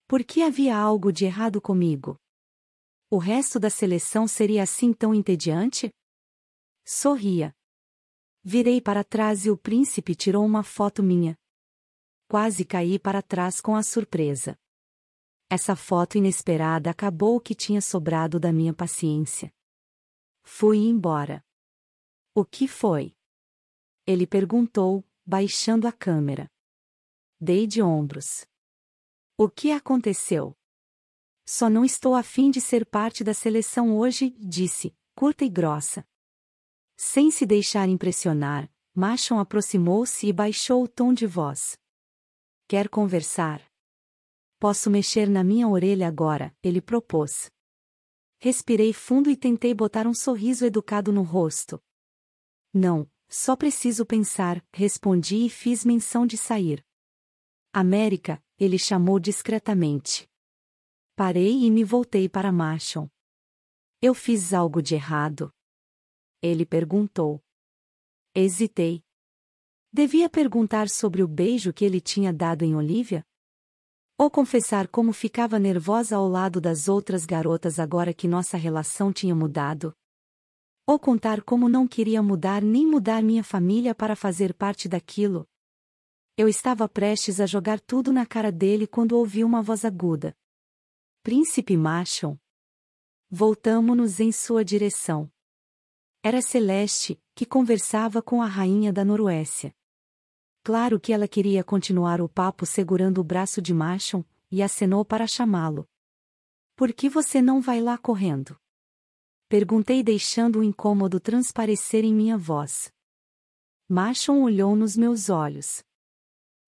Por que havia algo de errado comigo? O resto da seleção seria assim tão entediante? Sorria. Virei para trás e o príncipe tirou uma foto minha. Quase caí para trás com a surpresa. Essa foto inesperada acabou o que tinha sobrado da minha paciência. Fui embora. O que foi? Ele perguntou, baixando a câmera. Dei de ombros. O que aconteceu? Só não estou afim de ser parte da seleção hoje, disse, curta e grossa. Sem se deixar impressionar, Machon aproximou-se e baixou o tom de voz. Quer conversar? Posso mexer na minha orelha agora, ele propôs. Respirei fundo e tentei botar um sorriso educado no rosto. Não, só preciso pensar, respondi e fiz menção de sair. América, ele chamou discretamente. Parei e me voltei para Marshall. Eu fiz algo de errado. Ele perguntou. Hesitei. Devia perguntar sobre o beijo que ele tinha dado em Olivia? Ou confessar como ficava nervosa ao lado das outras garotas agora que nossa relação tinha mudado? Ou contar como não queria mudar nem mudar minha família para fazer parte daquilo? Eu estava prestes a jogar tudo na cara dele quando ouvi uma voz aguda. Príncipe Machon. Voltamo-nos em sua direção. Era Celeste, que conversava com a rainha da Noruécia. Claro que ela queria continuar o papo segurando o braço de Machon, e acenou para chamá-lo. Por que você não vai lá correndo? Perguntei deixando o incômodo transparecer em minha voz. Machon olhou nos meus olhos.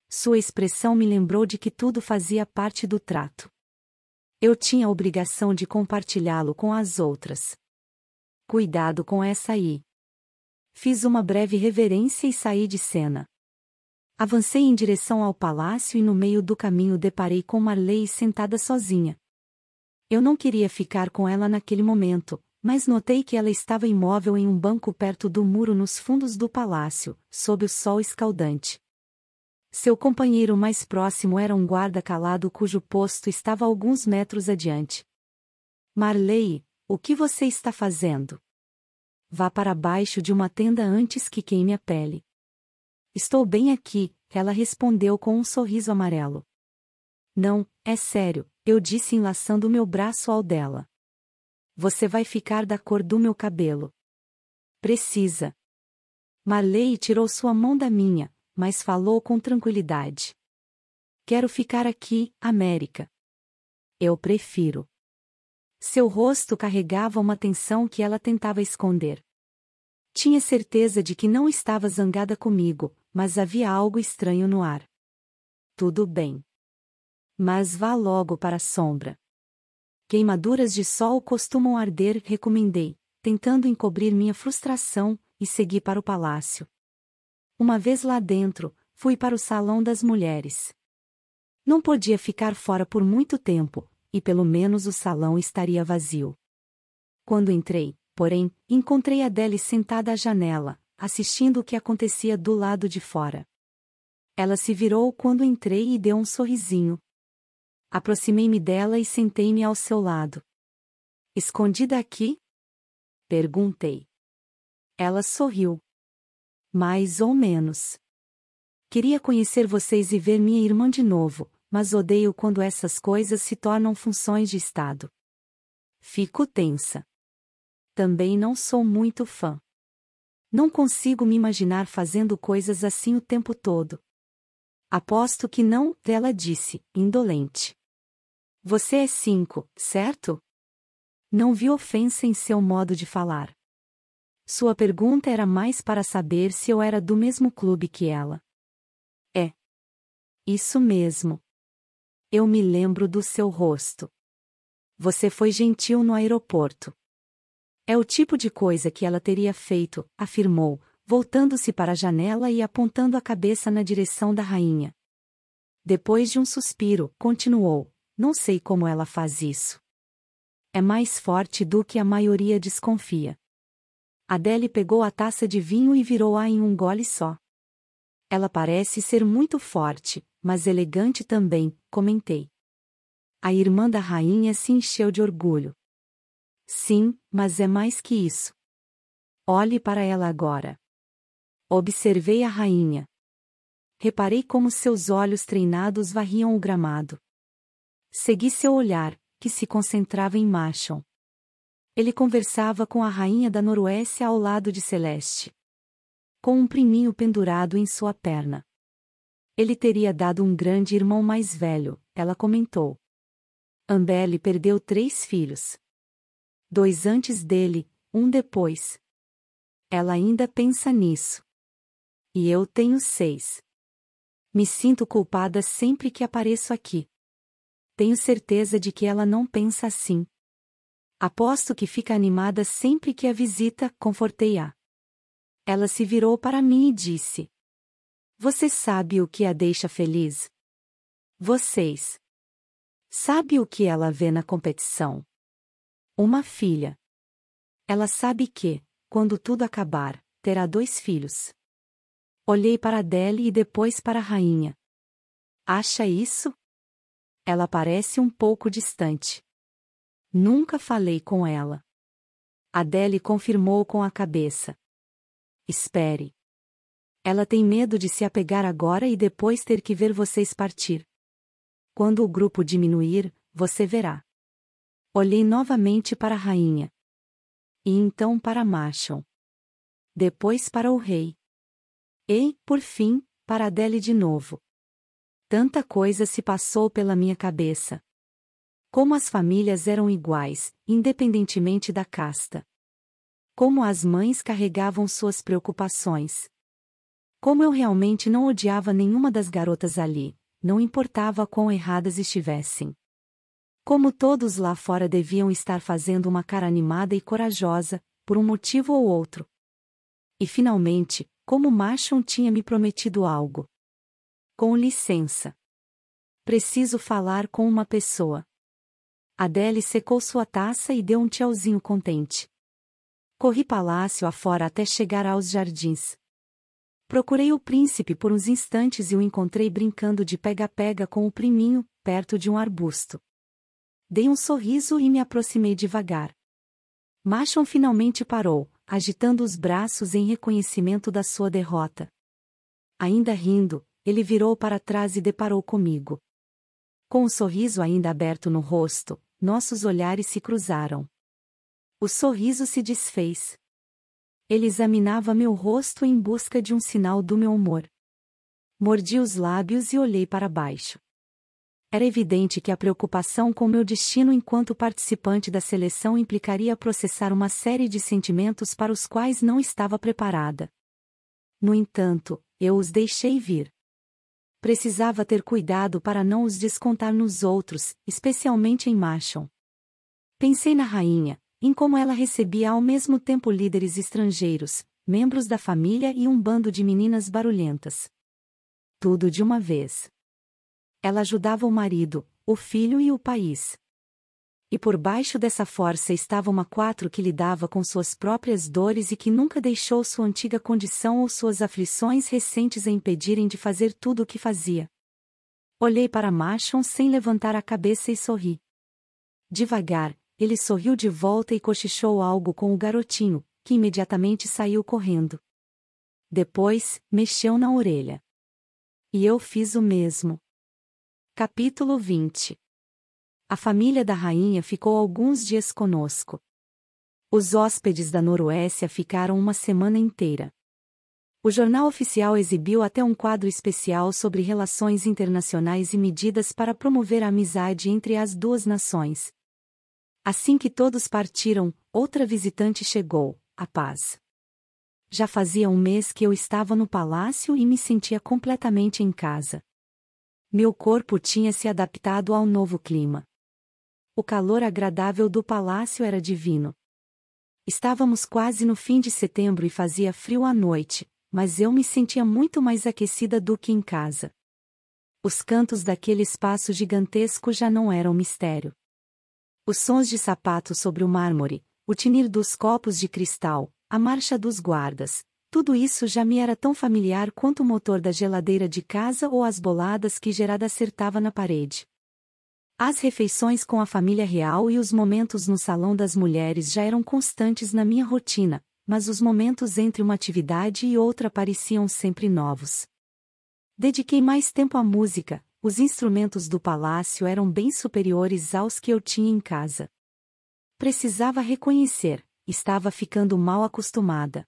Sua expressão me lembrou de que tudo fazia parte do trato. Eu tinha a obrigação de compartilhá-lo com as outras. Cuidado com essa aí. Fiz uma breve reverência e saí de cena. Avancei em direção ao palácio e no meio do caminho deparei com Marley sentada sozinha. Eu não queria ficar com ela naquele momento, mas notei que ela estava imóvel em um banco perto do muro nos fundos do palácio, sob o sol escaldante. Seu companheiro mais próximo era um guarda calado cujo posto estava alguns metros adiante. Marley, o que você está fazendo? Vá para baixo de uma tenda antes que queime a pele. Estou bem aqui, ela respondeu com um sorriso amarelo. Não, é sério, eu disse enlaçando meu braço ao dela. Você vai ficar da cor do meu cabelo. Precisa. Marley tirou sua mão da minha, mas falou com tranquilidade. Quero ficar aqui, América. Eu prefiro. Seu rosto carregava uma tensão que ela tentava esconder. Tinha certeza de que não estava zangada comigo, mas havia algo estranho no ar. Tudo bem. Mas vá logo para a sombra. Queimaduras de sol costumam arder, recomendei, tentando encobrir minha frustração, e segui para o palácio. Uma vez lá dentro, fui para o salão das mulheres. Não podia ficar fora por muito tempo, e pelo menos o salão estaria vazio. Quando entrei, porém, encontrei Adele sentada à janela, assistindo o que acontecia do lado de fora. Ela se virou quando entrei e deu um sorrisinho. Aproximei-me dela e sentei-me ao seu lado. Escondida aqui? Perguntei. Ela sorriu. Mais ou menos. Queria conhecer vocês e ver minha irmã de novo, mas odeio quando essas coisas se tornam funções de Estado. Fico tensa. Também não sou muito fã. Não consigo me imaginar fazendo coisas assim o tempo todo. Aposto que não, ela disse, indolente. Você é cinco, certo? Não vi ofensa em seu modo de falar. Sua pergunta era mais para saber se eu era do mesmo clube que ela. É. Isso mesmo. Eu me lembro do seu rosto. Você foi gentil no aeroporto. É o tipo de coisa que ela teria feito, afirmou, voltando-se para a janela e apontando a cabeça na direção da rainha. Depois de um suspiro, continuou: Não sei como ela faz isso. É mais forte do que a maioria desconfia. Adele pegou a taça de vinho e virou-a em um gole só. Ela parece ser muito forte, mas elegante também, comentei. A irmã da rainha se encheu de orgulho. Sim, mas é mais que isso. Olhe para ela agora. Observei a rainha. Reparei como seus olhos treinados varriam o gramado. Segui seu olhar, que se concentrava em Machon. Ele conversava com a rainha da Noroeste ao lado de Celeste. Com um priminho pendurado em sua perna. Ele teria dado um grande irmão mais velho, ela comentou. Ambele perdeu três filhos. Dois antes dele, um depois. Ela ainda pensa nisso. E eu tenho seis. Me sinto culpada sempre que apareço aqui. Tenho certeza de que ela não pensa assim, Aposto que fica animada sempre que a visita, confortei-a. Ela se virou para mim e disse: Você sabe o que a deixa feliz? Vocês. Sabe o que ela vê na competição? Uma filha. Ela sabe que, quando tudo acabar, terá dois filhos. Olhei para Adele e depois para a rainha. Acha isso? Ela parece um pouco distante. Nunca falei com ela. Adele confirmou com a cabeça. Espere. Ela tem medo de se apegar agora e depois ter que ver vocês partir. Quando o grupo diminuir, você verá. Olhei novamente para a rainha. E então para Marshall. Depois para o rei. E, por fim, para Adele de novo. Tanta coisa se passou pela minha cabeça. Como as famílias eram iguais, independentemente da casta. Como as mães carregavam suas preocupações. Como eu realmente não odiava nenhuma das garotas ali, não importava quão erradas estivessem. Como todos lá fora deviam estar fazendo uma cara animada e corajosa, por um motivo ou outro. E finalmente, como Marchon tinha me prometido algo. Com licença. Preciso falar com uma pessoa. Adele secou sua taça e deu um tchauzinho contente. Corri palácio afora até chegar aos jardins. Procurei o príncipe por uns instantes e o encontrei brincando de pega-pega com o priminho, perto de um arbusto. Dei um sorriso e me aproximei devagar. Machon finalmente parou, agitando os braços em reconhecimento da sua derrota. Ainda rindo, ele virou para trás e deparou comigo. Com o sorriso ainda aberto no rosto, nossos olhares se cruzaram. O sorriso se desfez. Ele examinava meu rosto em busca de um sinal do meu humor. Mordi os lábios e olhei para baixo. Era evidente que a preocupação com meu destino enquanto participante da seleção implicaria processar uma série de sentimentos para os quais não estava preparada. No entanto, eu os deixei vir precisava ter cuidado para não os descontar nos outros, especialmente em Marshall. Pensei na rainha, em como ela recebia ao mesmo tempo líderes estrangeiros, membros da família e um bando de meninas barulhentas. Tudo de uma vez. Ela ajudava o marido, o filho e o país e por baixo dessa força estava uma quatro que lidava com suas próprias dores e que nunca deixou sua antiga condição ou suas aflições recentes a impedirem de fazer tudo o que fazia. Olhei para Machon sem levantar a cabeça e sorri. Devagar, ele sorriu de volta e cochichou algo com o garotinho, que imediatamente saiu correndo. Depois, mexeu na orelha. E eu fiz o mesmo. Capítulo 20 a família da rainha ficou alguns dias conosco. Os hóspedes da Noroeste ficaram uma semana inteira. O jornal oficial exibiu até um quadro especial sobre relações internacionais e medidas para promover a amizade entre as duas nações. Assim que todos partiram, outra visitante chegou, a paz. Já fazia um mês que eu estava no palácio e me sentia completamente em casa. Meu corpo tinha se adaptado ao novo clima. O calor agradável do palácio era divino. Estávamos quase no fim de setembro e fazia frio à noite, mas eu me sentia muito mais aquecida do que em casa. Os cantos daquele espaço gigantesco já não eram mistério. Os sons de sapatos sobre o mármore, o tinir dos copos de cristal, a marcha dos guardas, tudo isso já me era tão familiar quanto o motor da geladeira de casa ou as boladas que Gerada acertava na parede. As refeições com a família real e os momentos no salão das mulheres já eram constantes na minha rotina, mas os momentos entre uma atividade e outra pareciam sempre novos. Dediquei mais tempo à música, os instrumentos do palácio eram bem superiores aos que eu tinha em casa. Precisava reconhecer, estava ficando mal acostumada.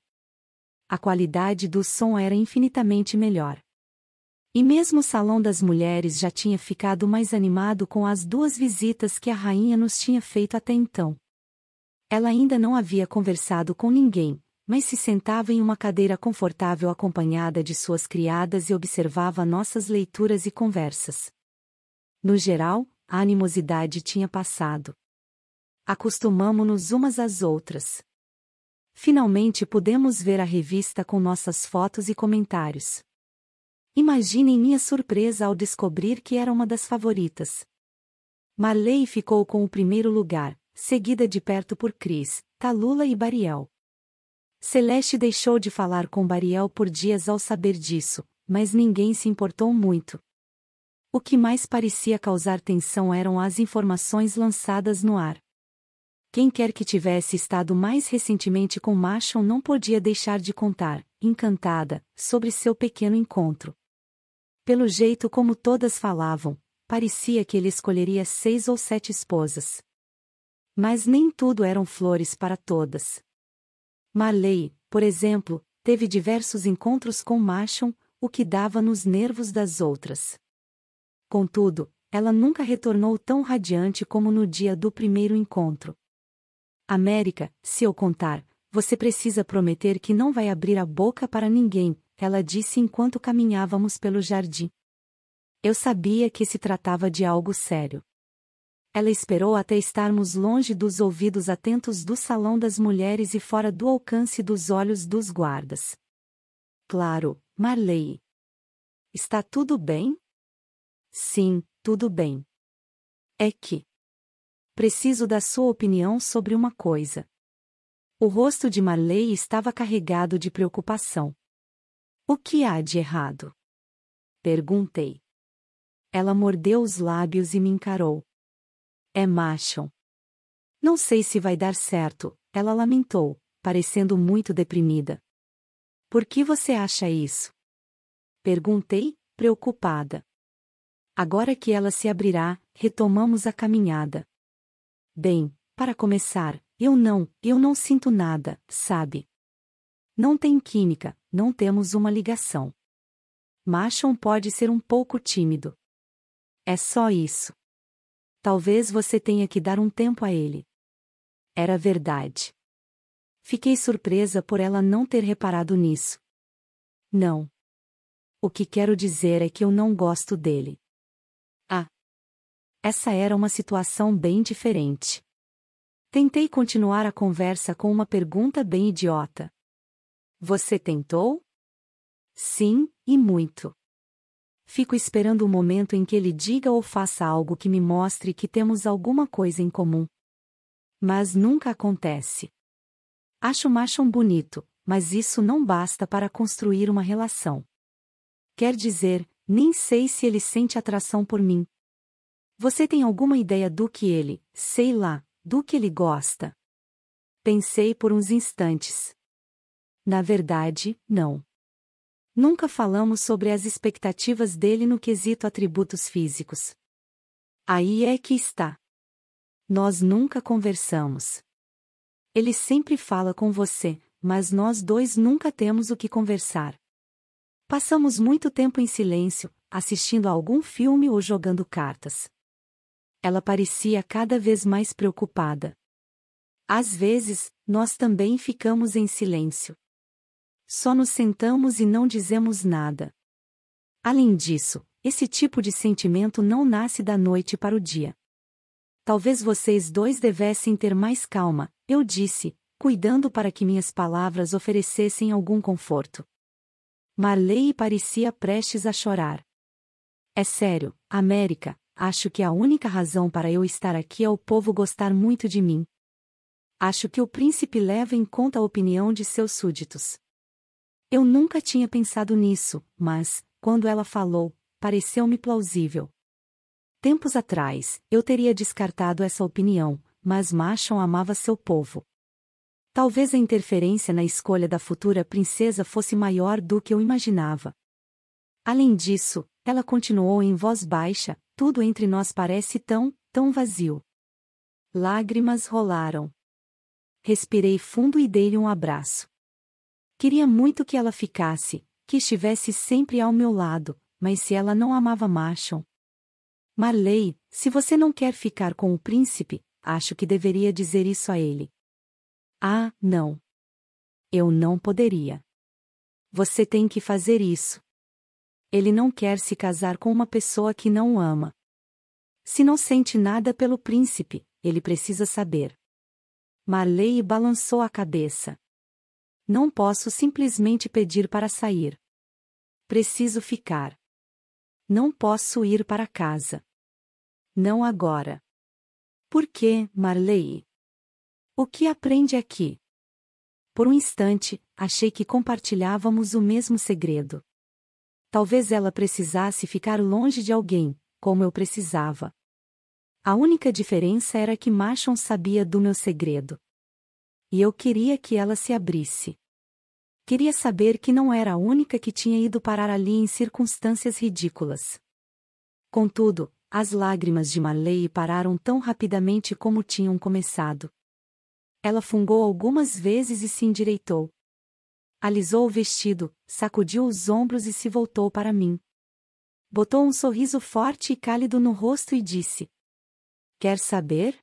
A qualidade do som era infinitamente melhor. E mesmo o salão das mulheres já tinha ficado mais animado com as duas visitas que a rainha nos tinha feito até então. Ela ainda não havia conversado com ninguém, mas se sentava em uma cadeira confortável acompanhada de suas criadas e observava nossas leituras e conversas. No geral, a animosidade tinha passado. Acostumamo-nos umas às outras. Finalmente pudemos ver a revista com nossas fotos e comentários. Imaginem minha surpresa ao descobrir que era uma das favoritas. Marley ficou com o primeiro lugar, seguida de perto por Cris, Talula e Bariel. Celeste deixou de falar com Bariel por dias ao saber disso, mas ninguém se importou muito. O que mais parecia causar tensão eram as informações lançadas no ar. Quem quer que tivesse estado mais recentemente com Machon não podia deixar de contar, encantada, sobre seu pequeno encontro. Pelo jeito como todas falavam, parecia que ele escolheria seis ou sete esposas. Mas nem tudo eram flores para todas. Marley, por exemplo, teve diversos encontros com Machon, o que dava nos nervos das outras. Contudo, ela nunca retornou tão radiante como no dia do primeiro encontro. América, se eu contar, você precisa prometer que não vai abrir a boca para ninguém, ela disse enquanto caminhávamos pelo jardim. Eu sabia que se tratava de algo sério. Ela esperou até estarmos longe dos ouvidos atentos do salão das mulheres e fora do alcance dos olhos dos guardas. Claro, Marley. Está tudo bem? Sim, tudo bem. É que. Preciso da sua opinião sobre uma coisa. O rosto de Marley estava carregado de preocupação. O que há de errado? Perguntei. Ela mordeu os lábios e me encarou. É macho. Não sei se vai dar certo, ela lamentou, parecendo muito deprimida. Por que você acha isso? Perguntei, preocupada. Agora que ela se abrirá, retomamos a caminhada. Bem, para começar, eu não, eu não sinto nada, sabe? Não tem química, não temos uma ligação. Machon pode ser um pouco tímido. É só isso. Talvez você tenha que dar um tempo a ele. Era verdade. Fiquei surpresa por ela não ter reparado nisso. Não. O que quero dizer é que eu não gosto dele. Ah. Essa era uma situação bem diferente. Tentei continuar a conversa com uma pergunta bem idiota. Você tentou? Sim, e muito. Fico esperando o momento em que ele diga ou faça algo que me mostre que temos alguma coisa em comum. Mas nunca acontece. Acho Machon bonito, mas isso não basta para construir uma relação. Quer dizer, nem sei se ele sente atração por mim. Você tem alguma ideia do que ele, sei lá, do que ele gosta? Pensei por uns instantes. Na verdade, não. Nunca falamos sobre as expectativas dele no quesito atributos físicos. Aí é que está. Nós nunca conversamos. Ele sempre fala com você, mas nós dois nunca temos o que conversar. Passamos muito tempo em silêncio, assistindo a algum filme ou jogando cartas. Ela parecia cada vez mais preocupada. Às vezes, nós também ficamos em silêncio. Só nos sentamos e não dizemos nada. Além disso, esse tipo de sentimento não nasce da noite para o dia. Talvez vocês dois devessem ter mais calma, eu disse, cuidando para que minhas palavras oferecessem algum conforto. Marley parecia prestes a chorar. É sério, América, acho que a única razão para eu estar aqui é o povo gostar muito de mim. Acho que o príncipe leva em conta a opinião de seus súditos. Eu nunca tinha pensado nisso, mas, quando ela falou, pareceu-me plausível. Tempos atrás, eu teria descartado essa opinião, mas Machon amava seu povo. Talvez a interferência na escolha da futura princesa fosse maior do que eu imaginava. Além disso, ela continuou em voz baixa, tudo entre nós parece tão, tão vazio. Lágrimas rolaram. Respirei fundo e dei-lhe um abraço. Queria muito que ela ficasse, que estivesse sempre ao meu lado, mas se ela não amava Machon. Marley, se você não quer ficar com o príncipe, acho que deveria dizer isso a ele. Ah, não. Eu não poderia. Você tem que fazer isso. Ele não quer se casar com uma pessoa que não o ama. Se não sente nada pelo príncipe, ele precisa saber. Marley balançou a cabeça. Não posso simplesmente pedir para sair. Preciso ficar. Não posso ir para casa. Não agora. Por que, Marley? O que aprende aqui? Por um instante, achei que compartilhávamos o mesmo segredo. Talvez ela precisasse ficar longe de alguém, como eu precisava. A única diferença era que Marchon sabia do meu segredo. E eu queria que ela se abrisse. Queria saber que não era a única que tinha ido parar ali em circunstâncias ridículas. Contudo, as lágrimas de Marley pararam tão rapidamente como tinham começado. Ela fungou algumas vezes e se endireitou. Alisou o vestido, sacudiu os ombros e se voltou para mim. Botou um sorriso forte e cálido no rosto e disse: Quer saber?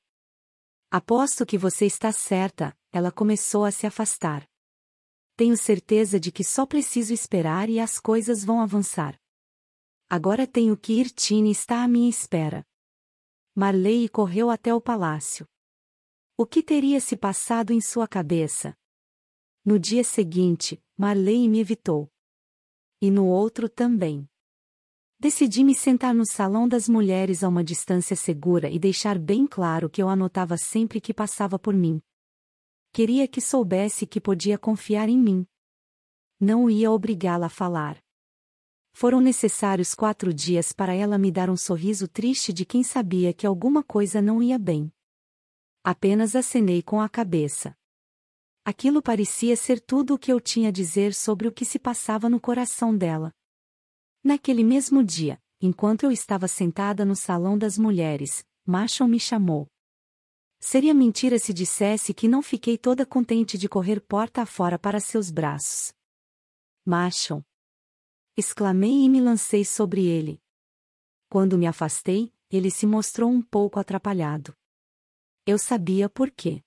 Aposto que você está certa, ela começou a se afastar. Tenho certeza de que só preciso esperar e as coisas vão avançar. Agora tenho que ir, Tine está à minha espera. Marley correu até o palácio. O que teria se passado em sua cabeça? No dia seguinte, Marley me evitou. E no outro também. Decidi me sentar no salão das mulheres a uma distância segura e deixar bem claro que eu anotava sempre que passava por mim, Queria que soubesse que podia confiar em mim. Não ia obrigá-la a falar. Foram necessários quatro dias para ela me dar um sorriso triste de quem sabia que alguma coisa não ia bem. Apenas acenei com a cabeça. Aquilo parecia ser tudo o que eu tinha a dizer sobre o que se passava no coração dela. Naquele mesmo dia, enquanto eu estava sentada no salão das mulheres, Marshall me chamou. Seria mentira se dissesse que não fiquei toda contente de correr porta afora para seus braços. Macham! Exclamei e me lancei sobre ele. Quando me afastei, ele se mostrou um pouco atrapalhado. Eu sabia por quê.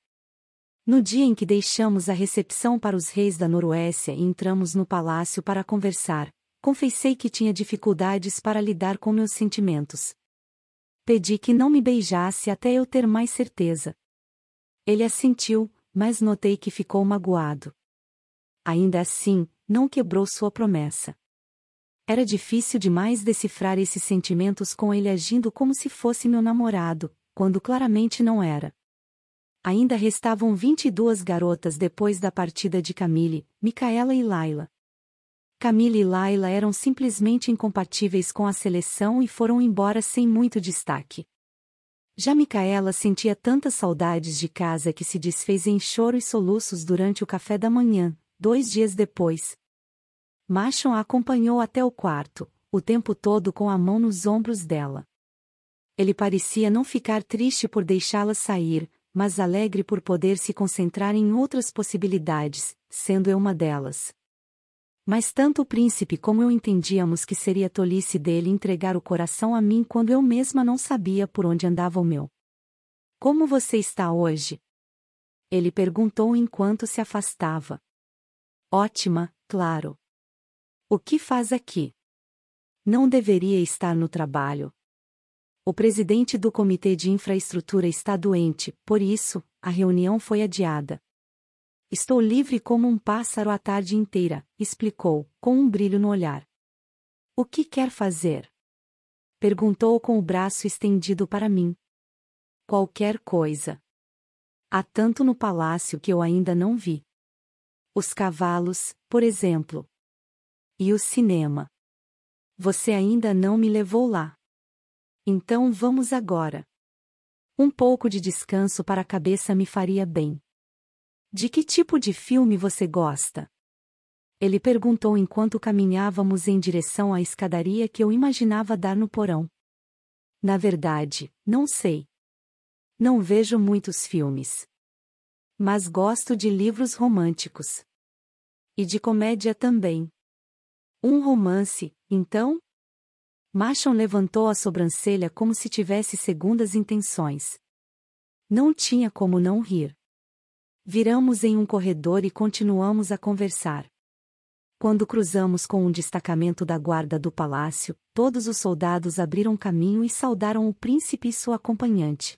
No dia em que deixamos a recepção para os reis da Noroeste e entramos no palácio para conversar, confessei que tinha dificuldades para lidar com meus sentimentos, Pedi que não me beijasse até eu ter mais certeza. Ele assentiu, mas notei que ficou magoado. Ainda assim, não quebrou sua promessa. Era difícil demais decifrar esses sentimentos com ele agindo como se fosse meu namorado, quando claramente não era. Ainda restavam 22 garotas depois da partida de Camille, Micaela e Laila. Camille e Laila eram simplesmente incompatíveis com a seleção e foram embora sem muito destaque. Já Micaela sentia tantas saudades de casa que se desfez em choro e soluços durante o café da manhã, dois dias depois. Machon a acompanhou até o quarto, o tempo todo com a mão nos ombros dela. Ele parecia não ficar triste por deixá-la sair, mas alegre por poder se concentrar em outras possibilidades, sendo eu uma delas. Mas tanto o príncipe como eu entendíamos que seria tolice dele entregar o coração a mim quando eu mesma não sabia por onde andava o meu. Como você está hoje? Ele perguntou enquanto se afastava. Ótima, claro. O que faz aqui? Não deveria estar no trabalho. O presidente do Comitê de Infraestrutura está doente, por isso, a reunião foi adiada. Estou livre como um pássaro a tarde inteira, explicou, com um brilho no olhar. O que quer fazer? Perguntou com o braço estendido para mim. Qualquer coisa. Há tanto no palácio que eu ainda não vi. Os cavalos, por exemplo. E o cinema. Você ainda não me levou lá. Então vamos agora. Um pouco de descanso para a cabeça me faria bem. De que tipo de filme você gosta? Ele perguntou enquanto caminhávamos em direção à escadaria que eu imaginava dar no porão. Na verdade, não sei. Não vejo muitos filmes. Mas gosto de livros românticos. E de comédia também. Um romance, então? Machon levantou a sobrancelha como se tivesse segundas intenções. Não tinha como não rir. Viramos em um corredor e continuamos a conversar. Quando cruzamos com um destacamento da guarda do palácio, todos os soldados abriram caminho e saudaram o príncipe e sua acompanhante.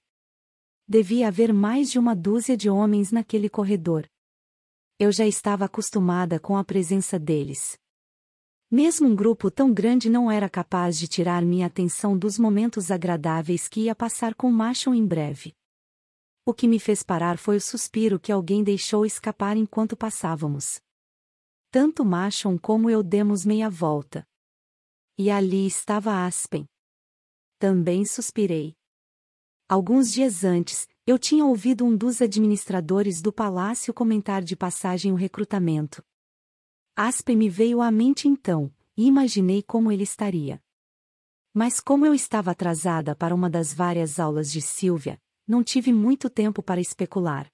Devia haver mais de uma dúzia de homens naquele corredor. Eu já estava acostumada com a presença deles. Mesmo um grupo tão grande não era capaz de tirar minha atenção dos momentos agradáveis que ia passar com Macho em breve. O que me fez parar foi o suspiro que alguém deixou escapar enquanto passávamos. Tanto Machon como eu demos meia volta. E ali estava Aspen. Também suspirei. Alguns dias antes, eu tinha ouvido um dos administradores do palácio comentar de passagem o recrutamento. Aspen me veio à mente então, e imaginei como ele estaria. Mas como eu estava atrasada para uma das várias aulas de Silvia, não tive muito tempo para especular.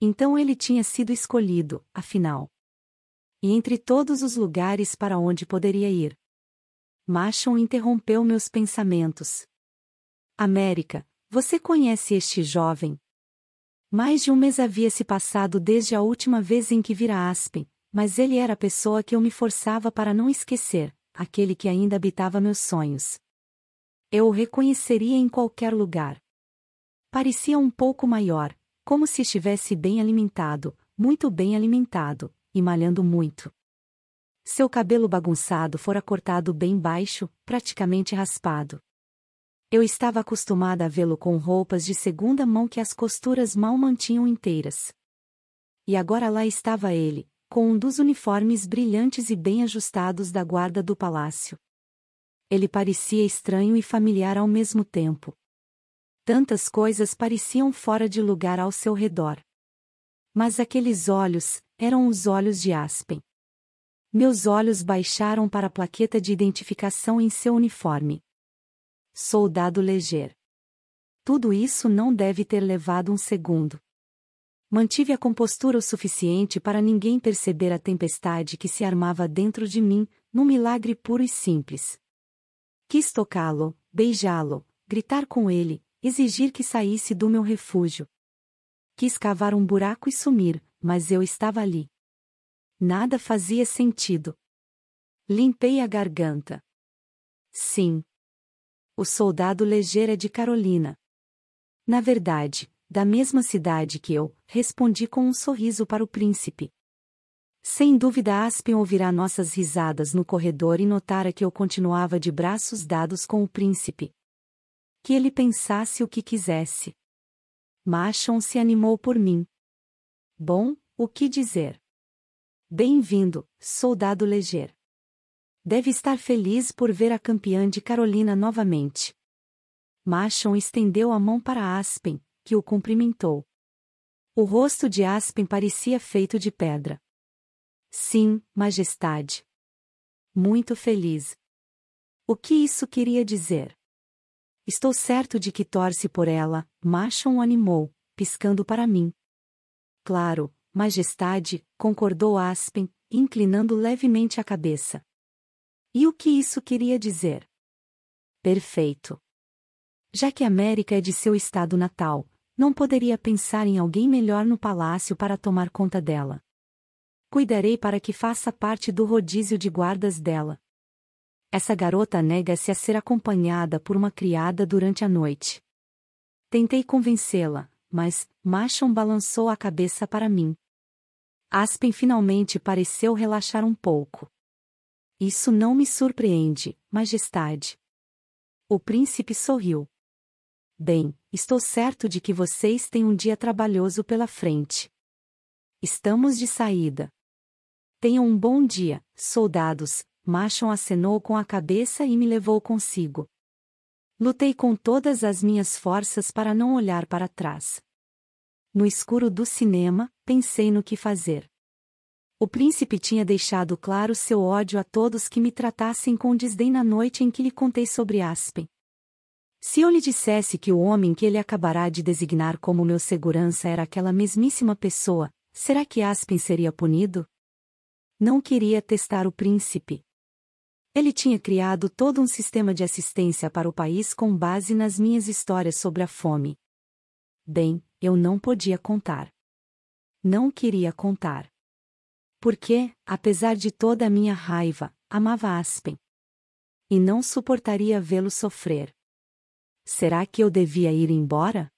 Então ele tinha sido escolhido, afinal. E entre todos os lugares para onde poderia ir. Machon interrompeu meus pensamentos. América, você conhece este jovem? Mais de um mês havia se passado desde a última vez em que vira Aspen, mas ele era a pessoa que eu me forçava para não esquecer, aquele que ainda habitava meus sonhos. Eu o reconheceria em qualquer lugar. Parecia um pouco maior, como se estivesse bem alimentado, muito bem alimentado, e malhando muito. Seu cabelo bagunçado fora cortado bem baixo, praticamente raspado. Eu estava acostumada a vê-lo com roupas de segunda mão que as costuras mal mantinham inteiras. E agora lá estava ele, com um dos uniformes brilhantes e bem ajustados da guarda do palácio. Ele parecia estranho e familiar ao mesmo tempo. Tantas coisas pareciam fora de lugar ao seu redor. Mas aqueles olhos, eram os olhos de Aspen. Meus olhos baixaram para a plaqueta de identificação em seu uniforme. Soldado Leger. Tudo isso não deve ter levado um segundo. Mantive a compostura o suficiente para ninguém perceber a tempestade que se armava dentro de mim, num milagre puro e simples. Quis tocá-lo, beijá-lo, gritar com ele, exigir que saísse do meu refúgio. Quis cavar um buraco e sumir, mas eu estava ali. Nada fazia sentido. Limpei a garganta. Sim. O soldado é de Carolina. Na verdade, da mesma cidade que eu, respondi com um sorriso para o príncipe. Sem dúvida Aspen ouvirá nossas risadas no corredor e notara que eu continuava de braços dados com o príncipe que ele pensasse o que quisesse. Machon se animou por mim. Bom, o que dizer? Bem-vindo, soldado Leger. Deve estar feliz por ver a campeã de Carolina novamente. Machon estendeu a mão para Aspen, que o cumprimentou. O rosto de Aspen parecia feito de pedra. Sim, Majestade. Muito feliz. O que isso queria dizer? Estou certo de que torce por ela, Machon animou, piscando para mim. Claro, Majestade, concordou Aspen, inclinando levemente a cabeça. E o que isso queria dizer? Perfeito. Já que América é de seu estado natal, não poderia pensar em alguém melhor no palácio para tomar conta dela. Cuidarei para que faça parte do rodízio de guardas dela. Essa garota nega-se a ser acompanhada por uma criada durante a noite. Tentei convencê-la, mas Machon balançou a cabeça para mim. Aspen finalmente pareceu relaxar um pouco. Isso não me surpreende, Majestade. O príncipe sorriu. Bem, estou certo de que vocês têm um dia trabalhoso pela frente. Estamos de saída. Tenham um bom dia, soldados, Machon acenou com a cabeça e me levou consigo. Lutei com todas as minhas forças para não olhar para trás. No escuro do cinema, pensei no que fazer. O príncipe tinha deixado claro seu ódio a todos que me tratassem com desdém na noite em que lhe contei sobre Aspen. Se eu lhe dissesse que o homem que ele acabará de designar como meu segurança era aquela mesmíssima pessoa, será que Aspen seria punido? Não queria testar o príncipe. Ele tinha criado todo um sistema de assistência para o país com base nas minhas histórias sobre a fome. Bem, eu não podia contar. Não queria contar. Porque, apesar de toda a minha raiva, amava Aspen. E não suportaria vê-lo sofrer. Será que eu devia ir embora?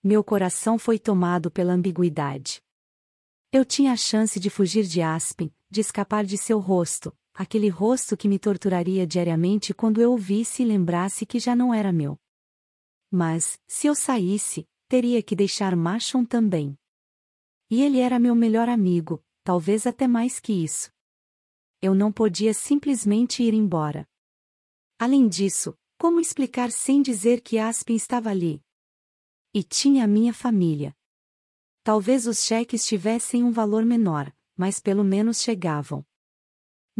Meu coração foi tomado pela ambiguidade. Eu tinha a chance de fugir de Aspen, de escapar de seu rosto, aquele rosto que me torturaria diariamente quando eu o visse e lembrasse que já não era meu. Mas, se eu saísse, teria que deixar Machon também. E ele era meu melhor amigo, talvez até mais que isso. Eu não podia simplesmente ir embora. Além disso, como explicar sem dizer que Aspen estava ali? E tinha a minha família. Talvez os cheques tivessem um valor menor, mas pelo menos chegavam.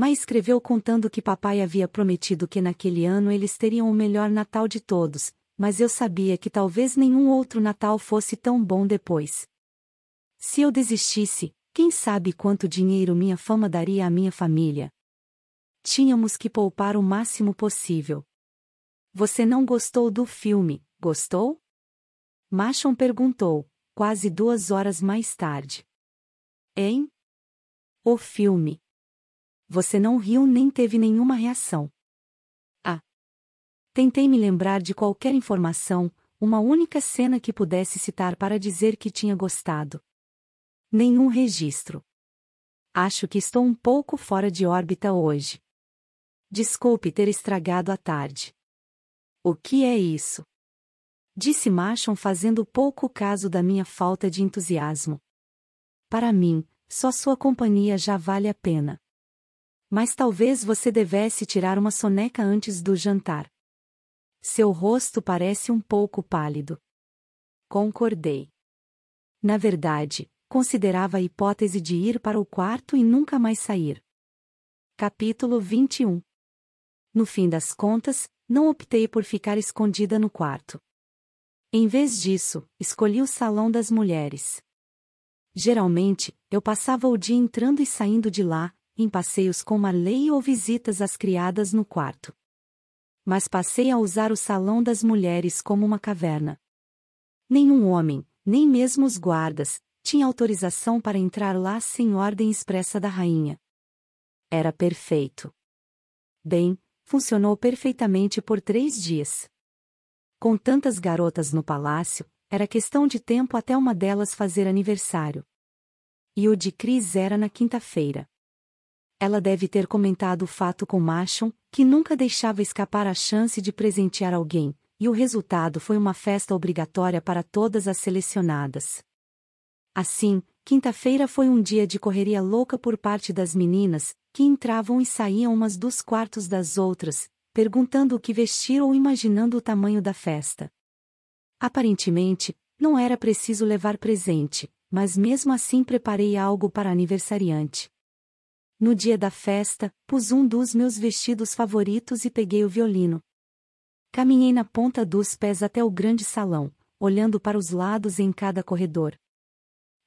Mas escreveu contando que papai havia prometido que naquele ano eles teriam o melhor Natal de todos, mas eu sabia que talvez nenhum outro Natal fosse tão bom depois. Se eu desistisse, quem sabe quanto dinheiro minha fama daria à minha família? Tínhamos que poupar o máximo possível. Você não gostou do filme, gostou? Machon perguntou, quase duas horas mais tarde. Hein? O filme. Você não riu nem teve nenhuma reação. A. Ah. Tentei me lembrar de qualquer informação, uma única cena que pudesse citar para dizer que tinha gostado. Nenhum registro. Acho que estou um pouco fora de órbita hoje. Desculpe ter estragado a tarde. O que é isso? Disse Machon fazendo pouco caso da minha falta de entusiasmo. Para mim, só sua companhia já vale a pena. Mas talvez você devesse tirar uma soneca antes do jantar. Seu rosto parece um pouco pálido. Concordei. Na verdade, considerava a hipótese de ir para o quarto e nunca mais sair. Capítulo 21 No fim das contas, não optei por ficar escondida no quarto. Em vez disso, escolhi o salão das mulheres. Geralmente, eu passava o dia entrando e saindo de lá, em passeios com a lei ou visitas às criadas no quarto. Mas passei a usar o salão das mulheres como uma caverna. Nenhum homem, nem mesmo os guardas, tinha autorização para entrar lá sem ordem expressa da rainha. Era perfeito. Bem, funcionou perfeitamente por três dias. Com tantas garotas no palácio, era questão de tempo até uma delas fazer aniversário. E o de Cris era na quinta-feira. Ela deve ter comentado o fato com Machon, que nunca deixava escapar a chance de presentear alguém, e o resultado foi uma festa obrigatória para todas as selecionadas. Assim, quinta-feira foi um dia de correria louca por parte das meninas, que entravam e saíam umas dos quartos das outras, perguntando o que vestir ou imaginando o tamanho da festa. Aparentemente, não era preciso levar presente, mas mesmo assim preparei algo para aniversariante. No dia da festa, pus um dos meus vestidos favoritos e peguei o violino. Caminhei na ponta dos pés até o grande salão, olhando para os lados em cada corredor.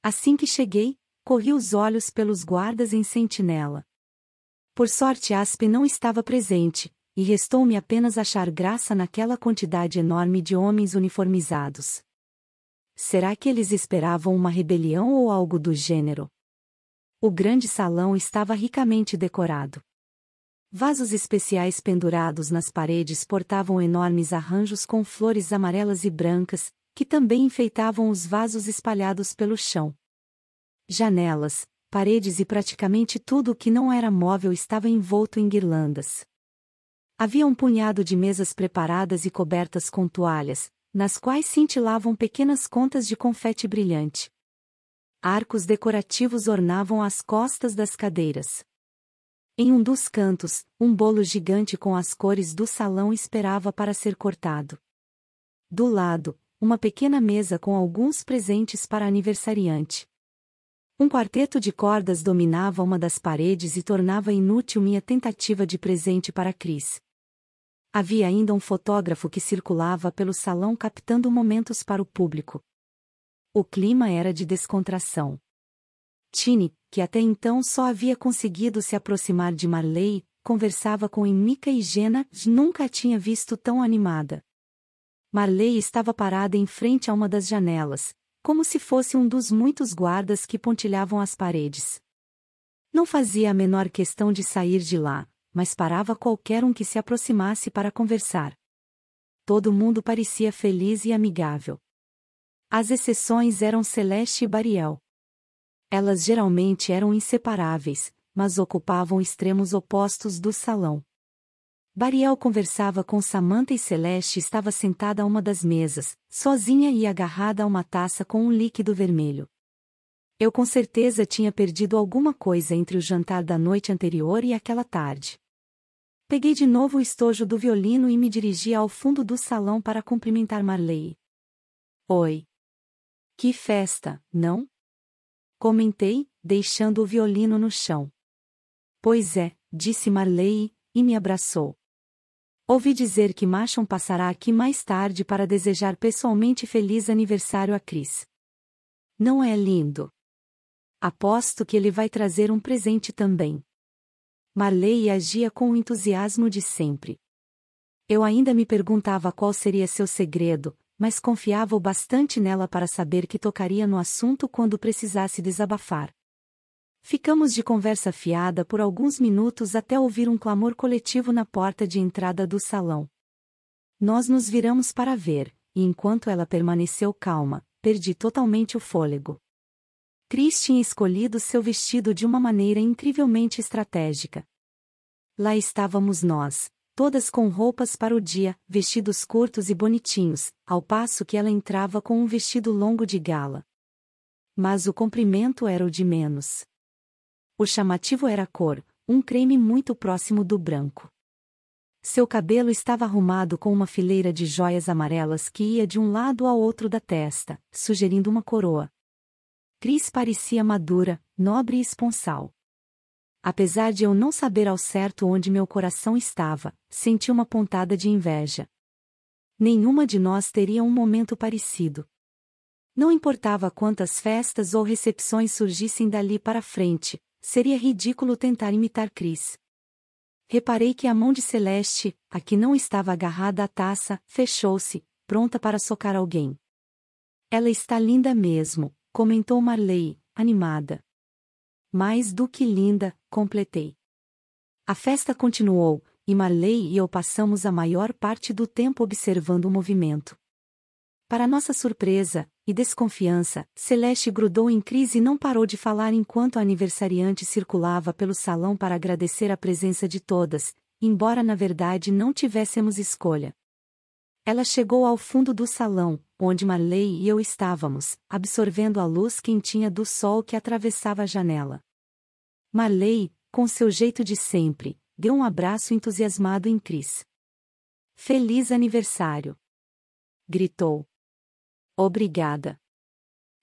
Assim que cheguei, corri os olhos pelos guardas em sentinela. Por sorte Aspe não estava presente, e restou-me apenas achar graça naquela quantidade enorme de homens uniformizados. Será que eles esperavam uma rebelião ou algo do gênero? O grande salão estava ricamente decorado. Vasos especiais pendurados nas paredes portavam enormes arranjos com flores amarelas e brancas, que também enfeitavam os vasos espalhados pelo chão. Janelas, paredes e praticamente tudo o que não era móvel estava envolto em guirlandas. Havia um punhado de mesas preparadas e cobertas com toalhas, nas quais cintilavam pequenas contas de confete brilhante. Arcos decorativos ornavam as costas das cadeiras. Em um dos cantos, um bolo gigante com as cores do salão esperava para ser cortado. Do lado, uma pequena mesa com alguns presentes para aniversariante. Um quarteto de cordas dominava uma das paredes e tornava inútil minha tentativa de presente para Chris. Havia ainda um fotógrafo que circulava pelo salão captando momentos para o público. O clima era de descontração. Tini, que até então só havia conseguido se aproximar de Marley, conversava com Emika e Jena, nunca a tinha visto tão animada. Marley estava parada em frente a uma das janelas, como se fosse um dos muitos guardas que pontilhavam as paredes. Não fazia a menor questão de sair de lá, mas parava qualquer um que se aproximasse para conversar. Todo mundo parecia feliz e amigável. As exceções eram Celeste e Bariel. Elas geralmente eram inseparáveis, mas ocupavam extremos opostos do salão. Bariel conversava com Samantha e Celeste estava sentada a uma das mesas, sozinha e agarrada a uma taça com um líquido vermelho. Eu com certeza tinha perdido alguma coisa entre o jantar da noite anterior e aquela tarde. Peguei de novo o estojo do violino e me dirigi ao fundo do salão para cumprimentar Marley. Oi. Que festa, não? Comentei, deixando o violino no chão. Pois é, disse Marley, e me abraçou. Ouvi dizer que Machon passará aqui mais tarde para desejar pessoalmente feliz aniversário a Cris. Não é lindo? Aposto que ele vai trazer um presente também. Marley agia com o entusiasmo de sempre. Eu ainda me perguntava qual seria seu segredo, mas confiava o bastante nela para saber que tocaria no assunto quando precisasse desabafar. Ficamos de conversa fiada por alguns minutos até ouvir um clamor coletivo na porta de entrada do salão. Nós nos viramos para ver, e enquanto ela permaneceu calma, perdi totalmente o fôlego. Chris tinha escolhido seu vestido de uma maneira incrivelmente estratégica. Lá estávamos nós, todas com roupas para o dia, vestidos curtos e bonitinhos, ao passo que ela entrava com um vestido longo de gala. Mas o comprimento era o de menos. O chamativo era a cor, um creme muito próximo do branco. Seu cabelo estava arrumado com uma fileira de joias amarelas que ia de um lado ao outro da testa, sugerindo uma coroa. Cris parecia madura, nobre e esponsal. Apesar de eu não saber ao certo onde meu coração estava, senti uma pontada de inveja. Nenhuma de nós teria um momento parecido. Não importava quantas festas ou recepções surgissem dali para frente, seria ridículo tentar imitar Cris. Reparei que a mão de Celeste, a que não estava agarrada à taça, fechou-se, pronta para socar alguém. Ela está linda mesmo, comentou Marley, animada. Mais do que linda, completei. A festa continuou, e Marley e eu passamos a maior parte do tempo observando o movimento. Para nossa surpresa e desconfiança, Celeste grudou em crise e não parou de falar enquanto a aniversariante circulava pelo salão para agradecer a presença de todas, embora na verdade não tivéssemos escolha. Ela chegou ao fundo do salão, onde Marley e eu estávamos, absorvendo a luz quentinha do sol que atravessava a janela. Marley, com seu jeito de sempre, deu um abraço entusiasmado em Cris. Feliz aniversário! Gritou. Obrigada!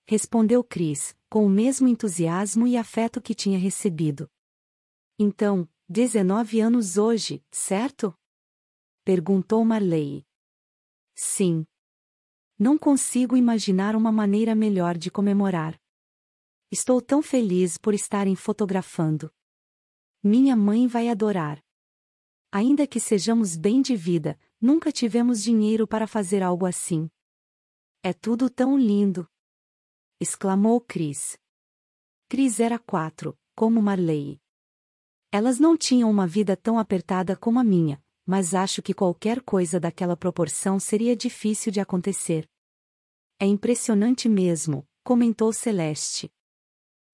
Respondeu Cris, com o mesmo entusiasmo e afeto que tinha recebido. Então, 19 anos hoje, certo? Perguntou Marley. Sim, não consigo imaginar uma maneira melhor de comemorar. Estou tão feliz por estarem fotografando. Minha mãe vai adorar. Ainda que sejamos bem de vida, nunca tivemos dinheiro para fazer algo assim. É tudo tão lindo! exclamou Cris. Cris era quatro, como Marley. Elas não tinham uma vida tão apertada como a minha, mas acho que qualquer coisa daquela proporção seria difícil de acontecer. É impressionante mesmo, comentou Celeste.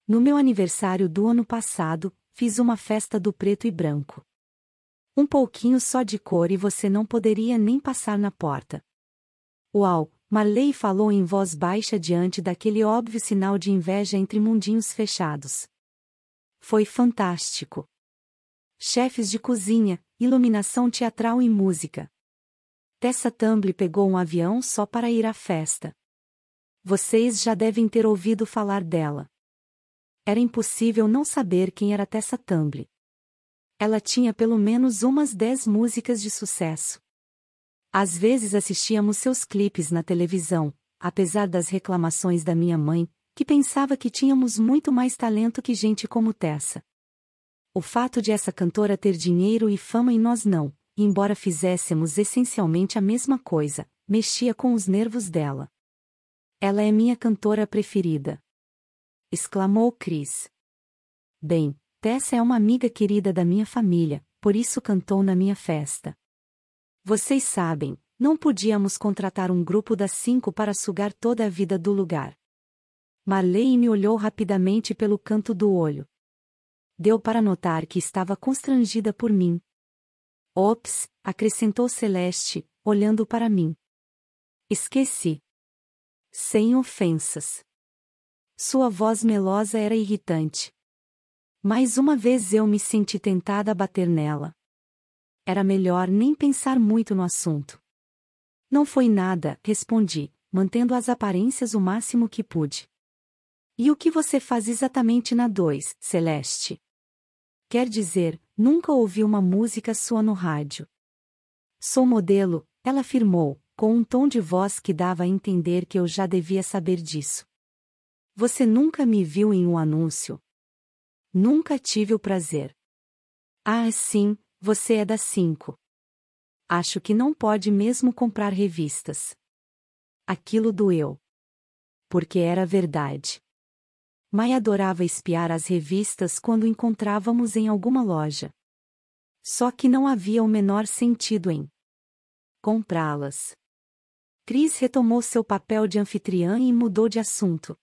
No meu aniversário do ano passado, fiz uma festa do preto e branco. Um pouquinho só de cor e você não poderia nem passar na porta. Uau, Marley falou em voz baixa diante daquele óbvio sinal de inveja entre mundinhos fechados. Foi fantástico chefes de cozinha, iluminação teatral e música. Tessa Tumble pegou um avião só para ir à festa. Vocês já devem ter ouvido falar dela. Era impossível não saber quem era Tessa Tumble. Ela tinha pelo menos umas dez músicas de sucesso. Às vezes assistíamos seus clipes na televisão, apesar das reclamações da minha mãe, que pensava que tínhamos muito mais talento que gente como Tessa o fato de essa cantora ter dinheiro e fama e nós não, embora fizéssemos essencialmente a mesma coisa, mexia com os nervos dela. Ela é minha cantora preferida. Exclamou Chris. Bem, Tessa é uma amiga querida da minha família, por isso cantou na minha festa. Vocês sabem, não podíamos contratar um grupo das cinco para sugar toda a vida do lugar. Marley me olhou rapidamente pelo canto do olho deu para notar que estava constrangida por mim. Ops, acrescentou Celeste, olhando para mim. Esqueci. Sem ofensas. Sua voz melosa era irritante. Mais uma vez eu me senti tentada a bater nela. Era melhor nem pensar muito no assunto. Não foi nada, respondi, mantendo as aparências o máximo que pude. E o que você faz exatamente na 2, Celeste? Quer dizer, nunca ouvi uma música sua no rádio. Sou modelo, ela afirmou, com um tom de voz que dava a entender que eu já devia saber disso. Você nunca me viu em um anúncio? Nunca tive o prazer. Ah, sim, você é da cinco. Acho que não pode mesmo comprar revistas. Aquilo doeu. Porque era verdade. Mai adorava espiar as revistas quando encontrávamos em alguma loja. Só que não havia o menor sentido em comprá-las. Cris retomou seu papel de anfitriã e mudou de assunto.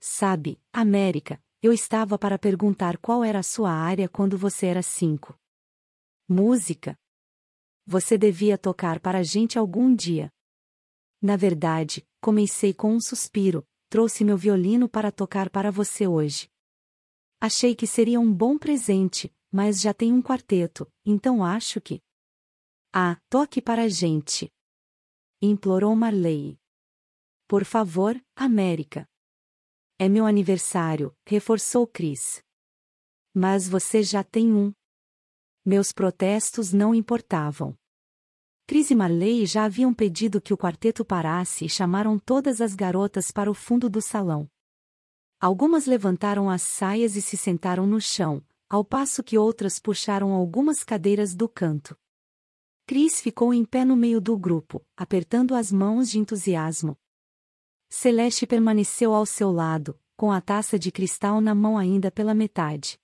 Sabe, América, eu estava para perguntar qual era a sua área quando você era cinco. Música. Você devia tocar para a gente algum dia. Na verdade, comecei com um suspiro, trouxe meu violino para tocar para você hoje. Achei que seria um bom presente, mas já tem um quarteto, então acho que. Ah, toque para a gente! implorou Marley. Por favor, América. É meu aniversário, reforçou Chris. Mas você já tem um. Meus protestos não importavam. Cris e Marley já haviam pedido que o quarteto parasse e chamaram todas as garotas para o fundo do salão. Algumas levantaram as saias e se sentaram no chão, ao passo que outras puxaram algumas cadeiras do canto. Cris ficou em pé no meio do grupo, apertando as mãos de entusiasmo. Celeste permaneceu ao seu lado, com a taça de cristal na mão ainda pela metade.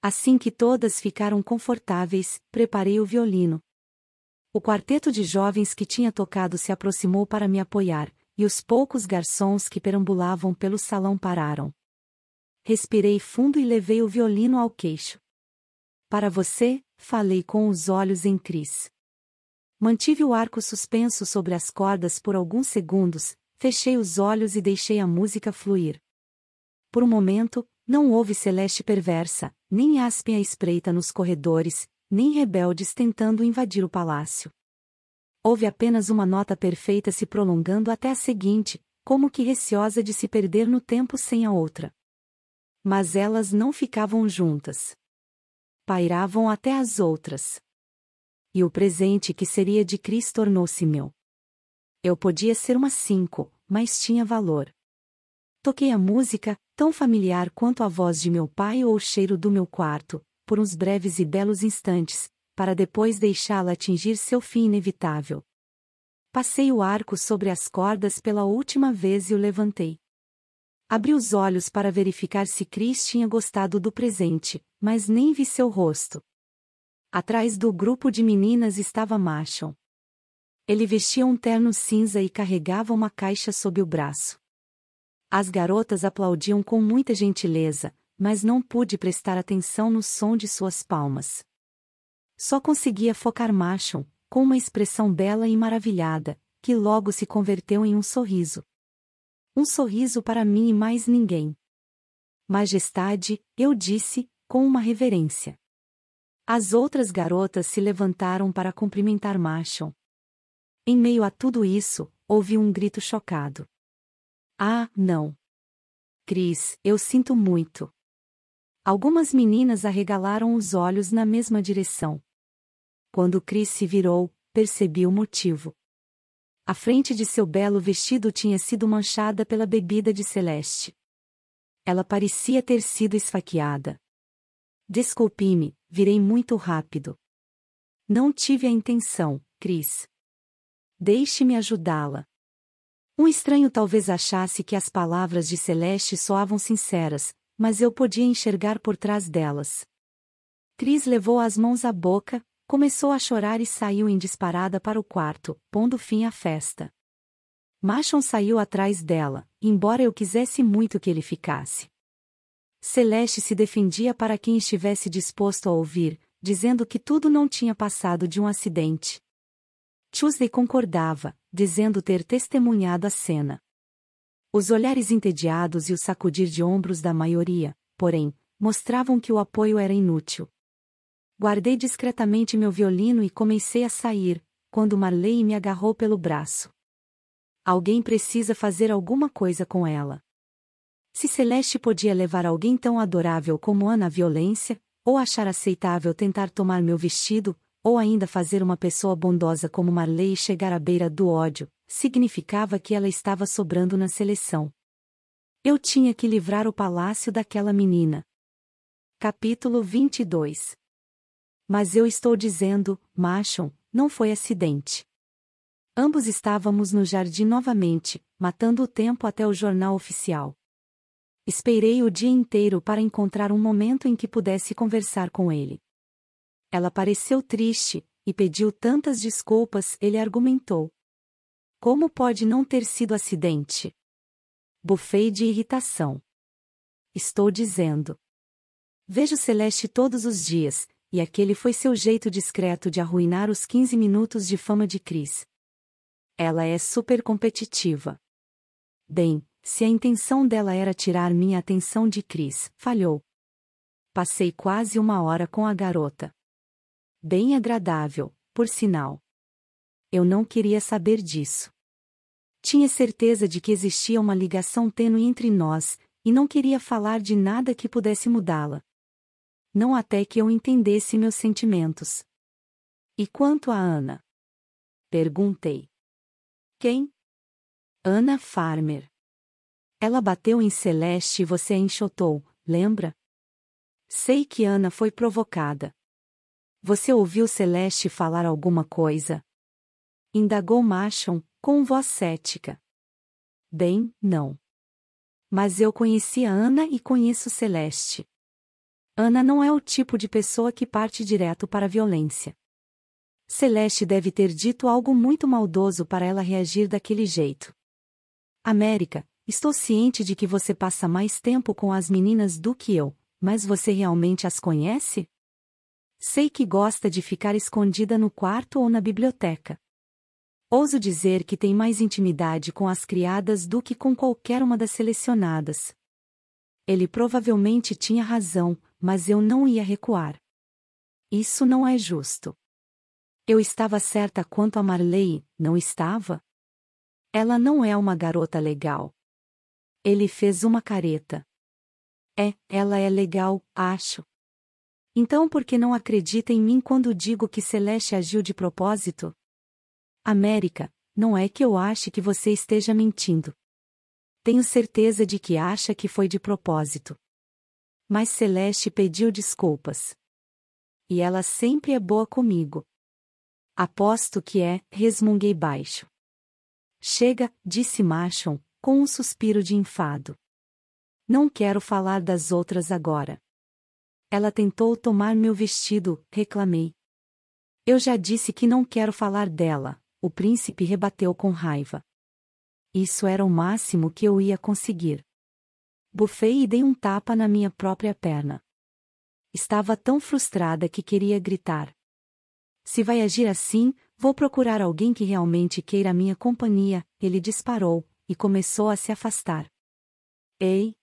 Assim que todas ficaram confortáveis, preparei o violino. O quarteto de jovens que tinha tocado se aproximou para me apoiar, e os poucos garçons que perambulavam pelo salão pararam. Respirei fundo e levei o violino ao queixo. Para você, falei com os olhos em Cris. Mantive o arco suspenso sobre as cordas por alguns segundos, fechei os olhos e deixei a música fluir. Por um momento, não houve celeste perversa, nem áspia espreita nos corredores, nem rebeldes tentando invadir o palácio. Houve apenas uma nota perfeita se prolongando até a seguinte, como que receosa de se perder no tempo sem a outra. Mas elas não ficavam juntas. Pairavam até as outras. E o presente que seria de Cris tornou-se meu. Eu podia ser uma cinco, mas tinha valor. Toquei a música, tão familiar quanto a voz de meu pai ou o cheiro do meu quarto, por uns breves e belos instantes, para depois deixá-la atingir seu fim inevitável. Passei o arco sobre as cordas pela última vez e o levantei. Abri os olhos para verificar se Chris tinha gostado do presente, mas nem vi seu rosto. Atrás do grupo de meninas estava Machon. Ele vestia um terno cinza e carregava uma caixa sob o braço. As garotas aplaudiam com muita gentileza, mas não pude prestar atenção no som de suas palmas. Só conseguia focar Marshall, com uma expressão bela e maravilhada, que logo se converteu em um sorriso. Um sorriso para mim e mais ninguém. Majestade, eu disse, com uma reverência. As outras garotas se levantaram para cumprimentar Marshall. Em meio a tudo isso, ouvi um grito chocado. Ah, não. Cris, eu sinto muito. Algumas meninas arregalaram os olhos na mesma direção. Quando Chris se virou, percebi o motivo. A frente de seu belo vestido tinha sido manchada pela bebida de Celeste. Ela parecia ter sido esfaqueada. Desculpe-me, virei muito rápido. Não tive a intenção, Chris. Deixe-me ajudá-la. Um estranho talvez achasse que as palavras de Celeste soavam sinceras, mas eu podia enxergar por trás delas. Cris levou as mãos à boca, começou a chorar e saiu em disparada para o quarto, pondo fim à festa. Machon saiu atrás dela, embora eu quisesse muito que ele ficasse. Celeste se defendia para quem estivesse disposto a ouvir, dizendo que tudo não tinha passado de um acidente. Tuesday concordava, dizendo ter testemunhado a cena. Os olhares entediados e o sacudir de ombros da maioria, porém, mostravam que o apoio era inútil. Guardei discretamente meu violino e comecei a sair, quando Marley me agarrou pelo braço. Alguém precisa fazer alguma coisa com ela. Se Celeste podia levar alguém tão adorável como Ana à violência, ou achar aceitável tentar tomar meu vestido, ou ainda fazer uma pessoa bondosa como Marley chegar à beira do ódio, significava que ela estava sobrando na seleção. Eu tinha que livrar o palácio daquela menina. Capítulo 22 Mas eu estou dizendo, Machon, não foi acidente. Ambos estávamos no jardim novamente, matando o tempo até o jornal oficial. Esperei o dia inteiro para encontrar um momento em que pudesse conversar com ele. Ela pareceu triste, e pediu tantas desculpas, ele argumentou. Como pode não ter sido acidente? Bufei de irritação. Estou dizendo. Vejo Celeste todos os dias, e aquele foi seu jeito discreto de arruinar os 15 minutos de fama de Cris. Ela é super competitiva. Bem, se a intenção dela era tirar minha atenção de Cris, falhou. Passei quase uma hora com a garota. Bem agradável, por sinal eu não queria saber disso. Tinha certeza de que existia uma ligação tênue entre nós, e não queria falar de nada que pudesse mudá-la. Não até que eu entendesse meus sentimentos. E quanto a Ana? Perguntei. Quem? Ana Farmer. Ela bateu em Celeste e você a enxotou, lembra? Sei que Ana foi provocada. Você ouviu Celeste falar alguma coisa, Indagou Machon, com voz cética. Bem, não. Mas eu conheci a Ana e conheço Celeste. Ana não é o tipo de pessoa que parte direto para a violência. Celeste deve ter dito algo muito maldoso para ela reagir daquele jeito. América, estou ciente de que você passa mais tempo com as meninas do que eu, mas você realmente as conhece? Sei que gosta de ficar escondida no quarto ou na biblioteca. Ouso dizer que tem mais intimidade com as criadas do que com qualquer uma das selecionadas. Ele provavelmente tinha razão, mas eu não ia recuar. Isso não é justo. Eu estava certa quanto a Marley, não estava? Ela não é uma garota legal. Ele fez uma careta. É, ela é legal, acho. Então por que não acredita em mim quando digo que Celeste agiu de propósito? América, não é que eu ache que você esteja mentindo. Tenho certeza de que acha que foi de propósito. Mas Celeste pediu desculpas. E ela sempre é boa comigo. Aposto que é, resmunguei baixo. Chega, disse Machon, com um suspiro de enfado. Não quero falar das outras agora. Ela tentou tomar meu vestido, reclamei. Eu já disse que não quero falar dela. O príncipe rebateu com raiva. Isso era o máximo que eu ia conseguir. Bufei e dei um tapa na minha própria perna. Estava tão frustrada que queria gritar. Se vai agir assim, vou procurar alguém que realmente queira a minha companhia, ele disparou, e começou a se afastar. Ei!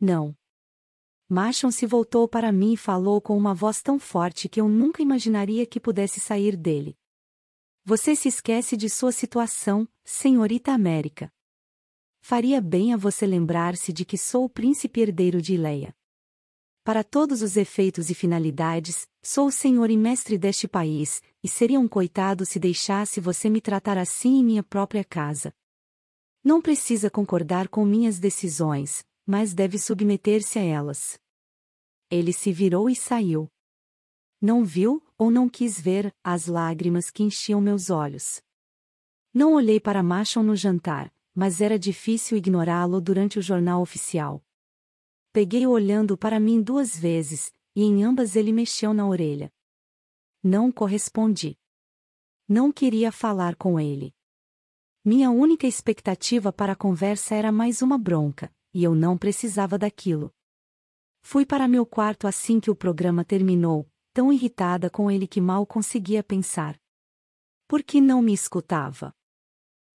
Não! Machon se voltou para mim e falou com uma voz tão forte que eu nunca imaginaria que pudesse sair dele. Você se esquece de sua situação, senhorita América. Faria bem a você lembrar-se de que sou o príncipe herdeiro de Ileia. Para todos os efeitos e finalidades, sou o senhor e mestre deste país, e seria um coitado se deixasse você me tratar assim em minha própria casa. Não precisa concordar com minhas decisões, mas deve submeter-se a elas. Ele se virou e saiu. Não viu, ou não quis ver, as lágrimas que enchiam meus olhos. Não olhei para Machon no jantar, mas era difícil ignorá-lo durante o jornal oficial. Peguei-o olhando para mim duas vezes, e em ambas ele mexeu na orelha. Não correspondi. Não queria falar com ele. Minha única expectativa para a conversa era mais uma bronca, e eu não precisava daquilo. Fui para meu quarto assim que o programa terminou, tão irritada com ele que mal conseguia pensar. Por que não me escutava?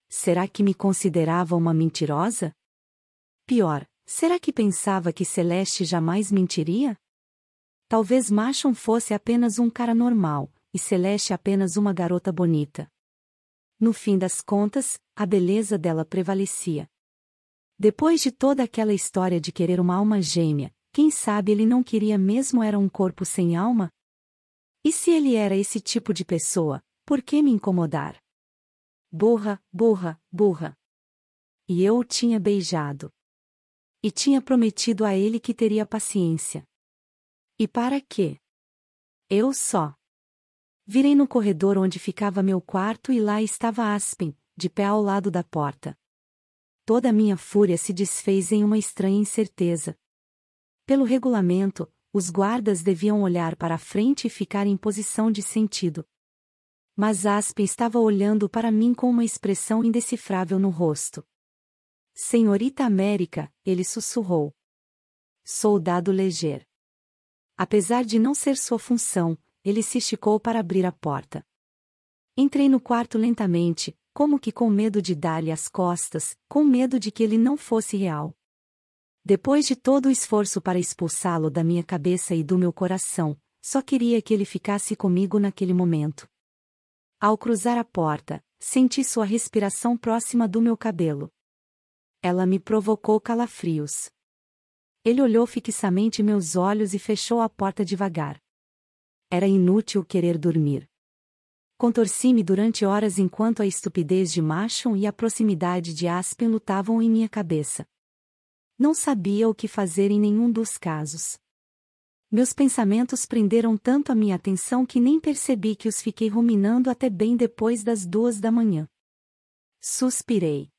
Será que me considerava uma mentirosa? Pior, será que pensava que Celeste jamais mentiria? Talvez Machon fosse apenas um cara normal, e Celeste apenas uma garota bonita. No fim das contas, a beleza dela prevalecia. Depois de toda aquela história de querer uma alma gêmea, quem sabe ele não queria mesmo era um corpo sem alma? E se ele era esse tipo de pessoa, por que me incomodar? Burra, burra, burra. E eu o tinha beijado. E tinha prometido a ele que teria paciência. E para quê? Eu só. Virei no corredor onde ficava meu quarto e lá estava Aspen, de pé ao lado da porta. Toda a minha fúria se desfez em uma estranha incerteza. Pelo regulamento, os guardas deviam olhar para a frente e ficar em posição de sentido. Mas Aspen estava olhando para mim com uma expressão indecifrável no rosto. Senhorita América, ele sussurrou. Soldado Leger. Apesar de não ser sua função, ele se esticou para abrir a porta. Entrei no quarto lentamente, como que com medo de dar-lhe as costas, com medo de que ele não fosse real. Depois de todo o esforço para expulsá-lo da minha cabeça e do meu coração, só queria que ele ficasse comigo naquele momento. Ao cruzar a porta, senti sua respiração próxima do meu cabelo. Ela me provocou calafrios. Ele olhou fixamente meus olhos e fechou a porta devagar. Era inútil querer dormir. Contorci-me durante horas enquanto a estupidez de Machon e a proximidade de Aspen lutavam em minha cabeça. Não sabia o que fazer em nenhum dos casos. Meus pensamentos prenderam tanto a minha atenção que nem percebi que os fiquei ruminando até bem depois das duas da manhã. Suspirei.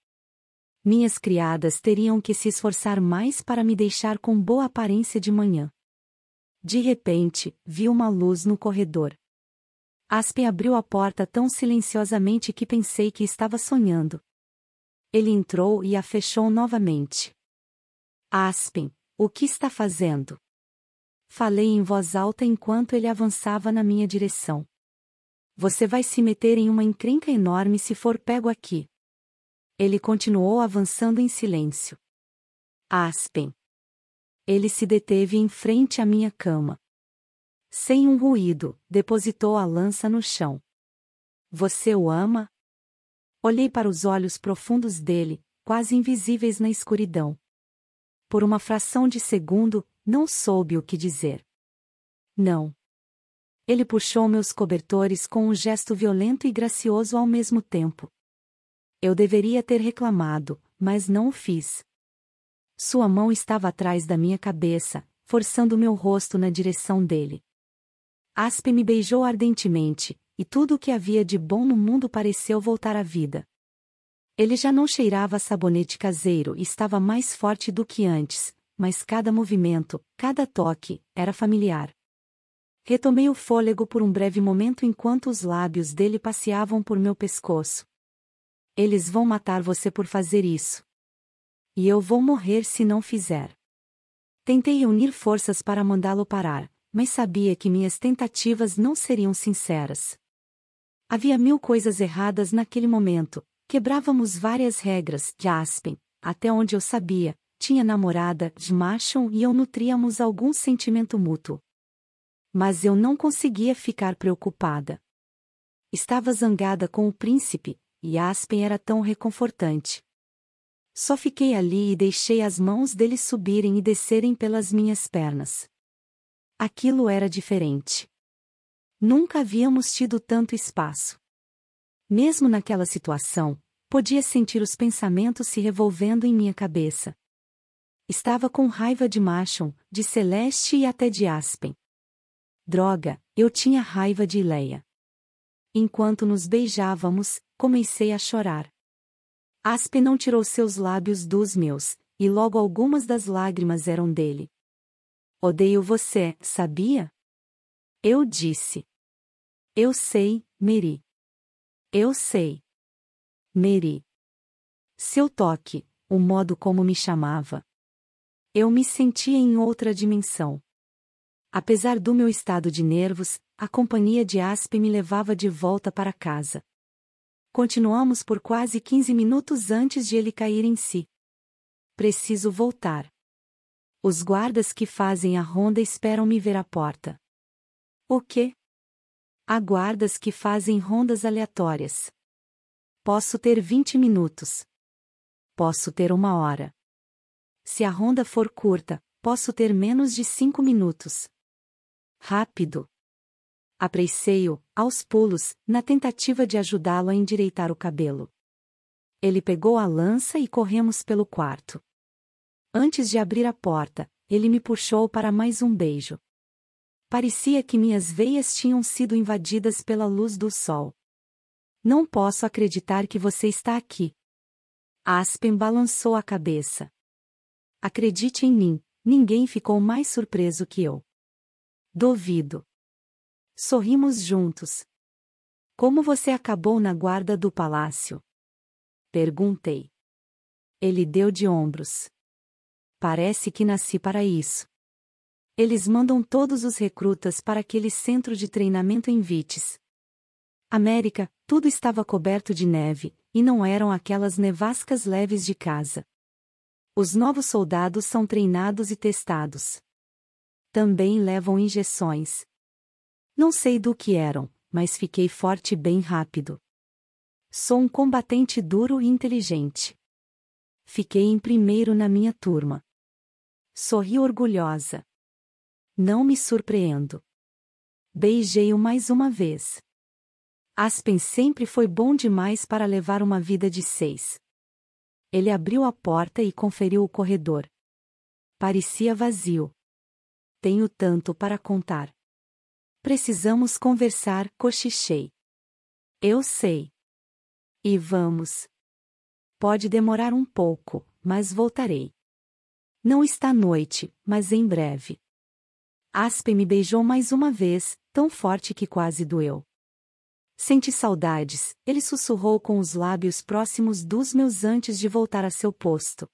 Minhas criadas teriam que se esforçar mais para me deixar com boa aparência de manhã. De repente, vi uma luz no corredor. Aspen abriu a porta tão silenciosamente que pensei que estava sonhando. Ele entrou e a fechou novamente. Aspen, o que está fazendo? Falei em voz alta enquanto ele avançava na minha direção. Você vai se meter em uma encrenca enorme se for pego aqui. Ele continuou avançando em silêncio. Aspen. Ele se deteve em frente à minha cama. Sem um ruído, depositou a lança no chão. Você o ama? Olhei para os olhos profundos dele, quase invisíveis na escuridão por uma fração de segundo, não soube o que dizer. Não. Ele puxou meus cobertores com um gesto violento e gracioso ao mesmo tempo. Eu deveria ter reclamado, mas não o fiz. Sua mão estava atrás da minha cabeça, forçando meu rosto na direção dele. Aspe me beijou ardentemente, e tudo o que havia de bom no mundo pareceu voltar à vida. Ele já não cheirava sabonete caseiro e estava mais forte do que antes, mas cada movimento, cada toque, era familiar. Retomei o fôlego por um breve momento enquanto os lábios dele passeavam por meu pescoço. Eles vão matar você por fazer isso. E eu vou morrer se não fizer. Tentei reunir forças para mandá-lo parar, mas sabia que minhas tentativas não seriam sinceras. Havia mil coisas erradas naquele momento, Quebrávamos várias regras, de Aspen, até onde eu sabia, tinha namorada, de Marshall e eu nutríamos algum sentimento mútuo. Mas eu não conseguia ficar preocupada. Estava zangada com o príncipe, e Aspen era tão reconfortante. Só fiquei ali e deixei as mãos dele subirem e descerem pelas minhas pernas. Aquilo era diferente. Nunca havíamos tido tanto espaço. Mesmo naquela situação, podia sentir os pensamentos se revolvendo em minha cabeça. Estava com raiva de Machon, de Celeste e até de Aspen. Droga, eu tinha raiva de Leia. Enquanto nos beijávamos, comecei a chorar. Aspen não tirou seus lábios dos meus, e logo algumas das lágrimas eram dele. Odeio você, sabia? Eu disse. Eu sei, Mary. Eu sei. Mery. Seu toque, o modo como me chamava. Eu me sentia em outra dimensão. Apesar do meu estado de nervos, a companhia de Aspe me levava de volta para casa. Continuamos por quase 15 minutos antes de ele cair em si. Preciso voltar. Os guardas que fazem a ronda esperam me ver à porta. O quê? Há guardas que fazem rondas aleatórias. Posso ter 20 minutos. Posso ter uma hora. Se a ronda for curta, posso ter menos de cinco minutos. Rápido. apreciei o aos pulos, na tentativa de ajudá-lo a endireitar o cabelo. Ele pegou a lança e corremos pelo quarto. Antes de abrir a porta, ele me puxou para mais um beijo. Parecia que minhas veias tinham sido invadidas pela luz do sol. Não posso acreditar que você está aqui. Aspen balançou a cabeça. Acredite em mim, ninguém ficou mais surpreso que eu. Duvido. Sorrimos juntos. Como você acabou na guarda do palácio? Perguntei. Ele deu de ombros. Parece que nasci para isso. Eles mandam todos os recrutas para aquele centro de treinamento em Vites. América, tudo estava coberto de neve, e não eram aquelas nevascas leves de casa. Os novos soldados são treinados e testados. Também levam injeções. Não sei do que eram, mas fiquei forte bem rápido. Sou um combatente duro e inteligente. Fiquei em primeiro na minha turma. Sorri orgulhosa. Não me surpreendo. Beijei-o mais uma vez. Aspen sempre foi bom demais para levar uma vida de seis. Ele abriu a porta e conferiu o corredor. Parecia vazio. Tenho tanto para contar. Precisamos conversar, cochichei. Eu sei. E vamos. Pode demorar um pouco, mas voltarei. Não está noite, mas em breve. Aspen me beijou mais uma vez, tão forte que quase doeu. Sente saudades, ele sussurrou com os lábios próximos dos meus antes de voltar a seu posto.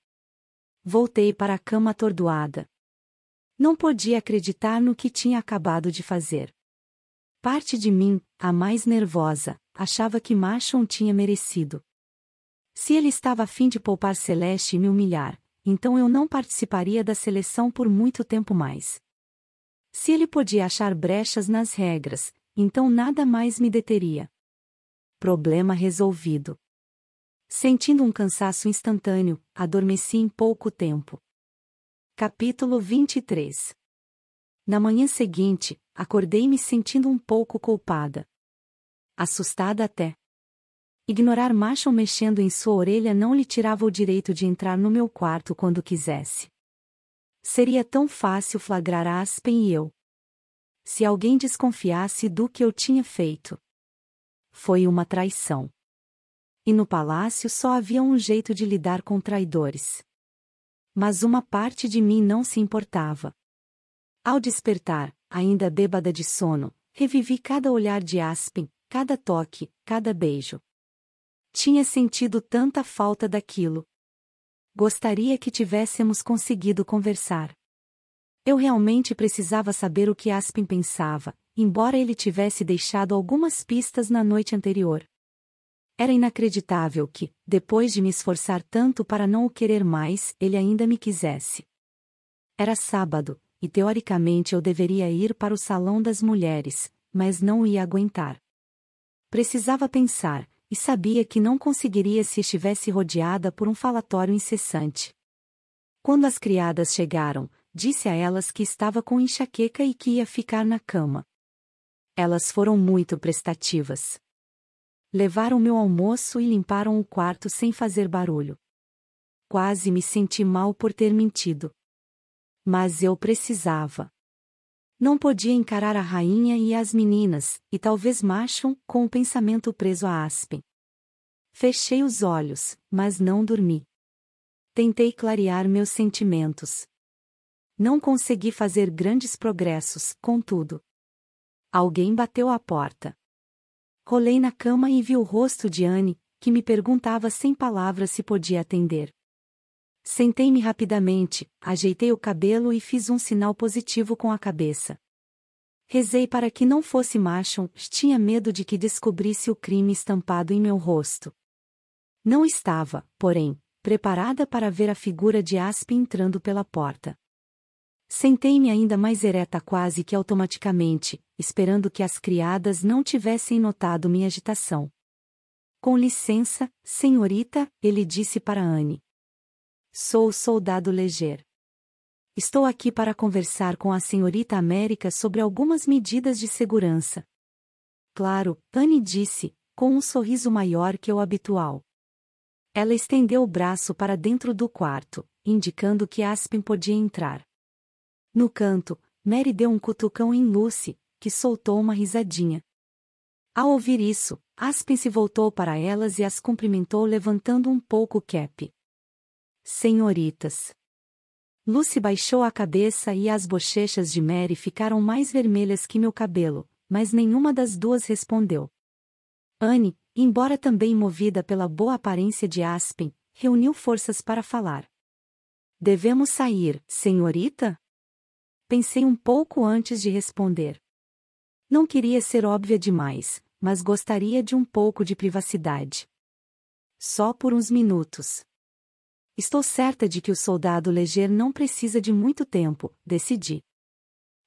Voltei para a cama atordoada. Não podia acreditar no que tinha acabado de fazer. Parte de mim, a mais nervosa, achava que Marchon tinha merecido. Se ele estava a fim de poupar Celeste e me humilhar, então eu não participaria da seleção por muito tempo mais. Se ele podia achar brechas nas regras, então nada mais me deteria. Problema resolvido. Sentindo um cansaço instantâneo, adormeci em pouco tempo. Capítulo 23 Na manhã seguinte, acordei-me sentindo um pouco culpada. Assustada até. Ignorar Marshall mexendo em sua orelha não lhe tirava o direito de entrar no meu quarto quando quisesse. Seria tão fácil flagrar Aspen e eu. Se alguém desconfiasse do que eu tinha feito. Foi uma traição. E no palácio só havia um jeito de lidar com traidores. Mas uma parte de mim não se importava. Ao despertar, ainda bêbada de sono, revivi cada olhar de Aspen, cada toque, cada beijo. Tinha sentido tanta falta daquilo. Gostaria que tivéssemos conseguido conversar. Eu realmente precisava saber o que Aspen pensava, embora ele tivesse deixado algumas pistas na noite anterior. Era inacreditável que, depois de me esforçar tanto para não o querer mais, ele ainda me quisesse. Era sábado, e teoricamente eu deveria ir para o salão das mulheres, mas não ia aguentar. Precisava pensar, e sabia que não conseguiria se estivesse rodeada por um falatório incessante. Quando as criadas chegaram, disse a elas que estava com enxaqueca e que ia ficar na cama. Elas foram muito prestativas. Levaram meu almoço e limparam o quarto sem fazer barulho. Quase me senti mal por ter mentido. Mas eu precisava. Não podia encarar a rainha e as meninas, e talvez macham, com o pensamento preso a Aspen. Fechei os olhos, mas não dormi. Tentei clarear meus sentimentos. Não consegui fazer grandes progressos, contudo. Alguém bateu à porta. Rolei na cama e vi o rosto de Anne, que me perguntava sem palavras se podia atender. Sentei-me rapidamente, ajeitei o cabelo e fiz um sinal positivo com a cabeça. Rezei para que não fosse Machon, tinha medo de que descobrisse o crime estampado em meu rosto. Não estava, porém, preparada para ver a figura de Asp entrando pela porta. Sentei-me ainda mais ereta quase que automaticamente, esperando que as criadas não tivessem notado minha agitação. Com licença, senhorita, ele disse para Anne. Sou o soldado Leger. Estou aqui para conversar com a senhorita América sobre algumas medidas de segurança. Claro, Anne disse, com um sorriso maior que o habitual. Ela estendeu o braço para dentro do quarto, indicando que Aspen podia entrar. No canto, Mary deu um cutucão em Lucy, que soltou uma risadinha. Ao ouvir isso, Aspen se voltou para elas e as cumprimentou levantando um pouco o cap. Senhoritas. Lucy baixou a cabeça e as bochechas de Mary ficaram mais vermelhas que meu cabelo, mas nenhuma das duas respondeu. Anne, embora também movida pela boa aparência de Aspen, reuniu forças para falar. Devemos sair, senhorita? Pensei um pouco antes de responder. Não queria ser óbvia demais, mas gostaria de um pouco de privacidade. Só por uns minutos. Estou certa de que o soldado Leger não precisa de muito tempo, decidi.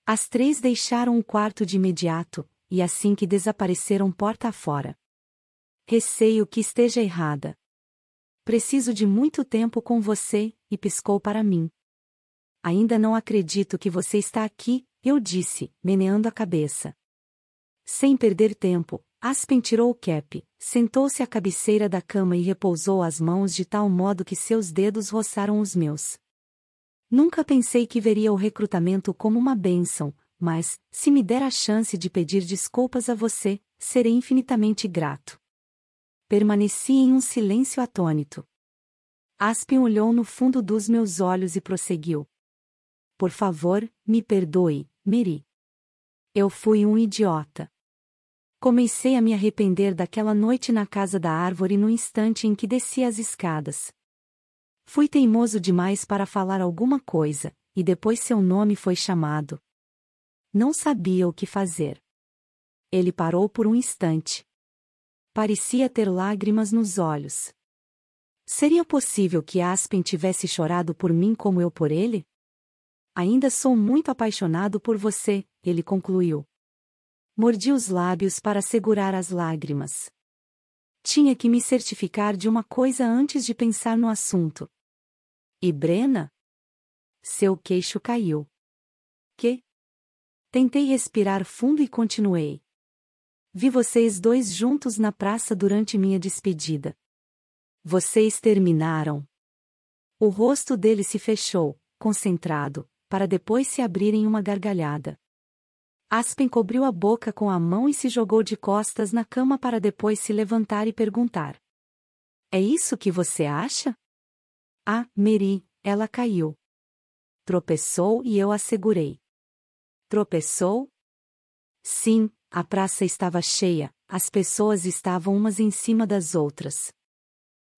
As três deixaram o quarto de imediato, e assim que desapareceram porta afora. Receio que esteja errada. Preciso de muito tempo com você, e piscou para mim. Ainda não acredito que você está aqui, eu disse, meneando a cabeça. Sem perder tempo, Aspen tirou o cap, sentou-se à cabeceira da cama e repousou as mãos de tal modo que seus dedos roçaram os meus. Nunca pensei que veria o recrutamento como uma bênção, mas, se me der a chance de pedir desculpas a você, serei infinitamente grato. Permaneci em um silêncio atônito. Aspen olhou no fundo dos meus olhos e prosseguiu. Por favor, me perdoe, Mary. Eu fui um idiota. Comecei a me arrepender daquela noite na casa da árvore no instante em que desci as escadas. Fui teimoso demais para falar alguma coisa, e depois seu nome foi chamado. Não sabia o que fazer. Ele parou por um instante. Parecia ter lágrimas nos olhos. Seria possível que Aspen tivesse chorado por mim como eu por ele? Ainda sou muito apaixonado por você, ele concluiu. Mordi os lábios para segurar as lágrimas. Tinha que me certificar de uma coisa antes de pensar no assunto. E Brena? Seu queixo caiu. Que? Tentei respirar fundo e continuei. Vi vocês dois juntos na praça durante minha despedida. Vocês terminaram. O rosto dele se fechou, concentrado, para depois se abrir em uma gargalhada. Aspen cobriu a boca com a mão e se jogou de costas na cama para depois se levantar e perguntar. É isso que você acha? Ah, Mary, ela caiu. Tropeçou e eu a segurei. Tropeçou? Sim, a praça estava cheia, as pessoas estavam umas em cima das outras.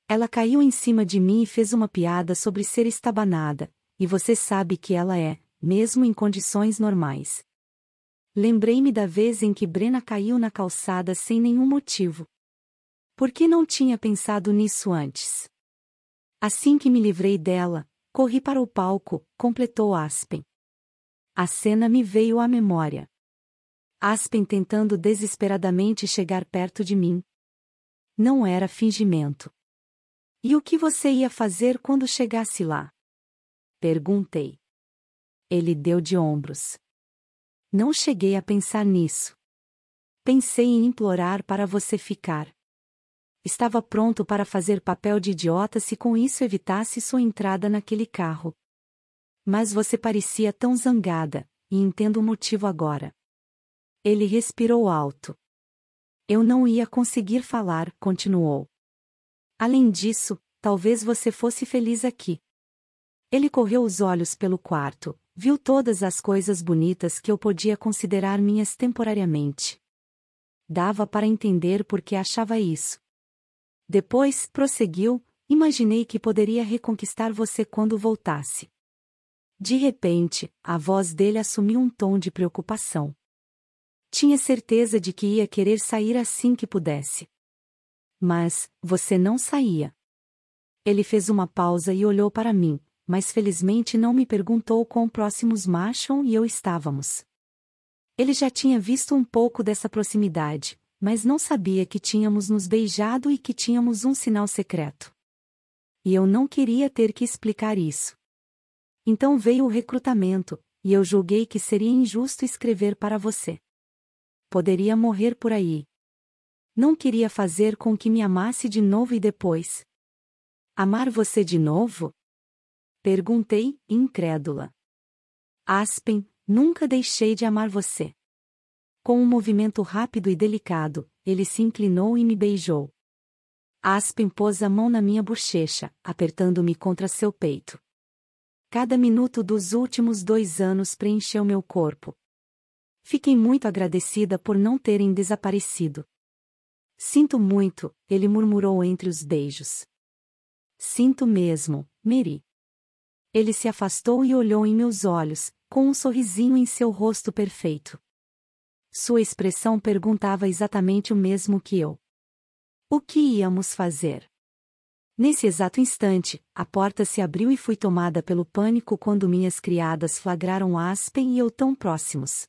Ela caiu em cima de mim e fez uma piada sobre ser estabanada, e você sabe que ela é, mesmo em condições normais. Lembrei-me da vez em que Brena caiu na calçada sem nenhum motivo. Por que não tinha pensado nisso antes? Assim que me livrei dela, corri para o palco, completou Aspen. A cena me veio à memória. Aspen tentando desesperadamente chegar perto de mim. Não era fingimento. E o que você ia fazer quando chegasse lá? Perguntei. Ele deu de ombros. Não cheguei a pensar nisso. Pensei em implorar para você ficar. Estava pronto para fazer papel de idiota se com isso evitasse sua entrada naquele carro. Mas você parecia tão zangada, e entendo o motivo agora. Ele respirou alto. Eu não ia conseguir falar, continuou. Além disso, talvez você fosse feliz aqui. Ele correu os olhos pelo quarto, viu todas as coisas bonitas que eu podia considerar minhas temporariamente. Dava para entender por que achava isso. Depois, prosseguiu, imaginei que poderia reconquistar você quando voltasse. De repente, a voz dele assumiu um tom de preocupação. Tinha certeza de que ia querer sair assim que pudesse. Mas, você não saía. Ele fez uma pausa e olhou para mim, mas felizmente não me perguntou quão próximos Machon e eu estávamos. Ele já tinha visto um pouco dessa proximidade, mas não sabia que tínhamos nos beijado e que tínhamos um sinal secreto. E eu não queria ter que explicar isso. Então veio o recrutamento, e eu julguei que seria injusto escrever para você. Poderia morrer por aí. Não queria fazer com que me amasse de novo e depois. Amar você de novo? Perguntei, incrédula. Aspen, nunca deixei de amar você. Com um movimento rápido e delicado, ele se inclinou e me beijou. Aspen pôs a mão na minha bochecha, apertando-me contra seu peito. Cada minuto dos últimos dois anos preencheu meu corpo. Fiquei muito agradecida por não terem desaparecido. Sinto muito, ele murmurou entre os beijos. Sinto mesmo, Mary. Ele se afastou e olhou em meus olhos, com um sorrisinho em seu rosto perfeito. Sua expressão perguntava exatamente o mesmo que eu. O que íamos fazer? Nesse exato instante, a porta se abriu e fui tomada pelo pânico quando minhas criadas flagraram Aspen e eu tão próximos.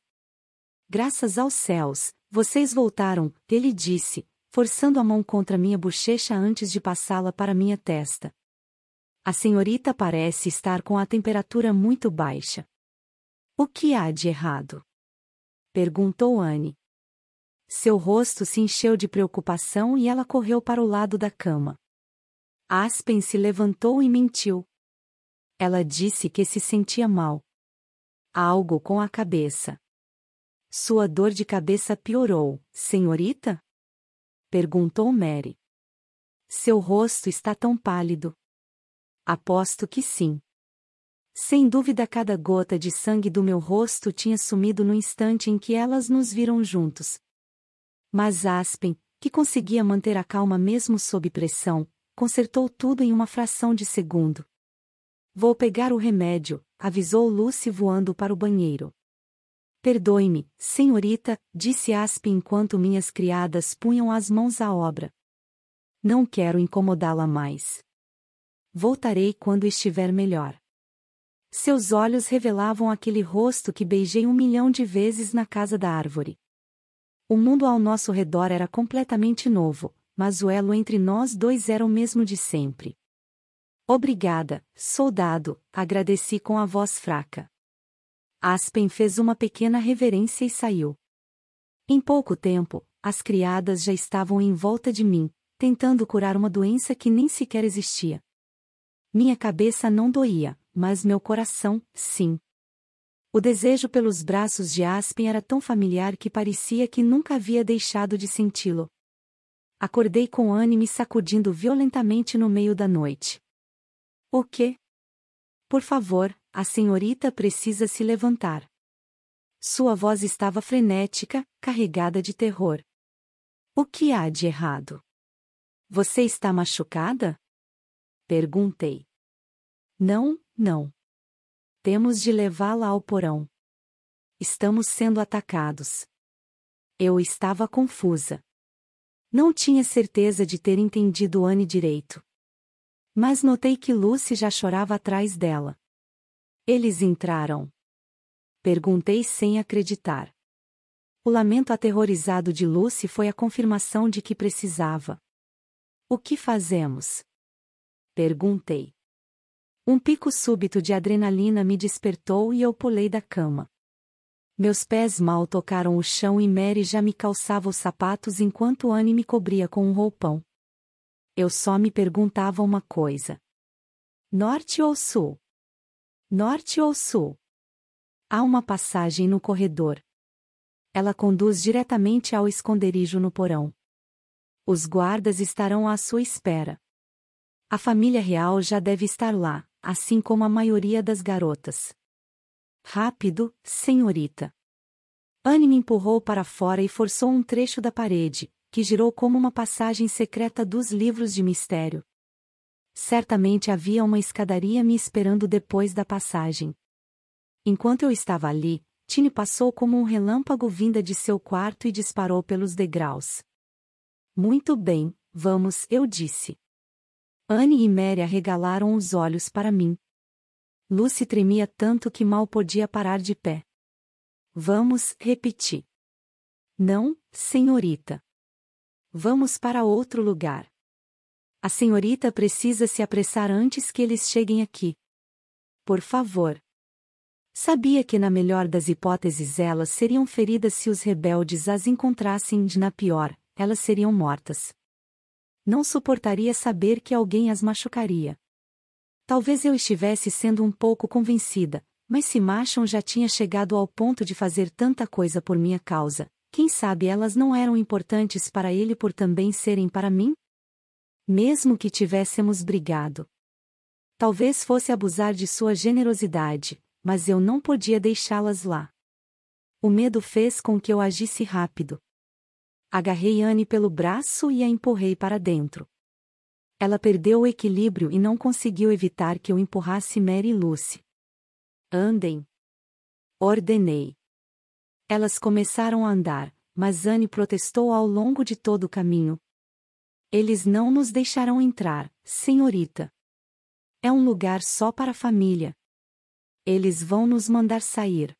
Graças aos céus, vocês voltaram, ele disse, forçando a mão contra minha bochecha antes de passá-la para minha testa, a senhorita parece estar com a temperatura muito baixa. O que há de errado? Perguntou Anne. Seu rosto se encheu de preocupação e ela correu para o lado da cama. Aspen se levantou e mentiu. Ela disse que se sentia mal. Algo com a cabeça. Sua dor de cabeça piorou, senhorita? Perguntou Mary. Seu rosto está tão pálido. Aposto que sim. Sem dúvida, cada gota de sangue do meu rosto tinha sumido no instante em que elas nos viram juntos. Mas Aspen, que conseguia manter a calma mesmo sob pressão, consertou tudo em uma fração de segundo. Vou pegar o remédio, avisou Lucy voando para o banheiro. Perdoe-me, senhorita, disse Aspen enquanto minhas criadas punham as mãos à obra. Não quero incomodá-la mais. Voltarei quando estiver melhor. Seus olhos revelavam aquele rosto que beijei um milhão de vezes na casa da árvore. O mundo ao nosso redor era completamente novo, mas o elo entre nós dois era o mesmo de sempre. Obrigada, soldado, agradeci com a voz fraca. Aspen fez uma pequena reverência e saiu. Em pouco tempo, as criadas já estavam em volta de mim, tentando curar uma doença que nem sequer existia. Minha cabeça não doía, mas meu coração, sim. O desejo pelos braços de Aspen era tão familiar que parecia que nunca havia deixado de senti-lo. Acordei com ânimo sacudindo violentamente no meio da noite. O quê? Por favor, a senhorita precisa se levantar. Sua voz estava frenética, carregada de terror. O que há de errado? Você está machucada? Perguntei. Não, não. Temos de levá-la ao porão. Estamos sendo atacados. Eu estava confusa. Não tinha certeza de ter entendido Anne direito. Mas notei que Lucy já chorava atrás dela. Eles entraram. Perguntei sem acreditar. O lamento aterrorizado de Lucy foi a confirmação de que precisava. O que fazemos? Perguntei. Um pico súbito de adrenalina me despertou e eu pulei da cama. Meus pés mal tocaram o chão e Mary já me calçava os sapatos enquanto Anne me cobria com um roupão. Eu só me perguntava uma coisa: Norte ou Sul? Norte ou Sul? Há uma passagem no corredor. Ela conduz diretamente ao esconderijo no porão. Os guardas estarão à sua espera. A família real já deve estar lá, assim como a maioria das garotas. Rápido, senhorita. Anne me empurrou para fora e forçou um trecho da parede, que girou como uma passagem secreta dos livros de mistério. Certamente havia uma escadaria me esperando depois da passagem. Enquanto eu estava ali, Tine passou como um relâmpago vinda de seu quarto e disparou pelos degraus. Muito bem, vamos, eu disse. Anne e Mary arregalaram os olhos para mim. Lucy tremia tanto que mal podia parar de pé. Vamos repeti. Não, senhorita. Vamos para outro lugar. A senhorita precisa se apressar antes que eles cheguem aqui. Por favor. Sabia que, na melhor das hipóteses, elas seriam feridas se os rebeldes as encontrassem e, na pior, elas seriam mortas não suportaria saber que alguém as machucaria. Talvez eu estivesse sendo um pouco convencida, mas se Machon já tinha chegado ao ponto de fazer tanta coisa por minha causa, quem sabe elas não eram importantes para ele por também serem para mim? Mesmo que tivéssemos brigado. Talvez fosse abusar de sua generosidade, mas eu não podia deixá-las lá. O medo fez com que eu agisse rápido. Agarrei Anne pelo braço e a empurrei para dentro. Ela perdeu o equilíbrio e não conseguiu evitar que eu empurrasse Mary e Lucy. Andem! Ordenei. Elas começaram a andar, mas Anne protestou ao longo de todo o caminho. Eles não nos deixarão entrar, senhorita. É um lugar só para a família. Eles vão nos mandar sair.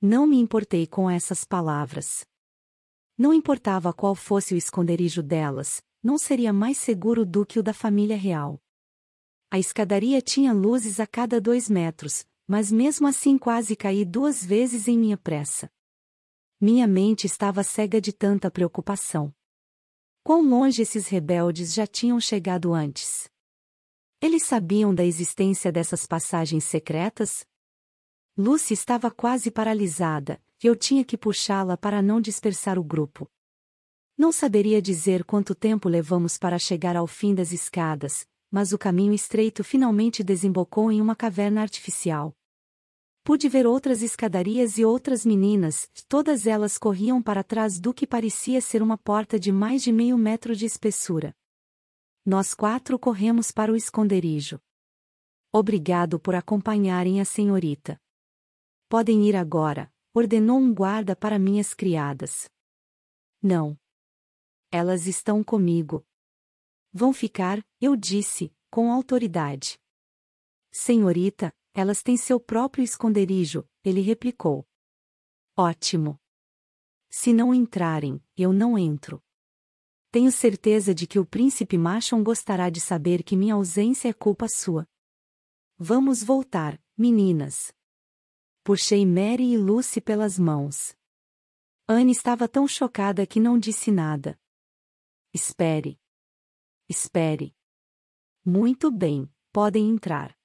Não me importei com essas palavras. Não importava qual fosse o esconderijo delas, não seria mais seguro do que o da família real. A escadaria tinha luzes a cada dois metros, mas mesmo assim quase caí duas vezes em minha pressa. Minha mente estava cega de tanta preocupação. Quão longe esses rebeldes já tinham chegado antes? Eles sabiam da existência dessas passagens secretas? Lucy estava quase paralisada, e eu tinha que puxá-la para não dispersar o grupo. Não saberia dizer quanto tempo levamos para chegar ao fim das escadas, mas o caminho estreito finalmente desembocou em uma caverna artificial. Pude ver outras escadarias e outras meninas, todas elas corriam para trás do que parecia ser uma porta de mais de meio metro de espessura. Nós quatro corremos para o esconderijo. Obrigado por acompanharem a senhorita. Podem ir agora, ordenou um guarda para minhas criadas. Não. Elas estão comigo. Vão ficar, eu disse, com autoridade. Senhorita, elas têm seu próprio esconderijo, ele replicou. Ótimo. Se não entrarem, eu não entro. Tenho certeza de que o príncipe Machon gostará de saber que minha ausência é culpa sua. Vamos voltar, meninas. Puxei Mary e Lucy pelas mãos. Anne estava tão chocada que não disse nada. Espere. Espere. Muito bem, podem entrar.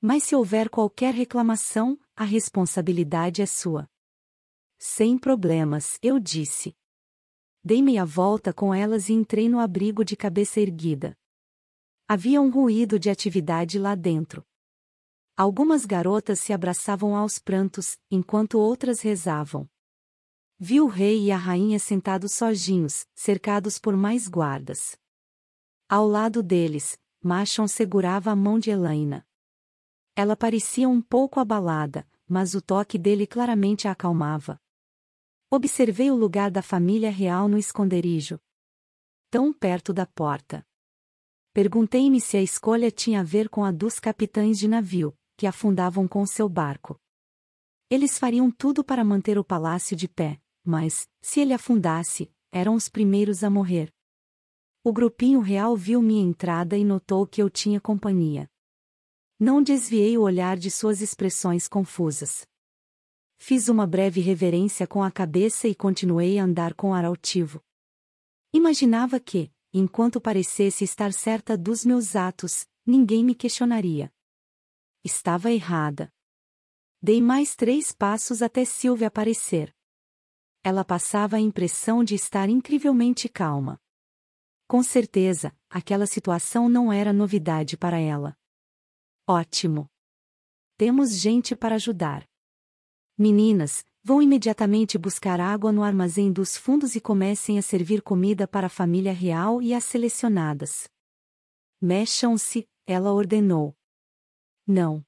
Mas se houver qualquer reclamação, a responsabilidade é sua. Sem problemas, eu disse. Dei meia volta com elas e entrei no abrigo de cabeça erguida. Havia um ruído de atividade lá dentro. Algumas garotas se abraçavam aos prantos, enquanto outras rezavam. Vi o rei e a rainha sentados sozinhos, cercados por mais guardas. Ao lado deles, Machon segurava a mão de Elaina. Ela parecia um pouco abalada, mas o toque dele claramente a acalmava. Observei o lugar da família real no esconderijo. Tão perto da porta. Perguntei-me se a escolha tinha a ver com a dos capitães de navio, que afundavam com seu barco. Eles fariam tudo para manter o palácio de pé, mas, se ele afundasse, eram os primeiros a morrer. O grupinho real viu minha entrada e notou que eu tinha companhia. Não desviei o olhar de suas expressões confusas. Fiz uma breve reverência com a cabeça e continuei a andar com ar altivo. Imaginava que, enquanto parecesse estar certa dos meus atos, ninguém me questionaria. Estava errada. Dei mais três passos até Silvia aparecer. Ela passava a impressão de estar incrivelmente calma. Com certeza, aquela situação não era novidade para ela. Ótimo! Temos gente para ajudar. Meninas, vão imediatamente buscar água no armazém dos fundos e comecem a servir comida para a família real e as selecionadas. Mexam-se, ela ordenou. Não.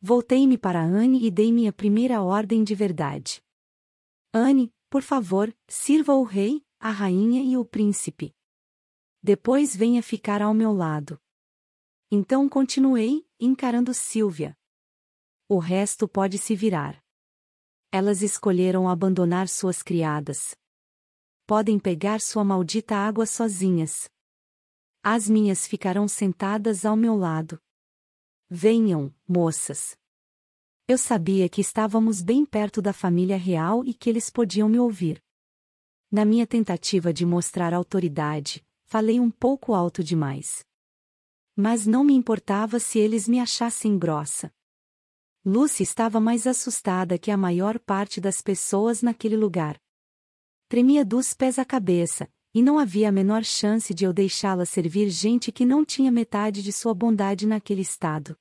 Voltei-me para Anne e dei minha primeira ordem de verdade. Anne, por favor, sirva o rei, a rainha e o príncipe. Depois venha ficar ao meu lado. Então continuei, encarando Silvia. O resto pode se virar. Elas escolheram abandonar suas criadas. Podem pegar sua maldita água sozinhas. As minhas ficarão sentadas ao meu lado. Venham, moças. Eu sabia que estávamos bem perto da família real e que eles podiam me ouvir. Na minha tentativa de mostrar autoridade, falei um pouco alto demais. Mas não me importava se eles me achassem grossa. Lucy estava mais assustada que a maior parte das pessoas naquele lugar. Tremia dos pés à cabeça, e não havia a menor chance de eu deixá-la servir gente que não tinha metade de sua bondade naquele estado.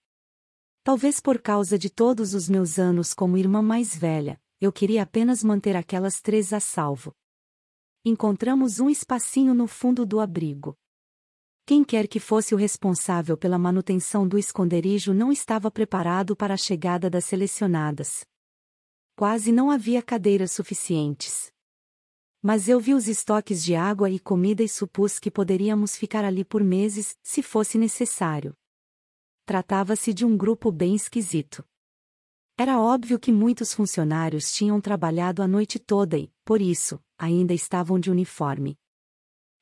Talvez por causa de todos os meus anos como irmã mais velha, eu queria apenas manter aquelas três a salvo. Encontramos um espacinho no fundo do abrigo. Quem quer que fosse o responsável pela manutenção do esconderijo não estava preparado para a chegada das selecionadas. Quase não havia cadeiras suficientes. Mas eu vi os estoques de água e comida e supus que poderíamos ficar ali por meses, se fosse necessário. Tratava-se de um grupo bem esquisito. Era óbvio que muitos funcionários tinham trabalhado a noite toda e, por isso, ainda estavam de uniforme.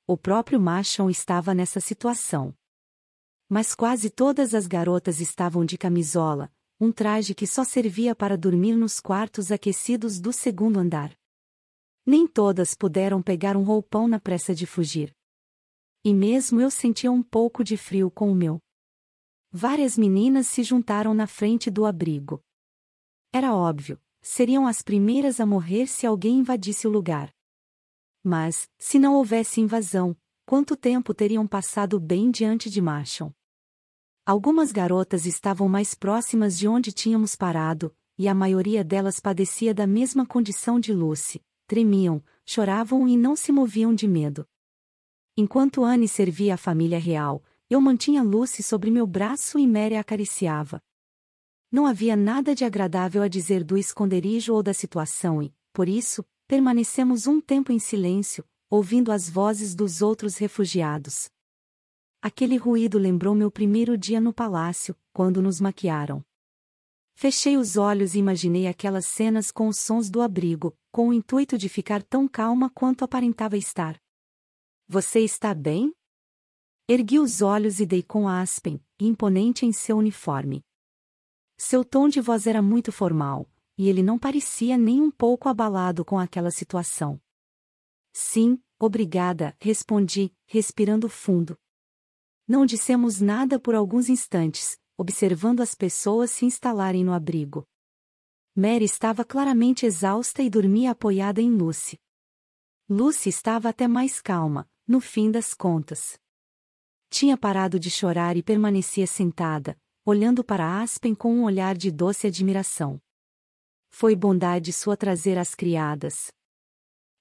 O próprio Machon estava nessa situação. Mas quase todas as garotas estavam de camisola, um traje que só servia para dormir nos quartos aquecidos do segundo andar. Nem todas puderam pegar um roupão na pressa de fugir. E mesmo eu sentia um pouco de frio com o meu. Várias meninas se juntaram na frente do abrigo. Era óbvio, seriam as primeiras a morrer se alguém invadisse o lugar. Mas, se não houvesse invasão, quanto tempo teriam passado bem diante de Marshall? Algumas garotas estavam mais próximas de onde tínhamos parado, e a maioria delas padecia da mesma condição de Lucy, tremiam, choravam e não se moviam de medo. Enquanto Anne servia a família real, eu mantinha Lucy sobre meu braço e Mary acariciava. Não havia nada de agradável a dizer do esconderijo ou da situação e, por isso, permanecemos um tempo em silêncio, ouvindo as vozes dos outros refugiados. Aquele ruído lembrou meu primeiro dia no palácio, quando nos maquiaram. Fechei os olhos e imaginei aquelas cenas com os sons do abrigo, com o intuito de ficar tão calma quanto aparentava estar. Você está bem? Ergui os olhos e dei com Aspen, imponente em seu uniforme. Seu tom de voz era muito formal, e ele não parecia nem um pouco abalado com aquela situação. Sim, obrigada, respondi, respirando fundo. Não dissemos nada por alguns instantes, observando as pessoas se instalarem no abrigo. Mary estava claramente exausta e dormia apoiada em Lucy. Lucy estava até mais calma, no fim das contas. Tinha parado de chorar e permanecia sentada, olhando para Aspen com um olhar de doce admiração. Foi bondade sua trazer as criadas.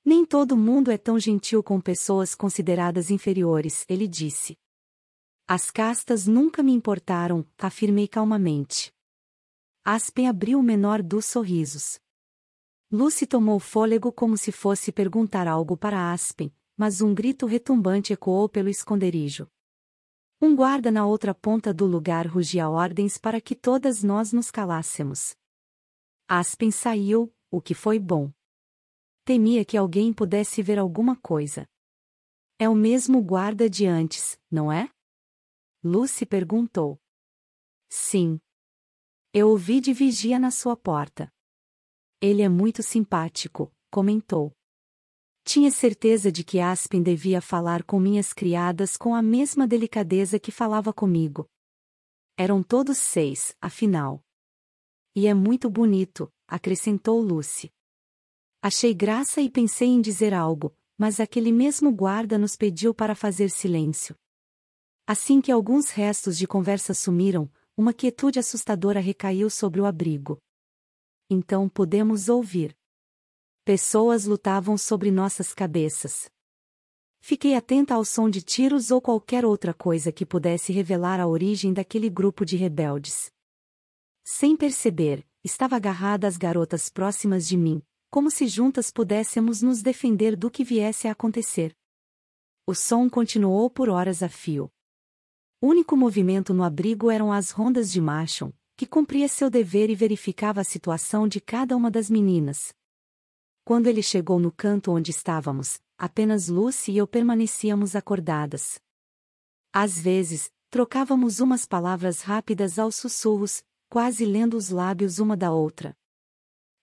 Nem todo mundo é tão gentil com pessoas consideradas inferiores, ele disse. As castas nunca me importaram, afirmei calmamente. Aspen abriu o menor dos sorrisos. Lucy tomou fôlego como se fosse perguntar algo para Aspen, mas um grito retumbante ecoou pelo esconderijo. Um guarda na outra ponta do lugar rugia ordens para que todas nós nos calássemos. Aspen saiu, o que foi bom. Temia que alguém pudesse ver alguma coisa. É o mesmo guarda de antes, não é? Lucy perguntou. Sim. Eu ouvi de vigia na sua porta. Ele é muito simpático, comentou. Tinha certeza de que Aspen devia falar com minhas criadas com a mesma delicadeza que falava comigo. Eram todos seis, afinal. E é muito bonito, acrescentou Lucy. Achei graça e pensei em dizer algo, mas aquele mesmo guarda nos pediu para fazer silêncio. Assim que alguns restos de conversa sumiram, uma quietude assustadora recaiu sobre o abrigo. Então podemos ouvir. Pessoas lutavam sobre nossas cabeças. Fiquei atenta ao som de tiros ou qualquer outra coisa que pudesse revelar a origem daquele grupo de rebeldes. Sem perceber, estava agarrada às garotas próximas de mim, como se juntas pudéssemos nos defender do que viesse a acontecer. O som continuou por horas a fio. O único movimento no abrigo eram as rondas de Machon, que cumpria seu dever e verificava a situação de cada uma das meninas. Quando ele chegou no canto onde estávamos, apenas Lucy e eu permanecíamos acordadas. Às vezes, trocávamos umas palavras rápidas aos sussurros, quase lendo os lábios uma da outra.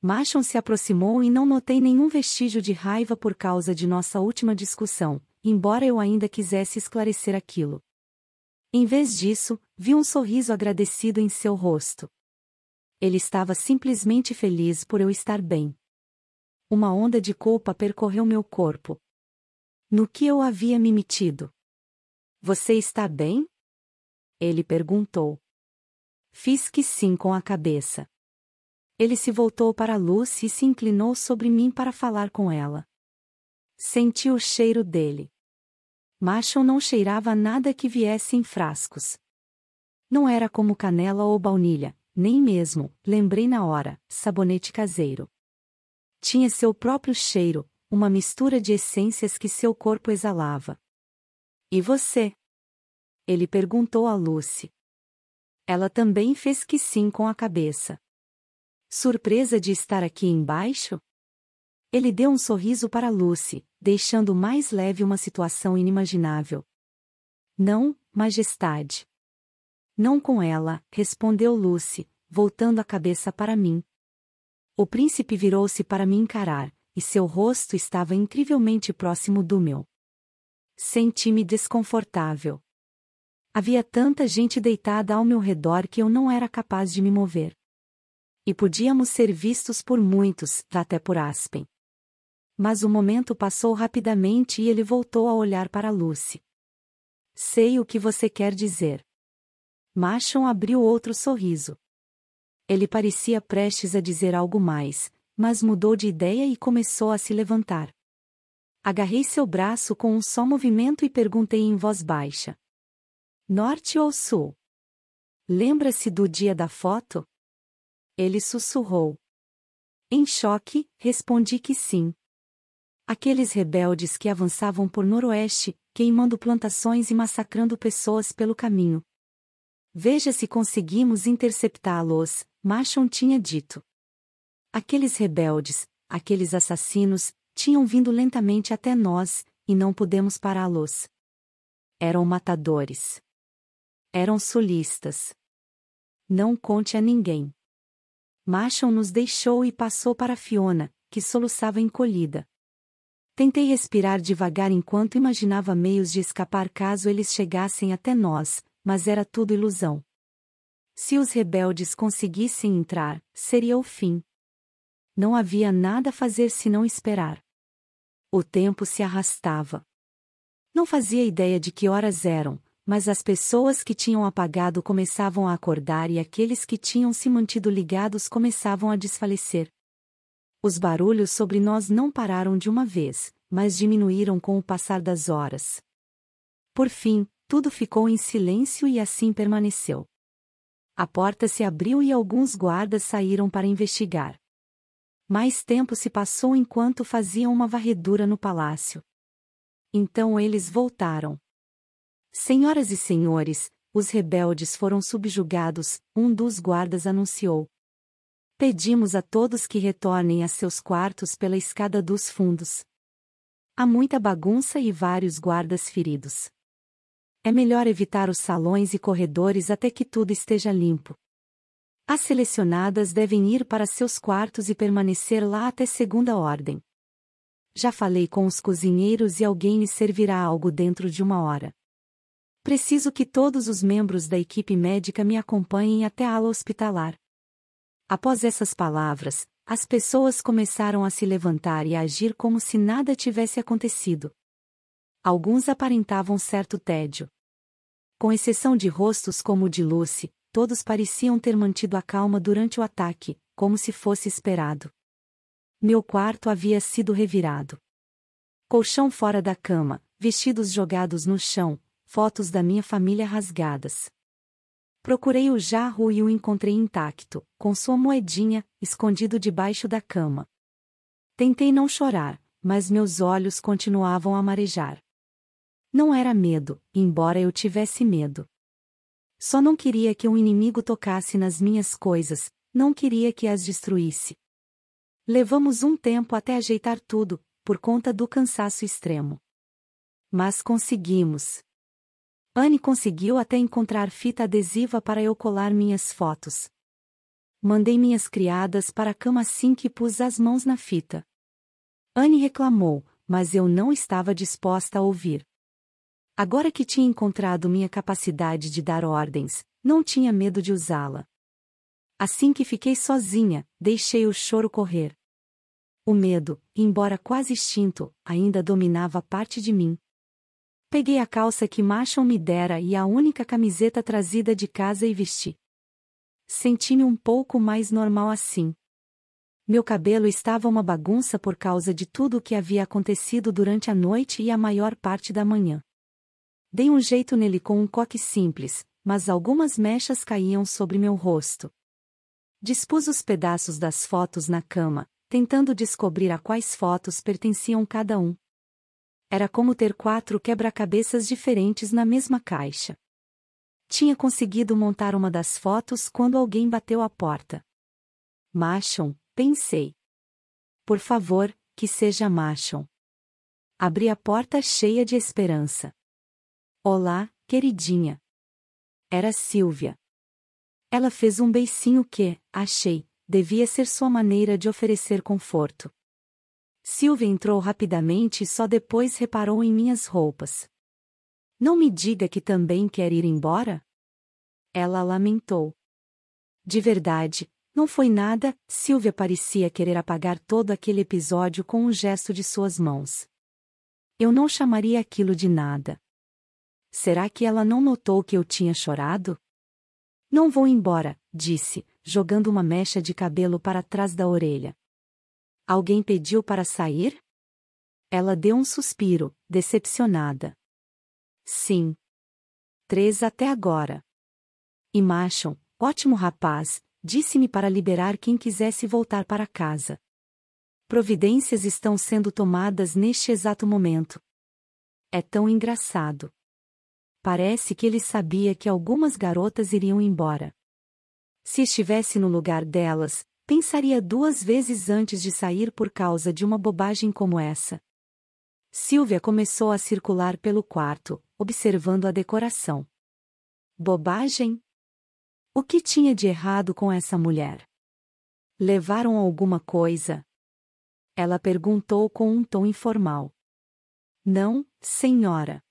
Machon se aproximou e não notei nenhum vestígio de raiva por causa de nossa última discussão, embora eu ainda quisesse esclarecer aquilo. Em vez disso, vi um sorriso agradecido em seu rosto. Ele estava simplesmente feliz por eu estar bem. Uma onda de culpa percorreu meu corpo. No que eu havia me metido? Você está bem? Ele perguntou. Fiz que sim com a cabeça. Ele se voltou para a luz e se inclinou sobre mim para falar com ela. Senti o cheiro dele. Marshall não cheirava nada que viesse em frascos. Não era como canela ou baunilha, nem mesmo, lembrei na hora, sabonete caseiro. Tinha seu próprio cheiro, uma mistura de essências que seu corpo exalava. E você? Ele perguntou a Lucy. Ela também fez que sim com a cabeça. Surpresa de estar aqui embaixo? Ele deu um sorriso para Lucy, deixando mais leve uma situação inimaginável. Não, majestade. Não com ela, respondeu Lucy, voltando a cabeça para mim. O príncipe virou-se para me encarar, e seu rosto estava incrivelmente próximo do meu. Senti-me desconfortável. Havia tanta gente deitada ao meu redor que eu não era capaz de me mover. E podíamos ser vistos por muitos, até por Aspen. Mas o momento passou rapidamente e ele voltou a olhar para Lucy. Sei o que você quer dizer. Machon abriu outro sorriso. Ele parecia prestes a dizer algo mais, mas mudou de ideia e começou a se levantar. Agarrei seu braço com um só movimento e perguntei em voz baixa: Norte ou Sul? Lembra-se do dia da foto? Ele sussurrou. Em choque, respondi que sim, Aqueles rebeldes que avançavam por noroeste, queimando plantações e massacrando pessoas pelo caminho. Veja se conseguimos interceptá-los, Machon tinha dito. Aqueles rebeldes, aqueles assassinos, tinham vindo lentamente até nós, e não pudemos pará-los. Eram matadores. Eram solistas. Não conte a ninguém. Machon nos deixou e passou para Fiona, que soluçava encolhida. Tentei respirar devagar enquanto imaginava meios de escapar caso eles chegassem até nós, mas era tudo ilusão. Se os rebeldes conseguissem entrar, seria o fim. Não havia nada a fazer senão esperar. O tempo se arrastava. Não fazia ideia de que horas eram, mas as pessoas que tinham apagado começavam a acordar e aqueles que tinham se mantido ligados começavam a desfalecer. Os barulhos sobre nós não pararam de uma vez, mas diminuíram com o passar das horas. Por fim, tudo ficou em silêncio e assim permaneceu. A porta se abriu e alguns guardas saíram para investigar. Mais tempo se passou enquanto faziam uma varredura no palácio. Então eles voltaram. Senhoras e senhores, os rebeldes foram subjugados, um dos guardas anunciou. Pedimos a todos que retornem a seus quartos pela escada dos fundos. Há muita bagunça e vários guardas feridos. É melhor evitar os salões e corredores até que tudo esteja limpo. As selecionadas devem ir para seus quartos e permanecer lá até segunda ordem. Já falei com os cozinheiros e alguém lhe servirá algo dentro de uma hora. Preciso que todos os membros da equipe médica me acompanhem até a ala hospitalar. Após essas palavras, as pessoas começaram a se levantar e a agir como se nada tivesse acontecido. Alguns aparentavam certo tédio. Com exceção de rostos como o de Lucy, todos pareciam ter mantido a calma durante o ataque, como se fosse esperado. Meu quarto havia sido revirado. Colchão fora da cama, vestidos jogados no chão, fotos da minha família rasgadas. Procurei o jarro e o encontrei intacto, com sua moedinha, escondido debaixo da cama. Tentei não chorar, mas meus olhos continuavam a marejar. Não era medo, embora eu tivesse medo. Só não queria que um inimigo tocasse nas minhas coisas, não queria que as destruísse. Levamos um tempo até ajeitar tudo, por conta do cansaço extremo. Mas conseguimos. Anne conseguiu até encontrar fita adesiva para eu colar minhas fotos. Mandei minhas criadas para a cama assim que pus as mãos na fita. Anne reclamou, mas eu não estava disposta a ouvir. Agora que tinha encontrado minha capacidade de dar ordens, não tinha medo de usá-la. Assim que fiquei sozinha, deixei o choro correr. O medo, embora quase extinto, ainda dominava parte de mim. Peguei a calça que Machon me dera e a única camiseta trazida de casa e vesti. Senti-me um pouco mais normal assim. Meu cabelo estava uma bagunça por causa de tudo o que havia acontecido durante a noite e a maior parte da manhã. Dei um jeito nele com um coque simples, mas algumas mechas caíam sobre meu rosto. Dispus os pedaços das fotos na cama, tentando descobrir a quais fotos pertenciam cada um. Era como ter quatro quebra-cabeças diferentes na mesma caixa. Tinha conseguido montar uma das fotos quando alguém bateu à porta. Machon, pensei. Por favor, que seja Machon. Abri a porta cheia de esperança. Olá, queridinha. Era Silvia. Ela fez um beicinho que, achei, devia ser sua maneira de oferecer conforto. Silvia entrou rapidamente e só depois reparou em minhas roupas. Não me diga que também quer ir embora? Ela lamentou. De verdade, não foi nada, Silvia parecia querer apagar todo aquele episódio com um gesto de suas mãos. Eu não chamaria aquilo de nada. Será que ela não notou que eu tinha chorado? Não vou embora, disse, jogando uma mecha de cabelo para trás da orelha. Alguém pediu para sair? Ela deu um suspiro, decepcionada. Sim. Três até agora. E Machon, ótimo rapaz, disse-me para liberar quem quisesse voltar para casa. Providências estão sendo tomadas neste exato momento. É tão engraçado. Parece que ele sabia que algumas garotas iriam embora. Se estivesse no lugar delas, pensaria duas vezes antes de sair por causa de uma bobagem como essa. Silvia começou a circular pelo quarto, observando a decoração. Bobagem? O que tinha de errado com essa mulher? Levaram alguma coisa? Ela perguntou com um tom informal. Não, senhora.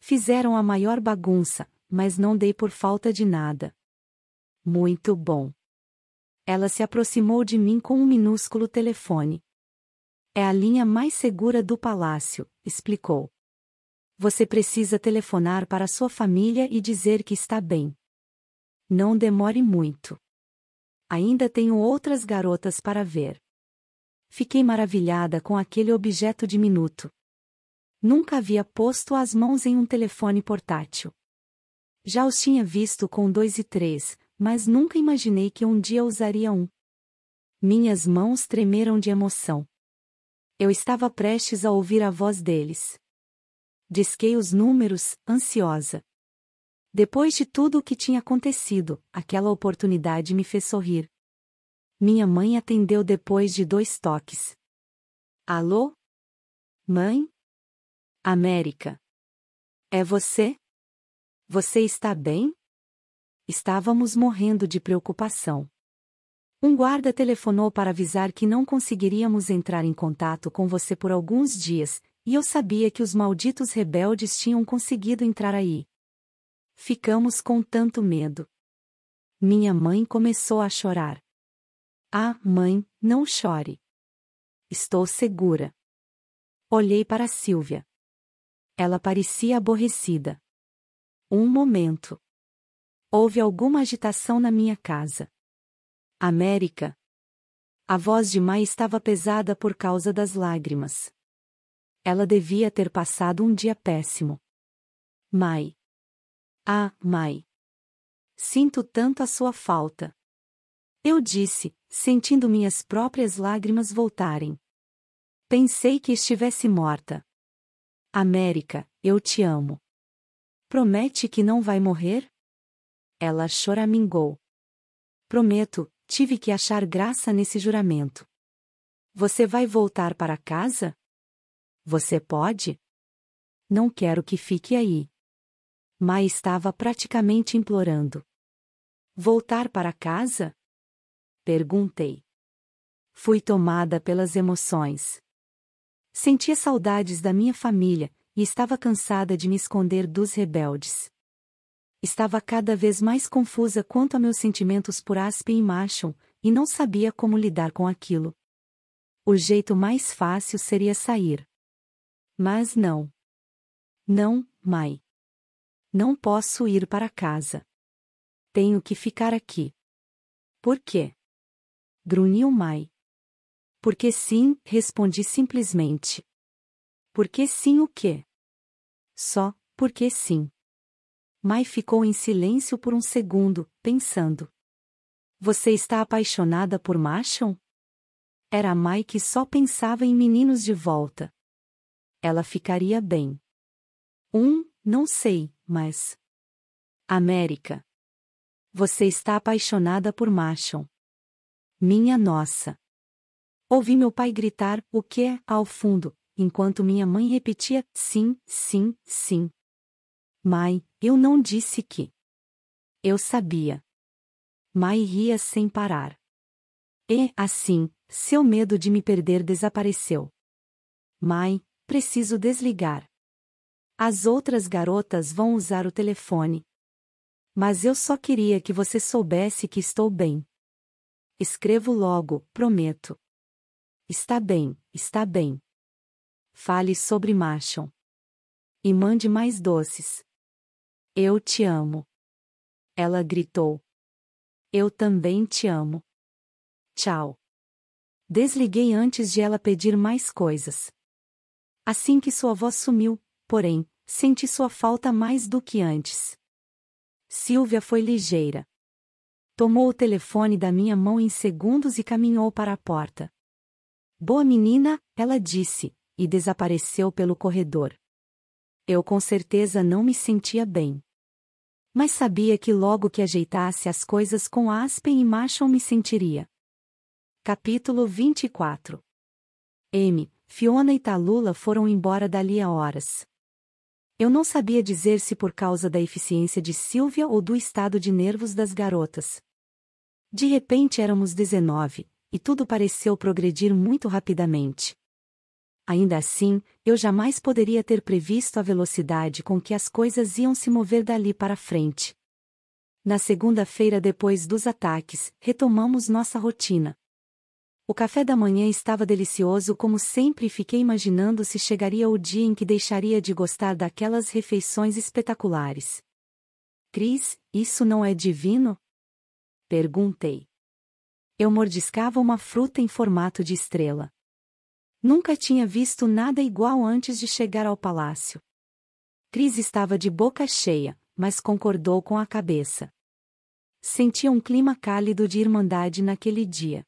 Fizeram a maior bagunça, mas não dei por falta de nada. Muito bom. Ela se aproximou de mim com um minúsculo telefone. É a linha mais segura do palácio, explicou. Você precisa telefonar para sua família e dizer que está bem. Não demore muito. Ainda tenho outras garotas para ver. Fiquei maravilhada com aquele objeto diminuto. Nunca havia posto as mãos em um telefone portátil. Já os tinha visto com dois e três, mas nunca imaginei que um dia usaria um. Minhas mãos tremeram de emoção. Eu estava prestes a ouvir a voz deles. Disquei os números, ansiosa. Depois de tudo o que tinha acontecido, aquela oportunidade me fez sorrir. Minha mãe atendeu depois de dois toques. Alô? Mãe? América. É você? Você está bem? Estávamos morrendo de preocupação. Um guarda telefonou para avisar que não conseguiríamos entrar em contato com você por alguns dias, e eu sabia que os malditos rebeldes tinham conseguido entrar aí. Ficamos com tanto medo. Minha mãe começou a chorar. Ah, mãe, não chore. Estou segura. Olhei para Silvia. Ela parecia aborrecida. Um momento. Houve alguma agitação na minha casa. América. A voz de Mai estava pesada por causa das lágrimas. Ela devia ter passado um dia péssimo. Mai. Ah, Mai. Sinto tanto a sua falta. Eu disse, sentindo minhas próprias lágrimas voltarem. Pensei que estivesse morta. América, eu te amo. Promete que não vai morrer? Ela choramingou. Prometo, tive que achar graça nesse juramento. Você vai voltar para casa? Você pode? Não quero que fique aí. Mai estava praticamente implorando. Voltar para casa? Perguntei. Fui tomada pelas emoções. Sentia saudades da minha família e estava cansada de me esconder dos rebeldes. Estava cada vez mais confusa quanto a meus sentimentos por Aspen e Marshall, e não sabia como lidar com aquilo. O jeito mais fácil seria sair. Mas não. Não, mãe. Não posso ir para casa. Tenho que ficar aqui. Por quê? Grunhiu Mai. Porque sim, respondi simplesmente. Porque sim o quê? Só, porque sim. Mai ficou em silêncio por um segundo, pensando. Você está apaixonada por Machon? Era Mai que só pensava em meninos de volta. Ela ficaria bem. Um, não sei, mas. América. Você está apaixonada por Machon. Minha nossa. Ouvi meu pai gritar, o que é, ao fundo, enquanto minha mãe repetia, sim, sim, sim. Mai, eu não disse que. Eu sabia. Mai ria sem parar. E, assim, seu medo de me perder desapareceu. Mai, preciso desligar. As outras garotas vão usar o telefone. Mas eu só queria que você soubesse que estou bem. Escrevo logo, prometo. Está bem, está bem. Fale sobre Machon. E mande mais doces. Eu te amo. Ela gritou. Eu também te amo. Tchau. Desliguei antes de ela pedir mais coisas. Assim que sua voz sumiu, porém, senti sua falta mais do que antes. Silvia foi ligeira. Tomou o telefone da minha mão em segundos e caminhou para a porta. Boa menina, ela disse, e desapareceu pelo corredor. Eu com certeza não me sentia bem. Mas sabia que logo que ajeitasse as coisas com Aspen e Marshall me sentiria. Capítulo 24 M. Fiona e Talula foram embora dali a horas. Eu não sabia dizer se por causa da eficiência de Silvia ou do estado de nervos das garotas. De repente éramos 19, e tudo pareceu progredir muito rapidamente. Ainda assim, eu jamais poderia ter previsto a velocidade com que as coisas iam se mover dali para frente. Na segunda-feira depois dos ataques, retomamos nossa rotina. O café da manhã estava delicioso como sempre e fiquei imaginando se chegaria o dia em que deixaria de gostar daquelas refeições espetaculares. Cris, isso não é divino? Perguntei. Eu mordiscava uma fruta em formato de estrela. Nunca tinha visto nada igual antes de chegar ao palácio. Cris estava de boca cheia, mas concordou com a cabeça. Sentia um clima cálido de irmandade naquele dia.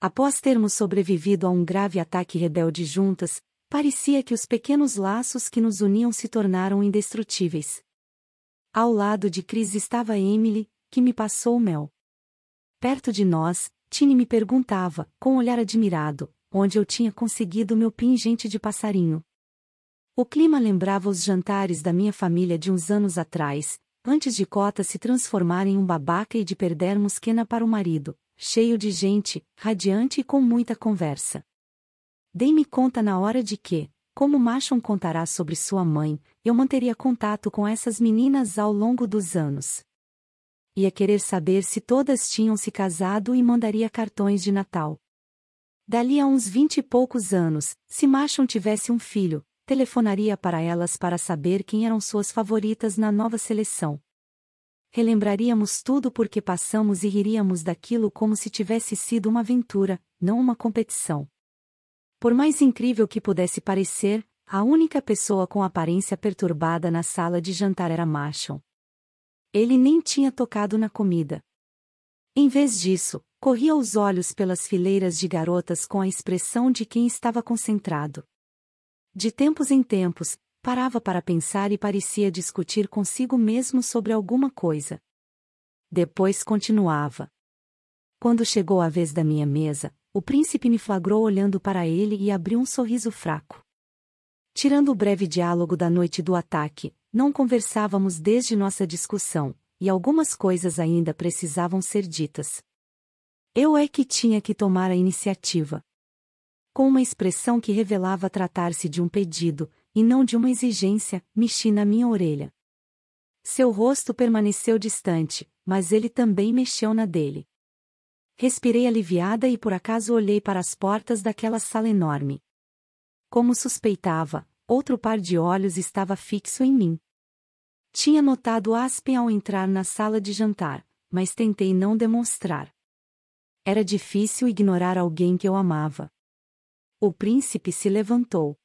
Após termos sobrevivido a um grave ataque rebelde juntas, parecia que os pequenos laços que nos uniam se tornaram indestrutíveis. Ao lado de Cris estava Emily, que me passou o mel. Perto de nós, Tine me perguntava, com um olhar admirado, onde eu tinha conseguido meu pingente de passarinho. O clima lembrava os jantares da minha família de uns anos atrás, antes de Cota se transformar em um babaca e de perdermos Kena para o marido, cheio de gente, radiante e com muita conversa. Dei-me conta na hora de que, como Machon contará sobre sua mãe, eu manteria contato com essas meninas ao longo dos anos. Ia querer saber se todas tinham se casado e mandaria cartões de Natal. Dali a uns vinte e poucos anos, se Machon tivesse um filho, telefonaria para elas para saber quem eram suas favoritas na nova seleção. Relembraríamos tudo porque passamos e riríamos daquilo como se tivesse sido uma aventura, não uma competição. Por mais incrível que pudesse parecer, a única pessoa com aparência perturbada na sala de jantar era Machon. Ele nem tinha tocado na comida. Em vez disso, Corria os olhos pelas fileiras de garotas com a expressão de quem estava concentrado. De tempos em tempos, parava para pensar e parecia discutir consigo mesmo sobre alguma coisa. Depois continuava. Quando chegou a vez da minha mesa, o príncipe me flagrou olhando para ele e abriu um sorriso fraco. Tirando o breve diálogo da noite do ataque, não conversávamos desde nossa discussão, e algumas coisas ainda precisavam ser ditas. Eu é que tinha que tomar a iniciativa. Com uma expressão que revelava tratar-se de um pedido, e não de uma exigência, mexi na minha orelha. Seu rosto permaneceu distante, mas ele também mexeu na dele. Respirei aliviada e por acaso olhei para as portas daquela sala enorme. Como suspeitava, outro par de olhos estava fixo em mim. Tinha notado Aspen ao entrar na sala de jantar, mas tentei não demonstrar. Era difícil ignorar alguém que eu amava. O príncipe se levantou.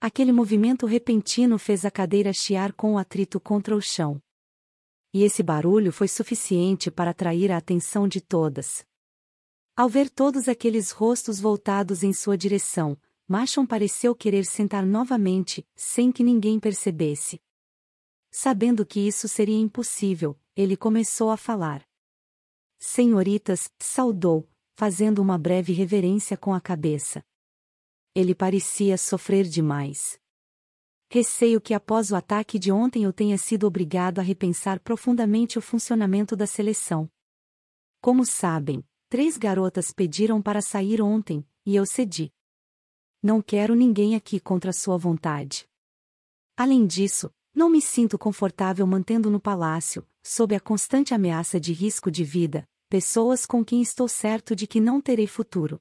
Aquele movimento repentino fez a cadeira chiar com o atrito contra o chão. E esse barulho foi suficiente para atrair a atenção de todas. Ao ver todos aqueles rostos voltados em sua direção, Machon pareceu querer sentar novamente, sem que ninguém percebesse. Sabendo que isso seria impossível, ele começou a falar senhoritas, saudou, fazendo uma breve reverência com a cabeça. Ele parecia sofrer demais. Receio que após o ataque de ontem eu tenha sido obrigado a repensar profundamente o funcionamento da seleção. Como sabem, três garotas pediram para sair ontem, e eu cedi. Não quero ninguém aqui contra sua vontade. Além disso, não me sinto confortável mantendo no palácio, sob a constante ameaça de risco de vida, pessoas com quem estou certo de que não terei futuro.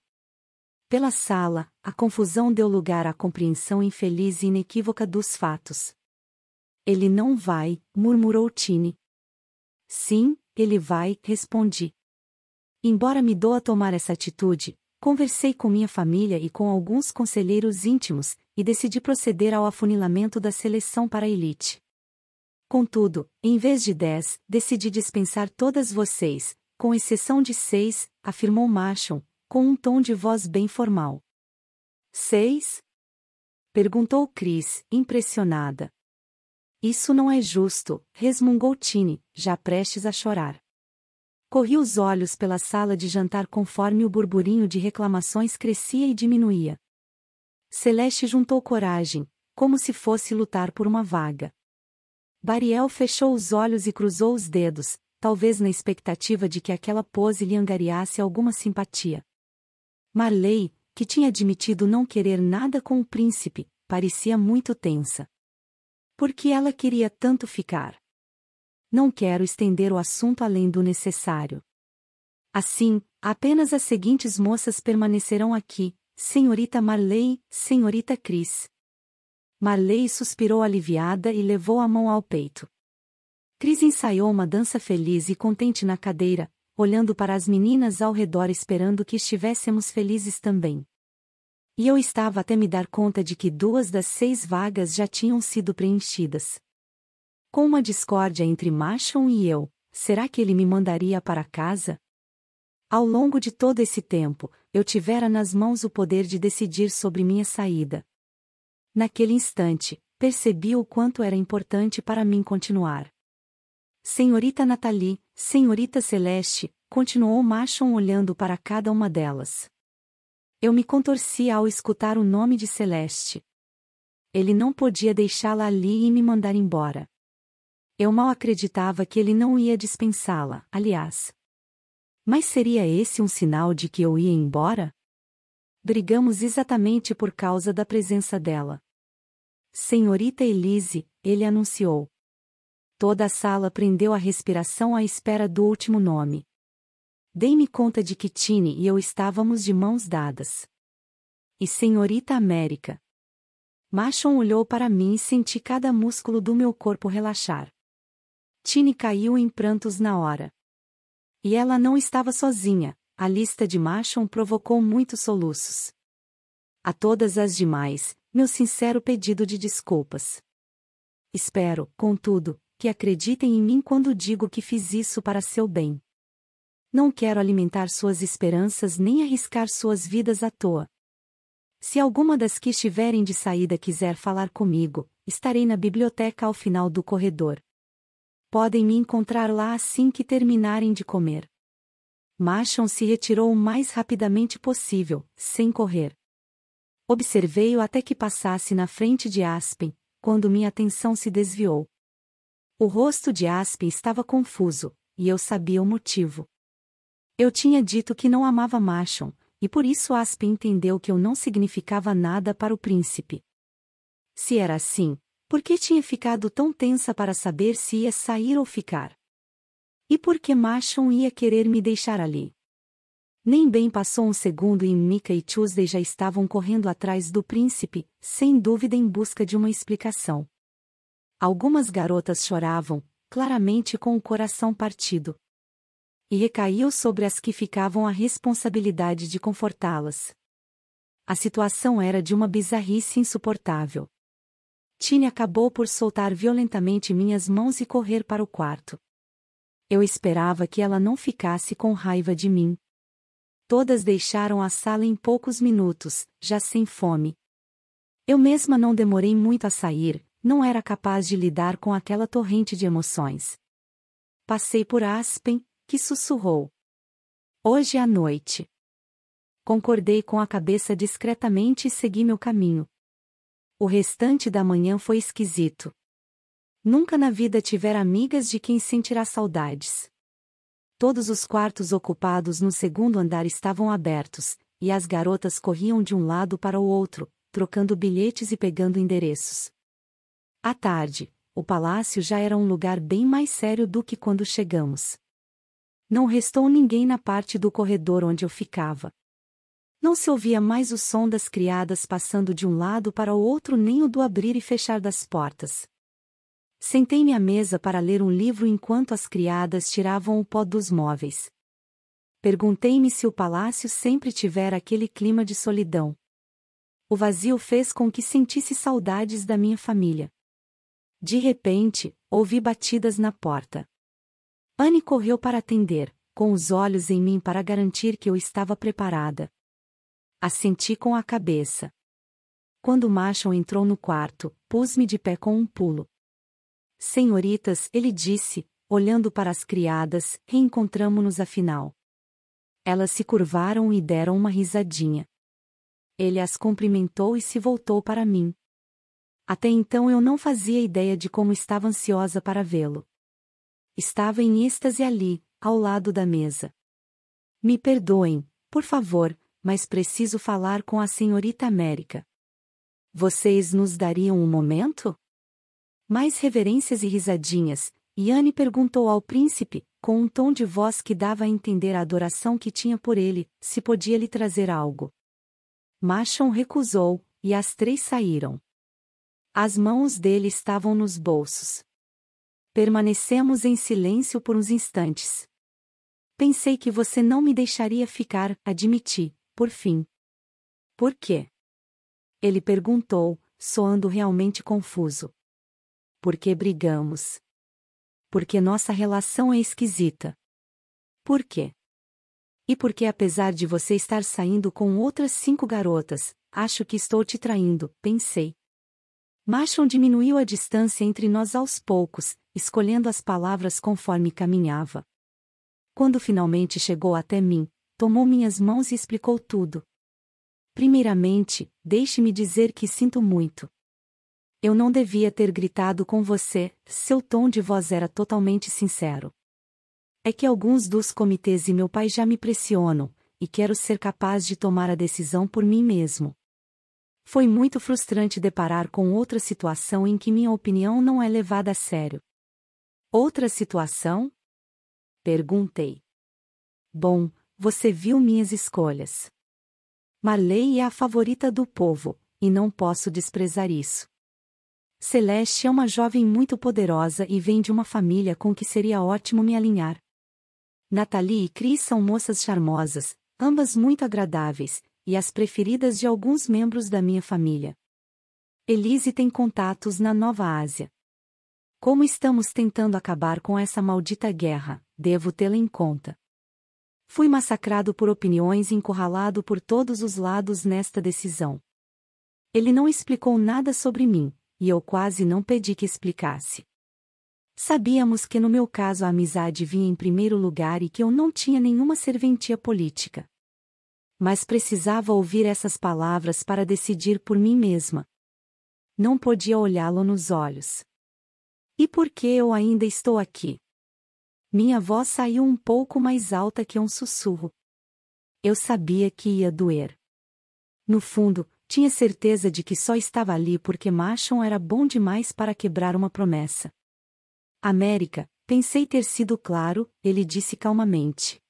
Pela sala, a confusão deu lugar à compreensão infeliz e inequívoca dos fatos. Ele não vai, murmurou Tine. Sim, ele vai, respondi. Embora me doa tomar essa atitude, conversei com minha família e com alguns conselheiros íntimos e decidi proceder ao afunilamento da seleção para a elite. Contudo, em vez de 10, decidi dispensar todas vocês, com exceção de seis, afirmou Marshall, com um tom de voz bem formal. Seis? Perguntou Chris, impressionada. Isso não é justo, resmungou Tine, já prestes a chorar. Corri os olhos pela sala de jantar conforme o burburinho de reclamações crescia e diminuía. Celeste juntou coragem, como se fosse lutar por uma vaga. Bariel fechou os olhos e cruzou os dedos, talvez na expectativa de que aquela pose lhe angariasse alguma simpatia. Marley, que tinha admitido não querer nada com o príncipe, parecia muito tensa. Por que ela queria tanto ficar? Não quero estender o assunto além do necessário. Assim, apenas as seguintes moças permanecerão aqui, senhorita Marley, senhorita Cris. Marley suspirou aliviada e levou a mão ao peito. Cris ensaiou uma dança feliz e contente na cadeira, olhando para as meninas ao redor esperando que estivéssemos felizes também. E eu estava até me dar conta de que duas das seis vagas já tinham sido preenchidas. Com uma discórdia entre Machon e eu, será que ele me mandaria para casa? Ao longo de todo esse tempo, eu tivera nas mãos o poder de decidir sobre minha saída. Naquele instante, percebi o quanto era importante para mim continuar. Senhorita Nathalie, senhorita Celeste, continuou Machon olhando para cada uma delas. Eu me contorci ao escutar o nome de Celeste. Ele não podia deixá-la ali e me mandar embora. Eu mal acreditava que ele não ia dispensá-la, aliás. Mas seria esse um sinal de que eu ia embora? Brigamos exatamente por causa da presença dela. Senhorita Elise, ele anunciou. Toda a sala prendeu a respiração à espera do último nome. Dei-me conta de que Tine e eu estávamos de mãos dadas. E senhorita América. Machon olhou para mim e senti cada músculo do meu corpo relaxar. Tine caiu em prantos na hora. E ela não estava sozinha, a lista de Machon provocou muitos soluços. A todas as demais, meu sincero pedido de desculpas. Espero, contudo, que acreditem em mim quando digo que fiz isso para seu bem. Não quero alimentar suas esperanças nem arriscar suas vidas à toa. Se alguma das que estiverem de saída quiser falar comigo, estarei na biblioteca ao final do corredor. Podem me encontrar lá assim que terminarem de comer. Machon se retirou o mais rapidamente possível, sem correr. Observei-o até que passasse na frente de Aspen, quando minha atenção se desviou. O rosto de Aspen estava confuso, e eu sabia o motivo. Eu tinha dito que não amava Machon, e por isso Aspen entendeu que eu não significava nada para o príncipe. Se era assim, por que tinha ficado tão tensa para saber se ia sair ou ficar? E por que Machon ia querer me deixar ali? Nem bem passou um segundo e Mika e Tuesday já estavam correndo atrás do príncipe, sem dúvida em busca de uma explicação. Algumas garotas choravam, claramente com o coração partido. E recaiu sobre as que ficavam a responsabilidade de confortá-las. A situação era de uma bizarrice insuportável. Tine acabou por soltar violentamente minhas mãos e correr para o quarto. Eu esperava que ela não ficasse com raiva de mim. Todas deixaram a sala em poucos minutos, já sem fome. Eu mesma não demorei muito a sair, não era capaz de lidar com aquela torrente de emoções. Passei por Aspen, que sussurrou. Hoje à noite. Concordei com a cabeça discretamente e segui meu caminho. O restante da manhã foi esquisito. Nunca na vida tiveram amigas de quem sentirá saudades. Todos os quartos ocupados no segundo andar estavam abertos, e as garotas corriam de um lado para o outro, trocando bilhetes e pegando endereços. À tarde, o palácio já era um lugar bem mais sério do que quando chegamos. Não restou ninguém na parte do corredor onde eu ficava. Não se ouvia mais o som das criadas passando de um lado para o outro nem o do abrir e fechar das portas. Sentei-me à mesa para ler um livro enquanto as criadas tiravam o pó dos móveis. Perguntei-me se o palácio sempre tivera aquele clima de solidão. O vazio fez com que sentisse saudades da minha família. De repente, ouvi batidas na porta. Anne correu para atender, com os olhos em mim para garantir que eu estava preparada. Assenti com a cabeça. Quando Marshall entrou no quarto, pus-me de pé com um pulo. Senhoritas, ele disse, olhando para as criadas, reencontramo-nos afinal. Elas se curvaram e deram uma risadinha. Ele as cumprimentou e se voltou para mim. Até então eu não fazia ideia de como estava ansiosa para vê-lo. Estava em êxtase ali, ao lado da mesa. Me perdoem, por favor, mas preciso falar com a senhorita América. Vocês nos dariam um momento? Mais reverências e risadinhas, Anne perguntou ao príncipe, com um tom de voz que dava a entender a adoração que tinha por ele, se podia lhe trazer algo. Machon recusou, e as três saíram. As mãos dele estavam nos bolsos. Permanecemos em silêncio por uns instantes. Pensei que você não me deixaria ficar, admiti, por fim. Por quê? Ele perguntou, soando realmente confuso. Por que brigamos? Porque nossa relação é esquisita. Por quê? E porque apesar de você estar saindo com outras cinco garotas, acho que estou te traindo, pensei. Marchon diminuiu a distância entre nós aos poucos, escolhendo as palavras conforme caminhava. Quando finalmente chegou até mim, tomou minhas mãos e explicou tudo. Primeiramente, deixe-me dizer que sinto muito. Eu não devia ter gritado com você, seu tom de voz era totalmente sincero. É que alguns dos comitês e meu pai já me pressionam, e quero ser capaz de tomar a decisão por mim mesmo. Foi muito frustrante deparar com outra situação em que minha opinião não é levada a sério. Outra situação? Perguntei. Bom, você viu minhas escolhas. Marley é a favorita do povo, e não posso desprezar isso. Celeste é uma jovem muito poderosa e vem de uma família com que seria ótimo me alinhar. Nathalie e Cris são moças charmosas, ambas muito agradáveis, e as preferidas de alguns membros da minha família. Elise tem contatos na Nova Ásia. Como estamos tentando acabar com essa maldita guerra, devo tê-la em conta. Fui massacrado por opiniões e encurralado por todos os lados nesta decisão. Ele não explicou nada sobre mim, e eu quase não pedi que explicasse. Sabíamos que no meu caso a amizade vinha em primeiro lugar e que eu não tinha nenhuma serventia política mas precisava ouvir essas palavras para decidir por mim mesma. Não podia olhá-lo nos olhos. E por que eu ainda estou aqui? Minha voz saiu um pouco mais alta que um sussurro. Eu sabia que ia doer. No fundo, tinha certeza de que só estava ali porque Machon era bom demais para quebrar uma promessa. América, pensei ter sido claro, ele disse calmamente.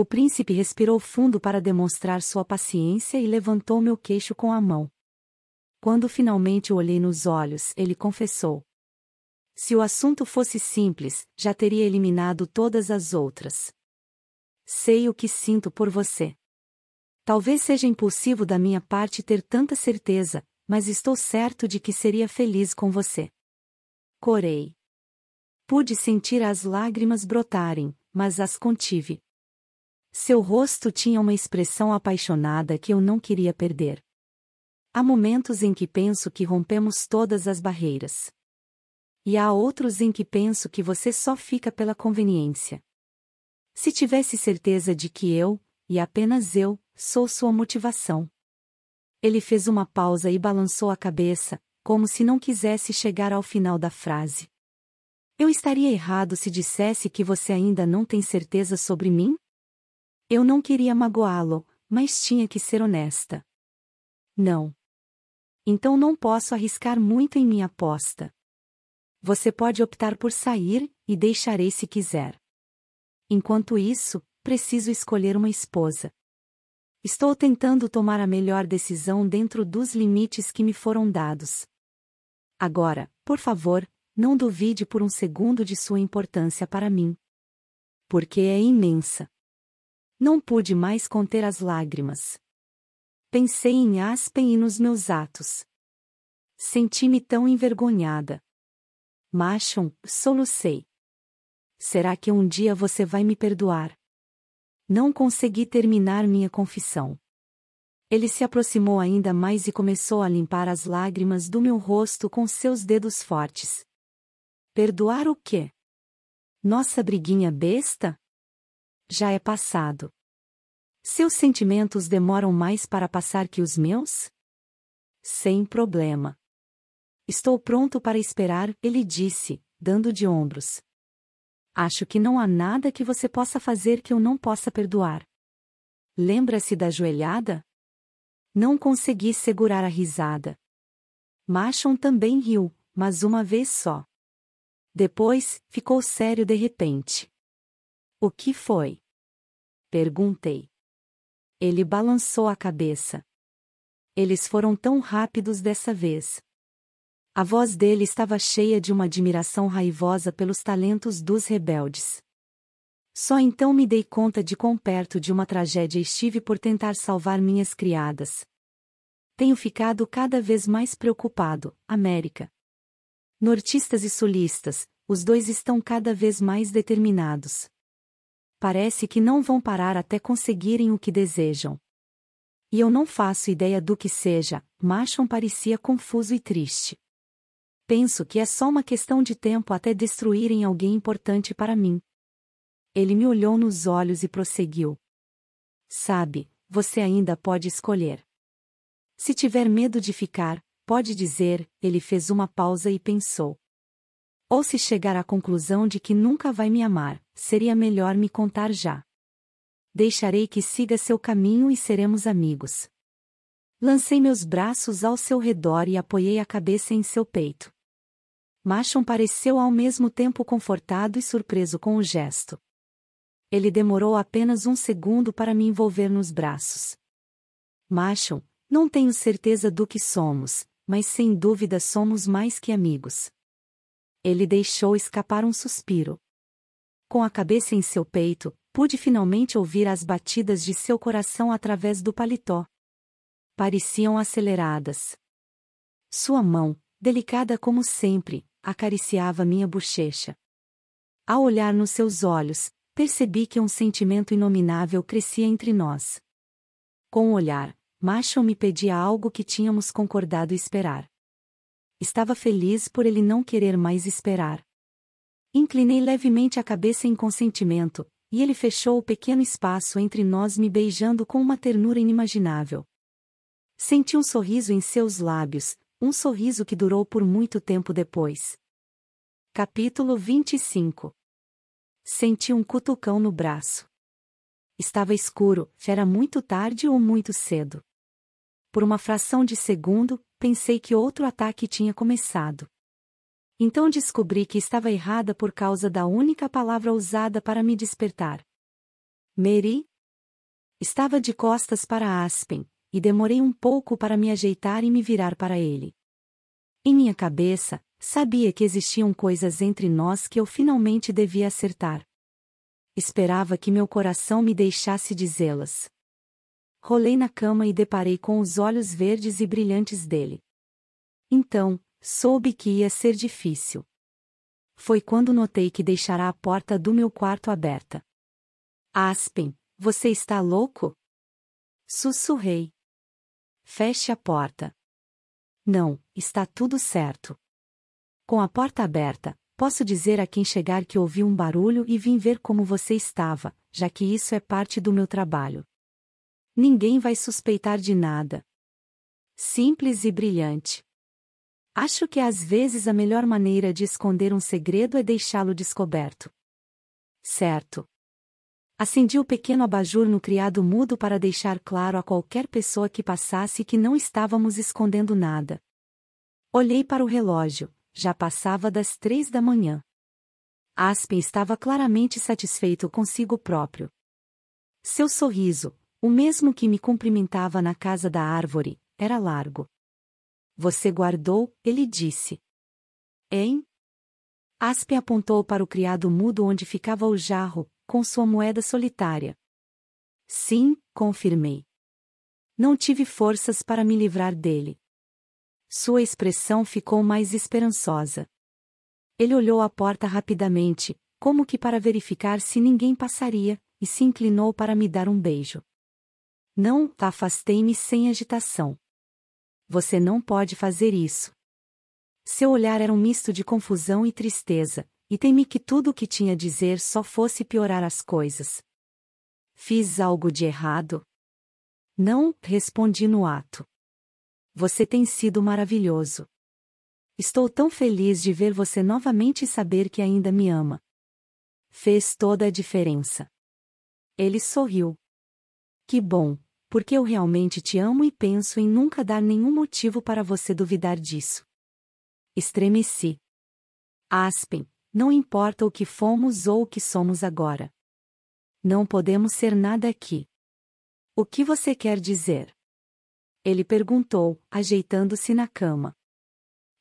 O príncipe respirou fundo para demonstrar sua paciência e levantou meu queixo com a mão. Quando finalmente o olhei nos olhos, ele confessou. Se o assunto fosse simples, já teria eliminado todas as outras. Sei o que sinto por você. Talvez seja impulsivo da minha parte ter tanta certeza, mas estou certo de que seria feliz com você. Corei. Pude sentir as lágrimas brotarem, mas as contive. Seu rosto tinha uma expressão apaixonada que eu não queria perder. Há momentos em que penso que rompemos todas as barreiras. E há outros em que penso que você só fica pela conveniência. Se tivesse certeza de que eu, e apenas eu, sou sua motivação. Ele fez uma pausa e balançou a cabeça, como se não quisesse chegar ao final da frase. Eu estaria errado se dissesse que você ainda não tem certeza sobre mim? Eu não queria magoá-lo, mas tinha que ser honesta. Não. Então não posso arriscar muito em minha aposta. Você pode optar por sair, e deixarei se quiser. Enquanto isso, preciso escolher uma esposa. Estou tentando tomar a melhor decisão dentro dos limites que me foram dados. Agora, por favor, não duvide por um segundo de sua importância para mim. Porque é imensa. Não pude mais conter as lágrimas. Pensei em Aspen e nos meus atos. Senti-me tão envergonhada. Machon, solucei. Será que um dia você vai me perdoar? Não consegui terminar minha confissão. Ele se aproximou ainda mais e começou a limpar as lágrimas do meu rosto com seus dedos fortes. Perdoar o quê? Nossa briguinha besta? já é passado. Seus sentimentos demoram mais para passar que os meus? Sem problema. Estou pronto para esperar, ele disse, dando de ombros. Acho que não há nada que você possa fazer que eu não possa perdoar. Lembra-se da joelhada? Não consegui segurar a risada. Machon também riu, mas uma vez só. Depois, ficou sério de repente. O que foi? Perguntei. Ele balançou a cabeça. Eles foram tão rápidos dessa vez. A voz dele estava cheia de uma admiração raivosa pelos talentos dos rebeldes. Só então me dei conta de quão perto de uma tragédia estive por tentar salvar minhas criadas. Tenho ficado cada vez mais preocupado, América. Nortistas e sulistas, os dois estão cada vez mais determinados. Parece que não vão parar até conseguirem o que desejam. E eu não faço ideia do que seja, Machon parecia confuso e triste. Penso que é só uma questão de tempo até destruírem alguém importante para mim. Ele me olhou nos olhos e prosseguiu. Sabe, você ainda pode escolher. Se tiver medo de ficar, pode dizer, ele fez uma pausa e pensou. Ou se chegar à conclusão de que nunca vai me amar, seria melhor me contar já. Deixarei que siga seu caminho e seremos amigos. Lancei meus braços ao seu redor e apoiei a cabeça em seu peito. Machon pareceu ao mesmo tempo confortado e surpreso com o gesto. Ele demorou apenas um segundo para me envolver nos braços. Machon, não tenho certeza do que somos, mas sem dúvida somos mais que amigos. Ele deixou escapar um suspiro. Com a cabeça em seu peito, pude finalmente ouvir as batidas de seu coração através do paletó. Pareciam aceleradas. Sua mão, delicada como sempre, acariciava minha bochecha. Ao olhar nos seus olhos, percebi que um sentimento inominável crescia entre nós. Com o olhar, Marshall me pedia algo que tínhamos concordado esperar estava feliz por ele não querer mais esperar. Inclinei levemente a cabeça em consentimento, e ele fechou o pequeno espaço entre nós me beijando com uma ternura inimaginável. Senti um sorriso em seus lábios, um sorriso que durou por muito tempo depois. Capítulo 25 Senti um cutucão no braço. Estava escuro, era muito tarde ou muito cedo. Por uma fração de segundo, pensei que outro ataque tinha começado. Então descobri que estava errada por causa da única palavra usada para me despertar. Mary? Estava de costas para Aspen, e demorei um pouco para me ajeitar e me virar para ele. Em minha cabeça, sabia que existiam coisas entre nós que eu finalmente devia acertar. Esperava que meu coração me deixasse dizê-las rolei na cama e deparei com os olhos verdes e brilhantes dele. Então, soube que ia ser difícil. Foi quando notei que deixara a porta do meu quarto aberta. Aspen, você está louco? Sussurrei. Feche a porta. Não, está tudo certo. Com a porta aberta, posso dizer a quem chegar que ouvi um barulho e vim ver como você estava, já que isso é parte do meu trabalho. Ninguém vai suspeitar de nada. Simples e brilhante. Acho que às vezes a melhor maneira de esconder um segredo é deixá-lo descoberto. Certo. Acendi o pequeno abajur no criado mudo para deixar claro a qualquer pessoa que passasse que não estávamos escondendo nada. Olhei para o relógio, já passava das três da manhã. Aspen estava claramente satisfeito consigo próprio. Seu sorriso, o mesmo que me cumprimentava na casa da árvore, era largo. Você guardou, ele disse. Hein? Aspe apontou para o criado mudo onde ficava o jarro, com sua moeda solitária. Sim, confirmei. Não tive forças para me livrar dele. Sua expressão ficou mais esperançosa. Ele olhou a porta rapidamente, como que para verificar se ninguém passaria, e se inclinou para me dar um beijo. Não, tá, afastei-me sem agitação. Você não pode fazer isso. Seu olhar era um misto de confusão e tristeza, e temi que tudo o que tinha a dizer só fosse piorar as coisas. Fiz algo de errado? Não, respondi no ato. Você tem sido maravilhoso. Estou tão feliz de ver você novamente e saber que ainda me ama. Fez toda a diferença. Ele sorriu. Que bom, porque eu realmente te amo e penso em nunca dar nenhum motivo para você duvidar disso. Estremeci. Aspen, não importa o que fomos ou o que somos agora. Não podemos ser nada aqui. O que você quer dizer? Ele perguntou, ajeitando-se na cama.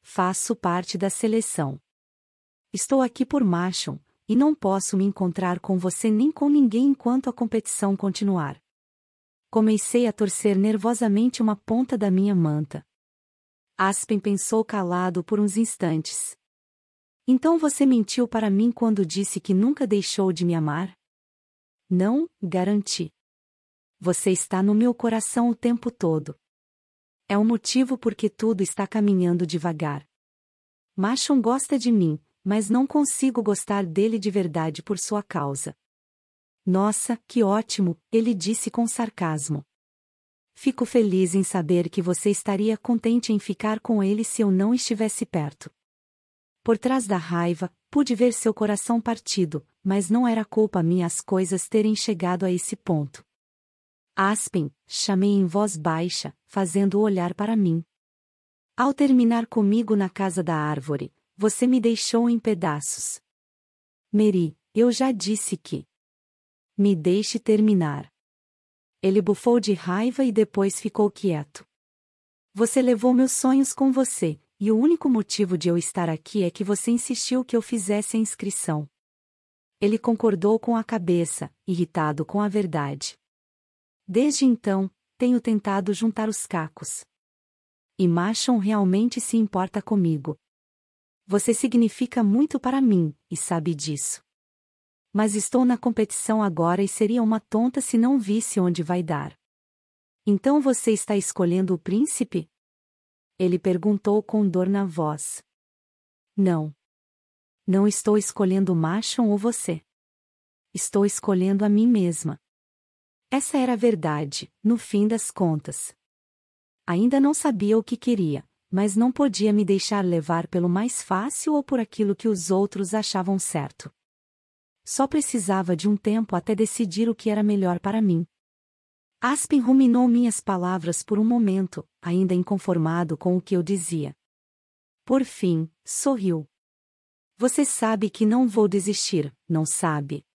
Faço parte da seleção. Estou aqui por Machon, e não posso me encontrar com você nem com ninguém enquanto a competição continuar. Comecei a torcer nervosamente uma ponta da minha manta. Aspen pensou calado por uns instantes. Então você mentiu para mim quando disse que nunca deixou de me amar? Não, garanti. Você está no meu coração o tempo todo. É o motivo por que tudo está caminhando devagar. Machon gosta de mim, mas não consigo gostar dele de verdade por sua causa. Nossa, que ótimo, ele disse com sarcasmo. Fico feliz em saber que você estaria contente em ficar com ele se eu não estivesse perto. Por trás da raiva, pude ver seu coração partido, mas não era culpa minha as coisas terem chegado a esse ponto. Aspen, chamei em voz baixa, fazendo-o olhar para mim. Ao terminar comigo na casa da árvore, você me deixou em pedaços. Mary, eu já disse que. Me deixe terminar. Ele bufou de raiva e depois ficou quieto. Você levou meus sonhos com você, e o único motivo de eu estar aqui é que você insistiu que eu fizesse a inscrição. Ele concordou com a cabeça, irritado com a verdade. Desde então, tenho tentado juntar os cacos. E Machon realmente se importa comigo. Você significa muito para mim, e sabe disso mas estou na competição agora e seria uma tonta se não visse onde vai dar. Então você está escolhendo o príncipe? Ele perguntou com dor na voz. Não. Não estou escolhendo Machon ou você. Estou escolhendo a mim mesma. Essa era a verdade, no fim das contas. Ainda não sabia o que queria, mas não podia me deixar levar pelo mais fácil ou por aquilo que os outros achavam certo. Só precisava de um tempo até decidir o que era melhor para mim. Aspen ruminou minhas palavras por um momento, ainda inconformado com o que eu dizia. Por fim, sorriu. Você sabe que não vou desistir, não sabe?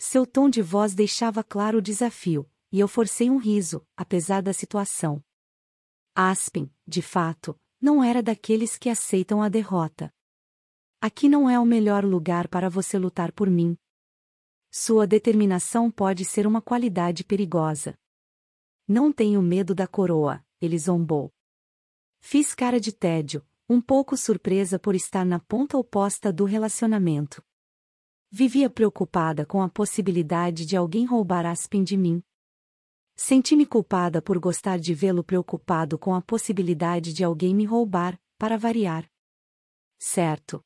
Seu tom de voz deixava claro o desafio, e eu forcei um riso, apesar da situação. Aspen, de fato, não era daqueles que aceitam a derrota. Aqui não é o melhor lugar para você lutar por mim. Sua determinação pode ser uma qualidade perigosa. Não tenho medo da coroa, ele zombou. Fiz cara de tédio, um pouco surpresa por estar na ponta oposta do relacionamento. Vivia preocupada com a possibilidade de alguém roubar Aspen de mim. Senti-me culpada por gostar de vê-lo preocupado com a possibilidade de alguém me roubar, para variar. Certo.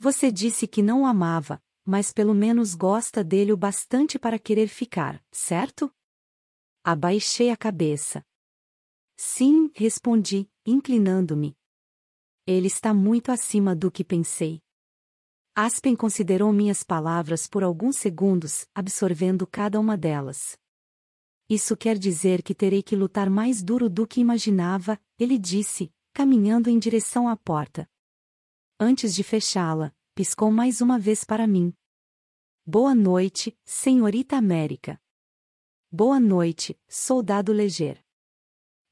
Você disse que não o amava, mas pelo menos gosta dele o bastante para querer ficar, certo? Abaixei a cabeça. Sim, respondi, inclinando-me. Ele está muito acima do que pensei. Aspen considerou minhas palavras por alguns segundos, absorvendo cada uma delas. Isso quer dizer que terei que lutar mais duro do que imaginava, ele disse, caminhando em direção à porta. Antes de fechá-la, piscou mais uma vez para mim. Boa noite, senhorita América. Boa noite, soldado Leger.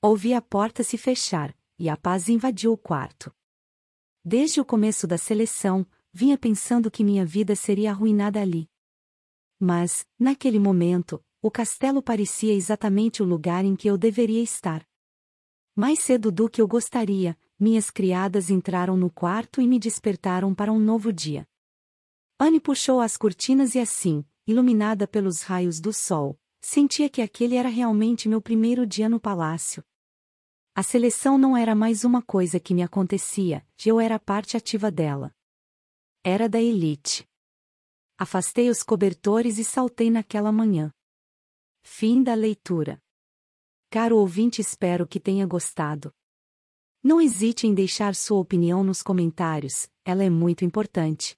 Ouvi a porta se fechar, e a paz invadiu o quarto. Desde o começo da seleção, vinha pensando que minha vida seria arruinada ali. Mas, naquele momento, o castelo parecia exatamente o lugar em que eu deveria estar. Mais cedo do que eu gostaria, minhas criadas entraram no quarto e me despertaram para um novo dia. Anne puxou as cortinas e assim, iluminada pelos raios do sol, sentia que aquele era realmente meu primeiro dia no palácio. A seleção não era mais uma coisa que me acontecia, eu era parte ativa dela. Era da elite. Afastei os cobertores e saltei naquela manhã. Fim da leitura. Caro ouvinte, espero que tenha gostado. Não hesite em deixar sua opinião nos comentários, ela é muito importante.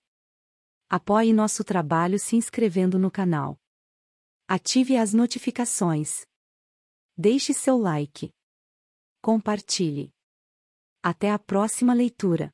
Apoie nosso trabalho se inscrevendo no canal. Ative as notificações. Deixe seu like. Compartilhe. Até a próxima leitura.